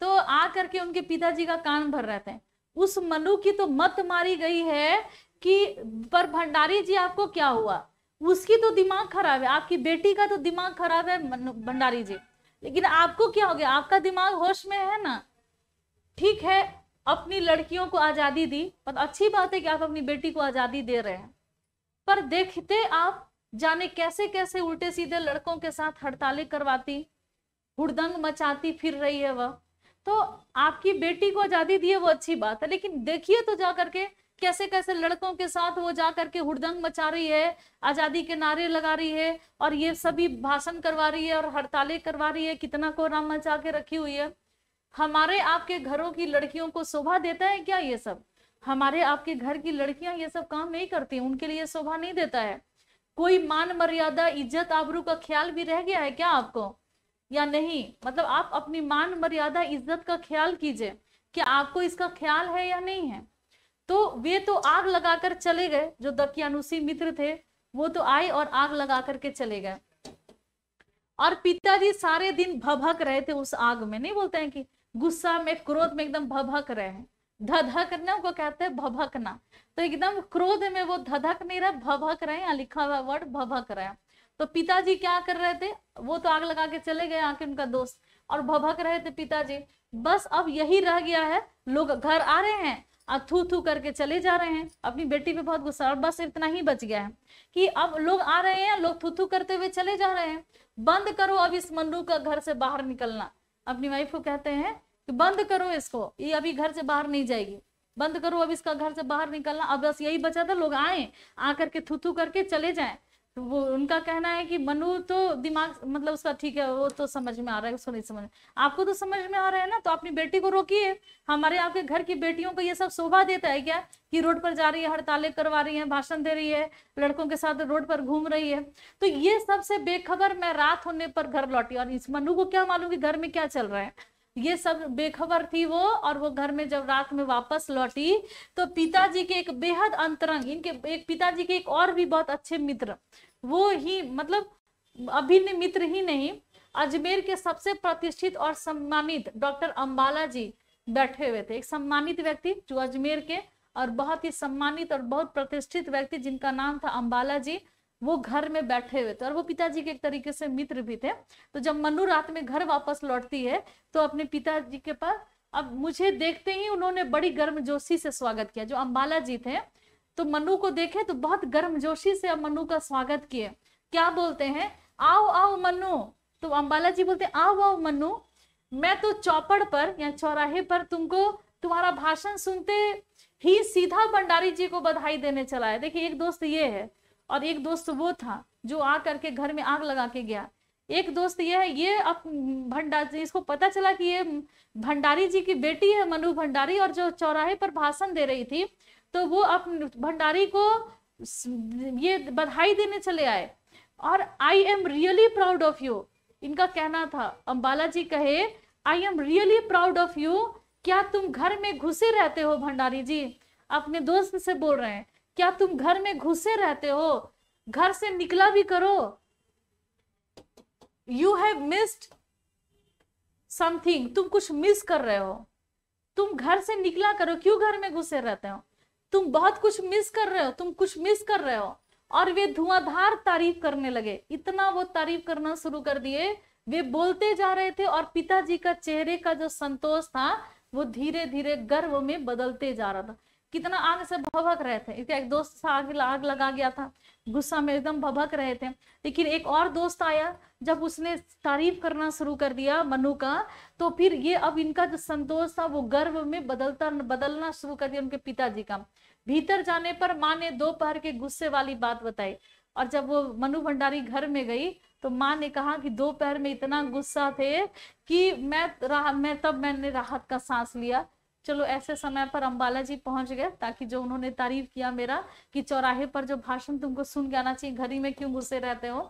Speaker 1: तो आ करके उनके पिताजी का कान भर रहे थे उस मनु की तो मत मारी गई है कि पर भंडारी जी आपको क्या हुआ उसकी तो दिमाग खराब है आपकी बेटी का तो दिमाग खराब है भंडारी जी लेकिन आपको क्या हो गया आपका दिमाग होश में है ना ठीक है अपनी लड़कियों को आज़ादी दी पर अच्छी बात है कि आप अपनी बेटी को आज़ादी दे रहे हैं पर देखते आप जाने कैसे कैसे उल्टे सीधे लड़कों के साथ हड़तालें करवाती हुड़दंग मचाती फिर रही है वह तो आपकी बेटी को आजादी दी है वो अच्छी बात है लेकिन देखिए तो जा करके कैसे कैसे लड़कों के साथ वो जा करके हुड़दंग मचा रही है आजादी के नारे लगा रही है और ये सभी भाषण करवा रही है और हड़तालें करवा रही है कितना को राम मचा के रखी हुई है हमारे आपके घरों की लड़कियों को शोभा देता है क्या ये सब हमारे आपके घर की लड़कियां ये सब काम नहीं करती उनके लिए शोभा नहीं देता है कोई मान मर्यादा इज्जत आबरू का ख्याल भी रह गया है क्या आपको या नहीं मतलब आप अपनी मान मर्यादा इज्जत का ख्याल कीजिए कि आपको इसका ख्याल है या नहीं है तो वे तो आग लगाकर चले गए जो दकियानुषी मित्र थे वो तो आए और आग लगा करके चले गए और पिताजी सारे दिन भभक रहे थे उस आग में नहीं बोलते हैं कि गुस्सा में क्रोध में एकदम भभक रहे हैं धधकना को कहते हैं भभकना तो एकदम क्रोध में वो धधक नहीं रहा भभक रहे यहाँ लिखा हुआ वर्ड भभक हैं तो पिताजी क्या कर रहे थे वो तो आग लगा के चले गए आके उनका दोस्त और भभक रहे थे पिताजी बस अब यही रह गया है लोग घर आ रहे हैं और थू थू करके चले जा रहे हैं अपनी बेटी पे बहुत गुस्सा और बस इतना ही बच गया है कि अब लोग आ रहे हैं लोग थू थू करते हुए चले जा रहे हैं बंद करो अब इस मंडू का घर से बाहर निकलना अपनी वाइफ को कहते हैं कि तो बंद करो इसको ये अभी घर से बाहर नहीं जाएगी बंद करो अब इसका घर से बाहर निकलना अब बस यही बचा था लोग आए आकर के थू करके चले जाए तो वो उनका कहना है कि मनु तो दिमाग मतलब उसका ठीक है वो तो समझ में आ रहा है उसको नहीं समझ आपको तो समझ में आ रहा है ना तो अपनी बेटी को रोकिए हमारे आपके घर की बेटियों को ये सब शोभा देता है क्या कि रोड पर जा रही है हड़तालें करवा रही है भाषण दे रही है लड़कों के साथ रोड पर घूम रही है तो ये सबसे बेखबर मैं रात होने पर घर लौटी और इस मनु को क्या मालूम कि घर में क्या चल रहा है ये सब बेखबर थी वो और वो घर में जब रात में वापस लौटी तो पिताजी के एक बेहद अंतरंग इनके एक पिताजी के एक और भी बहुत अच्छे मित्र वो ही मतलब अभिन्न मित्र ही नहीं अजमेर के सबसे प्रतिष्ठित और सम्मानित डॉक्टर अम्बाला जी बैठे हुए थे एक सम्मानित व्यक्ति जो अजमेर के और बहुत ही सम्मानित और बहुत प्रतिष्ठित व्यक्ति जिनका नाम था अम्बाला जी वो घर में बैठे हुए थे और वो पिताजी के एक तरीके से मित्र भी थे तो जब मनु रात में घर वापस लौटती है तो अपने पिताजी के पास अब मुझे देखते ही उन्होंने बड़ी गर्मजोशी से स्वागत किया जो अम्बाला जी थे तो मनु को देखे तो बहुत गर्मजोशी से अब मनु का स्वागत किए क्या बोलते हैं आओ आओ मनु तो अम्बाला जी बोलते आओ आओ मनु मैं तो चौपड़ पर या चौराहे पर तुमको तुम्हारा भाषण सुनते ही सीधा भंडारी जी को बधाई देने चला है देखिए एक दोस्त ये है और एक दोस्त वो था जो आ करके घर में आग लगा के गया एक दोस्त यह है ये अब भंडार इसको पता चला कि ये भंडारी जी की बेटी है मनु भंडारी और जो चौराहे पर भाषण दे रही थी तो वो अब भंडारी को ये बधाई देने चले आए और I am really proud of you इनका कहना था अम्बाला जी कहे I am really proud of you क्या तुम घर में घुसे रहते हो भंडारी जी अपने दोस्त से बोल रहे हैं क्या तुम घर में घुसे रहते हो घर से निकला भी करो यू हैव मिस्ड समथिंग तुम कुछ मिस कर रहे हो तुम घर से निकला करो क्यों घर में घुसे रहते हो तुम बहुत कुछ मिस कर रहे हो तुम कुछ मिस कर रहे हो और वे धुआंधार तारीफ करने लगे इतना वो तारीफ करना शुरू कर दिए वे बोलते जा रहे थे और पिताजी का चेहरे का जो संतोष था वो धीरे धीरे गर्व में बदलते जा रहा था कितना आग से भभक रहे थे इसका एक दोस्त था आग आग लगा गया था गुस्सा में एकदम भभक रहे थे लेकिन एक और दोस्त आया जब उसने तारीफ करना शुरू कर दिया मनु का तो फिर ये अब इनका जो संतोष था वो गर्व में बदलता बदलना शुरू कर दिया उनके पिताजी का भीतर जाने पर माँ ने दोपहर के गुस्से वाली बात बताई और जब वो मनु भंडारी घर में गई तो माँ ने कहा कि दोपहर में इतना गुस्सा थे कि मैं रहा मैं तब मैंने राहत का सांस लिया चलो ऐसे समय पर अम्बाला जी पहुंच गए ताकि जो उन्होंने तारीफ किया मेरा कि चौराहे पर जो भाषण तुमको सुन के आना चाहिए घड़ी में क्यों घुसे रहते हो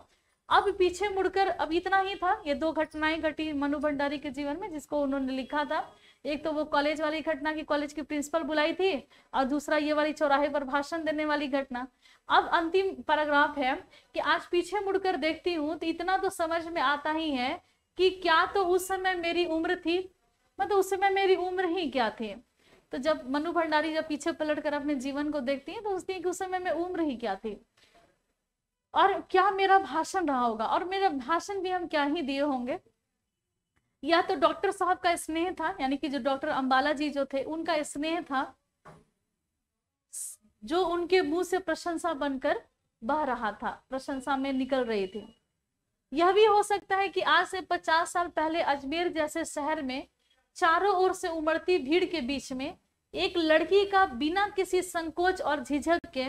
Speaker 1: अब पीछे मुड़कर अब इतना ही था ये दो घटनाएं घटी मनु भंडारी के जीवन में जिसको उन्होंने लिखा था एक तो वो कॉलेज वाली घटना की कॉलेज की प्रिंसिपल बुलाई थी और दूसरा ये वाली चौराहे पर भाषण देने वाली घटना अब अंतिम पैराग्राफ है कि आज पीछे मुड़कर देखती हूँ तो इतना तो समझ में आता ही है कि क्या तो उस समय मेरी उम्र थी मतलब उस समय मेरी उम्र ही क्या थी तो जब मनु भंडारी जब पीछे पलट कर अपने जीवन को देखती है तो उसकी है कि उस समय में उम्र ही क्या थी और क्या मेरा भाषण रहा होगा और मेरा भाषण भी हम क्या ही दिए होंगे या तो डॉक्टर साहब का स्नेह था यानी कि जो डॉक्टर अंबाला जी जो थे उनका स्नेह था जो उनके मुंह से प्रशंसा बनकर बह रहा था प्रशंसा में निकल रही थी यह भी हो सकता है कि आज से पचास साल पहले अजमेर जैसे शहर में चारों ओर से उमड़ती भीड़ के बीच में एक लड़की का बिना किसी संकोच और झिझक के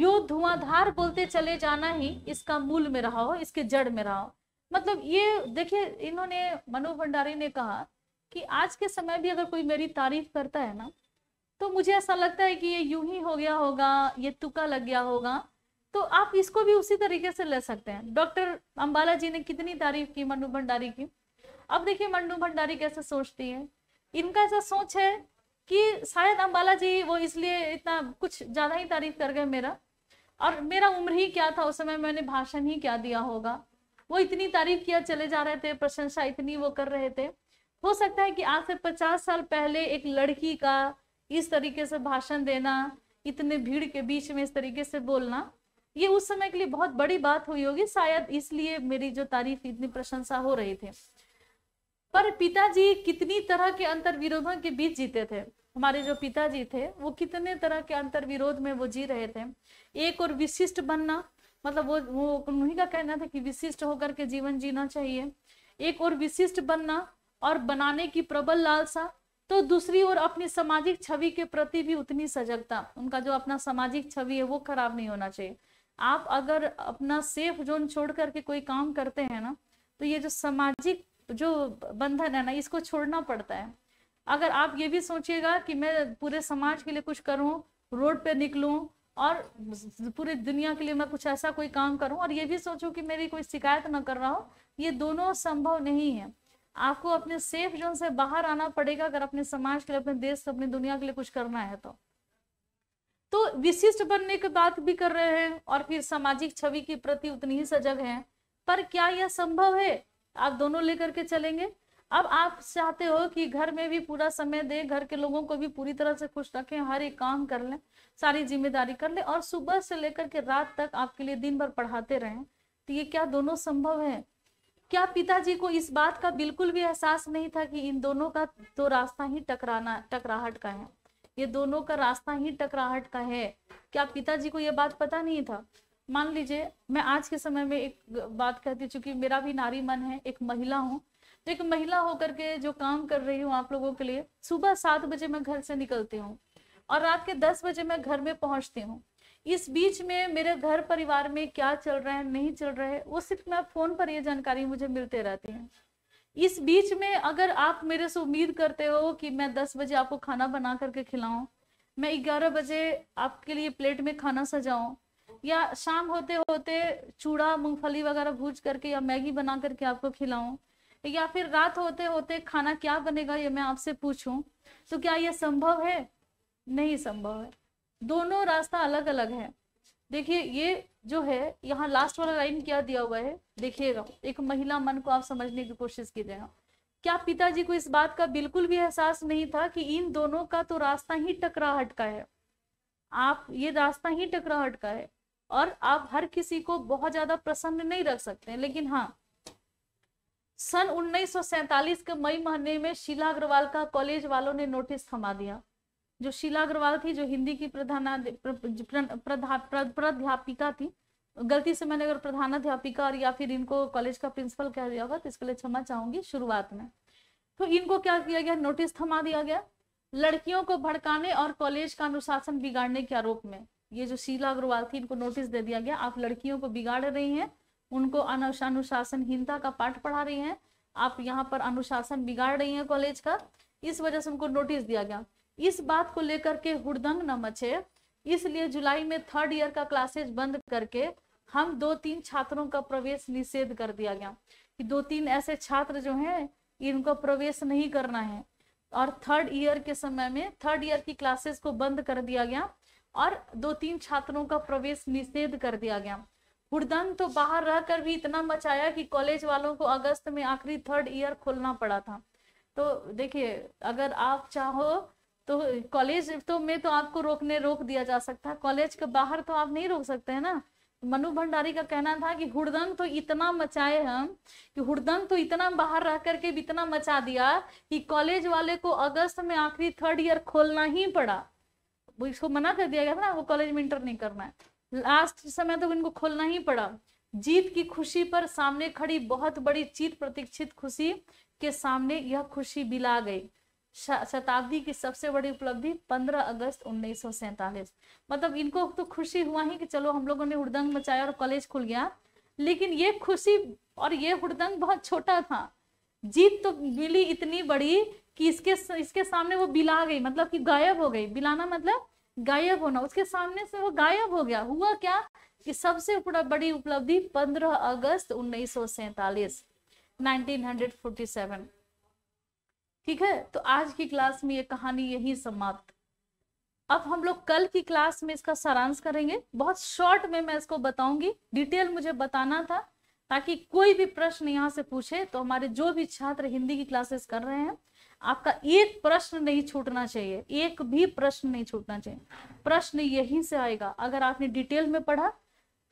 Speaker 1: यो धुआंधार बोलते चले जाना ही इसका मूल में रहा हो इसके जड़ में रहा हो मतलब ये देखिए इन्होंने मनोज भंडारी ने कहा कि आज के समय भी अगर कोई मेरी तारीफ करता है ना तो मुझे ऐसा लगता है कि ये यूं ही हो गया होगा ये तुका लग गया होगा तो आप इसको भी उसी तरीके से ले सकते हैं डॉक्टर अम्बाला जी ने कितनी तारीफ की मनु भंडारी की अब देखिए मंडू भंडारी कैसे सोचती है इनका ऐसा सोच है कि शायद अम्बाला जी वो इसलिए इतना कुछ ज़्यादा ही तारीफ कर गए मेरा और मेरा उम्र ही क्या था उस समय मैंने भाषण ही क्या दिया होगा वो इतनी तारीफ किया चले जा रहे थे प्रशंसा इतनी वो कर रहे थे हो सकता है कि आज से पचास साल पहले एक लड़की का इस तरीके से भाषण देना इतने भीड़ के बीच में इस तरीके से बोलना ये उस समय के लिए बहुत बड़ी बात हुई होगी शायद इसलिए मेरी जो तारीफ इतनी प्रशंसा हो रही थी पर पिताजी कितनी तरह के अंतर विरोधों के बीच जीते थे हमारे जो पिताजी थे वो कितने तरह के अंतर विरोध में वो जी रहे थे एक और विशिष्ट बनना मतलब वो वो उन्हीं का कहना था कि विशिष्ट होकर के जीवन जीना चाहिए एक और विशिष्ट बनना और बनाने की प्रबल लालसा तो दूसरी ओर अपनी सामाजिक छवि के प्रति भी उतनी सजगता उनका जो अपना सामाजिक छवि है वो खराब नहीं होना चाहिए आप अगर अपना सेफ जोन छोड़ करके कोई काम करते हैं ना तो ये जो सामाजिक जो बंधन है ना इसको छोड़ना पड़ता है अगर आप ये भी सोचिएगा कि मैं पूरे समाज के लिए कुछ करूँ रोड पे निकलूँ और पूरी दुनिया के लिए मैं कुछ ऐसा कोई काम करूं और ये भी सोचूं कि मेरी कोई शिकायत ना कर रहा हो ये दोनों संभव नहीं है आपको अपने सेफ जोन से बाहर आना पड़ेगा अगर अपने समाज के लिए अपने देश अपनी दुनिया के लिए कुछ करना है तो तो विशिष्ट बनने की बात भी कर रहे हैं और फिर सामाजिक छवि के प्रति उतनी ही सजग है पर क्या यह संभव है आप दोनों लेकर के चलेंगे अब आप चाहते हो कि घर में भी पूरा समय दे घर के लोगों को भी पूरी तरह से खुश रखें हर एक काम कर लें सारी जिम्मेदारी कर लें और सुबह से लेकर के रात तक आपके लिए दिन भर पढ़ाते रहें तो ये क्या दोनों संभव है क्या पिताजी को इस बात का बिल्कुल भी एहसास नहीं था कि इन दोनों का तो रास्ता ही टकराना टकराहट का है ये दोनों का रास्ता ही टकराहट का है क्या पिताजी को यह बात पता नहीं था मान लीजिए मैं आज के समय में एक बात कहती हूँ चूंकि मेरा भी नारी मन है एक महिला हूँ तो एक महिला होकर के जो काम कर रही हूँ आप लोगों के लिए सुबह सात बजे मैं घर से निकलती हूँ और रात के दस बजे मैं घर में पहुंचती हूँ इस बीच में मेरे घर परिवार में क्या चल रहा है नहीं चल रहा है वो सिर्फ मैं फोन पर ये जानकारी मुझे मिलते रहती है इस बीच में अगर आप मेरे से उम्मीद करते हो कि मैं दस बजे आपको खाना बना करके खिलाऊं मैं ग्यारह बजे आपके लिए प्लेट में खाना सजाऊं या शाम होते होते चूड़ा मूंगफली वगैरह भूज करके या मैगी बना करके आपको खिलाऊं या फिर रात होते होते खाना क्या बनेगा ये मैं आपसे पूछूं तो क्या यह संभव है नहीं संभव है दोनों रास्ता अलग अलग है देखिए ये जो है यहाँ लास्ट वाला लाइन क्या दिया हुआ है देखिएगा एक महिला मन को आप समझने की कोशिश कीजिएगा क्या पिताजी को इस बात का बिल्कुल भी एहसास नहीं था कि इन दोनों का तो रास्ता ही टकराहट का है आप ये रास्ता ही टकराहट का है और आप हर किसी को बहुत ज्यादा प्रसन्न नहीं रख सकते लेकिन हाँ सन 1947 के मई महीने में शीला अग्रवाल का कॉलेज वालों ने नोटिस थमा दिया जो शीला अग्रवाल थी जो हिंदी की प्रधाना प्राध्यापिका थी गलती से मैंने अगर प्रधानाध्यापिका और या फिर इनको कॉलेज का प्रिंसिपल कह दिया होगा तो इसके लिए क्षमा चाहूंगी शुरुआत में तो इनको क्या किया गया नोटिस थमा दिया गया लड़कियों को भड़काने और कॉलेज का अनुशासन बिगाड़ने के आरोप में ये जो शीला अग्रवाल थी इनको नोटिस दे दिया गया आप लड़कियों को बिगाड़ रही हैं उनको अनुशासनहीनता का पाठ पढ़ा रही हैं आप यहाँ पर अनुशासन बिगाड़ रही हैं कॉलेज का इस वजह से उनको नोटिस दिया गया इस बात को लेकर के हुड़दंग न मचे इसलिए जुलाई में थर्ड ईयर का क्लासेज बंद करके हम दो तीन छात्रों का प्रवेश निषेध कर दिया गया कि दो तीन ऐसे छात्र जो हैं इनको प्रवेश नहीं करना है और थर्ड ईयर के समय में थर्ड ईयर की क्लासेस को बंद कर दिया गया और दो तीन छात्रों का प्रवेश निषेध कर दिया गया हुड़दन तो बाहर रहकर भी इतना मचाया कि कॉलेज वालों को अगस्त में आखिरी थर्ड ईयर खोलना पड़ा था तो देखिए अगर आप चाहो तो कॉलेज तो में तो आपको रोकने रोक दिया जा सकता है कॉलेज के बाहर तो आप नहीं रोक सकते हैं ना मनु भंडारी का कहना था कि हुड़दन तो इतना मचाए हम कि हुड़दन तो इतना बाहर रह करके भी इतना मचा दिया कि कॉलेज वाले को अगस्त में आखिरी थर्ड ईयर खोलना ही पड़ा वो इसको मना कर दिया गया था ना वो कॉलेज में इंटर नहीं करना है लास्ट समय तक तो इनको खोलना ही पड़ा जीत की खुशी पर सामने खड़ी बहुत बड़ी चीत प्रतीक्षित खुशी के सामने यह खुशी बिला गई शताब्दी की सबसे बड़ी उपलब्धि 15 अगस्त उन्नीस मतलब इनको तो खुशी हुआ ही कि चलो हम लोगों ने हुड़दंग मचाया और कॉलेज खुल गया लेकिन ये खुशी और ये हुड़दंग बहुत छोटा था जीत तो मिली इतनी बड़ी कि इसके इसके सामने वो बिला गई मतलब कि गायब हो गई बिलाना मतलब गायब होना उसके सामने से वो गायब हो गया हुआ क्या कि सबसे बड़ी उपलब्धि 15 अगस्त उन्नीस 1947 ठीक है तो आज की क्लास में ये कहानी यही समाप्त अब हम लोग कल की क्लास में इसका सारांश करेंगे बहुत शॉर्ट में मैं इसको बताऊंगी डिटेल मुझे बताना था ताकि कोई भी प्रश्न यहाँ से पूछे तो हमारे जो भी छात्र हिंदी की क्लासेस कर रहे हैं आपका एक प्रश्न नहीं छूटना चाहिए एक भी प्रश्न नहीं छूटना चाहिए प्रश्न यहीं से आएगा अगर आपने डिटेल में पढ़ा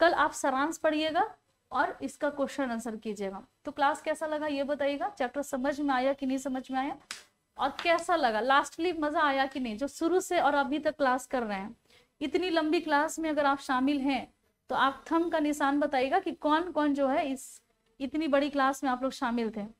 Speaker 1: कल आप सारांश पढ़िएगा और इसका क्वेश्चन आंसर कीजिएगा तो क्लास कैसा लगा ये बताइएगा चैप्टर समझ में आया कि नहीं समझ में आया और कैसा लगा लास्टली मजा आया कि नहीं जो शुरू से और अभी तक क्लास कर रहे हैं इतनी लंबी क्लास में अगर आप शामिल हैं तो आप थम का निशान बताइएगा कि कौन कौन जो है इस इतनी बड़ी क्लास में आप लोग शामिल थे